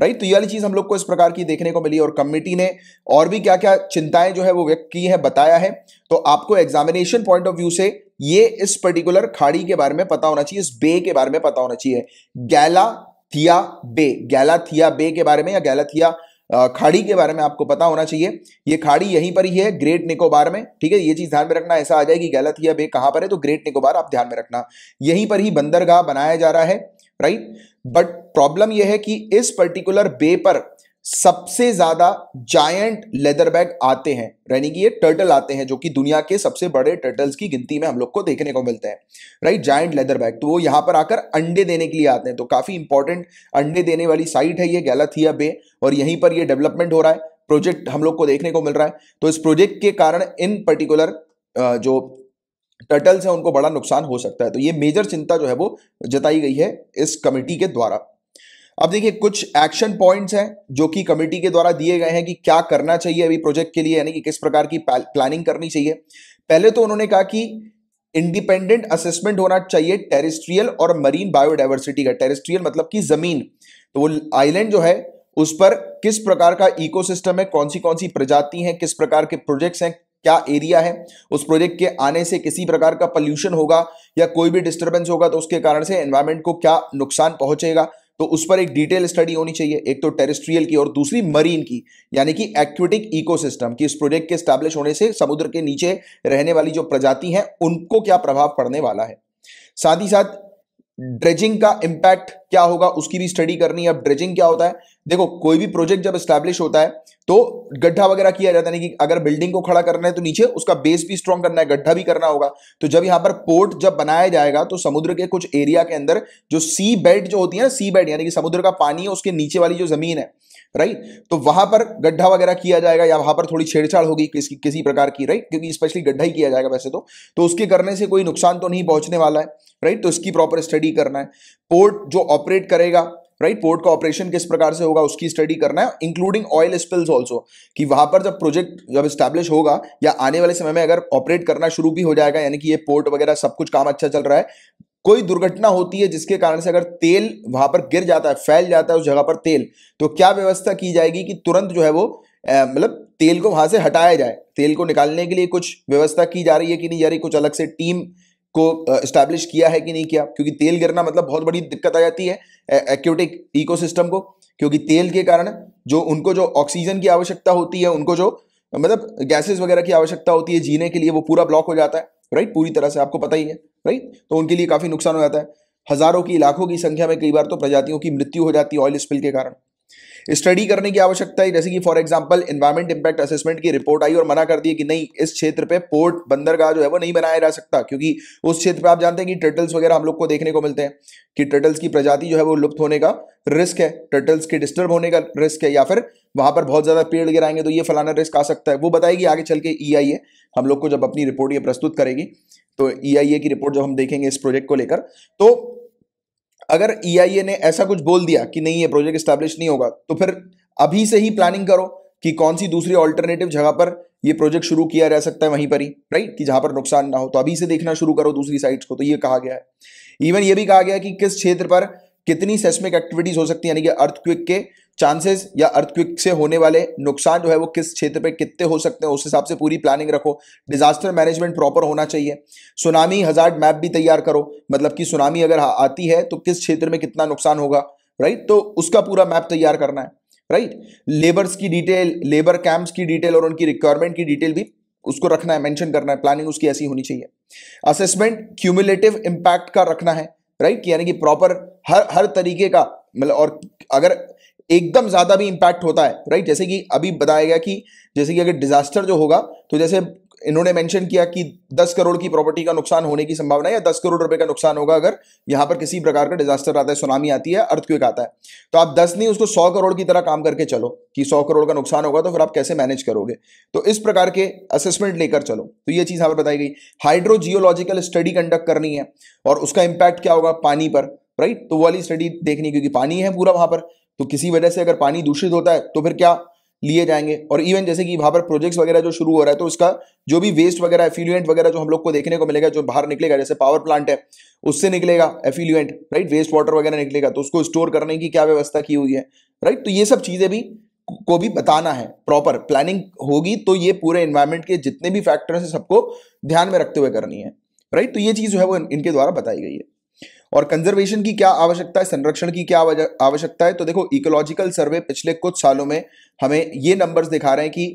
राइट तो ये वाली चीज हम लोग को इस प्रकार की देखने को मिली और कमेटी ने और भी क्या क्या चिंताएं जो है वो व्यक्त की है बताया है तो आपको एग्जामिनेशन पॉइंट ऑफ व्यू से ये इस पर्टिकुलर खाड़ी के बारे में पता होना चाहिए इस बे के बारे में पता होना चाहिए गैला थिया बे गैलाथिया बे के बारे में या गैलाथिया खाड़ी के बारे में आपको पता होना चाहिए ये खाड़ी यहीं पर ही है ग्रेट निकोबार में ठीक है ये चीज ध्यान में रखना ऐसा आ जाए कि गैलाथिया बे कहां पर है तो ग्रेट निकोबार आप ध्यान में रखना यहीं पर ही बंदरगाह बनाया जा रहा है राइट बट प्रॉब्लम यह है कि इस पर्टिकुलर बे पर सबसे ज्यादा जायंट लेदर बैग आते हैं यानी कि ये टर्टल आते हैं जो कि दुनिया के सबसे बड़े टर्टल्स की गिनती में हम लोग को देखने को मिलते हैं राइट जायंट लेदर बैग तो वो यहां पर आकर अंडे देने के लिए आते हैं तो काफी इंपॉर्टेंट अंडे देने वाली साइट है ये गैलाथिया बे और यहीं पर यह डेवलपमेंट हो रहा है प्रोजेक्ट हम लोग को देखने को मिल रहा है तो इस प्रोजेक्ट के कारण इन पर्टिकुलर जो टर्टल्स हैं उनको बड़ा नुकसान हो सकता है तो ये मेजर चिंता जो है वो जताई गई है इस कमेटी के द्वारा अब देखिए कुछ एक्शन पॉइंट्स हैं जो कि कमेटी के द्वारा दिए गए हैं कि क्या करना चाहिए अभी प्रोजेक्ट के लिए यानी कि किस प्रकार की प्लानिंग करनी चाहिए पहले तो उन्होंने कहा कि इंडिपेंडेंट असेसमेंट होना चाहिए टेरिस्ट्रियल और मरीन बायोडाइवर्सिटी का टेरिस्ट्रियल मतलब कि जमीन तो वो आइलैंड जो है उस पर किस प्रकार का इकोसिस्टम है कौन सी कौन सी प्रजाति हैं किस प्रकार के प्रोजेक्ट्स हैं क्या एरिया है उस प्रोजेक्ट के आने से किसी प्रकार का पॉल्यूशन होगा या कोई भी डिस्टर्बेंस होगा तो उसके कारण से एनवायरमेंट को क्या नुकसान पहुंचेगा तो उस पर एक डिटेल स्टडी होनी चाहिए एक तो टेरिस्ट्रियल की और दूसरी मरीन की यानी कि एक्वेटिक इकोसिस्टम की इस प्रोजेक्ट के स्टैब्लिश होने से समुद्र के नीचे रहने वाली जो प्रजाति है उनको क्या प्रभाव पड़ने वाला है साथ ही साथ ड्रेजिंग का इंपैक्ट क्या होगा उसकी भी स्टडी करनी है अब ड्रेजिंग क्या होता है देखो कोई भी प्रोजेक्ट जब स्टैब्लिश होता है तो गड्ढा वगैरह किया जाता है कि अगर बिल्डिंग को खड़ा करना है तो नीचे उसका बेस भी स्ट्रॉन्ग करना है गड्ढा भी करना होगा तो जब यहां पर पोर्ट जब बनाया जाएगा तो समुद्र के कुछ एरिया के अंदर जो सी बेड जो होती है ना सी बेड यानी कि समुद्र का पानी है उसके नीचे वाली जो जमीन है राइट तो वहां पर गड्ढा वगैरह किया जाएगा या वहां पर थोड़ी छेड़छाड़ होगी किसी किसी प्रकार की राइट क्योंकि स्पेशली गड्ढा ही किया जाएगा वैसे तो तो उसके करने से कोई नुकसान तो नहीं पहुंचने वाला है राइट तो इसकी प्रॉपर स्टडी करना है पोर्ट जो ऑपरेट करेगा राइट पोर्ट का ऑपरेशन किस प्रकार से होगा उसकी स्टडी करना है इंक्लूडिंग ऑयल स्पिल्स ऑल्सो कि वहां पर जब प्रोजेक्ट जब स्टैब्लिश होगा या आने वाले समय में अगर ऑपरेट करना शुरू भी हो जाएगा यानी कि ये पोर्ट वगैरह सब कुछ काम अच्छा चल रहा है कोई दुर्घटना होती है जिसके कारण से अगर तेल वहां पर गिर जाता है फैल जाता है उस जगह पर तेल तो क्या व्यवस्था की जाएगी कि तुरंत जो है वो मतलब तेल को वहां से हटाया जाए तेल को निकालने के लिए कुछ व्यवस्था की जा रही है कि नहीं जा रही कुछ अलग से टीम को स्टैब्लिश किया है कि नहीं किया क्योंकि तेल गिरना मतलब बहुत बड़ी दिक्कत आ जाती है एक्यूटिक इकोसिस्टम को क्योंकि तेल के कारण जो उनको जो ऑक्सीजन की आवश्यकता होती है उनको जो मतलब गैसेस वगैरह की आवश्यकता होती है जीने के लिए वो पूरा ब्लॉक हो जाता है राइट पूरी तरह से आपको पता ही है राइट तो उनके लिए काफ़ी नुकसान हो जाता है हज़ारों की लाखों की संख्या में कई बार तो प्रजातियों की मृत्यु हो जाती है ऑयल स्पिल के कारण स्टडी करने की आवश्यकता है जैसे कि for example environment impact assessment की रिपोर्ट आई और मना कर दिए कि नहीं इस क्षेत्र पे पोर्ट बंदरगाह जो है वो नहीं बनाया जा सकता क्योंकि उस क्षेत्र पे आप जानते हैं कि टर्टल्स वगैरह हम लोग को देखने को मिलते हैं कि टर्टल्स की प्रजाति जो है वो लुप्त होने का रिस्क है टर्टल्स के डिस्टर्ब होने का रिस्क है या फिर वहां पर बहुत ज्यादा पेड़ गिराएंगे तो ये फलाना रिस्क आ सकता है वो बताएगी आगे चल के ई e हम लोग को जब अपनी रिपोर्ट ये प्रस्तुत करेगी तो ई e की रिपोर्ट जब हम देखेंगे इस प्रोजेक्ट को लेकर तो अगर ई e ने ऐसा कुछ बोल दिया कि नहीं ये प्रोजेक्ट स्टैब्लिश नहीं होगा तो फिर अभी से ही प्लानिंग करो कि कौन सी दूसरी ऑल्टरनेटिव जगह पर ये प्रोजेक्ट शुरू किया जा सकता है वहीं पर ही राइट कि जहां पर नुकसान ना हो तो अभी से देखना शुरू करो दूसरी साइट्स को तो ये कहा गया है इवन ये भी कहा गया है कि किस क्षेत्र पर कितनी सेस्मिक एक्टिविटीज हो सकती है यानी कि अर्थक्विक के चांसेस या अर्थक्विक से होने वाले नुकसान जो है वो किस क्षेत्र पे कितने हो सकते हैं उस हिसाब से पूरी प्लानिंग रखो डिजास्टर मैनेजमेंट प्रॉपर होना चाहिए सुनामी हजार मैप भी तैयार करो मतलब कि सुनामी अगर आती है तो किस क्षेत्र में कितना नुकसान होगा राइट तो उसका पूरा मैप तैयार करना है राइट लेबर्स की डिटेल लेबर कैंप्स की डिटेल और उनकी रिक्वायरमेंट की डिटेल भी उसको रखना है मैंशन करना है प्लानिंग उसकी ऐसी होनी चाहिए असेसमेंट क्यूमुलेटिव इम्पैक्ट का रखना है राइट यानी कि प्रॉपर हर हर तरीके का मतलब और अगर एकदम ज़्यादा भी इंपैक्ट होता है राइट जैसे कि अभी बताया गया कि जैसे कि अगर डिजास्टर जो होगा तो जैसे इन्होंने मेंशन किया कि 10 करोड़ की प्रॉपर्टी का नुकसान होने की संभावना है या 10 करोड़ रुपए का नुकसान होगा अगर यहां पर किसी प्रकार का डिजास्टर आता है सुनामी आती है अर्थक्वेक आता है तो आप 10 नहीं उसको 100 करोड़ की तरह काम करके चलो कि 100 करोड़ का नुकसान होगा तो फिर आप कैसे मैनेज करोगे तो इस प्रकार के असेसमेंट लेकर चलो तो ये चीज़ यहां पर बताई गई हाइड्रोजियोलॉजिकल स्टडी कंडक्ट करनी है और उसका इंपैक्ट क्या होगा पानी पर राइट तो वाली स्टडी देखनी क्योंकि पानी है पूरा वहां पर तो किसी वजह से अगर पानी दूषित होता है तो फिर क्या लिए जाएंगे और इवन जैसे कि वहां पर प्रोजेक्ट्स वगैरह जो शुरू हो रहा है तो उसका जो भी वेस्ट वगैरह एफिल्यूएंट वगैरह जो हम लोग को देखने को मिलेगा जो बाहर निकलेगा जैसे पावर प्लांट है उससे निकलेगा एफिल्यूएंट राइट वेस्ट वाटर वगैरह निकलेगा तो उसको स्टोर करने की क्या व्यवस्था की हुई है राइट तो ये सब चीज़ें भी को भी बताना है प्रॉपर प्लानिंग होगी तो ये पूरे इन्वायरमेंट के जितने भी फैक्टर्स हैं सबको ध्यान में रखते हुए करनी है राइट तो ये चीज़ जो है वो इनके द्वारा बताई गई है और कंजर्वेशन की क्या आवश्यकता है संरक्षण की क्या आवश्यकता है तो देखो इकोलॉजिकल सर्वे पिछले कुछ सालों में हमें ये नंबर्स दिखा रहे हैं कि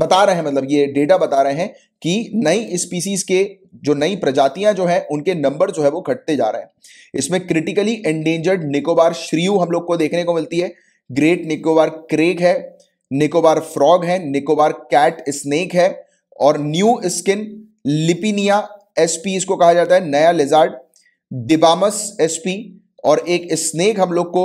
बता रहे हैं मतलब ये डेटा बता रहे हैं कि नई स्पीसीज के जो नई प्रजातियां जो है उनके नंबर जो है वो घटते जा रहे हैं इसमें क्रिटिकली एंडेंजर्ड निकोबार श्रीयू हम लोग को देखने को मिलती है ग्रेट निकोबार क्रेक है निकोबार फ्रॉग है निकोबार कैट स्नेक है और न्यू स्किन लिपिनिया एसपी इसको कहा जाता है नया लेजार्ड डिबामस एसपी और एक स्नेक हम लोग को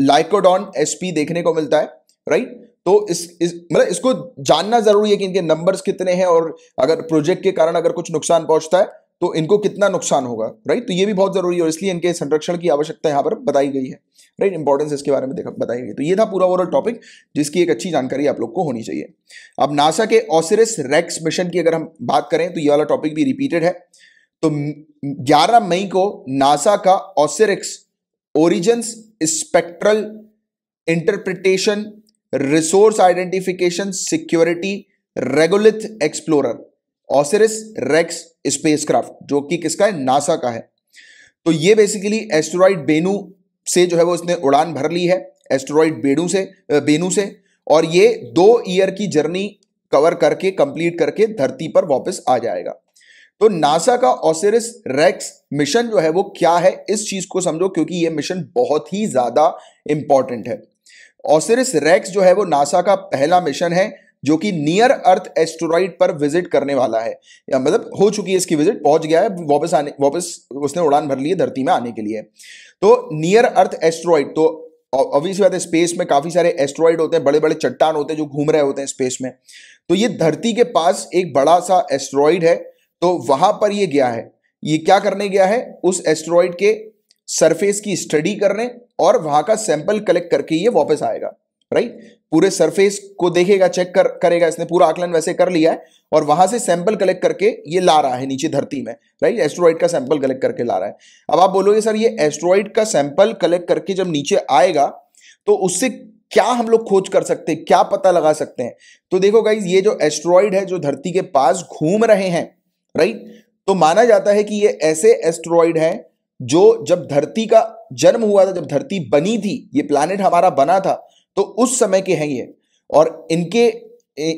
लाइकोडॉन एसपी देखने को मिलता है राइट तो इस, इस मतलब इसको जानना जरूरी है कि इनके नंबर्स कितने हैं और अगर प्रोजेक्ट के कारण अगर कुछ नुकसान पहुंचता है तो इनको कितना नुकसान होगा राइट तो ये भी बहुत जरूरी है और इसलिए इनके संरक्षण की आवश्यकता यहां पर बताई गई है राइट इंपॉर्टेंस इसके बारे में देखा बताई गई तो ये था पूरा ओवरऑल टॉपिक जिसकी एक अच्छी जानकारी आप लोग को होनी चाहिए अब नासा के ऑसिरिस रेक्स मिशन की अगर हम बात करें तो ये वाला टॉपिक भी रिपीटेड है तो 11 मई को नासा का OSIRIS origins spectral interpretation resource identification security regolith explorer OSIRIS REx spacecraft जो कि किसका है नासा का है तो ये बेसिकली एस्ट्रॉइड बेनू से जो है वो इसने उड़ान भर ली है एस्ट्रॉइड बेनू से बेनू से और ये दो ईयर की जर्नी कवर करके कंप्लीट करके धरती पर वापस आ जाएगा तो नासा का ऑसेरिस रेक्स मिशन जो है वो क्या है इस चीज को समझो क्योंकि ये मिशन बहुत ही ज्यादा इंपॉर्टेंट है ऑसेरिस रेक्स जो है वो नासा का पहला मिशन है जो कि नियर अर्थ एस्ट्रॉइड पर विजिट करने वाला है या मतलब हो चुकी है इसकी विजिट पहुंच गया है वापस आने वापस उसने उड़ान भर ली है धरती में आने के लिए तो नियर अर्थ एस्ट्रॉइड तो ऑब्वियस बात है स्पेस में काफी सारे एस्ट्रॉइड होते हैं बड़े बड़े चट्टान होते हैं जो घूम रहे होते हैं स्पेस में तो ये धरती के पास एक बड़ा सा एस्ट्रॉइड है तो वहां पर ये गया है ये क्या करने गया है उस एस्ट्रॉइड के सरफेस की स्टडी करने और वहां का सैंपल कलेक्ट करके ये वापस आएगा राइट पूरे सरफेस को देखेगा चेक कर करेगा इसने पूरा आकलन वैसे कर लिया है और वहां से सैंपल कलेक्ट करके ये ला रहा है नीचे धरती में राइट एस्ट्रॉइड का सैंपल कलेक्ट करके ला रहा है अब आप बोलोगे सर ये एस्ट्रॉइड का सैंपल कलेक्ट करके जब नीचे आएगा तो उससे क्या हम लोग खोज कर सकते हैं क्या पता लगा सकते हैं तो देखो गाइज ये जो एस्ट्रॉइड है जो धरती के पास घूम रहे हैं राइट तो माना जाता है कि ये ऐसे एस्ट्रॉइड हैं जो जब धरती का जन्म हुआ था जब धरती बनी थी ये प्लानट हमारा बना था तो उस समय के हैं ये और इनके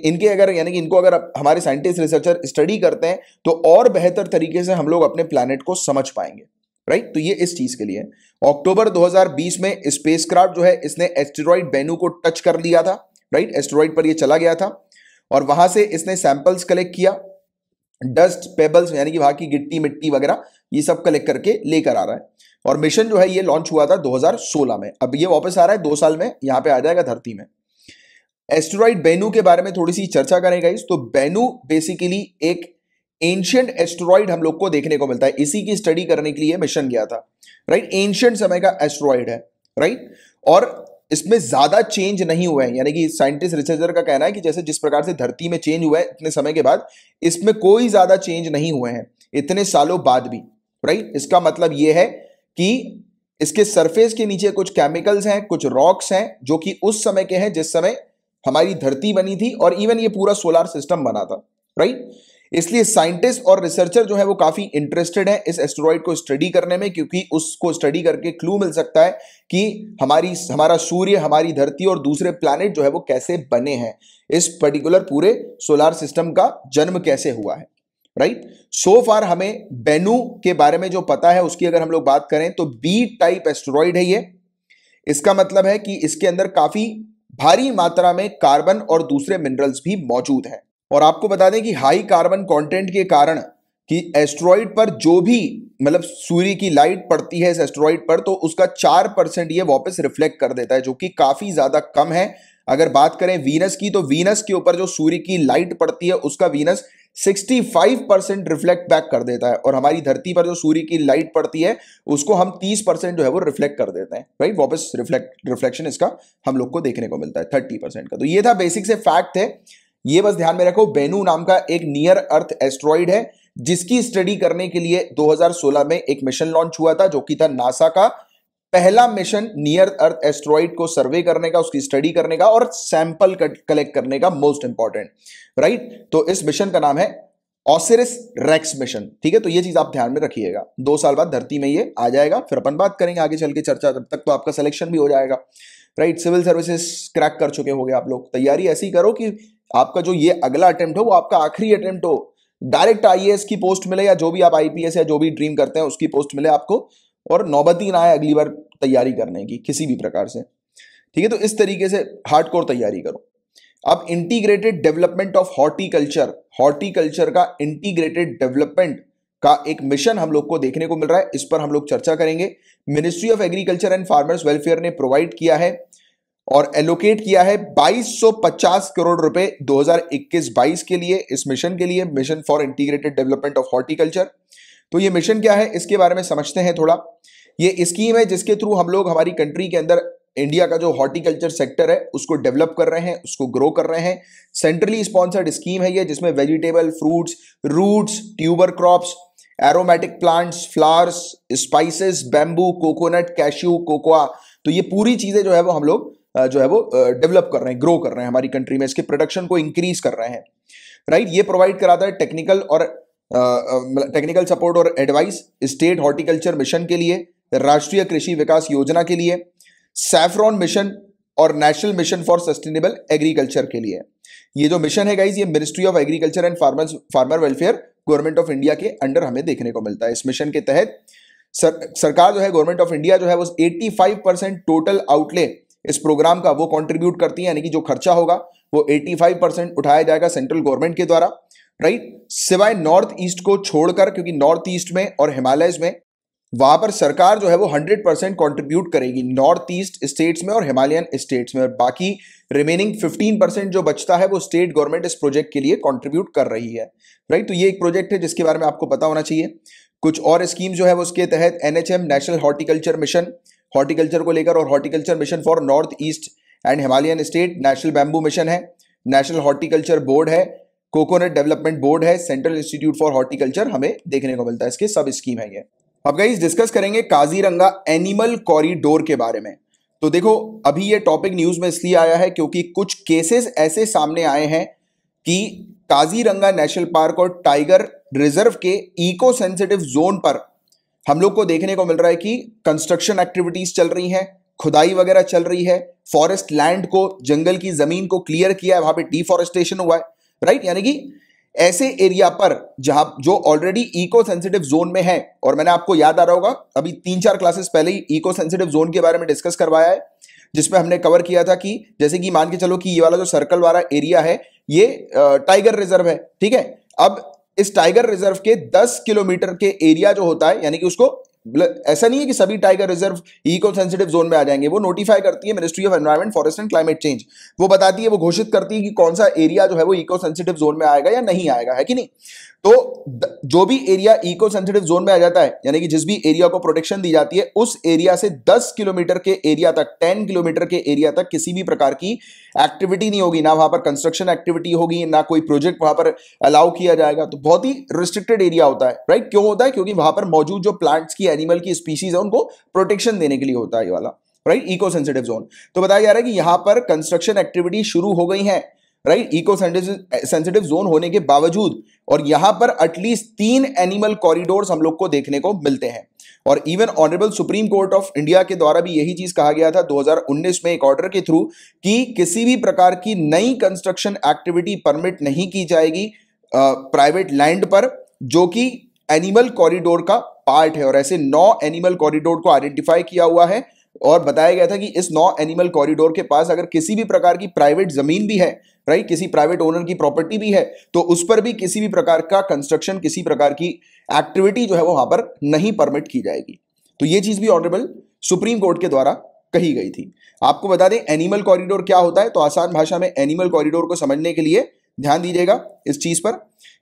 इनके अगर यानी कि इनको अगर हमारे साइंटिस्ट रिसर्चर स्टडी करते हैं तो और बेहतर तरीके से हम लोग अपने प्लानट को समझ पाएंगे राइट तो ये इस चीज के लिए अक्टूबर 2020 में स्पेसक्राफ्ट जो है इसने एस्टेरॉइड बेनू को टच कर लिया था राइट एस्टेरॉइड पर ये चला गया था और वहां से इसने सैंपल्स कलेक्ट किया डस्ट पेबल्स यानी कि वहां की गिट्टी मिट्टी वगैरह ये सब कलेक्ट करके लेकर आ रहा है और मिशन जो है ये लॉन्च हुआ था 2016 में अब ये वापस आ रहा है दो साल में यहाँ पे आ जाएगा धरती में एस्ट्रॉइड बेनू के बारे में थोड़ी सी चर्चा करें इस तो बेनू बेसिकली एक एंशियंट एस्ट्रॉइड हम लोग को देखने को मिलता है इसी की स्टडी करने के लिए मिशन गया था राइट एंशियंट समय का एस्ट्रॉइड है राइट और इसमें ज़्यादा चेंज नहीं हुआ है यानी कि साइंटिस्ट रिसर्चर का कहना है कि जैसे जिस प्रकार से धरती में चेंज हुआ है इतने समय के बाद इसमें कोई ज़्यादा चेंज नहीं हुए हैं इतने सालों बाद भी राइट इसका मतलब यह है कि इसके सरफेस के नीचे कुछ केमिकल्स हैं कुछ रॉक्स हैं जो कि उस समय के हैं जिस समय हमारी धरती बनी थी और इवन ये पूरा सोलर सिस्टम बना था राइट इसलिए साइंटिस्ट और रिसर्चर जो है वो काफी इंटरेस्टेड है इस एस्ट्रॉइड को स्टडी करने में क्योंकि उसको स्टडी करके क्लू मिल सकता है कि हमारी हमारा सूर्य हमारी धरती और दूसरे प्लैनेट जो है वो कैसे बने हैं इस पर्टिकुलर पूरे सोलार सिस्टम का जन्म कैसे हुआ है राइट सो फार हमें बेनू के बारे में जो पता है उसकी अगर हम लोग बात करें तो बी टाइप एस्ट्रॉइड है ये इसका मतलब है कि इसके अंदर काफी भारी मात्रा में कार्बन और दूसरे मिनरल्स भी मौजूद हैं और आपको बता दें कि हाई कार्बन कंटेंट के कारण कि एस्ट्रॉइड पर जो भी मतलब सूर्य की लाइट पड़ती है इस एस्ट्रॉइड पर तो उसका चार परसेंट ये वापस रिफ्लेक्ट कर देता है जो कि काफ़ी ज़्यादा कम है अगर बात करें वीनस की तो वीनस के ऊपर जो सूर्य की लाइट पड़ती है उसका वीनस 65 परसेंट रिफ्लेक्ट बैक कर देता है और हमारी धरती पर जो सूर्य की लाइट पड़ती है उसको हम 30 परसेंट जो है वो रिफ्लेक्ट कर देते हैं राइट वापस रिफ्लेक्ट रिफ्लेक्शन इसका हम लोग को देखने को मिलता है 30 परसेंट का तो ये था बेसिक से फैक्ट है ये बस ध्यान में रखो बेनू नाम का एक नियर अर्थ एस्ट्रॉइड है जिसकी स्टडी करने के लिए 2016 में एक मिशन लॉन्च हुआ था जो कि था नासा का पहला मिशन नियर अर्थ एस्ट्रॉइड को सर्वे करने का उसकी स्टडी करने का और सैंपल कलेक्ट करने का मोस्ट इंपॉर्टेंट राइट तो इस मिशन का नाम है ऑसिरिस रेक्स मिशन ठीक है तो ये चीज आप ध्यान में रखिएगा दो साल बाद धरती में ये आ जाएगा फिर अपन बात करेंगे आगे चल के चर्चा तब तक तो आपका सिलेक्शन भी हो जाएगा राइट सिविल सर्विसेज क्रैक कर चुके होंगे आप लोग तैयारी ऐसी करो कि आपका जो ये अगला अटेम्प्ट हो वो आपका आखिरी अटेम्प्ट हो डायरेक्ट आईएएस की पोस्ट मिले या जो भी आप आईपीएस या जो भी ड्रीम करते हैं उसकी पोस्ट मिले आपको और नौबती ना आए अगली बार तैयारी करने की किसी भी प्रकार से ठीक है तो इस तरीके से हार्ड कोर तैयारी करो अब integrated development of horticulture horticulture का इंटीग्रेटेड डेवलपमेंट का एक मिशन हम लोग को देखने को मिल रहा है इस पर हम लोग चर्चा करेंगे ministry of agriculture and farmers welfare ने प्रोवाइड किया है और एलोकेट किया है 2250 करोड़ रुपए 2021-22 के लिए इस मिशन के लिए mission for integrated development of horticulture तो ये मिशन क्या है इसके बारे में समझते हैं थोड़ा ये स्कीम है जिसके थ्रू हम लोग हमारी कंट्री के अंदर इंडिया का जो हॉर्टिकल्चर सेक्टर है उसको डेवलप कर रहे हैं उसको ग्रो कर रहे हैं सेंट्रली स्पॉन्सर्ड स्कीम है ये जिसमें vegetable fruits roots tuber crops aromatic plants flowers spices bamboo coconut cashew cocoa तो ये पूरी चीज़ें जो है वो हम लोग जो है वो डेवलप कर रहे हैं ग्रो कर रहे हैं हमारी कंट्री में इसके प्रोडक्शन को इंक्रीज कर रहे हैं राइट ये प्रोवाइड कराता है टेक्निकल और टेक्निकल मतलब सपोर्ट और एडवाइस स्टेट हॉर्टिकल्चर मिशन के लिए राष्ट्रीय कृषि विकास योजना के लिए सैफ्रॉन मिशन और national mission for sustainable agriculture के लिए ये जो मिशन है गाइज ये ministry of agriculture and farmer farmer welfare government of India के अंडर हमें देखने को मिलता है इस मिशन के तहत सर, सरकार जो है गवर्नमेंट ऑफ इंडिया जो है वो 85 परसेंट टोटल आउटले इस प्रोग्राम का वो कंट्रीब्यूट करती है यानी कि जो खर्चा होगा वो 85 परसेंट उठाया जाएगा सेंट्रल गवर्नमेंट के द्वारा राइट सिवाय नॉर्थ ईस्ट को छोड़कर क्योंकि नॉर्थ ईस्ट में और हिमालय में वहां पर सरकार जो है वो 100 परसेंट कॉन्ट्रीब्यूट करेगी नॉर्थ ईस्ट स्टेट्स में और हिमालयन स्टेट्स में और बाकी रिमेनिंग 15 परसेंट जो बचता है वो स्टेट गवर्नमेंट इस प्रोजेक्ट के लिए कॉन्ट्रीब्यूट कर रही है राइट तो ये एक प्रोजेक्ट है जिसके बारे में आपको पता होना चाहिए कुछ और स्कीम जो है उसके तहत NHM national horticulture mission horticulture को लेकर और horticulture mission for north east and Himalayan state national bamboo mission है नेशनल हॉर्टिकल्चर बोर्ड है कोकोनट डेवलपमेंट बोर्ड है सेंट्रल इंस्टीट्यूट फॉर हॉर्टिकल्चर हमें देखने को मिलता है इसके सब स्कीम है ये अब गाइज डिस्कस करेंगे काजीरंगा एनिमल कॉरिडोर के बारे में तो देखो अभी ये टॉपिक न्यूज में इसलिए आया है क्योंकि कुछ केसेस ऐसे सामने आए हैं कि काजीरंगा नेशनल पार्क और टाइगर रिजर्व के इको सेंसिटिव जोन पर हम लोग को देखने को मिल रहा है कि कंस्ट्रक्शन एक्टिविटीज चल रही हैं खुदाई वगैरह चल रही है फॉरेस्ट लैंड को जंगल की जमीन को क्लियर किया है वहां पे डिफॉरेस्टेशन हुआ है राइट यानी कि ऐसे एरिया पर जहां जो ऑलरेडी इको सेंसिटिव जोन में है और मैंने आपको याद आ रहा होगा अभी तीन चार क्लासेस पहले ही इको सेंसिटिव जोन के बारे में डिस्कस करवाया है जिसमें हमने कवर किया था कि जैसे कि मान के चलो कि ये वाला जो सर्कल वाला एरिया है ये टाइगर रिजर्व है ठीक है अब इस टाइगर रिजर्व के 10 किलोमीटर के एरिया जो होता है यानी कि उसको मतलब ऐसा नहीं है कि सभी tiger reserve eco sensitive zone में आ जाएंगे वो नोटिफाई करती है ministry of environment forest and climate change वो बताती है वो घोषित करती है कि कौन सा एरिया जो है वो इको सेंसिटिव जोन में आएगा या नहीं आएगा है कि नहीं तो जो भी एरिया इको सेंसिटिव जोन में आ जाता है यानी कि जिस भी एरिया को प्रोटेक्शन दी जाती है उस एरिया से 10 किलोमीटर के एरिया तक 10 किलोमीटर के एरिया तक किसी भी प्रकार की एक्टिविटी नहीं होगी ना वहां पर कंस्ट्रक्शन एक्टिविटी होगी ना कोई प्रोजेक्ट वहां पर अलाउ किया जाएगा तो बहुत ही रिस्ट्रिक्टेड एरिया होता है राइट क्यों होता है क्योंकि वहां पर मौजूद जो प्लांट्स की एनिमल की स्पीशीज है उनको प्रोटेक्शन देने के लिए होता है ये वाला राइट इको सेंसिटिव जोन तो बताया जा रहा है कि यहां पर कंस्ट्रक्शन एक्टिविटी शुरू हो गई है राइट इको सेंसिटिव जोन होने के बावजूद और यहां पर एटलीस्ट तीन एनिमल कॉरिडोर हम लोग को देखने को मिलते हैं और even honourable supreme court of India के द्वारा भी यही चीज कहा गया था 2019 में एक ऑर्डर के थ्रू कि किसी भी प्रकार की नई कंस्ट्रक्शन एक्टिविटी परमिट नहीं की जाएगी प्राइवेट लैंड पर जो कि एनिमल कॉरिडोर का पार्ट है और ऐसे नौ एनिमल कॉरिडोर को आइडेंटिफाई किया हुआ है और बताया गया था कि इस नौ एनिमल कॉरिडोर के पास अगर किसी भी प्रकार की प्राइवेट जमीन भी है राइट किसी प्राइवेट ओनर की प्रॉपर्टी भी है तो उस पर भी किसी भी प्रकार का कंस्ट्रक्शन किसी प्रकार की एक्टिविटी जो है वो वहां पर नहीं परमिट की जाएगी तो ये चीज भी ऑनरेबल सुप्रीम कोर्ट के द्वारा कही गई थी आपको बता दें एनिमल कॉरिडोर क्या होता है तो आसान भाषा में एनिमल कॉरिडोर को समझने के लिए ध्यान दीजिएगा इस चीज पर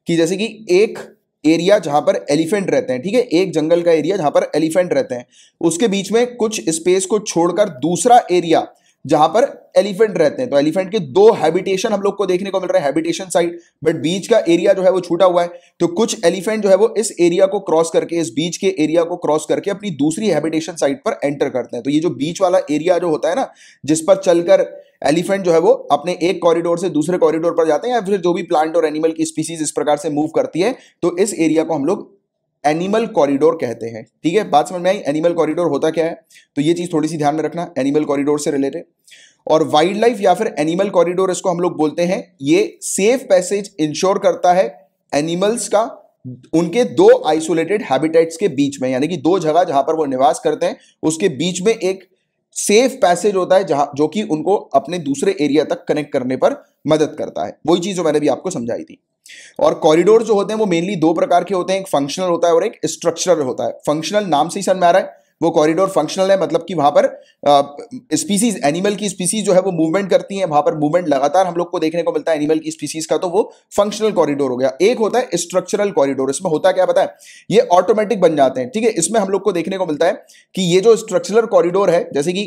कि जैसे कि एक एरिया जहां पर एलिफेंट रहते हैं ठीक है एक जंगल का एरिया जहां पर एलिफेंट रहते हैं उसके बीच में कुछ स्पेस को छोड़कर दूसरा एरिया जहां पर एलिफेंट रहते हैं तो एलिफेंट के दो हैबिटेशन हम लोग को देखने को मिल रहा है हैबिटेशन साइड बट बीच का एरिया जो है वो छूटा हुआ है तो कुछ एलिफेंट जो है वो इस एरिया को क्रॉस करके इस बीच के एरिया को क्रॉस करके अपनी दूसरी हैबिटेशन साइड पर एंटर करते हैं तो ये जो बीच वाला एरिया जो होता है ना जिस पर चलकर एलिफेंट जो है वो अपने एक कॉरिडोर से दूसरे कॉरिडोर पर जाते हैं या फिर जो भी प्लांट और एनिमल की स्पीसीज इस प्रकार से मूव करती है तो इस एरिया को हम लोग एनिमल कॉरिडोर कहते हैं ठीक है बात समझ में आई एनिमल कॉरिडोर होता क्या है तो ये चीज़ थोड़ी सी ध्यान में रखना एनिमल कॉरिडोर से रिलेटेड और वाइल्ड लाइफ या फिर एनिमल कॉरिडोर इसको हम लोग बोलते हैं ये सेफ पैसेज इंश्योर करता है एनिमल्स का उनके दो आइसोलेटेड हैबिटेट्स के बीच में यानी कि दो जगह जहां पर वो निवास करते हैं उसके बीच में एक सेफ पैसेज होता है जहां जो कि उनको अपने दूसरे एरिया तक कनेक्ट करने पर मदद करता है वही चीज जो मैंने भी आपको समझाई थी और कॉरिडोर जो होते हैं वो मेनली दो प्रकार के होते हैं एक फंक्शनल होता है और एक स्ट्रक्चरल होता है फंक्शनल नाम से ही समझ में आ रहा है वो कॉरिडोर फंक्शनल है मतलब कि वहां पर स्पीसीज एनिमल की स्पीसीज जो है वो मूवमेंट करती है वहां पर मूवमेंट लगातार हम लोग को देखने को मिलता है एनिमल की स्पीसीज का तो वो फंक्शनल कॉरिडोर हो गया एक होता है स्ट्रक्चरल कॉरिडोर इसमें होता क्या पता है ये ऑटोमेटिक बन जाते हैं ठीक है इसमें हम लोग को देखने को मिलता है कि ये जो स्ट्रक्चरल कॉरिडोर है जैसे कि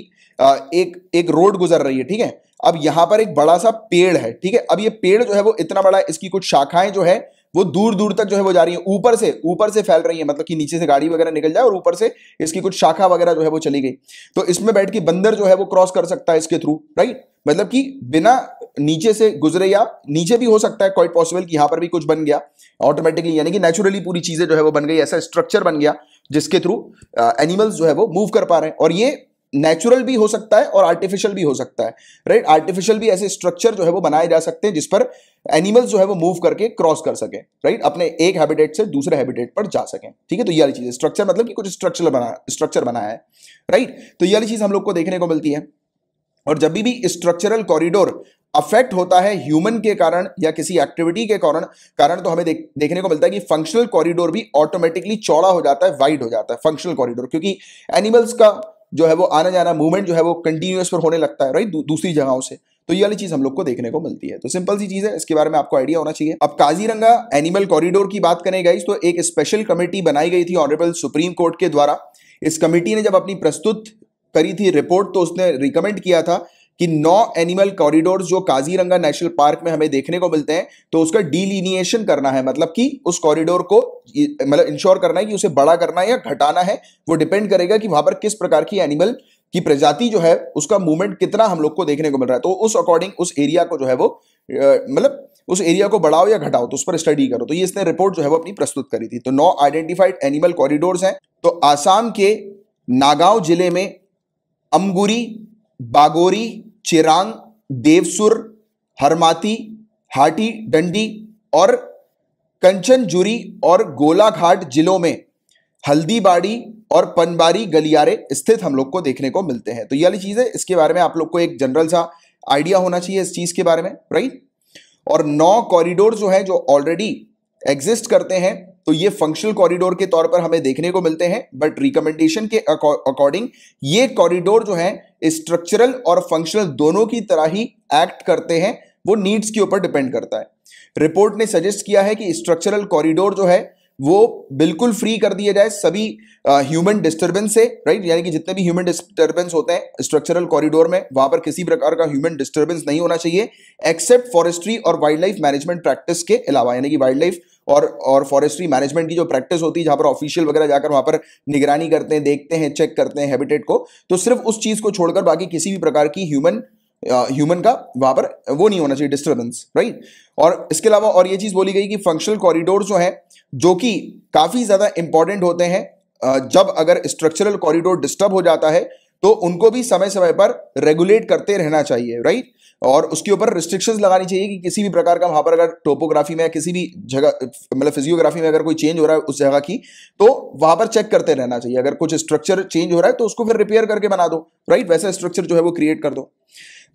एक एक रोड गुजर रही है ठीक है अब यहां पर एक बड़ा सा पेड़ है ठीक है अब ये पेड़ जो है वो इतना बड़ा इसकी कुछ शाखाएं जो है वो दूर दूर तक जो है वो जा रही है ऊपर से ऊपर से फैल रही है मतलब कि नीचे से गाड़ी वगैरह निकल जाए और ऊपर से इसकी कुछ शाखा वगैरह जो है वो चली गई तो इसमें बैठ के बंदर जो है वो क्रॉस कर सकता है इसके थ्रू राइट मतलब कि बिना नीचे से गुजरे या नीचे भी हो सकता है क्वाइट पॉसिबल कि यहाँ पर भी कुछ बन गया ऑटोमेटिकली यानी कि नेचुरली पूरी चीज़ें जो है वो बन गई ऐसा स्ट्रक्चर बन गया जिसके थ्रू एनिमल्स uh, जो है वो मूव कर पा रहे हैं और ये नेचुरल भी हो सकता है और आर्टिफिशियल भी हो सकता है राइट आर्टिफिशियल भी ऐसे स्ट्रक्चर जो है वो बनाए जा सकते हैं जिस पर एनिमल्स जो है वो मूव करके क्रॉस कर सके राइट अपने एक हैबिटेट से दूसरे हैबिटेट पर जा सकें ठीक है तो ये वाली चीज़ स्ट्रक्चर मतलब कि कुछ स्ट्रक्चर बना स्ट्रक्चर बनाया है राइट तो ये वाली चीज़ हम लोग को देखने को मिलती है और जब भी स्ट्रक्चरल कॉरिडोर अफेक्ट होता है ह्यूमन के कारण या किसी एक्टिविटी के कारण कारण तो हमें देख, देखने को मिलता है कि फंक्शनल कॉरिडोर भी ऑटोमेटिकली चौड़ा हो जाता है वाइड हो जाता है फंक्शनल कॉरिडोर क्योंकि एनिमल्स का जो है वो आना जाना मूवमेंट जो है वो कंटिन्यूस पर होने लगता है राइट दू, दूसरी जगहों से तो ये वाली चीज हम लोग को देखने को मिलती है तो सिंपल सी चीज है इसके बारे में आपको आइडिया होना चाहिए अब काजीरंगा एनिमल कॉरिडोर की बात करें गाइज तो एक स्पेशल कमेटी बनाई गई थी ऑनरेबल सुप्रीम कोर्ट के द्वारा इस कमेटी ने जब अपनी प्रस्तुत करी थी रिपोर्ट तो उसने रिकमेंड किया था कि नौ एनिमल कॉरिडोर जो काजीरंगा नेशनल पार्क में हमें देखने को मिलते हैं तो उसका डिलीनिएशन करना है मतलब कि उस कॉरिडोर को मतलब इंश्योर करना है कि उसे बड़ा करना है या घटाना है वो डिपेंड करेगा कि वहां पर किस प्रकार की एनिमल की प्रजाति जो है उसका मूवमेंट कितना हम लोग को देखने को मिल रहा है तो उस अकॉर्डिंग उस एरिया को जो है वो मतलब उस एरिया को बढ़ाओ या घटाओ तो उस पर स्टडी करो तो ये इसने रिपोर्ट जो है वो अपनी प्रस्तुत करी थी तो नौ आइडेंटिफाइड एनिमल कॉरिडोर हैं तो आसाम के नागांव जिले में अमगुरी बागोरी चिरांग देवसुर हरमाती हाटी डंडी और कंचनजुरी और गोलाघाट जिलों में हल्दीबाड़ी और पनबारी गलियारे स्थित हम लोग को देखने को मिलते हैं तो ये वाली चीज़ है इसके बारे में आप लोग को एक जनरल सा आइडिया होना चाहिए इस चीज़ के बारे में राइट और नौ कॉरिडोर जो है जो ऑलरेडी एग्जिस्ट करते हैं तो ये फंक्शनल कॉरिडोर के तौर पर हमें देखने को मिलते हैं बट रिकमेंडेशन के अकॉर्डिंग ये कॉरिडोर जो है स्ट्रक्चरल और फंक्शनल दोनों की तरह ही एक्ट करते हैं वो नीड्स के ऊपर डिपेंड करता है रिपोर्ट ने सजेस्ट किया है कि स्ट्रक्चरल कॉरिडोर जो है वो बिल्कुल फ्री कर दिया जाए सभी ह्यूमन डिस्टरबेंस से राइट यानी कि जितने भी ह्यूमन डिस्टरबेंस होते हैं स्ट्रक्चरल कॉरिडोर में वहां पर किसी प्रकार का ह्यूमन डिस्टरबेंस नहीं होना चाहिए एक्सेप्ट फॉरेस्ट्री और वाइल्ड लाइफ मैनेजमेंट प्रैक्टिस के अलावा यानी कि वाइल्ड लाइफ और और फॉरेस्ट्री मैनेजमेंट की जो प्रैक्टिस होती है जहाँ पर ऑफिशियल वगैरह जाकर वहाँ पर निगरानी करते हैं देखते हैं चेक करते हैं हैबिटेट को तो सिर्फ उस चीज़ को छोड़कर बाकी किसी भी प्रकार की ह्यूमन ह्यूमन का वहाँ पर वो नहीं होना चाहिए डिस्टर्बेंस राइट और इसके अलावा और ये चीज़ बोली गई कि फंक्शनल कॉरिडोर जो है जो कि काफ़ी ज़्यादा इंपॉर्टेंट होते हैं जब अगर स्ट्रक्चरल कॉरिडोर डिस्टर्ब हो जाता है तो उनको भी समय समय पर रेगुलेट करते रहना चाहिए राइट और उसके ऊपर रिस्ट्रिक्शंस लगानी चाहिए कि किसी भी प्रकार का वहाँ पर अगर टोपोग्राफी में किसी भी जगह मतलब फिजियोग्राफी में अगर कोई चेंज हो रहा है उस जगह की तो वहाँ पर चेक करते रहना चाहिए अगर कुछ स्ट्रक्चर चेंज हो रहा है तो उसको फिर रिपेयर करके बना दो राइट वैसा स्ट्रक्चर जो है वो क्रिएट कर दो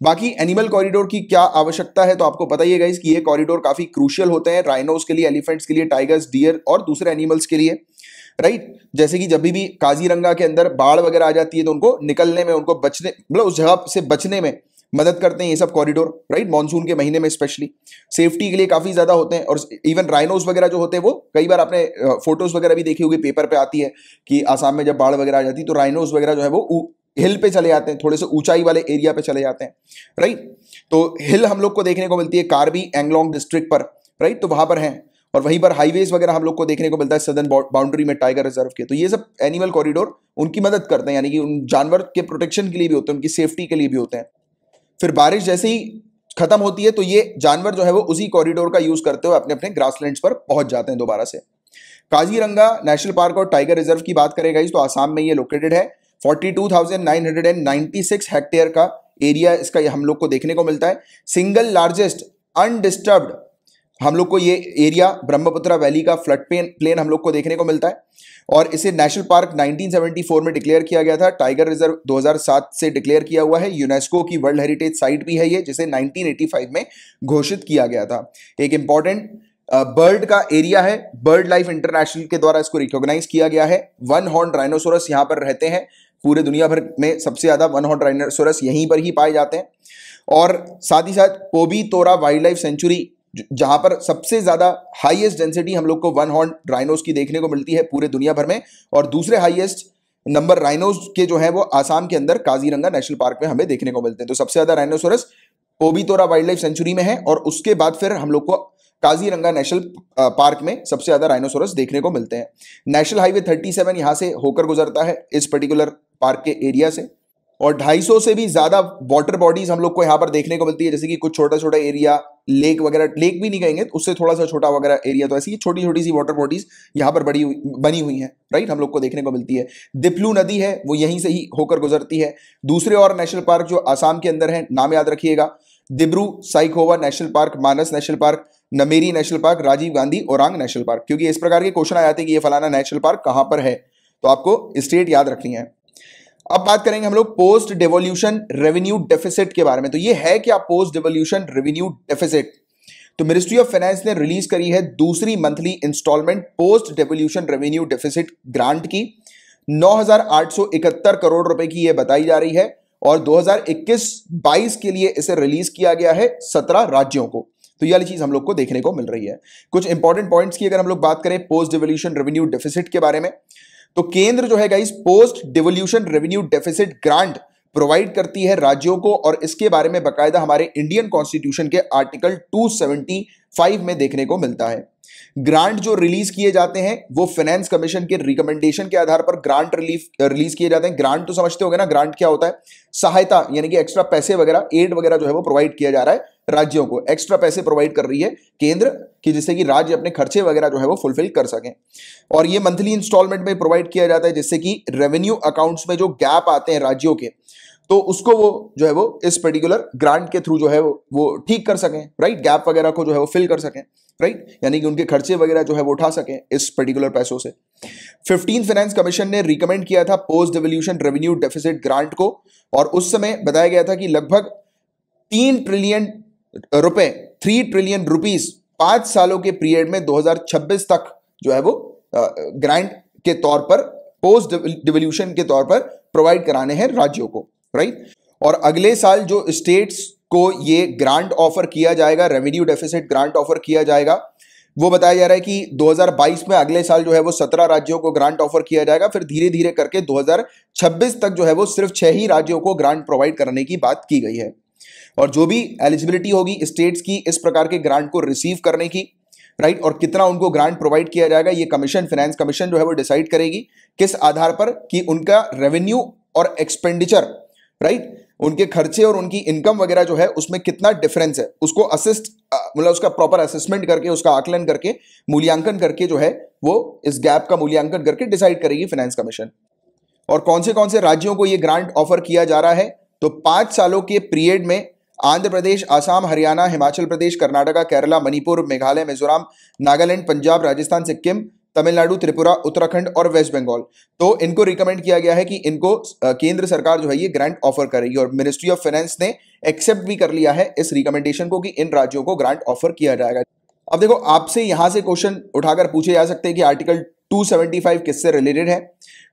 बाकी एनिमल कॉरिडोर की क्या आवश्यकता है तो आपको पता ही है कि ये कॉरिडोर काफी क्रूशियल होते हैं राइनोस के लिए एलिफेंट्स के लिए टाइगर्स डियर और दूसरे एनिमल्स के लिए राइट right? जैसे कि जब भी भी काजीरंगा के अंदर बाढ़ वगैरह आ जाती है तो उनको निकलने में उनको बचने मतलब उस जगह से बचने में मदद करते हैं ये सब कॉरिडोर राइट मानसून के महीने में स्पेशली सेफ्टी के लिए काफ़ी ज़्यादा होते हैं और इवन राइनोज वगैरह जो होते हैं वो कई बार आपने फोटोज़ वगैरह भी देखी होगी पेपर पे आती है कि आसाम में जब बाढ़ वगैरह आ जाती है तो राइनोज वगैरह जो है वो हिल पे चले जाते हैं थोड़े से ऊंचाई वाले एरिया पे चले जाते हैं राइट तो हिल हम लोग को देखने को मिलती है कार्बी एंगलोंग डिस्ट्रिक्ट पर राइट तो वहाँ पर हैं और वहीं पर हाईवेज वगैरह हम लोग को देखने को मिलता है सदर्न बाउंड्री में टाइगर रिजर्व के तो ये सब एनिमल कॉरिडोर उनकी मदद करते हैं यानी कि उन जानवर के प्रोटेक्शन के लिए भी होते हैं उनकी सेफ्टी के लिए भी होते हैं फिर बारिश जैसे ही खत्म होती है तो ये जानवर जो है वो उसी कॉरिडोर का यूज करते हुए अपने अपने ग्रासलैंड्स पर पहुंच जाते हैं दोबारा से काजीरंगा नेशनल पार्क और टाइगर रिजर्व की बात करेगा इस तो आसाम में ये लोकेटेड है 42,996 हेक्टेयर का एरिया इसका हम लोग को देखने को मिलता है सिंगल लार्जेस्ट अनडिस्टर्ब्ड हम लोग को ये एरिया ब्रह्मपुत्रा वैली का फ्लड प्लेन प्लेन हम लोग को देखने को मिलता है और इसे नेशनल पार्क 1974 में डिक्लेयर किया गया था टाइगर रिजर्व 2007 से डिक्लेयर किया हुआ है यूनेस्को की वर्ल्ड हेरिटेज साइट भी है ये जिसे 1985 में घोषित किया गया था एक इंपॉर्टेंट बर्ड का एरिया है बर्ड लाइफ इंटरनेशनल के द्वारा इसको रिकॉग्नाइज किया गया है वन हॉर्न राइनोसोरस यहाँ पर रहते हैं पूरे दुनिया भर में सबसे ज़्यादा वन हॉर्न राइनोसोरस यहीं पर ही पाए जाते हैं और साथ ही साथ पोबी तोरा वाइल्ड लाइफ सेंचुरी जहां पर सबसे ज्यादा हाईएस्ट डेंसिटी हम लोग को वन हॉर्न राइनोज की देखने को मिलती है पूरे दुनिया भर में और दूसरे हाईएस्ट नंबर राइनोज के जो है वो आसाम के अंदर काजीरंगा नेशनल पार्क में हमें देखने को मिलते हैं तो सबसे ज्यादा rhinoceros Pobitora wildlife sanctuary में है और उसके बाद फिर हम लोग को काजीरंगा नेशनल पार्क में सबसे ज्यादा राइनोसोरस देखने को मिलते हैं नेशनल हाईवे 37 यहां से होकर गुजरता है इस पर्टिकुलर पार्क के एरिया से और 250 से भी ज़्यादा वाटर बॉडीज़ हम लोग को यहाँ पर देखने को मिलती है जैसे कि कुछ छोटा छोटा एरिया लेक वगैरह लेक भी नहीं कहेंगे उससे थोड़ा सा छोटा वगैरह एरिया तो ऐसी छोटी छोटी सी वाटर बॉडीज़ यहाँ पर बड़ी हुई बनी हुई हैं राइट हम लोग को देखने को मिलती है दिपलू नदी है वो यहीं से ही होकर गुजरती है दूसरे और नेशनल पार्क जो आसाम के अंदर है नाम याद रखिएगा Dibru Saikhowa national park Manas national park Nameri national park Rajiv Gandhi Orang national park क्योंकि इस प्रकार के क्वेश्चन आ जाते हैं कि ये फलाना नेशनल पार्क कहाँ पर है तो आपको स्टेट याद रखनी है अब बात करेंगे हम लोग पोस्ट डेवोल्यूशन रेवेन्यू डेफिसिट के बारे में तो ये है क्या पोस्ट डेवोल्यूशन रेवेन्यू डेफिसिट तो मिनिस्ट्री ऑफ फाइनेंस ने रिलीज करी है दूसरी monthly instalment post devolution revenue deficit grant की 9,871 करोड़ रुपए की यह बताई जा रही है और 2021-22 के लिए इसे रिलीज किया गया है 17 राज्यों को तो यह चीज हम लोग को देखने को मिल रही है कुछ इंपॉर्टेंट पॉइंट्स की अगर हम लोग बात करें पोस्ट डेवोल्यूशन रेवेन्यू डेफिसिट के बारे में तो केंद्र जो है guys post devolution revenue deficit grant provide करती है राज्यों को और इसके बारे में बकायदा हमारे इंडियन कॉन्स्टिट्यूशन के आर्टिकल फाइव में देखने को मिलता है ग्रांट जो रिलीज किए जाते हैं वो फाइनेंस कमीशन के रिकमेंडेशन के आधार पर ग्रांट रिलीफ रिलीज किए जाते हैं ग्रांट तो समझते हो ना ग्रांट क्या होता है सहायता यानी कि एक्स्ट्रा पैसे वगैरह एड वगैरह जो है वो प्रोवाइड किया जा रहा है राज्यों को एक्स्ट्रा पैसे प्रोवाइड कर रही है केंद्र की जिससे कि राज्य अपने खर्चे वगैरह जो है वो फुलफिल कर सकें और ये मंथली इंस्टॉलमेंट में प्रोवाइड किया जाता है जिससे कि रेवेन्यू अकाउंट्स में जो गैप आते हैं राज्यों के तो उसको वो जो है वो इस पर्टिकुलर ग्रांट के थ्रू जो है वो वो ठीक कर सकें राइट गैप वगैरह को जो है वो फिल कर सकें राइट यानी कि उनके खर्चे वगैरह जो है वो उठा सकें इस पर्टिकुलर पैसों से फिफ्टीन फाइनेंस कमीशन ने रिकमेंड किया था post devolution revenue deficit grant को और उस समय बताया गया था कि लगभग तीन ट्रिलियन रुपए थ्री ट्रिलियन रुपीज पांच सालों के पीरियड में 2026 तक जो है वो ग्रांट के तौर पर पोस्ट डिवोल्यूशन के तौर पर प्रोवाइड कराने हैं राज्यों को राइट और अगले साल जो स्टेट्स को ये ग्रांट ऑफर किया जाएगा रेवेन्यू डेफिसिट ग्रांट ऑफर किया जाएगा वो बताया जा रहा है कि 2022 में अगले साल जो है वो 17 राज्यों को ग्रांट ऑफर किया जाएगा फिर धीरे धीरे करके 2026 तक जो है वो सिर्फ छह ही राज्यों को ग्रांट प्रोवाइड करने की बात की गई है और जो भी एलिजिबिलिटी होगी स्टेट्स की इस प्रकार के ग्रांट को रिसीव करने की राइट और कितना उनको ग्रांट प्रोवाइड किया जाएगा ये कमीशन फाइनेंस कमीशन जो है वो डिसाइड करेगी किस आधार पर कि उनका रेवेन्यू और एक्सपेंडिचर राइट उनके खर्चे और उनकी इनकम वगैरह जो है उसमें कितना डिफरेंस है उसको असिस्ट मतलब उसका प्रॉपर असेसमेंट करके उसका आकलन करके मूल्यांकन करके जो है वो इस गैप का मूल्यांकन करके डिसाइड करेगी फाइनेंस कमीशन और कौन से कौन से राज्यों को ये ग्रांट ऑफर किया जा रहा है तो पांच सालों के पीरियड में आंध्र प्रदेश आसाम हरियाणा हिमाचल प्रदेश कर्नाटका केरला मणिपुर मेघालय मिजोरम नागालैंड पंजाब राजस्थान सिक्किम तमिलनाडु त्रिपुरा उत्तराखंड और वेस्ट बंगाल तो इनको रिकमेंड किया गया है कि इनको केंद्र सरकार जो है ये ग्रांट ऑफर करेगी और मिनिस्ट्री ऑफ फाइनेंस ने एक्सेप्ट भी कर लिया है इस रिकमेंडेशन को कि इन राज्यों को ग्रांट ऑफर किया जाएगा अब देखो आपसे यहां से क्वेश्चन उठाकर पूछे जा सकते हैं कि आर्टिकल 275 किससे रिलेटेड है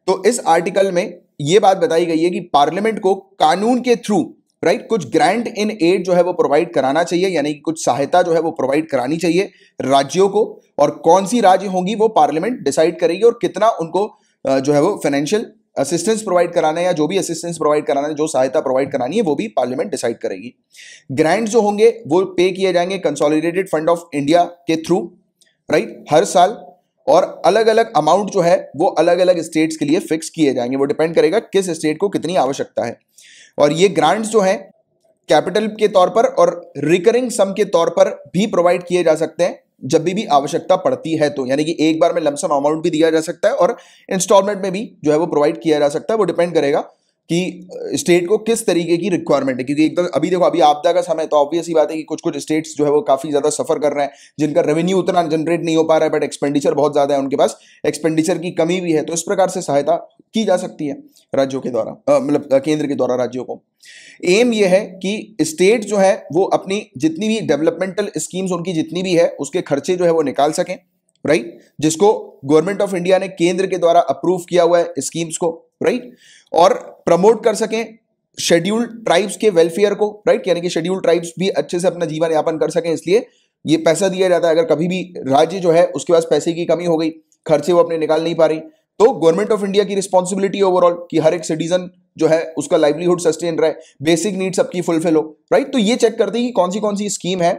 तो इस आर्टिकल में ये बात बताई गई है कि पार्लियामेंट को कानून के थ्रू राइट right? कुछ ग्रांट इन एड जो है वो प्रोवाइड कराना चाहिए यानी कुछ सहायता जो है वो प्रोवाइड करानी चाहिए राज्यों को और कौन सी राज्य होंगी वो पार्लियामेंट डिसाइड करेगी और कितना उनको जो है वो फाइनेंशियल असिस्टेंस प्रोवाइड कराना है या जो भी असिस्टेंस प्रोवाइड कराना है जो सहायता प्रोवाइड करानी है वो भी पार्लियामेंट डिसाइड करेगी ग्रांट जो होंगे वो पे किए जाएंगे कंसोलिडेटेड फंड ऑफ इंडिया के थ्रू राइट right? हर साल और अलग अलग अमाउंट जो है वो अलग अलग स्टेट्स के लिए फिक्स किए जाएंगे वो डिपेंड करेगा किस स्टेट को कितनी आवश्यकता है और ये ग्रांट्स जो हैं कैपिटल के तौर पर और रिकरिंग सम के तौर पर भी प्रोवाइड किए जा सकते हैं जब भी, भी आवश्यकता पड़ती है तो यानी कि एक बार में लमसम अमाउंट भी दिया जा सकता है और इंस्टॉलमेंट में भी जो है वो प्रोवाइड किया जा सकता है वो डिपेंड करेगा कि स्टेट को किस तरीके की रिक्वायरमेंट है क्योंकि एकदम तो अभी देखो अभी आपदा का समय तो ऑब्वियस ही बात है कि कुछ कुछ स्टेट्स जो है वो काफ़ी ज़्यादा सफर कर रहे हैं जिनका रेवेन्यू उतना जनरेट नहीं हो पा रहा है बट एक्सपेंडिचर बहुत ज़्यादा है उनके पास एक्सपेंडिचर की कमी भी है तो इस प्रकार से सहायता की जा सकती है राज्यों के द्वारा मतलब केंद्र के द्वारा राज्यों को एम यह है कि स्टेट जो है वो अपनी जितनी भी डेवलपमेंटल स्कीम्स उनकी जितनी भी है उसके खर्चे जो है वो निकाल सकें राइट जिसको गवर्नमेंट ऑफ इंडिया ने केंद्र के द्वारा अप्रूव किया हुआ है स्कीम्स को राइट और प्रमोट कर सकें शेड्यूल्ड ट्राइब्स के वेलफेयर को राइट यानी कि शेड्यूल्ड ट्राइब्स भी अच्छे से अपना जीवन यापन कर सकें इसलिए ये पैसा दिया जाता है अगर कभी भी राज्य जो है उसके पास पैसे की कमी हो गई खर्चे वो अपने निकाल नहीं पा रही तो गवर्नमेंट ऑफ इंडिया की रिस्पॉन्सिबिलिटी ओवरऑल कि हर एक सिटीजन जो है उसका लाइवलीहुड सस्टेन रहे बेसिक नीड्स सबकी फुलफिल हो राइट तो ये चेक करते हैं कि कौन सी कौन सी स्कीम है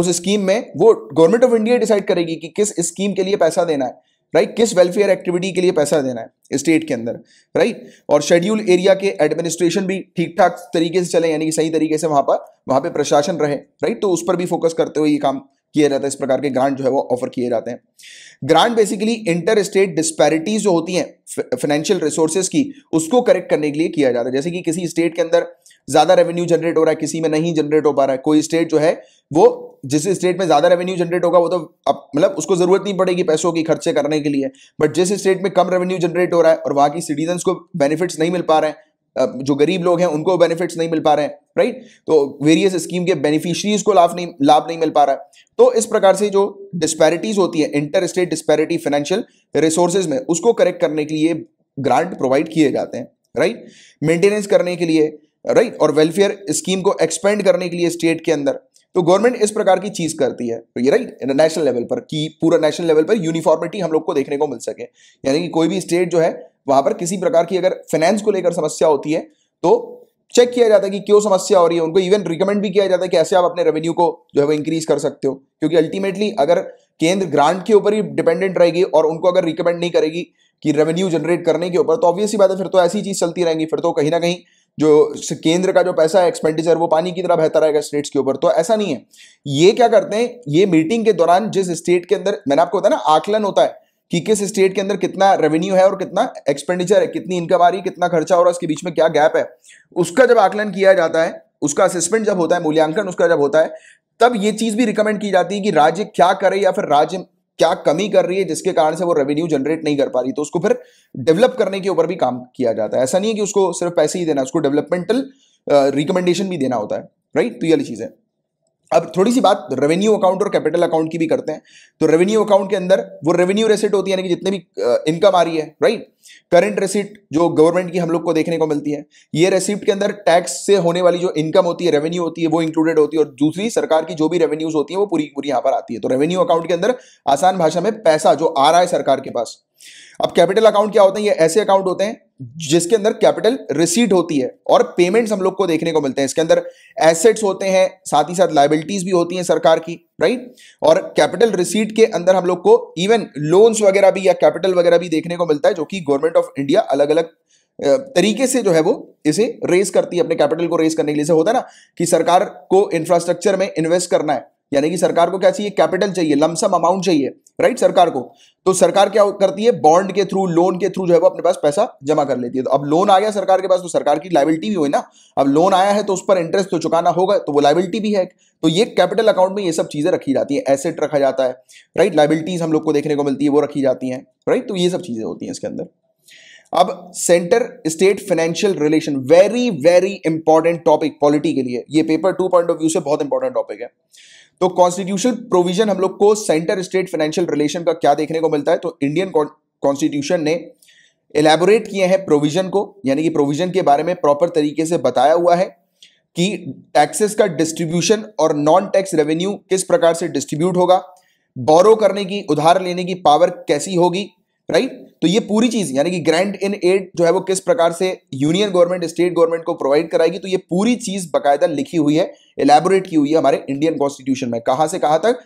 उस स्कीम में वो गवर्नमेंट ऑफ इंडिया डिसाइड करेगी कि किस स्कीम के लिए पैसा देना है राइट किस वेलफेयर एक्टिविटी के लिए पैसा देना है स्टेट के अंदर राइट और शेड्यूल एरिया के एडमिनिस्ट्रेशन भी ठीक ठाक तरीके से चले यानी कि सही तरीके से वहां पर वहां पर प्रशासन रहे राइट तो उस पर भी फोकस करते हुए ये काम किया जाता है इस प्रकार के ग्रांट जो है वो ऑफर किए जाते हैं grant basically inter state disparities जो होती हैं फाइनेंशियल रिसोर्सेज की उसको करेक्ट करने के लिए किया जाता है जैसे कि किसी स्टेट के अंदर ज़्यादा रेवेन्यू जनरेट हो रहा है किसी में नहीं जनरेट हो पा रहा है कोई स्टेट जो है वो जिस स्टेट में ज़्यादा रेवेन्यू जनरेट होगा वो तो अब मतलब उसको ज़रूरत नहीं पड़ेगी पैसों की खर्चे करने के लिए बट जिस स्टेट में कम रेवेन्यू जनरेट हो रहा है और वहां की सिटीजन को बेनिफिट्स नहीं मिल पा रहे हैं जो गरीब लोग हैं उनको बेनिफिट्स नहीं मिल पा रहे हैं राइट तो वेरियस स्कीम के बेनिफिशरीज को लाभ नहीं लाभ नहीं मिल पा रहा है तो इस प्रकार से जो डिस्पैरिटीज होती है inter state disparity financial resources में उसको करेक्ट करने के लिए ग्रांट प्रोवाइड किए जाते हैं राइट मेंटेनेंस करने के लिए राइट और वेलफेयर स्कीम को एक्सपेंड करने के लिए स्टेट के अंदर तो गवर्नमेंट इस प्रकार की चीज करती है तो ये राइट नेशनल लेवल पर कि पूरा नेशनल लेवल पर यूनिफॉर्मिटी हम लोग को देखने को मिल सके यानी कि कोई भी स्टेट जो है वहां पर किसी प्रकार की अगर फाइनेंस को लेकर समस्या होती है तो चेक किया जाता है कि क्यों समस्या हो रही है उनको इवन रिकमेंड भी किया जाता है कि ऐसे आप अपने रेवेन्यू को जो है वो इंक्रीज कर सकते हो क्योंकि अल्टीमेटली अगर केंद्र ग्रांट के ऊपर ही डिपेंडेंट रहेगी और उनको अगर रिकमेंड नहीं करेगी कि रेवेन्यू जनरेट करने के ऊपर तो ऑब्वियसली बात है फिर तो ऐसी चीज चलती रहेंगी फिर तो कहीं ना कहीं जो केंद्र का जो पैसा है एक्सपेंडिचर वो पानी की तरह बेहतर रहेगा स्टेट्स के ऊपर तो ऐसा नहीं है ये क्या करते हैं ये मीटिंग के दौरान जिस स्टेट के अंदर मैंने आपको बताया ना आकलन होता है कि किस स्टेट के अंदर कितना रेवेन्यू है और कितना एक्सपेंडिचर है कितनी इनकम आ रही है कितना खर्चा हो रहा है उसके बीच में क्या गैप है उसका जब आकलन किया जाता है उसका असेसमेंट जब होता है मूल्यांकन उसका जब होता है तब ये चीज भी रिकमेंड की जाती है कि राज्य क्या करे या फिर राज्य क्या कमी कर रही है जिसके कारण से वो रेवेन्यू जनरेट नहीं कर पा रही तो उसको फिर डेवलप करने के ऊपर भी काम किया जाता है ऐसा नहीं है कि उसको सिर्फ पैसे ही देना उसको डेवलपमेंटल रिकमेंडेशन भी देना होता है राइट तो ये वाली चीज़ है अब थोड़ी सी बात रेवेन्यू अकाउंट और कैपिटल अकाउंट की भी करते हैं तो रेवेन्यू अकाउंट के अंदर वो रेवेन्यू रेसेट होती है यानी कि जितने भी इनकम आ रही है राइट करंट रिसिप्ट जो गवर्नमेंट की हम लोग को देखने को मिलती है ये रिसिप्ट के अंदर टैक्स से होने वाली जो इनकम होती है रेवेन्यू होती है वो इंक्लूडेड होती है और दूसरी सरकार की जो भी रेवेन्यूज होती है वो पूरी पूरी यहां पर आती है तो रेवेन्यू अकाउंट के अंदर आसान भाषा में पैसा जो आ रहा है सरकार के पास अब कैपिटल अकाउंट क्या होते हैं ये ऐसे अकाउंट होते हैं जिसके अंदर कैपिटल रिसीट होती है और पेमेंट्स हम लोग को देखने को मिलते हैं इसके अंदर एसेट्स होते हैं साथ ही साथ लाइबिलिटीज भी होती हैं सरकार की राइट और कैपिटल रिसीट के अंदर हम लोग को इवन लोन्स वगैरह भी या कैपिटल वगैरह भी देखने को मिलता है जो कि गवर्नमेंट ऑफ इंडिया अलग अलग तरीके से जो है वो इसे रेस करती है अपने कैपिटल को रेस करने के लिए से होता है ना कि सरकार को इंफ्रास्ट्रक्चर में इन्वेस्ट करना है यानी कि सरकार को क्या चाहिए कैपिटल चाहिए लमसम अमाउंट चाहिए राइट सरकार को तो सरकार क्या करती है बॉन्ड के थ्रू लोन के थ्रू जो है वो अपने पास पैसा जमा कर लेती है तो अब लोन आ गया सरकार के पास तो सरकार की लाइबिलिटी भी हुई ना अब लोन आया है तो उस पर इंटरेस्ट तो चुकाना होगा तो वो लाइबिलिटी भी है तो ये कैपिटल अकाउंट में ये सब चीज़ें रखी जाती है एसेट रखा जाता है राइट लाइबिलिटीज़ हम लोग को देखने को मिलती है वो रखी जाती है राइट तो ये सब चीज़ें होती हैं इसके अंदर अब centre state financial relation very very important topic polity के लिए ये paper two point of view से बहुत इंपॉर्टेंट टॉपिक है तो कॉन्स्टिट्यूशन प्रोविजन हम लोग को सेंटर स्टेट फाइनेंशियल रिलेशन का क्या देखने को मिलता है तो इंडियन कॉन्स्टिट्यूशन ने एलैबोरेट किए हैं प्रोविजन को यानी कि प्रोविजन के बारे में प्रॉपर तरीके से बताया हुआ है कि टैक्सेस का डिस्ट्रीब्यूशन और नॉन टैक्स रेवेन्यू किस प्रकार से डिस्ट्रीब्यूट होगा बोरो करने की उधार लेने की पावर कैसी होगी राइट तो ये पूरी चीज यानी कि ग्रैंड इन एड जो है वो किस प्रकार से यूनियन गवर्नमेंट स्टेट गवर्नमेंट को प्रोवाइड कराएगी तो ये पूरी चीज बकायदा लिखी हुई है इलेबोरेट की हुई है हमारे इंडियन कॉन्स्टिट्यूशन में कहा से कहा तक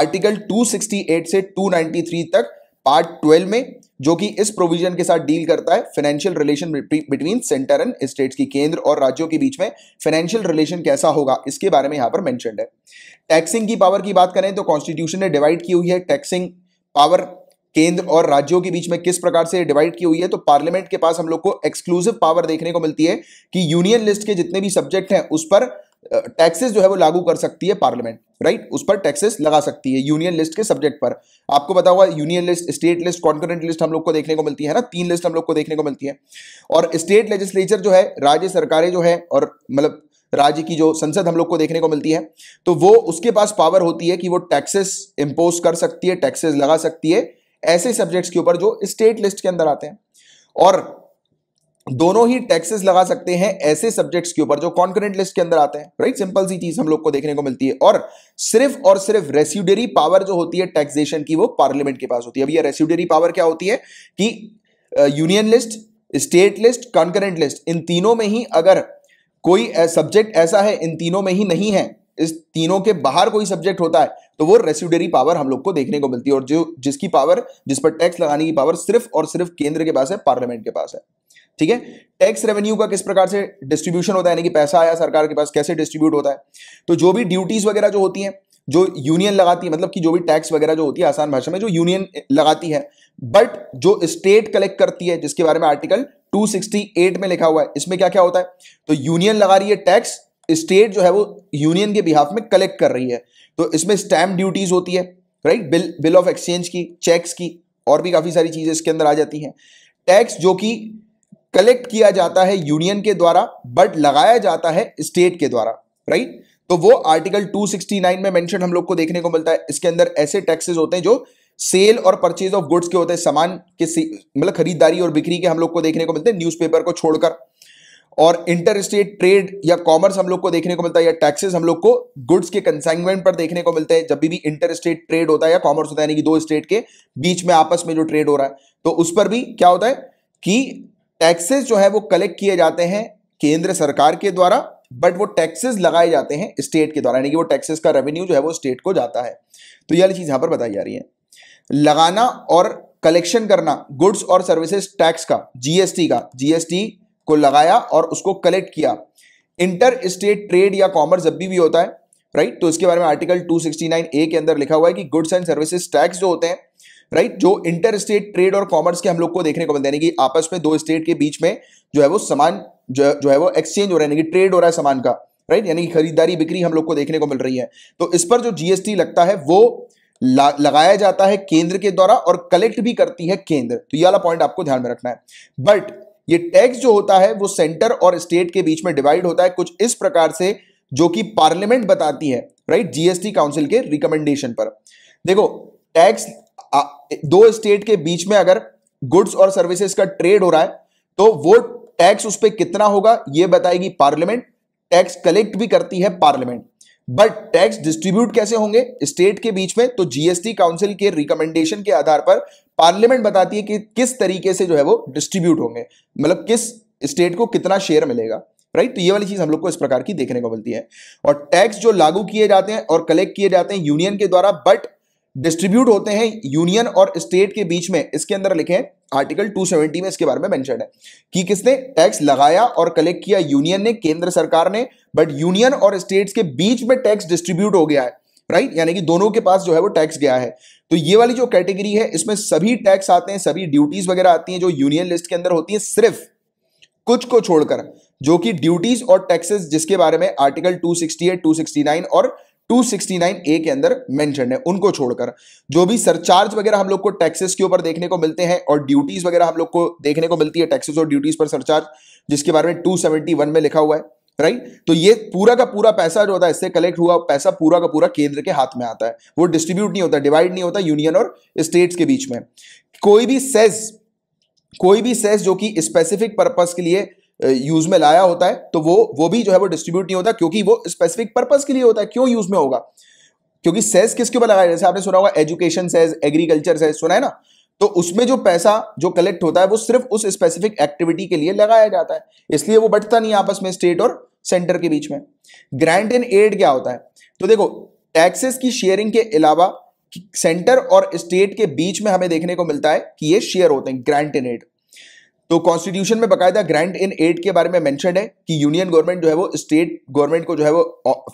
आर्टिकल 268 से 293 तक पार्ट 12 में जो कि इस प्रोविजन के साथ डील करता है financial relation between centre and states की केंद्र और राज्यों के बीच में फाइनेंशियल रिलेशन कैसा होगा इसके बारे में यहां पर मेंशन है टैक्सिंग की पावर की बात करें तो कॉन्स्टिट्यूशन ने डिवाइड की हुई है टैक्सिंग पावर केंद्र और राज्यों के बीच में किस प्रकार से डिवाइड की हुई है तो पार्लियामेंट के पास हम लोग को एक्सक्लूसिव पावर देखने को मिलती है कि यूनियन लिस्ट के जितने भी सब्जेक्ट हैं उस पर टैक्सेस जो है वो लागू कर सकती है पार्लियामेंट राइट उस पर टैक्सेस लगा सकती है यूनियन लिस्ट के सब्जेक्ट पर आपको बता हुआ union list state list concurrent list हम लोग को देखने को मिलती है ना तीन लिस्ट हम लोग को देखने को मिलती है और स्टेट लेजिस्लेचर जो है राज्य सरकारें जो है और मतलब राज्य की जो संसद हम लोग को देखने को मिलती है तो वो उसके पास पावर होती है कि वो टैक्सेस इंपोज कर सकती है टैक्सेस लगा सकती है ऐसे सब्जेक्ट्स के ऊपर जो स्टेट लिस्ट के अंदर आते हैं और दोनों ही टैक्सेस लगा सकते हैं ऐसे सब्जेक्ट्स के ऊपर जो कॉन्क्रेंट लिस्ट के अंदर आते हैं राइट सिंपल सी चीज हम लोग को देखने को मिलती है और सिर्फ और सिर्फ रेस्यूडरी पावर जो होती है टैक्सेशन की वो पार्लियामेंट के पास होती है अब ये रेस्यूडरी पावर क्या होती है कि union list state list concurrent list इन तीनों में ही अगर कोई सब्जेक्ट ऐसा है इन तीनों में ही नहीं है इस तीनों के बाहर कोई सब्जेक्ट होता है तो वो रेसिडरी पावर हम लोग को देखने को मिलती है और जो जिसकी पावर जिस पर टैक्स लगाने की पावर सिर्फ और सिर्फ केंद्र के पास है पार्लियामेंट के पास है ठीक है टैक्स रेवेन्यू का किस प्रकार से डिस्ट्रीब्यूशन होता है यानी कि पैसा आया सरकार के पास कैसे डिस्ट्रीब्यूट होता है तो जो भी ड्यूटीज वगैरह जो होती है जो यूनियन लगाती है मतलब कि जो भी टैक्स वगैरह जो होती है आसान भाषा में जो यूनियन लगाती है बट जो स्टेट कलेक्ट करती है जिसके बारे में आर्टिकल 268 में लिखा हुआ है इसमें क्या क्या होता है तो यूनियन लगा रही है टैक्स स्टेट जो है वो यूनियन के बिहाफ में कलेक्ट कर रही है तो इसमें स्टैम्प ड्यूटीज होती है right bill bill of exchange की चेक्स की और भी काफ़ी सारी चीज़ें इसके अंदर आ जाती हैं टैक्स जो कि कलेक्ट किया जाता है यूनियन के द्वारा बट लगाया जाता है स्टेट के द्वारा राइट तो वो आर्टिकल 269 में मेंशन हम लोग को देखने को मिलता है इसके अंदर ऐसे टैक्सेस होते हैं जो सेल और परचेज ऑफ गुड्स के होते हैं सामान के मतलब खरीदारी और बिक्री के हम लोग को देखने को मिलते हैं न्यूज को छोड़कर और इंटर स्टेट ट्रेड या कॉमर्स हम लोग को देखने को मिलता है या टैक्सेस हम लोग को गुड्स के कंसाइनमेंट पर देखने को मिलते हैं जब भी इंटर स्टेट ट्रेड होता है या कॉमर्स होता है यानी कि दो स्टेट के बीच में आपस में जो ट्रेड हो रहा है तो उस पर भी क्या होता है कि टैक्सेस जो है वो कलेक्ट किए जाते हैं केंद्र सरकार के द्वारा बट वो टैक्सेस लगाए जाते हैं स्टेट के द्वारा यानी कि वो टैक्सेस का रेवेन्यू जो है वो स्टेट को जाता है तो यह चीज़ यहां पर बताई जा रही है लगाना और कलेक्शन करना गुड्स और सर्विसेज टैक्स का जीएसटी का जीएसटी को लगाया और उसको कलेक्ट किया इंटर स्टेट ट्रेड या कॉमर्स जब भी, भी होता है राइट तो इसके बारे में आर्टिकल 269 ए के अंदर लिखा हुआ है कि गुड्स एंड सर्विसेज टैक्स जो होते हैं राइट जो इंटर स्टेट ट्रेड और कॉमर्स के हम लोग को देखने को मिलते हैं कि आपस में दो स्टेट के बीच में जो है वो सामान जो, जो है वो एक्सचेंज हो रहा है ट्रेड हो रहा है सामान का राइट यानी कि खरीदारी बिक्री हम लोग को देखने को मिल रही है तो इस पर जो जीएसटी लगता है वो लगाया जाता है केंद्र के द्वारा और कलेक्ट भी करती है केंद्र तो ये वाला पॉइंट आपको ध्यान में रखना है बट ये टैक्स जो होता है वो सेंटर और स्टेट के बीच में डिवाइड होता है कुछ इस प्रकार से जो कि पार्लियामेंट बताती है राइट जीएसटी काउंसिल के रिकमेंडेशन पर देखो टैक्स दो स्टेट के बीच में अगर गुड्स और सर्विसेज का ट्रेड हो रहा है तो वो टैक्स उस पर कितना होगा यह बताएगी पार्लियामेंट टैक्स कलेक्ट भी करती है पार्लियामेंट बट टैक्स डिस्ट्रीब्यूट कैसे होंगे स्टेट के बीच में तो जीएसटी काउंसिल के रिकमेंडेशन के आधार पर पार्लियामेंट बताती है कि किस तरीके से जो है वो डिस्ट्रीब्यूट होंगे मतलब किस स्टेट को कितना शेयर मिलेगा राइट तो ये वाली चीज हम लोग को इस प्रकार की देखने को मिलती है और टैक्स जो लागू किए जाते हैं और कलेक्ट किए जाते हैं यूनियन के द्वारा बट डिस्ट्रीब्यूट होते हैं यूनियन और स्टेट के बीच में इसके अंदर लिखे आर्टिकल 270 में इसके बारे में मेंशन है कि किसने टैक्स लगाया और कलेक्ट किया यूनियन ने केंद्र सरकार ने बट यूनियन और स्टेट्स के बीच में टैक्स डिस्ट्रीब्यूट हो गया है राइट यानी कि दोनों के पास जो है वो टैक्स गया है तो ये वाली जो कैटेगरी है इसमें सभी टैक्स आते हैं सभी ड्यूटीज वगैरह आती हैं जो यूनियन लिस्ट के अंदर होती हैं सिर्फ कुछ को छोड़कर जो कि ड्यूटीज और टैक्सेस जिसके बारे में आर्टिकल 268, 269 और 269 ए के अंदर मेंशन है उनको छोड़कर जो भी सरचार्ज वगैरह हम लोग को टैक्सेस के ऊपर देखने को मिलते हैं और ड्यूटीज वगैरह हम लोग को देखने को मिलती है टैक्सेस और ड्यूटीज पर सरचार्ज जिसके बारे में 271 में लिखा हुआ है राइट right? तो ये पूरा का पूरा पैसा जो होता है इससे कलेक्ट हुआ पैसा पूरा का पूरा केंद्र के हाथ में आता है वो डिस्ट्रीब्यूट नहीं होता डिवाइड नहीं होता यूनियन और स्टेट्स के बीच में कोई भी सेस कोई भी सेस जो कि स्पेसिफिक पर्पस के लिए यूज में लाया होता है तो वो वो भी जो है वो डिस्ट्रीब्यूट नहीं होता क्योंकि वो स्पेसिफिक पर्पज के लिए होता है क्यों यूज में होगा क्योंकि सेस किसके ऊपर लगाया जैसे आपने सुना होगा एजुकेशन सेस एग्रीकल्चर सेस सुना है ना तो उसमें जो पैसा जो कलेक्ट होता है वो सिर्फ उस स्पेसिफिक एक्टिविटी के लिए लगाया जाता है इसलिए वो बढ़ता नहीं आपस में स्टेट और सेंटर के बीच में ग्रांट एंड एड क्या होता है तो देखो टैक्सेस की शेयरिंग के अलावा सेंटर और स्टेट के बीच में हमें देखने को मिलता है कि ये शेयर होते हैं ग्रांट इन एड तो कॉन्स्टिट्यूशन में बकायदा ग्रांट इन एड के बारे में मेंशन है कि यूनियन गवर्नमेंट जो है वो स्टेट गवर्नमेंट को जो है वो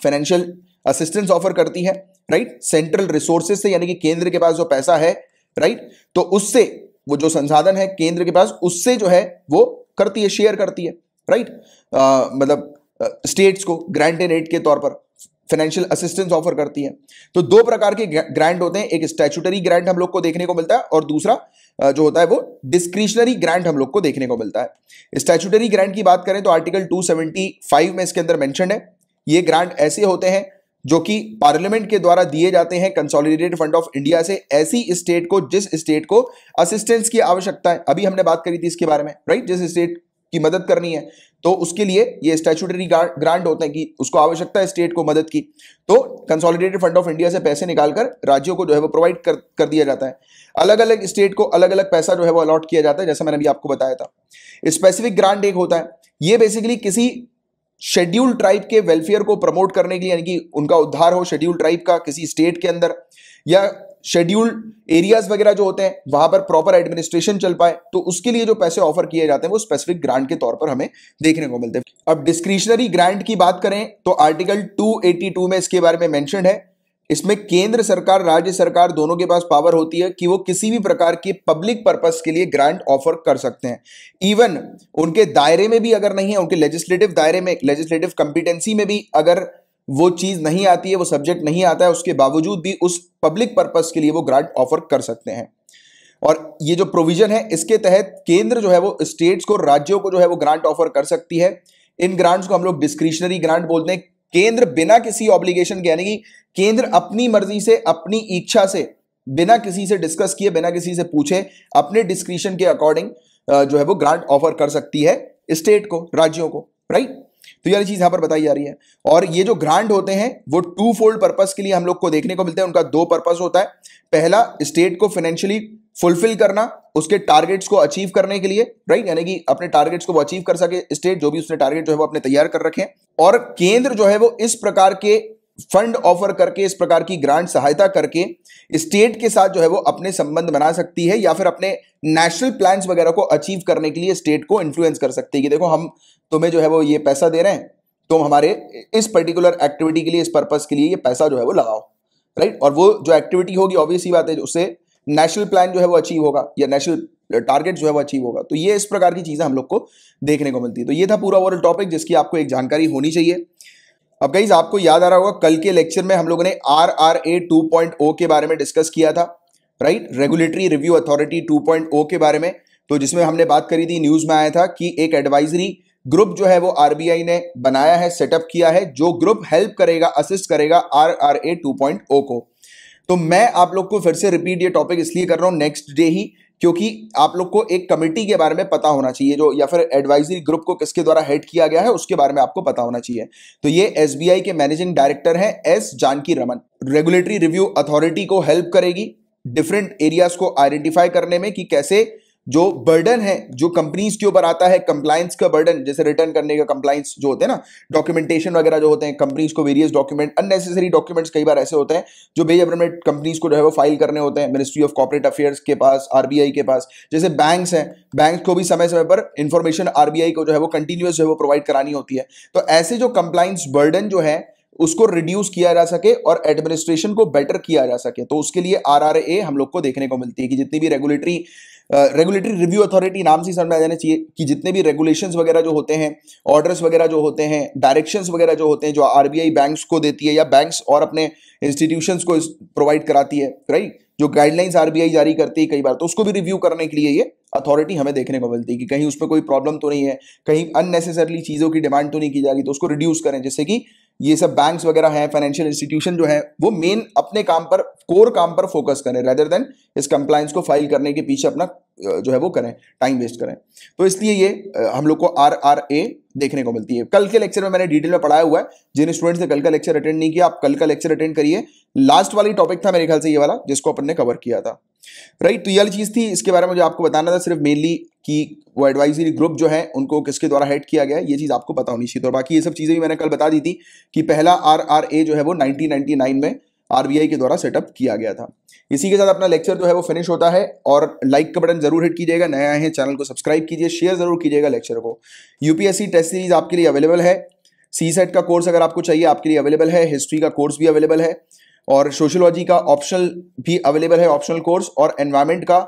फाइनेंशियल असिस्टेंस ऑफर करती है राइट सेंट्रल रिसोर्सेज से यानी कि केंद्र के पास जो पैसा है राइट तो उससे वो जो संसाधन है केंद्र के पास उससे जो है वो करती है शेयर करती है राइट मतलब स्टेट्स को ग्रांट एड के तौर पर फाइनेंशियल असिस्टेंस ऑफर करती है तो दो प्रकार के ग्रांट होते हैं एक स्टैचुटरी ग्रांट हम लोग को देखने को मिलता है और दूसरा जो होता है वो डिस्क्रिशनरी ग्रांट हम लोग को देखने को मिलता है स्टैचुटरी ग्रांट की बात करें तो आर्टिकल 275 में इसके अंदर मेंशन है ये ग्रांट ऐसे होते हैं जो कि पार्लियामेंट के द्वारा दिए जाते हैं कंसोलिडेटेड फंड ऑफ इंडिया से ऐसी स्टेट को जिस स्टेट को असिस्टेंस की आवश्यकता है अभी हमने बात करी थी इसके बारे में राइट जिस स्टेट की मदद करनी है तो उसके लिए ये स्टेचुटरी ग्रांट होते हैं कि उसको आवश्यकता है स्टेट को मदद की तो कंसोलिडेटेड फंड ऑफ इंडिया से पैसे निकालकर राज्यों को जो है वो प्रोवाइड कर, कर दिया जाता है अलग अलग स्टेट को अलग अलग पैसा जो है वो अलॉट किया जाता है जैसा मैंने अभी आपको बताया था स्पेसिफिक ग्रांट एक होता है ये बेसिकली किसी शेड्यूल ट्राइब के वेलफेयर को प्रमोट करने के लिए यानी कि उनका उद्धार हो शेड्यूल ट्राइब का किसी स्टेट के अंदर या शेड्यूल्ड एरियाज वगैरह जो होते हैं वहां पर प्रॉपर एडमिनिस्ट्रेशन चल पाए तो उसके लिए जो पैसे ऑफर किए जाते हैं वो स्पेसिफिक ग्रांट के तौर पर हमें देखने को मिलते हैं अब डिस्क्रिशनरी ग्रांट की बात करें तो आर्टिकल 282 में इसके बारे में मेंशन है इसमें केंद्र सरकार राज्य सरकार दोनों के पास पावर होती है कि वो किसी भी प्रकार की पब्लिक पर्पस के लिए ग्रांट ऑफर कर सकते हैं इवन उनके दायरे में भी अगर नहीं है उनके लेजिस्लेटिव दायरे में लेजिस्लेटिव कंपिटेंसी में भी अगर वो चीज़ नहीं आती है वो सब्जेक्ट नहीं आता है उसके बावजूद भी उस पब्लिक पर्पस के लिए वो ग्रांट ऑफर कर सकते हैं और ये जो प्रोविजन है इसके तहत केंद्र जो है वो स्टेट्स को राज्यों को जो है वो ग्रांट ऑफर कर सकती है इन ग्रांट्स को हम लोग डिस्क्रिशनरी ग्रांट बोलते हैं केंद्र बिना किसी ऑब्लिगेशन के यानी कि केंद्र अपनी मर्जी से अपनी इच्छा से बिना किसी से डिस्कस किए बिना किसी से पूछे अपने डिस्क्रिप्शन के अकॉर्डिंग जो है वो ग्रांट ऑफर कर सकती है स्टेट को राज्यों को राइट तो यह चीज यहां पर बताई जा रही है और ये जो ग्रांट होते हैं वो टू फोल्ड पर्पज के लिए हम लोग को देखने को मिलते हैं उनका दो पर्पज होता है पहला स्टेट को फाइनेंशियली फुलफिल करना उसके टारगेट्स को अचीव करने के लिए राइट यानी कि अपने टारगेट्स को वो अचीव कर सके स्टेट जो भी उसने टारगेट जो है वो अपने तैयार कर रखे हैं और केंद्र जो है वो इस प्रकार के फंड ऑफर करके इस प्रकार की ग्रांट सहायता करके स्टेट के साथ जो है वो अपने संबंध बना सकती है या फिर अपने नेशनल प्लान्स वगैरह को अचीव करने के लिए स्टेट को इन्फ्लुएंस कर सकती है कि देखो हम तुम्हें जो है वो ये पैसा दे रहे हैं तुम हमारे इस पर्टिकुलर एक्टिविटी के लिए इस पर्पज के लिए ये पैसा जो है वो लगाओ राइट और वो जो एक्टिविटी होगी ऑब्वियसली बात है उससे नेशनल प्लान जो है वो अचीव होगा या नेशनल टारगेट जो है वो अचीव होगा तो ये इस प्रकार की चीज़ें हम लोग को देखने को मिलती है तो ये था पूरा ओवरऑल टॉपिक जिसकी आपको एक जानकारी होनी चाहिए अब गाइज आपको याद आ रहा होगा कल के लेक्चर में हम लोगों ने R R A two point O के बारे में डिस्कस किया था right regulatory review authority two point O के बारे में तो जिसमें हमने बात करी थी न्यूज़ में आया था कि एक एडवाइजरी ग्रुप जो है वो आरबीआई ने बनाया है सेटअप किया है जो ग्रुप हेल्प करेगा असिस्ट करेगा R R A two point O को तो मैं आप लोग को फिर से रिपीट ये टॉपिक इसलिए कर रहा हूँ नेक्स्ट डे ही क्योंकि आप लोग को एक कमेटी के बारे में पता होना चाहिए जो या फिर एडवाइजरी ग्रुप को किसके द्वारा हेड किया गया है उसके बारे में आपको पता होना चाहिए तो ये एस के मैनेजिंग डायरेक्टर हैं S Janakiraman regulatory review authority को हेल्प करेगी डिफरेंट एरियाज को आइडेंटिफाई करने में कि कैसे जो बर्डन है जो कंपनीज के ऊपर आता है कंप्लायंस का बर्डन जैसे रिटर्न करने का कंप्लायंस जो होते हैं ना डॉक्यूमेंटेशन वगैरह जो होते हैं कंपनीज को वेरियस डॉक्यूमेंट अननेसेसरी डॉक्यूमेंट्स कई बार ऐसे होते हैं जो बेजबरमेंट कंपनीज को जो है वो फाइल करने होते हैं मिनिस्ट्री ऑफ कॉपरेट अफेयर्स के पास आरबीआई के पास जैसे बैंक हैं बैंक को भी समय समय पर इंफॉर्मेशन आरबीआई को जो है वो कंटिन्यूस जो है वो प्रोवाइड करानी होती है तो ऐसे जो कंप्लाइंस बर्डन जो है उसको रिड्यूस किया जा सके और एडमिनिस्ट्रेशन को बेटर किया जा सके तो उसके लिए आरआरए हम लोग को देखने को मिलती है कि जितनी भी रेगुलेटरी रेगुलेटरी रिव्यू अथॉरिटी नाम से समझ में आ जाना चाहिए कि जितने भी रेगुलेशंस वगैरह जो होते हैं ऑर्डर्स वगैरह जो होते हैं डायरेक्शंस वगैरह जो होते हैं जो आरबीआई बैंक्स को देती है या बैंक्स और अपने इंस्टीट्यूशंस को प्रोवाइड कराती है राइट जो गाइडलाइंस आरबीआई जारी करती है कई बार तो उसको भी रिव्यू करने के लिए ये अथॉरिटी हमें देखने को मिलती है कि कहीं उस पर कोई प्रॉब्लम तो नहीं है कहीं अननेसेसरली चीज़ों की डिमांड तो नहीं की जा रही तो उसको रिड्यूस करें जैसे कि ये सब बैंक्स वगैरह हैं फाइनेंशियल इंस्टीट्यूशन जो है वो मेन अपने काम पर कोर काम पर फोकस करें रेदर देन इस कंप्लाइंस को फाइल करने के पीछे अपना जो है वो करें टाइम वेस्ट करें तो इसलिए ये हम लोग को आर आर ए देखने को मिलती है कल के लेक्चर में मैंने डिटेल में पढ़ाया हुआ है जिन स्टूडेंट्स ने कल का लेक्चर अटेंड नहीं किया आप कल का लेक्चर अटेंड करिए लास्ट वाली टॉपिक था मेरे ख्याल से ये वाला जिसको अपन ने कवर किया था राइट तो ये चीज़ थी इसके बारे में जो आपको बताना था सिर्फ मेनली कि वो एडवाइजरी ग्रुप जो है उनको किसके द्वारा हेड किया गया ये चीज़ आपको पता होनी चाहिए और बाकी ये सब चीज़ें भी मैंने कल बता दी थी कि पहला आर जो है वो नाइनटीन में आर के द्वारा सेटअप किया गया था इसी के साथ अपना लेक्चर जो है वो फिनिश होता है और लाइक का बटन जरूर हिट कीजिएगा नया आए हैं चैनल को सब्सक्राइब कीजिए शेयर जरूर कीजिएगा लेक्चर को यूपीएससी टेस्ट सीरीज आपके लिए अवेलेबल है सी सेट का कोर्स अगर आपको चाहिए आपके लिए अवेलेबल है हिस्ट्री का कोर्स भी अवेलेबल है और सोशोलॉजी का ऑप्शनल भी अवेलेबल है ऑप्शनल कोर्स और एनवायरमेंट का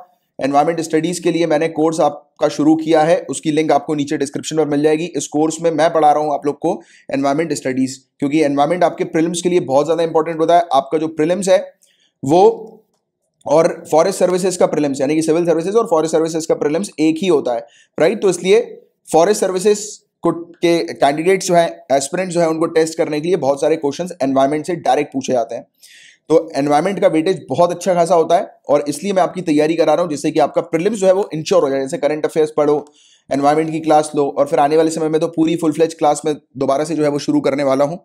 एनवायरमेंट स्टडीज़ के लिए मैंने कोर्स आपका शुरू किया है उसकी लिंक आपको नीचे डिस्क्रिप्शन पर मिल जाएगी इस कोर्स में मैं पढ़ा रहा हूँ आप लोग को एनवायरमेंट स्टडीज़ क्योंकि एनवायरमेंट आपके प्रिलिम्स के लिए बहुत ज़्यादा इंपॉर्टेंट होता है आपका जो प्रिलिम्स है वो और फॉरेस्ट सर्विसेज का प्रिलिम्स यानी कि सिविल सर्विसेज और फॉरेस्ट सर्विसेज का प्रिलिम्स एक ही होता है राइट तो इसलिए फॉरेस्ट सर्विसेज को के कैंडिडेट्स जो है एस्पिरेंट्स जो है उनको टेस्ट करने के लिए बहुत सारे क्वेश्चंस एनवायरमेंट से डायरेक्ट पूछे जाते हैं तो एनवायरमेंट का वेटेज बहुत अच्छा खासा होता है और इसलिए मैं आपकी तैयारी करा रहा हूँ जिससे कि आपका प्रिलिम्स जो है वो इंश्योर हो जाए जैसे करंट अफेयर्स पढ़ो एनवायरमेंट की क्लास लो और फिर आने वाले समय में तो पूरी फुल फ्लेज क्लास में दोबारा से जो है वो शुरू करने वाला हूँ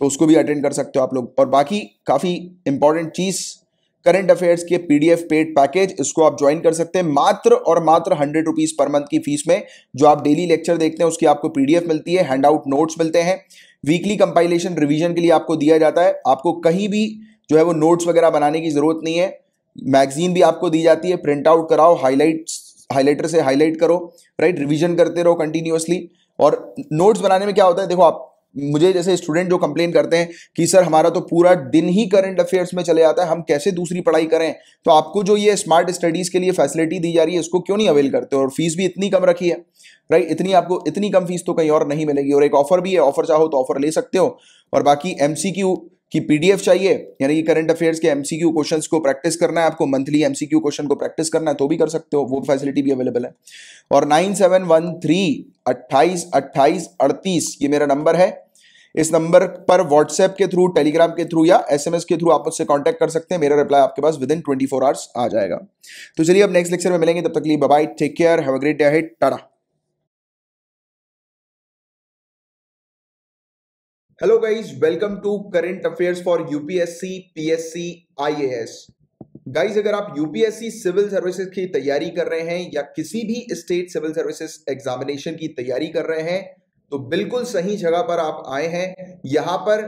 तो उसको भी अटेंड कर सकते हो आप लोग और बाकी काफ़ी इंपॉर्टेंट चीज़ करंट अफेयर्स के पीडीएफ पेड पैकेज इसको आप ज्वाइन कर सकते हैं मात्र और मात्र हंड्रेड रुपीज पर मंथ की फीस में जो आप डेली लेक्चर देखते हैं उसकी आपको पीडीएफ मिलती है हैंड आउट नोट्स मिलते हैं वीकली कंपाइलेशन रिवीजन के लिए आपको दिया जाता है आपको कहीं भी जो है वो नोट्स वगैरह बनाने की जरूरत नहीं है मैगजीन भी आपको दी जाती है प्रिंट आउट कराओ हाईलाइट हाईलाइटर से हाईलाइट करो राइट रिविजन करते रहो कंटिन्यूसली और नोट्स बनाने में क्या होता है देखो आप मुझे जैसे स्टूडेंट जो कंप्लेन करते हैं कि सर हमारा तो पूरा दिन ही करंट अफेयर्स में चले जाता है हम कैसे दूसरी पढ़ाई करें तो आपको जो ये स्मार्ट स्टडीज़ के लिए फैसिलिटी दी जा रही है इसको क्यों नहीं अवेल करते और फीस भी इतनी कम रखी है राइट इतनी आपको इतनी कम फीस तो कहीं और नहीं मिलेगी और एक ऑफर भी है ऑफर चाहो तो ऑफर ले सकते हो और बाकी एम कि पीडीएफ चाहिए यानी कि करंट अफेयर्स के एमसीक्यू क्वेश्चंस को प्रैक्टिस करना है आपको मंथली एमसीक्यू क्वेश्चन को प्रैक्टिस करना है तो भी कर सकते हो वो फैसिलिटी भी अवेलेबल है और नाइन सेवन वन थ्री अट्ठाईस अट्ठाईस अड़तीस ये मेरा नंबर है इस नंबर पर व्हाट्सएप के थ्रू टेलीग्राम के थ्रू या एसएमएस के थ्रू आप मुझसे कांटेक्ट कर सकते हैं मेरा रिप्लाई आपके पास within twenty four hours आ जाएगा तो चलिए अब नेक्स्ट लेक्चर में मिलेंगे तब तक लिए bye take care have a great day head tata hello guys welcome to current affairs for UPSC PSC IAS guys अगर आप यूपीएससी सिविल सर्विसेज की तैयारी कर रहे हैं या किसी भी स्टेट सिविल सर्विसेज एग्जामिनेशन की तैयारी कर रहे हैं तो बिल्कुल सही जगह पर आप आए हैं यहां पर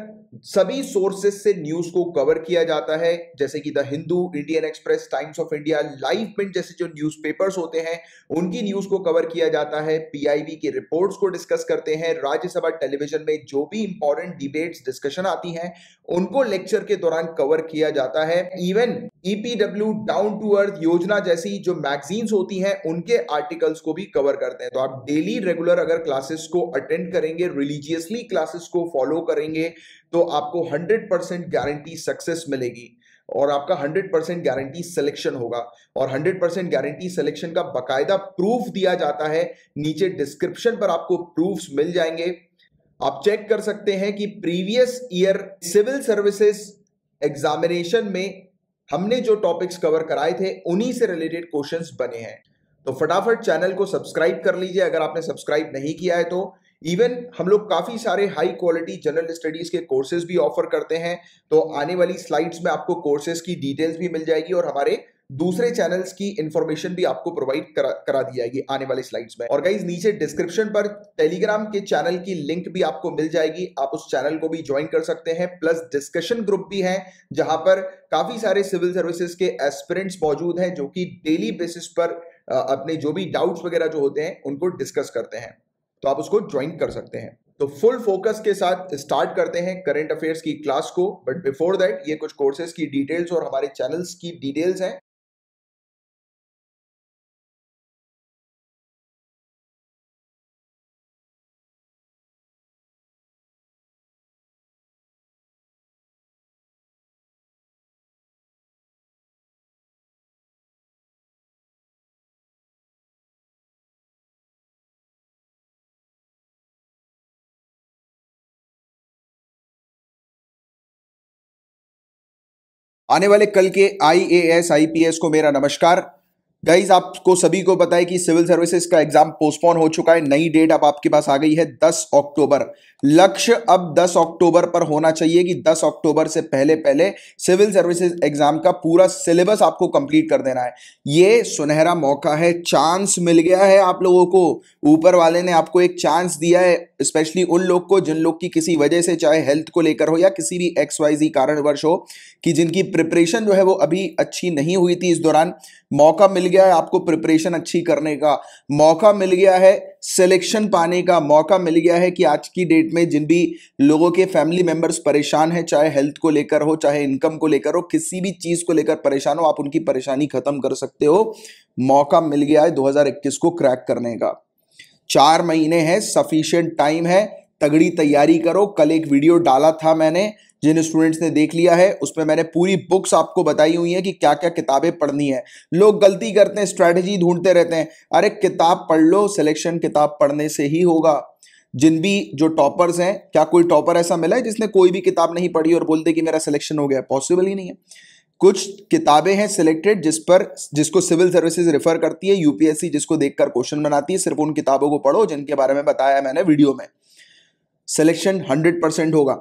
सभी सोर्सेस से न्यूज को कवर किया जाता है जैसे कि the Hindu Indian Express Times of India live print जैसे जो न्यूज़पेपर्स होते हैं उनकी न्यूज को कवर किया जाता है पीआईबी की रिपोर्ट्स को डिस्कस करते हैं राज्यसभा टेलीविजन में जो भी इंपॉर्टेंट डिबेट्स डिस्कशन आती हैं उनको लेक्चर के दौरान कवर किया जाता है even EPW down to earth Yojana जैसी जो मैगजीन्स होती हैं उनके आर्टिकल्स को भी कवर करते हैं तो आप डेली रेगुलर अगर क्लासेस को अटेंड करेंगे रिलीजियसली क्लासेस को फॉलो करेंगे तो आपको 100 परसेंट गारंटी सक्सेस मिलेगी और आपका 100 परसेंट गारंटी सिलेक्शन होगा और 100 परसेंट गारंटी सिलेक्शन का बकायदा प्रूफ दिया जाता है नीचे डिस्क्रिप्शन पर आपको प्रूफ मिल जाएंगे आप चेक कर सकते हैं कि previous year civil services examination में हमने जो टॉपिक्स कवर कराए थे उन्हीं से रिलेटेड क्वेश्चंस बने हैं तो फटाफट चैनल को सब्सक्राइब कर लीजिए अगर आपने सब्सक्राइब नहीं किया है तो इवन हम लोग काफ़ी सारे हाई क्वालिटी जनरल स्टडीज़ के कोर्सेज भी ऑफर करते हैं तो आने वाली स्लाइड्स में आपको कोर्सेज की डिटेल्स भी मिल जाएगी और हमारे दूसरे चैनल्स की इंफॉर्मेशन भी आपको प्रोवाइड करा करा दी जाएगी आने वाले स्लाइड्स में और गाइज नीचे डिस्क्रिप्शन पर टेलीग्राम के चैनल की लिंक भी आपको मिल जाएगी आप उस चैनल को भी ज्वाइन कर सकते हैं प्लस डिस्कशन ग्रुप भी है जहां पर काफी सारे सिविल सर्विसेज के एस्पिरेंट्स मौजूद हैं जो कि डेली बेसिस पर अपने जो भी डाउट्स वगैरह जो होते हैं उनको डिस्कस करते हैं तो आप उसको ज्वाइन कर सकते हैं तो फुल फोकस के साथ स्टार्ट करते हैं करेंट अफेयर्स की क्लास को बट बिफोर दैट ये कुछ कोर्सेज की डिटेल्स और हमारे चैनल्स की डिटेल्स हैं आने वाले कल के आईएएस आईपीएस को मेरा नमस्कार गाइज आपको सभी को पता है कि सिविल सर्विसेज का एग्जाम पोस्टपोन हो चुका है नई डेट अब आपके पास आ गई है 10 अक्टूबर लक्ष्य अब 10 अक्टूबर पर होना चाहिए कि 10 अक्टूबर से पहले पहले सिविल सर्विसेज एग्जाम का पूरा सिलेबस आपको कंप्लीट कर देना है ये सुनहरा मौका है चांस मिल गया है आप लोगों को ऊपर वाले ने आपको एक चांस दिया है स्पेशली उन लोग को जिन लोग की किसी वजह से चाहे हेल्थ को लेकर हो या किसी भी एक्स वाई जी कारणवश हो कि जिनकी प्रिपरेशन जो है वो अभी अच्छी नहीं हुई थी इस दौरान मौका मिल गया है आपको प्रिपरेशन अच्छी करने का मौका मिल गया है सिलेक्शन पाने का मौका मिल गया है कि आज की डेट में जिन भी लोगों के फैमिली मेंबर्स परेशान हैं चाहे हेल्थ को लेकर हो चाहे इनकम को लेकर हो किसी भी चीज़ को लेकर परेशान हो आप उनकी परेशानी खत्म कर सकते हो मौका मिल गया है 2021 को क्रैक करने का चार महीने हैं सफिशियंट टाइम है तगड़ी तैयारी करो कल एक वीडियो डाला था मैंने जिन स्टूडेंट्स ने देख लिया है उसमें मैंने पूरी बुक्स आपको बताई हुई हैं कि क्या क्या किताबें पढ़नी है लोग गलती करते हैं स्ट्रैटेजी ढूंढते रहते हैं अरे किताब पढ़ लो सिलेक्शन किताब पढ़ने से ही होगा जिन भी जो टॉपर्स हैं क्या कोई टॉपर ऐसा मिला है जिसने कोई भी किताब नहीं पढ़ी और बोलते कि मेरा सिलेक्शन हो गया पॉसिबल ही नहीं है कुछ किताबें हैं सिलेक्टेड जिस पर जिसको सिविल सर्विसेज रेफर करती है यूपीएससी जिसको देखकर क्वेश्चन बनाती है सिर्फ उन किताबों को पढ़ो जिनके बारे में बताया मैंने वीडियो में सिलेक्शन 100 परसेंट होगा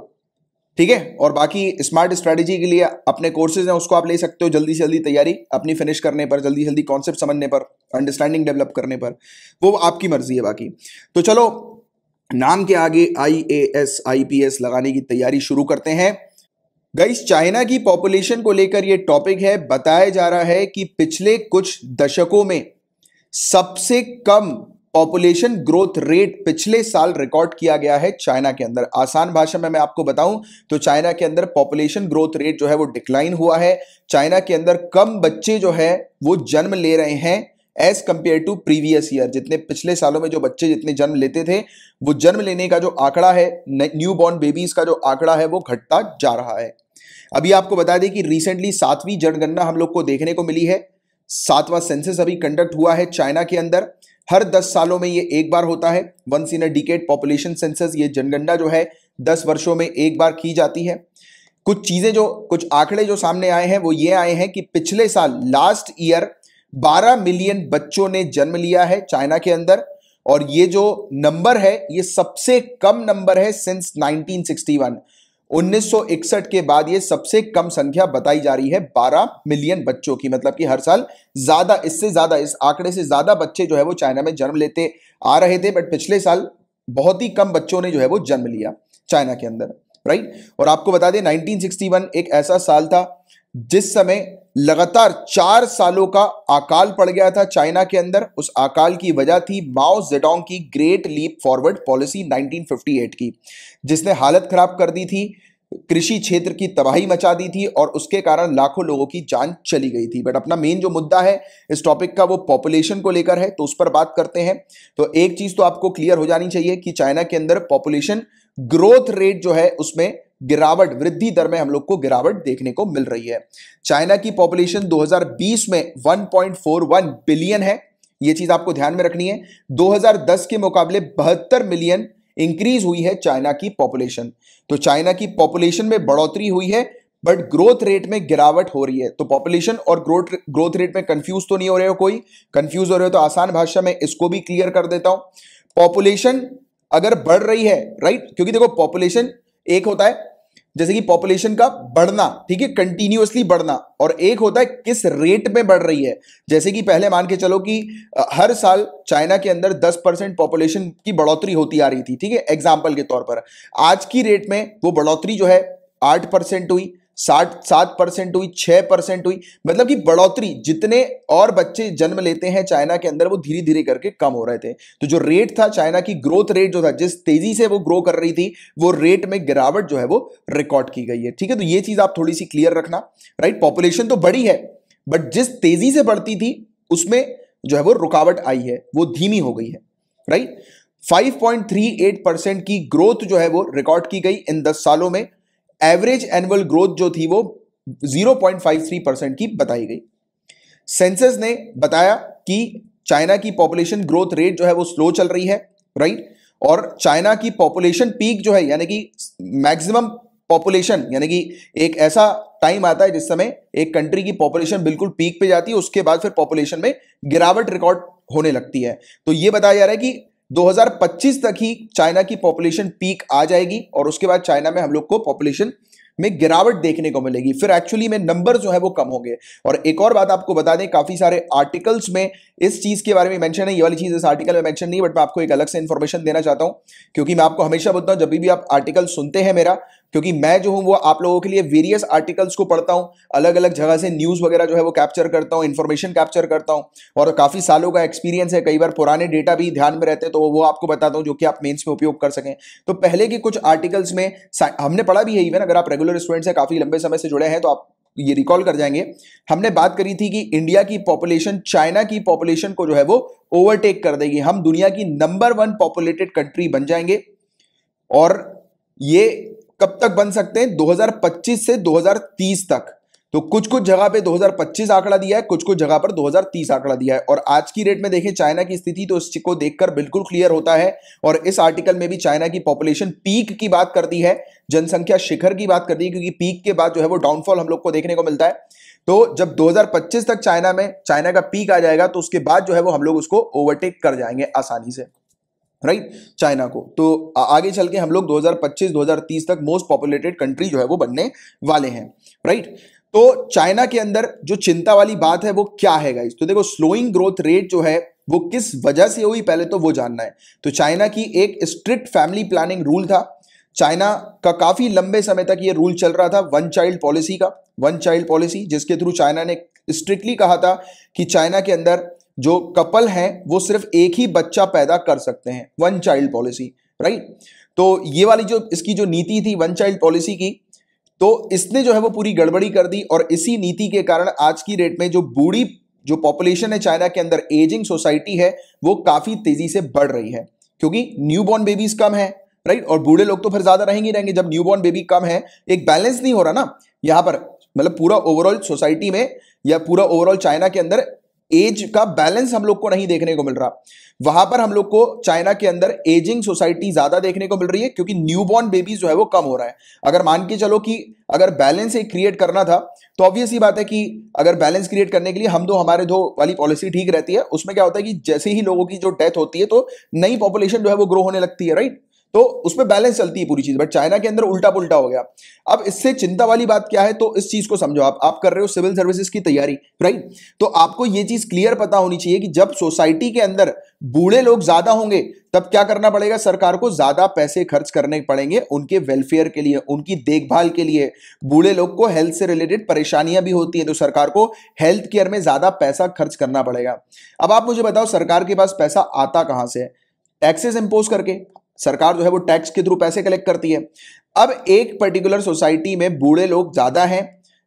ठीक है और बाकी स्मार्ट स्ट्रेटेजी के लिए अपने कोर्सेज हैं उसको आप ले सकते हो जल्दी से जल्दी तैयारी अपनी फिनिश करने पर जल्दी जल्दी कॉन्सेप्ट समझने पर अंडरस्टैंडिंग डेवलप करने पर वो आपकी मर्जी है बाकी तो चलो नाम के आगे I A S I P S लगाने की तैयारी शुरू करते हैं गई चाइना की पॉपुलेशन को लेकर यह टॉपिक है बताया जा रहा है कि पिछले कुछ दशकों में सबसे कम पॉपुलेशन ग्रोथ रेट पिछले साल रिकॉर्ड किया गया है चाइना के अंदर आसान भाषा में मैं आपको बताऊं तो चाइना के अंदर पॉपुलेशन ग्रोथ रेट जो है वो डिक्लाइन हुआ है चाइना के अंदर कम बच्चे जो है वो जन्म ले रहे हैं as compare to previous year जितने पिछले सालों में जो बच्चे जितने जन्म लेते थे वो जन्म लेने का जो आंकड़ा है न्यू बॉर्न बेबीज का जो आंकड़ा है वो घटता जा रहा है अभी आपको बता दें कि रिसेंटली सातवीं जनगणना हम लोग को देखने को मिली है सातवां सेंसस अभी कंडक्ट हुआ है चाइना के अंदर हर 10 सालों में ये एक बार होता है once in a decade population census ये जनगणना जो है 10 वर्षों में एक बार की जाती है कुछ चीज़ें जो कुछ आंकड़े जो सामने आए हैं वो ये आए हैं कि पिछले साल लास्ट ईयर 12 मिलियन बच्चों ने जन्म लिया है चाइना के अंदर और ये जो नंबर है ये सबसे कम नंबर है सिंस नाइनटीन 1961 के बाद ये सबसे कम संख्या बताई जा रही है 12 मिलियन बच्चों की मतलब कि हर साल ज्यादा इससे ज्यादा इस आंकड़े से ज्यादा बच्चे जो है वो चाइना में जन्म लेते आ रहे थे बट पिछले साल बहुत ही कम बच्चों ने जो है वो जन्म लिया चाइना के अंदर राइट और आपको बता दें नाइनटीन एक ऐसा साल था जिस समय लगातार चार सालों का अकाल पड़ गया था चाइना के अंदर उस अकाल की वजह थी माओ जेडोंग की ग्रेट लीप फॉरवर्ड पॉलिसी 1958 की जिसने हालत खराब कर दी थी कृषि क्षेत्र की तबाही मचा दी थी और उसके कारण लाखों लोगों की जान चली गई थी बट अपना मेन जो मुद्दा है इस टॉपिक का वो पॉपुलेशन को लेकर है तो उस पर बात करते हैं तो एक चीज तो आपको क्लियर हो जानी चाहिए कि चाइना के अंदर पॉपुलेशन ग्रोथ रेट जो है उसमें गिरावट वृद्धि दर में हम लोग को गिरावट देखने को मिल रही है चाइना की पॉपुलेशन 2020 में 1.41 बिलियन है यह चीज आपको ध्यान में रखनी है 2010 के मुकाबले बहत्तर मिलियन इंक्रीज हुई है चाइना की पॉपुलेशन तो चाइना की पॉपुलेशन में बढ़ोतरी हुई है बट ग्रोथ रेट में गिरावट हो रही है तो पॉपुलेशन और ग्रोथ ग्रोथ रेट में कंफ्यूज तो नहीं हो रहे हो कोई कंफ्यूज हो रहे हो तो आसान भाषा में इसको भी क्लियर कर देता हूं पॉपुलेशन अगर बढ़ रही है राइट क्योंकि देखो पॉपुलेशन एक होता है जैसे कि पॉपुलेशन का बढ़ना ठीक है कंटिन्यूअसली बढ़ना और एक होता है किस रेट में बढ़ रही है जैसे कि पहले मान के चलो कि हर साल चाइना के अंदर 10 परसेंट पॉपुलेशन की बढ़ोतरी होती आ रही थी ठीक है एग्जाम्पल के तौर पर आज की रेट में वो बढ़ोतरी जो है आठ परसेंट हुई साठ सात परसेंट हुई छः परसेंट हुई मतलब कि बढ़ोतरी जितने और बच्चे जन्म लेते हैं चाइना के अंदर वो धीरे धीरे करके कम हो रहे थे तो जो रेट था चाइना की ग्रोथ रेट जो था जिस तेजी से वो ग्रो कर रही थी वो रेट में गिरावट जो है वो रिकॉर्ड की गई है ठीक है तो ये चीज़ आप थोड़ी सी क्लियर रखना राइट पॉपुलेशन तो बड़ी है बट जिस तेजी से बढ़ती थी उसमें जो है वो रुकावट आई है वो धीमी हो गई है राइट 5.38 परसेंट की ग्रोथ जो है वो रिकॉर्ड की गई इन 10 सालों में एवरेज एनुअल ग्रोथ जो थी वो 0.53 परसेंट की बताई गई सेंसस ने बताया कि चाइना की पॉपुलेशन ग्रोथ रेट जो है वो स्लो चल रही है राइट और चाइना की पॉपुलेशन पीक जो है यानी कि मैक्सिमम पॉपुलेशन यानी कि एक ऐसा टाइम आता है जिस समय एक कंट्री की पॉपुलेशन बिल्कुल पीक पे जाती है उसके बाद फिर पॉपुलेशन में गिरावट रिकॉर्ड होने लगती है तो ये बताया जा रहा है कि 2025 तक ही चाइना की पॉपुलेशन पीक आ जाएगी और उसके बाद चाइना में हम लोग को पॉपुलेशन में गिरावट देखने को मिलेगी फिर एक्चुअली में नंबर जो है वो कम होंगे और एक और बात आपको बता दें काफी सारे आर्टिकल्स में इस चीज के बारे में मेंशन है ये वाली चीज इस आर्टिकल में मेंशन नहीं बट मैं आपको एक अलग से इन्फॉर्मेशन देना चाहता हूं क्योंकि मैं आपको हमेशा बोलता हूं जब भी आप आर्टिकल सुनते हैं मेरा क्योंकि मैं जो हूँ वो आप लोगों के लिए वेरियस आर्टिकल्स को पढ़ता हूँ अलग अलग जगह से न्यूज़ वगैरह जो है वो कैप्चर करता हूँ इन्फॉर्मेशन कैप्चर करता हूँ और काफ़ी सालों का एक्सपीरियंस है कई बार पुराने डेटा भी ध्यान में रहते हैं तो वो आपको बताता हूँ जो कि आप मेन्स में उपयोग कर सकें तो पहले के कुछ आर्टिकल्स में हमने पढ़ा भी है इवन अगर आप रेगुलर स्टूडेंट्स हैं काफ़ी लंबे समय से जुड़े हैं तो आप ये रिकॉल कर जाएंगे हमने बात करी थी कि इंडिया की पॉपुलेशन चाइना की पॉपुलेशन को जो है वो ओवरटेक कर देगी हम दुनिया की नंबर वन पॉपुलेटेड कंट्री बन जाएंगे और ये कब तक बन सकते हैं 2025 से 2030 तक तो कुछ कुछ जगह पे 2025 आंकड़ा दिया है कुछ कुछ जगह पर 2030 आंकड़ा दिया है और आज की रेट में देखें चाइना की स्थिति तो इसको देखकर बिल्कुल क्लियर होता है और इस आर्टिकल में भी चाइना की पॉपुलेशन पीक की बात करती है जनसंख्या शिखर की बात करती है क्योंकि पीक के बाद जो है वो डाउनफॉल हम लोग को देखने को मिलता है तो जब 2025 तक चाइना में चाइना का पीक आ जाएगा तो उसके बाद जो है वो हम लोग उसको ओवरटेक कर जाएंगे आसानी से राइट चाइना को तो आगे चल के हम लोग 2025-2030 तक मोस्ट पॉपुलेटेड कंट्री जो है वो बनने वाले हैं राइट तो चाइना के अंदर जो चिंता वाली बात है वो क्या है गाइज तो देखो स्लोइंग ग्रोथ रेट जो है वो किस वजह से हुई पहले तो वो जानना है तो चाइना की एक स्ट्रिक्ट फैमिली प्लानिंग रूल था चाइना का काफी लंबे समय तक ये रूल चल रहा था वन चाइल्ड पॉलिसी का वन चाइल्ड पॉलिसी जिसके थ्रू चाइना ने स्ट्रिक्टली कहा था कि चाइना के अंदर जो कपल हैं वो सिर्फ एक ही बच्चा पैदा कर सकते हैं वन चाइल्ड पॉलिसी राइट तो ये वाली जो इसकी जो नीति थी वन चाइल्ड पॉलिसी की तो इसने जो है वो पूरी गड़बड़ी कर दी और इसी नीति के कारण आज की डेट में जो बूढ़ी जो पॉपुलेशन है चाइना के अंदर एजिंग सोसाइटी है वो काफी तेजी से बढ़ रही है क्योंकि न्यूबॉर्न बेबीज कम है राइट और बूढ़े लोग तो फिर ज्यादा रहेंगे रहेंगे जब न्यूबॉर्न बेबी कम है एक बैलेंस नहीं हो रहा ना यहां पर मतलब पूरा ओवरऑल सोसाइटी में या पूरा ओवरऑल चाइना के अंदर एज का बैलेंस हम लोग को नहीं देखने को मिल रहा वहां पर हम लोग को चाइना के अंदर एजिंग सोसाइटी ज्यादा देखने को मिल रही है क्योंकि न्यूबॉर्न बेबीज जो है वो कम हो रहा है अगर मान के चलो कि अगर बैलेंस एक क्रिएट करना था तो ऑब्वियस ही बात है कि अगर बैलेंस क्रिएट करने के लिए हम दो हमारे दो वाली पॉलिसी ठीक रहती है उसमें क्या होता है कि जैसे ही लोगों की जो डेथ होती है तो नई पॉपुलेशन जो है वो ग्रो होने लगती है राइट तो उसमें बैलेंस चलती है पूरी चीज बट चाइना के अंदर उल्टा पुलटा हो गया अब इससे चिंता वाली बात क्या है तो इस चीज को समझो आप आप कर रहे हो सिविल सर्विसेज की तैयारी राइट तो आपको यह चीज क्लियर पता होनी चाहिए कि जब सोसाइटी के अंदर बूढ़े लोग ज्यादा होंगे तब क्या करना पड़ेगा सरकार को ज्यादा पैसे खर्च करने पड़ेंगे उनके वेलफेयर के लिए उनकी देखभाल के लिए बूढ़े लोग को हेल्थ से रिलेटेड परेशानियां भी होती हैं तो सरकार को हेल्थ केयर में ज्यादा पैसा खर्च करना पड़ेगा अब आप मुझे बताओ सरकार के पास पैसा आता कहां से टैक्सेस इंपोज करके सरकार जो है वो टैक्स के थ्रू पैसे कलेक्ट करती है अब एक पर्टिकुलर सोसाइटी में बूढ़े लोग ज्यादा हैं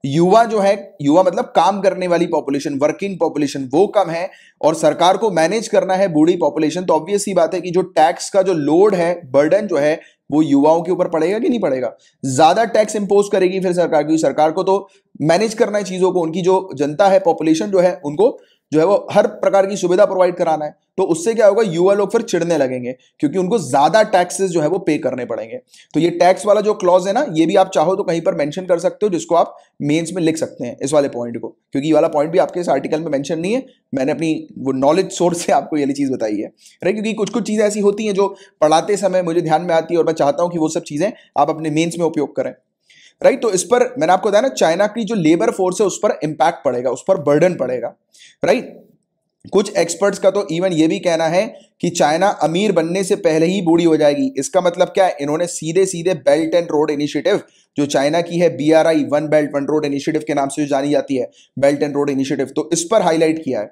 युवा जो है युवा मतलब काम करने वाली पॉपुलेशन वर्किंग पॉपुलेशन वो कम है और सरकार को मैनेज करना है बूढ़ी पॉपुलेशन तो ऑब्वियस ही बात है कि जो टैक्स का जो लोड है बर्डन जो है वो युवाओं के ऊपर पड़ेगा कि नहीं पड़ेगा ज्यादा टैक्स इंपोज करेगी फिर सरकार क्योंकि सरकार को तो मैनेज करना है चीजों को उनकी जो जनता है पॉपुलेशन जो है उनको जो है वो हर प्रकार की सुविधा प्रोवाइड कराना है तो उससे क्या होगा युवा लोग फिर चिड़ने लगेंगे क्योंकि उनको ज्यादा टैक्सेस जो है वो पे करने पड़ेंगे तो ये टैक्स वाला जो क्लॉज है ना ये भी आप चाहो तो कहीं पर मेंशन कर सकते हो जिसको आप मेंस में लिख सकते हैं इस वाले पॉइंट को क्योंकि ये वाला पॉइंट भी आपके इस आर्टिकल में मैंशन नहीं है मैंने अपनी वो नॉलेज सोर्स से आपको ये चीज़ बताई है राइट क्योंकि कुछ कुछ चीज़ें ऐसी होती हैं जो पढ़ाते समय मुझे ध्यान में आती है और मैं चाहता हूँ कि वो सब चीज़ें आप अपने मेन्स में उपयोग करें राइट तो इस पर मैंने आपको बताया ना चाइना की जो लेबर फोर्स है उस पर इम्पैक्ट पड़ेगा उस पर बर्डन पड़ेगा राइट कुछ एक्सपर्ट्स का तो इवन ये भी कहना है कि चाइना अमीर बनने से पहले ही बूढ़ी हो जाएगी इसका मतलब क्या है इन्होंने सीधे सीधे बेल्ट एंड रोड इनिशिएटिव जो चाइना की है B R I one belt one road initiative के नाम से जो जानी जाती है बेल्ट एंड रोड इनिशिएटिव तो इस पर हाईलाइट किया है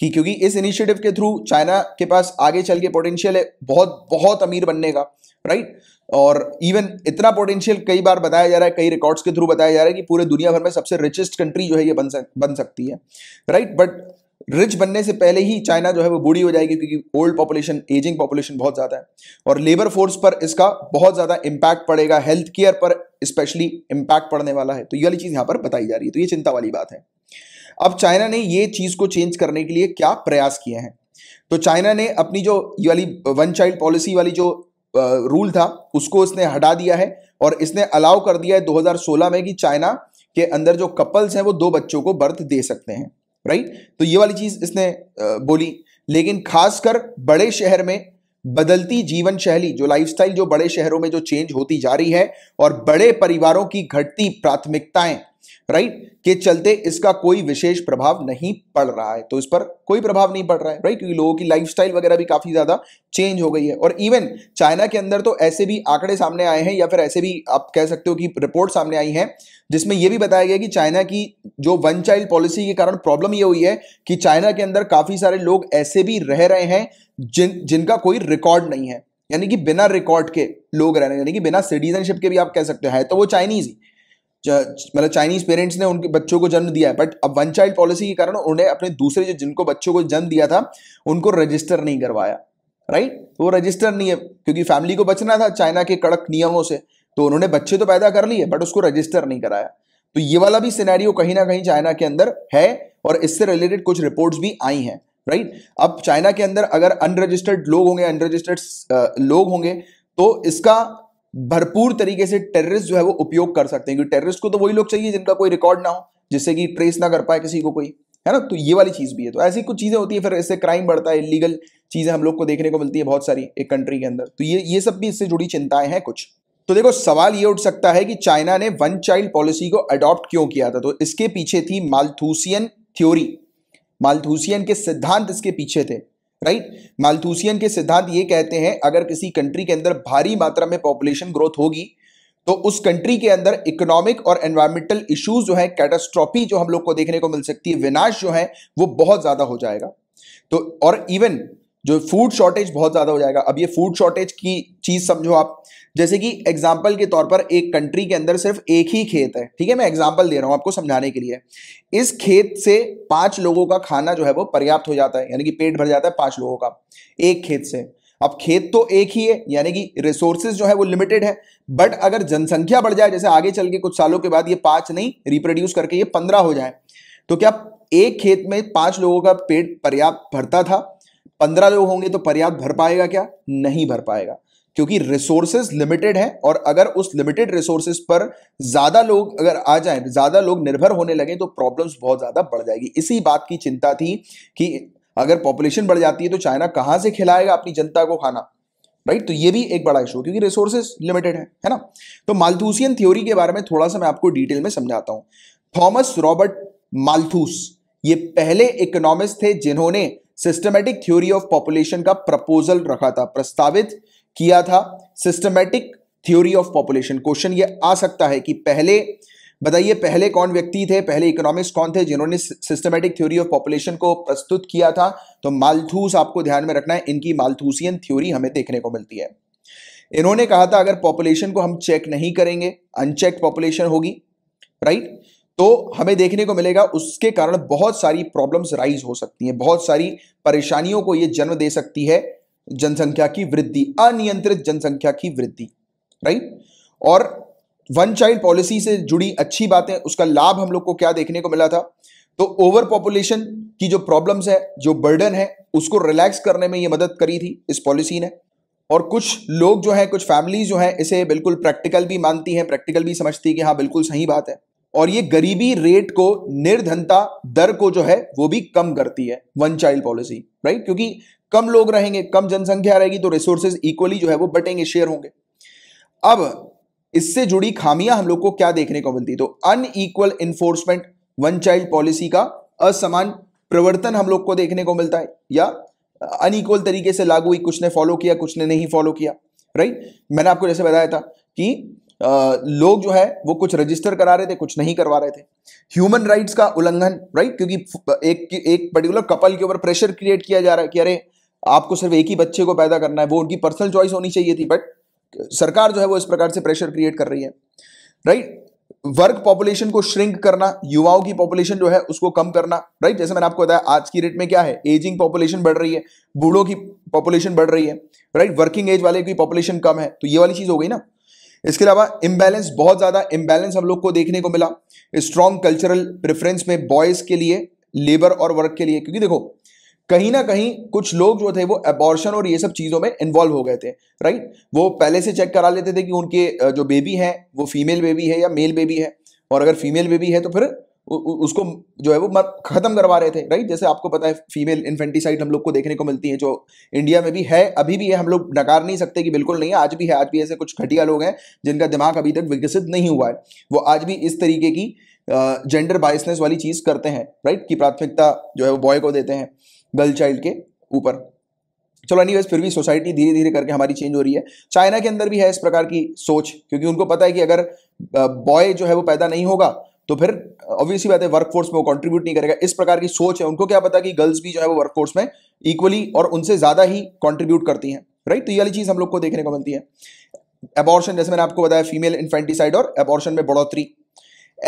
कि क्योंकि इस इनिशिएटिव के थ्रू चाइना के पास आगे चल के पोटेंशियल है बहुत बहुत अमीर बनने का राइट और इवन इतना पोटेंशियल कई बार बताया जा रहा है कई रिकॉर्ड्स के थ्रू बताया जा रहा है कि पूरे दुनिया भर में सबसे रिचेस्ट कंट्री जो है ये बन सक बन सकती है राइट बट रिच बनने से पहले ही चाइना जो है वो बूढ़ी हो जाएगी क्योंकि ओल्ड पॉपुलेशन एजिंग पॉपुलेशन बहुत ज़्यादा है और लेबर फोर्स पर इसका बहुत ज़्यादा इम्पैक्ट पड़ेगा हेल्थ केयर पर स्पेशली इम्पैक्ट पड़ने वाला है तो ये वाली चीज़ यहाँ पर बताई जा रही है तो ये चिंता वाली बात है अब चाइना ने ये चीज़ को चेंज करने के लिए क्या प्रयास किए हैं तो चाइना ने अपनी जो ये वाली वन चाइल्ड पॉलिसी वाली जो रूल था उसको इसने हटा दिया है और इसने अलाउ कर दिया है 2016 में कि चाइना के अंदर जो कपल्स हैं वो दो बच्चों को बर्थ दे सकते हैं राइट तो ये वाली चीज़ इसने बोली लेकिन खासकर बड़े शहर में बदलती जीवन शैली जो लाइफस्टाइल जो बड़े शहरों में जो चेंज होती जा रही है और बड़े परिवारों की घटती प्राथमिकताएं राइट के चलते इसका कोई विशेष प्रभाव नहीं पड़ रहा है तो इस पर कोई प्रभाव नहीं पड़ रहा है राइट क्योंकि लोगों की लाइफस्टाइल वगैरह भी काफ़ी ज़्यादा चेंज हो गई है और इवन चाइना के अंदर तो ऐसे भी आंकड़े सामने आए हैं या फिर ऐसे भी आप कह सकते हो कि रिपोर्ट सामने आई है जिसमें यह भी बताया गया कि चाइना की जो वन चाइल्ड पॉलिसी के कारण प्रॉब्लम यह हुई है कि चाइना के अंदर काफ़ी सारे लोग ऐसे भी रह रहे हैं जिन जिनका कोई रिकॉर्ड नहीं है यानी कि बिना रिकॉर्ड के लोग रह रहे हैं यानी कि बिना सिटीजनशिप के भी आप कह सकते हो है तो वो चाइनीज ही मतलब चाइनीज पेरेंट्स ने उनके बच्चों को जन्म दिया है बट अब वन चाइल्ड पॉलिसी के कारण उन्हें अपने दूसरे जो जिनको बच्चों को जन्म दिया था उनको रजिस्टर नहीं करवाया राइट तो वो रजिस्टर नहीं है क्योंकि फैमिली को बचना था चाइना के कड़क नियमों से तो उन्होंने बच्चे तो पैदा कर लिए बट उसको रजिस्टर नहीं कराया तो ये वाला भी सिनेरियो कहीं ना कहीं चाइना के अंदर है और इससे रिलेटेड कुछ रिपोर्ट्स भी आई हैं राइट अब चाइना के अंदर अगर अनरजिस्टर्ड लोग होंगे अनरजिस्टर्ड लोग होंगे तो इसका भरपूर तरीके से टेररिस्ट जो है वो उपयोग कर सकते हैं क्योंकि टेररिस्ट को तो वही लोग चाहिए जिनका कोई रिकॉर्ड ना हो जिससे कि ट्रेस ना कर पाए किसी को कोई है ना तो ये वाली चीज़ भी है तो ऐसी कुछ चीज़ें होती है फिर इससे क्राइम बढ़ता है इलीगल चीज़ें हम लोग को देखने को मिलती है बहुत सारी एक कंट्री के अंदर तो ये ये सब भी इससे जुड़ी चिंताएं हैं कुछ तो देखो सवाल ये उठ सकता है कि चाइना ने वन चाइल्ड पॉलिसी को अडॉप्ट क्यों किया था तो इसके पीछे थी मालथूसियन थ्योरी मालथूसियन के सिद्धांत इसके पीछे थे राइट मालथूसियन के सिद्धांत ये कहते हैं अगर किसी कंट्री के अंदर भारी मात्रा में पॉपुलेशन ग्रोथ होगी तो उस कंट्री के अंदर इकोनॉमिक और एनवायरमेंटल इश्यूज जो है कैटास्ट्रॉफी जो हम लोग को देखने को मिल सकती है विनाश जो है वो बहुत ज्यादा हो जाएगा तो और इवन जो फूड शॉर्टेज बहुत ज़्यादा हो जाएगा अब ये फूड शॉर्टेज की चीज़ समझो आप जैसे कि एग्जाम्पल के तौर पर एक कंट्री के अंदर सिर्फ एक ही खेत है ठीक है मैं एग्जाम्पल दे रहा हूँ आपको समझाने के लिए इस खेत से पाँच लोगों का खाना जो है वो पर्याप्त हो जाता है यानी कि पेट भर जाता है पाँच लोगों का एक खेत से अब खेत तो एक ही है यानी कि रिसोर्सेज जो है वो लिमिटेड है बट अगर जनसंख्या बढ़ जाए जैसे आगे चल के कुछ सालों के बाद ये पाँच नहीं रिप्रोड्यूस करके ये पंद्रह हो जाए तो क्या एक खेत में पाँच लोगों का पेट पर्याप्त भरता था पंद्रह लोग होंगे तो पर्याप्त भर पाएगा क्या नहीं भर पाएगा क्योंकि रिसोर्सेज लिमिटेड है और अगर उस लिमिटेड रिसोर्सेज पर ज़्यादा लोग अगर आ जाए ज़्यादा लोग निर्भर होने लगे तो प्रॉब्लम्स बहुत ज़्यादा बढ़ जाएगी इसी बात की चिंता थी कि अगर पॉपुलेशन बढ़ जाती है तो चाइना कहां से खिलाएगा अपनी जनता को खाना राइट तो ये भी एक बड़ा इशू क्योंकि रिसोर्सेज लिमिटेड है है ना तो मालथूसियन थ्योरी के बारे में थोड़ा सा मैं आपको डिटेल में समझाता हूँ थॉमस रॉबर्ट मालथूस ये पहले इकोनॉमिस्ट थे जिन्होंने सिस्टमेटिक थ्योरी ऑफ पॉपुलेशन का प्रपोजल रखा था प्रस्तावित किया था systematic theory of population question ये आ सकता है कि पहले बताइए पहले कौन व्यक्ति थे पहले इकोनॉमिक्स कौन थे जिन्होंने सिस्टमेटिक थ्योरी ऑफ पॉपुलेशन को प्रस्तुत किया था तो मालथूस आपको ध्यान में रखना है इनकी मालथूसियन थ्योरी हमें देखने को मिलती है इन्होंने कहा था अगर पॉपुलेशन को हम चेक नहीं करेंगे अनचेक पॉपुलेशन होगी राइट तो हमें देखने को मिलेगा उसके कारण बहुत सारी प्रॉब्लम्स राइज हो सकती हैं बहुत सारी परेशानियों को ये जन्म दे सकती है जनसंख्या की वृद्धि अनियंत्रित जनसंख्या की वृद्धि राइट और वन चाइल्ड पॉलिसी से जुड़ी अच्छी बातें उसका लाभ हम लोग को क्या देखने को मिला था तो ओवर पॉपुलेशन की जो प्रॉब्लम्स है जो बर्डन है उसको रिलैक्स करने में ये मदद करी थी इस पॉलिसी ने और कुछ लोग जो हैं कुछ फैमिलीज जो हैं इसे बिल्कुल प्रैक्टिकल भी मानती हैं प्रैक्टिकल भी समझती है कि हाँ बिल्कुल सही बात है और ये गरीबी रेट को निर्धनता दर को जो है वो भी कम करती है वन चाइल्ड पॉलिसी राइट क्योंकि कम लोग रहेंगे कम जनसंख्या रहेगी तो रिसोर्सेज इक्वली जो है वो बटेंगे शेयर होंगे अब इससे जुड़ी खामियां हम लोग को क्या देखने को मिलती तो unequal enforcement one child policy का असमान प्रवर्तन हम लोग को देखने को मिलता है या अनईक्वल तरीके से लागू हुई कुछ ने फॉलो किया कुछ ने नहीं फॉलो किया राइट मैंने आपको जैसे बताया था कि लोग जो है वो कुछ रजिस्टर करा रहे थे कुछ नहीं करवा रहे थे ह्यूमन राइट्स का उल्लंघन राइट क्योंकि एक एक पर्टिकुलर कपल के ऊपर प्रेशर क्रिएट किया जा रहा है कि अरे आपको सिर्फ एक ही बच्चे को पैदा करना है वो उनकी पर्सनल चॉइस होनी चाहिए थी बट सरकार जो है वो इस प्रकार से प्रेशर क्रिएट कर रही है राइट वर्क पॉपुलेशन को श्रिंक करना युवाओं की पॉपुलेशन जो है उसको कम करना राइट जैसे मैंने आपको बताया आज की रेट में क्या है एजिंग पॉपुलेशन बढ़ रही है बूढ़ों की पॉपुलेशन बढ़ रही है राइट वर्किंग एज वाले की पॉपुलेशन कम है तो ये वाली चीज हो गई ना इसके अलावा इम्बैलेंस बहुत ज़्यादा इम्बैलेंस हम लोग को देखने को मिला स्ट्रॉन्ग कल्चरल प्रेफरेंस में बॉयज़ के लिए लेबर और वर्क के लिए क्योंकि देखो कहीं ना कहीं कुछ लोग जो थे वो एबॉर्शन और ये सब चीज़ों में इन्वॉल्व हो गए थे राइट वो पहले से चेक करा लेते थे कि उनके जो बेबी है वो फीमेल बेबी है या मेल बेबी है और अगर फीमेल बेबी है तो फिर उसको जो है वो मत खत्म करवा रहे थे राइट जैसे आपको पता है फीमेल इन्फेंटिसाइड हम लोग को देखने को मिलती है जो इंडिया में भी है अभी भी है हम लोग नकार नहीं सकते कि बिल्कुल नहीं है आज भी है आज भी ऐसे कुछ घटिया लोग हैं जिनका दिमाग अभी तक विकसित नहीं हुआ है वो आज भी इस तरीके की जेंडर बाइसनेस वाली चीज़ करते हैं राइट की प्राथमिकता जो है वो बॉय को देते हैं गर्ल चाइल्ड के ऊपर चलो एनी फिर भी सोसाइटी धीरे धीरे करके हमारी चेंज हो रही है चाइना के अंदर भी है इस प्रकार की सोच क्योंकि उनको पता है कि अगर बॉय जो है वो पैदा नहीं होगा तो फिर ऑब्वियसली बात है वर्कफोर्स में वो कंट्रीब्यूट नहीं करेगा इस प्रकार की सोच है उनको क्या पता कि गर्ल्स भी जो है वो वर्कफोर्स में इक्वली और उनसे ज़्यादा ही कॉन्ट्रीब्यूट करती हैं राइट तो ये वाली चीज़ हम लोग को देखने को मिलती है एबॉर्शन जैसे मैंने आपको बताया फीमेल इन्फेंटिसाइड और एबॉर्शन में बढ़ोतरी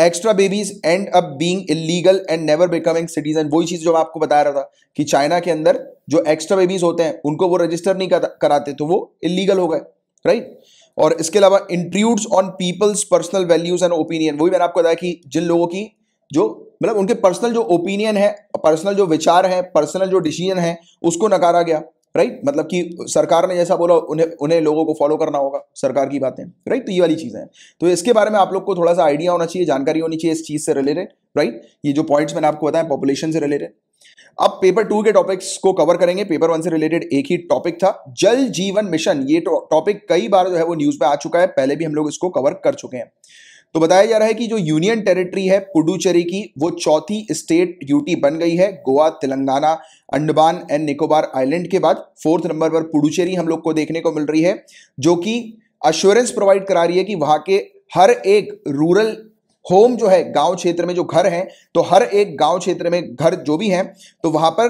extra babies end up being illegal and never becoming citizen वही चीज़ जो मैं आपको बता रहा था कि चाइना के अंदर जो एक्स्ट्रा बेबीज होते हैं उनको वो रजिस्टर नहीं कराते तो वो इलीगल हो गए राइट और इसके अलावा intrudes on people's personal values and opinion वही मैंने आपको बताया कि जिन लोगों की जो मतलब उनके पर्सनल जो ओपिनियन है पर्सनल जो विचार है पर्सनल जो डिसीजन है उसको नकारा गया राइट मतलब कि सरकार ने जैसा बोला उन्हें उन्हें लोगों को फॉलो करना होगा सरकार की बातें राइट तो ये वाली चीज़ें हैं तो इसके बारे में आप लोग को थोड़ा सा आइडिया होना चाहिए जानकारी होनी चाहिए इस चीज़ से रिलेटेड राइट ये जो पॉइंट्स मैंने आपको बताया पॉपुलेशन से रिलेटेड अब पेपर टू के टॉपिक्स को कवर करेंगे पेपर वन से रिलेटेड एक ही टॉपिक था जल जीवन मिशन ये टॉपिक कई बार जो है वो न्यूज में आ चुका है पहले भी हम लोग इसको कवर कर चुके हैं तो बताया जा रहा है कि जो यूनियन टेरिटरी है पुडुचेरी की वो चौथी स्टेट यूटी बन गई है गोवा तेलंगाना अंडमान एंड निकोबार आइलैंड के बाद फोर्थ नंबर पर पुडुचेरी हम लोग को देखने को मिल रही है जो कि अश्योरेंस प्रोवाइड करा रही है कि वहां के हर एक रूरल होम जो है गांव क्षेत्र में जो घर हैं तो हर एक गांव क्षेत्र में घर जो भी हैं तो वहां पर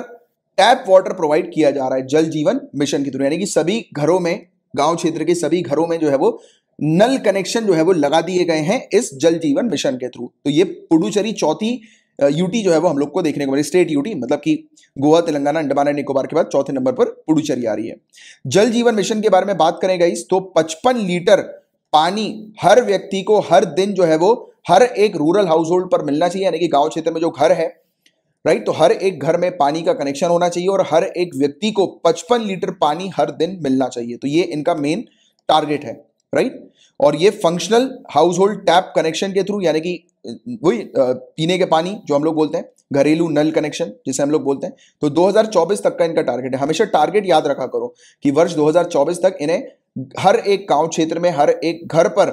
टैप वाटर प्रोवाइड किया जा रहा है जल जीवन मिशन के थ्रू यानी कि सभी घरों में गांव क्षेत्र के सभी घरों में जो है वो नल कनेक्शन जो है वो लगा दिए गए हैं इस जल जीवन मिशन के थ्रू तो ये पुडुचेरी चौथी यूटी जो है वो हम लोग को देखने को मिले स्टेट यूटी मतलब कि गोवा तेलंगाना अंडमान एंड निकोबार के बाद चौथे नंबर पर पुडुचेरी आ रही है जल जीवन मिशन के बारे में बात करें गई तो पचपन लीटर पानी हर व्यक्ति को हर दिन जो है वो हर एक रूरल हाउस होल्ड पर मिलना चाहिए यानी कि गांव क्षेत्र में जो घर है राइट तो हर एक घर में पानी का कनेक्शन होना चाहिए और हर एक व्यक्ति को 55 लीटर पानी हर दिन मिलना चाहिए तो ये इनका मेन टारगेट है राइट और ये functional household tap connection के थ्रू यानी कि वही पीने के पानी जो हम लोग बोलते हैं घरेलू नल कनेक्शन जिसे हम लोग बोलते हैं तो 2024 तक का इनका टारगेट है हमेशा टारगेट याद रखा करो कि वर्ष 2024 तक इन्हें हर एक गांव क्षेत्र में हर एक घर पर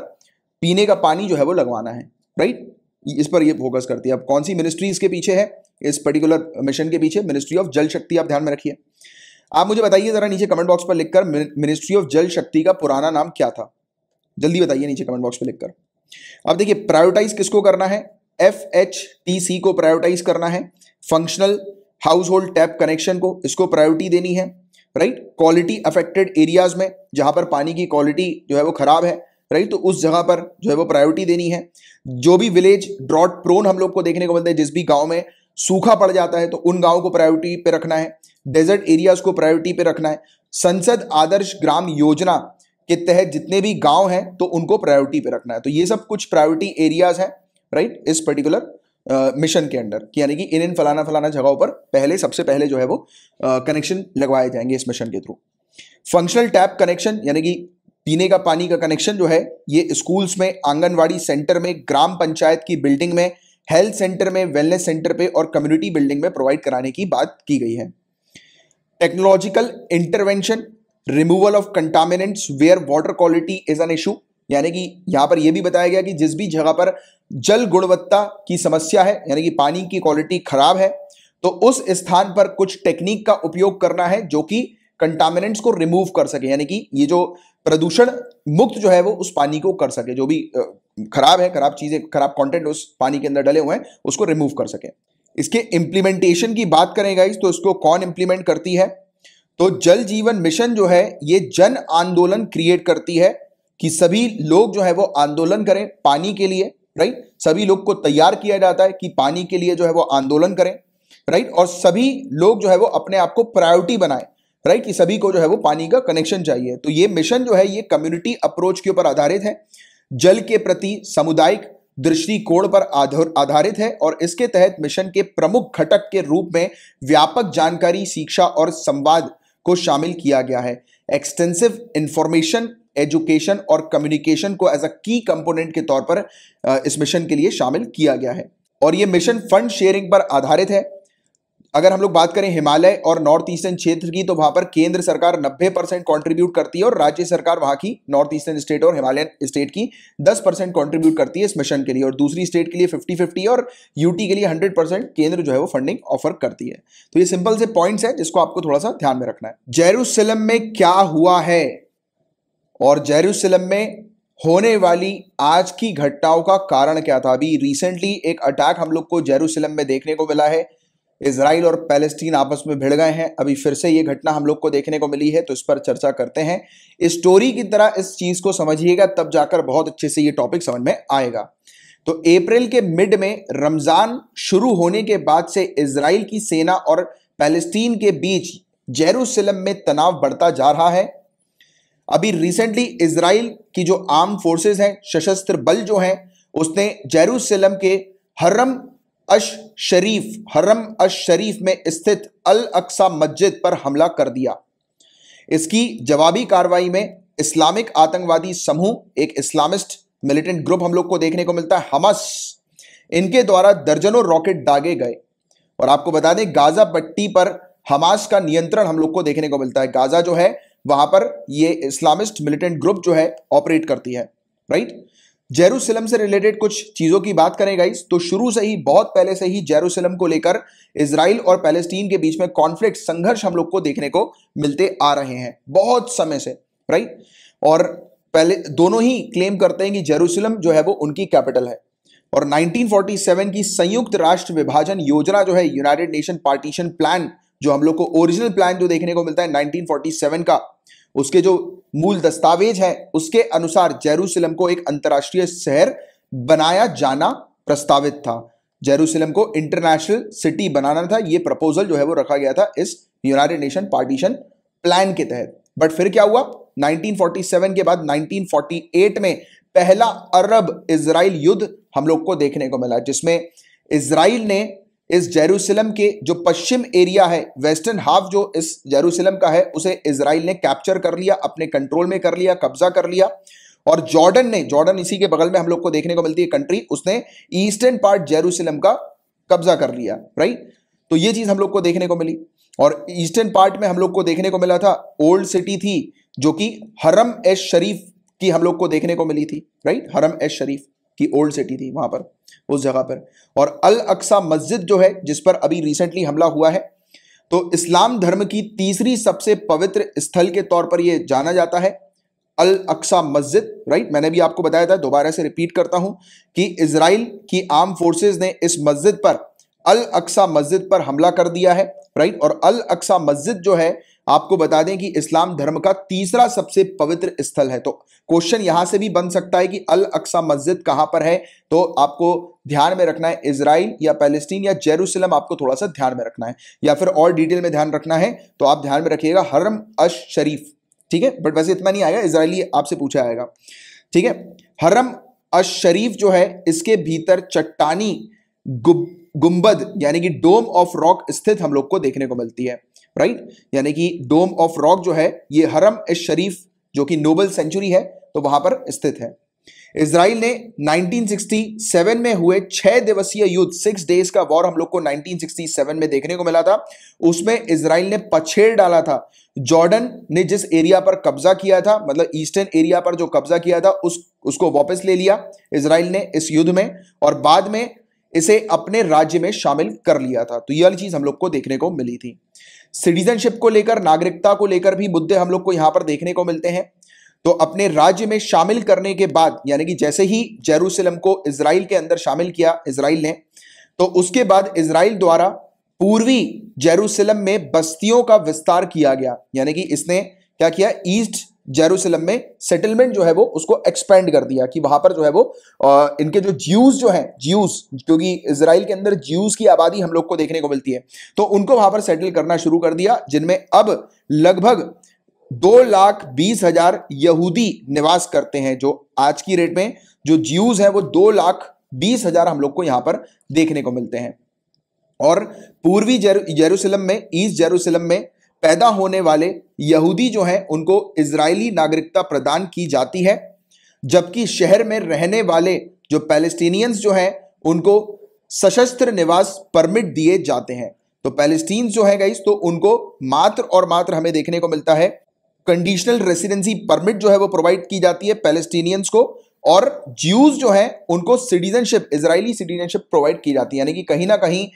पीने का पानी जो है वो लगवाना है राइट इस पर ये फोकस करती है अब कौन सी मिनिस्ट्री इसके पीछे है इस पर्टिकुलर मिशन के पीछे मिनिस्ट्री ऑफ जल शक्ति आप ध्यान में रखिए आप मुझे बताइए जरा नीचे कमेंट बॉक्स पर लिखकर मिनिस्ट्री ऑफ जल शक्ति का पुराना नाम क्या था जल्दी बताइए नीचे कमेंट बॉक्स पर लिखकर अब देखिए प्रायोरिटाइज किसको करना है एफ एच टी सी को प्रायोरिटाइज करना है functional household tap connection को इसको प्रायोरिटी देनी है राइट क्वालिटी अफेक्टेड एरियाज में जहां पर पानी की क्वालिटी जो है वो खराब है राइट तो उस जगह पर जो है वो प्रायोरिटी देनी है जो भी विलेज ड्रॉट प्रोन हम लोग को देखने को मिलता है जिस भी गाँव में सूखा पड़ जाता है तो उन गाँव को प्रायोरिटी पे रखना है डेजर्ट एरियाज को प्रायोरिटी पे रखना है संसद आदर्श ग्राम योजना के तहत जितने भी गांव हैं तो उनको प्रायोरिटी पे रखना है तो ये सब कुछ प्रायोरिटी एरियाज हैं राइट इस पर्टिकुलर मिशन के अंडर यानी कि इन इन फलाना फलाना जगहों पर पहले सबसे पहले जो है वो कनेक्शन लगवाए जाएंगे इस मिशन के थ्रू फंक्शनल टैप कनेक्शन यानी कि पीने का पानी का कनेक्शन जो है ये स्कूल्स में आंगनवाड़ी सेंटर में ग्राम पंचायत की बिल्डिंग में हेल्थ सेंटर में वेलनेस सेंटर पे और कम्युनिटी बिल्डिंग में प्रोवाइड कराने की बात की गई है technological intervention removal of contaminants where water quality is an issue यानी कि यहाँ पर यह भी बताया गया कि जिस भी जगह पर जल गुणवत्ता की समस्या है यानी कि पानी की क्वालिटी खराब है तो उस स्थान पर कुछ टेक्निक का उपयोग करना है जो कि कंटामिनेंट्स को रिमूव कर सके यानी कि ये जो प्रदूषण मुक्त जो है वो उस पानी को कर सके जो भी खराब है खराब चीज़ें खराब कंटेंट उस पानी के अंदर डले हुए हैं उसको रिमूव कर सके इसके इम्प्लीमेंटेशन की बात करें गाइस तो इसको कौन इम्प्लीमेंट करती है तो जल जीवन मिशन जो है ये जन आंदोलन क्रिएट करती है कि सभी लोग जो है वो आंदोलन करें पानी के लिए राइट सभी लोग को तैयार किया जाता है कि पानी के लिए जो है वो आंदोलन करें राइट और सभी लोग जो है वो अपने आप को प्रायोरिटी बनाएं राइट ये सभी को जो है वो पानी का कनेक्शन चाहिए तो ये मिशन जो है ये कम्युनिटी अप्रोच के ऊपर आधारित है जल के प्रति सामुदायिक दृष्टिकोण पर आधारित है और इसके तहत मिशन के प्रमुख घटक के रूप में व्यापक जानकारी शिक्षा और संवाद को शामिल किया गया है एक्सटेंसिव इंफॉर्मेशन एजुकेशन और कम्युनिकेशन को एज अ की कंपोनेंट के तौर पर इस मिशन के लिए शामिल किया गया है और ये मिशन फंड शेयरिंग पर आधारित है अगर हम लोग बात करें हिमालय और नॉर्थ ईस्टर्न क्षेत्र की तो वहां पर केंद्र सरकार 90 परसेंट कॉन्ट्रीब्यूट करती है और राज्य सरकार वहां की नॉर्थ ईस्टर्न स्टेट और हिमालयन स्टेट की 10 परसेंट कॉन्ट्रीब्यूट करती है इस मिशन के लिए और दूसरी स्टेट के लिए 50 50 और यूटी के लिए 100 परसेंट केंद्र जो है वो फंडिंग ऑफर करती है तो ये सिंपल से पॉइंट्स है जिसको आपको थोड़ा सा ध्यान में रखना है जेरूसलम में क्या हुआ है और जेरूसलम में होने वाली आज की घटनाओं का कारण क्या था अभी रिसेंटली एक अटैक हम लोग को जेरूसलम में देखने को मिला है इसराइल और पैलेस्टीन आपस में भिड़ गए हैं अभी फिर से ये घटना हम लोग को देखने को मिली है तो इस पर चर्चा करते हैं स्टोरी की तरह इस चीज़ को समझिएगा तब जाकर बहुत अच्छे से ये टॉपिक समझ में आएगा तो अप्रैल के मिड में रमज़ान शुरू होने के बाद से इसराइल की सेना और पैलेस्टीन के बीच जेरूसलम में तनाव बढ़ता जा रहा है अभी रिसेंटली इसराइल की जो आर्म फोर्सेज हैं सशस्त्र बल जो हैं उसने जेरूसलम के हर्रम अश शरीफ हरम अश शरीफ में स्थित अल अक्सा मस्जिद पर हमला कर दिया इसकी जवाबी कार्रवाई में इस्लामिक आतंकवादी समूह एक इस्लामिस्ट मिलिटेंट ग्रुप हम लोग को देखने को मिलता है हमस इनके द्वारा दर्जनों रॉकेट दागे गए और आपको बता दें गाजा पट्टी पर हमास का नियंत्रण हम लोग को देखने को मिलता है गाजा जो है वहां पर ये इस्लामिस्ट मिलिटेंट ग्रुप जो है ऑपरेट करती है राइट जेरूसलम से रिलेटेड कुछ चीज़ों की बात करें गाइस तो शुरू से ही बहुत पहले से ही जेरूसलम को लेकर इसराइल और पैलेस्टीन के बीच में कॉन्फ्लिक्ट संघर्ष हम लोग को देखने को मिलते आ रहे हैं बहुत समय से राइट और पहले दोनों ही क्लेम करते हैं कि जेरूसलम जो है वो उनकी कैपिटल है और 1947 की संयुक्त राष्ट्र विभाजन योजना जो है यूनाइटेड नेशन पार्टीशन प्लान जो हम लोग को ओरिजिनल प्लान जो देखने को मिलता है 1947 का उसके जो मूल दस्तावेज है उसके अनुसार जेरूसलम को एक अंतर्राष्ट्रीय शहर बनाया जाना प्रस्तावित था जेरूसलम को इंटरनेशनल सिटी बनाना था यह प्रपोजल जो है वो रखा गया था इस यूनाइटेड नेशन पार्टीशन प्लान के तहत बट फिर क्या हुआ 1947 के बाद 1948 में पहला अरब इसराइल युद्ध हम लोग को देखने को मिला जिसमें इसराइल ने इस जेरूसलम के जो पश्चिम एरिया है वेस्टर्न हाफ जो इस जेरूसलम का है उसे इसराइल ने कैप्चर कर लिया अपने कंट्रोल में कर लिया कब्जा कर लिया और जॉर्डन ने जॉर्डन इसी के बगल में हम लोग को देखने को मिलती है कंट्री उसने ईस्टर्न पार्ट जेरूसलम का कब्जा कर लिया राइट तो ये चीज हम लोग को देखने को मिली और ईस्टर्न पार्ट में हम लोग को देखने को मिला था ओल्ड सिटी थी जो कि हरम एस शरीफ की हम लोग को देखने को मिली थी राइट हरम एस शरीफ की ओल्ड सिटी थी वहां पर उस जगह पर और अल अक्सा मस्जिद जो है जिस पर अभी रिसेंटली हमला हुआ है तो इस्लाम धर्म की तीसरी सबसे पवित्र स्थल के तौर पर यह जाना जाता है अल अक्सा मस्जिद राइट मैंने भी आपको बताया था दोबारा से रिपीट करता हूं कि इसराइल की आर्म फोर्सेज ने इस मस्जिद पर अल अक्सा मस्जिद पर हमला कर दिया है राइट और अल अक्सा मस्जिद जो है आपको बता दें कि इस्लाम धर्म का तीसरा सबसे पवित्र स्थल है तो क्वेश्चन यहां से भी बन सकता है कि अल अक्सा मस्जिद कहां पर है तो आपको ध्यान में रखना है इसराइल या पैलेस्टीन या जेरूसलम आपको थोड़ा सा ध्यान में रखना है या फिर और डिटेल में ध्यान रखना है तो आप ध्यान में रखिएगा हरम अश शरीफ ठीक है बट वैसे इतना नहीं आएगा इसराइली आपसे पूछा जाएगा ठीक है हरम अश शरीफ जो है इसके भीतर चट्टानी गुब गुंबद यानी कि डोम ऑफ रॉक स्थित हम लोग को देखने को मिलती है राइट यानी कि डोम ऑफ रॉक जो है ये हरम ए शरीफ जो कि नोबल सेंचुरी है तो वहां पर स्थित है इसराइल ने 1967 में हुए छह दिवसीय युद्ध सिक्स डेज का वॉर हम लोग को 1967 में देखने को मिला था उसमें इसराइल ने पछेड़ डाला था जॉर्डन ने जिस एरिया पर कब्जा किया था मतलब ईस्टर्न एरिया पर जो कब्जा किया था उस उसको वापस ले लिया इसराइल ने इस युद्ध में और बाद में इसे अपने राज्य में शामिल कर लिया था तो यह चीज हम लोग को देखने को मिली थी सिटीजनशिप को लेकर नागरिकता को लेकर भी मुद्दे हम लोग को यहां पर देखने को मिलते हैं तो अपने राज्य में शामिल करने के बाद यानी कि जैसे ही जेरूसलम को इसराइल के अंदर शामिल किया इसराइल ने तो उसके बाद इसराइल द्वारा पूर्वी जेरूसलम में बस्तियों का विस्तार किया गया यानी कि इसने क्या किया ईस्ट जेरूसलम में सेटलमेंट जो है वो उसको एक्सपेंड कर दिया कि वहां पर जो है वो आ, इनके जो ज्यूज जो हैं ज्यूज क्योंकि इसराइल के अंदर ज्यूज की आबादी हम लोग को देखने को मिलती है तो उनको वहां पर सेटल करना शुरू कर दिया जिनमें अब लगभग दो लाख बीस हजार यहूदी निवास करते हैं जो आज की रेट में जो ज्यूज हैं वो दो लाख बीस हजार हम लोग को यहां पर देखने को मिलते हैं और पूर्वी जेरूसलम में ईस्ट जेरूसलम में पैदा होने वाले यहूदी जो हैं उनको इजरायली नागरिकता प्रदान की जाती है जबकि शहर में रहने वाले जो पैलेस्टीनियंस जो हैं उनको सशस्त्र निवास परमिट दिए जाते हैं तो पैलेस्टीन जो है गाइस तो उनको मात्र और मात्र हमें देखने को मिलता है कंडीशनल रेसिडेंसी परमिट जो है वो प्रोवाइड की जाती है पैलेस्टीनियंस को और ज्यूज जो है उनको सिटीजनशिप इजरायली सिटीजनशिप प्रोवाइड की जाती है यानी कि कहीं ना कहीं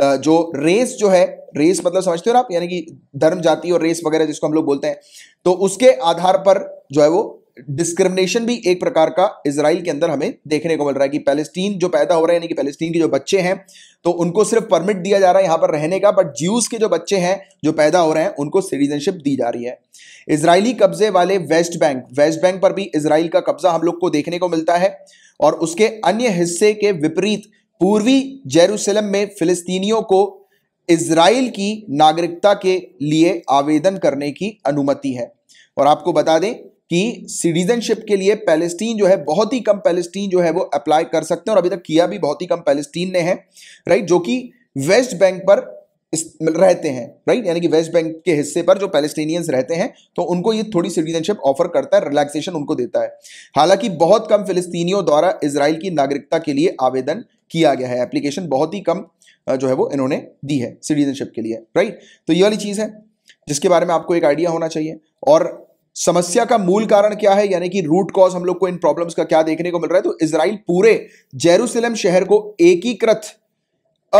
जो रेस जो है रेस मतलब समझते हो आप यानी कि धर्म जाति और रेस वगैरह जिसको हम लोग बोलते हैं तो उसके आधार पर जो है वो डिस्क्रिमिनेशन भी एक प्रकार का इसराइल के अंदर हमें देखने को मिल रहा है कि पैलेस्टीन जो पैदा हो रहा है यानी कि पैलेस्टीन के जो बच्चे हैं तो उनको सिर्फ परमिट दिया जा रहा है यहां पर रहने का बट ज्यूस के जो बच्चे हैं जो पैदा हो रहे हैं उनको सिटीजनशिप दी जा रही है इसराइली कब्जे वाले वेस्ट बैंक वेस्ट बैंक पर भी इसराइल का कब्जा हम लोग को देखने को मिलता है और उसके अन्य हिस्से के विपरीत पूर्वी जेरूसलम में फिलिस्तीनियों को इसराइल की नागरिकता के लिए आवेदन करने की अनुमति है और आपको बता दें कि सिटीजनशिप के लिए पैलेस्टीन जो है बहुत ही कम पैलेस्टीन जो है वो अप्लाई कर सकते हैं और अभी तक किया भी बहुत ही कम पैलेस्टीन ने है राइट जो कि वेस्ट बैंक पर रहते हैं राइट यानी कि वेस्ट बैंक के हिस्से पर जो पैलेस्टीनियंस रहते हैं तो उनको ये थोड़ी सिटीजनशिप ऑफर करता है रिलैक्सेशन उनको देता है हालांकि बहुत कम फिलिस्तीनियों द्वारा इसराइल की नागरिकता के लिए आवेदन किया गया है एप्लीकेशन बहुत ही कम जो है वो इन्होंने दी है सिटीजनशिप के लिए राइट तो ये वाली चीज़ है जिसके बारे में आपको एक आइडिया होना चाहिए और समस्या का मूल कारण क्या है यानी कि रूट कॉज हम लोग को इन प्रॉब्लम्स का क्या देखने को मिल रहा है तो इसराइल पूरे जेरूसलम शहर को एकीकृत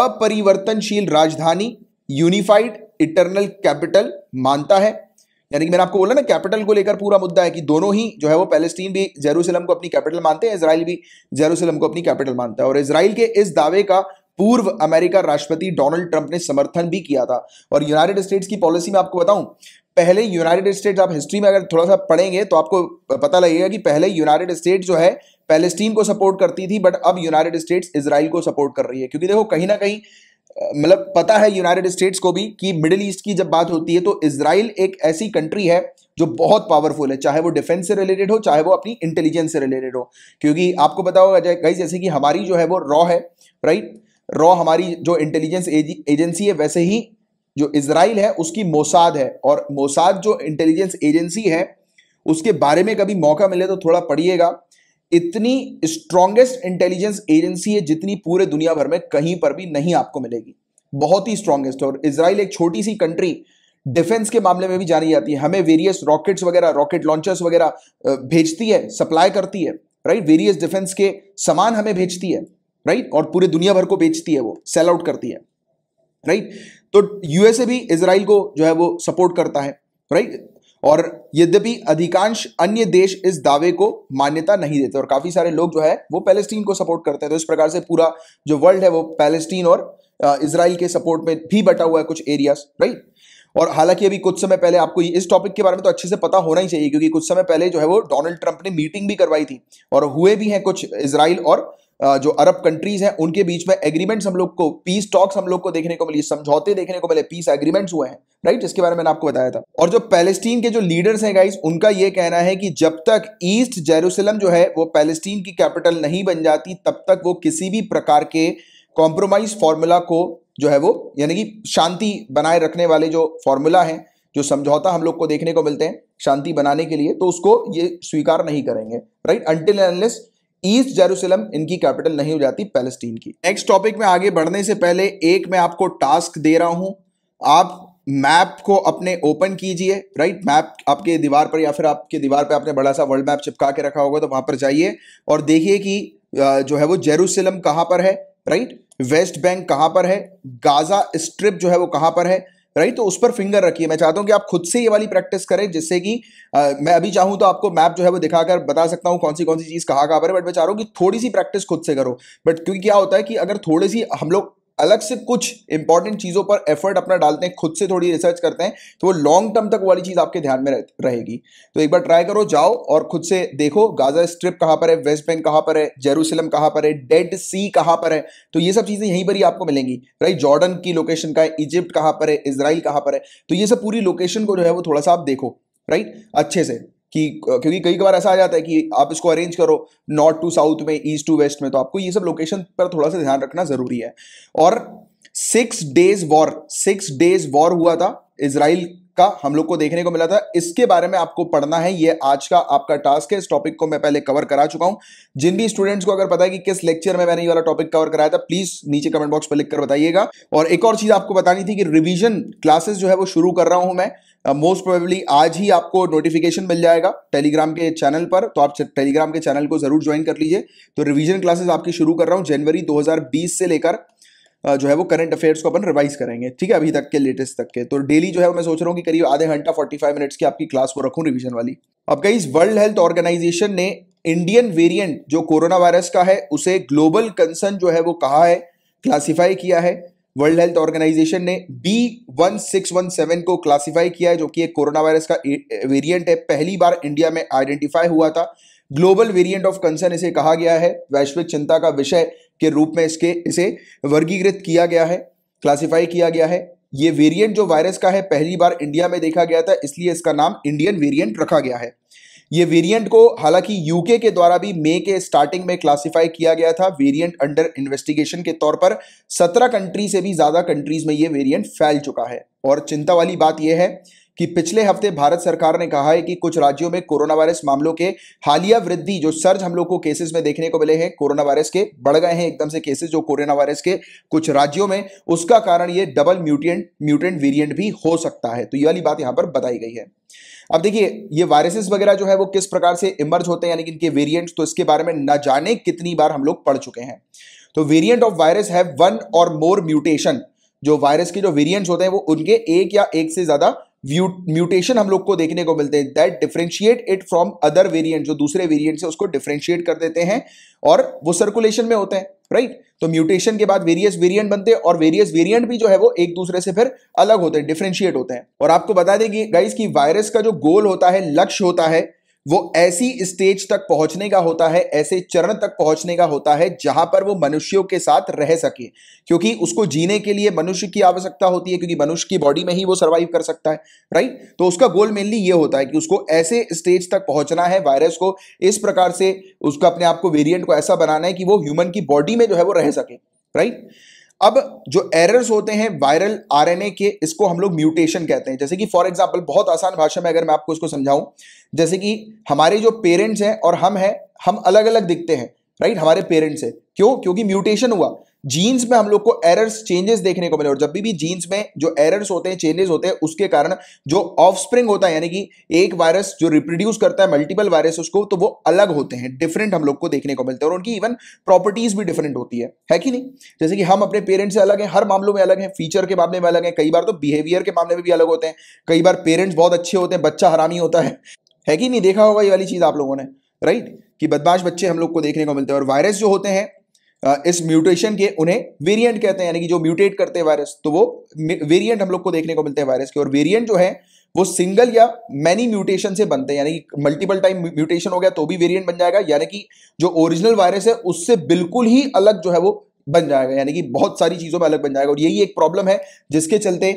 अपरिवर्तनशील राजधानी यूनिफाइड इटरनल कैपिटल मानता है यानी कि मैंने आपको बोला ना कैपिटल को लेकर पूरा मुद्दा है कि दोनों ही जो है वो पैलेस्टीन भी जेरूसलम को अपनी कैपिटल मानते हैं इसराइल भी जेरूसलम को अपनी कैपिटल मानता है और इसराइल के इस दावे का पूर्व अमेरिका राष्ट्रपति डोनाल्ड ट्रंप ने समर्थन भी किया था और यूनाइटेड स्टेट्स की पॉलिसी में आपको बताऊं पहले यूनाइटेड स्टेट्स आप हिस्ट्री में अगर थोड़ा सा पढ़ेंगे तो आपको पता लगेगा कि पहले यूनाइटेड स्टेट जो है पैलेस्टीन को सपोर्ट करती थी बट अब यूनाइटेड स्टेट्स इसराइल को सपोर्ट कर रही है क्योंकि देखो कहीं ना कहीं मतलब पता है यूनाइटेड स्टेट्स को भी कि मिडिल ईस्ट की जब बात होती है तो इसराइल एक ऐसी कंट्री है जो बहुत पावरफुल है चाहे वो डिफेंस से रिलेटेड हो चाहे वो अपनी इंटेलिजेंस से रिलेटेड हो क्योंकि आपको पता होगा गाइज जैसे कि हमारी जो है वो रॉ है राइट रॉ हमारी जो इंटेलिजेंस एजेंसी है वैसे ही जो इसराइल है उसकी मोसाद है और मोसाद जो इंटेलिजेंस एजेंसी है उसके बारे में कभी मौका मिले तो थोड़ा पढ़िएगा इतनी स्ट्रॉन्गेस्ट इंटेलिजेंस एजेंसी है जितनी पूरे दुनिया भर में कहीं पर भी नहीं आपको मिलेगी बहुत ही स्ट्रॉन्गेस्ट और इसराइल एक छोटी सी कंट्री डिफेंस के मामले में भी जानी जाती है हमें वेरियस रॉकेट्स वगैरह रॉकेट लॉन्चर्स वगैरह भेजती है सप्लाई करती है राइट वेरियस डिफेंस के सामान हमें भेजती है राइट और पूरे दुनिया भर को बेचती है वो सेल आउट करती है राइट तो यूएसए भी इसराइल को जो है वो सपोर्ट करता है राइट और यद्यपि अधिकांश अन्य देश इस दावे को मान्यता नहीं देते और काफ़ी सारे लोग जो है वो पैलेस्टीन को सपोर्ट करते हैं तो इस प्रकार से पूरा जो वर्ल्ड है वो पैलेस्टीन और इसराइल के सपोर्ट में भी बटा हुआ है कुछ एरियाज राइट और हालांकि अभी कुछ समय पहले आपको इस टॉपिक के बारे में तो अच्छे से पता होना ही चाहिए क्योंकि कुछ समय पहले जो है वो डोनाल्ड ट्रंप ने मीटिंग भी करवाई थी और हुए भी हैं कुछ इसराइल और जो अरब कंट्रीज हैं उनके बीच में एग्रीमेंट्स हम लोग को पीस टॉक्स हम लोग को देखने को मिली समझौते देखने को मिले पीस एग्रीमेंट्स हुए हैं राइट इसके बारे में मैंने आपको बताया था और जो पैलेस्टीन के जो लीडर्स हैं गाइस उनका यह कहना है कि जब तक ईस्ट जेरूसलम जो है वो पैलेस्टीन की कैपिटल नहीं बन जाती तब तक वो किसी भी प्रकार के कॉम्प्रोमाइज फॉर्मूला को जो है वो यानी कि शांति बनाए रखने वाले जो फॉर्मूला है जो समझौता हम लोग को देखने को मिलते हैं शांति बनाने के लिए तो उसको ये स्वीकार नहीं करेंगे right until unless East Jerusalem इनकी कैपिटल नहीं हो जाती पैलेस्टीन की नेक्स्ट टॉपिक में आगे बढ़ने से पहले एक मैं आपको टास्क दे रहा हूं आप मैप को अपने ओपन कीजिए राइट मैप आपके दीवार पर या फिर आपके दीवार पर आपने बड़ा सा वर्ल्ड मैप चिपका के रखा होगा तो वहां पर जाइए और देखिए कि जो है वो जेरूसलम कहां पर है राइट वेस्ट बैंक कहां पर है गाजा स्ट्रिप जो है वो कहां पर है राइट तो उस पर फिंगर रखिए मैं चाहता हूँ कि आप खुद से ये वाली प्रैक्टिस करें जिससे कि आ, मैं अभी चाहूं तो आपको मैप जो है वो दिखाकर बता सकता हूं कौन सी कौन सी चीज़ कहाँ कहाँ पर है बट मैं चाह रहा हूँ कि थोड़ी सी प्रैक्टिस खुद से करो बट क्योंकि क्या होता है कि अगर थोड़ी सी हम लोग अलग से कुछ इंपॉर्टेंट चीज़ों पर एफर्ट अपना डालते हैं खुद से थोड़ी रिसर्च करते हैं तो वो लॉन्ग टर्म तक वाली चीज़ आपके ध्यान में रहेगी तो एक बार ट्राई करो जाओ और खुद से देखो गाजा स्ट्रिप कहां पर है वेस्ट बैंक कहाँ पर है जेरूसलम कहां पर है डेड सी कहां पर है तो ये सब चीज़ें यहीं पर ही आपको मिलेंगी राइट जॉर्डन की लोकेशन का है इजिप्ट कहां पर है इसराइल कहां पर है तो ये सब पूरी लोकेशन को जो है वो थोड़ा सा आप देखो राइट अच्छे से कि क्योंकि कई बार ऐसा आ जाता है कि आप इसको अरेंज करो नॉर्थ टू साउथ में ईस्ट टू वेस्ट में तो आपको ये सब लोकेशन पर थोड़ा सा ध्यान रखना जरूरी है और six days war six days war हुआ था इसराइल का हम लोग को देखने को मिला था इसके बारे में आपको पढ़ना है ये आज का आपका टास्क है इस टॉपिक को मैं पहले कवर करा चुका हूं जिन भी स्टूडेंट्स को अगर पता है कि किस लेक्चर में मैंने ये वाला टॉपिक कवर कराया था प्लीज नीचे कमेंट बॉक्स पर लिखकर बताइएगा और एक और चीज आपको बतानी थी कि रिविजन क्लासेस जो है वो शुरू कर रहा हूं मैं मोस्ट uh, प्रोबेबली आज ही आपको नोटिफिकेशन मिल जाएगा टेलीग्राम के चैनल पर तो आप टेलीग्राम के चैनल को जरूर ज्वाइन कर लीजिए तो रिवीजन क्लासेस आपकी शुरू कर रहा हूँ जनवरी 2020 से लेकर uh, जो है वो करंट अफेयर्स को अपन रिवाइज करेंगे ठीक है अभी तक के लेटेस्ट तक के तो डेली जो है मैं सोच रहा हूँ कि करीब आधे घंटा 45 मिनट्स की आपकी क्लास को रखूँ रिवीजन वाली अब कई वर्ल्ड हेल्थ ऑर्गेनाइजेशन ने इंडियन वेरिएंट जो कोरोना वायरस का है उसे ग्लोबल कंसर्न जो है वो कहा है क्लासीफाई किया है वर्ल्ड हेल्थ ऑर्गेनाइजेशन ने B one six one seven को क्लासिफाई किया है जो कि एक कोरोना वायरस का वेरिएंट है पहली बार इंडिया में आइडेंटिफाई हुआ था ग्लोबल वेरिएंट ऑफ कंसर्न इसे कहा गया है वैश्विक चिंता का विषय के रूप में इसके इसे वर्गीकृत किया गया है क्लासिफाई किया गया है ये वेरियंट जो वायरस का है पहली बार इंडिया में देखा गया था इसलिए इसका नाम इंडियन वेरियंट रखा गया है ये वेरिएंट को हालांकि यूके के द्वारा भी मई के स्टार्टिंग में क्लासिफाई किया गया था वेरिएंट अंडर इन्वेस्टिगेशन के तौर पर सत्रह कंट्री से भी ज़्यादा कंट्रीज में ये वेरिएंट फैल चुका है और चिंता वाली बात यह है कि पिछले हफ्ते भारत सरकार ने कहा है कि कुछ राज्यों में कोरोना वायरस मामलों के हालिया वृद्धि जो सर्ज हम लोग को केसेस में देखने को मिले हैं कोरोना वायरस के बढ़ गए हैं एकदम से केसेस जो कोरोना वायरस के कुछ राज्यों में उसका कारण ये डबल म्यूटेंट म्यूटेंट वेरिएंट भी हो सकता है तो ये वाली बात यहां पर बताई गई है अब देखिए ये वायरसेस वगैरह जो है वो किस प्रकार से इमर्ज होते हैं यानी कि इनके वेरियंट तो इसके बारे में ना जाने कितनी बार हम लोग पढ़ चुके हैं तो वेरियंट ऑफ वायरस है वन और मोर म्यूटेशन जो वायरस के जो वेरिएंट्स होते हैं वो उनके एक या एक से ज्यादा म्यूटेशन हम लोग को देखने को मिलते हैं that differentiate it from other variant जो दूसरे वेरिएंट से उसको डिफ्रेंशिएट कर देते हैं और वो सर्कुलेशन में होते हैं राइट right? तो म्यूटेशन के बाद वेरियस वेरिएंट बनते हैं और वेरियस वेरिएंट भी जो है वो एक दूसरे से फिर अलग होते हैं डिफ्रेंशिएट होते हैं और आपको बता दें कि गाइज की वायरस का जो गोल होता है लक्ष्य होता है वो ऐसी स्टेज तक पहुंचने का होता है ऐसे चरण तक पहुंचने का होता है जहां पर वो मनुष्यों के साथ रह सके क्योंकि उसको जीने के लिए मनुष्य की आवश्यकता होती है क्योंकि मनुष्य की बॉडी में ही वो सर्वाइव कर सकता है राइट तो उसका गोल मेनली ये होता है कि उसको ऐसे स्टेज तक पहुंचना है वायरस को इस प्रकार से उसका अपने आप को वेरियंट को ऐसा बनाना है कि वो ह्यूमन की बॉडी में जो है वो रह सके राइट अब जो एरर्स होते हैं वायरल आरएनए के इसको हम लोग म्यूटेशन कहते हैं जैसे कि फॉर एग्जांपल बहुत आसान भाषा में अगर मैं आपको इसको समझाऊं जैसे कि हमारे जो पेरेंट्स हैं और हम हैं हम अलग अलग दिखते हैं राइट हमारे पेरेंट्स है क्यों क्योंकि म्यूटेशन हुआ जीन्स में हम लोग को एरर्स चेंजेस देखने को मिले और जब भी भी जीन्स में जो एरर्स होते हैं चेंजेस होते हैं उसके कारण जो ऑफ स्प्रिंग होता है यानी कि एक वायरस जो रिप्रोड्यूस करता है मल्टीपल वायरस उसको तो वो अलग होते हैं डिफरेंट हम लोग को देखने को मिलते हैं और उनकी इवन प्रॉपर्टीज भी डिफरेंट होती है है कि नहीं जैसे कि हम अपने पेरेंट्स से अलग हैं हर मामलों में अलग हैं फीचर के मामले में अलग हैं कई बार तो बिहेवियर के मामले में भी अलग होते हैं कई बार पेरेंट्स बहुत अच्छे होते हैं बच्चा हरामी होता है है कि नहीं देखा होगा ये वाली चीज़ आप लोगों ने राइट कि बदमाश बच्चे हम लोग को देखने को मिलते हैं और वायरस जो होते हैं इस म्यूटेशन के उन्हें वेरिएंट कहते हैं यानी कि जो म्यूटेट करते हैं वायरस तो वो वेरिएंट हम लोग को देखने को मिलते हैं वायरस के और वेरिएंट जो है वो सिंगल या मैनी म्यूटेशन से बनते हैं यानी कि मल्टीपल टाइम म्यूटेशन हो गया तो भी वेरिएंट बन जाएगा यानी कि जो ओरिजिनल वायरस है उससे बिल्कुल ही अलग जो है वो बन जाएगा यानी कि बहुत सारी चीज़ों में अलग बन जाएगा और यही एक प्रॉब्लम है जिसके चलते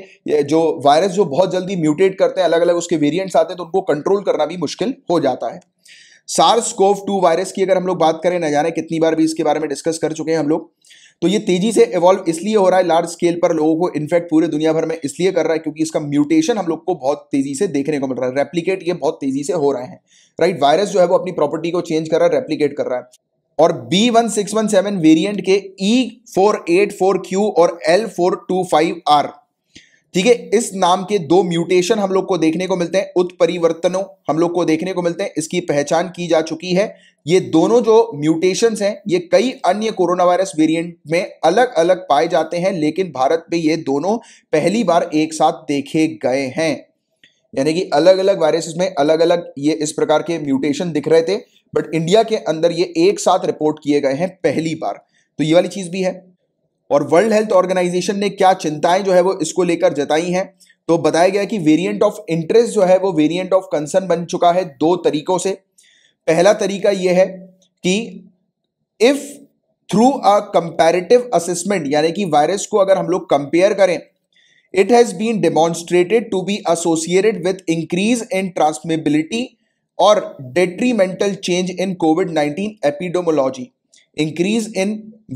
जो वायरस जो बहुत जल्दी म्यूटेट करते हैं अलग अलग उसके वेरियंट्स आते हैं तो उनको कंट्रोल करना भी मुश्किल हो जाता है सार्स कोव टू वायरस की अगर हम लोग बात करें न जाने कितनी बार भी इसके बारे में डिस्कस कर चुके हैं हम लोग तो ये तेजी से इवॉल्व इसलिए हो रहा है लार्ज स्केल पर लोगों को इन्फेक्ट पूरे दुनिया भर में इसलिए कर रहा है क्योंकि इसका म्यूटेशन हम लोग को बहुत तेजी से देखने को मिल रहा है रेप्लीकेट ये बहुत तेजी से हो रहे हैं राइट वायरस जो है वो अपनी प्रॉपर्टी को चेंज कर रहा है रेप्लीकेट कर रहा है और B one six one seven variant के E four eight four Q और L four two five R ठीक है इस नाम के दो म्यूटेशन हम लोग को देखने को मिलते हैं उत्परिवर्तनों हम लोग को देखने को मिलते हैं इसकी पहचान की जा चुकी है ये दोनों जो म्यूटेशन हैं ये कई अन्य कोरोना वायरस वेरियंट में अलग अलग पाए जाते हैं लेकिन भारत में ये दोनों पहली बार एक साथ देखे गए हैं यानी कि अलग अलग वायरसेस में अलग अलग ये इस प्रकार के म्यूटेशन दिख रहे थे बट इंडिया के अंदर ये एक साथ रिपोर्ट किए गए हैं पहली बार तो ये वाली चीज़ भी है और वर्ल्ड हेल्थ ऑर्गेनाइजेशन ने क्या चिंताएं जो है वो इसको लेकर जताई हैं तो बताया गया कि वेरिएंट ऑफ इंटरेस्ट जो है वो वेरिएंट ऑफ कंसर्न बन चुका है दो तरीकों से पहला तरीका यह है कि if through a comparative assessment यानी कि वायरस को अगर हम लोग कंपेयर करें it has been demonstrated to be associated with increase in transmissibility और detrimental change in covid nineteen epidemiology increase in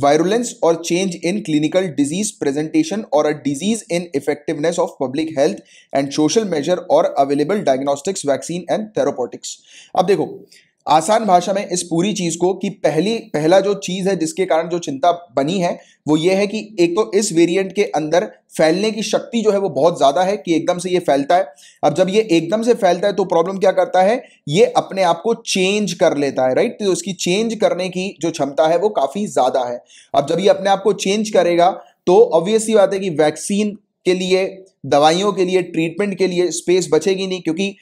virulence और change in clinical disease presentation और a decrease in effectiveness of public health and social measure और available diagnostics vaccine and therapeutics अब देखो आसान भाषा में इस पूरी चीज को कि पहली पहला जो चीज है जिसके कारण जो चिंता बनी है वो ये है कि एक तो इस वेरिएंट के अंदर फैलने की शक्ति जो है वो बहुत ज्यादा है कि एकदम से ये फैलता है अब जब ये एकदम से फैलता है तो प्रॉब्लम क्या करता है ये अपने आप को चेंज कर लेता है राइट तो उसकी चेंज करने की जो क्षमता है वो काफी ज्यादा है अब जब ये अपने आप को चेंज करेगा तो ऑब्वियसली बात है कि वैक्सीन के लिए दवाइयों के लिए ट्रीटमेंट के लिए स्पेस बचेगी नहीं क्योंकि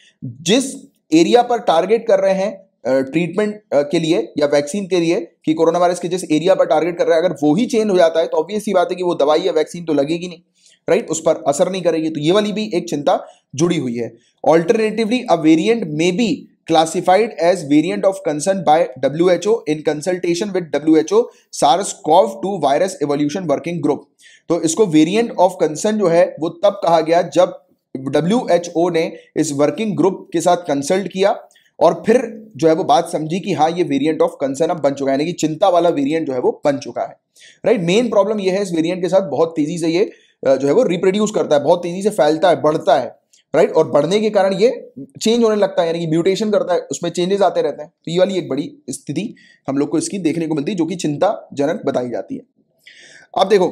जिस एरिया पर टारगेट कर रहे हैं ट्रीटमेंट के लिए या वैक्सीन के लिए कि कोरोना वायरस के जिस एरिया पर टारगेट कर रहा है अगर वो ही चेंज हो जाता है तो ऑब्वियस ही बात है कि वो दवाई या वैक्सीन तो लगेगी नहीं राइट उस पर असर नहीं करेगी तो ये वाली भी एक चिंता जुड़ी हुई है alternatively a variant may be concern by W H O in consultation with W H O SARS CoV two virus evolution working group तो इसको वेरियंट ऑफ कंसर्न जो है वो तब कहा गया जब डब्ल्यू एच ओ ने इस वर्किंग ग्रुप के साथ कंसल्ट किया और फिर जो है वो बात समझी कि हाँ ये वेरिएंट ऑफ कंसर्न अब बन चुका है यानी कि चिंता वाला वेरिएंट जो है वो बन चुका है राइट मेन प्रॉब्लम ये है इस वेरिएंट के साथ बहुत तेजी से ये जो है वो रिप्रोड्यूस करता है बहुत तेजी से फैलता है बढ़ता है राइट और बढ़ने के कारण ये चेंज होने लगता है यानी कि म्यूटेशन करता है उसमें चेंजेस आते रहते हैं तो ये वाली एक बड़ी स्थिति हम लोग को इसकी देखने को मिलती है जो कि चिंताजनक बताई जाती है अब देखो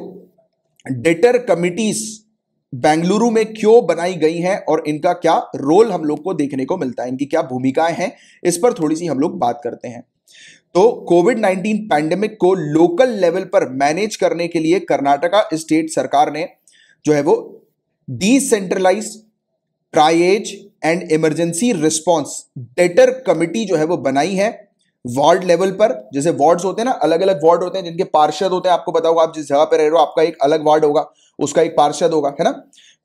डेटर कमिटीज बेंगलुरु में क्यों बनाई गई हैं और इनका क्या रोल हम लोग को देखने को मिलता है इनकी क्या भूमिकाएं हैं इस पर थोड़ी सी हम लोग बात करते हैं तो कोविड 19 पैंडेमिक को लोकल लेवल पर मैनेज करने के लिए कर्नाटका स्टेट सरकार ने जो है वो decentralize triage and emergency response deter committee जो है वो बनाई है वार्ड लेवल पर जैसे वार्ड्स होते हैं ना अलग अलग वार्ड होते हैं जिनके पार्षद होते हैं आपको बताओ आप जिस जगह पर रह रहे हो आपका एक अलग वार्ड होगा उसका एक पार्षद होगा है ना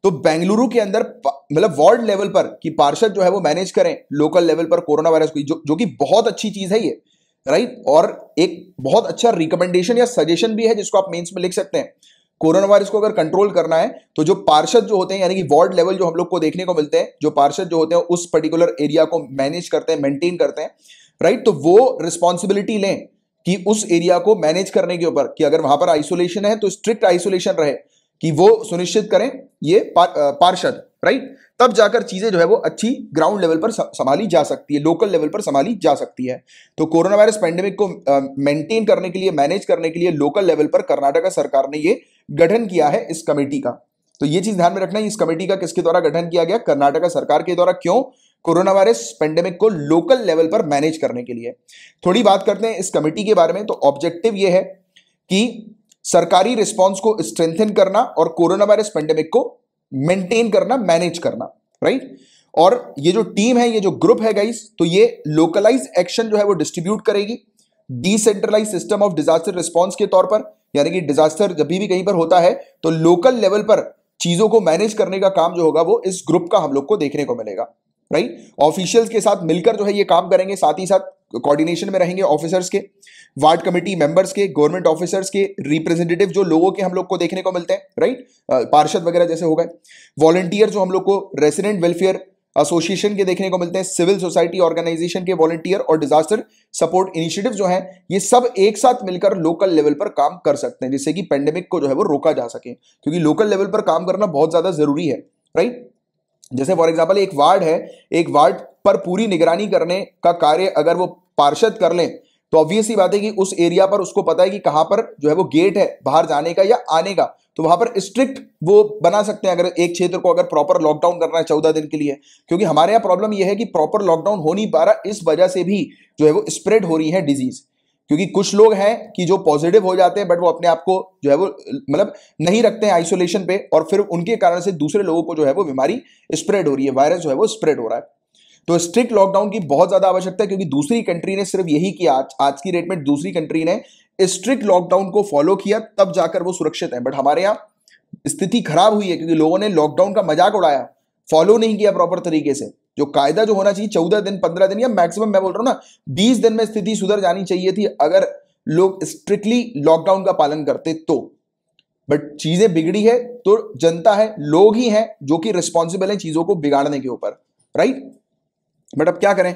तो बेंगलुरु के अंदर मतलब वार्ड लेवल पर कि पार्षद जो है वो मैनेज करें लोकल लेवल पर कोरोना वायरस को जो, जो कि बहुत अच्छी चीज है ये राइट और एक बहुत अच्छा रिकमेंडेशन या सजेशन भी है जिसको आप मेंस में लिख सकते हैं कोरोना वायरस को अगर कंट्रोल करना है तो जो पार्षद जो होते हैं यानी कि वार्ड लेवल जो हम लोग को देखने को मिलते हैं जो पार्षद जो होते हैं उस पर्टिकुलर एरिया को मैनेज करते हैं मेंटेन करते हैं राइट तो वो रिस्पॉन्सिबिलिटी लें कि उस एरिया को मैनेज करने के ऊपर कि अगर वहां पर आइसोलेशन है तो स्ट्रिक्ट आइसोलेशन रहे कि वो सुनिश्चित करें ये पार, पार्षद राइट तब जाकर चीजें जो है वो अच्छी ग्राउंड लेवल पर संभाली जा सकती है लोकल लेवल पर संभाली जा सकती है तो कोरोना वायरस पैंडेमिक को मेंटेन करने के लिए मैनेज करने के लिए लोकल लेवल पर कर्नाटका सरकार ने ये गठन किया है इस कमेटी का तो ये चीज ध्यान में रखना है इस कमेटी का किसके द्वारा गठन किया गया कर्नाटका सरकार के द्वारा क्यों कोरोना वायरस पेंडेमिक को लोकल लेवल पर मैनेज करने के लिए थोड़ी बात करते हैं इस कमेटी के बारे में तो ऑब्जेक्टिव यह है कि सरकारी रिस्पॉन्स को स्ट्रेंथन करना और कोरोना वायरस पेंडेमिक को मेंटेन करना मैनेज करना राइट और ये जो टीम है ये जो ग्रुप है गाइस तो ये लोकलाइज एक्शन जो है वो डिस्ट्रीब्यूट करेगी decentralize system of disaster response के तौर पर यानी कि डिजास्टर जब भी कहीं पर होता है तो लोकल लेवल पर चीजों को मैनेज करने का काम जो होगा वो इस ग्रुप का हम लोग को देखने को मिलेगा राइट ऑफिशियल्स के साथ मिलकर जो है ये काम करेंगे साथ ही साथ कोऑर्डिनेशन में रहेंगे ऑफिसर्स के वार्ड कमेटी मेंबर्स के गवर्नमेंट ऑफिसर्स के रिप्रेजेंटेटिव जो लोगों के हम लोग को देखने को मिलते हैं राइट पार्षद वगैरह जैसे हो गए वॉलंटियर जो हम लोग को रेसिडेंट वेलफेयर एसोसिएशन के देखने को मिलते हैं सिविल सोसाइटी ऑर्गेनाइजेशन के वॉलेंटियर और डिजास्टर सपोर्ट इनिशिएटिव जो है ये सब एक साथ मिलकर लोकल लेवल पर काम कर सकते हैं जिससे कि पेंडेमिक को जो है वो रोका जा सके क्योंकि लोकल लेवल पर काम करना बहुत ज्यादा जरूरी है राइट जैसे फॉर एग्जाम्पल एक वार्ड है एक वार्ड पर पूरी निगरानी करने का कार्य अगर वो पार्षद कर लें तो ऑब्वियस बात है कि उस एरिया पर उसको पता है कि कहां पर जो है वो गेट है बाहर जाने का या आने का तो वहां पर स्ट्रिक्ट वो बना सकते हैं अगर एक क्षेत्र को अगर प्रॉपर लॉकडाउन करना है चौदह दिन के लिए क्योंकि हमारे यहाँ प्रॉब्लम यह है कि प्रॉपर लॉकडाउन हो नहीं पा रहा इस वजह से भी जो है वो स्प्रेड हो रही है डिजीज़ क्योंकि कुछ लोग हैं कि जो पॉजिटिव हो जाते हैं बट वो अपने आप को जो है वो मतलब नहीं रखते हैं आइसोलेशन पे और फिर उनके कारण से दूसरे लोगों को जो है वो बीमारी स्प्रेड हो रही है वायरस जो है वो स्प्रेड हो रहा है तो स्ट्रिक्ट लॉकडाउन की बहुत ज्यादा आवश्यकता है क्योंकि दूसरी कंट्री ने सिर्फ यही किया आज आज की डेट में दूसरी कंट्री ने स्ट्रिक्ट लॉकडाउन को फॉलो किया तब जाकर वो सुरक्षित है बट हमारे यहाँ स्थिति खराब हुई है क्योंकि लोगों ने लॉकडाउन का मजाक उड़ाया फॉलो नहीं किया प्रॉपर तरीके से जो कायदा जो होना चाहिए चौदह दिन पंद्रह दिन या मैक्सिमम मैं बोल रहा हूँ ना बीस दिन में स्थिति सुधर जानी चाहिए थी अगर लोग स्ट्रिक्टली लॉकडाउन का पालन करते तो बट चीजें बिगड़ी है तो जनता है लोग ही हैं जो कि रिस्पॉन्सिबल है चीजों को बिगाड़ने के ऊपर राइट बट अब क्या करें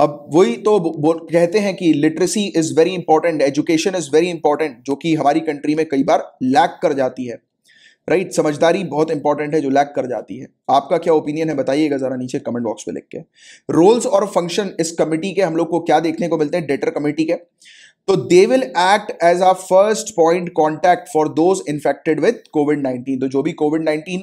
अब वही तो कहते हैं कि literacy is very important education is very important जो कि हमारी कंट्री में कई बार लैक कर जाती है राइट समझदारी बहुत इंपॉर्टेंट है जो लैक कर जाती है आपका क्या ओपिनियन है बताइएगा जरा नीचे कमेंट बॉक्स में लिख के रोल्स और फंक्शन इस कमेटी के हम लोग को क्या देखने को मिलते हैं डेटर कमेटी के तो they will act as a first point contact for those infected with covid nineteen तो जो भी कोविड नाइनटीन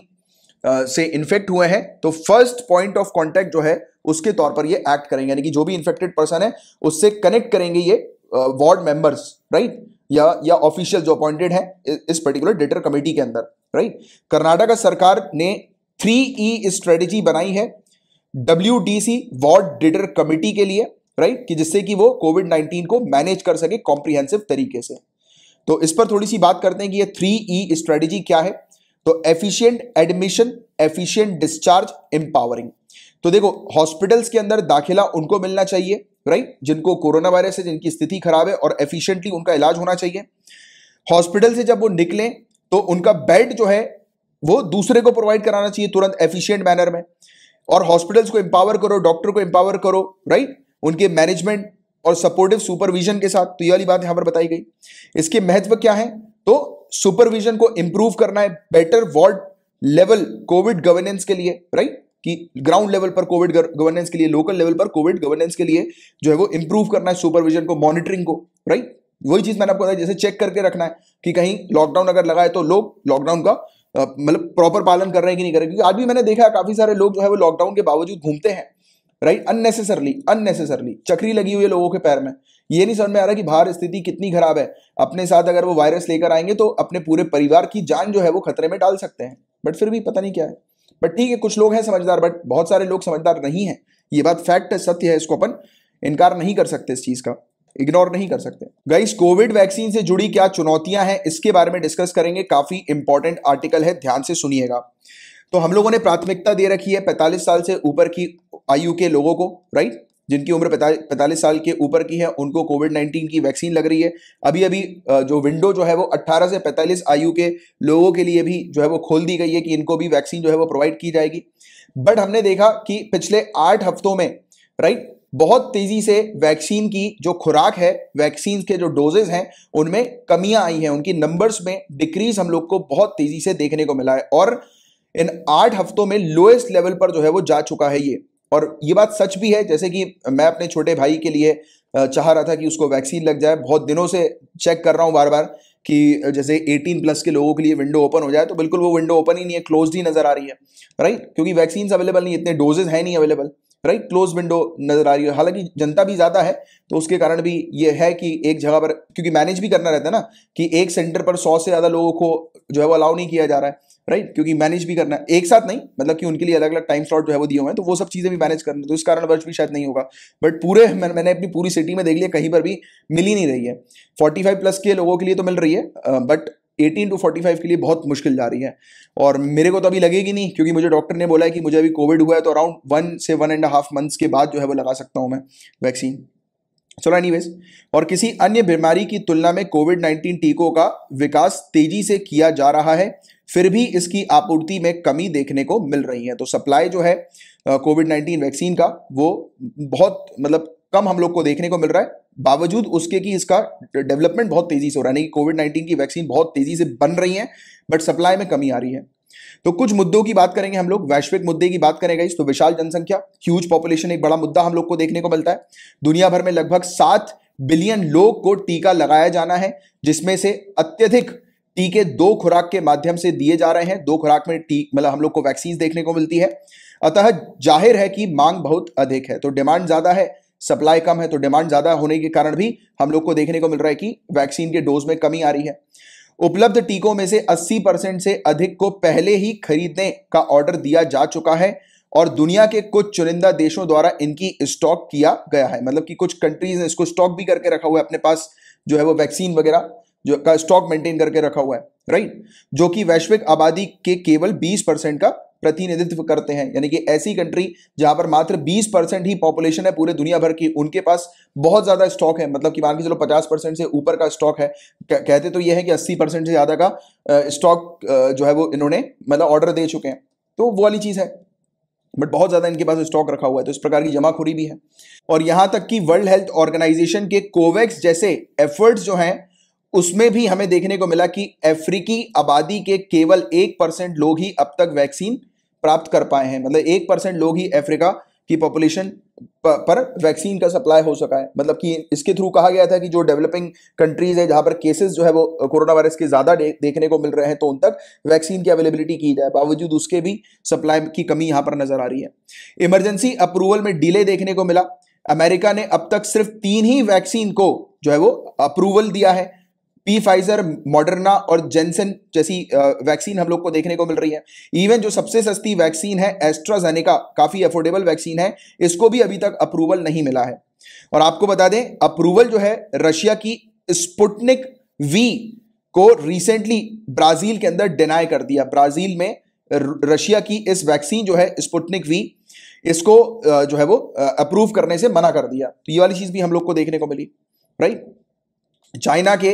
से इन्फेक्ट हुए हैं तो फर्स्ट पॉइंट ऑफ कॉन्टैक्ट जो है उसके तौर पर ये एक्ट करेंगे यानी कि जो भी इन्फेक्टेड पर्सन है उससे कनेक्ट करेंगे ये वार्ड मेंबर्स राइट या या ऑफिशियल जो अपॉइंटेड है इस पर्टिकुलर डेटर कमेटी के अंदर राइट कर्नाटका सरकार ने थ्री ई स्ट्रेटेजी बनाई है W D C ward deter committee के लिए राइट कि जिससे कि वो कोविड नाइन्टीन को मैनेज कर सके कॉम्प्रिहेंसिव तरीके से तो इस पर थोड़ी सी बात करते हैं कि ये थ्री ई स्ट्रेटेजी क्या है तो efficient admission efficient discharge empowering तो देखो हॉस्पिटल्स के अंदर दाखिला उनको मिलना चाहिए राइट जिनको कोरोना वायरस है जिनकी स्थिति खराब है और एफिशिएंटली उनका इलाज होना चाहिए हॉस्पिटल से जब वो निकलें तो उनका बेड जो है वो दूसरे को प्रोवाइड कराना चाहिए तुरंत एफिशिएंट मैनर में और हॉस्पिटल्स को एम्पावर करो डॉक्टर को एम्पावर करो राइट उनके मैनेजमेंट और सपोर्टिव सुपरविजन के साथ तो ये वाली बात यहां पर बताई गई इसके महत्व क्या है तो सुपरविजन को इंप्रूव करना है better ward level covid governance के लिए राइट कि ग्राउंड लेवल पर कोविड गवर्नेंस के लिए लोकल लेवल पर कोविड गवर्नेंस के लिए जो है वो इंप्रूव करना है सुपरविजन को मॉनिटरिंग को राइट वही चीज़ मैंने आपको बताई जैसे चेक करके रखना है कि कहीं लॉकडाउन अगर लगा है तो लोग लॉकडाउन का मतलब प्रॉपर पालन कर रहे हैं कि नहीं कर रहे क्योंकि आज भी मैंने देखा है काफ़ी सारे लोग जो है वो लॉकडाउन के बावजूद घूमते हैं राइट अननेसेसरली अननेसेसरली चक्री लगी हुई है लोगों के पैर में ये नहीं समझ में आ रहा कि बाहर स्थिति कितनी खराब है अपने साथ अगर वो वायरस लेकर आएंगे तो अपने पूरे परिवार की जान जो है वो खतरे में डाल सकते हैं बट फिर भी पता नहीं क्या है बट ठीक है कुछ लोग हैं समझदार बट बहुत सारे लोग समझदार नहीं है ये बात फैक्ट है सत्य है इसको अपन इनकार नहीं कर सकते इस चीज़ का इग्नोर नहीं कर सकते गाइस कोविड वैक्सीन से जुड़ी क्या चुनौतियां हैं इसके बारे में डिस्कस करेंगे काफी इंपॉर्टेंट आर्टिकल है ध्यान से सुनिएगा तो हम लोगों ने प्राथमिकता दे रखी है पैंतालीस साल से ऊपर की आयु के लोगों को राइट जिनकी उम्र पैंतालीस साल के ऊपर की है उनको कोविड नाइन्टीन की वैक्सीन लग रही है अभी अभी जो विंडो जो है वो 18 से 45 आयु के लोगों के लिए भी जो है वो खोल दी गई है कि इनको भी वैक्सीन जो है वो प्रोवाइड की जाएगी बट हमने देखा कि पिछले आठ हफ्तों में राइट बहुत तेज़ी से वैक्सीन की जो खुराक है वैक्सीन के जो डोजेज हैं उनमें कमियां आई हैं उनकी नंबर्स में डिक्रीज हम लोग को बहुत तेज़ी से देखने को मिला है और इन आठ हफ्तों में लोएस्ट लेवल पर जो है वो जा चुका है ये और ये बात सच भी है जैसे कि मैं अपने छोटे भाई के लिए चाह रहा था कि उसको वैक्सीन लग जाए बहुत दिनों से चेक कर रहा हूँ बार बार कि जैसे 18 प्लस के लोगों के लिए विंडो ओपन हो जाए तो बिल्कुल वो विंडो ओपन ही नहीं है क्लोज ही नज़र आ रही है राइट क्योंकि वैक्सीन अवेलेबल नहीं इतने डोजेज हैं नहीं अवेलेबल राइट क्लोज विंडो नजर आ रही है हालांकि जनता भी ज़्यादा है तो उसके कारण भी ये है कि एक जगह पर क्योंकि मैनेज भी करना रहता है ना कि एक सेंटर पर सौ से ज़्यादा लोगों को जो है वो अलाउ नहीं किया जा रहा है राइट क्योंकि मैनेज भी करना है एक साथ नहीं मतलब कि उनके लिए अलग अलग टाइम स्लॉट जो है वो दिए हुए हैं तो वो सब चीज़ें भी मैनेज करना तो इस कारण वर्ष भी शायद नहीं होगा बट पूरे मैं, मैंने अपनी पूरी सिटी में देख लिया कहीं पर भी मिल ही नहीं रही है 45 प्लस के लोगों के लिए तो मिल रही है but eighteen to forty five के लिए बहुत मुश्किल जा रही है और मेरे को तो अभी लगेगी नहीं क्योंकि मुझे डॉक्टर ने बोला है कि मुझे अभी कोविड हुआ है तो अराउंड वन से वन एंड हाफ मंथ्स के बाद जो है वो लगा सकता हूँ मैं वैक्सीन चलो वेज और किसी अन्य बीमारी की तुलना में कोविड नाइन्टीन टीकों का विकास तेजी से किया जा रहा है फिर भी इसकी आपूर्ति में कमी देखने को मिल रही है तो सप्लाई जो है कोविड नाइन्टीन वैक्सीन का वो बहुत मतलब कम हम लोग को देखने को मिल रहा है बावजूद उसके कि इसका डेवलपमेंट बहुत तेजी से हो रहा है यानी कोविड नाइन्टीन की वैक्सीन बहुत तेजी से बन रही है बट सप्लाई में कमी आ रही है तो कुछ मुद्दों की बात करेंगे हम लोग वैश्विक मुद्दे की बात करेंगे इस तो विशाल जनसंख्या ह्यूज पॉपुलेशन एक बड़ा मुद्दा हम लोग को देखने को मिलता है दुनिया भर में लगभग सात बिलियन लोग को टीका लगाया जाना है जिसमें से अत्यधिक टीके दो खुराक के माध्यम से दिए जा रहे हैं दो खुराक में टी मतलब हम लोग को वैक्सीन देखने को मिलती है अतः जाहिर है कि मांग बहुत अधिक है तो डिमांड ज्यादा है सप्लाई कम है तो डिमांड ज़्यादा होने के कारण भी हम लोग को देखने को मिल रहा है कि वैक्सीन के डोज में कमी आ रही है उपलब्ध टीकों में से 80 परसेंट से अधिक को पहले ही खरीदने का ऑर्डर दिया जा चुका है और दुनिया के कुछ चुनिंदा देशों द्वारा इनकी स्टॉक किया गया है मतलब कि कुछ कंट्रीज ने इसको स्टॉक भी करके रखा हुआ है अपने पास जो है वो वैक्सीन वगैरह जो का स्टॉक मेंटेन करके रखा हुआ है राइट जो कि वैश्विक आबादी के केवल 20 परसेंट का प्रतिनिधित्व करते हैं यानी कि ऐसी कंट्री जहां पर मात्र 20 परसेंट ही पॉपुलेशन है पूरे दुनिया भर की उनके पास बहुत ज़्यादा स्टॉक है मतलब कि मान के चलो 50 परसेंट से ऊपर का स्टॉक है कहते तो यह है कि 80 परसेंट से ज़्यादा का स्टॉक जो है वो इन्होंने मतलब ऑर्डर दे चुके हैं तो वो वाली चीज़ है बट बहुत ज़्यादा इनके पास स्टॉक रखा हुआ है तो इस प्रकार की जमाखोरी भी है और यहां तक कि वर्ल्ड हेल्थ ऑर्गेनाइजेशन के कोवैक्स जैसे एफर्ट्स जो हैं उसमें भी हमें देखने को मिला कि अफ्रीकी आबादी के केवल एक परसेंट लोग ही अब तक वैक्सीन प्राप्त कर पाए हैं मतलब एक परसेंट लोग ही अफ्रीका की पॉपुलेशन पर वैक्सीन का सप्लाई हो सका है मतलब कि इसके थ्रू कहा गया था कि जो डेवलपिंग कंट्रीज है जहां पर केसेस जो है वो कोरोना वायरस के ज़्यादा दे, देखने को मिल रहे हैं तो उन तक वैक्सीन की अवेलेबिलिटी की जाए बावजूद उसके भी सप्लाई की कमी यहां पर नज़र आ रही है इमरजेंसी अप्रूवल में डिले देखने को मिला अमेरिका ने अब तक सिर्फ तीन ही वैक्सीन को जो है वो अप्रूवल दिया है पी फाइजर मॉडर्ना और जेंसन जैसी वैक्सीन हम लोग को देखने को मिल रही है इवन जो सबसे सस्ती वैक्सीन है एस्ट्राजेनेका काफ़ी अफोर्डेबल वैक्सीन है इसको भी अभी तक अप्रूवल नहीं मिला है और आपको बता दें अप्रूवल जो है रशिया की स्पुटनिक वी को रिसेंटली ब्राज़ील के अंदर डिनाई कर दिया ब्राज़ील में रशिया की इस वैक्सीन जो है स्पुटनिक वी इसको जो है वो अप्रूव करने से मना कर दिया तो ये वाली चीज़ भी हम लोग को देखने को मिली राइट चाइना के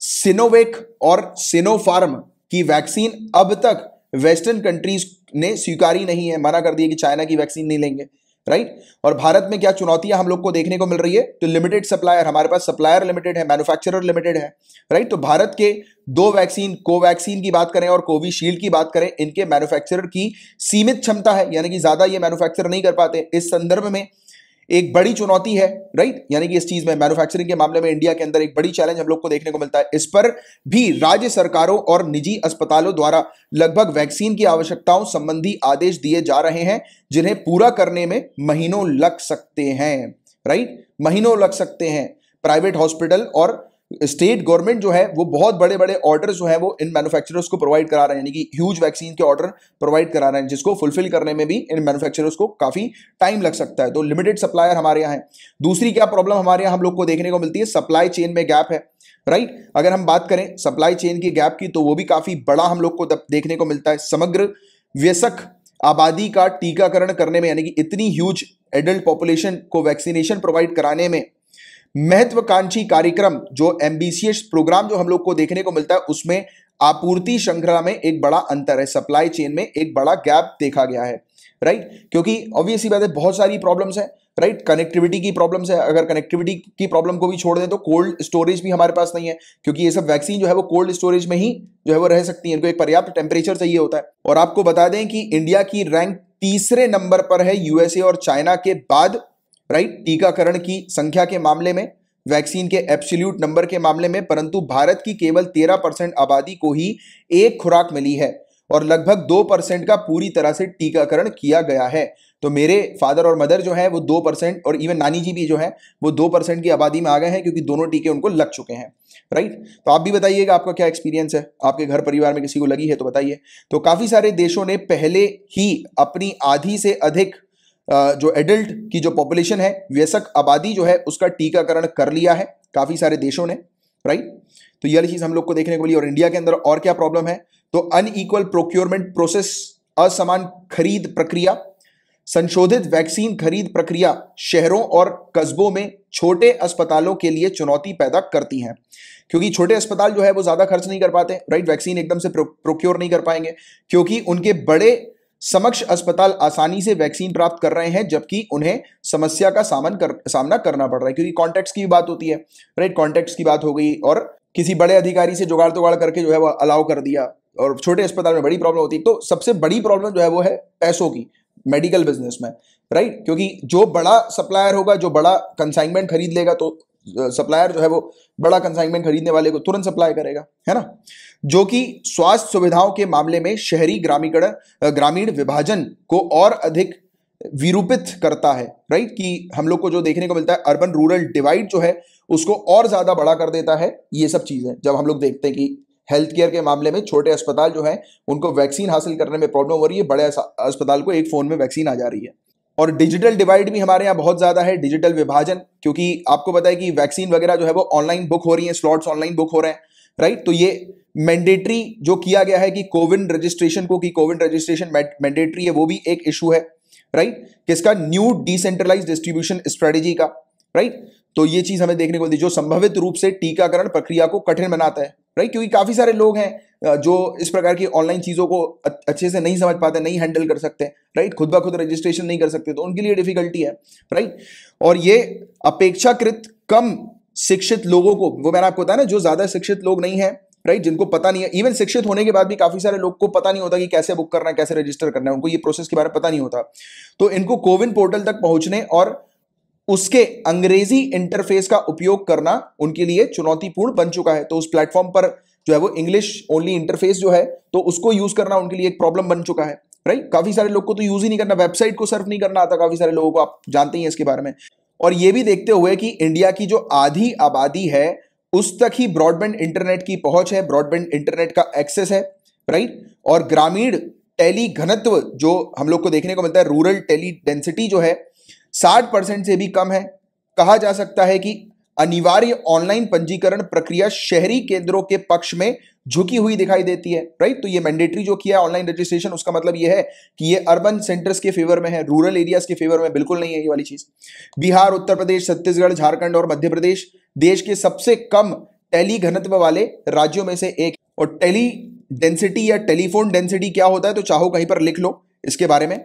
सिनोवेक और सिनोफार्म की वैक्सीन अब तक वेस्टर्न कंट्रीज ने स्वीकारी नहीं है मना कर दिया कि चाइना की वैक्सीन नहीं लेंगे राइट और भारत में क्या चुनौतियां हम लोग को देखने को मिल रही है तो लिमिटेड सप्लायर हमारे पास सप्लायर लिमिटेड है मैन्युफैक्चरर लिमिटेड है राइट तो भारत के दो वैक्सीन कोवैक्सीन की बात करें और कोविशील्ड की बात करें इनके मैन्युफैक्चरर की सीमित क्षमता है यानी कि ज्यादा ये मैन्युफैक्चर नहीं कर पाते इस संदर्भ में एक बड़ी चुनौती है राइट यानी कि इस चीज में मैन्युफैक्चरिंग के मामले में इंडिया के अंदर एक बड़ी चैलेंज हम लोग को देखने को मिलता है इस पर भी राज्य सरकारों और निजी अस्पतालों द्वारा लगभग वैक्सीन की आवश्यकताओं संबंधी आदेश दिए जा रहे हैं जिन्हें पूरा करने में महीनों लग सकते हैं राइट महीनों लग सकते हैं प्राइवेट हॉस्पिटल और स्टेट गवर्नमेंट जो है वो बहुत बड़े बड़े ऑर्डर जो है वो इन मैन्युफैक्चरर्स को प्रोवाइड करा रहे हैं यानी कि ह्यूज वैक्सीन के ऑर्डर प्रोवाइड करा रहे हैं जिसको फुलफिल करने में भी इन मैन्युफैक्चरर्स को काफी टाइम लग सकता है तो लिमिटेड सप्लायर हमारे यहाँ है दूसरी क्या प्रॉब्लम हमारे यहाँ हम लोग को देखने को मिलती है सप्लाई चेन में गैप है राइट right? अगर हम बात करें सप्लाई चेन की गैप की तो वो भी काफी बड़ा हम लोग को देखने को मिलता है समग्र व्यसक आबादी का टीकाकरण करने में यानी कि इतनी ह्यूज एडल्ट पॉपुलेशन को वैक्सीनेशन प्रोवाइड कराने में महत्वाकांक्षी कार्यक्रम जो एमबीसीएस प्रोग्राम जो हम लोग को देखने को मिलता है उसमें आपूर्ति श्रृंखला में एक बड़ा अंतर है सप्लाई चेन में एक बड़ा गैप देखा गया है राइट क्योंकि ऑब्वियसली बात है बहुत सारी प्रॉब्लम्स है राइट कनेक्टिविटी की प्रॉब्लम्स है अगर कनेक्टिविटी की प्रॉब्लम को भी छोड़ दें तो कोल्ड स्टोरेज भी हमारे पास नहीं है क्योंकि ये सब वैक्सीन जो है वो कोल्ड स्टोरेज में ही जो है वो रह सकती है इनको एक पर्याप्त टेम्परेचर चाहिए होता है और आपको बता दें कि इंडिया की रैंक तीसरे नंबर पर है यूएसए और चाइना के बाद राइट टीकाकरण की संख्या के मामले में वैक्सीन के एब्सोल्यूट नंबर के मामले में परंतु भारत की केवल तेरह परसेंट आबादी को ही एक खुराक मिली है और लगभग दो परसेंट का पूरी तरह से टीकाकरण किया गया है तो मेरे फादर और मदर जो है वो दो परसेंट और इवन नानी जी भी जो है वो दो परसेंट की आबादी में आ गए हैं क्योंकि दोनों टीके उनको लग चुके हैं राइट तो आप भी बताइएगा आपका क्या एक्सपीरियंस है आपके घर परिवार में किसी को लगी है तो बताइए तो काफ़ी सारे देशों ने पहले ही अपनी आधी से अधिक जो एडल्ट की जो पॉपुलेशन है व्यसक आबादी जो है उसका टीकाकरण कर लिया है काफ़ी सारे देशों ने राइट तो यह चीज़ हम लोग को देखने को मिली और इंडिया के अंदर और क्या प्रॉब्लम है तो अनईक्वल प्रोक्योरमेंट प्रोसेस असमान खरीद प्रक्रिया संशोधित वैक्सीन खरीद प्रक्रिया शहरों और कस्बों में छोटे अस्पतालों के लिए चुनौती पैदा करती हैं क्योंकि छोटे अस्पताल जो है वो ज़्यादा खर्च नहीं कर पाते राइट वैक्सीन एकदम से प्रोक्योर नहीं कर पाएंगे क्योंकि उनके बड़े समक्ष अस्पताल आसानी से वैक्सीन प्राप्त कर रहे हैं जबकि उन्हें समस्या का सामन कर, सामना करना पड़ रहा है क्योंकि कॉन्टेक्ट की बात होती है राइट कॉन्टेक्ट की बात हो गई और किसी बड़े अधिकारी से जुगाड़ तुगाड़ करके जो है वो अलाउ कर दिया और छोटे अस्पताल में बड़ी प्रॉब्लम होती है तो सबसे बड़ी प्रॉब्लम जो है वो है पैसों की मेडिकल बिजनेस में राइट क्योंकि जो बड़ा सप्लायर होगा जो बड़ा कंसाइनमेंट खरीद लेगा तो सप्लायर जो है वो बड़ा कंसाइनमेंट खरीदने वाले को तुरंत सप्लाई करेगा है ना जो कि स्वास्थ्य सुविधाओं के मामले में शहरी ग्रामीण ग्रामीण विभाजन को और अधिक विरूपित करता है राइट कि हम लोग को जो देखने को मिलता है अर्बन रूरल डिवाइड जो है उसको और ज़्यादा बड़ा कर देता है ये सब चीज़ें जब हम लोग देखते हैं कि हेल्थ केयर के मामले में छोटे अस्पताल जो है उनको वैक्सीन हासिल करने में प्रॉब्लम हो रही है बड़े अस्पताल को एक फ़ोन में वैक्सीन आ जा रही है और डिजिटल डिवाइड भी हमारे यहाँ बहुत ज़्यादा है डिजिटल विभाजन क्योंकि आपको पता है कि वैक्सीन वगैरह जो है वो ऑनलाइन बुक हो रही है स्लॉट्स ऑनलाइन बुक हो रहे हैं राइट तो ये मैंडेटरी जो किया गया है कि कोविन रजिस्ट्रेशन को कि कोविन रजिस्ट्रेशन मैंडेटरी है वो भी एक इशू है राइट किसका न्यू डिसेंट्रलाइज डिस्ट्रीब्यूशन स्ट्रेटेजी का राइट तो ये चीज हमें देखने को मिलती है जो संभवित रूप से टीकाकरण प्रक्रिया को कठिन बनाता है राइट क्योंकि काफी सारे लोग हैं जो इस प्रकार की ऑनलाइन चीजों को अच्छे से नहीं समझ पाते नहीं हैंडल कर सकते राइट खुद ब खुद रजिस्ट्रेशन नहीं कर सकते तो उनके लिए डिफिकल्टी है राइट और ये अपेक्षाकृत कम शिक्षित लोगों को वो मैंने आपको बताया ना जो ज्यादा शिक्षित लोग नहीं है राइट जिनको पता नहीं है इवन शिक्षित होने के बाद भी काफी सारे लोग को पता नहीं होता कि कैसे बुक करना है कैसे रजिस्टर करना है उनको ये प्रोसेस के बारे में पता नहीं होता तो इनको कोविन पोर्टल तक पहुंचने और उसके अंग्रेजी इंटरफेस का उपयोग करना उनके लिए चुनौतीपूर्ण बन चुका है तो उस प्लेटफॉर्म पर जो है वो इंग्लिश ओनली इंटरफेस जो है तो उसको यूज करना उनके लिए एक प्रॉब्लम बन चुका है राइट काफी सारे लोग को तो यूज ही नहीं करना वेबसाइट को सर्व नहीं करना आता काफी सारे लोगों को आप जानते ही इसके बारे में और ये भी देखते हुए कि इंडिया की जो आधी आबादी है उस तक ही ब्रॉडबैंड इंटरनेट की पहुंच है ब्रॉडबैंड इंटरनेट का एक्सेस है राइट और ग्रामीण टेली घनत्व जो हम लोग को देखने को मिलता है रूरल टेली डेंसिटी जो है साठ परसेंट से भी कम है कहा जा सकता है कि अनिवार्य ऑनलाइन पंजीकरण प्रक्रिया शहरी केंद्रों के पक्ष में झुकी हुई दिखाई देती है राइट तो ये मैंडेटरी जो किया है ऑनलाइन रजिस्ट्रेशन उसका मतलब ये है कि ये अर्बन सेंटर्स के फेवर में है रूरल एरियाज के फेवर में बिल्कुल नहीं है ये वाली चीज बिहार उत्तर प्रदेश छत्तीसगढ़ झारखंड और मध्य प्रदेश देश के सबसे कम टेली घनत्व वाले राज्यों में से एक और टेली डेंसिटी या टेलीफोन डेंसिटी क्या होता है तो चाहो कहीं पर लिख लो इसके बारे में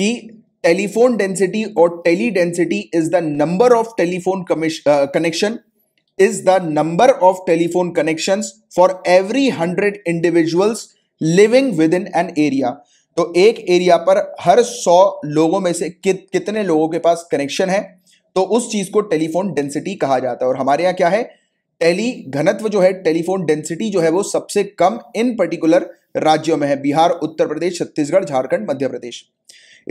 कि टेलीफोन डेंसिटी और teledensity is the number of telephone connection is the number of telephone connection for every hundred individuals living within an area तो एक एरिया पर हर सौ लोगों में से कि, कितने लोगों के पास कनेक्शन है तो उस चीज को टेलीफोन डेंसिटी कहा जाता है और हमारे यहां क्या है टेली घनत्व जो है टेलीफोन डेंसिटी जो है वो सबसे कम इन पर्टिकुलर राज्यों में है बिहार उत्तर प्रदेश छत्तीसगढ़ झारखंड मध्य प्रदेश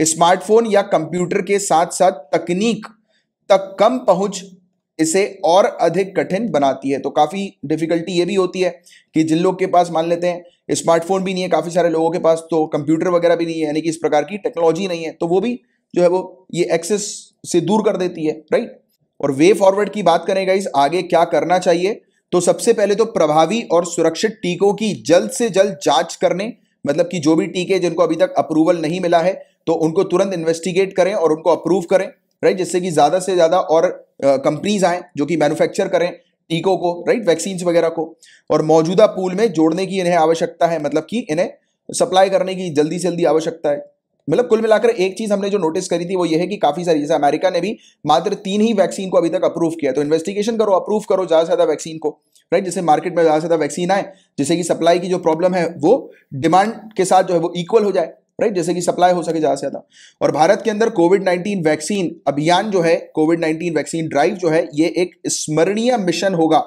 स्मार्टफोन या कंप्यूटर के साथ साथ तकनीक तक कम पहुंच इसे और अधिक कठिन बनाती है तो काफ़ी डिफिकल्टी ये भी होती है कि जिन लोग के पास मान लेते हैं स्मार्टफोन भी नहीं है काफ़ी सारे लोगों के पास तो कंप्यूटर वगैरह भी नहीं है यानी कि इस प्रकार की टेक्नोलॉजी नहीं है तो वो भी जो है वो ये एक्सेस से दूर कर देती है राइट और वे फॉरवर्ड की बात करें इस आगे क्या करना चाहिए तो सबसे पहले तो प्रभावी और सुरक्षित टीकों की जल्द से जल्द जांच करने मतलब कि जो भी टीके जिनको अभी तक अप्रूवल नहीं मिला है तो उनको तुरंत इन्वेस्टिगेट करें और उनको अप्रूव करें राइट जिससे कि ज़्यादा से ज़्यादा और कंपनीज आए जो कि मैन्युफैक्चर करें टीकों को राइट वैक्सीन वगैरह को और मौजूदा पूल में जोड़ने की इन्हें आवश्यकता है मतलब कि इन्हें सप्लाई करने की जल्दी से जल्दी आवश्यकता है मतलब कुल मिलाकर एक चीज हमने जो नोटिस करी थी वो ये है कि काफी सारी जैसे अमेरिका ने भी मात्र तीन ही वैक्सीन को अभी तक अप्रूव किया तो इन्वेस्टिगेशन करो अप्रूव करो ज्यादा से ज्यादा वैक्सीन को राइट जिससे मार्केट में ज्यादा से ज्यादा वैक्सीन आए जिससे कि सप्लाई की जो प्रॉब्लम है वो डिमांड के साथ जो है वो इक्वल हो जाए राइट जैसे कि सप्लाई हो सके ज़्यादा से ज़्यादा और भारत के अंदर कोविड नाइन्टीन वैक्सीन अभियान जो है कोविड नाइन्टीन वैक्सीन ड्राइव जो है ये एक स्मरणीय मिशन होगा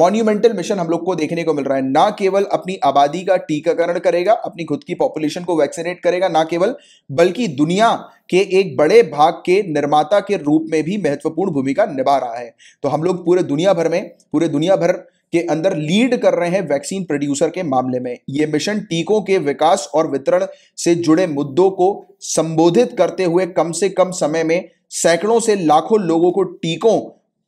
मॉन्यूमेंटल मिशन हम लोग को देखने को मिल रहा है ना केवल अपनी आबादी का टीकाकरण करेगा अपनी खुद की पॉपुलेशन को वैक्सीनेट करेगा ना केवल बल्कि दुनिया के एक बड़े भाग के निर्माता के रूप में भी महत्वपूर्ण भूमिका निभा रहा है तो हम लोग पूरे दुनिया भर में पूरे दुनिया भर के अंदर लीड कर रहे हैं वैक्सीन प्रोड्यूसर के मामले में ये मिशन टीकों के विकास और वितरण से जुड़े मुद्दों को संबोधित करते हुए कम से कम समय में सैकड़ों से लाखों लोगों को टीकों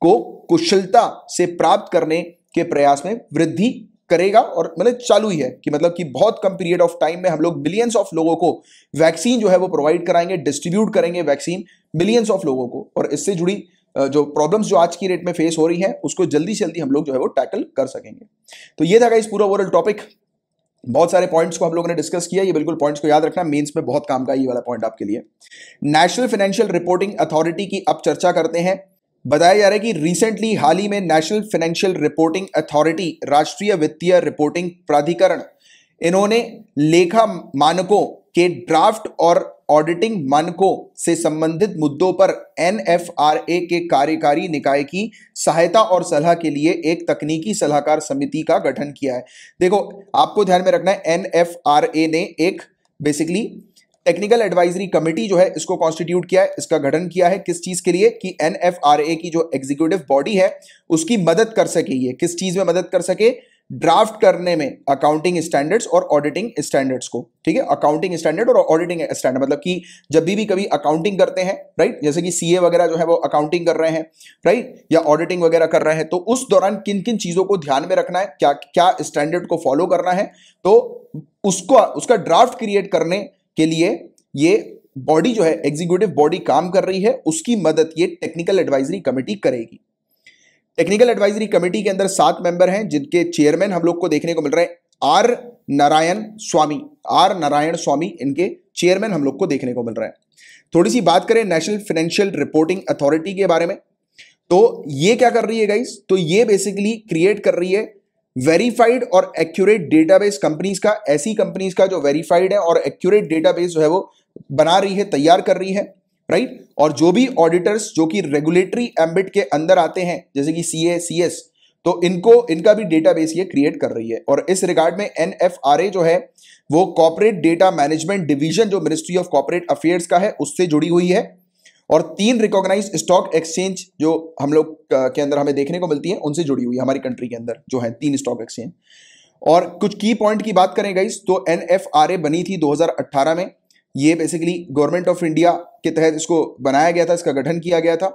को कुशलता से प्राप्त करने के प्रयास में वृद्धि करेगा और मतलब चालू ही है कि मतलब कि बहुत कम पीरियड ऑफ टाइम में हम लोग मिलियंस ऑफ लोगों को वैक्सीन जो है वो प्रोवाइड कराएंगे डिस्ट्रीब्यूट करेंगे वैक्सीन मिलियंस ऑफ लोगों को और इससे जुड़ी जो प्रॉब्लम्स जो आज की रेट में फेस हो रही हैं उसको जल्दी से जल्दी हम लोग जो है वो टैकल कर सकेंगे तो ये था इस पूरा ओवरऑल टॉपिक बहुत सारे पॉइंट्स को हम लोगों ने डिस्कस किया ये बिल्कुल पॉइंट्स को याद रखना मेंस में बहुत काम का ये वाला पॉइंट आपके लिए नेशनल फाइनेंशियल रिपोर्टिंग अथॉरिटी की अब चर्चा करते हैं बताया जा रहा है कि रिसेंटली हाल ही में नेशनल फाइनेंशियल रिपोर्टिंग अथॉरिटी राष्ट्रीय वित्तीय रिपोर्टिंग प्राधिकरण इन्होंने लेखा मानकों के ड्राफ्ट और ऑडिटिंग मानकों से संबंधित मुद्दों पर एन के कार्यकारी निकाय की सहायता और सलाह के लिए एक तकनीकी सलाहकार समिति का गठन किया है देखो आपको ध्यान में रखना है एन ने एक बेसिकली टेक्निकल एडवाइजरी कमेटी जो है इसको कॉन्स्टिट्यूट किया है इसका गठन किया है किस चीज के लिए कि एन की जो एग्जीक्यूटिव बॉडी है उसकी मदद कर सके ये किस चीज में मदद कर सके ड्राफ्ट करने में अकाउंटिंग स्टैंडर्ड्स और ऑडिटिंग स्टैंडर्ड्स को ठीक है अकाउंटिंग स्टैंडर्ड और ऑडिटिंग स्टैंडर्ड मतलब कि जब भी भी कभी अकाउंटिंग करते हैं राइट जैसे कि सीए वगैरह जो है वो अकाउंटिंग कर रहे हैं राइट या ऑडिटिंग वगैरह कर रहे हैं तो उस दौरान किन किन चीज़ों को ध्यान में रखना है क्या क्या स्टैंडर्ड को फॉलो करना है तो उसको उसका ड्राफ्ट क्रिएट करने के लिए ये बॉडी जो है एग्जीक्यूटिव बॉडी काम कर रही है उसकी मदद ये टेक्निकल एडवाइजरी कमेटी करेगी टेक्निकल एडवाइजरी कमेटी के अंदर सात मेंबर हैं जिनके चेयरमैन हम लोग को देखने को मिल रहे हैं R Narayanaswamy R Narayanaswamy इनके चेयरमैन हम लोग को देखने को मिल रहे हैं थोड़ी सी बात करें नेशनल फाइनेंशियल रिपोर्टिंग अथॉरिटी के बारे में तो ये क्या कर रही है गाइस तो ये बेसिकली क्रिएट कर रही है वेरीफाइड और एक्यूरेट डेटाबेस कंपनीज का ऐसी कंपनीज का जो वेरीफाइड है और एक्यूरेट डेटाबेस जो है वो बना रही है तैयार कर रही है राइट और जो भी ऑडिटर्स जो कि रेगुलेटरी एम्बिट के अंदर आते हैं जैसे कि सी ए सी एस तो इनको इनका भी डेटाबेस ये क्रिएट कर रही है और इस रिगार्ड में एन जो है वो कॉपरेट डेटा मैनेजमेंट डिवीजन जो मिनिस्ट्री ऑफ कॉपरेट अफेयर्स का है उससे जुड़ी हुई है और तीन रिकॉग्नाइज स्टॉक एक्सचेंज जो हम लोग के अंदर हमें देखने को मिलती है उनसे जुड़ी हुई है हमारी कंट्री के अंदर जो है तीन स्टॉक एक्सचेंज और कुछ की पॉइंट की बात करें गाइस तो एन बनी थी 2018 में ये बेसिकली गवर्नमेंट ऑफ इंडिया के तहत इसको बनाया गया था इसका गठन किया गया था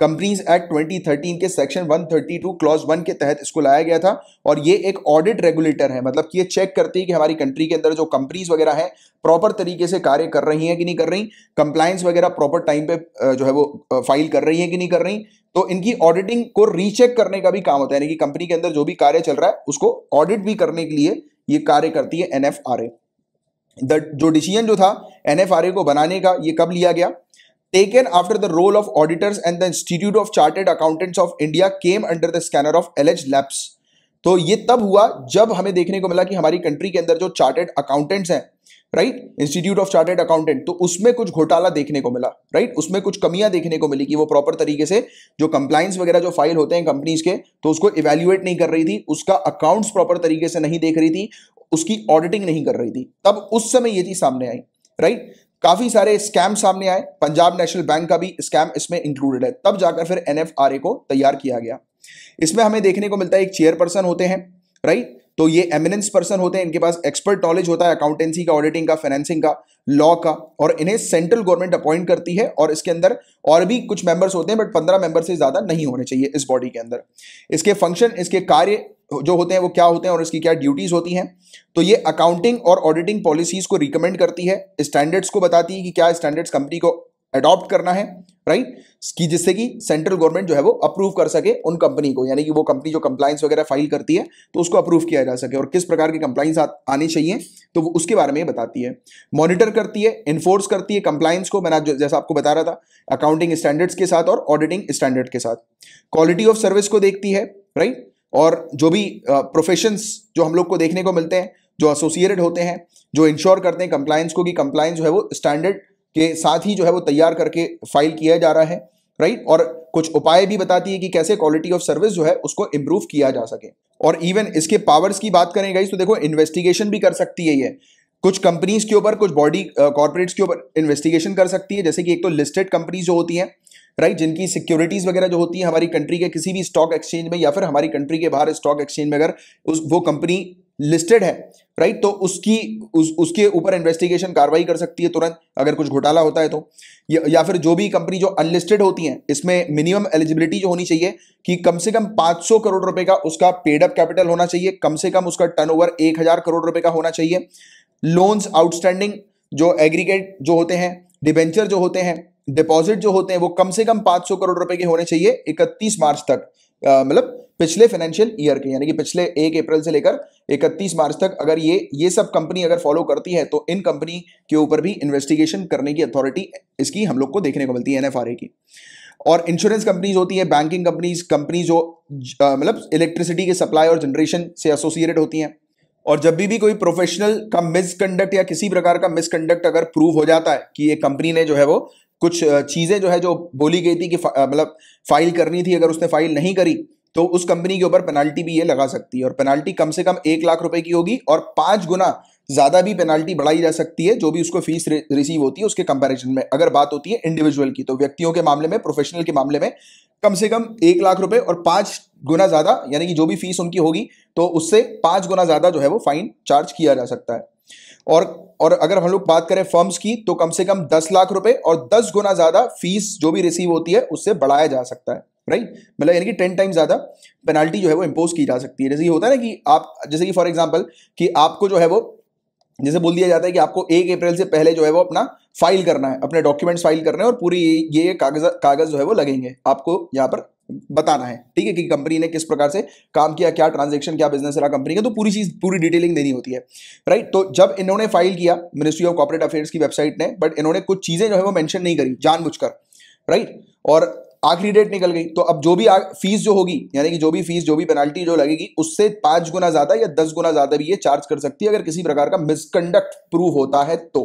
कंपनीज एक्ट 2013 के सेक्शन 132 क्लॉज वन के तहत इसको लाया गया था और ये एक ऑडिट रेगुलेटर है मतलब कि ये चेक करती है कि हमारी कंट्री के अंदर जो कंपनीज वगैरह हैं प्रॉपर तरीके से कार्य कर रही हैं कि नहीं कर रही कंप्लाइंस वगैरह प्रॉपर टाइम पे जो है वो फाइल कर रही हैं कि नहीं कर रही तो इनकी ऑडिटिंग को रीचेक करने का भी काम होता है यानी कि कंपनी के अंदर जो भी कार्य चल रहा है उसको ऑडिट भी करने के लिए ये कार्य करती है एन द जो डिसीजन जो था एनएफआरए को बनाने का ये कब लिया गया after the role of auditors and the institute of chartered accountants of India came under the scanner of L H labs तो ये तब हुआ जब हमें देखने को मिला कि हमारी कंट्री के अंदर जो चार्टेड अकाउंटेंट्स हैं right institute of chartered accountant तो उसमें कुछ घोटाला देखने को मिला राइट right? उसमें कुछ कमियां देखने को मिली कि वो प्रॉपर तरीके से जो कंप्लाइंस वगैरह जो फाइल होते हैं कंपनीज के तो उसको इवेल्युएट नहीं कर रही थी उसका अकाउंट्स प्रॉपर तरीके से नहीं देख रही थी उसकी ऑडिटिंग नहीं कर रही थी तब उस समय ये चीज सामने आई राइट काफी सारे स्कैम सामने आए पंजाब नेशनल बैंक का भी स्कैम इसमें इंक्लूडेड है तब जाकर फिर एन को तैयार किया गया इसमें हमें देखने को मिलता है एक चेयरपर्सन होते हैं राइट तो ये एमिनेंस पर्सन होते हैं इनके पास एक्सपर्ट नॉलेज होता है अकाउंटेंसी का ऑडिटिंग का फाइनेंसिंग का लॉ का और इन्हें सेंट्रल गवर्नमेंट अपॉइंट करती है और इसके अंदर और भी कुछ मेंबर्स होते हैं बट पंद्रह मेंबर से ज़्यादा नहीं होने चाहिए इस बॉडी के अंदर इसके फंक्शन इसके कार्य जो होते हैं वो क्या होते हैं और इसकी क्या ड्यूटीज़ होती हैं तो ये अकाउंटिंग और ऑडिटिंग पॉलिसीज़ को रिकमेंड करती है स्टैंडर्ड्स को बताती है कि क्या स्टैंडर्ड्स कंपनी को अडॉप्ट करना है राइट कि जिससे कि सेंट्रल गवर्नमेंट जो है वो अप्रूव कर सके उन कंपनी को यानी कि वो कंपनी जो कंप्लाइंस वगैरह फाइल करती है तो उसको अप्रूव किया जा सके और किस प्रकार की कंप्लाइंस आनी चाहिए तो वो उसके बारे में बताती है मॉनिटर करती है इन्फोर्स करती है कंप्लाइंस को मैंने जैसा आपको बता रहा था अकाउंटिंग स्टैंडर्ड्स के साथ और ऑडिटिंग स्टैंडर्ड के साथ क्वालिटी ऑफ सर्विस को देखती है राइट और जो भी प्रोफेशंस जो हम लोग को देखने को मिलते हैं जो एसोसिएटेड होते हैं जो इंश्योर करते हैं कंप्लायंस को कि कंप्लायंस जो है वो स्टैंडर्ड के साथ ही जो है वो तैयार करके फाइल किया जा रहा है राइट और कुछ उपाय भी बताती है कि कैसे क्वालिटी ऑफ सर्विस जो है उसको इम्प्रूव किया जा सके और इवन इसके पावर्स की बात करें गई तो देखो इन्वेस्टिगेशन भी कर सकती है ये कुछ कंपनीज के ऊपर कुछ बॉडी कॉर्पोरेट्स के ऊपर इन्वेस्टिगेशन कर सकती है जैसे कि एक तो लिस्टेड कंपनीज जो होती हैं राइट जिनकी सिक्योरिटीज वगैरह जो होती है हमारी कंट्री के किसी भी स्टॉक एक्सचेंज में या फिर हमारी कंट्री के बाहर स्टॉक एक्सचेंज में अगर उस वो कंपनी लिस्टेड है राइट तो उसकी उस, उसके ऊपर इन्वेस्टिगेशन कार्रवाई कर सकती है तुरंत अगर कुछ घोटाला होता है तो या, या फिर जो भी कंपनी जो अनलिस्टेड होती हैं इसमें मिनिमम एलिजिबिलिटी जो होनी चाहिए कि कम से कम 500 करोड़ रुपए का उसका पेडअप कैपिटल होना चाहिए कम से कम उसका टर्न ओवर करोड़ रुपए का होना चाहिए लोन्स आउटस्टैंडिंग जो एग्रीगेट जो होते हैं डिबेंचर जो होते हैं डिपॉजिट जो होते हैं वो कम से कम 500 करोड़ रुपए के होने चाहिए 31 मार्च तक मतलब पिछले फाइनेंशियल ईयर के यानी कि पिछले एक अप्रैल से लेकर 31 मार्च तक अगर ये ये सब कंपनी अगर फॉलो करती है तो इन कंपनी के ऊपर भी इन्वेस्टिगेशन करने की अथॉरिटी इसकी हम लोग को देखने को मिलती है एनएफआरए की और इंश्योरेंस कंपनीज होती है बैंकिंग कंपनीज कंपनी जो मतलब इलेक्ट्रिसिटी के सप्लाई और जनरेशन से एसोसिएटेड होती हैं और जब भी भी कोई प्रोफेशनल का मिसकंडक्ट या किसी प्रकार का मिसकंडक्ट अगर प्रूव हो जाता है कि ये कंपनी ने जो है वो कुछ चीज़ें जो है जो बोली गई थी कि मतलब फाइल करनी थी अगर उसने फाइल नहीं करी तो उस कंपनी के ऊपर पेनाल्टी भी ये लगा सकती है और पेनाल्टी कम से कम एक लाख रुपए की होगी और पाँच गुना ज़्यादा भी पेनाल्टी बढ़ाई जा सकती है जो भी उसको फीस रिसीव होती है उसके कंपैरिजन में अगर बात होती है इंडिविजुअल की तो व्यक्तियों के मामले में प्रोफेशनल के मामले में कम से कम एक लाख रुपए और पाँच गुना ज़्यादा यानी कि जो भी फीस उनकी होगी तो उससे पाँच गुना ज़्यादा जो है वो फाइन चार्ज किया जा सकता है और और अगर हम लोग बात करें फर्म्स की तो कम से कम दस लाख रुपए और दस गुना ज्यादा फीस जो भी रिसीव होती है उससे बढ़ाया जा सकता है राइट मतलब यानी कि टेन टाइम ज़्यादा पेनल्टी जो है वो इम्पोज की जा सकती है जैसे ये होता है ना कि आप जैसे कि फॉर एग्जाम्पल कि आपको जो है वो जैसे बोल दिया जाता है कि आपको एक अप्रैल से पहले जो है वो अपना फाइल करना है अपने डॉक्यूमेंट्स फाइल करने हैं और पूरी ये कागज कागज़ जो है वो लगेंगे आपको यहाँ पर बताना है ठीक है कि कंपनी ने किस प्रकार से काम किया क्या ट्रांजेक्शन क्या बिजनेस रहा कंपनी का तो पूरी चीज पूरी डिटेलिंग देनी होती है राइट तो जब इन्होंने फाइल किया मिनिस्ट्री ऑफ कॉपरेट अफेयर्स की वेबसाइट ने बट इन्होंने कुछ चीजें जो है वो मैंशन नहीं करी जानबूझकर राइट और आखिरी डेट निकल गई तो अब जो भी फीस जो होगी यानी कि जो भी फीस जो भी पेनाल्टी जो लगेगी उससे पांच गुना ज्यादा या दस गुना ज्यादा भी ये चार्ज कर सकती है अगर किसी प्रकार का मिसकंडक्ट प्रूव होता है तो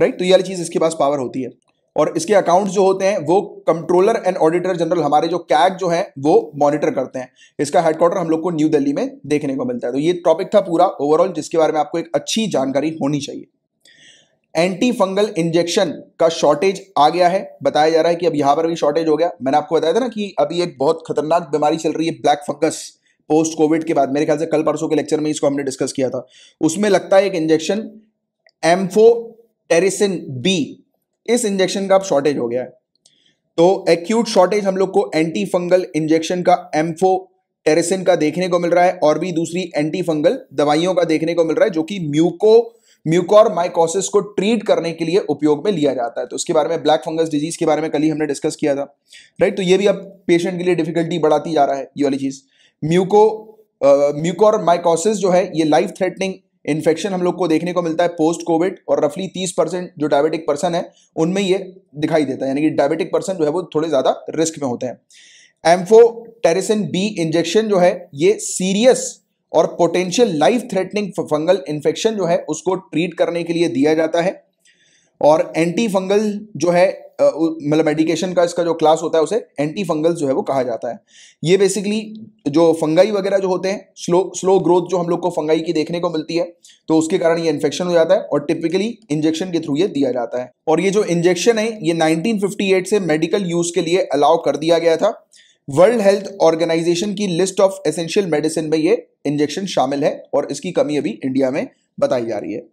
राइट तो ये वाली चीज इसके पास पावर होती है और इसके अकाउंट्स जो होते हैं वो कंट्रोलर एंड ऑडिटर जनरल हमारे जो कैग जो है वो मॉनिटर करते हैं इसका हेडक्वार्टर हम लोग को न्यू दिल्ली में देखने को मिलता है तो ये टॉपिक था पूरा ओवरऑल जिसके बारे में आपको एक अच्छी जानकारी होनी चाहिए एंटी फंगल इंजेक्शन का शॉर्टेज आ गया है बताया जा रहा है कि अब यहां पर भी शॉर्टेज हो गया मैंने आपको बताया था ना कि अभी एक बहुत खतरनाक बीमारी चल रही है ब्लैक फंगस पोस्ट कोविड के बाद मेरे ख्याल से कल परसों के लेक्चर में इसको हमने डिस्कस किया था उसमें लगता है एक इंजेक्शन एम्फोटेरिसिन बी इस इंजेक्शन का अब शॉर्टेज हो गया है तो एक्यूट शॉर्टेज हम लोग को एंटी फंगल इंजेक्शन का एम्फो टेरेसिन का देखने को मिल रहा है और भी दूसरी एंटी फंगल दवाइयों का देखने को मिल रहा है जो कि म्यूको म्यूकोर माइकोसिस को ट्रीट करने के लिए उपयोग में लिया जाता है तो उसके बारे में ब्लैक फंगस डिजीज के बारे में कल ही हमने डिस्कस किया था राइट तो ये भी अब पेशेंट के लिए डिफिकल्टी बढ़ाती जा रहा है ये वाली चीज़ म्यूको म्यूकोर माइकोसिस जो है ये लाइफ थ्रेटनिंग इन्फेक्शन हम लोग को देखने को मिलता है पोस्ट कोविड और रफली तीस परसेंट जो डायबिटिक पर्सन है उनमें ये दिखाई देता है यानी कि डायबिटिक पर्सन जो है वो थोड़े ज़्यादा रिस्क में होते हैं टेरिसिन बी इंजेक्शन जो है ये सीरियस और potential life threatening fungal infection जो है उसको ट्रीट करने के लिए दिया जाता है और एंटी फंगल जो है मतलब मेडिकेशन का इसका जो क्लास होता है उसे एंटी फंगल जो है वो कहा जाता है ये बेसिकली जो फंगाई वगैरह जो होते हैं स्लो स्लो ग्रोथ जो हम लोग को फंगाई की देखने को मिलती है तो उसके कारण ये इन्फेक्शन हो जाता है और टिपिकली इंजेक्शन के थ्रू ये दिया जाता है और ये जो इंजेक्शन है ये नाइनटीन से मेडिकल यूज के लिए अलाउ कर दिया गया था वर्ल्ड हेल्थ ऑर्गेनाइजेशन की लिस्ट ऑफ एसेंशियल मेडिसिन में ये इंजेक्शन शामिल है और इसकी कमी अभी इंडिया में बताई जा रही है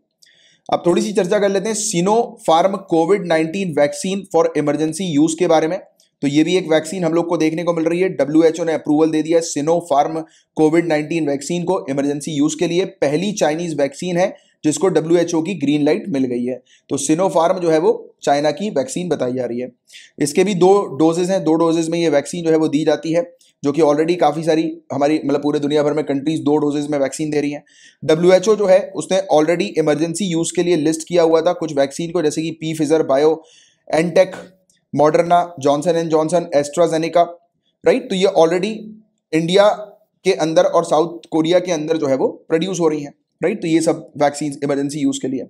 अब थोड़ी सी चर्चा कर लेते हैं Sinopharm covid 19 vaccine for emergency use के बारे में तो ये भी एक वैक्सीन हम लोग को देखने को मिल रही है डब्ल्यू ने अप्रूवल दे दिया है सिनो फार्म कोविड 19 वैक्सीन को इमरजेंसी यूज के लिए पहली चाइनीज वैक्सीन है जिसको डब्ल्यू की ग्रीन लाइट मिल गई है तो सिनोफार्म जो है वो चाइना की वैक्सीन बताई जा रही है इसके भी दो डोजेज हैं दो डोजेज में ये वैक्सीन जो है वो दी जाती है जो कि ऑलरेडी काफ़ी सारी हमारी मतलब पूरे दुनिया भर में कंट्रीज दो डोजेज में वैक्सीन दे रही हैं डब्ल्यू जो है उसने ऑलरेडी इमरजेंसी यूज़ के लिए लिस्ट किया हुआ था कुछ वैक्सीन को जैसे कि P Pfizer BioNTech Moderna Johnson and Johnson AstraZeneca right तो ये ऑलरेडी इंडिया के अंदर और साउथ कोरिया के अंदर जो है वो प्रोड्यूस हो रही हैं राइट तो ये सब वैक्सीन इमरजेंसी यूज़ के लिए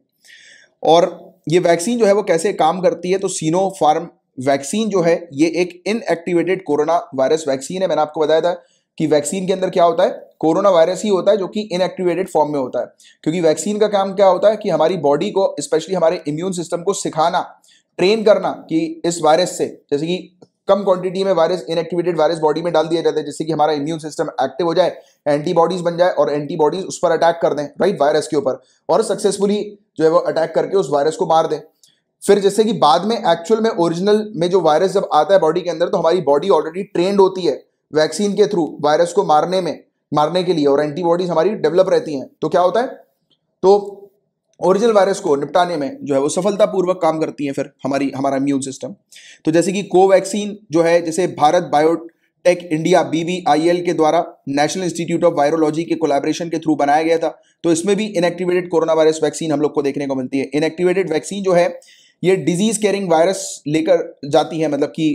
और ये वैक्सीन जो है वो कैसे काम करती है तो सीनो फार्म वैक्सीन जो है ये एक इनएक्टिवेटेड कोरोना वायरस वैक्सीन है मैंने आपको बताया था कि वैक्सीन के अंदर क्या होता है कोरोना वायरस ही होता है जो कि इनएक्टिवेटेड फॉर्म में होता है क्योंकि वैक्सीन का काम क्या होता है कि हमारी बॉडी को स्पेशली हमारे इम्यून सिस्टम को सिखाना ट्रेन करना कि इस वायरस से जैसे कि कम क्वांटिटी में वायरस इनएक्टिवेटेड वायरस बॉडी में डाल दिया जाता है जिससे कि हमारा इम्यून सिस्टम एक्टिव हो जाए एंटीबॉडीज बन जाए और एंटीबॉडीज उस पर अटैक कर दें राइट वायरस के ऊपर और सक्सेसफुली जो है वो अटैक करके उस वायरस को मार दें फिर जैसे कि बाद में एक्चुअल में ओरिजिनल में जो वायरस जब आता है बॉडी के अंदर तो हमारी बॉडी ऑलरेडी ट्रेंड होती है वैक्सीन के थ्रू वायरस को मारने में मारने के लिए और एंटीबॉडीज हमारी डेवलप रहती हैं तो क्या होता है तो ओरिजिनल वायरस को निपटाने में जो है वो सफलतापूर्वक काम करती है फिर हमारी हमारा इम्यून सिस्टम तो जैसे कि कोवैक्सीन जो है जैसे भारत बायोटेक इंडिया बी के द्वारा नेशनल इंस्टीट्यूट ऑफ वायरोलॉजी के कोलाब्रेशन के थ्रू बनाया गया था तो इसमें भी इनएक्टिवेटेड कोरोना वायरस वैक्सीन हम लोग को देखने को मिलती है इनएक्टिवेटेड वैक्सीन जो है ये डिजीज़ कैरिंग वायरस लेकर जाती है मतलब कि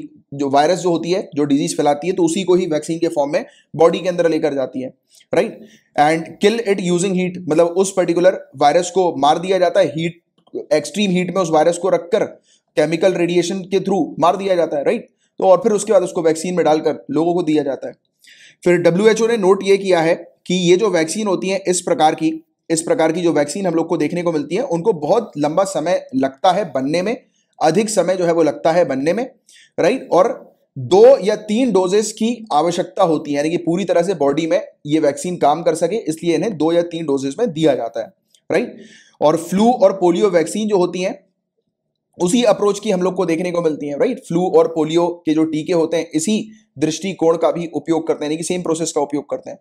जो वायरस जो होती है जो डिजीज़ फैलाती है तो उसी को ही वैक्सीन के फॉर्म में बॉडी के अंदर लेकर जाती है right and kill it using heat मतलब उस पर्टिकुलर वायरस को मार दिया जाता है हीट एक्सट्रीम हीट में उस वायरस को रखकर केमिकल रेडिएशन के थ्रू मार दिया जाता है राइट तो और फिर उसके बाद उसको वैक्सीन में डालकर लोगों को दिया जाता है फिर डब्ल्यू ने नोट ये किया है कि ये जो वैक्सीन होती है इस प्रकार की इस प्रकार की जो वैक्सीन हम लोग को देखने को मिलती है उनको बहुत लंबा समय लगता है बनने में अधिक समय जो है वो लगता है बनने में राइट और दो या तीन डोजेस की आवश्यकता होती है यानी कि पूरी तरह से बॉडी में ये वैक्सीन काम कर सके इसलिए इन्हें दो या तीन डोजेस में दिया जाता है राइट और फ्लू और पोलियो वैक्सीन जो होती हैं उसी अप्रोच की हम लोग को देखने को मिलती है राइट फ्लू और पोलियो के जो टीके होते हैं इसी दृष्टिकोण का भी उपयोग करते हैं यानी कि सेम प्रोसेस का उपयोग करते हैं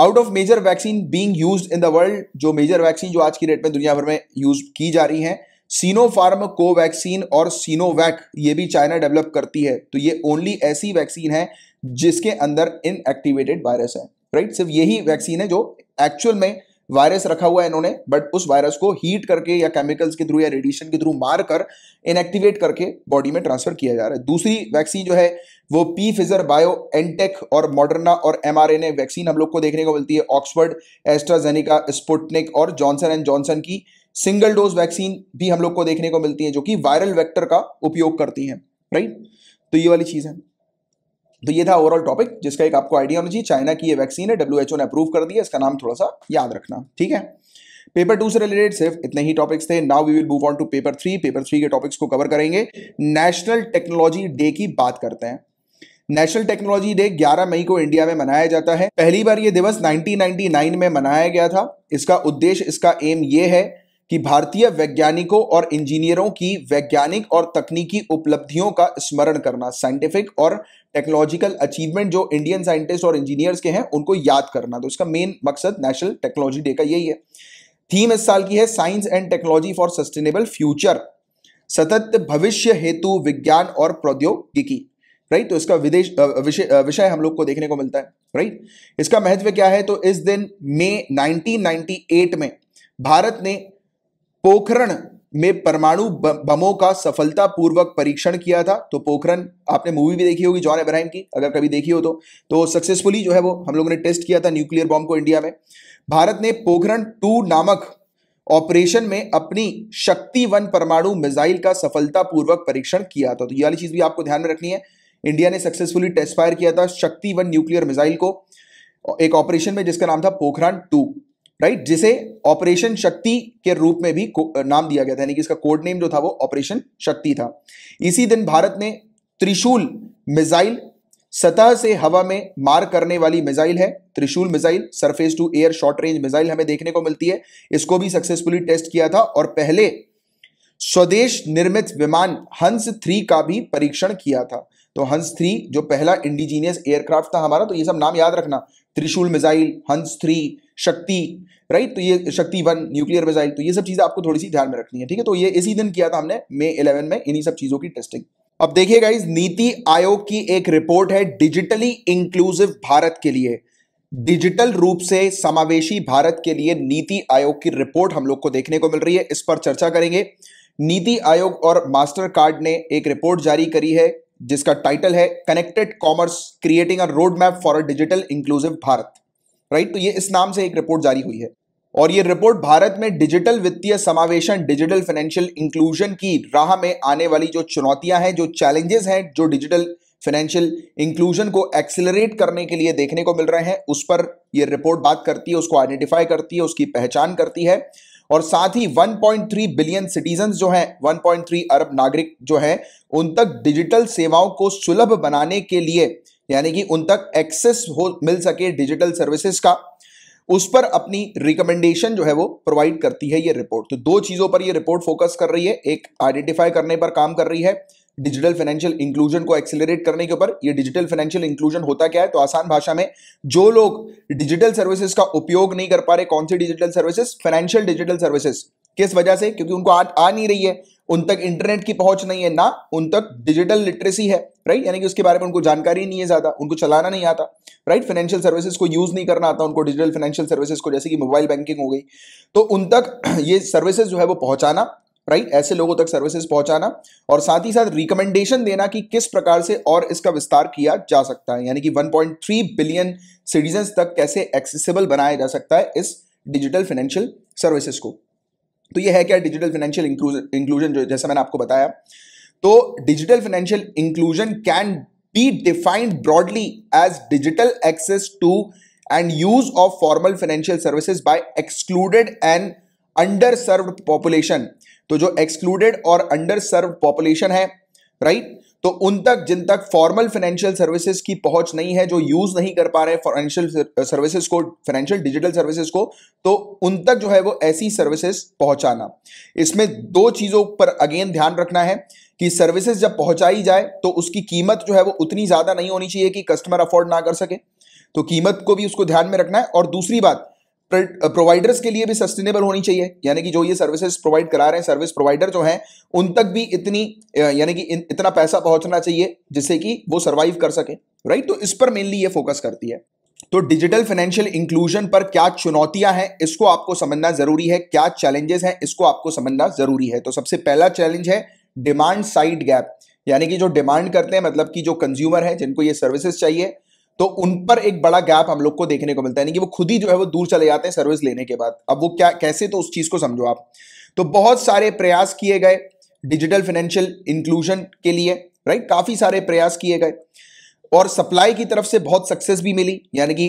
out of major vaccine being use in the world जो मेजर वैक्सीन जो आज की डेट में दुनिया भर में यूज की जा रही है सीनोफार्म कोवैक्सीन और सीनोवैक ये भी चाइना डेवलप करती है तो ये ओनली ऐसी वैक्सीन है जिसके अंदर इनएक्टिवेटेड वायरस है राइट right? सिर्फ यही वैक्सीन है जो एक्चुअल में वायरस रखा हुआ है इन्होंने बट उस वायरस को हीट करके या केमिकल्स के थ्रू या रेडिएशन के थ्रू मार कर इनएक्टिवेट करके बॉडी में ट्रांसफर किया जा रहा है दूसरी वैक्सीन जो है वो पी फिजर बायो एनटेक और मॉडर्ना और एम वैक्सीन हम लोग को देखने को मिलती है ऑक्सफर्ड एस्ट्राजेनिका स्पुटनिक और जॉनसन एंड जॉनसन की सिंगल डोज वैक्सीन भी हम लोग को देखने को मिलती है जो कि वायरल वैक्टर का उपयोग करती है राइट तो ये वाली चीज़ है तो ये था ओवरऑल टॉपिक जिसका एक आपको आइडिया होना चाहिए चाइना की ये वैक्सीन है डब्ल्यू ने अप्रूव कर दिया इसका नाम थोड़ा सा याद रखना ठीक है पेपर टू से रिलेटेड सिर्फ इतने ही टॉपिक्स थे now we will move on to paper three paper three के टॉपिक्स को कवर करेंगे नेशनल टेक्नोलॉजी डे की बात करते हैं नेशनल टेक्नोलॉजी डे 11 मई को इंडिया में मनाया जाता है पहली बार ये दिवस 1999 में मनाया गया था इसका उद्देश्य इसका एम ये है कि भारतीय वैज्ञानिकों और इंजीनियरों की वैज्ञानिक और तकनीकी उपलब्धियों का स्मरण करना साइंटिफिक और टेक्नोलॉजिकल अचीवमेंट जो इंडियन साइंटिस्ट और इंजीनियर्स के हैं उनको याद करना तो इसका मेन मकसद नेशनल टेक्नोलॉजी डे का यही है थीम इस साल की है science and technology for sustainable future सतत भविष्य हेतु विज्ञान और प्रौद्योगिकी राइट तो इसका विदेश विषय हम लोग को देखने को मिलता है राइट इसका महत्व क्या है तो इस दिन मई 1998 में भारत ने पोखरण में परमाणु बमों का सफलतापूर्वक परीक्षण किया था तो पोखरण आपने मूवी भी देखी होगी जॉन एब्राहिम की अगर कभी देखी हो तो तो सक्सेसफुली जो है वो हम लोगों ने टेस्ट किया था न्यूक्लियर बॉम्ब को इंडिया में भारत ने पोखरण टू नामक ऑपरेशन में अपनी शक्ति वन परमाणु मिसाइल का सफलतापूर्वक परीक्षण किया था तो ये वाली चीज भी आपको ध्यान में रखनी है इंडिया ने सक्सेसफुली टेस्ट फायर किया था शक्ति वन न्यूक्लियर मिसाइल को एक ऑपरेशन में जिसका नाम था पोखरण टू राइट जिसे ऑपरेशन शक्ति के रूप में भी नाम दिया गया था यानी कि इसका कोड नेम जो था वो ऑपरेशन शक्ति था इसी दिन भारत ने त्रिशूल मिसाइल सतह से हवा में मार करने वाली मिसाइल है Trishul missile surface to air short range missile हमें देखने को मिलती है इसको भी सक्सेसफुली टेस्ट किया था और पहले स्वदेश निर्मित विमान हंस थ्री का भी परीक्षण किया था तो हंस थ्री जो पहला इंडिजीनियस एयरक्राफ्ट था हमारा तो ये सब नाम याद रखना त्रिशूल मिसाइल हंस थ्री शक्ति राइट तो ये शक्ति वन न्यूक्लियर मिजाइल तो ये सब चीज़ें आपको थोड़ी सी ध्यान में रखनी है ठीक है तो ये इसी दिन किया था हमने मे इलेवन में इन्हीं सब चीज़ों की टेस्टिंग अब देखिए गाइज नीति आयोग की एक रिपोर्ट है डिजिटली इंक्लूसिव भारत के लिए डिजिटल रूप से समावेशी भारत के लिए नीति आयोग की रिपोर्ट हम लोग को देखने को मिल रही है इस पर चर्चा करेंगे नीति आयोग और मास्टर कार्ड ने एक रिपोर्ट जारी करी है जिसका टाइटल है connected commerce creating a road map for a digital inclusive Bharat right तो ये इस नाम से एक रिपोर्ट जारी हुई है और ये रिपोर्ट भारत में डिजिटल वित्तीय समावेशन डिजिटल फाइनेंशियल इंक्लूजन की राह में आने वाली जो चुनौतियां हैं जो चैलेंजेस हैं जो डिजिटल फाइनेंशियल इंक्लूजन को एक्सिलरेट करने के लिए देखने को मिल रहे हैं उस पर यह रिपोर्ट बात करती है उसको आइडेंटिफाई करती है उसकी पहचान करती है और साथ ही 1.3 बिलियन सिटीजन जो हैं 1.3 अरब नागरिक जो हैं उन तक डिजिटल सेवाओं को सुलभ बनाने के लिए यानी कि उन तक एक्सेस हो मिल सके डिजिटल सर्विसेज का उस पर अपनी रिकमेंडेशन जो है वो प्रोवाइड करती है ये रिपोर्ट तो दो चीज़ों पर ये रिपोर्ट फोकस कर रही है एक आइडेंटिफाई करने पर काम कर रही है डिजिटल फाइनेंशियल इंक्लूजन को एक्सेलरेट करने के ऊपर ये डिजिटल फाइनेंशियल इंक्लूजन होता क्या है तो आसान भाषा में जो लोग डिजिटल सर्विसेज का उपयोग नहीं कर पा रहे कौन सी digital services financial digital services किस वजह से क्योंकि उनको आ, आ नहीं रही है उन तक इंटरनेट की पहुंच नहीं है ना उन तक डिजिटल लिटरेसी है राइट यानी कि उसके बारे में उनको जानकारी नहीं है ज्यादा उनको चलाना नहीं आता राइट फाइनेंशियल सर्विसेज को यूज नहीं करना आता उनको डिजिटल फाइनेंशियल सर्विसेज को जैसे कि मोबाइल बैंकिंग हो गई तो उन तक ये सर्विसेज जो है वो पहुंचाना राइट ऐसे लोगों तक सर्विसेज पहुंचाना और साथ ही साथ रिकमेंडेशन देना कि किस प्रकार से और इसका विस्तार किया जा सकता है यानी कि 1.3 बिलियन सिटीजन तक कैसे एक्सेसिबल बनाया जा सकता है इस डिजिटल फाइनेंशियल सर्विसेज को तो ये है क्या डिजिटल फाइनेंशियल इंक्लूजन जो जैसा मैंने आपको बताया तो digital financial inclusion can be defined broadly as digital access to and use of formal financial services by excluded and underserved population तो जो एक्सक्लूडेड और अंडर सर्व्ड पॉपुलेशन है राइट right? तो उन तक जिन तक फॉर्मल फाइनेंशियल सर्विसेज की पहुंच नहीं है जो यूज नहीं कर पा रहे फाइनेंशियल सर्विसेज को फाइनेंशियल डिजिटल सर्विसेज को तो उन तक जो है वो ऐसी सर्विसेज पहुंचाना इसमें दो चीजों पर अगेन ध्यान रखना है कि सर्विसेज जब पहुंचाई जाए तो उसकी कीमत जो है वो उतनी ज्यादा नहीं होनी चाहिए कि कस्टमर अफोर्ड ना कर सके तो कीमत को भी उसको ध्यान में रखना है और दूसरी बात प्रोवाइडर्स के लिए भी सस्टेनेबल होनी चाहिए यानी कि जो ये सर्विसेज प्रोवाइड करा रहे हैं सर्विस प्रोवाइडर जो हैं उन तक भी इतनी यानी कि इतना पैसा पहुंचना चाहिए जिससे कि वो सर्वाइव कर सके राइट तो इस पर मेनली ये फोकस करती है तो डिजिटल फाइनेंशियल इंक्लूजन पर क्या चुनौतियां हैं इसको आपको समझना जरूरी है क्या चैलेंजेस हैं इसको आपको समझना जरूरी है तो सबसे पहला चैलेंज है डिमांड साइड गैप यानी कि जो डिमांड करते हैं मतलब कि जो कंज्यूमर है जिनको ये सर्विसेज चाहिए तो उन पर एक बड़ा गैप हम लोग को देखने को मिलता है यानी कि वो खुद ही जो है वो दूर चले जाते हैं सर्विस लेने के बाद अब वो क्या कैसे तो उस चीज़ को समझो आप तो बहुत सारे प्रयास किए गए डिजिटल फाइनेंशियल इंक्लूजन के लिए राइट काफ़ी सारे प्रयास किए गए और सप्लाई की तरफ से बहुत सक्सेस भी मिली यानी कि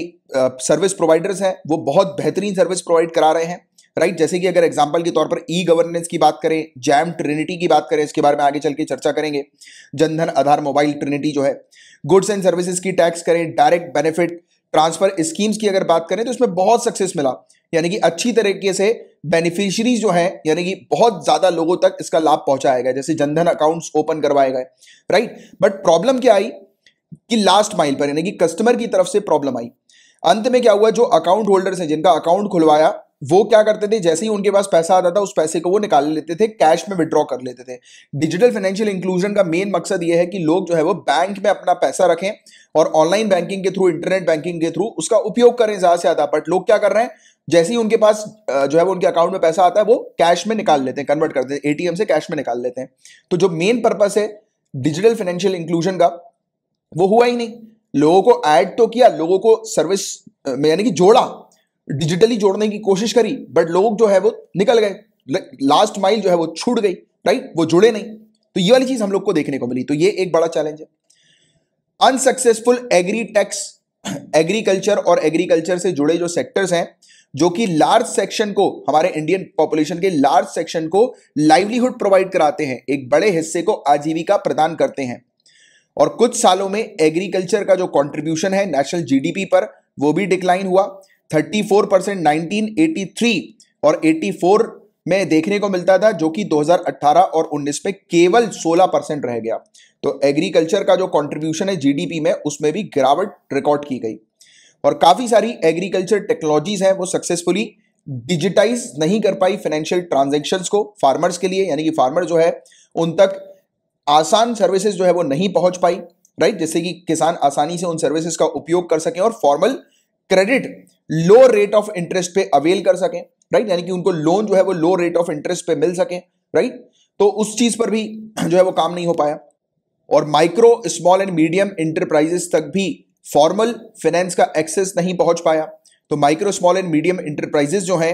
सर्विस प्रोवाइडर्स हैं वो बहुत बेहतरीन सर्विस प्रोवाइड करा रहे हैं राइट जैसे कि अगर एग्जांपल के तौर पर ई गवर्नेंस की बात करें जैम ट्रिनिटी की बात करें इसके बारे में आगे चल के चर्चा करेंगे जनधन आधार मोबाइल ट्रिनिटी जो है गुड्स एंड सर्विसेज की टैक्स करें डायरेक्ट बेनिफिट ट्रांसफर स्कीम्स की अगर बात करें तो इसमें बहुत सक्सेस मिला यानी कि अच्छी तरीके से बेनिफिशरीज जो है यानी कि बहुत ज़्यादा लोगों तक इसका लाभ पहुंचाया गया जैसे जनधन अकाउंट्स ओपन करवाए गए राइट बट प्रॉब्लम क्या आई कि लास्ट माइल पर यानी कि कस्टमर की तरफ से प्रॉब्लम आई अंत में क्या हुआ जो अकाउंट होल्डर्स हैं जिनका अकाउंट खुलवाया वो क्या करते थे जैसे ही उनके पास पैसा आता था उस पैसे को वो निकाल लेते थे कैश में विड्रॉ कर लेते थे डिजिटल फाइनेंशियल इंक्लूजन का मेन मकसद ये है कि लोग जो है वो बैंक में अपना पैसा रखें और ऑनलाइन बैंकिंग के थ्रू इंटरनेट बैंकिंग के थ्रू उसका उपयोग करें ज़्यादा से ज़्यादा बट लोग क्या कर रहे हैं जैसे ही उनके पास जो है वो उनके अकाउंट में पैसा आता है वो कैश में निकाल लेते हैं कन्वर्ट करते हैं एटीएम से कैश में निकाल लेते हैं तो जो मेन पर्पस है डिजिटल फाइनेंशियल इंक्लूजन का वो हुआ ही नहीं लोगों को ऐड तो किया लोगों को सर्विस यानी कि जोड़ा डिजिटली जोड़ने की कोशिश करी बट लोग जो है वो निकल गए लास्ट माइल जो है वो छूट गई राइट वो जुड़े नहीं तो ये वाली चीज हम लोग को देखने को मिली तो ये एक बड़ा चैलेंज है अनसक्सेसफुल एग्री टैक्स एग्रीकल्चर और एग्रीकल्चर से जुड़े जो सेक्टर्स हैं जो कि लार्ज सेक्शन को हमारे इंडियन पॉपुलेशन के लार्ज सेक्शन को लाइवलीहुड प्रोवाइड कराते हैं एक बड़े हिस्से को आजीविका प्रदान करते हैं और कुछ सालों में एग्रीकल्चर का जो कंट्रीब्यूशन है नेशनल जीडीपी पर वो भी डिक्लाइन हुआ 34 परसेंट नाइनटीन और 84 में देखने को मिलता था जो कि 2018 और 19 में केवल 16 परसेंट रह गया तो एग्रीकल्चर का जो कंट्रीब्यूशन है जीडीपी में उसमें भी गिरावट रिकॉर्ड की गई और काफ़ी सारी एग्रीकल्चर टेक्नोलॉजीज हैं वो सक्सेसफुली डिजिटाइज नहीं कर पाई फाइनेंशियल ट्रांजेक्शन को फार्मर्स के लिए यानी कि फार्मर जो है उन तक आसान सर्विसेज जो है वो नहीं पहुंच पाई राइट जैसे कि किसान आसानी से उन सर्विसेज का उपयोग कर सके और formal credit low rate of interest पे अवेल कर सकें राइट यानी कि उनको लोन जो है वो लो रेट ऑफ इंटरेस्ट पे मिल सके राइट तो उस चीज पर भी जो है वो काम नहीं हो पाया और micro small and medium enterprises तक भी फॉर्मल फाइनेंस का एक्सेस नहीं पहुंच पाया तो micro small and medium enterprises जो हैं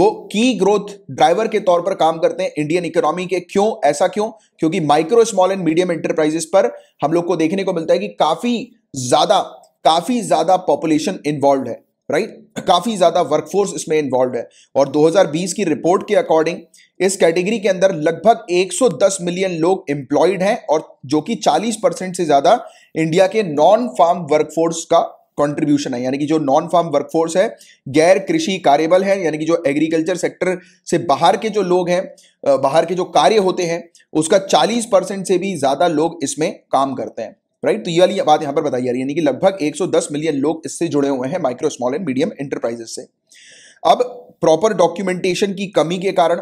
वो की ग्रोथ ड्राइवर के तौर पर काम करते हैं इंडियन इकोनॉमी के क्यों ऐसा क्यों क्योंकि micro small and medium enterprises पर हम लोग को देखने को मिलता है कि काफी ज्यादा काफ़ी ज़्यादा पॉपुलेशन इन्वॉल्व है राइट right? काफ़ी ज़्यादा वर्कफोर्स इसमें इन्वॉल्व है और 2020 की रिपोर्ट के अकॉर्डिंग इस कैटेगरी के अंदर लगभग 110 मिलियन लोग एम्प्लॉयड हैं और जो कि 40 परसेंट से ज़्यादा इंडिया के नॉन फार्म वर्कफोर्स का कंट्रीब्यूशन है यानी कि जो नॉन फार्म वर्कफोर्स है गैर कृषि कार्यबल है यानी कि जो एग्रीकल्चर सेक्टर से बाहर के जो लोग हैं बाहर के जो कार्य होते हैं उसका 40 परसेंट से भी ज़्यादा लोग इसमें काम करते हैं राइट तो ये वाली बात यहाँ पर बताई जा रही है यानी कि लगभग 110 मिलियन लोग इससे जुड़े हुए हैं micro small and medium enterprises से अब प्रॉपर डॉक्यूमेंटेशन की कमी के कारण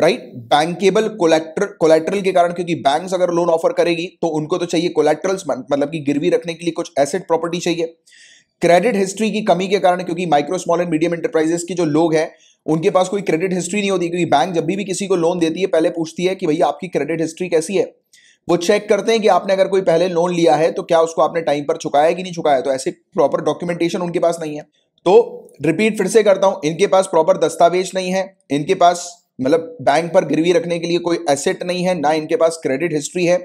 राइट बैंकेबल कोलेक्टर कोलेक्ट्रल के कारण क्योंकि बैंक्स अगर लोन ऑफर करेगी तो उनको तो चाहिए कोलेक्ट्रल्स मतलब कि गिरवी रखने के लिए कुछ एसेट प्रॉपर्टी चाहिए क्रेडिट हिस्ट्री की कमी के कारण क्योंकि micro small and medium enterprises के जो लोग हैं उनके पास कोई क्रेडिट हिस्ट्री नहीं होती क्योंकि बैंक जब भी, भी किसी को लोन देती है पहले पूछती है कि भैया आपकी क्रेडिट हिस्ट्री कैसी है वो चेक करते हैं कि आपने अगर कोई पहले लोन लिया है तो क्या उसको आपने टाइम पर चुकाया कि नहीं चुकाया तो ऐसे प्रॉपर डॉक्यूमेंटेशन उनके पास नहीं है तो रिपीट फिर से करता हूं इनके पास प्रॉपर दस्तावेज नहीं है इनके पास मतलब बैंक पर गिरवी रखने के लिए कोई एसेट नहीं है ना इनके पास क्रेडिट हिस्ट्री है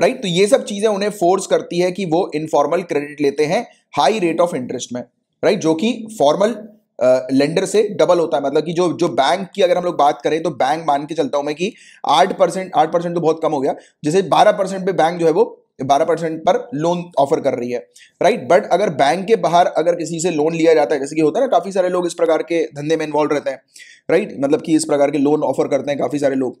राइट तो ये सब चीजें उन्हें फोर्स करती है कि वो इनफॉर्मल क्रेडिट लेते हैं हाई रेट ऑफ इंटरेस्ट में राइट जो कि फॉर्मल लेंडर से डबल होता है मतलब कि जो जो बैंक की अगर हम लोग बात करें तो बैंक मान के चलता हूं मैं कि आठ परसेंट आठ परसेंट तो बहुत कम हो गया जैसे बारह परसेंट पे बैंक जो है वो बारह परसेंट पर लोन ऑफर कर रही है राइट बट अगर बैंक के बाहर अगर किसी से लोन लिया जाता है जैसे कि होता है ना काफ़ी सारे लोग इस प्रकार के धंधे में इन्वॉल्व रहते हैं राइट मतलब कि इस प्रकार के लोन ऑफर करते हैं काफ़ी सारे लोग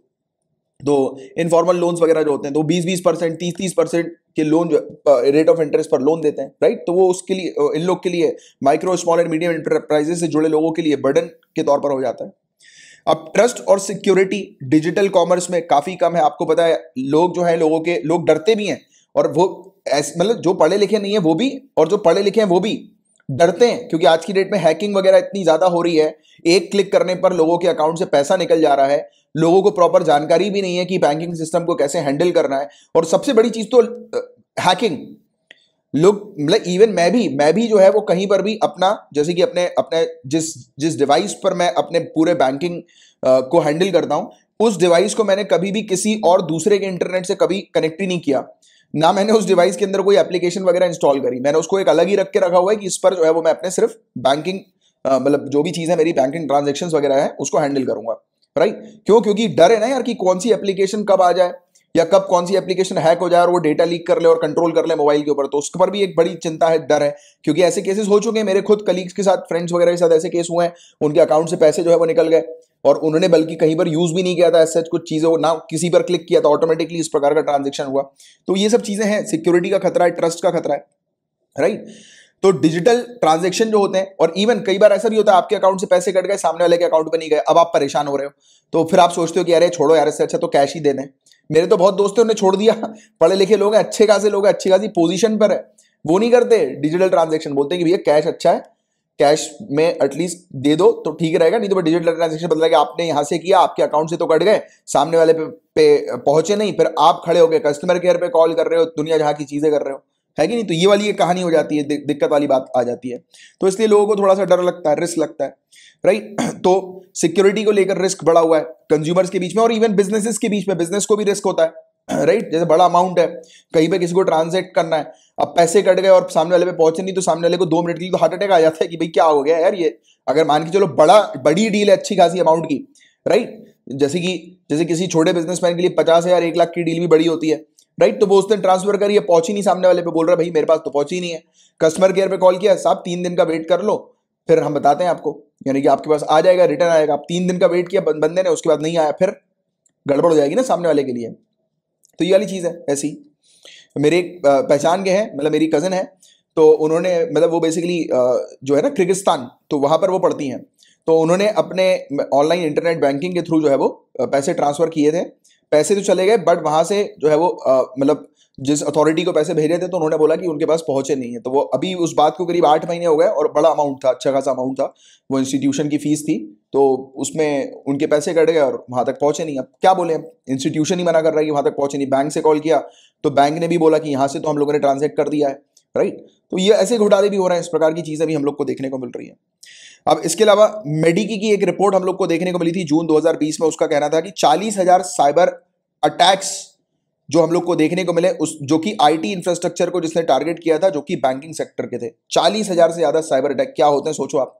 तो इनफॉर्मल लोन्स वगैरह जो होते हैं तो 20-20 परसेंट तीस तीस परसेंट के लोन रेट ऑफ इंटरेस्ट पर लोन देते हैं राइट तो वो उसके लिए इन लोग के लिए micro small and medium enterprises से जुड़े लोगों के लिए बर्डन के तौर पर हो जाता है अब ट्रस्ट और सिक्योरिटी डिजिटल कॉमर्स में काफ़ी कम है आपको पता है लोग जो है लोगों के लोग डरते भी हैं और वो मतलब जो पढ़े लिखे नहीं है वो भी और जो पढ़े लिखे हैं वो भी डरते हैं क्योंकि आज की डेट में हैकिंग वगैरह इतनी ज़्यादा हो रही है एक क्लिक करने पर लोगों के अकाउंट से पैसा निकल जा रहा है लोगों को प्रॉपर जानकारी भी नहीं है कि बैंकिंग सिस्टम को कैसे हैंडल करना है और सबसे बड़ी चीज़ तो हैकिंग लोग मतलब इवन मैं भी मैं भी जो है वो कहीं पर भी अपना जैसे कि अपने अपने जिस जिस डिवाइस पर मैं अपने पूरे बैंकिंग को हैंडल करता हूं उस डिवाइस को मैंने कभी भी किसी और दूसरे के इंटरनेट से कभी कनेक्ट ही नहीं किया ना मैंने उस डिवाइस के अंदर कोई एप्लीकेशन वगैरह इंस्टॉल करी मैंने उसको एक अलग ही रख के रखा हुआ है कि इस पर जो है वो मैं अपने सिर्फ बैंकिंग मतलब जो भी चीज़ है मेरी बैंकिंग ट्रांजेक्शन वगैरह है उसको हैंडल करूंगा राइट क्यों क्योंकि डर है ना यार कि कौन सी एप्लीकेशन कब आ जाए या कब कौन सी एप्लीकेशन हैक हो जाए और वो डेटा लीक कर ले और कंट्रोल कर ले मोबाइल के ऊपर तो उसके पर भी एक बड़ी चिंता है डर है क्योंकि ऐसे केसेस हो चुके हैं मेरे खुद कलीग्स के साथ फ्रेंड्स वगैरह के साथ ऐसे केस हुए हैं उनके अकाउंट से पैसे जो है वो निकल गए और उन्होंने बल्कि कहीं पर यूज भी नहीं किया था ऐसे कुछ चीजें ना किसी पर क्लिक किया था ऑटोमेटिकली इस प्रकार का ट्रांजेक्शन हुआ तो ये सब चीज़ें हैं सिक्योरिटी का खतरा है ट्रस्ट का खतरा है राइट right? तो डिजिटल ट्रांजेक्शन जो होते हैं और इवन कई बार ऐसा भी होता है आपके अकाउंट से पैसे कट गए सामने वाले के अकाउंट में नहीं गए अब आप परेशान हो रहे हो तो फिर आप सोचते हो कि अरे छोड़ो यार इससे अच्छा तो कैश ही दे दें मेरे तो बहुत दोस्त हैं उन्हें छोड़ दिया पढ़े लिखे लोग हैं अच्छे खासे लोग हैं अच्छी खासी पोजिशन पर है वो नहीं करते डिजिटल ट्रांजेक्शन बोलते हैं कि भैया कैश अच्छा है कैश में एटलीस्ट दे दो तो ठीक रहेगा नहीं तो डिजिटल ट्रांजेक्शन बदला कि आपने यहाँ से किया आपके अकाउंट से तो कट गए सामने वाले पे, पे पहुंचे नहीं फिर आप खड़े हो गए कस्टमर केयर पे कॉल कर रहे हो दुनिया जहाँ की चीज़ें कर रहे हो है कि नहीं तो ये वाली ये कहानी हो जाती है दिक्कत वाली बात आ जाती है तो इसलिए लोगों को थोड़ा सा डर लगता है रिस्क लगता है राइट तो सिक्योरिटी को लेकर रिस्क बड़ा हुआ है कंज्यूमर्स के बीच में और इवन बिजनेसेस के बीच में बिजनेस को भी रिस्क होता है राइट जैसे बड़ा अमाउंट है कहीं पे किसी को ट्रांजेक्ट करना है अब पैसे कट गए और सामने वाले पे पहुंचे नहीं तो सामने वाले को दो मिनट के लिए तो हार्ट अटैक आ जाता है कि भाई क्या हो गया यार ये अगर मान के चलो बड़ा बड़ी डील है अच्छी खासी अमाउंट की राइट जैसे कि जैसे किसी छोटे बिजनेसमैन के लिए पचास हजार एक लाख की डील भी बड़ी होती है राइट तो वो उस दिन ट्रांसफर करिए पहुंची नहीं सामने वाले पे बोल रहा भाई मेरे पास तो ही नहीं है कस्टमर केयर पे कॉल किया साहब तीन दिन का वेट कर लो फिर हम बताते हैं आपको यानी कि आपके पास आ जाएगा रिटर्न आएगा आप तीन दिन का वेट किया बंदे ने उसके बाद नहीं आया फिर गड़बड़ हो जाएगी ना सामने वाले के लिए तो ये वाली चीज़ है ऐसी मेरे पहचान के हैं मतलब मेरी कज़न है तो उन्होंने मतलब वो बेसिकली जो है ना किर्गिस्तान तो वहाँ पर वो पढ़ती हैं तो उन्होंने अपने ऑनलाइन इंटरनेट बैंकिंग के थ्रू जो है वो पैसे ट्रांसफ़र किए थे पैसे तो चले गए बट वहाँ से जो है वो मतलब जिस अथॉरिटी को पैसे भेजे थे तो उन्होंने बोला कि उनके पास पहुंचे नहीं है तो वो अभी उस बात को करीब आठ महीने हो गए और बड़ा अमाउंट था अच्छा खासा अमाउंट था वो इंस्टीट्यूशन की फीस थी तो उसमें उनके पैसे कट गए और वहाँ तक पहुंचे नहीं अब क्या बोले इंस्टीट्यूशन ही मना कर रहा है कि वहां तक पहुंचे नहीं बैंक से कॉल किया तो बैंक ने भी बोला कि यहाँ से तो हम लोगों ने ट्रांजेक्ट कर दिया है राइट तो ये ऐसे घोटाले भी हो रहे हैं इस प्रकार की चीज़ें भी हम लोग को देखने को मिल रही है अब इसके अलावा मेडिकी की एक रिपोर्ट हम लोग को देखने को मिली थी जून 2020 में उसका कहना था कि चालीस हजार साइबर अटैक्स जो हम लोग को देखने को मिले उस जो कि आईटी इंफ्रास्ट्रक्चर को जिसने टारगेट किया था जो कि बैंकिंग सेक्टर के थे चालीस हजार से ज्यादा साइबर अटैक क्या होते हैं सोचो आप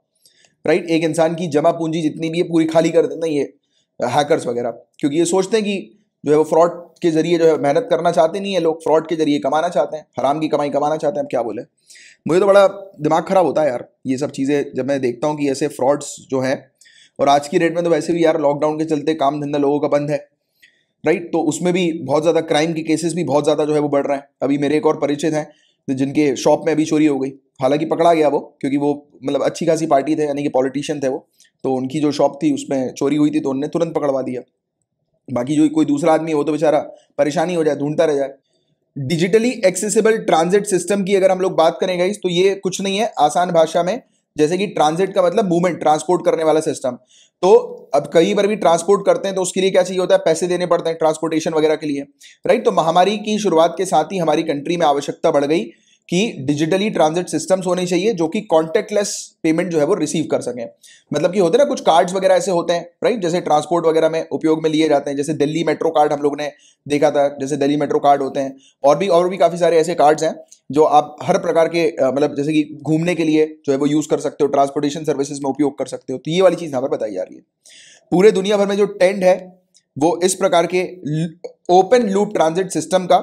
राइट एक इंसान की जमा पूंजी जितनी भी है पूरी खाली कर देते हैं ये हैकर्स वगैरह क्योंकि ये सोचते हैं कि जो है वो फ्रॉड के ज़रिए जो है मेहनत करना चाहते नहीं है लोग फ्रॉड के ज़रिए कमाना चाहते हैं हराम की कमाई कमाना चाहते हैं अब क्या बोले मुझे तो बड़ा दिमाग ख़राब होता है यार ये सब चीज़ें जब मैं देखता हूँ कि ऐसे फ्रॉड्स जो हैं और आज की डेट में तो वैसे भी यार लॉकडाउन के चलते काम धंधा लोगों का बंद है राइट तो उसमें भी बहुत ज़्यादा क्राइम के केसेस भी बहुत ज़्यादा जो है वो बढ़ रहे हैं अभी मेरे एक और परिचित हैं तो जिनके शॉप में अभी चोरी हो गई हालांकि पकड़ा गया वो क्योंकि वो मतलब अच्छी खासी पार्टी थे यानी कि पॉलिटिशियन थे वो तो उनकी जो शॉप थी उसमें चोरी हुई थी तो उनने तुरंत पकड़वा दिया बाकी जो कोई दूसरा आदमी हो तो बेचारा परेशानी हो जाए ढूंढता रह जाए डिजिटली एक्सेसिबल ट्रांजिट सिस्टम की अगर हम लोग बात करें गाइस तो ये कुछ नहीं है आसान भाषा में जैसे कि ट्रांजिट का मतलब मूवमेंट ट्रांसपोर्ट करने वाला सिस्टम तो अब कहीं पर भी ट्रांसपोर्ट करते हैं तो उसके लिए क्या चाहिए होता है पैसे देने पड़ते हैं ट्रांसपोर्टेशन वगैरह के लिए राइट तो महामारी की शुरुआत के साथ ही हमारी कंट्री में आवश्यकता बढ़ गई कि डिजिटली ट्रांजिट सिस्टम्स होने चाहिए जो कि कॉन्टेक्टलेस पेमेंट जो है वो रिसीव कर सकें मतलब कि होते ना कुछ कार्ड्स वगैरह ऐसे होते हैं राइट जैसे ट्रांसपोर्ट वगैरह में उपयोग में लिए जाते हैं जैसे दिल्ली मेट्रो कार्ड हम लोग ने देखा था जैसे दिल्ली मेट्रो कार्ड होते हैं और भी और भी काफ़ी सारे ऐसे कार्ड्स हैं जो आप हर प्रकार के मतलब जैसे कि घूमने के लिए जो है वो यूज़ कर सकते हो ट्रांसपोर्टेशन सर्विसेज में उपयोग कर सकते हो तो ये वाली चीज़ यहाँ पर बताई जा रही है पूरे दुनिया भर में जो टेंड है वो इस प्रकार के ओपन लूप ट्रांजिट सिस्टम का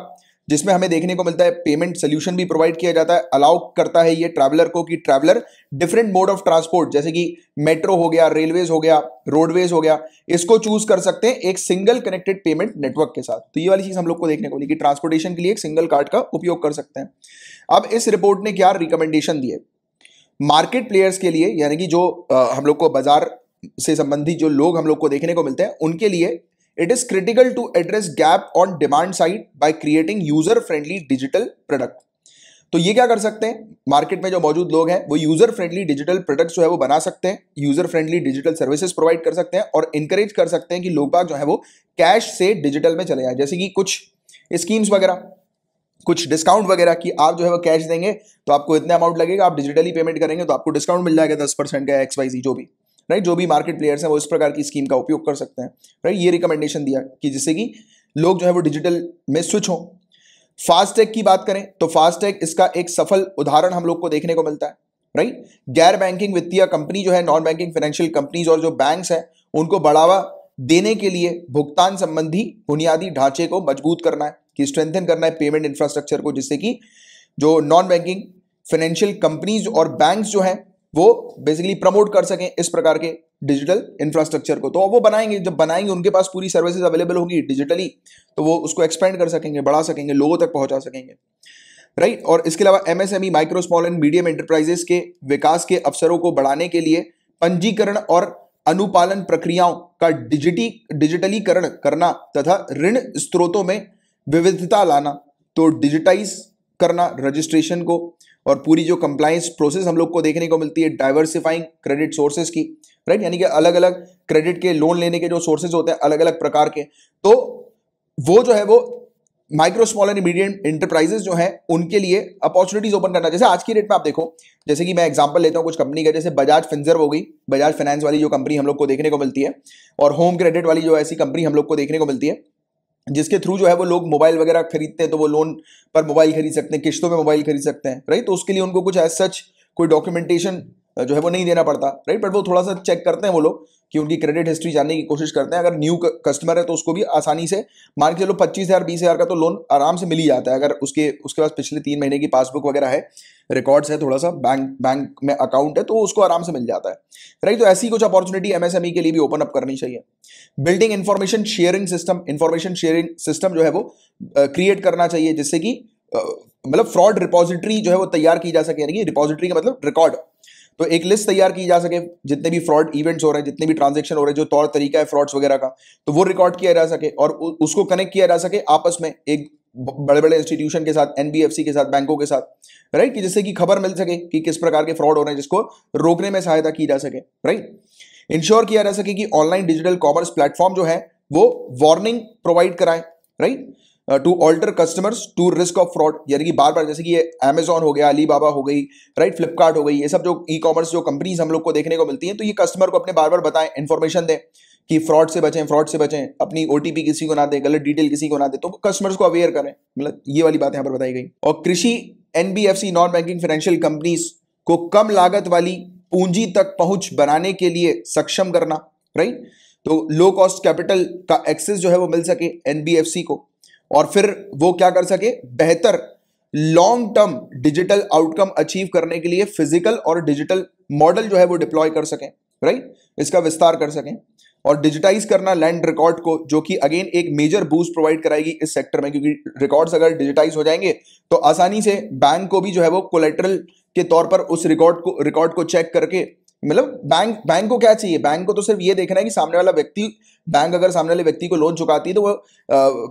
जिसमें हमें देखने को मिलता है पेमेंट सोल्यूशन भी प्रोवाइड किया जाता है अलाउ करता है ये ट्रैवलर को कि traveller different mode of transport जैसे कि मेट्रो हो गया रेलवेज हो गया रोडवेज हो गया इसको चूज कर सकते हैं एक सिंगल कनेक्टेड पेमेंट नेटवर्क के साथ तो ये वाली चीज हम लोग को देखने को मिली कि ट्रांसपोर्टेशन के लिए एक सिंगल कार्ड का उपयोग कर सकते हैं अब इस रिपोर्ट ने क्या रिकमेंडेशन दिए मार्केट प्लेयर्स के लिए यानी कि जो आ, हम लोग को बाजार से संबंधित जो लोग हम लोग को देखने को मिलते हैं उनके लिए It is critical to address gap on demand side by creating user friendly digital product. तो ये क्या कर सकते हैं मार्केट में जो मौजूद लोग हैं वो यूजर फ्रेंडली डिजिटल प्रोडक्ट्स जो है वो बना सकते हैं user friendly digital services provide कर सकते हैं और इनकरेज कर सकते हैं कि लोग बाग जो है वो कैश से डिजिटल में चले जाए जैसे कि कुछ स्कीम्स वगैरह कुछ डिस्काउंट वगैरह कि आप जो है वो कैश देंगे तो आपको इतना अमाउंट लगेगा आप डिजिटली पेमेंट करेंगे तो आपको डिस्काउंट मिल जाएगा दस परसेंट का एक्स वाई जो भी राइट जो भी मार्केट प्लेयर्स हैं वो इस प्रकार की स्कीम का उपयोग कर सकते हैं राइट ये रिकमेंडेशन दिया कि जिससे कि लोग जो है वो डिजिटल में स्विच हों फास्टैग की बात करें तो फास्टैग इसका एक सफल उदाहरण हम लोग को देखने को मिलता है राइट गैर बैंकिंग वित्तीय कंपनी जो है नॉन बैंकिंग फाइनेंशियल कंपनीज और जो बैंक्स हैं उनको बढ़ावा देने के लिए भुगतान संबंधी बुनियादी ढांचे को मजबूत करना है कि स्ट्रेंथन करना है पेमेंट इंफ्रास्ट्रक्चर को जिससे कि जो नॉन बैंकिंग फाइनेंशियल कंपनीज और बैंक्स जो हैं वो बेसिकली प्रमोट कर सकें इस प्रकार के डिजिटल इंफ्रास्ट्रक्चर को तो वो बनाएंगे जब बनाएंगे उनके पास पूरी सर्विसेज अवेलेबल होंगी डिजिटली तो वो उसको एक्सपेंड कर सकेंगे बढ़ा सकेंगे लोगों तक पहुंचा सकेंगे राइट और इसके अलावा MSME micro small and medium enterprises के विकास के अवसरों को बढ़ाने के लिए पंजीकरण और अनुपालन प्रक्रियाओं का डिजिटी डिजिटलीकरण करना तथा ऋण स्रोतों में विविधता लाना तो डिजिटाइज करना रजिस्ट्रेशन को और पूरी जो कंप्लाइंस प्रोसेस हम लोग को देखने को मिलती है डाइवर्सिफाइंग क्रेडिट सोर्सेज की राइट यानी कि अलग अलग क्रेडिट के लोन लेने के जो सोर्सेज होते हैं अलग अलग प्रकार के तो वो जो है वो micro small and medium enterprises जो हैं उनके लिए अपॉर्चुनिटीज ओपन करना जैसे आज की डेट में आप देखो जैसे कि मैं एग्जांपल लेता हूँ कुछ कंपनी का जैसे बजाज फिंजर हो गई बजाज फाइनेंस वाली जो कंपनी हम लोग को देखने को मिलती है और होम क्रेडिट वाली जो ऐसी कंपनी हम लोग को देखने को मिलती है जिसके थ्रू जो है वो लोग मोबाइल वगैरह खरीदते हैं तो वो लोन पर मोबाइल खरीद सकते हैं किश्तों में मोबाइल खरीद सकते हैं राइट तो उसके लिए उनको कुछ एज सच कोई डॉक्यूमेंटेशन जो है वो नहीं देना पड़ता राइट बट वो थोड़ा सा चेक करते हैं वो लोग कि उनकी क्रेडिट हिस्ट्री जानने की कोशिश करते हैं अगर न्यू कस्टमर है तो उसको भी आसानी से मान के चलो पच्चीस हज़ार बीस हज़ार का तो लोन आराम से मिल ही जाता है अगर उसके उसके पास पिछले तीन महीने की पासबुक वगैरह है रिकॉर्ड्स है थोड़ा सा बैंक बैंक में अकाउंट है तो उसको आराम से मिल जाता है राइट तो ऐसी कुछ अपॉर्चुनिटी एमएसएमई e के लिए भी ओपन अप करनी चाहिए building information sharing system information sharing system जो है वो क्रिएट करना चाहिए जिससे कि मतलब फ्रॉड रिपोजिटरी जो है वो तैयार की जा सके यानी कि रिपोजिटरी का मतलब रिकॉर्ड तो एक लिस्ट तैयार की जा सके जितने भी फ्रॉड इवेंट्स हो रहे हैं जितने भी ट्रांजेक्शन हो रहे हैं जो तौर तरीका है फ्रॉड्स वगैरह का तो वो रिकॉर्ड किया जा सके और उसको कनेक्ट किया जा सके आपस में एक बड़े बड़े इंस्टीट्यूशन के साथ एनबीएफसी के साथ बैंकों के साथ राइट कि जिससे कि खबर मिल सके कि किस प्रकार के फ्रॉड हो रहे हैं जिसको रोकने में सहायता की जा सके राइट इंश्योर किया जा सके कि ऑनलाइन डिजिटल कॉमर्स प्लेटफॉर्म जो है वो वार्निंग प्रोवाइड कराए right to alert customers to risk of fraud यानी कि बार बार जैसे कि ये अमेजोन हो गया अली बाबा हो गई राइट फ्लिपकार्ट हो गई ये सब जो ई कॉमर्स जो कंपनीज हम लोग को देखने को मिलती हैं तो ये कस्टमर को अपने बार बार बताएं इन्फॉर्मेशन दें कि फ्रॉड से बचें फ्रॉड से बचें अपनी ओ किसी को ना दें गलत डिटेल किसी को ना दें तो कस्टमर्स को अवेयर करें मतलब ये वाली बात यहाँ पर बताई गई और कृषि NBFC non banking financial companies को कम लागत वाली पूंजी तक पहुंच बनाने के लिए सक्षम करना राइट तो लो कॉस्ट कैपिटल का एक्सेस जो है वो मिल सके एनबीएफसी को और फिर वो क्या कर सके बेहतर long term digital outcome achieve करने के लिए फिजिकल और डिजिटल मॉडल जो है वो डिप्लॉय कर सकें राइट इसका विस्तार कर सकें और डिजिटाइज करना लैंड रिकॉर्ड को जो कि अगेन एक मेजर बूस्ट प्रोवाइड कराएगी इस सेक्टर में क्योंकि रिकॉर्ड्स अगर डिजिटाइज हो जाएंगे तो आसानी से बैंक को भी जो है वो कोलेट्रल के तौर पर उस रिकॉर्ड को रिकॉर्ड को चेक करके मतलब बैंक बैंक को क्या चाहिए बैंक को तो सिर्फ ये देखना है कि सामने वाला व्यक्ति बैंक अगर सामने वाले व्यक्ति को लोन चुकाती है तो वो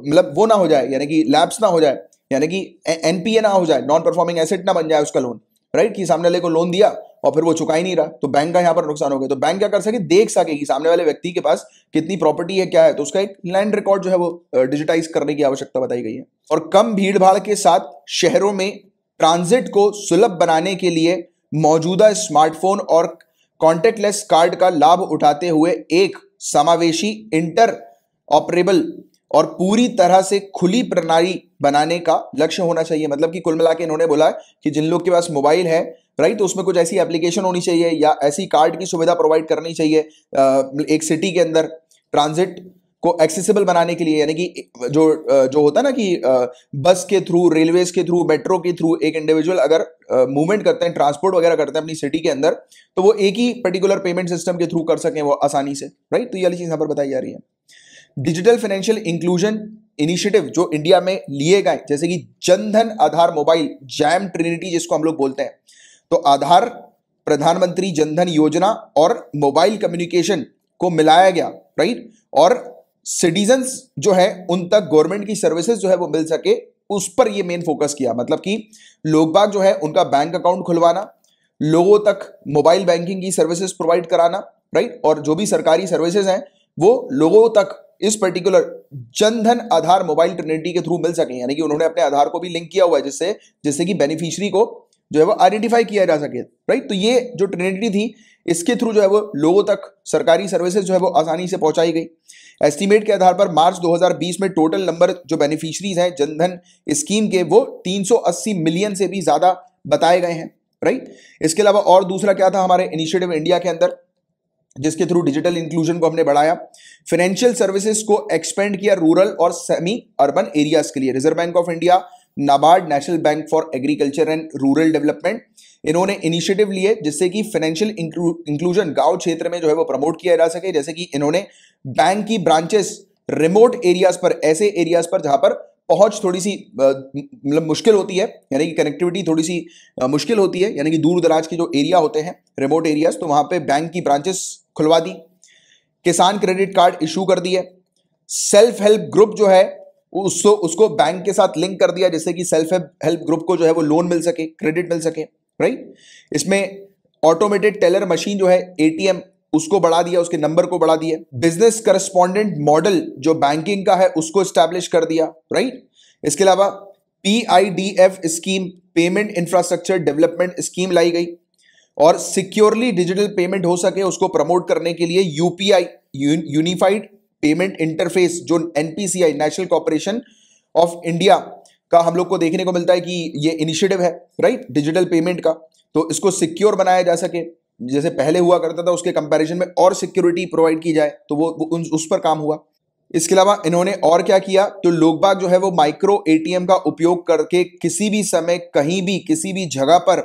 मतलब वो ना हो जाए यानी कि लैब्स ना हो जाए यानी कि एनपीए ना हो जाए नॉन परफॉर्मिंग एसेट ना बन जाए उसका लोन राइट कि सामने वाले को लोन दिया और फिर वो चुका ही नहीं रहा तो बैंक का यहाँ पर नुकसान हो गया तो बैंक क्या कर सके देख सके कि सामने वाले व्यक्ति के पास कितनी प्रॉपर्टी है क्या है तो उसका एक लैंड रिकॉर्ड जो है वो डिजिटाइज करने की आवश्यकता बताई गई है और कम भीड़ भाड़ के साथ शहरों में ट्रांजिट को सुलभ बनाने के लिए मौजूदा स्मार्टफोन और कॉन्टेक्टलेस कार्ड का लाभ उठाते हुए एक समावेशी इंटर ऑपरेबल और पूरी तरह से खुली प्रणाली बनाने का लक्ष्य होना चाहिए मतलब कि कुल मिला के इन्होंने बोला कि जिन लोग के पास मोबाइल है राइट तो उसमें कुछ ऐसी एप्लीकेशन होनी चाहिए या ऐसी कार्ड की सुविधा प्रोवाइड करनी चाहिए एक सिटी के अंदर ट्रांजिट को एक्सेसिबल बनाने के लिए यानी कि जो जो होता है ना कि बस के थ्रू रेलवेज के थ्रू मेट्रो के थ्रू एक इंडिविजुअल अगर मूवमेंट करते हैं ट्रांसपोर्ट वगैरह करते हैं अपनी सिटी के अंदर तो वो एक ही पर्टिकुलर पेमेंट सिस्टम के थ्रू कर सकें वो आसानी से राइट तो ये वाली चीज़ यहां पर बताई जा रही है डिजिटल फाइनेंशियल इंक्लूजन इनिशिएटिव जो इंडिया में लिए गए जैसे कि Jan Dhan Aadhaar mobile JAM trinity जिसको हम लोग बोलते हैं तो आधार प्रधानमंत्री जनधन योजना और मोबाइल कम्युनिकेशन को मिलाया गया राइट और सिटीजन जो है उन तक गवर्नमेंट की सर्विसेज जो है वो मिल सके उस पर ये मेन फोकस किया मतलब कि लोग बाग जो है उनका बैंक अकाउंट खुलवाना लोगों तक मोबाइल बैंकिंग की सर्विसेज प्रोवाइड कराना राइट और जो भी सरकारी सर्विसेज हैं वो लोगों तक इस particular Jan Dhan Aadhaar mobile trinity के थ्रू मिल सके यानी कि उन्होंने अपने आधार को भी लिंक किया हुआ है जिससे जिससे कि बेनिफिशियरी को जो है वो आइडेंटिफाई किया जा सके राइट तो ये जो ट्रिनिटी थी इसके थ्रू जो है वो लोगों तक सरकारी सर्विसेज जो है वो आसानी से पहुंचाई गई एस्टीमेट के आधार पर मार्च 2020 में टोटल नंबर जो बेनिफिशरीज हैं जनधन स्कीम के वो 380 मिलियन से भी ज़्यादा बताए गए हैं राइट इसके अलावा और दूसरा क्या था हमारे इनिशिएटिव इंडिया के अंदर जिसके थ्रू डिजिटल इंक्लूजन को हमने बढ़ाया फाइनेंशियल सर्विसेज को एक्सपेंड किया रूरल और सेमी अर्बन एरियाज के लिए reserve bank of India NABARD national bank for agriculture and rural development इन्होंने इनिशिएटिव लिए जिससे कि फाइनेंशियल इंक्लूजन गांव क्षेत्र में जो है वो प्रमोट किया जा सके जैसे कि इन्होंने बैंक की ब्रांचेस रिमोट एरियाज पर ऐसे एरियाज पर जहां पर पहुंच थोड़ी सी मतलब मुश्किल होती है यानी कि कनेक्टिविटी थोड़ी सी मुश्किल होती है यानी कि दूर दराज के जो एरिया होते हैं रिमोट एरियाज तो वहां पर बैंक की ब्रांचेस खुलवा दी किसान क्रेडिट कार्ड इशू कर दिए सेल्फ हेल्प ग्रुप जो है उसको उसको बैंक के साथ लिंक कर दिया जिससे कि सेल्फ हेल्प ग्रुप को जो है वो लोन मिल सके क्रेडिट मिल सके राइट इसमें ऑटोमेटेड टेलर मशीन जो है एटीएम उसको बढ़ा दिया उसके नंबर को बढ़ा दिया बिजनेस करस्पॉन्डेंट मॉडल जो बैंकिंग का है उसको स्टैब्लिश कर दिया राइट इसके अलावा PIDF scheme payment infrastructure development scheme लाई गई और सिक्योरली डिजिटल पेमेंट हो सके उसको प्रमोट करने के लिए यूपीआई यूनिफाइड पेमेंट इंटरफेस जो NPCI national corporation of India का हम लोग को देखने को मिलता है कि ये इनिशिएटिव है राइट डिजिटल पेमेंट का तो इसको सिक्योर बनाया जा सके जैसे पहले हुआ करता था उसके कंपैरिजन में और सिक्योरिटी प्रोवाइड की जाए तो वो, वो उस पर काम हुआ इसके अलावा इन्होंने और क्या किया तो लोग बाग जो है वो माइक्रो एटीएम का उपयोग करके किसी भी समय कहीं भी किसी भी जगह पर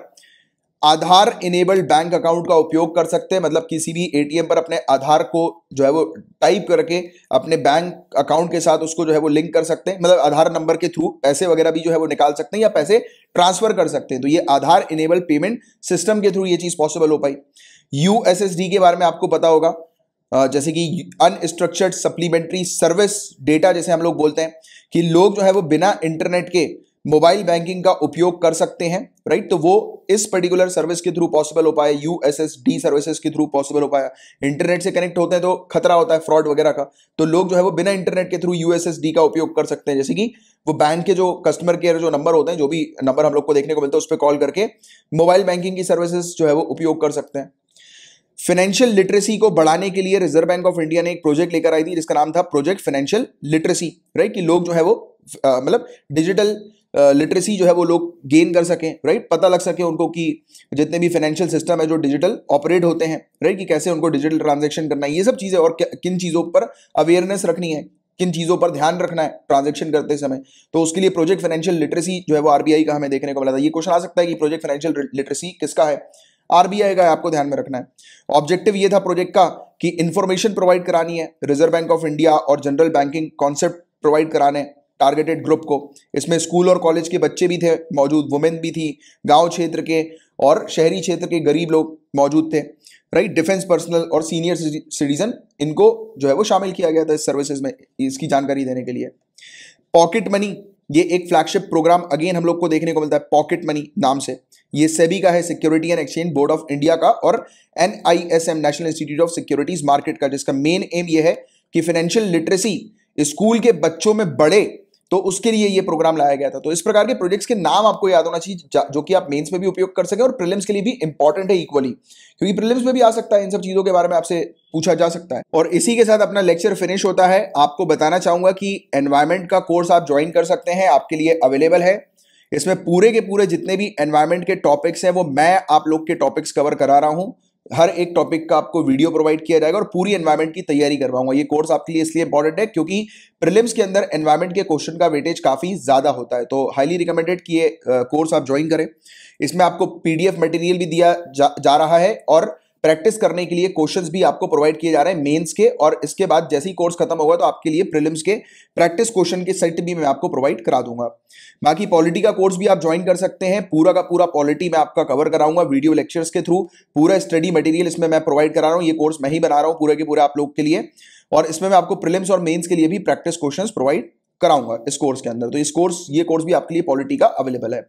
आधार इनेबल्ड बैंक अकाउंट का उपयोग कर सकते हैं मतलब किसी भी एटीएम पर अपने आधार को जो है वो टाइप करके अपने बैंक अकाउंट के साथ उसको जो है वो लिंक कर सकते हैं मतलब आधार नंबर के थ्रू पैसे वगैरह भी जो है वो निकाल सकते हैं या पैसे ट्रांसफर कर सकते हैं तो ये आधार इनेबल्ड पेमेंट सिस्टम के थ्रू ये चीज़ पॉसिबल हो पाई यूएसएसडी के बारे में आपको पता होगा जैसे कि अनस्ट्रक्चर्ड सप्लीमेंट्री सर्विस डेटा जैसे हम लोग बोलते हैं कि लोग जो है वो बिना इंटरनेट के मोबाइल बैंकिंग का उपयोग कर सकते हैं राइट तो वो इस पर्टिकुलर सर्विस के थ्रू पॉसिबल हो पाया U S S D services के थ्रू पॉसिबल हो पाया इंटरनेट से कनेक्ट होते हैं तो खतरा होता है फ्रॉड वगैरह का तो लोग जो है वो बिना इंटरनेट के through U S S D का उपयोग कर सकते हैं जैसे कि वो बैंक के जो कस्टमर केयर जो नंबर होते हैं जो भी नंबर हम लोग को देखने को मिलता है उस पर कॉल करके मोबाइल बैंकिंग की सर्विसेज जो है वो उपयोग कर सकते हैं फाइनेंशियल लिटरेसी को बढ़ाने के लिए रिजर्व बैंक ऑफ इंडिया ने एक प्रोजेक्ट लेकर आई थी जिसका नाम था प्रोजेक्ट फाइनेंशियल लिटरेसी राइट कि लोग जो है वो मतलब डिजिटल लिटरेसी जो है वो लोग गेन कर सकें राइट पता लग सके उनको कि जितने भी फाइनेंशियल सिस्टम है जो डिजिटल ऑपरेट होते हैं राइट कि कैसे उनको डिजिटल ट्रांजेक्शन करना है ये सब चीज़ें और किन चीज़ों पर अवेयरनेस रखनी है किन चीज़ों पर ध्यान रखना है ट्रांजेक्शन करते समय तो उसके लिए प्रोजेक्ट फाइनेंशियल लिटरेसी जो है वो आरबीआई का हमें देखने को मिला था ये क्वेश्चन आ सकता है कि प्रोजेक्ट फाइनेंशियल लिटरेसी किसका है आरबीआई का आपको ध्यान में रखना है ऑब्जेक्टिव ये था प्रोजेक्ट का कि इन्फॉर्मेशन प्रोवाइड करानी है रिजर्व बैंक ऑफ इंडिया और जनरल बैंकिंग कॉन्सेप्ट प्रोवाइड कराने टारगेटेड ग्रुप को इसमें स्कूल और कॉलेज के बच्चे भी थे मौजूद वुमेन भी थी गांव क्षेत्र के और शहरी क्षेत्र के गरीब लोग मौजूद थे राइट डिफेंस पर्सनल और सीनियर सिटीजन इनको जो है वो शामिल किया गया था इस सर्विसेज में इसकी जानकारी देने के लिए पॉकेट मनी ये एक फ्लैगशिप प्रोग्राम अगेन हम लोग को देखने को मिलता है पॉकेट मनी नाम से ये सेबी का है security and exchange board of India का और an national institute of securities market का जिसका मेन एम ये है कि फाइनेंशियल लिटरेसी स्कूल के बच्चों में बड़े तो उसके लिए ये प्रोग्राम लाया गया था तो इस प्रकार के प्रोजेक्ट्स के नाम आपको याद होना चाहिए जो कि आप मेंस में भी उपयोग कर सकें और प्रीलिम्स के लिए भी इंपॉर्टेंट है इक्वली क्योंकि प्रीलिम्स में भी आ सकता है इन सब चीज़ों के बारे में आपसे पूछा जा सकता है और इसी के साथ अपना लेक्चर फिनिश होता है आपको बताना चाहूंगा कि एनवायरमेंट का कोर्स आप ज्वाइन कर सकते हैं आपके लिए अवेलेबल है इसमें पूरे के पूरे जितने भी एनवायरमेंट के टॉपिक्स हैं वो मैं आप लोग के टॉपिक्स कवर करा रहा हूँ हर एक टॉपिक का आपको वीडियो प्रोवाइड किया जाएगा और पूरी एनवायरमेंट की तैयारी करवाऊंगा ये कोर्स आपके लिए इसलिए इंपॉर्टेंट है क्योंकि प्रिलिम्स के अंदर एनवायरमेंट के क्वेश्चन का वेटेज काफ़ी ज़्यादा होता है तो हाईली रिकमेंडेड कि ये कोर्स आप ज्वाइन करें इसमें आपको पीडीएफ मटेरियल भी दिया जा, जा रहा है और प्रैक्टिस करने के लिए क्वेश्चंस भी आपको प्रोवाइड किए जा रहे हैं मेंस के और इसके बाद जैसे ही कोर्स खत्म होगा तो आपके लिए प्रिलिम्स के प्रैक्टिस क्वेश्चन के सेट भी मैं आपको प्रोवाइड करा दूंगा बाकी पॉलिटी का कोर्स भी आप ज्वाइन कर सकते हैं पूरा का पूरा पॉलिटी मैं आपका कवर कराऊंगा वीडियो लेक्चर्स के थ्रू पूरा स्टडी मटेरियल इसमें मैं प्रोवाइड करा रहा हूँ ये कोर्स मैं ही बना रहा हूँ पूरे के पूरे आप लोग के लिए और इसमें मैं आपको प्रिलिम्स और मेन्स के लिए भी प्रैक्टिस क्वेश्चन प्रोवाइड कराऊंगा इस कोर्स के अंदर तो इस कोर्स ये कोर्स भी आपके लिए पॉलिटी का अवेलेबल है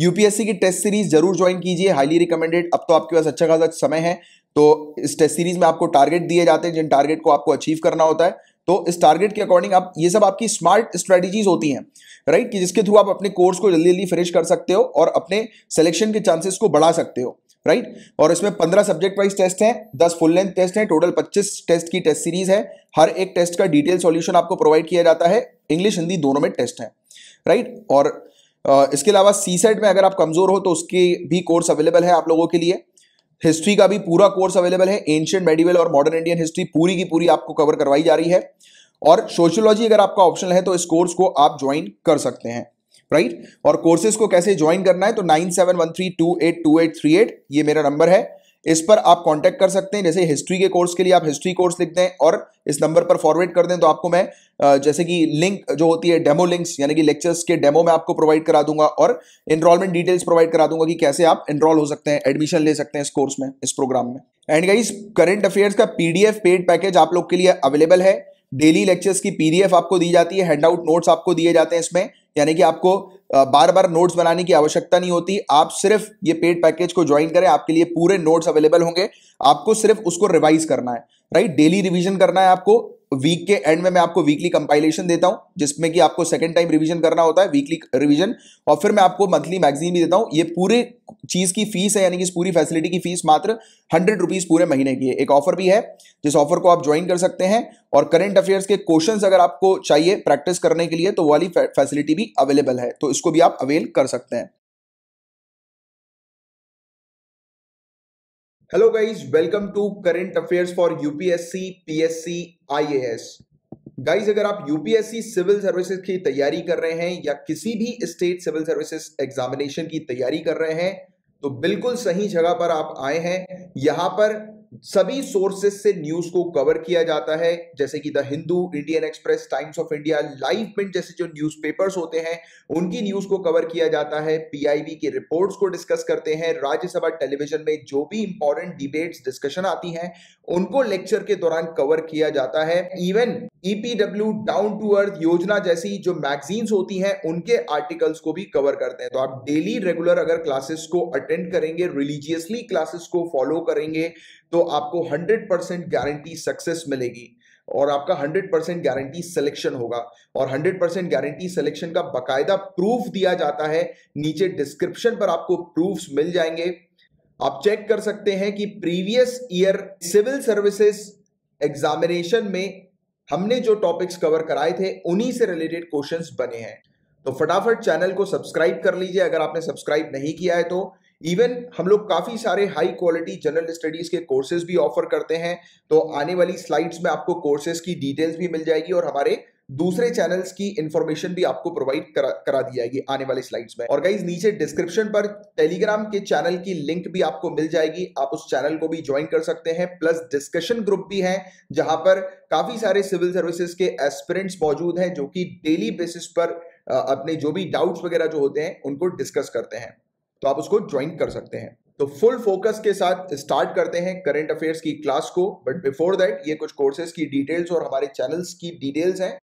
यूपीएससी की टेस्ट सीरीज जरूर ज्वाइन कीजिए हाईली रिकमेंडेड अब तो आपके पास अच्छा खासा समय है तो इस टेस्ट सीरीज में आपको टारगेट दिए जाते हैं जिन टारगेट को आपको अचीव करना होता है तो इस टारगेट के अकॉर्डिंग आप ये सब आपकी स्मार्ट स्ट्रेटजीज होती हैं राइट कि जिसके थ्रू आप अपने कोर्स को जल्दी जल्दी फिनिश कर सकते हो और अपने सिलेक्शन के चांसेस को बढ़ा सकते हो राइट और इसमें पंद्रह सब्जेक्ट वाइज टेस्ट हैं दस फुल लेंथ टेस्ट हैं टोटल पच्चीस टेस्ट की टेस्ट सीरीज है हर एक टेस्ट का डिटेल सॉल्यूशन आपको प्रोवाइड किया जाता है इंग्लिश हिंदी दोनों में टेस्ट है राइट और इसके अलावा सी सेट में अगर आप कमज़ोर हो तो उसके भी कोर्स अवेलेबल है आप लोगों के लिए हिस्ट्री का भी पूरा कोर्स अवेलेबल है एंशियंट मेडिवल और मॉडर्न इंडियन हिस्ट्री पूरी की पूरी आपको कवर करवाई जा रही है और सोशियोलॉजी अगर आपका ऑप्शन है तो इस कोर्स को आप ज्वाइन कर सकते हैं राइट और कोर्सेज को कैसे ज्वाइन करना है तो nine seven one three two eight two eight three eight ये मेरा नंबर है इस पर आप कांटेक्ट कर सकते हैं जैसे हिस्ट्री के कोर्स के लिए आप हिस्ट्री कोर्स लिख दें और इस नंबर पर फॉरवर्ड कर दें तो आपको मैं जैसे कि लिंक जो होती है डेमो लिंक्स यानी कि लेक्चर्स के डेमो में आपको प्रोवाइड करा दूंगा और इनरोलमेंट डिटेल्स प्रोवाइड करा दूंगा कि कैसे आप इनरोल हो सकते हैं एडमिशन ले सकते हैं इस कोर्स में इस प्रोग्राम में एंड गाइज करेंट अफेयर्स का पीडीएफ पेड पैकेज आप लोग के लिए अवेलेबल है डेली लेक्चर्स की पीडीएफ आपको दी जाती है हैंड आउट नोट्स आपको दिए जाते हैं इसमें यानी कि आपको बार बार नोट्स बनाने की आवश्यकता नहीं होती आप सिर्फ ये पेड पैकेज को ज्वाइन करें आपके लिए पूरे नोट्स अवेलेबल होंगे आपको सिर्फ उसको रिवाइज करना है राइट डेली रिवीजन करना है आपको वीक के एंड में मैं आपको वीकली कंपाइलेशन देता हूं जिसमें कि आपको सेकंड टाइम रिवीजन करना होता है वीकली रिवीजन और फिर मैं आपको मंथली मैगजीन भी देता हूं ये पूरे चीज की फीस है यानी कि इस पूरी फैसिलिटी की फीस मात्र हंड्रेड रुपीज पूरे महीने की है एक ऑफर भी है जिस ऑफर को आप ज्वाइन कर सकते हैं और करंट अफेयर्स के क्वेश्चन अगर आपको चाहिए प्रैक्टिस करने के लिए तो वाली फैसिलिटी भी अवेलेबल है तो इसको भी आप अवेल कर सकते हैं hello guys welcome to current affairs for UPSC PSC IAS guys अगर आप यूपीएससी सिविल सर्विसेज की तैयारी कर रहे हैं या किसी भी स्टेट सिविल सर्विसेज एग्जामिनेशन की तैयारी कर रहे हैं तो बिल्कुल सही जगह पर आप आए हैं यहां पर सभी सोर्सेस से न्यूज को कवर किया जाता है जैसे कि the Hindu Indian Express Times of India live print जैसे जो न्यूज़पेपर्स होते हैं उनकी न्यूज को कवर किया जाता है पीआईबी की रिपोर्ट्स को डिस्कस करते हैं राज्यसभा टेलीविजन में जो भी इंपॉर्टेंट डिबेट्स डिस्कशन आती हैं उनको लेक्चर के दौरान कवर किया जाता है even EPW down to earth Yojana जैसी जो मैगजीन्स होती हैं उनके आर्टिकल्स को भी कवर करते हैं तो आप डेली रेगुलर अगर क्लासेस को अटेंड करेंगे रिलीजियसली क्लासेस को फॉलो करेंगे तो आपको 100 परसेंट गारंटी सक्सेस मिलेगी और आपका 100 परसेंट गारंटी सिलेक्शन होगा और 100 परसेंट गारंटी सिलेक्शन का बकायदा प्रूफ दिया जाता है नीचे डिस्क्रिप्शन पर आपको प्रूफ मिल जाएंगे आप चेक कर सकते हैं कि previous year civil services examination में हमने जो टॉपिक्स कवर कराए थे उन्हीं से रिलेटेड क्वेश्चंस बने हैं तो फटाफट चैनल को सब्सक्राइब कर लीजिए अगर आपने सब्सक्राइब नहीं किया है तो इवन हम लोग काफ़ी सारे हाई क्वालिटी जनरल स्टडीज़ के कोर्सेज भी ऑफर करते हैं तो आने वाली स्लाइड्स में आपको कोर्सेज की डिटेल्स भी मिल जाएगी और हमारे दूसरे चैनल्स की इंफॉर्मेशन भी आपको प्रोवाइड करा, करा दी जाएगी आने वाली स्लाइड्स में और गाइज नीचे डिस्क्रिप्शन पर टेलीग्राम के चैनल की लिंक भी आपको मिल जाएगी आप उस चैनल को भी ज्वाइन कर सकते हैं प्लस डिस्कशन ग्रुप भी है जहां पर काफी सारे सिविल सर्विसेज के एस्पिरेंट्स मौजूद हैं जो कि डेली बेसिस पर अपने जो भी डाउट्स वगैरह जो होते हैं उनको डिस्कस करते हैं तो आप उसको ज्वाइन कर सकते हैं तो फुल फोकस के साथ स्टार्ट करते हैं करंट अफेयर्स की क्लास को बट बिफोर दैट ये कुछ कोर्सेज की डिटेल्स और हमारे चैनल्स की डिटेल्स हैं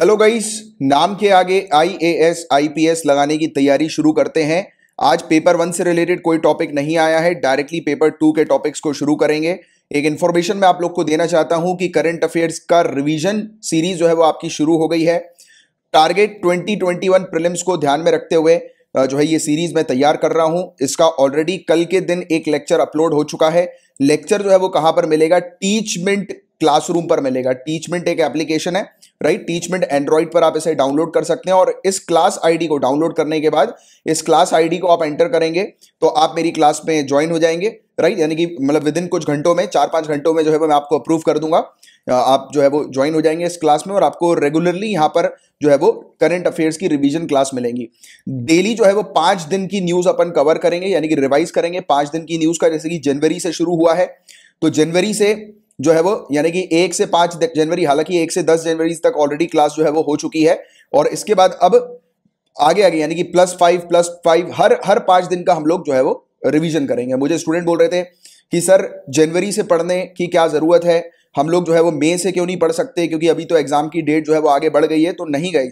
हेलो गाइस नाम के आगे आईएएस आईपीएस लगाने की तैयारी शुरू करते हैं आज पेपर वन से रिलेटेड कोई टॉपिक नहीं आया है डायरेक्टली पेपर टू के टॉपिक्स को शुरू करेंगे एक इन्फॉर्मेशन मैं आप लोग को देना चाहता हूं कि करंट अफेयर्स का रिवीजन सीरीज जो है वो आपकी शुरू हो गई है टारगेट 2021 प्रीलिम्स को ध्यान में रखते हुए जो है ये सीरीज मैं तैयार कर रहा हूं इसका ऑलरेडी कल के दिन एक लेक्चर अपलोड हो चुका है लेक्चर जो है वो कहां पर मिलेगा टीचमेंट क्लासरूम पर मिलेगा टीचमेंट एक एप्लीकेशन है राइट टीचमेंट एंड्रॉइड पर आप इसे डाउनलोड कर सकते हैं और इस क्लास आईडी को डाउनलोड करने के बाद इस क्लास आईडी को आप एंटर करेंगे तो आप मेरी क्लास में ज्वाइन हो जाएंगे राइट यानी कि मतलब विद इन कुछ घंटों में चार पाँच घंटों में जो है मैं आपको अप्रूव कर दूंगा आप जो है वो ज्वाइन हो जाएंगे इस क्लास में और आपको रेगुलरली यहाँ पर जो है वो करंट अफेयर्स की रिवीजन क्लास मिलेंगी डेली जो है वो पाँच दिन की न्यूज़ अपन कवर करेंगे यानी कि रिवाइज करेंगे पाँच दिन की न्यूज़ का जैसे कि जनवरी से शुरू हुआ है तो जनवरी से जो है वो यानी कि एक से पांच जनवरी हालांकि एक से दस जनवरी तक ऑलरेडी क्लास जो है वो हो चुकी है और इसके बाद अब आगे आगे यानी कि प्लस फाइव प्लस फाइव हर हर पाँच दिन का हम लोग जो है वो रिविजन करेंगे मुझे स्टूडेंट बोल रहे थे कि सर जनवरी से पढ़ने की क्या ज़रूरत है हम लोग जो है वो मई से क्यों नहीं पढ़ सकते क्योंकि अभी तो एग्ज़ाम की डेट जो है वो आगे बढ़ गई है तो नहीं गई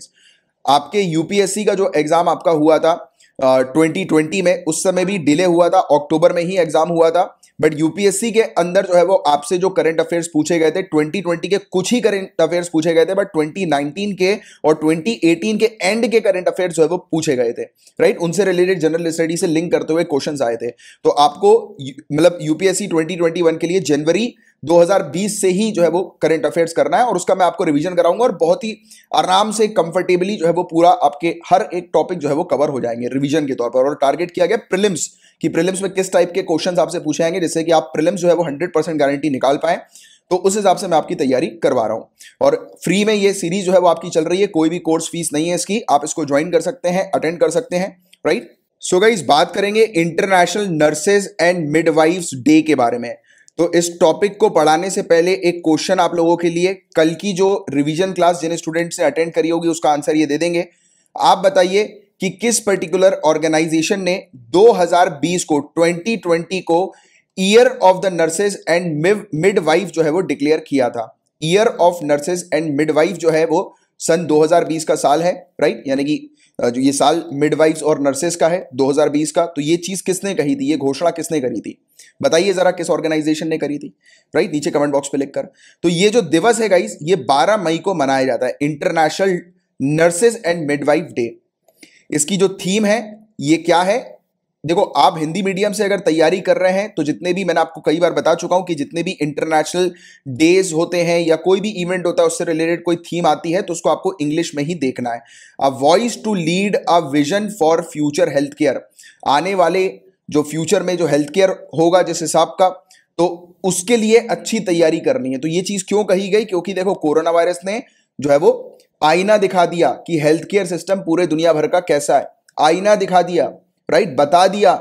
आपके यूपीएससी का जो एग्ज़ाम आपका हुआ था 2020 में उस समय भी डिले हुआ था अक्टूबर में ही एग्जाम हुआ था बट यूपीएससी के अंदर जो है वो आपसे जो करंट अफेयर्स पूछे गए थे 2020 के कुछ ही करंट अफेयर्स पूछे गए थे बट 2019 के और 2018 के एंड के करंट अफेयर्स जो है वो पूछे गए थे राइट उनसे रिलेटेड जनरल स्टडी से लिंक करते हुए क्वेश्चंस आए थे तो आपको मतलब यूपीएससी 2021 के लिए जनवरी 2020 से ही जो है वो करंट अफेयर्स करना है और उसका मैं आपको रिवीजन कराऊंगा और बहुत ही आराम से कंफर्टेबली जो है वो पूरा आपके हर एक टॉपिक जो है वो कवर हो जाएंगे रिवीजन के तौर पर और टारगेट किया गया प्रिलिम्स कि प्रिलिम्स में किस टाइप के क्वेश्चन आपसे पूछे जाएंगे जिससे कि आप प्रिलिम्स जो है वो हंड्रेड गारंटी निकाल पाए तो उस हिसाब से मैं आपकी तैयारी करवा रहा हूं और फ्री में ये सीरीज जो है वो आपकी चल रही है कोई भी कोर्स फीस नहीं है इसकी आप इसको ज्वाइन कर सकते हैं अटेंड कर सकते हैं राइट सो गई बात करेंगे international nurses and midwifes day के बारे में तो इस टॉपिक को पढ़ाने से पहले एक क्वेश्चन आप लोगों के लिए कल की जो रिवीजन क्लास जिन स्टूडेंट्स ने अटेंड करी होगी उसका आंसर ये दे देंगे आप बताइए कि किस पर्टिकुलर ऑर्गेनाइजेशन ने 2020 को 2020 को year of the nurses and midwife जो है वो डिक्लेयर किया था year of nurses and midwife जो है वो सन 2020 का साल है राइट यानी कि जो ये साल मिडवाइफ्स और नर्सेस का है 2020 का तो ये चीज़ किसने कही थी ये घोषणा किसने करी थी बताइए ज़रा किस ऑर्गेनाइजेशन ने करी थी राइट नीचे कमेंट बॉक्स पे लिखकर तो ये जो दिवस है गाइज ये 12 मई को मनाया जाता है international nurses and midwife day इसकी जो थीम है ये क्या है देखो आप हिंदी मीडियम से अगर तैयारी कर रहे हैं तो जितने भी मैंने आपको कई बार बता चुका हूं कि जितने भी इंटरनेशनल डेज होते हैं या कोई भी इवेंट होता है उससे रिलेटेड कोई थीम आती है तो उसको आपको इंग्लिश में ही देखना है a voice to lead a vision for future health care आने वाले जो फ्यूचर में जो हेल्थ केयर होगा जिस हिसाब का तो उसके लिए अच्छी तैयारी करनी है तो ये चीज़ क्यों कही गई क्योंकि देखो कोरोना वायरस ने जो है वो आईना दिखा दिया कि हेल्थ केयर सिस्टम पूरे दुनिया भर का कैसा है आईना दिखा दिया राइट right? बता दिया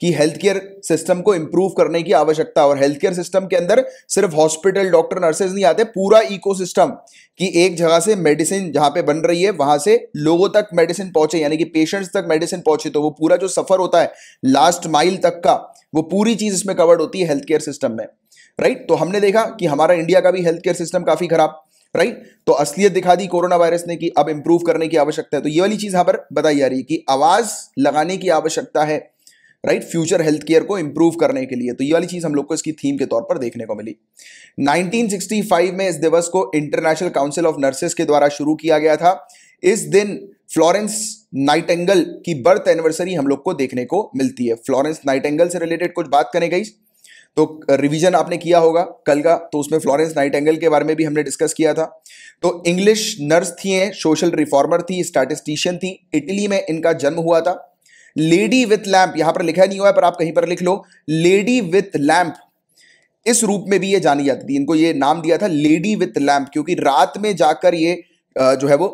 कि हेल्थ केयर सिस्टम को इंप्रूव करने की आवश्यकता और हेल्थ केयर सिस्टम के अंदर सिर्फ हॉस्पिटल डॉक्टर नर्सेज नहीं आते पूरा इकोसिस्टम कि एक जगह से मेडिसिन जहां पे बन रही है वहां से लोगों तक मेडिसिन पहुंचे यानी कि पेशेंट्स तक मेडिसिन पहुंचे तो वो पूरा जो सफर होता है लास्ट माइल तक का वो पूरी चीज इसमें कवर्ड होती है हेल्थ केयर सिस्टम में राइट तो हमने देखा कि हमारा इंडिया का भी हेल्थ केयर सिस्टम काफी खराब राइट तो असलियत दिखा दी कोरोना वायरस ने कि अब इंप्रूव करने की आवश्यकता है तो ये वाली चीज यहां पर बताई जा रही है कि आवाज लगाने की आवश्यकता है राइट फ्यूचर हेल्थ केयर को इंप्रूव करने के लिए तो ये वाली चीज हम लोग को इसकी थीम के तौर पर देखने को मिली 1965 में इस दिवस को इंटरनेशनल काउंसिल ऑफ नर्सेस के द्वारा शुरू किया गया था इस दिन फ्लोरेंस नाइटेंगल की बर्थ एनिवर्सरी हम लोग को देखने को मिलती है फ्लोरेंस नाइटेंगल से रिलेटेड कुछ बात करें गई तो रिवीजन आपने किया होगा कल का तो उसमें फ्लोरेंस नाइट एंगल के बारे में भी हमने डिस्कस किया था तो इंग्लिश नर्स थी सोशल रिफॉर्मर थी स्टैटिस्टिशियन थी इटली में इनका जन्म हुआ था लेडी विथ लैम्प यहां पर लिखा नहीं हुआ है पर आप कहीं पर लिख लो लेडी विथ लैम्प इस रूप में भी ये जानी जाती थी इनको ये नाम दिया था लेडी विथ लैम्प क्योंकि रात में जाकर ये जो है वो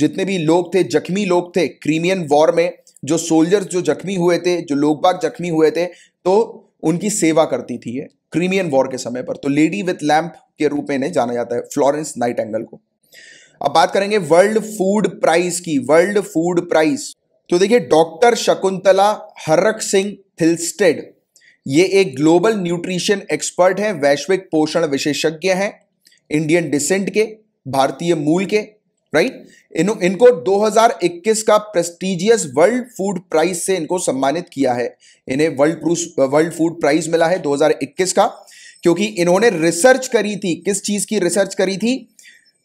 जितने भी लोग थे जख्मी लोग थे क्रीमियन वॉर में जो सोल्जर्स जो जख्मी हुए थे जो लोग बाग जख्मी हुए थे तो उनकी सेवा करती थी क्रीमियन वॉर के समय पर तो लेडी विथ लैम्प के रूप में जाना जाता है फ्लोरेंस नाइट एंगल को अब बात करेंगे वर्ल्ड फूड प्राइस की वर्ल्ड फूड प्राइस तो देखिए डॉक्टर शकुंतला हरक सिंह थिलस्टेड ये एक ग्लोबल न्यूट्रिशन एक्सपर्ट हैं वैश्विक पोषण विशेषज्ञ हैं इंडियन डिसेंट के भारतीय मूल के राइट इन, इनको 2021 का प्रेस्टीजियस वर्ल्ड फूड प्राइज से इनको सम्मानित किया है इन्हें वर्ल्ड वर्ल्ड फूड प्राइज मिला है 2021 का क्योंकि इन्होंने रिसर्च करी थी किस चीज की रिसर्च करी थी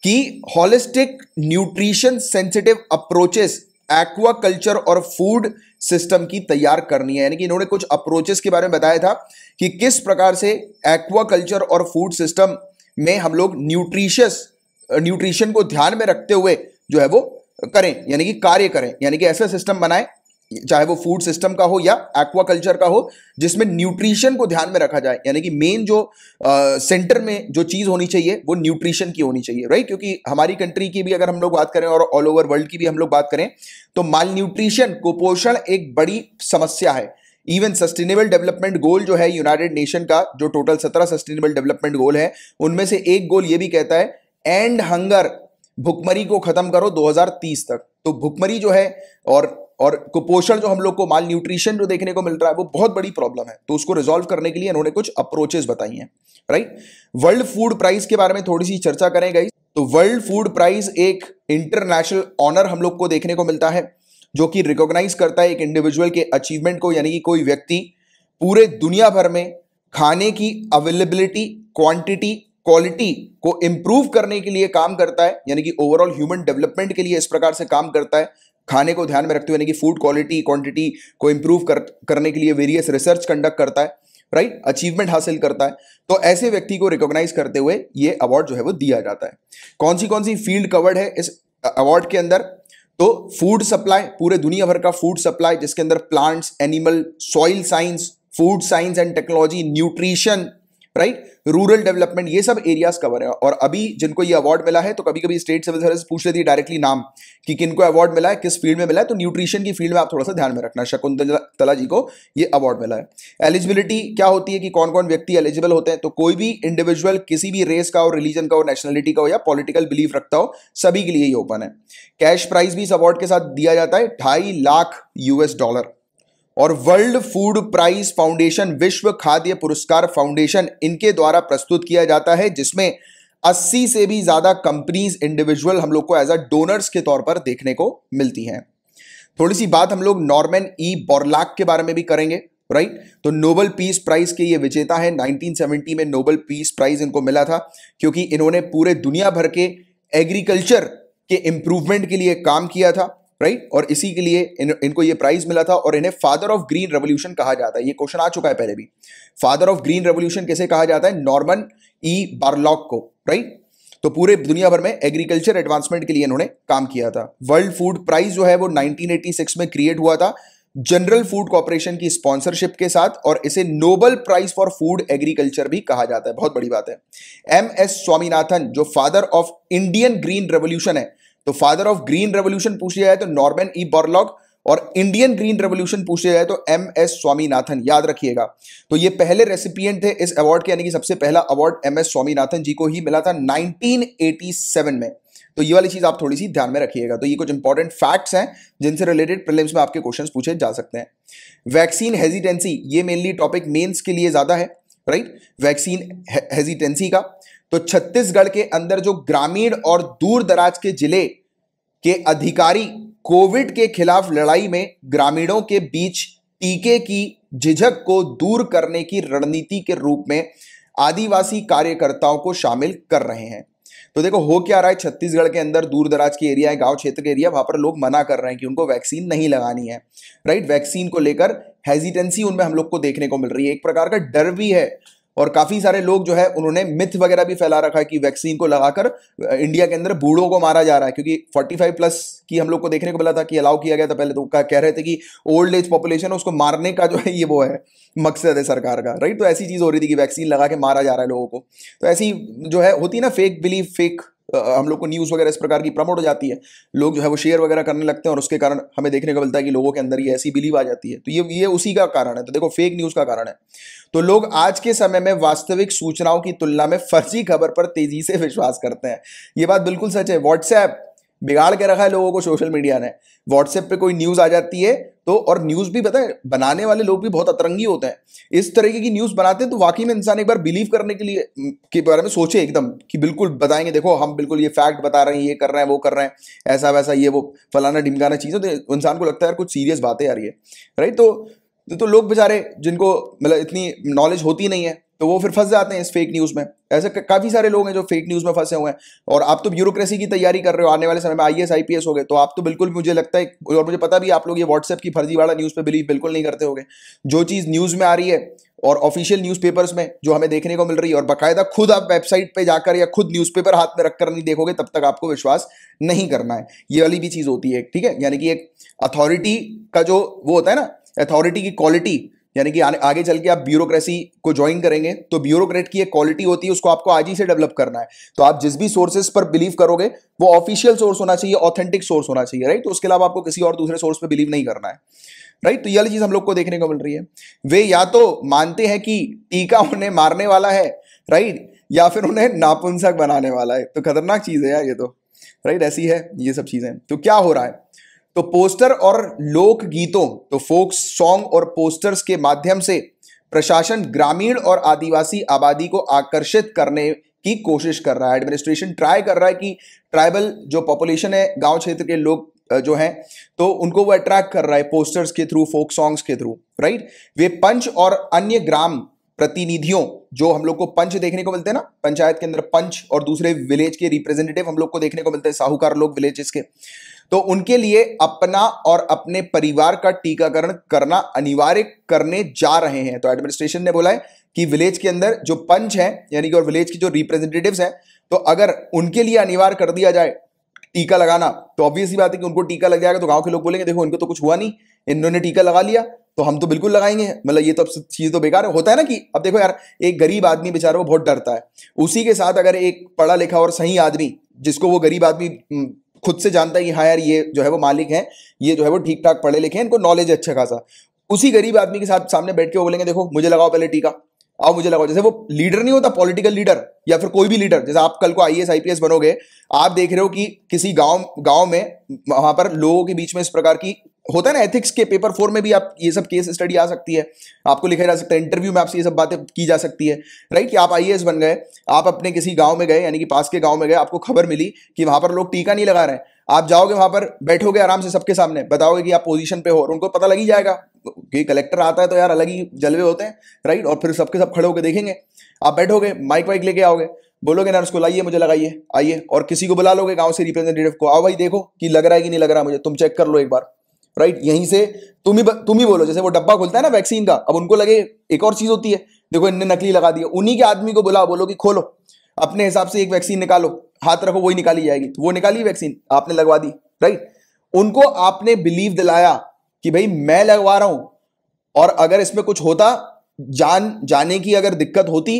कि holistic nutrition sensitive approaches aquaculture और फूड सिस्टम की तैयार करनी है यानी कि इन्होंने कुछ अप्रोचेस के बारे में बताया था कि किस प्रकार से एक्वा कल्चर और फूड सिस्टम में हम लोग न्यूट्रिशियस न्यूट्रिशन को ध्यान में रखते हुए जो है वो करें यानी कि कार्य करें यानी कि ऐसा सिस्टम बनाए चाहे वो फूड सिस्टम का हो या एक्वा कल्चर का हो जिसमें न्यूट्रिशन को ध्यान में रखा जाए यानी कि मेन जो आ, सेंटर में जो चीज़ होनी चाहिए वो न्यूट्रिशन की होनी चाहिए राइट क्योंकि हमारी कंट्री की भी अगर हम लोग बात करें और ऑल ओवर वर्ल्ड की भी हम लोग बात करें तो माल न्यूट्रिशन कुपोषण एक बड़ी समस्या है इवन सस्टेनेबल डेवलपमेंट गोल जो है यूनाइटेड नेशन का जो टोटल सत्रह सस्टेनेबल डेवलपमेंट गोल है उनमें से एक गोल ये भी कहता है एंड हंगर भुखमरी को खत्म करो 2030 तक तो भुखमरी जो है और और कुपोषण जो हम लोग को माल न्यूट्रिशन जो देखने को मिल रहा है वो बहुत बड़ी प्रॉब्लम है तो उसको रिजोल्व करने के लिए इन्होंने कुछ अप्रोचेस बताई हैं राइट वर्ल्ड फूड प्राइस के बारे में थोड़ी सी चर्चा करें गई तो वर्ल्ड फूड प्राइस एक इंटरनेशनल ऑनर हम लोग को देखने को मिलता है जो कि रिकॉग्नाइज करता है एक इंडिविजुअल के अचीवमेंट को यानी कि कोई व्यक्ति पूरे दुनिया भर में खाने की अवेलेबिलिटी क्वांटिटी क्वालिटी को इंप्रूव करने के लिए काम करता है यानी कि ओवरऑल ह्यूमन डेवलपमेंट के लिए इस प्रकार से काम करता है खाने को ध्यान में रखते हुए यानी कि फूड क्वालिटी क्वांटिटी को इंप्रूव कर, करने के लिए वेरियस रिसर्च कंडक्ट करता है राइट right? अचीवमेंट हासिल करता है तो ऐसे व्यक्ति को रिकॉग्नाइज करते हुए ये अवार्ड जो है वो दिया जाता है कौन सी कौन सी फील्ड कवर्ड है इस अवार्ड के अंदर तो फूड सप्लाई पूरे दुनिया भर का फूड सप्लाई जिसके अंदर plants animal soil science food science and technology nutrition right rural development ये सब एरियाज कवर है और अभी जिनको ये अवार्ड मिला है तो कभी कभी स्टेट सिविल सर्विस पूछ लेती है डायरेक्टली नाम कि किनको अवार्ड मिला है किस फील्ड में मिला है तो न्यूट्रिशन की फील्ड में आप थोड़ा सा ध्यान में रखना शकुंतला जी को ये अवार्ड मिला है एलिजिबिलिटी क्या होती है कि कौन कौन व्यक्ति एलिजिबल होते हैं तो कोई भी इंडिविजुअल किसी भी रेस का हो रिलीजन का हो नेशनलिटी का हो या पॉलिटिकल बिलीफ रखता हो सभी के लिए ये ओपन है कैश प्राइज भी इस अवार्ड के साथ दिया जाता है ढाई लाख यूएस डॉलर और वर्ल्ड फूड प्राइज फाउंडेशन विश्व खाद्य पुरस्कार फाउंडेशन इनके द्वारा प्रस्तुत किया जाता है जिसमें 80 से भी ज़्यादा कंपनीज इंडिविजुअल हम लोग को एज अ डोनर्स के तौर पर देखने को मिलती हैं थोड़ी सी बात हम लोग नॉर्मेन ई बोरलाक के बारे में भी करेंगे राइट right? तो नोबल पीस प्राइज के ये विजेता है 1970 में नोबल पीस प्राइज इनको मिला था क्योंकि इन्होंने पूरे दुनिया भर के एग्रीकल्चर के इंप्रूवमेंट के लिए काम किया था राइट और इसी के लिए इन, इनको ये प्राइज मिला था और इन्हें फादर ऑफ ग्रीन रेवोल्यूशन कहा जाता है ये क्वेश्चन आ चुका है पहले भी फादर ऑफ ग्रीन रेवोल्यूशन कैसे कहा जाता है नॉर्मन ई बार्लॉक को राइट तो पूरे दुनिया भर में एग्रीकल्चर एडवांसमेंट के लिए इन्होंने काम किया था वर्ल्ड फूड प्राइज जो है वो 1986 में क्रिएट हुआ था जनरल फूड कॉरपोरेशन की स्पॉन्सरशिप के साथ और इसे Nobel prize for food agriculture भी कहा जाता है बहुत बड़ी बात है एम एस स्वामीनाथन जो father of Indian green revolution है तो फादर ऑफ ग्रीन रेवोल्यूशन पूछा जाए तो नॉर्मन ई बॉर्लॉग और इंडियन ग्रीन रेवोल्यूशन पूछा जाए तो एम एस स्वामीनाथन याद रखिएगा तो ये पहले रेसिपियंट थे इस अवार्ड के यानी कि सबसे पहला award M S Swaminathan ji को ही मिला था 1987 में तो ये वाली चीज आप थोड़ी सी ध्यान में रखिएगा तो ये कुछ इंपॉर्टेंट फैक्ट्स हैं जिनसे रिलेटेड प्रिलिम्स में आपके क्वेश्चन पूछे जा सकते हैं वैक्सीन हेजिटेंसी ये मेनली टॉपिक मेंस के लिए ज्यादा है राइट वैक्सीन हेजिटेंसी का तो छत्तीसगढ़ के अंदर जो ग्रामीण और दूर दराज के जिले के अधिकारी कोविड के खिलाफ लड़ाई में ग्रामीणों के बीच टीके की झिझक को दूर करने की रणनीति के रूप में आदिवासी कार्यकर्ताओं को शामिल कर रहे हैं तो देखो हो क्या रहा है छत्तीसगढ़ के अंदर दूर दराज के एरिया है गांव क्षेत्र के एरिया वहां पर लोग मना कर रहे हैं कि उनको वैक्सीन नहीं लगानी है राइट वैक्सीन को लेकर हेजिटेंसी उनमें हम लोग को देखने को मिल रही है एक प्रकार का डर भी है और काफ़ी सारे लोग जो है उन्होंने मिथ वगैरह भी फैला रखा है कि वैक्सीन को लगाकर इंडिया के अंदर बूढ़ों को मारा जा रहा है क्योंकि 45 प्लस की हम लोग को देखने को मिला था कि अलाउ किया गया था पहले तो कह रहे थे कि ओल्ड एज पॉपुलेशन उसको मारने का जो है ये वो है मकसद है सरकार का राइट तो ऐसी चीज़ हो रही थी कि वैक्सीन लगा के मारा जा रहा है लोगों को तो ऐसी जो है होती ना फेक बिलीव फेक हम लोग को न्यूज़ वगैरह इस प्रकार की प्रमोट हो जाती है लोग जो है वो शेयर वगैरह करने लगते हैं और उसके कारण हमें देखने को मिलता है कि लोगों के अंदर ये ऐसी बिलीव आ जाती है तो ये ये उसी का कारण है तो देखो फेक न्यूज़ का कारण है तो लोग आज के समय में वास्तविक सूचनाओं की तुलना में फर्जी खबर पर तेजी से विश्वास करते हैं ये बात बिल्कुल सच है व्हाट्सएप बिगाड़ के रखा है लोगों को सोशल मीडिया ने व्हाट्सएप पे कोई न्यूज़ आ जाती है तो और न्यूज़ भी पता है बनाने वाले लोग भी बहुत अतरंगी होते हैं इस तरीके की न्यूज़ बनाते हैं तो वाकई में इंसान एक बार बिलीव करने के लिए के बारे में सोचे एकदम कि बिल्कुल बताएंगे देखो हम बिल्कुल ये फैक्ट बता रहे हैं ये कर रहे हैं वो कर रहे हैं ऐसा वैसा ये वो फलाना ढिमकाना चीज़ें तो इंसान को लगता है यार कुछ सीरियस बातें यार ये राइट तो तो लोग बेचारे जिनको मतलब इतनी नॉलेज होती नहीं है तो वो फिर फंस जाते हैं इस फेक न्यूज़ में ऐसे काफ़ी सारे लोग हैं जो फेक न्यूज़ में फंसे हुए हैं और आप तो ब्यूरोक्रेसी की तैयारी कर रहे हो आने वाले समय में I S I P S हो गए तो आप तो बिल्कुल मुझे लगता है और मुझे पता भी आप लोग ये व्हाट्सएप की फर्जी वाला न्यूज़ पर बिलीव बिल्कुल नहीं करते हो जो चीज़ न्यूज़ में आ रही है और ऑफिशियल न्यूज़पेपर्स में जो हमें देखने को मिल रही है और बाकायदा खुद आप वेबसाइट पे जाकर या खुद न्यूज़पेपर हाथ में रखकर नहीं देखोगे तब तक आपको विश्वास नहीं करना है ये वाली भी चीज़ होती है ठीक है यानी कि एक अथॉरिटी का जो वो होता है ना अथॉरिटी की क्वालिटी यानी कि आगे चल के आप ब्यूरोक्रेसी को ज्वाइन करेंगे तो ब्यूरोक्रेट की एक क्वालिटी होती है उसको आपको आज ही से डेवलप करना है तो आप जिस भी सोर्सेज पर बिलीव करोगे वो ऑफिशियल सोर्स होना चाहिए ऑथेंटिक सोर्स होना चाहिए राइट तो उसके अलावा आपको किसी और दूसरे सोर्स पर बिलीव नहीं करना है राइट तो ये चीज हम लोग को देखने को मिल रही है वे या तो मानते हैं कि टीका उन्हें मारने वाला है राइट या फिर उन्हें नापुंसक बनाने वाला है तो खतरनाक चीज है यार ये तो राइट ऐसी है ये सब चीजें तो क्या हो रहा है तो पोस्टर और लोक गीतों तो फोक सॉन्ग और पोस्टर्स के माध्यम से प्रशासन ग्रामीण और आदिवासी आबादी को आकर्षित करने की कोशिश कर रहा है एडमिनिस्ट्रेशन ट्राई कर रहा है कि ट्राइबल जो पॉपुलेशन है गांव क्षेत्र के लोग जो हैं तो उनको वो अट्रैक्ट कर रहा है पोस्टर्स के थ्रू फोक सॉन्ग्स के थ्रू राइट वे पंच और अन्य ग्राम प्रतिनिधियों जो हम लोग को पंच देखने को मिलते हैं ना पंचायत के अंदर पंच और दूसरे विलेज के रिप्रेजेंटेटिव हम लोग को देखने को मिलते हैं साहूकार लोग विलेजेस के तो उनके लिए अपना और अपने परिवार का टीकाकरण करना अनिवार्य करने जा रहे हैं तो एडमिनिस्ट्रेशन ने बोला है कि विलेज के अंदर जो पंच है यानी कि और विलेज की जो रिप्रेजेंटेटिव है तो अगर उनके लिए अनिवार्य कर दिया जाए टीका लगाना तो ऑब्वियसली बात है कि उनको टीका लग जाएगा तो गांव के लोग बोलेंगे देखो उनको तो कुछ हुआ नहीं इन्होंने टीका लगा लिया तो हम तो बिल्कुल लगाएंगे मतलब ये तो अब चीज़ तो बेकार है होता है ना कि अब देखो यार एक गरीब आदमी बेचारा वो बहुत डरता है उसी के साथ अगर एक पढ़ा लिखा और सही आदमी जिसको वो गरीब आदमी खुद से जानता है कि हाँ यार ये जो है वो मालिक हैं ये जो है वो ठीक ठाक पढ़े लिखे हैं इनको नॉलेज है अच्छा खासा उसी गरीब आदमी के साथ सामने बैठ के वो बोलेंगे देखो मुझे लगाओ पहले टीका आओ मुझे लगाओ जैसे वो लीडर नहीं होता पॉलिटिकल लीडर या फिर कोई भी लीडर जैसे आप कल को आई एस बनोगे आप देख रहे हो कि किसी गांव गांव में वहां पर लोगों के बीच में इस प्रकार की होता है ना एथिक्स के पेपर फोर में भी आप ये सब केस स्टडी आ सकती है आपको लिखा जा सकता है इंटरव्यू में आपसे ये सब बातें की जा सकती है राइट कि आप आई बन गए आप अपने किसी गांव में गए यानी कि पास के गांव में गए आपको खबर मिली कि वहां पर लोग टीका नहीं लगा रहे हैं आप जाओगे वहां पर बैठोगे आराम से सबके सामने बताओगे कि आप पोजीशन पे हो और उनको पता लग ही जाएगा कि कलेक्टर आता है तो यार अलग ही जलवे होते हैं राइट और फिर सबके सब खड़े होकर देखेंगे आप बैठोगे माइक वाइक लेके आओगे बोलोगे नर्स को लाइए मुझे लगाइए आइए और किसी को बुला लोगे गांव से रिप्रेजेंटेटिव को आओ भाई देखो कि लग रहा है कि नहीं लग रहा मुझे तुम चेक कर लो एक बार राइट यहीं से तुम ही तुम ही बोलो जैसे वो डब्बा खुलता है ना वैक्सीन का अब उनको लगे एक और चीज़ होती है देखो इनने नकली लगा दिया उन्हीं के आदमी को बुला बोलो कि खोलो अपने हिसाब से एक वैक्सीन निकालो हाथ रखो वही निकाली जाएगी तो वो निकाली वैक्सीन आपने लगवा दी राइट उनको आपने बिलीव दिलाया कि भाई मैं लगवा रहा हूं और अगर इसमें कुछ होता जान जाने की अगर दिक्कत होती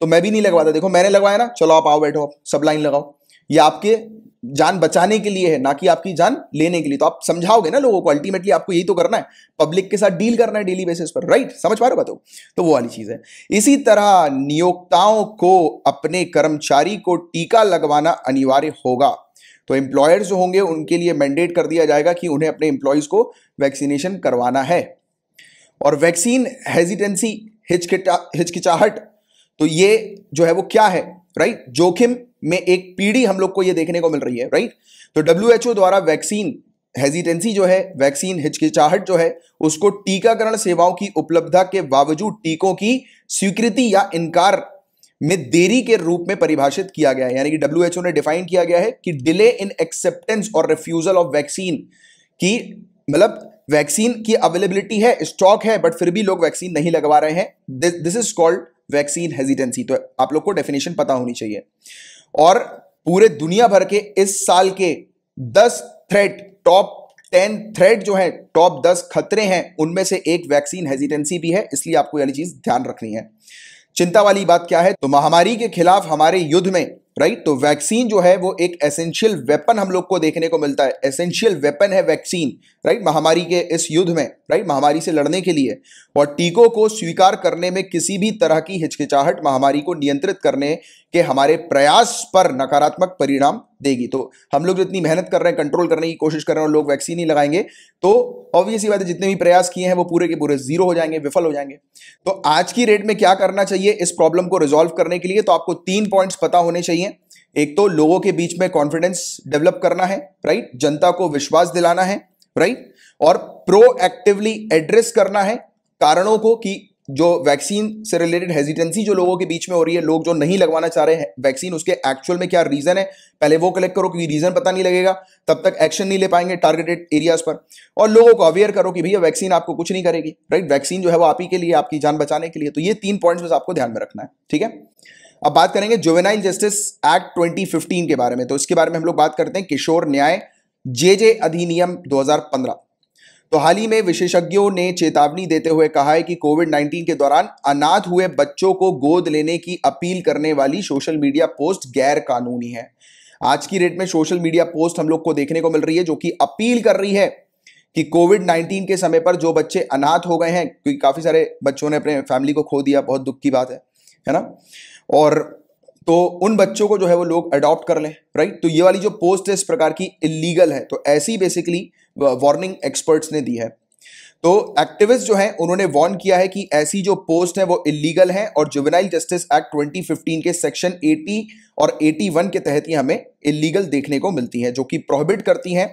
तो मैं भी नहीं लगवाता देखो मैंने लगवाया ना चलो आप आओ बैठो आप सब लाइन लगाओ ये आपके जान बचाने के लिए है ना कि आपकी जान लेने के लिए तो आप समझाओगे ना लोगों को अल्टीमेटली आपको यही तो करना है पब्लिक के साथ डील करना है डेली बेसिस पर राइट समझ पा रहे हो तो, तो वो वाली चीज है इसी तरह नियोक्ताओं को अपने कर्मचारी को टीका लगवाना अनिवार्य होगा तो एम्प्लॉयर्स जो होंगे उनके लिए मैंडेट कर दिया जाएगा कि उन्हें अपने एम्प्लॉयज को वैक्सीनेशन करवाना है और वैक्सीन हेजिटेंसी हिचकिटा हिचकिचाहट तो ये जो है वो क्या है राइट जोखिम में एक पीढ़ी हम लोग को यह देखने को मिल रही है राइट तो डब्ल्यू द्वारा वैक्सीन हेजिटेंसी जो है वैक्सीन हिचकिचाहट जो है उसको टीकाकरण सेवाओं की उपलब्धता के बावजूद टीकों की स्वीकृति या इनकार में देरी के रूप में परिभाषित किया गया है यानी कि डब्ल्यू ने डिफाइन किया गया है कि डिले इन एक्सेप्टेंस और रिफ्यूजल ऑफ वैक्सीन की मतलब वैक्सीन की अवेलेबिलिटी है स्टॉक है बट फिर भी लोग वैक्सीन नहीं लगवा रहे हैं this is called vaccine hesitancy तो आप लोग को डेफिनेशन पता होनी चाहिए और पूरे दुनिया भर के इस साल के दस थ्रेट टॉप टेन थ्रेड जो है टॉप दस खतरे हैं उनमें से एक वैक्सीन हेजिटेंसी भी है इसलिए आपको यह चीज ध्यान रखनी है चिंता वाली बात क्या है तो महामारी के खिलाफ हमारे युद्ध में राइट तो वैक्सीन जो है वो एक एसेंशियल वेपन हम लोग को देखने को मिलता है एसेंशियल वेपन है वैक्सीन राइट महामारी के इस युद्ध में राइट महामारी से लड़ने के लिए और टीकों को स्वीकार करने में किसी भी तरह की हिचकिचाहट महामारी को नियंत्रित करने के हमारे प्रयास पर नकारात्मक परिणाम देगी तो हम लोग जो इतनी मेहनत कर रहे हैं कंट्रोल करने की कोशिश कर रहे हैं और लोग वैक्सीन ही लगाएंगे तो ऑब्वियसली बात है जितने भी प्रयास किए हैं वो पूरे के पूरे जीरो हो जाएंगे विफल हो जाएंगे तो आज की रेट में क्या करना चाहिए इस प्रॉब्लम को रिजोल्व करने के लिए तो आपको तीन पॉइंट्स पता होने चाहिए एक तो लोगों के बीच में कॉन्फिडेंस डेवलप करना है राइट जनता को विश्वास दिलाना है राइट और प्रोएक्टिवली एड्रेस करना है कारणों को कि जो वैक्सीन से रिलेटेड हेजिटेंसी जो लोगों के बीच में हो रही है लोग जो नहीं लगवाना चाह रहे हैं वैक्सीन उसके एक्चुअल में क्या रीजन है पहले वो कलेक्ट करो क्योंकि रीजन पता नहीं लगेगा तब तक एक्शन नहीं ले पाएंगे टारगेटेड एरियाज पर और लोगों को अवेयर करो कि भैया वैक्सीन आपको कुछ नहीं करेगी राइट वैक्सीन जो है वो आप ही के लिए आपकी जान बचाने के लिए तो ये तीन पॉइंट्स बस आपको ध्यान में रखना है ठीक है अब बात करेंगे जुवेनाइल जस्टिस एक्ट 2015 के बारे में तो इसके बारे में हम लोग बात करते हैं किशोर न्याय जे जे अधिनियम 2015 तो हाल ही में विशेषज्ञों ने चेतावनी देते हुए कहा है कि कोविड 19 के दौरान अनाथ हुए बच्चों को गोद लेने की अपील करने वाली सोशल मीडिया पोस्ट गैर कानूनी है आज की डेट में सोशल मीडिया पोस्ट हम लोग को देखने को मिल रही है जो कि अपील कर रही है कि कोविड 19 के समय पर जो बच्चे अनाथ हो गए हैं क्योंकि काफ़ी सारे बच्चों ने अपने फैमिली को खो दिया बहुत दुख की बात है है ना और तो उन बच्चों को जो है वो लोग अडॉप्ट कर लें राइट तो ये वाली जो पोस्ट है इस प्रकार की इलीगल है तो ऐसी बेसिकली वार्निंग एक्सपर्ट्स ने दी है तो एक्टिविस्ट जो है उन्होंने वार्न किया है कि ऐसी जो पोस्ट है वो इलीगल है और जुवेनाइल जस्टिस एक्ट 2015 के सेक्शन 80 और 81 के तहत ही हमें इलीगल देखने को मिलती है जो कि प्रोहिबिट करती है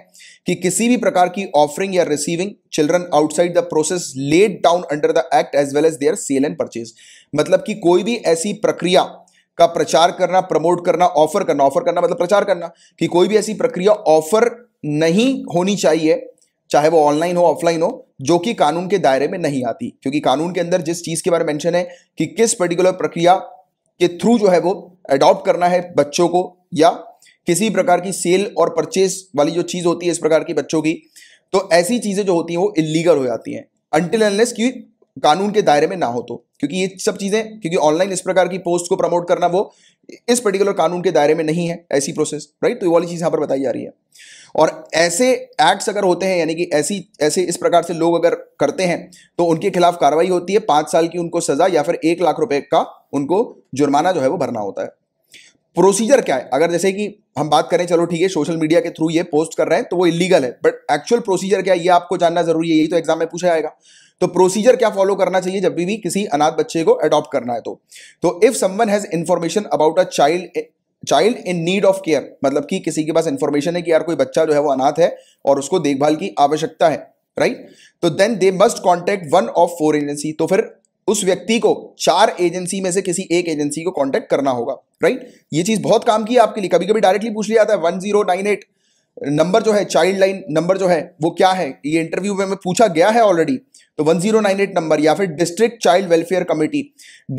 कि किसी भी प्रकार की ऑफरिंग या receiving children outside the process laid down under the act as well as their sale and purchase मतलब कि कोई भी ऐसी प्रक्रिया का प्रचार करना प्रमोट करना ऑफर करना ऑफर करना मतलब प्रचार करना कि कोई भी ऐसी प्रक्रिया ऑफर नहीं होनी चाहिए चाहे वो ऑनलाइन हो ऑफलाइन हो जो कि कानून के दायरे में नहीं आती क्योंकि कानून के अंदर जिस चीज़ के बारे में मेंशन है कि किस पर्टिकुलर प्रक्रिया के थ्रू जो है वो अडॉप्ट करना है बच्चों को या किसी प्रकार की सेल और परचेस वाली जो चीज़ होती है इस प्रकार की बच्चों की तो ऐसी चीज़ें जो होती हैं वो इलीगल हो जाती हैं अनटिल एनलेस की कानून के दायरे में ना हो तो क्योंकि ये सब चीज़ें क्योंकि ऑनलाइन इस प्रकार की पोस्ट को प्रमोट करना वो इस पर्टिकुलर कानून के दायरे में नहीं है ऐसी प्रोसेस राइट तो ये वाली चीज़ यहां पर बताई जा रही है और ऐसे एक्ट्स अगर होते हैं यानी कि ऐसी ऐसे इस प्रकार से लोग अगर करते हैं तो उनके खिलाफ कार्रवाई होती है पांच साल की उनको सज़ा या फिर एक लाख रुपए का उनको जुर्माना जो है वो भरना होता है प्रोसीजर क्या है अगर जैसे कि हम बात करें चलो ठीक है सोशल मीडिया के थ्रू ये पोस्ट कर रहे हैं तो वो इलीगल है बट एक्चुअल प्रोसीजर क्या है ये आपको जानना जरूरी है यही तो एग्जाम में पूछा जाएगा तो प्रोसीजर क्या फॉलो करना चाहिए जब भी किसी अनाथ बच्चे को अडॉप्ट करना है तो तो if someone has information about a child child in need of care मतलब कि किसी के पास इंफॉर्मेशन है कि यार कोई बच्चा जो है वो अनाथ है और उसको देखभाल की आवश्यकता है राइट तो then they must contact one of four agency तो फिर उस व्यक्ति को चार एजेंसी में से किसी एक एजेंसी को कॉन्टेक्ट करना होगा राइट ये चीज बहुत काम की आपके लिए कभी कभी डायरेक्टली पूछ लिया जाता है one zero nine eight number जो है चाइल्ड लाइन नंबर जो है वो क्या है ये इंटरव्यू में हमें पूछा गया है ऑलरेडी तो 1098 नंबर या फिर district child welfare committee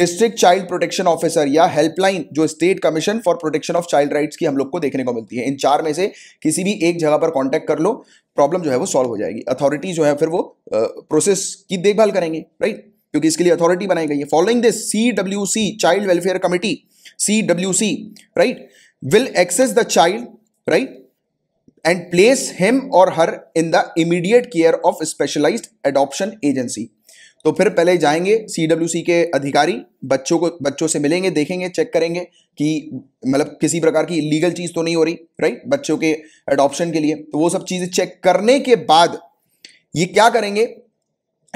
district child protection officer या हेल्पलाइन जो state commission for protection of child rights की हम लोग को देखने को मिलती है इन चार में से किसी भी एक जगह पर कॉन्टैक्ट कर लो प्रॉब्लम जो है वो सॉल्व हो जाएगी अथॉरिटी जो है फिर वो प्रोसेस की देखभाल करेंगे राइट क्योंकि इसके लिए अथॉरिटी बनाई गई है following this C W C child welfare committee C W C right will access the child right and place him और her in the immediate care of specialised adoption agency तो फिर पहले जाएंगे सी के अधिकारी बच्चों को बच्चों से मिलेंगे देखेंगे चेक करेंगे कि मतलब किसी प्रकार की लीगल चीज़ तो नहीं हो रही राइट बच्चों के एडॉप्शन के लिए तो वो सब चीज़ें चेक करने के बाद ये क्या करेंगे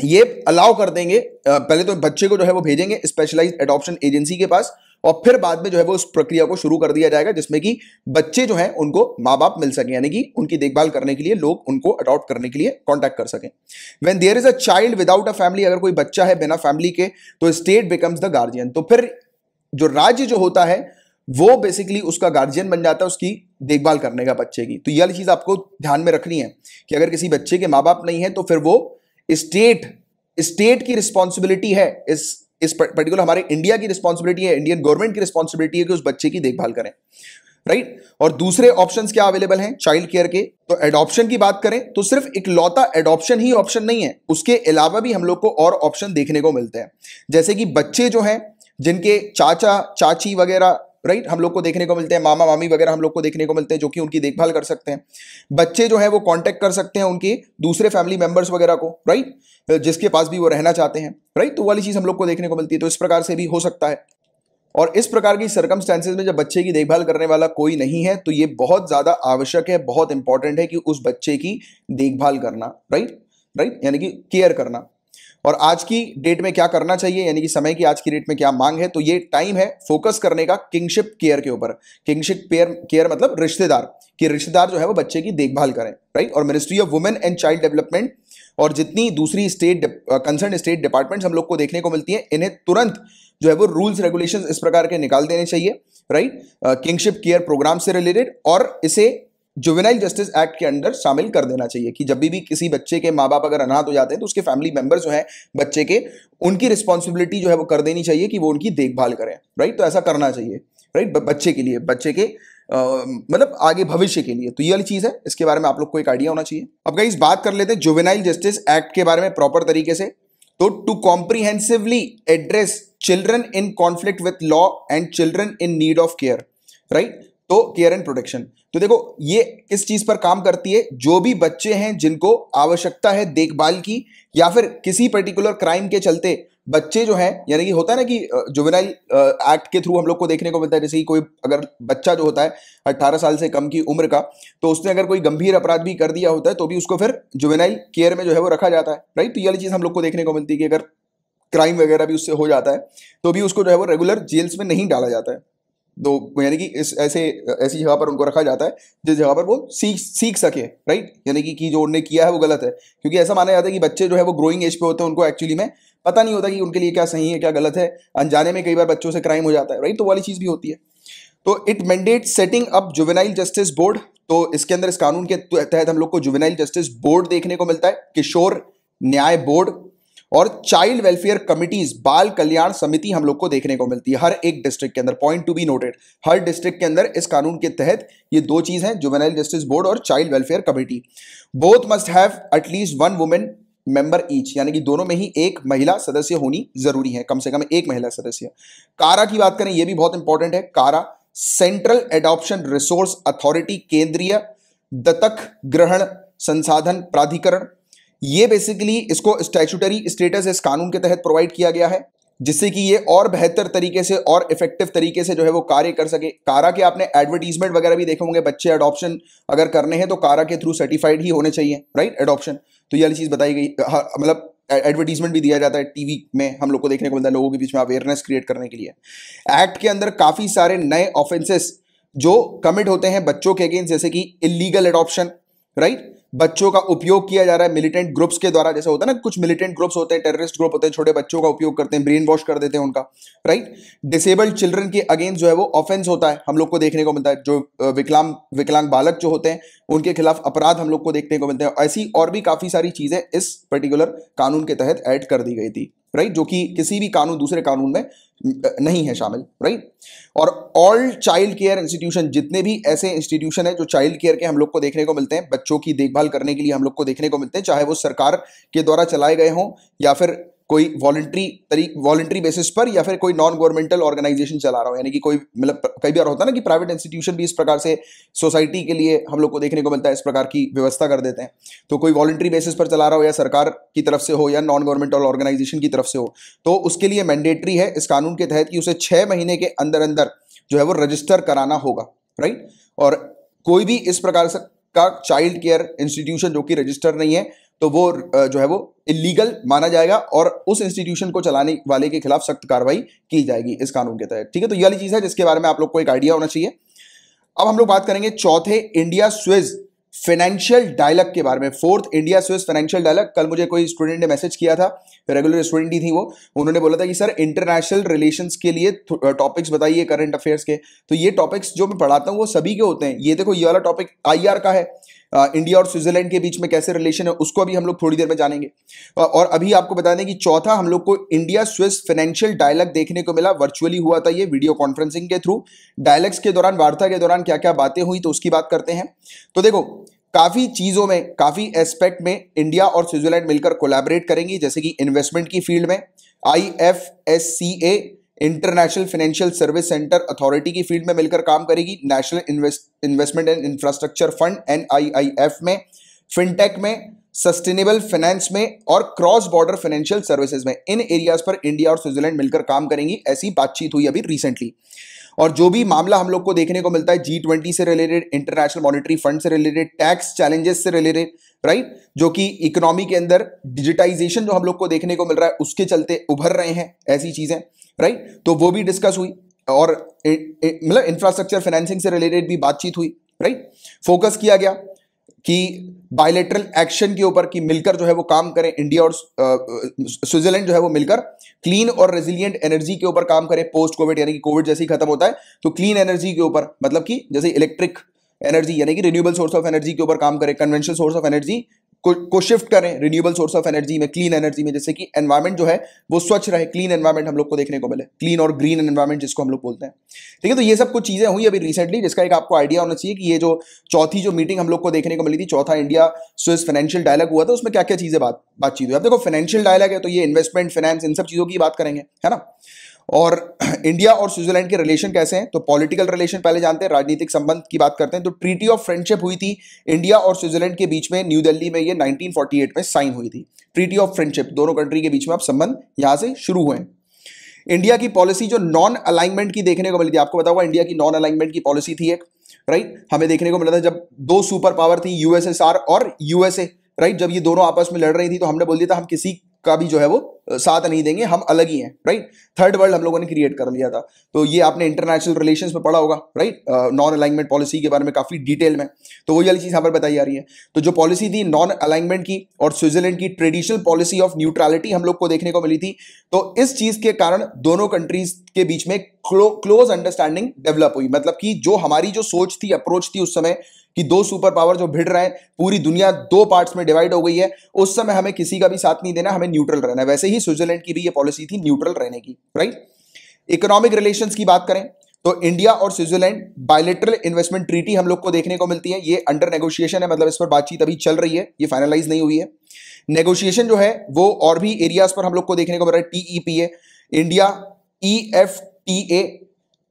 ये अलाउ कर देंगे पहले तो बच्चे को जो है वो भेजेंगे स्पेशलाइज एडॉप्शन एजेंसी के पास और फिर बाद में जो है वो उस प्रक्रिया को शुरू कर दिया जाएगा जिसमें कि बच्चे जो हैं उनको माँ बाप मिल सके यानी कि उनकी देखभाल करने के लिए लोग उनको अडॉप्ट करने के लिए कॉन्टैक्ट कर सकें when there is a child without a family अगर कोई बच्चा है बिना फैमिली के तो स्टेट बिकम्स द गार्जियन तो फिर जो राज्य जो होता है वो बेसिकली उसका गार्जियन बन जाता है उसकी देखभाल करने का बच्चे की तो यह चीज़ आपको ध्यान में रखनी है कि अगर किसी बच्चे के माँ बाप नहीं है तो फिर वो स्टेट स्टेट की रिस्पॉन्सिबिलिटी है इस इस पर्टिकुलर हमारे इंडिया की रिस्पॉन्सिबिलिटी है इंडियन गवर्नमेंट की रिस्पॉन्सिबिलिटी है कि उस बच्चे की देखभाल करें राइट right? और दूसरे ऑप्शंस क्या अवेलेबल हैं चाइल्ड केयर के तो एडॉप्शन की बात करें तो सिर्फ इकलौता एडॉप्शन ही ऑप्शन नहीं है उसके अलावा भी हम लोग को और ऑप्शन देखने को मिलते हैं जैसे कि बच्चे जो हैं जिनके चाचा चाची वगैरह राइट हम लोग को देखने को मिलते हैं मामा मामी वगैरह हम लोग को देखने को मिलते हैं जो कि उनकी देखभाल कर सकते हैं बच्चे जो है वो कॉन्टेक्ट कर सकते हैं उनके दूसरे फैमिली मेंबर्स वगैरह को राइट जिसके पास भी वो रहना चाहते हैं राइट तो वाली चीज़ हम लोग को देखने को मिलती है तो इस प्रकार से भी हो सकता है और इस प्रकार की सर्कमस्टेंसेज में जब बच्चे की देखभाल करने वाला कोई नहीं है तो ये बहुत ज़्यादा आवश्यक है बहुत इंपॉर्टेंट है कि उस बच्चे की देखभाल करना राइट राइट यानी कि केयर करना और आज की डेट में क्या करना चाहिए यानी कि समय की आज की डेट में क्या मांग है तो ये टाइम है फोकस करने का किंगशिप केयर के ऊपर किंगशिप केयर केयर मतलब रिश्तेदार कि रिश्तेदार जो है वो बच्चे की देखभाल करें राइट और ministry of women and child development और जितनी दूसरी स्टेट कंसर्न स्टेट डिपार्टमेंट्स हम लोग को देखने को मिलती हैं इन्हें तुरंत जो है वो रूल्स रेगुलेशन इस प्रकार के निकाल देने चाहिए राइट किंगशिप केयर प्रोग्राम से रिलेटेड और इसे जुवेनाइल जस्टिस एक्ट के अंडर शामिल कर देना चाहिए कि जब भी किसी बच्चे के माँ बाप अगर अनाथ हो जाते हैं तो उसके फैमिली मेंबर्स जो हैं बच्चे के उनकी रिस्पॉन्सिबिलिटी जो है वो कर देनी चाहिए कि वो उनकी देखभाल करें राइट तो ऐसा करना चाहिए राइट बच्चे के लिए बच्चे के मतलब आगे भविष्य के लिए तो ये वाली चीज़ है इसके बारे में आप लोग को एक आइडिया होना चाहिए अब कहीं इस बात कर लेते हैं जुवेनाइल जस्टिस एक्ट के बारे में प्रॉपर तरीके से तो to comprehensively address children in conflict with law and children in need of care right तो केयर एंड प्रोटेक्शन तो देखो ये किस चीज़ पर काम करती है जो भी बच्चे हैं जिनको आवश्यकता है देखभाल की या फिर किसी पर्टिकुलर क्राइम के चलते बच्चे जो हैं यानी कि होता है ना कि जुवेनाइल एक्ट के थ्रू हम लोग को देखने को मिलता है जैसे कि कोई अगर बच्चा जो होता है 18 साल से कम की उम्र का तो उसने अगर कोई गंभीर अपराध भी कर दिया होता है तो भी उसको फिर जुवेनाइल केयर में जो है वो रखा जाता है राइट तो ये वाली चीज़ हम लोग को देखने को मिलती है कि अगर क्राइम वगैरह भी उससे हो जाता है तो भी उसको जो है वो रेगुलर जेल्स में नहीं डाला जाता है तो यानी कि इस ऐसे ऐसी जगह पर उनको रखा जाता है जिस जगह पर वो सीख सीख सके राइट यानी कि की जो उनने किया है वो गलत है क्योंकि ऐसा माना जाता है कि बच्चे जो है वो ग्रोइंग एज पे होते हैं उनको एक्चुअली में पता नहीं होता कि उनके लिए क्या सही है क्या गलत है अनजाने में कई बार बच्चों से क्राइम हो जाता है राइट तो वाली चीज़ भी होती है तो it mandate setting up juvenile justice board तो इसके अंदर इस कानून के तहत हम लोग को जुवेनाइल जस्टिस बोर्ड देखने को मिलता है किशोर न्याय बोर्ड और चाइल्ड वेलफेयर कमिटीज बाल कल्याण समिति हम लोग को देखने को मिलती है हर एक डिस्ट्रिक्ट के अंदर पॉइंट टू बी नोटेड हर डिस्ट्रिक्ट के अंदर इस कानून के तहत ये दो चीज है जुवेनाइल जस्टिस बोर्ड और child welfare committee both must have at least one women member each यानी कि दोनों में ही एक महिला सदस्य होनी जरूरी है कम से कम एक महिला सदस्य कारा की बात करें यह भी बहुत इंपॉर्टेंट है कारा सेंट्रल एडॉप्शन रिसोर्स अथॉरिटी केंद्रीय दत्तक ग्रहण संसाधन प्राधिकरण ये बेसिकली इसको स्टैचूटरी स्टेटस इस कानून के तहत प्रोवाइड किया गया है जिससे कि ये और बेहतर तरीके से और इफेक्टिव तरीके से जो है वो कार्य कर सके कारा के आपने एडवर्टीजमेंट वगैरह भी देखे होंगे बच्चे अडॉप्शन अगर करने हैं तो कारा के थ्रू सर्टिफाइड ही होने चाहिए राइट एडॉप्शन तो ये चीज़ बताई गई हाँ, मतलब एडवर्टीजमेंट भी दिया जाता है टीवी में हम लोग को देखने को मिलता है लोगों के बीच में अवेयरनेस क्रिएट करने के लिए एक्ट के अंदर काफ़ी सारे नए ऑफेंसेस जो कमिट होते हैं बच्चों के अगेंस्ट जैसे कि इलीगल एडॉप्शन राइट बच्चों का उपयोग किया जा रहा है मिलिटेंट ग्रुप्स के द्वारा जैसे होता है ना कुछ मिलिटेंट ग्रुप्स होते हैं टेररिस्ट ग्रुप होते हैं छोटे बच्चों का उपयोग करते हैं ब्रेन वॉश कर देते हैं उनका राइट डिसेबल्ड चिल्ड्रन के अगेंस्ट जो है वो ऑफेंस होता है हम लोग को देखने को मिलता है जो विकलांग विकलांग बालक जो होते हैं उनके खिलाफ अपराध हम लोग को देखने को मिलते हैं ऐसी और भी काफ़ी सारी चीज़ें इस पर्टिकुलर कानून के तहत ऐड कर दी गई थी राइट जो कि किसी भी कानून दूसरे कानून में नहीं है शामिल राइट और ऑल चाइल्ड केयर इंस्टीट्यूशन जितने भी ऐसे इंस्टीट्यूशन है जो चाइल्ड केयर के हम लोग को देखने को मिलते हैं बच्चों की देखभाल करने के लिए हम लोग को देखने को मिलते हैं चाहे वो सरकार के द्वारा चलाए गए हों या फिर कोई वॉलेंट्री तरी वॉलेंट्री बेसिस पर या फिर कोई नॉन गवर्नमेंटल ऑर्गेनाइजेशन चला रहा हो यानी कि कोई मतलब कई बार होता है ना कि प्राइवेट इंस्टीट्यूशन भी इस प्रकार से सोसाइटी के लिए हम लोग को देखने को मिलता है इस प्रकार की व्यवस्था कर देते हैं तो कोई वॉलेंट्री बेसिस पर चला रहा हो या सरकार की तरफ से हो या नॉन गवर्नमेंटल ऑर्गेनाइजेशन की तरफ से हो तो उसके लिए मैंडेटरी है इस कानून के तहत कि उसे छः महीने के अंदर अंदर जो है वो रजिस्टर कराना होगा राइट और कोई भी इस प्रकार से का चाइल्ड केयर इंस्टीट्यूशन जो कि रजिस्टर नहीं है तो वो जो है वो इलीगल माना जाएगा और उस इंस्टीट्यूशन को चलाने वाले के खिलाफ सख्त कार्रवाई की जाएगी इस कानून के तहत ठीक है तो ये वाली चीज़ है जिसके बारे में आप लोग को एक आइडिया होना चाहिए अब हम लोग बात करेंगे चौथे इंडिया स्विज फाइनेंशियल डायलॉग के बारे में fourth India Swiss financial dialogue कल मुझे कोई स्टूडेंट ने मैसेज किया था रेगुलर स्टूडेंट ही थी वो उन्होंने बोला था कि सर इंटरनेशनल रिलेशंस के लिए टॉपिक्स बताइए करंट अफेयर्स के तो ये टॉपिक्स जो मैं पढ़ाता हूँ वो सभी के होते हैं ये देखो ये वाला टॉपिक आई का है इंडिया और स्विट्जरलैंड के बीच में कैसे रिलेशन है उसको अभी हम लोग थोड़ी देर में जानेंगे और अभी आपको बता दें कि चौथा हम लोग को इंडिया स्विस फाइनेंशियल डायलॉग देखने को मिला वर्चुअली हुआ था ये वीडियो कॉन्फ्रेंसिंग के थ्रू डायलॉग्स के दौरान वार्ता के दौरान क्या क्या बातें हुई तो उसकी बात करते हैं तो देखो काफ़ी चीज़ों में काफ़ी एस्पेक्ट में इंडिया और स्विट्जरलैंड मिलकर कोलैबोरेट करेंगी जैसे कि इन्वेस्टमेंट की फील्ड में I F S C A international financial service centre authority की फील्ड में मिलकर काम करेगी national investment and infrastructure fund एन में फिनटेक में सस्टेनेबल फाइनेंस में और क्रॉस बॉर्डर फाइनेंशियल सर्विसेज में इन एरियाज पर इंडिया और स्विट्जरलैंड मिलकर काम करेंगी ऐसी बातचीत हुई अभी रिसेंटली और जो भी मामला हम लोग को देखने को मिलता है जी ट्वेंटी से रिलेटेड इंटरनेशनल मॉनिटरी फंड से रिलेटेड टैक्स चैलेंजेस से रिलेटेड राइट जो कि इकोनॉमी के अंदर डिजिटाइजेशन जो हम लोग को देखने को मिल रहा है उसके चलते उभर रहे हैं ऐसी चीजें राइट तो वो भी डिस्कस हुई और मतलब इंफ्रास्ट्रक्चर फाइनेंसिंग से रिलेटेड भी बातचीत हुई राइट फोकस किया गया कि बायोलेट्रल एक्शन के ऊपर कि मिलकर जो है वो काम करें इंडिया और स्विट्जरलैंड जो है वो मिलकर क्लीन और रेजिलियंट एनर्जी के ऊपर काम करें पोस्ट कोविड यानी कि कोविड जैसे ही खत्म होता है तो क्लीन एनर्जी के ऊपर मतलब कि जैसे इलेक्ट्रिक एनर्जी यानी कि रिन्यूएबल सोर्स ऑफ एनर्जी के ऊपर काम करें कन्वेंशनल सोर्स ऑफ एनर्जी को, को शिफ्ट करें रिन्यूएबल सोर्स ऑफ एनर्जी में क्लीन एनर्जी में जैसे कि एनवायरमेंट जो है वो स्वच्छ रहे क्लीन एनवायरमेंट हम लोग को देखने को मिले क्लीन और ग्रीन एनवायरमेंट जिसको हम लोग बोलते हैं ठीक है तो ये सब कुछ चीज़ें हुई अभी रिसेंटली जिसका एक आपको आइडिया होना चाहिए कि ये जो चौथी जो मीटिंग हम लोग को देखने को मिली थी चौथा इंडिया स्विस फाइनेंशियल डायलॉग हुआ था उसमें क्या क्या चीज़ें बात बातचीत हुई अब देखो फाइनेंशियल डायलॉग है तो ये इन्वेस्टमेंट फाइनेंस इन सब चीज़ों की बात करेंगे है ना और इंडिया और स्विट्जरलैंड के रिलेशन कैसे हैं तो पॉलिटिकल रिलेशन पहले जानते हैं राजनीतिक संबंध की बात करते हैं तो ट्रीटी ऑफ फ्रेंडशिप हुई थी इंडिया और स्विट्जरलैंड के बीच में न्यू दिल्ली में ये 1948 में साइन हुई थी ट्रीटी ऑफ फ्रेंडशिप दोनों कंट्री के बीच में अब संबंध यहाँ से शुरू हुए इंडिया की पॉलिसी जो नॉन अलाइनमेंट की देखने को मिली थी आपको बताऊंगा इंडिया की नॉन अलाइनमेंट की पॉलिसी थी एक राइट हमें देखने को मिला था जब दो सुपर पावर थी यूएसएसआर और यूएसए राइट जब ये दोनों आपस में लड़ रही थी तो हमने बोल दिया था हम किसी का भी जो है वो साथ नहीं देंगे हम अलग ही हैं राइट थर्ड वर्ल्ड हम लोगों ने क्रिएट कर लिया था तो ये आपने इंटरनेशनल रिलेशन में पढ़ा होगा राइट नॉन अलाइनमेंट पॉलिसी के बारे में काफ़ी डिटेल में तो वही वाली चीज़ यहाँ पर बताई जा रही है तो जो पॉलिसी थी नॉन अलाइनमेंट की और स्विट्जरलैंड की ट्रेडिशनल पॉलिसी ऑफ न्यूट्रलिटी हम लोग को देखने को मिली थी तो इस चीज़ के कारण दोनों कंट्रीज के बीच में क्लोज अंडरस्टैंडिंग डेवलप हुई मतलब कि जो हमारी जो सोच थी अप्रोच थी उस समय कि दो सुपर पावर जो भिड़ रहे हैं पूरी दुनिया दो पार्ट्स में डिवाइड हो गई है उस समय हमें किसी का भी साथ नहीं देना हमें न्यूट्रल रहना है वैसे ही थी स्विट्जरलैंड की भी ये पॉलिसी थी न्यूट्रल रहने की राइट इकोनॉमिक रिलेशन की बात करें तो इंडिया और स्विट्जरलैंड बायोलेटरल इन्वेस्टमेंट ट्रीटी हम लोग को देखने को मिलती है ये अंडर नेगोशिएशन है मतलब इस पर बातचीत अभी चल रही है ये फाइनलाइज नहीं हुई है नेगोशिएशन जो है वो और भी एरियाज पर हम लोग को देखने को मिल रहा है TEPA India E F T A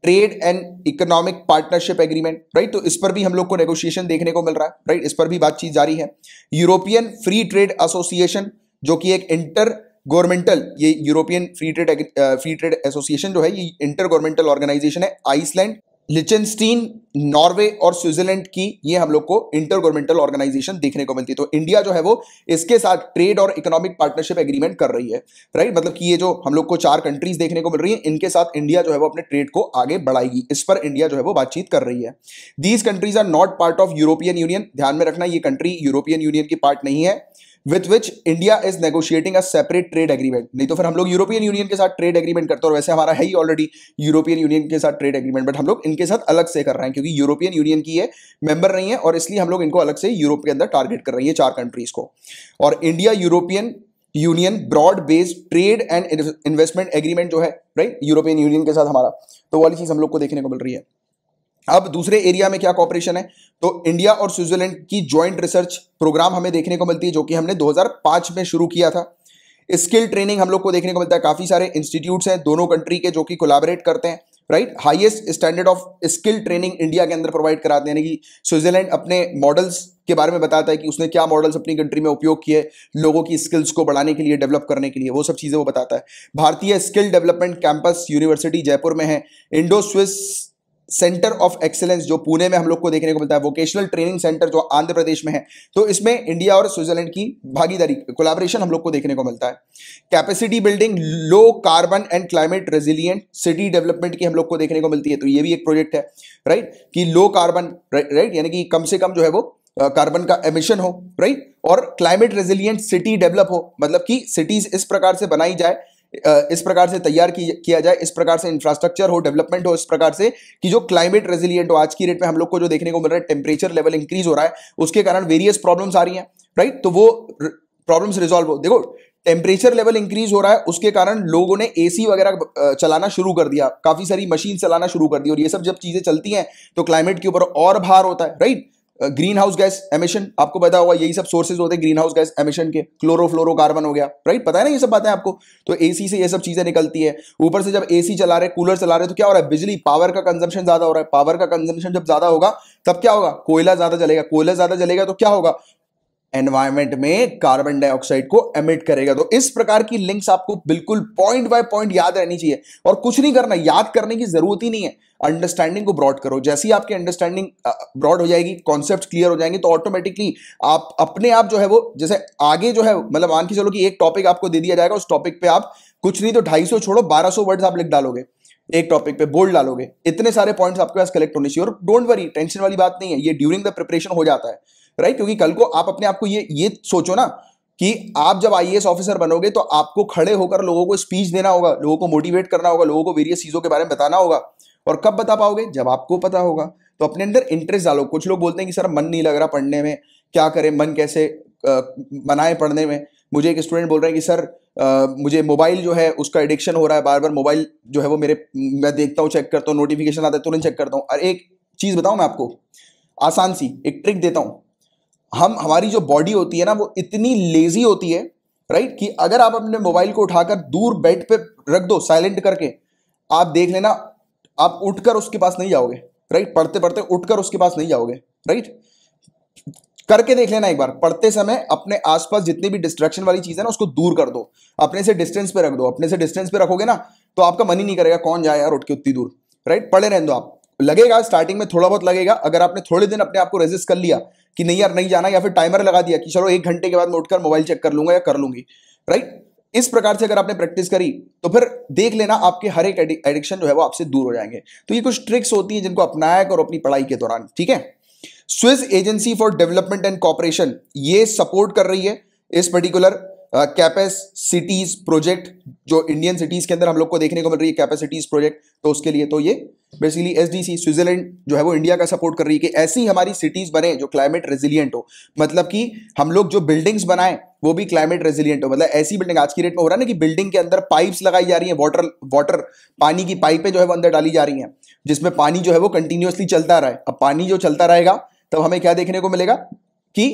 trade and economic partnership agreement right तो इस पर भी हम लोग को नेगोशिएशन देखने को मिल रहा है राइट right? इस पर भी बातचीत जारी है यूरोपियन फ्री ट्रेड एसोसिएशन जो कि एक इंटर गवर्नमेंटल ये European free trade free trade association जो है ये इंटर गवर्नमेंटल ऑर्गेनाइजेशन है आइसलैंड लिचेंस्टीन नॉर्वे और स्विट्जरलैंड की ये हम लोग को इंटर गवर्नमेंटल ऑर्गेनाइजेशन देखने को मिलती है तो इंडिया जो है वो इसके साथ ट्रेड और इकोनॉमिक पार्टनरशिप एग्रीमेंट कर रही है राइट मतलब कि ये जो हम लोग को चार कंट्रीज देखने को मिल रही है इनके साथ इंडिया जो है वो अपने ट्रेड को आगे बढ़ाएगी इस पर इंडिया जो है वो बातचीत कर रही है these countries are not part of European Union ध्यान में रखना ये कंट्री यूरोपियन यूनियन की पार्ट नहीं है with which India is negotiating a separate trade agreement नहीं तो फिर हम लोग यूरोपियन यूनियन के साथ ट्रेड एग्रीमेंट करते हैं और वैसे हमारा है ही ऑलरेडी यूरोपियन यूनियन के साथ ट्रेड एग्रीमेंट बट हम लोग इनके साथ अलग से कर रहे हैं क्योंकि यूरोपियन यूनियन की ये मेंबर नहीं है और इसलिए हम लोग इनको अलग से यूरोप के अंदर टारगेट कर रही है चार कंट्रीज को और India European Union broad based trade and investment agreement जो है राइट यूरोपियन यूनियन के साथ हमारा तो वाली चीज हम लोग को देखने को मिल रही है अब दूसरे एरिया में क्या कॉपरेशन है तो इंडिया और स्विट्जरलैंड की ज्वाइंट रिसर्च प्रोग्राम हमें देखने को मिलती है जो कि हमने 2005 में शुरू किया था स्किल ट्रेनिंग हम लोग को देखने को मिलता है काफ़ी सारे इंस्टीट्यूट्स हैं दोनों कंट्री के जो कि कोलाबरेट करते हैं right highest standard of skill training India के अंदर प्रोवाइड कराते हैं यानी कि स्विट्जरलैंड अपने मॉडल्स के बारे में बताता है कि उसने क्या मॉडल्स अपनी कंट्री में उपयोग किए लोगों की स्किल्स को बढ़ाने के लिए डेवलप करने के लिए वो सब चीज़ें वो बताता है भारतीय skill development campus university Jaipur में है Indo Swiss centre of excellence जो पुणे में हम लोग को देखने को मिलता है वोकेशनल ट्रेनिंग सेंटर जो आंध्र प्रदेश में है तो इसमें इंडिया और स्विट्जरलैंड की भागीदारी कोलाबोरेशन हम लोग को देखने को मिलता है capacity building low carbon and climate resilient city development की हम लोग को देखने को मिलती है तो ये भी एक प्रोजेक्ट है राइट कि लो कार्बन राइट यानी कि कम से कम जो है वो कार्बन का एमिशन हो राइट और क्लाइमेट रेजिलियंट सिटी डेवलप हो मतलब कि सिटीज इस प्रकार से बनाई जाए इस प्रकार से तैयार किया जाए इस प्रकार से इंफ्रास्ट्रक्चर हो डेवलपमेंट हो इस प्रकार से कि जो क्लाइमेट रेजिलियंट हो आज की रेट में हम लोग को जो देखने को मिल रहा है टेम्परेचर लेवल इंक्रीज हो रहा है उसके कारण वेरियस प्रॉब्लम्स आ रही हैं राइट तो वो प्रॉब्लम्स रिजॉल्व हो देखो टेम्परेचर लेवल इंक्रीज हो रहा है उसके कारण लोगों ने एसी वगैरह चलाना शुरू कर दिया काफी सारी मशीन चलाना शुरू कर दी और ये सब जब चीजें चलती हैं तो क्लाइमेट के ऊपर और भार होता है right green house gas emission आपको पता होगा यही सब सोर्सेज होते हैं ग्रीन हाउस गैस एमिशन के क्लोरोफ्लोरोकार्बन हो गया राइट पता है ना ये सब बातें आपको तो एसी से ये सब चीज़ें निकलती है ऊपर से जब एसी चला रहे कूलर चला रहे तो क्या हो रहा है बिजली पावर का कंजम्पशन ज़्यादा हो रहा है पावर का कंजम्पशन जब ज़्यादा होगा तब क्या होगा कोयला ज़्यादा जलेगा कोयला ज़्यादा जलेगा तो क्या होगा एनवायरमेंट में कार्बन डाइऑक्साइड को एमिट करेगा तो इस प्रकार की लिंक्स आपको बिल्कुल पॉइंट बाय पॉइंट याद रहनी चाहिए और कुछ नहीं करना याद करने की जरूरत ही नहीं है अंडरस्टैंडिंग को ब्रॉड करो जैसे ही आपकी अंडरस्टैंडिंग ब्रॉड हो जाएगी कॉन्सेप्ट क्लियर हो जाएंगे तो ऑटोमेटिकली आप अपने आप जो है वो जैसे आगे जो है मतलब मान के चलो कि एक टॉपिक आपको दे दिया जाएगा उस टॉपिक पे आप कुछ नहीं तो ढाई छोड़ो बारह वर्ड्स आप लिख डालोगे एक टॉपिक पे बोल्ड डालोगे इतने सारे पॉइंट्स आपके पास कलेक्ट होने चाहिए और डोंट वरी टेंशन वाली बात नहीं है ये ड्यूरिंग द प्रिपरेशन हो जाता है राइट क्योंकि कल को आप अपने आप को ये ये सोचो ना कि आप जब आई ऑफिसर बनोगे तो आपको खड़े होकर लोगों को स्पीच देना होगा लोगों को मोटिवेट करना होगा लोगों को वेरियस चीज़ों के बारे में बताना होगा और कब बता पाओगे जब आपको पता होगा तो अपने अंदर इंटरेस्ट डालो कुछ लोग बोलते हैं कि सर मन नहीं लग रहा पढ़ने में क्या करें मन कैसे बनाए पढ़ने में मुझे एक स्टूडेंट बोल रहे हैं कि सर आ, मुझे मोबाइल जो है उसका एडिक्शन हो रहा है बार बार मोबाइल जो है वो मेरे मैं देखता हूँ चेक करता हूँ नोटिफिकेशन आता है तुरंत चेक करता हूँ और एक चीज़ बताऊँ मैं आपको आसान सी एक ट्रिक देता हूँ हम हमारी जो बॉडी होती है ना वो इतनी लेजी होती है राइट कि अगर आप अपने मोबाइल को उठाकर दूर बेड पे रख दो साइलेंट करके आप देख लेना आप उठकर उसके पास नहीं जाओगे राइट पढ़ते पढ़ते उठकर उसके पास नहीं जाओगे राइट करके देख लेना एक बार पढ़ते समय अपने आसपास जितनी भी डिस्ट्रैक्शन वाली चीज़ है ना उसको दूर कर दो अपने से डिस्टेंस पे रख दो अपने से डिस्टेंस पे रखोगे ना तो आपका मन ही नहीं करेगा कौन जाए यार उठ के उतनी दूर राइट पढ़े रहने दो आप लगेगा स्टार्टिंग में थोड़ा बहुत लगेगा अगर आपने थोड़े दिन अपने आप को रेजिस्ट कर लिया कि नहीं यार नहीं जाना या फिर टाइमर लगा दिया कि चलो एक घंटे के बाद मैं उठकर मोबाइल चेक कर लूंगा या कर लूंगी राइट इस प्रकार से अगर आपने प्रैक्टिस करी तो फिर देख लेना आपके हर एक एडिक्शन जो है वो आपसे दूर हो जाएंगे तो ये कुछ ट्रिक्स होती है जिनको अपनाया करो अपनी पढ़ाई के दौरान ठीक है Swiss agency for development and cooperation ये सपोर्ट कर रही है इस पर्टिकुलर कैपेसिटीज uh, प्रोजेक्ट जो इंडियन सिटीज के अंदर हम लोग को देखने को मिल रही है कैपेसिटीज प्रोजेक्ट तो उसके लिए तो ये बेसिकली एसडीसी स्विट्जरलैंड जो है वो इंडिया का सपोर्ट कर रही है कि ऐसी हमारी सिटीज बने जो क्लाइमेट रेजिलियंट हो मतलब कि हम लोग जो बिल्डिंग्स बनाए वो भी क्लाइमेट रेजिलियंट हो मतलब ऐसी बिल्डिंग आज की डेट में हो रहा है ना कि बिल्डिंग के अंदर पाइप्स लगाई जा रही है वाटर वाटर पानी की पाइपें जो है वो अंदर डाली जा रही हैं जिसमें पानी जो है वो कंटिन्यूसली चलता रहे अब पानी जो चलता रहेगा तब हमें क्या देखने को मिलेगा कि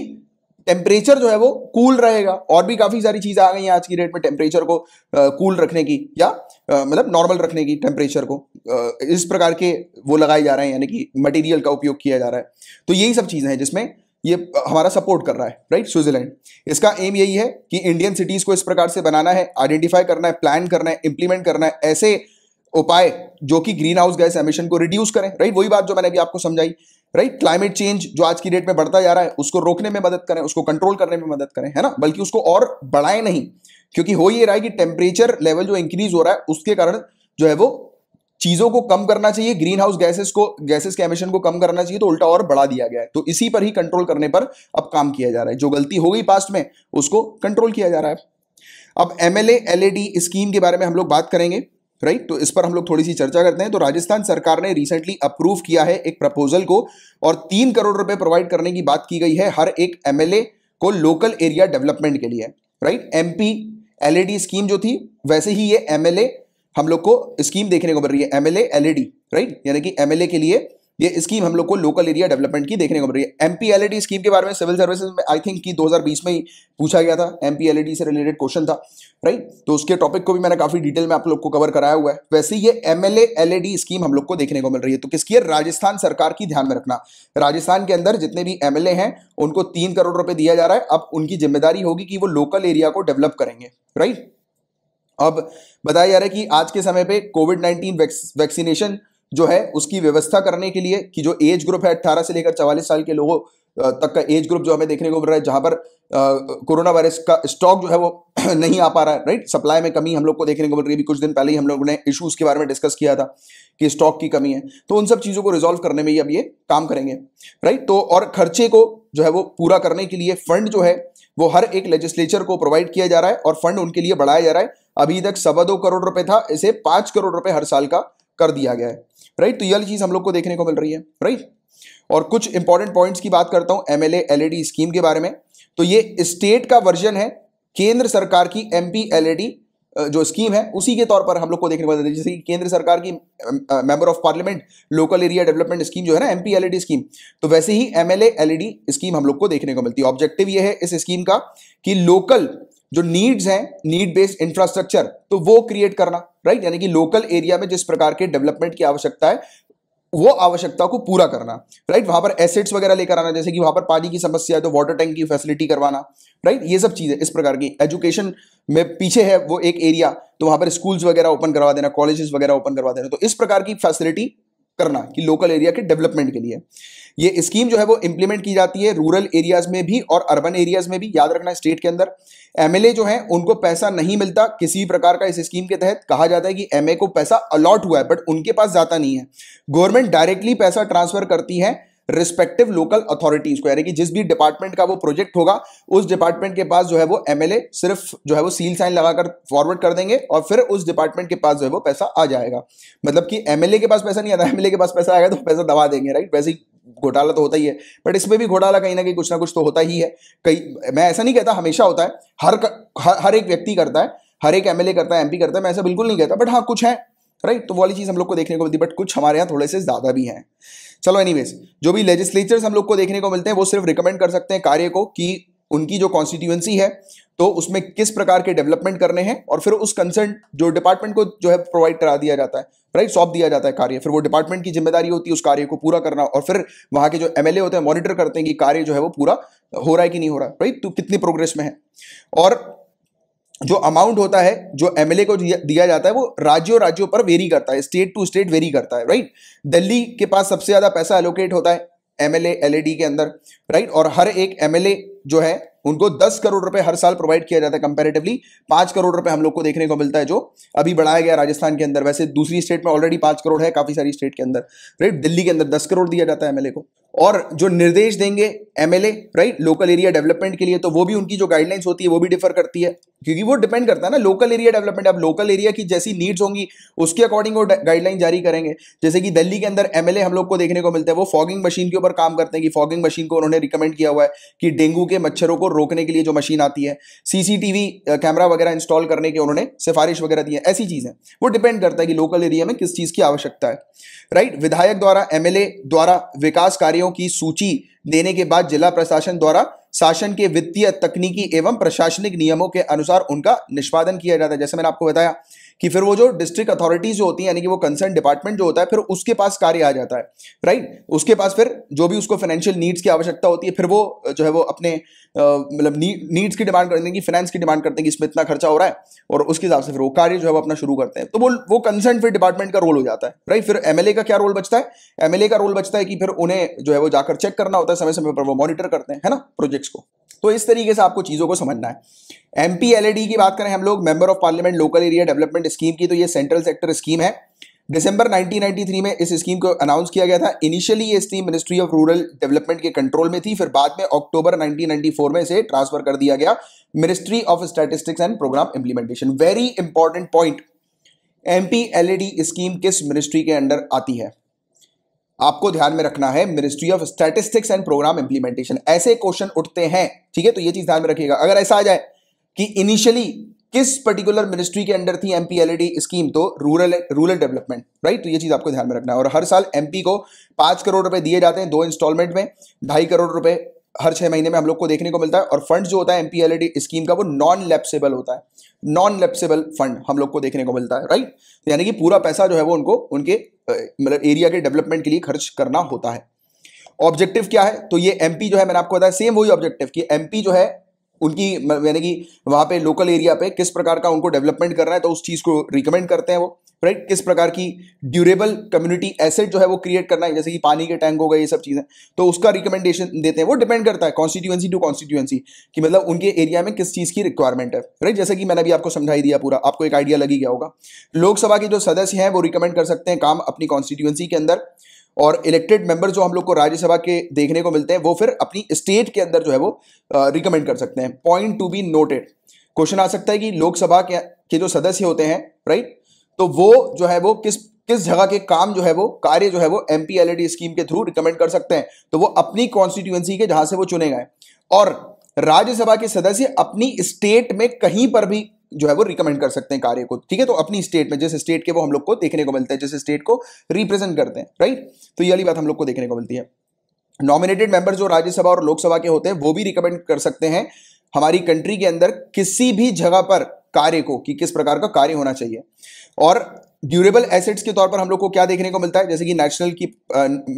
टेम्परेचर जो है वो कूल रहेगा और भी काफ़ी सारी चीज़ें आ गई हैं आज की डेट में टेम्परेचर को कूल uh, रखने की या uh, मतलब नॉर्मल रखने की टेम्परेचर को uh, इस प्रकार के वो लगाए जा रहे हैं यानी कि मटेरियल का उपयोग किया जा रहा है तो यही सब चीज़ें हैं जिसमें ये हमारा सपोर्ट कर रहा है राइट स्विट्जरलैंड इसका एम यही है कि इंडियन सिटीज़ को इस प्रकार से बनाना है आइडेंटिफाई करना है प्लान करना है इंप्लीमेंट करना है ऐसे उपाय जो कि ग्रीन हाउस गैस एमिशन को रिड्यूस करें राइट वही बात जो मैंने अभी आपको समझाई राइट क्लाइमेट चेंज जो आज की डेट में बढ़ता जा रहा है उसको रोकने में मदद करें उसको कंट्रोल करने में मदद करें है ना बल्कि उसको और बढ़ाए नहीं क्योंकि हो ये रहा है कि टेम्परेचर लेवल जो इंक्रीज हो रहा है उसके कारण जो है वो चीजों को कम करना चाहिए ग्रीन हाउस गैसेस को गैसेस के एमिशन को कम करना चाहिए तो उल्टा और बढ़ा दिया गया है तो इसी पर ही कंट्रोल करने पर अब काम किया जा रहा है जो गलती हो गई पास्ट में उसको कंट्रोल किया जा रहा है अब एम एल स्कीम के बारे में हम लोग बात करेंगे राइट तो इस पर हम लोग थोड़ी सी चर्चा करते हैं तो राजस्थान सरकार ने रिसेंटली अप्रूव किया है एक प्रपोजल को और तीन करोड़ रुपए प्रोवाइड करने की बात की गई है हर एक एमएलए को लोकल एरिया डेवलपमेंट के लिए राइट एमपी एलईडी स्कीम जो थी वैसे ही ये एमएलए हम लोग को स्कीम देखने को मिल रही है एमएलए एलईडी राइट यानी कि एमएलए के लिए ये स्कीम हम लोग को लोकल एरिया डेवलपमेंट की देखने को मिल रही है एमपीएलईडी स्कीम के बारे में सिविल सर्विसेज में आई थिंक कि 2020 में ही पूछा गया था एमपीएलईडी से रिलेटेड क्वेश्चन था राइट तो उसके टॉपिक को भी मैंने काफी डिटेल में आप लोग को कवर कराया हुआ है वैसे ये एमएलए एलईडी स्कीम हम लोग को देखने को मिल रही है तो किसकी है राजस्थान सरकार की ध्यान में रखना राजस्थान के अंदर जितने भी एमएलए हैं उनको तीन करोड़ रुपए दिया जा रहा है अब उनकी जिम्मेदारी होगी कि वो लोकल एरिया को डेवलप करेंगे राइट अब बताया जा रहा है कि आज के समय पे कोविड नाइन्टीन वैक्सीनेशन जो है उसकी व्यवस्था करने के लिए कि जो एज ग्रुप है अट्ठारह से लेकर चवालीस साल के लोगों तक का एज ग्रुप जो हमें देखने को मिल रहा है जहां पर कोरोना वायरस का स्टॉक जो है वो नहीं आ पा रहा है राइट सप्लाई में कमी हम लोग को देखने को मिल रही है कुछ दिन पहले ही हम लोगों ने इश्यूज के बारे में डिस्कस किया था कि स्टॉक की कमी है तो उन सब चीज़ों को रिजोल्व करने में ही अब ये काम करेंगे राइट तो और खर्चे को जो है वो पूरा करने के लिए फंड जो है वो हर एक लेजिस्लेचर को प्रोवाइड किया जा रहा है और फंड उनके लिए बढ़ाया जा रहा है अभी तक सवा दो करोड़ रुपए था इसे पांच करोड़ रुपए हर साल का कर दिया गया है राइट तो ये वाली चीज़ हम लोग को देखने को मिल रही है राइट और कुछ इंपॉर्टेंट पॉइंट्स की बात करता हूं एम एल स्कीम के बारे में तो ये स्टेट का वर्जन है केंद्र सरकार की एम पी e जो स्कीम है उसी के तौर पर हम लोग को देखने को मिलता है जैसे कि केंद्र सरकार की member of parliament local area development scheme जो है ना एम पी स्कीम तो वैसे ही एमएलए एलईडी स्कीम हम लोग को देखने को मिलती है ऑब्जेक्टिव ये है इस स्कीम का कि लोकल जो नीड्स हैं नीड बेस्ड इंफ्रास्ट्रक्चर तो वो क्रिएट करना राइट यानी कि लोकल एरिया में जिस प्रकार के डेवलपमेंट की आवश्यकता है वो आवश्यकता को पूरा करना राइट वहां पर एसेट्स वगैरह लेकर आना जैसे कि वहां पर पानी की समस्या है तो वाटर टैंक की फैसिलिटी करवाना राइट ये सब चीज़ें इस प्रकार की एजुकेशन में पीछे है वो एक एरिया तो वहां पर स्कूल्स वगैरह ओपन करवा देना कॉलेजेस वगैरह ओपन करवा देना तो इस प्रकार की फैसिलिटी करना कि लोकल एरिया के डेवलपमेंट के लिए ये स्कीम जो है वो इंप्लीमेंट की जाती है रूरल एरियाज में भी और अर्बन एरियाज में भी याद रखना स्टेट के अंदर एमएलए जो है उनको पैसा नहीं मिलता किसी प्रकार का इस स्कीम के तहत कहा जाता है कि एमए को पैसा अलॉट हुआ है बट उनके पास जाता नहीं है गवर्नमेंट डायरेक्टली पैसा ट्रांसफर करती है रिस्पेक्टिव लोकल अथॉरिटीज को यानी कि जिस भी डिपार्टमेंट का वो प्रोजेक्ट होगा उस डिपार्टमेंट के पास जो है वो एमएलए सिर्फ जो है वो सील साइन लगाकर फॉरवर्ड कर देंगे और फिर उस डिपार्टमेंट के पास जो है वो पैसा आ जाएगा मतलब कि एमएलए के पास पैसा नहीं आता एमएलए के पास पैसा आएगा तो पैसा दबा देंगे राइट वैसे घोटाला तो होता ही है बट इसमें भी घोटाला कहीं ना कहीं कुछ ना कुछ तो होता ही है कई मैं ऐसा नहीं कहता हमेशा होता है हर हर, हर एक व्यक्ति करता है हर एक एमएलए करता है एमपी करता है मैं ऐसा बिल्कुल नहीं कहता बट हाँ कुछ है राइट तो वाली चीज़ हम लोग को देखने को मिलती है बट कुछ हमारे यहाँ थोड़े से ज़्यादा भी हैं चलो एनी जो भी लेजिस्लेचर्स हम लोग को देखने को मिलते हैं वो सिर्फ रिकमेंड कर सकते हैं कार्य को कि उनकी जो कॉन्स्टिट्यूएंसी है तो उसमें किस प्रकार के डेवलपमेंट करने हैं और फिर उस कंसर्न जो डिपार्टमेंट को जो है प्रोवाइड करा दिया जाता है राइट सौंप दिया जाता है कार्य फिर वो डिपार्टमेंट की जिम्मेदारी होती है उस कार्य को पूरा करना और फिर वहां के जो एमएलए होते हैं मॉनिटर करते हैं कि कार्य जो है वो पूरा हो रहा है कि नहीं हो रहा है राइट तो कितनी प्रोग्रेस में है और जो अमाउंट होता है जो एमएलए को दिया जाता है वो राज्यों राज्यों पर वेरी करता है स्टेट टू स्टेट वेरी करता है राइट दिल्ली के पास सबसे ज़्यादा पैसा एलोकेट होता है एमएलए एलएडी के अंदर राइट और हर एक एमएलए जो है उनको 10 करोड़ रुपए हर साल प्रोवाइड किया जाता है कंपेरेटिवली पांच करोड़ रुपए हम लोग को देखने को मिलता है जो अभी बढ़ाया गया राजस्थान के अंदर वैसे दूसरी स्टेट में ऑलरेडी पांच करोड़ है काफी सारी स्टेट के अंदर राइट दिल्ली के अंदर दस करोड़ दिया जाता है एमएलए को और जो निर्देश देंगे MLA right local area development के लिए तो वो भी उनकी जो गाइडलाइंस होती है वो भी डिफर करती है क्योंकि वो डिपेंड करता है ना लोकल एरिया डेवलपमेंट अब लोकल एरिया की जैसी नीड्स होंगी उसके अकॉर्डिंग वो गाइडलाइन जारी करेंगे जैसे कि दिल्ली के अंदर एमएलए हम लोग को देखने को मिलते हैं वो फॉगिंग मशीन के ऊपर काम करते हैं कि फॉगिंग मशीन को उन्होंने रिकमेंड किया हुआ है कि डेंगू के मच्छरों को रोकने के लिए जो मशीन आती है सीसीटीवी कैमरा वगैरह इंस्टॉल करने के उन्होंने सिफारिश वगैरह दी है ऐसी चीज़ें वो डिपेंड करता है कि लोकल एरिया में किस चीज़ की आवश्यकता है राइट विधायक द्वारा एमएलए द्वारा विकास कार्यों की सूची देने के बाद जिला प्रशासन द्वारा शासन के वित्तीय तकनीकी एवं प्रशासनिक नियमों के अनुसार उनका निष्पादन किया जाता है जैसे मैंने आपको बताया कि फिर वो जो डिस्ट्रिक्ट अथॉरिटीज जो होती है यानी कि वो कंसर्न डिपार्टमेंट जो होता है फिर उसके पास कार्य आ जाता है राइट उसके पास फिर जो भी उसको फाइनेंशियल नीड्स की आवश्यकता होती है फिर वो जो है वो अपने मतलब नीड्स की डिमांड करते हैं कि फाइनेंस की डिमांड करते हैं कि इसमें इतना खर्चा हो रहा है और उसके हिसाब से फिर वो कार्य जो है अपना शुरू करते हैं तो वो वो कंसर्न फिर डिपार्टमेंट का रोल हो जाता है राइट फिर एमएलए का क्या रोल बचता है एमएलए का रोल बचता है कि फिर उन्हें जो है वो जाकर चेक करना होता है समय समय पर वो मॉनिटर करते हैं है ना प्रोजेक्ट्स को तो इस तरीके से आपको चीज़ों को समझना है एम की बात करें हम लोग member of parliament local area development scheme की तो ये सेंट्रल सेक्टर स्कीम है दिसंबर 1993 में इस स्कीम को अनाउंस किया गया था इनिशियली ये scheme ministry of rural development के कंट्रोल में थी फिर बाद में अक्टूबर 1994 में इसे ट्रांसफर कर दिया गया ministry of statistics and programme implementation very important point MP LED scheme किस मिनिस्ट्री के अंडर आती है आपको ध्यान में रखना है ministry of statistics and programme implementation ऐसे क्वेश्चन उठते हैं ठीक है तो ये चीज ध्यान में रखिएगा अगर ऐसा आ जाए कि इनिशियली किस पर्टिकुलर मिनिस्ट्री के अंडर थी एमपीएलईडी स्कीम तो रूरल रूरल डेवलपमेंट राइट तो ये चीज आपको ध्यान में रखना है और हर साल एमपी को पांच करोड़ रुपए दिए जाते हैं दो इंस्टॉलमेंट में ढाई करोड़ रुपए हर छह महीने में हम लोग को देखने को मिलता है और फंड जो होता है एमपीएलईडी स्कीम का वो नॉन लेप्सेबल होता है नॉन लेप्सेबल फंड हम लोग को देखने को मिलता है राइट तो यानी कि पूरा पैसा जो है वो उनको उनके मतलब एरिया के डेवलपमेंट के लिए खर्च करना होता है ऑब्जेक्टिव क्या है तो ये एमपी जो है मैंने आपको बताया सेम वही ऑब्जेक्टिव कि एमपी जो है उनकी यानी कि वहाँ पे लोकल एरिया पे किस प्रकार का उनको डेवलपमेंट करना है तो उस चीज़ को रिकमेंड करते हैं वो राइट किस प्रकार की ड्यूरेबल कम्युनिटी एसेट जो है वो क्रिएट करना है जैसे कि पानी के टैंक हो गए ये सब चीज़ें तो उसका रिकमेंडेशन देते हैं वो डिपेंड करता है कॉन्स्टिट्यूएंसी टू कॉन्स्टिट्यूएंसी कि मतलब उनके एरिया में किस चीज़ की रिक्वायरमेंट है राइट जैसे कि मैंने अभी आपको समझाई दिया पूरा आपको एक आइडिया लगी गया होगा लोकसभा के जो सदस्य हैं वो रिकमेंड कर सकते हैं काम अपनी कॉन्स्टिट्यूएंसी के अंदर और इलेक्टेड मेंबर जो हम लोग को राज्यसभा के देखने को मिलते हैं वो फिर अपनी स्टेट के अंदर जो है वो रिकमेंड कर सकते हैं point to be noted question आ सकता है कि लोकसभा के, के जो सदस्य होते हैं राइट तो वो जो है वो किस किस जगह के काम जो है वो कार्य जो है वो एम पी स्कीम के थ्रू रिकमेंड कर सकते हैं तो वो अपनी कॉन्स्टिट्यूएंसी के जहां से वो चुने गए और राज्यसभा के सदस्य अपनी स्टेट में कहीं पर भी जो है वो रिकमेंड कर सकते हैं कार्य को ठीक है तो अपनी स्टेट में जिस स्टेट के वो हम लोग को देखने को मिलते हैं जिस स्टेट को रिप्रेजेंट करते हैं राइट तो ये वाली बात हम लोग को देखने को मिलती है नॉमिनेटेड मेंबर जो राज्यसभा और लोकसभा के होते हैं वो भी रिकमेंड कर सकते हैं हमारी कंट्री के अंदर किसी भी जगह पर कार्य को कि किस प्रकार का कार्य होना चाहिए और ड्यूरेबल एसेट्स के तौर पर हम लोग को क्या देखने को मिलता है जैसे कि नेशनल की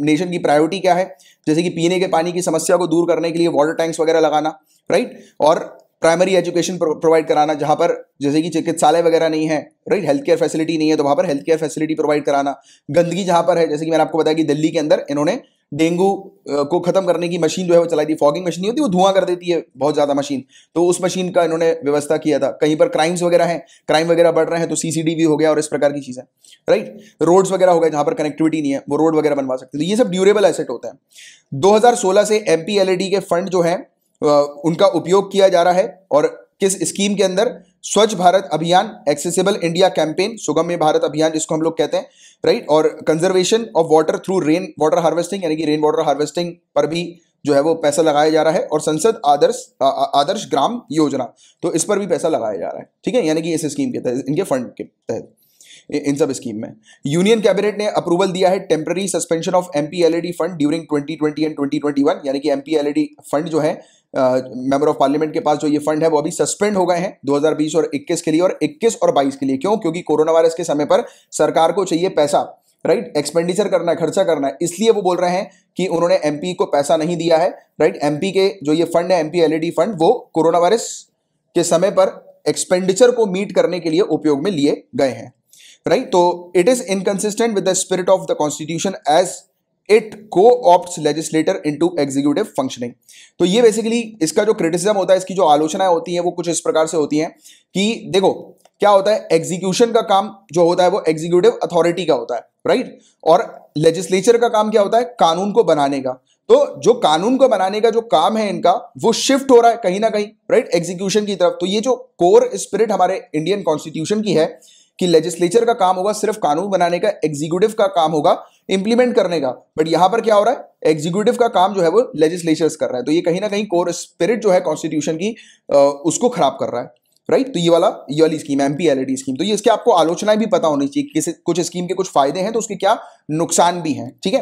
नेशन की प्रायोरिटी क्या है जैसे कि पीने के पानी की समस्या को दूर करने के लिए वाटर टैंक्स वगैरह लगाना राइट और प्राइमरी एजुकेशन प्रोवाइड कराना जहाँ पर जैसे कि चिकित्सालय वगैरह नहीं है राइट हेल्थ केयर फैसिलिटी नहीं है तो वहाँ पर हेल्थ केयर फैसिलिटी प्रोवाइड कराना गंदगी जहाँ पर है जैसे कि मैंने आपको बताया कि दिल्ली के अंदर इन्होंने डेंगू को खत्म करने की मशीन जो है वो चलाई थी फॉगिंग मशीन नहीं होती वो धुआं कर देती है बहुत ज्यादा मशीन तो उस मशीन का इन्होंने व्यवस्था किया था कहीं पर क्राइम्स वगैरह हैं क्राइम वगैरह बढ़ रहे हैं तो सीसीटीवी हो गया और इस प्रकार की चीजें राइट रोड्स वगैरह हो गए जहां पर कनेक्टिविटी नहीं है वो रोड वगैरह बनवा सकते तो ये सब ड्यूरेबल एसेट होता है दो से एम के फंड जो है उनका उपयोग किया जा रहा है और किस स्कीम के अंदर Swachh Bharat Abhiyan accessible India campaign Sugamya Bharat Abhiyan जिसको हम लोग कहते हैं राइट और conservation of water through rain water harvesting यानी कि रेन वाटर हार्वेस्टिंग पर भी जो है वो पैसा लगाया जा रहा है और संसद आदर्श आदर्श ग्राम योजना तो इस पर भी पैसा लगाया जा रहा है ठीक है यानी कि इस स्कीम के तहत इनके फंड के तहत इन सब स्कीम में यूनियन कैबिनेट ने अप्रूवल दिया है temporary suspension of MPLED fund during twenty twenty and twenty twenty यानी कि एमपीएलईडी फंड जो है मेंबर ऑफ पार्लियामेंट के पास जो ये फंड है वो अभी सस्पेंड हो गए हैं 2020 और 21 के लिए और 21 और 22 के लिए क्यों क्योंकि कोरोना वायरस के समय पर सरकार को चाहिए पैसा राइट right? एक्सपेंडिचर करना है खर्चा करना है इसलिए वो बोल रहे हैं कि उन्होंने एमपी को पैसा नहीं दिया है राइट right? एमपी के जो ये फंड है एमपी एलईडी e फंड वो कोरोना वायरस के समय पर एक्सपेंडिचर को मीट करने के लिए उपयोग में लिए गए हैं राइट right? तो it is inconsistent with the spirit of the constitution as it co-opt legislator into executive functioning तो ये बेसिकली इसका जो क्रिटिसिज्म होता है इसकी जो आलोचनाएं होती हैं वो कुछ इस प्रकार से होती हैं कि देखो क्या होता है एग्जीक्यूशन का काम जो होता है वो एग्जीक्यूटिव अथॉरिटी का होता है राइट और लेजिस्लेचर का काम क्या होता है कानून को बनाने का तो जो कानून को बनाने का जो काम है इनका वो शिफ्ट हो रहा है कहीं ना कहीं राइट एग्जीक्यूशन की तरफ तो ये जो कोर स्पिरिट हमारे इंडियन कॉन्स्टिट्यूशन की है कि लेजिस्लेचर का काम होगा सिर्फ कानून बनाने का एग्जीक्यूटिव का काम होगा इंप्लीमेंट करने का बट यहां पर क्या हो रहा है एग्जीक्यूटिव का काम जो है वो लेजिस्लेचर कर रहा है तो ये कहीं ना कहीं कोर स्पिरिट जो है कॉन्स्टिट्यूशन की उसको खराब कर रहा है राइट right? तो ये वाला ये वाली स्कीम एम स्कीम तो ये इसके आपको आलोचनाएं भी पता होनी चाहिए किसी कुछ स्कीम के कुछ फायदे हैं तो उसके क्या नुकसान भी हैं ठीक है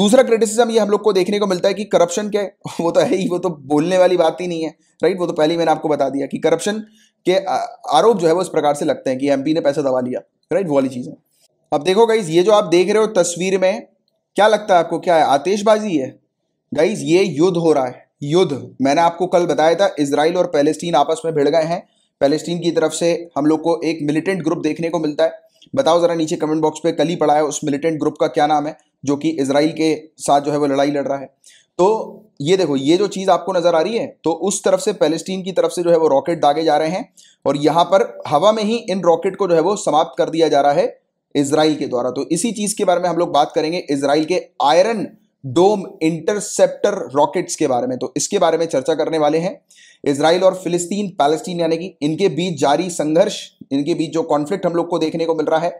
दूसरा क्रिटिसिज्म ये हम लोग को देखने को मिलता है कि करप्शन क्या है वो तो है ही वो तो बोलने वाली बात ही नहीं है राइट right? वो तो पहले ही मैंने आपको बता दिया कि करप्शन के आरोप जो है वो इस प्रकार से लगते हैं कि एमपी ने पैसा दबा लिया राइट वो वाली चीज़ें अब देखो गाइज ये जो आप देख रहे हो तस्वीर में क्या लगता है आपको क्या है आतिशबाजी है गाइज ये युद्ध हो रहा है युद्ध मैंने आपको कल बताया था इसराइल और पैलेस्टीन आपस में भिड़ गए हैं पैलेस्टीन की तरफ से हम लोग को एक मिलिटेंट ग्रुप देखने को मिलता है बताओ ज़रा नीचे कमेंट बॉक्स पे कल ही पढ़ा है उस मिलिटेंट ग्रुप का क्या नाम है जो कि इसराइल के साथ जो है वो लड़ाई लड़ रहा है तो ये देखो ये जो चीज़ आपको नज़र आ रही है तो उस तरफ से पैलेस्टीन की तरफ से जो है वो रॉकेट दागे जा रहे हैं और यहां पर हवा में ही इन रॉकेट को जो है वो समाप्त कर दिया जा रहा है इसराइल के द्वारा तो इसी चीज़ के बारे में हम लोग बात करेंगे इसराइल के आयरन डोम इंटरसेप्टर रॉकेट्स के बारे में तो इसके बारे में चर्चा करने वाले हैं इसराइल और फिलिस्तीन पैलेस्टीन यानी कि इनके बीच जारी संघर्ष इनके बीच जो कॉन्फ्लिक्ट हम लोग को देखने को मिल रहा है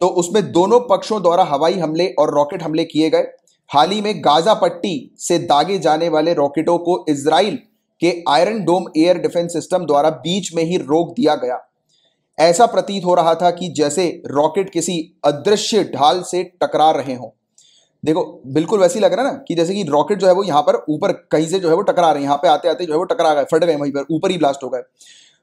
तो उसमें दोनों पक्षों द्वारा हवाई हमले और रॉकेट हमले किए गए हाल ही में गाजा पट्टी से दागे जाने वाले रॉकेटों को इसराइल के iron dome air defence system द्वारा बीच में ही रोक दिया गया ऐसा प्रतीत हो रहा था कि जैसे रॉकेट किसी अदृश्य ढाल से टकरा रहे हों देखो बिल्कुल वैसे ही लग रहा है ना कि जैसे कि रॉकेट जो है वो यहां पर ऊपर कहीं से जो है वो टकरा रहे हैं यहां पे आते आते जो है वो टकरा गए फट गए वहीं पर ऊपर ही ब्लास्ट हो गए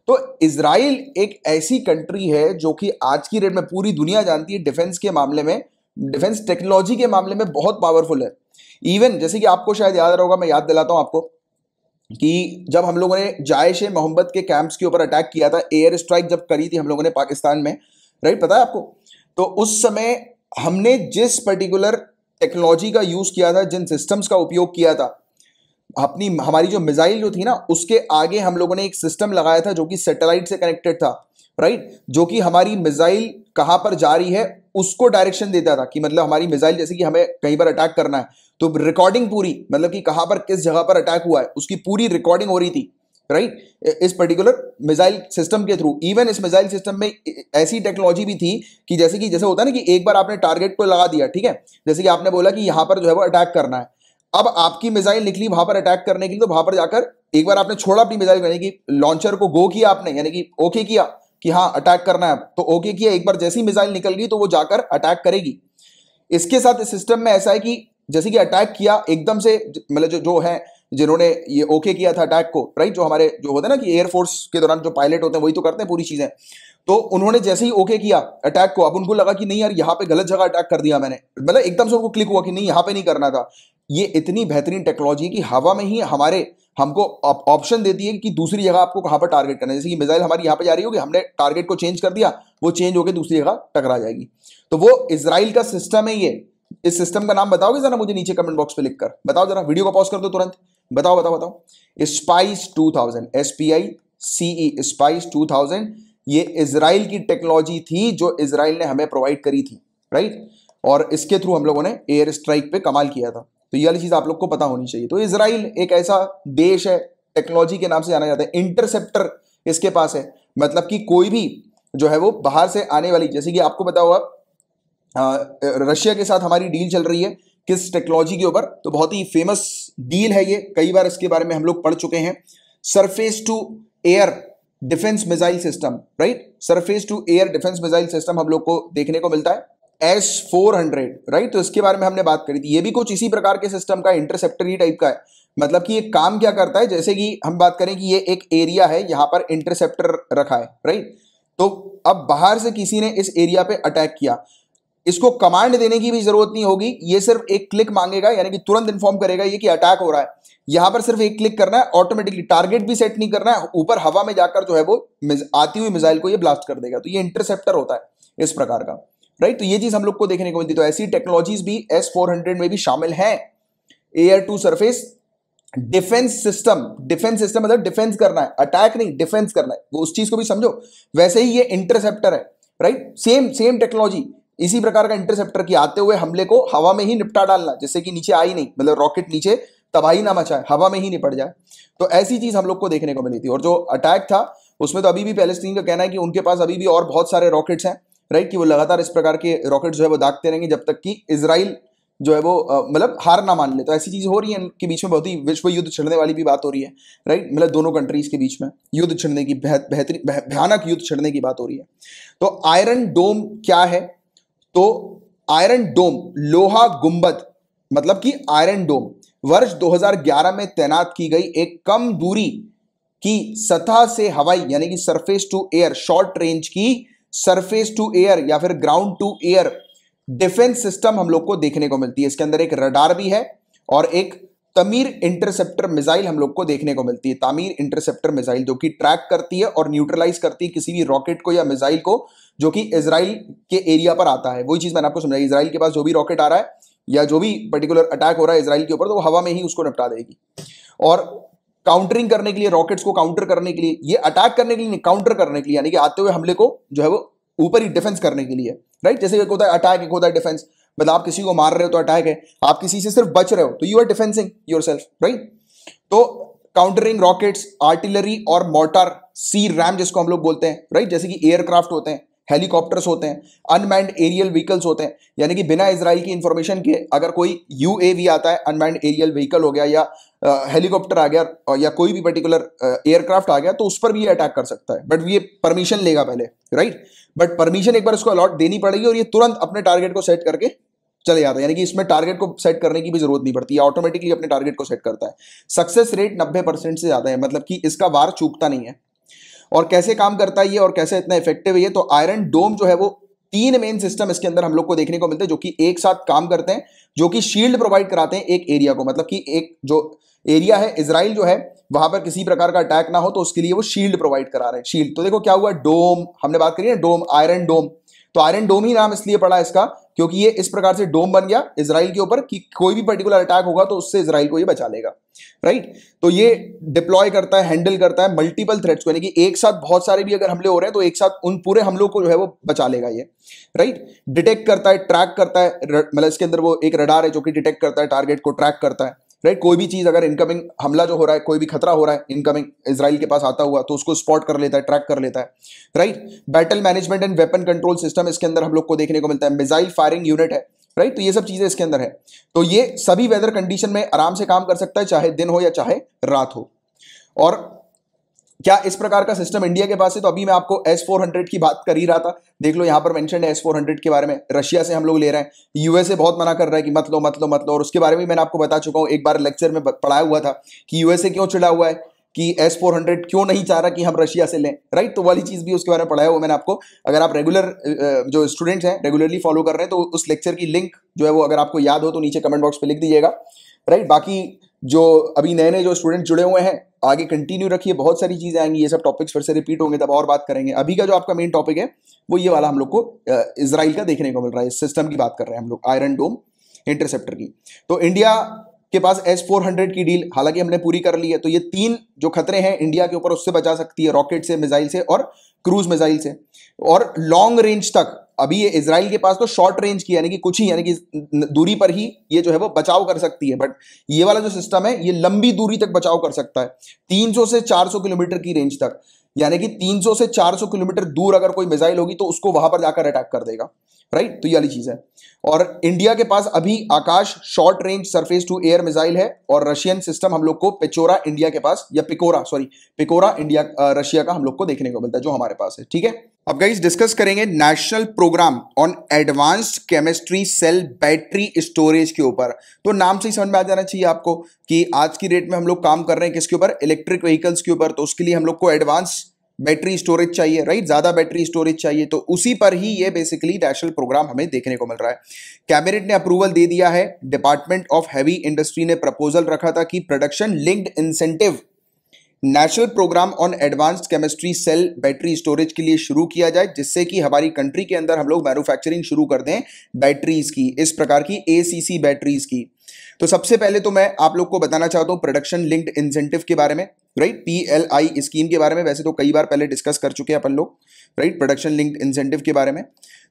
तो इसराइल एक ऐसी कंट्री है जो कि आज की डेट में पूरी दुनिया जानती है डिफेंस के मामले में डिफेंस टेक्नोलॉजी के मामले में बहुत पावरफुल है इवन जैसे कि आपको शायद याद रहा होगा मैं याद दिलाता हूँ आपको कि जब हम लोगों ने जायश मोहम्मद के कैंप्स के ऊपर अटैक किया था एयर स्ट्राइक जब करी थी हम लोगों ने पाकिस्तान में राइट पता है आपको तो उस समय हमने जिस पर्टिकुलर टेक्नोलॉजी का यूज़ किया था जिन सिस्टम्स का उपयोग किया था अपनी हमारी जो मिज़ाइल जो थी ना उसके आगे हम लोगों ने एक सिस्टम लगाया था जो कि सैटेलाइट से कनेक्टेड था राइट जो कि हमारी मिसाइल कहां पर जा रही है उसको डायरेक्शन देता था कि मतलब हमारी मिसाइल जैसे कि हमें कहीं पर अटैक करना है तो रिकॉर्डिंग पूरी मतलब कि कहां पर किस जगह पर अटैक हुआ है उसकी पूरी रिकॉर्डिंग हो रही थी राइट इस पर्टिकुलर मिसाइल सिस्टम के थ्रू इवन इस मिसाइल सिस्टम में ऐसी टेक्नोलॉजी भी थी कि जैसे कि जैसे होता है ना कि एक बार आपने टारगेट को लगा दिया ठीक है जैसे कि आपने बोला कि यहां पर जो है वो अटैक करना है अब आपकी मिसाइल निकली वहां पर अटैक करने के लिए तो वहां पर जाकर एक बार आपने छोड़ा अपनी मिसाइल यानी कि लॉन्चर को गो किया आपने यानी कि ओके किया कि हाँ अटैक करना है तो ओके किया एक बार जैसी मिसाइल निकल गई तो वो जाकर अटैक करेगी इसके साथ इस सिस्टम में ऐसा है कि जैसे कि अटैक किया एकदम से मतलब जो जो है जिन्होंने ये ओके किया था अटैक को राइट जो हमारे जो होते हैं ना कि एयरफोर्स के दौरान जो पायलट होते हैं वही तो करते हैं पूरी चीज़ें तो उन्होंने जैसे ही ओके किया अटैक को अब उनको लगा कि नहीं यार यहाँ पे गलत जगह अटैक कर दिया मैंने मतलब एकदम से उनको क्लिक हुआ कि नहीं यहाँ पे नहीं करना था ये इतनी बेहतरीन टेक्नोलॉजी है कि हवा में ही हमारे हमको ऑप्शन देती है कि दूसरी जगह आपको कहां पर टारगेट करना है जैसे कि मिसाइल हमारी यहां पर जा रही होगी हमने टारगेट को चेंज कर दिया वो चेंज होकर दूसरी जगह टकरा जाएगी तो वो इसराइल का सिस्टम है ये इस सिस्टम का नाम बताओगे जरा मुझे नीचे कमेंट बॉक्स पे लिखकर बताओ जरा वीडियो को पॉज कर दो तुरंत बताओ बताओ बताओ Spice 2000 S P I C E Spice 2000 ये इसराइल की टेक्नोलॉजी थी जो इसराइल ने हमें प्रोवाइड करी थी राइट और इसके थ्रू हम लोगों ने एयर स्ट्राइक पे कमाल किया था तो ये वाली चीज़ आप लोग को पता होनी चाहिए तो इसराइल एक ऐसा देश है टेक्नोलॉजी के नाम से जाना जाता है इंटरसेप्टर इसके पास है मतलब कि कोई भी जो है वो बाहर से आने वाली जैसे कि आपको पता हुआ रशिया के साथ हमारी डील चल रही है किस टेक्नोलॉजी के ऊपर तो बहुत ही फेमस डील है ये कई बार इसके बारे में हम लोग पढ़ चुके हैं surface to air defence missile system right surface to air defence missile system हम लोग को देखने को मिलता है एस फोर हंड्रेड राइट तो इसके बारे में हमने बात करी थी ये भी कुछ इसी प्रकार के सिस्टम का इंटरसेप्टर ही टाइप का है मतलब कि ये काम क्या करता है जैसे कि हम बात करें कि ये एक एरिया है यहाँ पर इंटरसेप्टर रखा है राइट तो अब बाहर से किसी ने इस एरिया पे अटैक किया इसको कमांड देने की भी जरूरत नहीं होगी ये सिर्फ एक क्लिक मांगेगा यानी कि तुरंत इन्फॉर्म करेगा ये कि अटैक हो रहा है यहां पर सिर्फ एक क्लिक करना है ऑटोमेटिकली टारगेट भी सेट नहीं करना है ऊपर हवा में जाकर जो है वो आती हुई मिसाइल को ये ब्लास्ट कर देगा तो ये इंटरसेप्टर होता है इस प्रकार का राइट तो ये चीज हम लोग को देखने को मिलती तो ऐसी टेक्नोलॉजीज भी एस फोर हंड्रेड में भी शामिल है air to surface defence system defence system मतलब डिफेंस करना है अटैक नहीं डिफेंस करना है वो उस चीज को भी समझो वैसे ही ये इंटरसेप्टर है राइट सेम सेम टेक्नोलॉजी इसी प्रकार का इंटरसेप्टर की आते हुए हमले को हवा में ही निपटा डालना जैसे कि नीचे आई नहीं मतलब रॉकेट नीचे तबाही ना मचाए हवा में ही निपट जाए तो ऐसी चीज हम लोग को देखने को मिली थी और जो अटैक था उसमें तो अभी भी पैलेस्टीन का कहना है कि उनके पास अभी भी और बहुत सारे रॉकेट्स हैं राइट कि वो लगातार इस प्रकार के रॉकेट जो है वो दागते रहेंगे जब तक कि इसराइल जो है वो मतलब हार ना मान ले तो ऐसी चीज़ हो रही है इनके बीच में बहुत ही विश्व युद्ध छिड़ने वाली भी बात हो रही है राइट मतलब दोनों कंट्रीज के बीच में युद्ध छिड़ने की बेहतरीन भे, भयानक युद्ध छिड़ने की बात हो रही है तो आयरन डोम क्या है तो आयरन डोम लोहा गुंबद मतलब कि आयरन डोम वर्ष 2011 में तैनात की गई एक कम दूरी की सतह से हवाई यानी कि surface to air short range की सरफेस टू एयर या फिर ground to air defence system हम लोग को देखने को मिलती है इसके अंदर एक रडार भी है और एक तमीर इंटरसेप्टर मिसाइल हम लोग को देखने को मिलती है तमीर इंटरसेप्टर मिसाइल जो कि ट्रैक करती है और न्यूट्रलाइज करती है किसी भी रॉकेट को या मिसाइल को जो कि इसराइल के एरिया पर आता है वही चीज़ मैंने आपको समझाई इसराइल के पास जो भी रॉकेट आ रहा है या जो भी पर्टिकुलर अटैक हो रहा है इसराइल के ऊपर तो वो हवा में ही उसको निपटा देगी और काउंटरिंग करने के लिए रॉकेट्स को काउंटर करने के लिए ये अटैक करने के लिए काउंटर करने के लिए यानी कि आते हुए हमले को जो है वो ऊपर ही डिफेंस करने के लिए राइट जैसे एक होता है अटैक एक होता है डिफेंस मतलब आप किसी को मार रहे हो तो अटैक है आप किसी से सिर्फ बच रहे हो तो you are defencing your right तो काउंटरिंग रॉकेट्स आर्टिलरी और मोटर सी रैम जिसको हम लोग बोलते हैं राइट जैसे कि एयरक्राफ्ट होते हैं हेलीकॉप्टर्स होते हैं अनमैंड एरियल व्हीकल्स होते हैं यानी कि बिना इसराइल की इंफॉर्मेशन के अगर कोई यूएवी आता है अनमैंड एरियल व्हीकल हो गया या हेलीकॉप्टर आ गया या कोई भी पर्टिकुलर एयरक्राफ्ट आ गया तो उस पर भी ये अटैक कर सकता है बट ये परमिशन लेगा पहले राइट बट परमिशन एक बार इसको अलॉट देनी पड़ेगी और ये तुरंत अपने टारगेट को सेट करके चले जाता है यानी कि इसमें टारगेट को सेट करने की भी जरूरत नहीं पड़ती ऑटोमेटिकली अपने टारगेट को सेट करता है सक्सेस रेट नब्बे परसेंट से ज़्यादा है मतलब कि इसका वार चूकता नहीं है और कैसे काम करता है ये और कैसे इतना इफेक्टिव है ये तो आयरन डोम जो है वो तीन मेन सिस्टम इसके अंदर हम लोग को देखने को मिलते हैं जो कि एक साथ काम करते हैं जो कि शील्ड प्रोवाइड कराते हैं एक एरिया को मतलब कि एक जो एरिया है इसराइल जो है वहां पर किसी प्रकार का अटैक ना हो तो उसके लिए वो शील्ड प्रोवाइड करा रहे हैं शील्ड तो देखो क्या हुआ डोम हमने बात करी ना डोम आयरन डोम तो आयरन डोम ही नाम इसलिए पड़ा इसका क्योंकि ये इस प्रकार से डोम बन गया इसराइल के ऊपर कि कोई भी पर्टिकुलर अटैक होगा तो उससे इसराइल को ये बचा लेगा राइट तो ये डिप्लॉय करता है हैंडल करता है मल्टीपल थ्रेट्स को यानी कि एक साथ बहुत सारे भी अगर हमले हो रहे हैं तो एक साथ उन पूरे हमलों को जो है वो बचा लेगा ये राइट डिटेक्ट करता है ट्रैक करता है मतलब इसके अंदर वो एक रडार है जो कि डिटेक्ट करता है टारगेट को ट्रैक करता है राइट कोई भी चीज़ अगर इनकमिंग हमला जो हो रहा है कोई भी खतरा हो रहा है इनकमिंग इसराइल के पास आता हुआ तो उसको स्पॉट कर लेता है ट्रैक कर लेता है right battle management and weapon control system इसके अंदर हम लोग को देखने को मिलता है मिसाइल फायरिंग यूनिट है राइट तो ये सब चीज़ें इसके अंदर है तो ये सभी वेदर कंडीशन में आराम से काम कर सकता है चाहे दिन हो या चाहे रात हो और क्या इस प्रकार का सिस्टम इंडिया के पास है तो अभी मैं आपको एस फोर हंड्रेड की बात कर ही रहा था देख लो यहाँ पर मेंशन है एस फोर हंड्रेड के बारे में रशिया से हम लोग ले रहे हैं यूएसए बहुत मना कर रहा है कि मत लो मत लो मत लो और उसके बारे में मैंने आपको बता चुका हूँ एक बार लेक्चर में पढ़ाया हुआ था कि यूएसए क्यों चिड़ा हुआ है कि एस फोर हंड्रेड क्यों नहीं चाह रहा कि हम रशिया से लें राइट तो वाली चीज़ भी उसके बारे में पढ़ाया हुआ मैंने आपको अगर आप रेगुलर जो स्टूडेंट्स हैं रेगुलरली फॉलो कर रहे हैं तो उस लेक्चर की लिंक जो है वो अगर आपको याद हो तो नीचे कमेंट बॉक्स पर लिख दीजिएगा राइट बाकी जो अभी नए नए जो स्टूडेंट जुड़े हुए हैं आगे कंटिन्यू रखिए बहुत सारी चीज़ें आएंगी ये सब टॉपिक्स फिर से रिपीट होंगे तब और बात करेंगे अभी का जो आपका मेन टॉपिक है वो ये वाला हम लोग को इसराइल का देखने को मिल रहा है सिस्टम की बात कर रहे हैं हम लोग आयरन डोम इंटरसेप्टर की तो इंडिया के पास एस फोर हंड्रेड की डील हालांकि हमने पूरी कर ली है तो ये तीन जो खतरे हैं इंडिया के ऊपर उससे बचा सकती है रॉकेट से मिसाइल से और क्रूज मिसाइल से और लॉन्ग रेंज तक अभी ये इसराइल के पास तो शॉर्ट रेंज की यानी कि कुछ ही यानी कि दूरी पर ही ये जो है वो बचाव कर सकती है बट ये वाला जो सिस्टम है ये लंबी दूरी तक बचाव कर सकता है 300 से 400 किलोमीटर की रेंज तक यानी कि 300 से 400 किलोमीटर दूर अगर कोई मिसाइल होगी तो उसको वहां पर जाकर अटैक कर देगा राइट तो ये वाली चीज है और इंडिया के पास अभी Akash short range surface to air missile है और रशियन सिस्टम हम लोग को पिचोरा इंडिया के पास या Pechora sorry Pechora India Russia का हम लोग को देखने को मिलता है जो हमारे पास है ठीक है अब गाइस डिस्कस करेंगे national programme on advanced chemistry cell battery storage के ऊपर तो नाम से ही समझ में आ जाना चाहिए आपको कि आज की डेट में हम लोग काम कर रहे हैं किसके ऊपर इलेक्ट्रिक व्हीकल्स के ऊपर तो उसके लिए हम लोग को एडवांस बैटरी स्टोरेज चाहिए राइट ज़्यादा बैटरी स्टोरेज चाहिए तो उसी पर ही ये बेसिकली नेशनल प्रोग्राम हमें देखने को मिल रहा है कैबिनेट ने अप्रूवल दे दिया है डिपार्टमेंट ऑफ हैवी इंडस्ट्री ने प्रपोजल रखा था कि production linked incentive national programme on advanced chemistry cell battery storage के लिए शुरू किया जाए जिससे कि हमारी कंट्री के अंदर हम लोग मैन्युफैक्चरिंग शुरू कर दें बैटरीज की इस प्रकार की एसीसी बैटरीज की तो सबसे पहले तो मैं आप लोग को बताना चाहता हूँ प्रोडक्शन लिंक्ड इंसेंटिव के बारे में right P L I scheme के बारे में वैसे तो कई बार पहले डिस्कस कर चुके हैं अपन लोग राइट प्रोडक्शन लिंक्ड इंसेंटिव के बारे में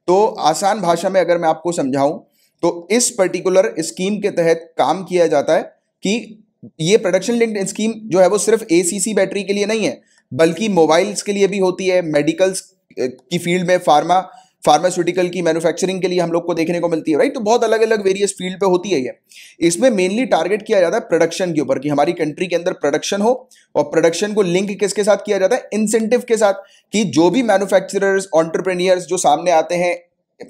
तो आसान भाषा में अगर मैं आपको समझाऊं तो इस पर्टिकुलर स्कीम के तहत काम किया जाता है कि ये प्रोडक्शन लिंक स्कीम जो है वो सिर्फ ए बैटरी के लिए नहीं है बल्कि मोबाइल्स के लिए भी होती है मेडिकल्स की फील्ड में फार्मा फार्मास्यूटिकल की मैन्युफैक्चरिंग के लिए हम लोग को देखने को मिलती है राइट तो बहुत अलग अलग वेरियस फील्ड पे होती है ये इसमें मेनली टारगेट किया जाता है प्रोडक्शन के ऊपर कि हमारी कंट्री के अंदर प्रोडक्शन हो और प्रोडक्शन को लिंक किसके साथ किया जाता है इंसेंटिव के साथ कि जो भी मैन्युफैक्चरर्स ऑन्टरप्रेनियर्स जो सामने आते हैं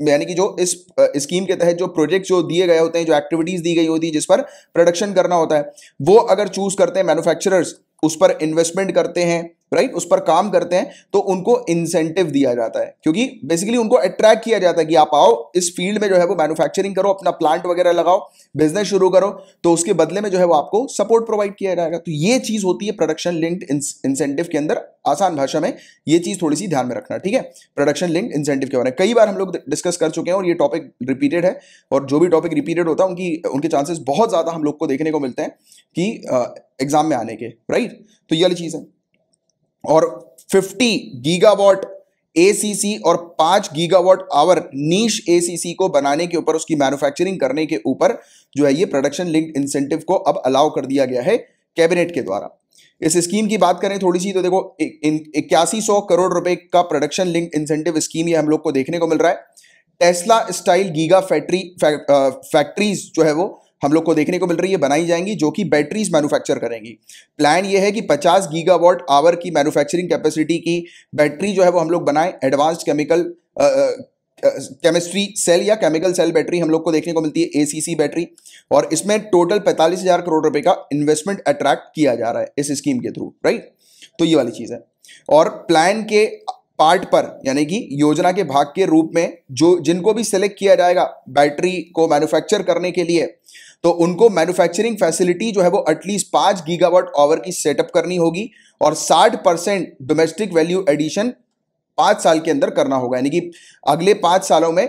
यानी कि जो इस स्कीम के तहत जो प्रोजेक्ट जो दिए गए होते हैं जो एक्टिविटीज दी गई होती है जिस पर प्रोडक्शन करना होता है वो अगर चूज करते हैं मैन्युफैक्चरर्स उस पर इन्वेस्टमेंट करते हैं राइट उस पर काम करते हैं तो उनको इंसेंटिव दिया जाता है क्योंकि बेसिकली उनको अट्रैक्ट किया जाता है कि आप आओ इस फील्ड में जो है वो मैन्युफैक्चरिंग करो अपना प्लांट वगैरह लगाओ बिजनेस शुरू करो तो उसके बदले में जो है वो आपको सपोर्ट प्रोवाइड किया जाएगा तो ये चीज़ होती है प्रोडक्शन लिंक्ड इंसेंटिव के अंदर आसान भाषा में ये चीज़ थोड़ी सी ध्यान में रखना ठीक है प्रोडक्शन लिंक इंसेंटिव के बारे में कई बार हम लोग डिस्कस कर चुके हैं और ये टॉपिक रिपीटेड है और जो भी टॉपिक रिपीटेड होता है उनकी उनके चांसेस बहुत ज़्यादा हम लोग को देखने को मिलते हैं कि एग्जाम में आने के राइट तो ये वाली चीज़ है और 50 गीगावाट एसीसी और 5 गीगावाट आवर नीश एसीसी को बनाने के ऊपर उसकी मैन्युफैक्चरिंग करने के ऊपर जो है ये प्रोडक्शन लिंक्ड इंसेंटिव को अब अलाउ कर दिया गया है कैबिनेट के द्वारा इस स्कीम की बात करें थोड़ी सी तो देखो इक्यासी सौ करोड़ रुपए का प्रोडक्शन लिंक इंसेंटिव स्कीम ये हम लोग को देखने को मिल रहा है Tesla style giga factory factories जो है वो हम लोग को देखने को मिल रही है बनाई जाएंगी जो कि बैटरीज मैन्युफैक्चर करेंगी प्लान ये है कि 50 गीगावाट आवर की मैन्युफैक्चरिंग कैपेसिटी की बैटरी जो है वो हम लोग बनाएं एडवांस्ड केमिकल केमिस्ट्री सेल या केमिकल सेल बैटरी हम लोग को देखने को मिलती है एसीसी बैटरी और इसमें टोटल पैंतालीस हज़ार करोड़ रुपए का इन्वेस्टमेंट अट्रैक्ट किया जा रहा है इस स्कीम के थ्रू राइट तो ये वाली चीज़ है और प्लान के पार्ट पर यानी कि योजना के भाग के रूप में जो जिनको भी सेलेक्ट किया जाएगा बैटरी को मैन्युफैक्चर करने के लिए तो उनको मैन्युफैक्चरिंग फैसिलिटी जो है वो एटलीस्ट पांच गीगावाट आवर की सेटअप करनी होगी और साठ परसेंट डोमेस्टिक वैल्यू एडिशन पांच साल के अंदर करना होगा यानी कि अगले पांच सालों में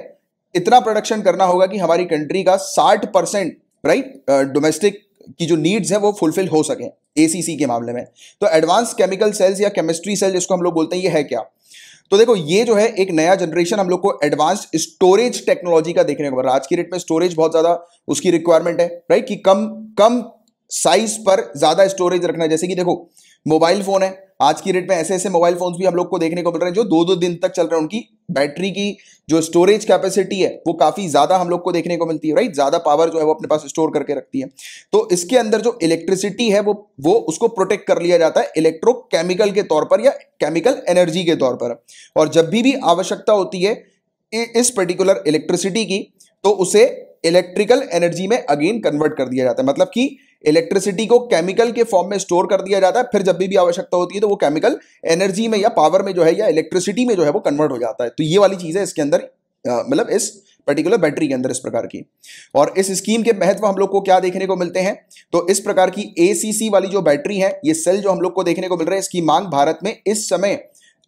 इतना प्रोडक्शन करना होगा कि हमारी कंट्री का साठ परसेंट राइट डोमेस्टिक की जो नीड्स है वो फुलफिल हो सके एसीसी के मामले में तो एडवांस केमिकल सेल्स या केमिस्ट्री सेल जिसको हम लोग बोलते हैं ये है क्या तो देखो ये जो है एक नया जनरेशन हम लोग को एडवांस्ड स्टोरेज टेक्नोलॉजी का देखने को मिल रहा है आज की रेट में स्टोरेज बहुत ज़्यादा उसकी रिक्वायरमेंट है राइट कि कम कम साइज पर ज़्यादा स्टोरेज रखना है जैसे कि देखो मोबाइल फ़ोन है आज की डेट में ऐसे ऐसे मोबाइल फोन्स भी हम लोग को देखने को मिल रहे हैं जो दो दो दिन तक चल रहे हैं उनकी बैटरी की जो स्टोरेज कैपेसिटी है वो काफ़ी ज़्यादा हम लोग को देखने को मिलती है राइट ज़्यादा पावर जो है वो अपने पास स्टोर करके रखती है तो इसके अंदर जो इलेक्ट्रिसिटी है वो वो उसको प्रोटेक्ट कर लिया जाता है इलेक्ट्रोकेमिकल के तौर पर या केमिकल एनर्जी के तौर पर और जब भी भी आवश्यकता होती है इस पर्टिकुलर इलेक्ट्रिसिटी की तो उसे इलेक्ट्रिकल एनर्जी में अगेन कन्वर्ट कर दिया जाता है मतलब कि इलेक्ट्रिसिटी को केमिकल के फॉर्म में स्टोर कर दिया जाता है फिर जब भी, भी आवश्यकता होती है तो वो केमिकल एनर्जी में या पावर में जो है या इलेक्ट्रिसिटी में जो है वो कन्वर्ट हो जाता है तो ये वाली चीज़ है इसके अंदर मतलब इस पर्टिकुलर बैटरी के अंदर इस प्रकार की और इस स्कीम के महत्व हम लोग को क्या देखने को मिलते हैं तो इस प्रकार की एसीसी वाली जो बैटरी है ये सेल जो हम लोग को देखने को मिल रहा है इसकी मांग भारत में इस समय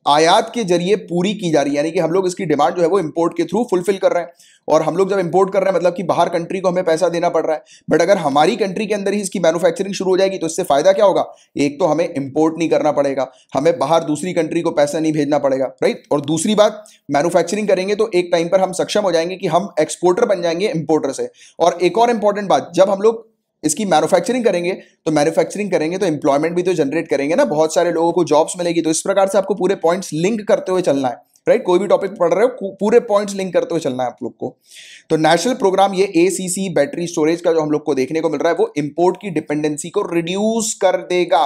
आयात के जरिए पूरी की जा रही है यानी कि हम लोग इसकी डिमांड जो है वो इम्पोर्ट के थ्रू फुलफिल कर रहे हैं और हम लोग जब इम्पोर्ट कर रहे हैं मतलब कि बाहर कंट्री को हमें पैसा देना पड़ रहा है बट अगर हमारी कंट्री के अंदर ही इसकी मैन्युफैक्चरिंग शुरू हो जाएगी तो इससे फायदा क्या होगा एक तो हमें इम्पोर्ट नहीं करना पड़ेगा हमें बाहर दूसरी कंट्री को पैसा नहीं भेजना पड़ेगा राइट और दूसरी बात मैनुफैक्चरिंग करेंगे तो एक टाइम पर हम सक्षम हो जाएंगे कि हम एक्सपोर्टर बन जाएंगे इम्पोर्टर से और एक और इंपॉर्टेंट बात जब हम लोग इसकी मैन्युफैक्चरिंग करेंगे तो मैन्युफैक्चरिंग करेंगे तो इंप्लॉयमेंट भी तो जनरेट करेंगे ना बहुत सारे लोगों को जॉब्स मिलेगी तो इस प्रकार से आपको पूरे पॉइंट्स लिंक करते हुए चलना है राइट कोई भी टॉपिक पढ़ रहे हो पूरे पॉइंट्स लिंक करते हुए चलना है आप लोग को तो नेशनल प्रोग्राम ये एसीसी बैटरी स्टोरेज का जो हम लोग को देखने को मिल रहा है वो इंपोर्ट की डिपेंडेंसी को रिड्यूस कर देगा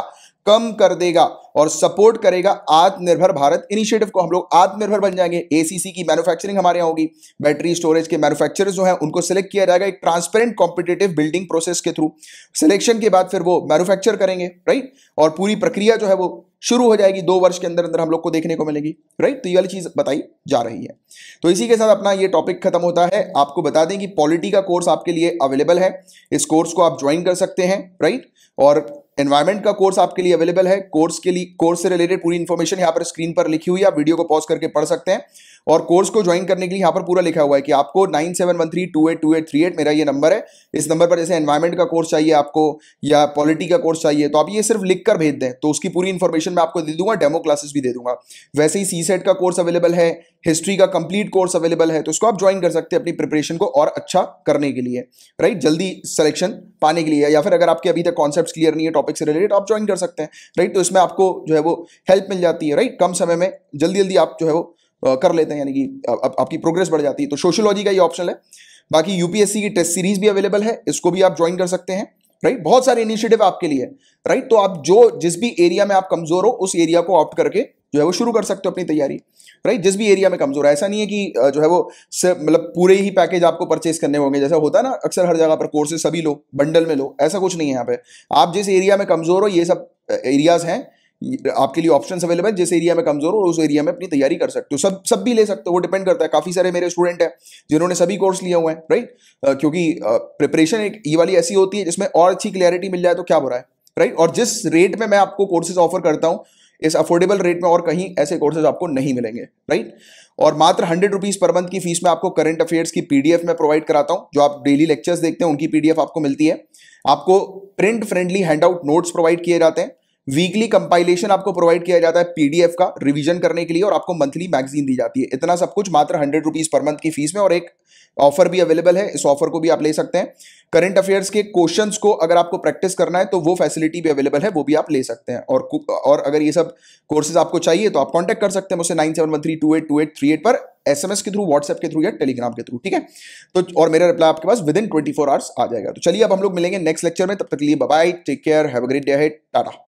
कम कर देगा और सपोर्ट करेगा आत्मनिर्भर भारत इनिशिएटिव को हम लोग आत्मनिर्भर बन जाएंगे एसीसी की मैन्युफैक्चरिंग हमारे यहाँ होगी बैटरी स्टोरेज के मैन्युफैक्चरर्स जो हैं उनको सिलेक्ट किया जाएगा एक ट्रांसपेरेंट कॉम्पिटेटिव बिल्डिंग प्रोसेस के थ्रू सिलेक्शन के बाद फिर वो मैन्युफैक्चर करेंगे राइट और पूरी प्रक्रिया जो है वो शुरू हो जाएगी दो वर्ष के अंदर अंदर हम लोग को देखने को मिलेगी राइट तो ये वाली चीज़ बताई जा रही है तो इसी के साथ अपना ये टॉपिक खत्म होता है आपको बता दें कि पॉलिटी का कोर्स आपके लिए अवेलेबल है इस कोर्स को आप ज्वाइन कर सकते हैं राइट और एनवायरमेंट का कोर्स आपके लिए अवेलेबल है कोर्स के लिए कोर्स से रिलेटेड पूरी इन्फॉर्मेशन यहाँ पर स्क्रीन पर लिखी हुई है आप वीडियो को पॉज करके पढ़ सकते हैं और कोर्स को ज्वाइन करने के लिए यहाँ पर पूरा लिखा हुआ है कि आपको nine seven one three two eight two eight three eight मेरा ये नंबर है इस नंबर पर जैसे एनवायरमेंट का कोर्स चाहिए आपको या पॉलिटी का कोर्स चाहिए तो आप ये सिर्फ लिख कर भेज दें तो उसकी पूरी इन्फॉर्मेशन मैं आपको दे दूंगा डेमो क्लासेस भी दे दूंगा वैसे ही सी सेट का कोर्स अवेलेबल है हिस्ट्री का कंप्लीट कोर्स अवेलेबल है तो उसको आप ज्वाइन कर सकते हैं अपनी प्रिपरेशन को और अच्छा करने के लिए राइट जल्दी सिलेक्शन पाने के लिए या फिर अगर आपके अभी तक कॉन्सेप्ट क्लियर नहीं है टॉपिक से रिलेटेड आप ज्वाइन कर सकते हैं राइट तो इसमें आपको जो है वो हेल्प मिल जाती है राइट कम समय में जल्दी जल्दी आप जो है वो कर लेते हैं यानी कि आप, आपकी प्रोग्रेस बढ़ जाती है तो सोशोलॉजी का ये ऑप्शन है बाकी यूपीएससी की टेस्ट सीरीज भी अवेलेबल है इसको भी आप ज्वाइन कर सकते हैं राइट बहुत सारे इनिशिएटिव आपके लिए राइट तो आप जो जिस भी एरिया में आप कमजोर हो उस एरिया को ऑप्ट करके जो है वो शुरू कर सकते हो अपनी तैयारी राइट जिस भी एरिया में कमजोर है ऐसा नहीं है कि जो है वो मतलब पूरे ही पैकेज आपको परचेज करने होंगे जैसा होता है ना अक्सर हर जगह पर कोर्सेज सभी लो बंडल में लो ऐसा कुछ नहीं है यहाँ पे आप जिस एरिया में कमजोर हो ये सब एरियाज हैं आपके लिए ऑप्शन अवेलेबल जिस एरिया में कमजोर हो उस एरिया में अपनी तैयारी कर सकते हो सब सब भी ले सकते हो वो डिपेंड करता है काफी सारे मेरे स्टूडेंट हैं जिन्होंने सभी कोर्स लिए हुए हैं राइट क्योंकि प्रिपरेशन एक ये वाली ऐसी होती है जिसमें और अच्छी क्लैरिटी मिल जाए तो क्या हो रहा है राइट और जिस रेट में मैं आपको कोर्सेज ऑफर करता हूँ इस अफोर्डेबल रेट में और कहीं ऐसे कोर्सेज आपको नहीं मिलेंगे राइट और मात्र हंड्रेड रुपीज़ पर मंथ की फीस में आपको करंट अफेयर्स की पीडीएफ में प्रोवाइड कराता हूँ जो आप डेली लेक्चर्स देखते हैं उनकी पीडीएफ आपको मिलती है आपको print friendly handout notes provide किए जाते हैं वीकली कंपाइलेशन आपको प्रोवाइड किया जाता है पीडीएफ का रिवीजन करने के लिए और आपको मंथली मैगजीन दी जाती है इतना सब कुछ मात्र हंड्रेड रुपीज़ पर मंथ की फीस में और एक ऑफर भी अवेलेबल है इस ऑफर को भी आप ले सकते हैं करंट अफेयर्स के क्वेश्चन को अगर आपको प्रैक्टिस करना है तो वो फैसिलिटी भी अवेलेबल है वो भी आप ले सकते हैं और और अगर ये सब कोर्सेज आपको चाहिए तो आप कॉन्टैक्ट कर सकते हैं मुझसे nine seven one three two eight two eight three eight पर एसएमएस के थ्रू व्हाट्सएप के थ्रू या टेलीग्राम के थ्रू ठीक है तो और मेरा रिप्लाई आपके पास within twenty four hours आ जाएगा तो चलिए अब हम लोग मिलेंगे नेक्स्ट लेक्चर में तब तक लिए bye take care have a great day head Tata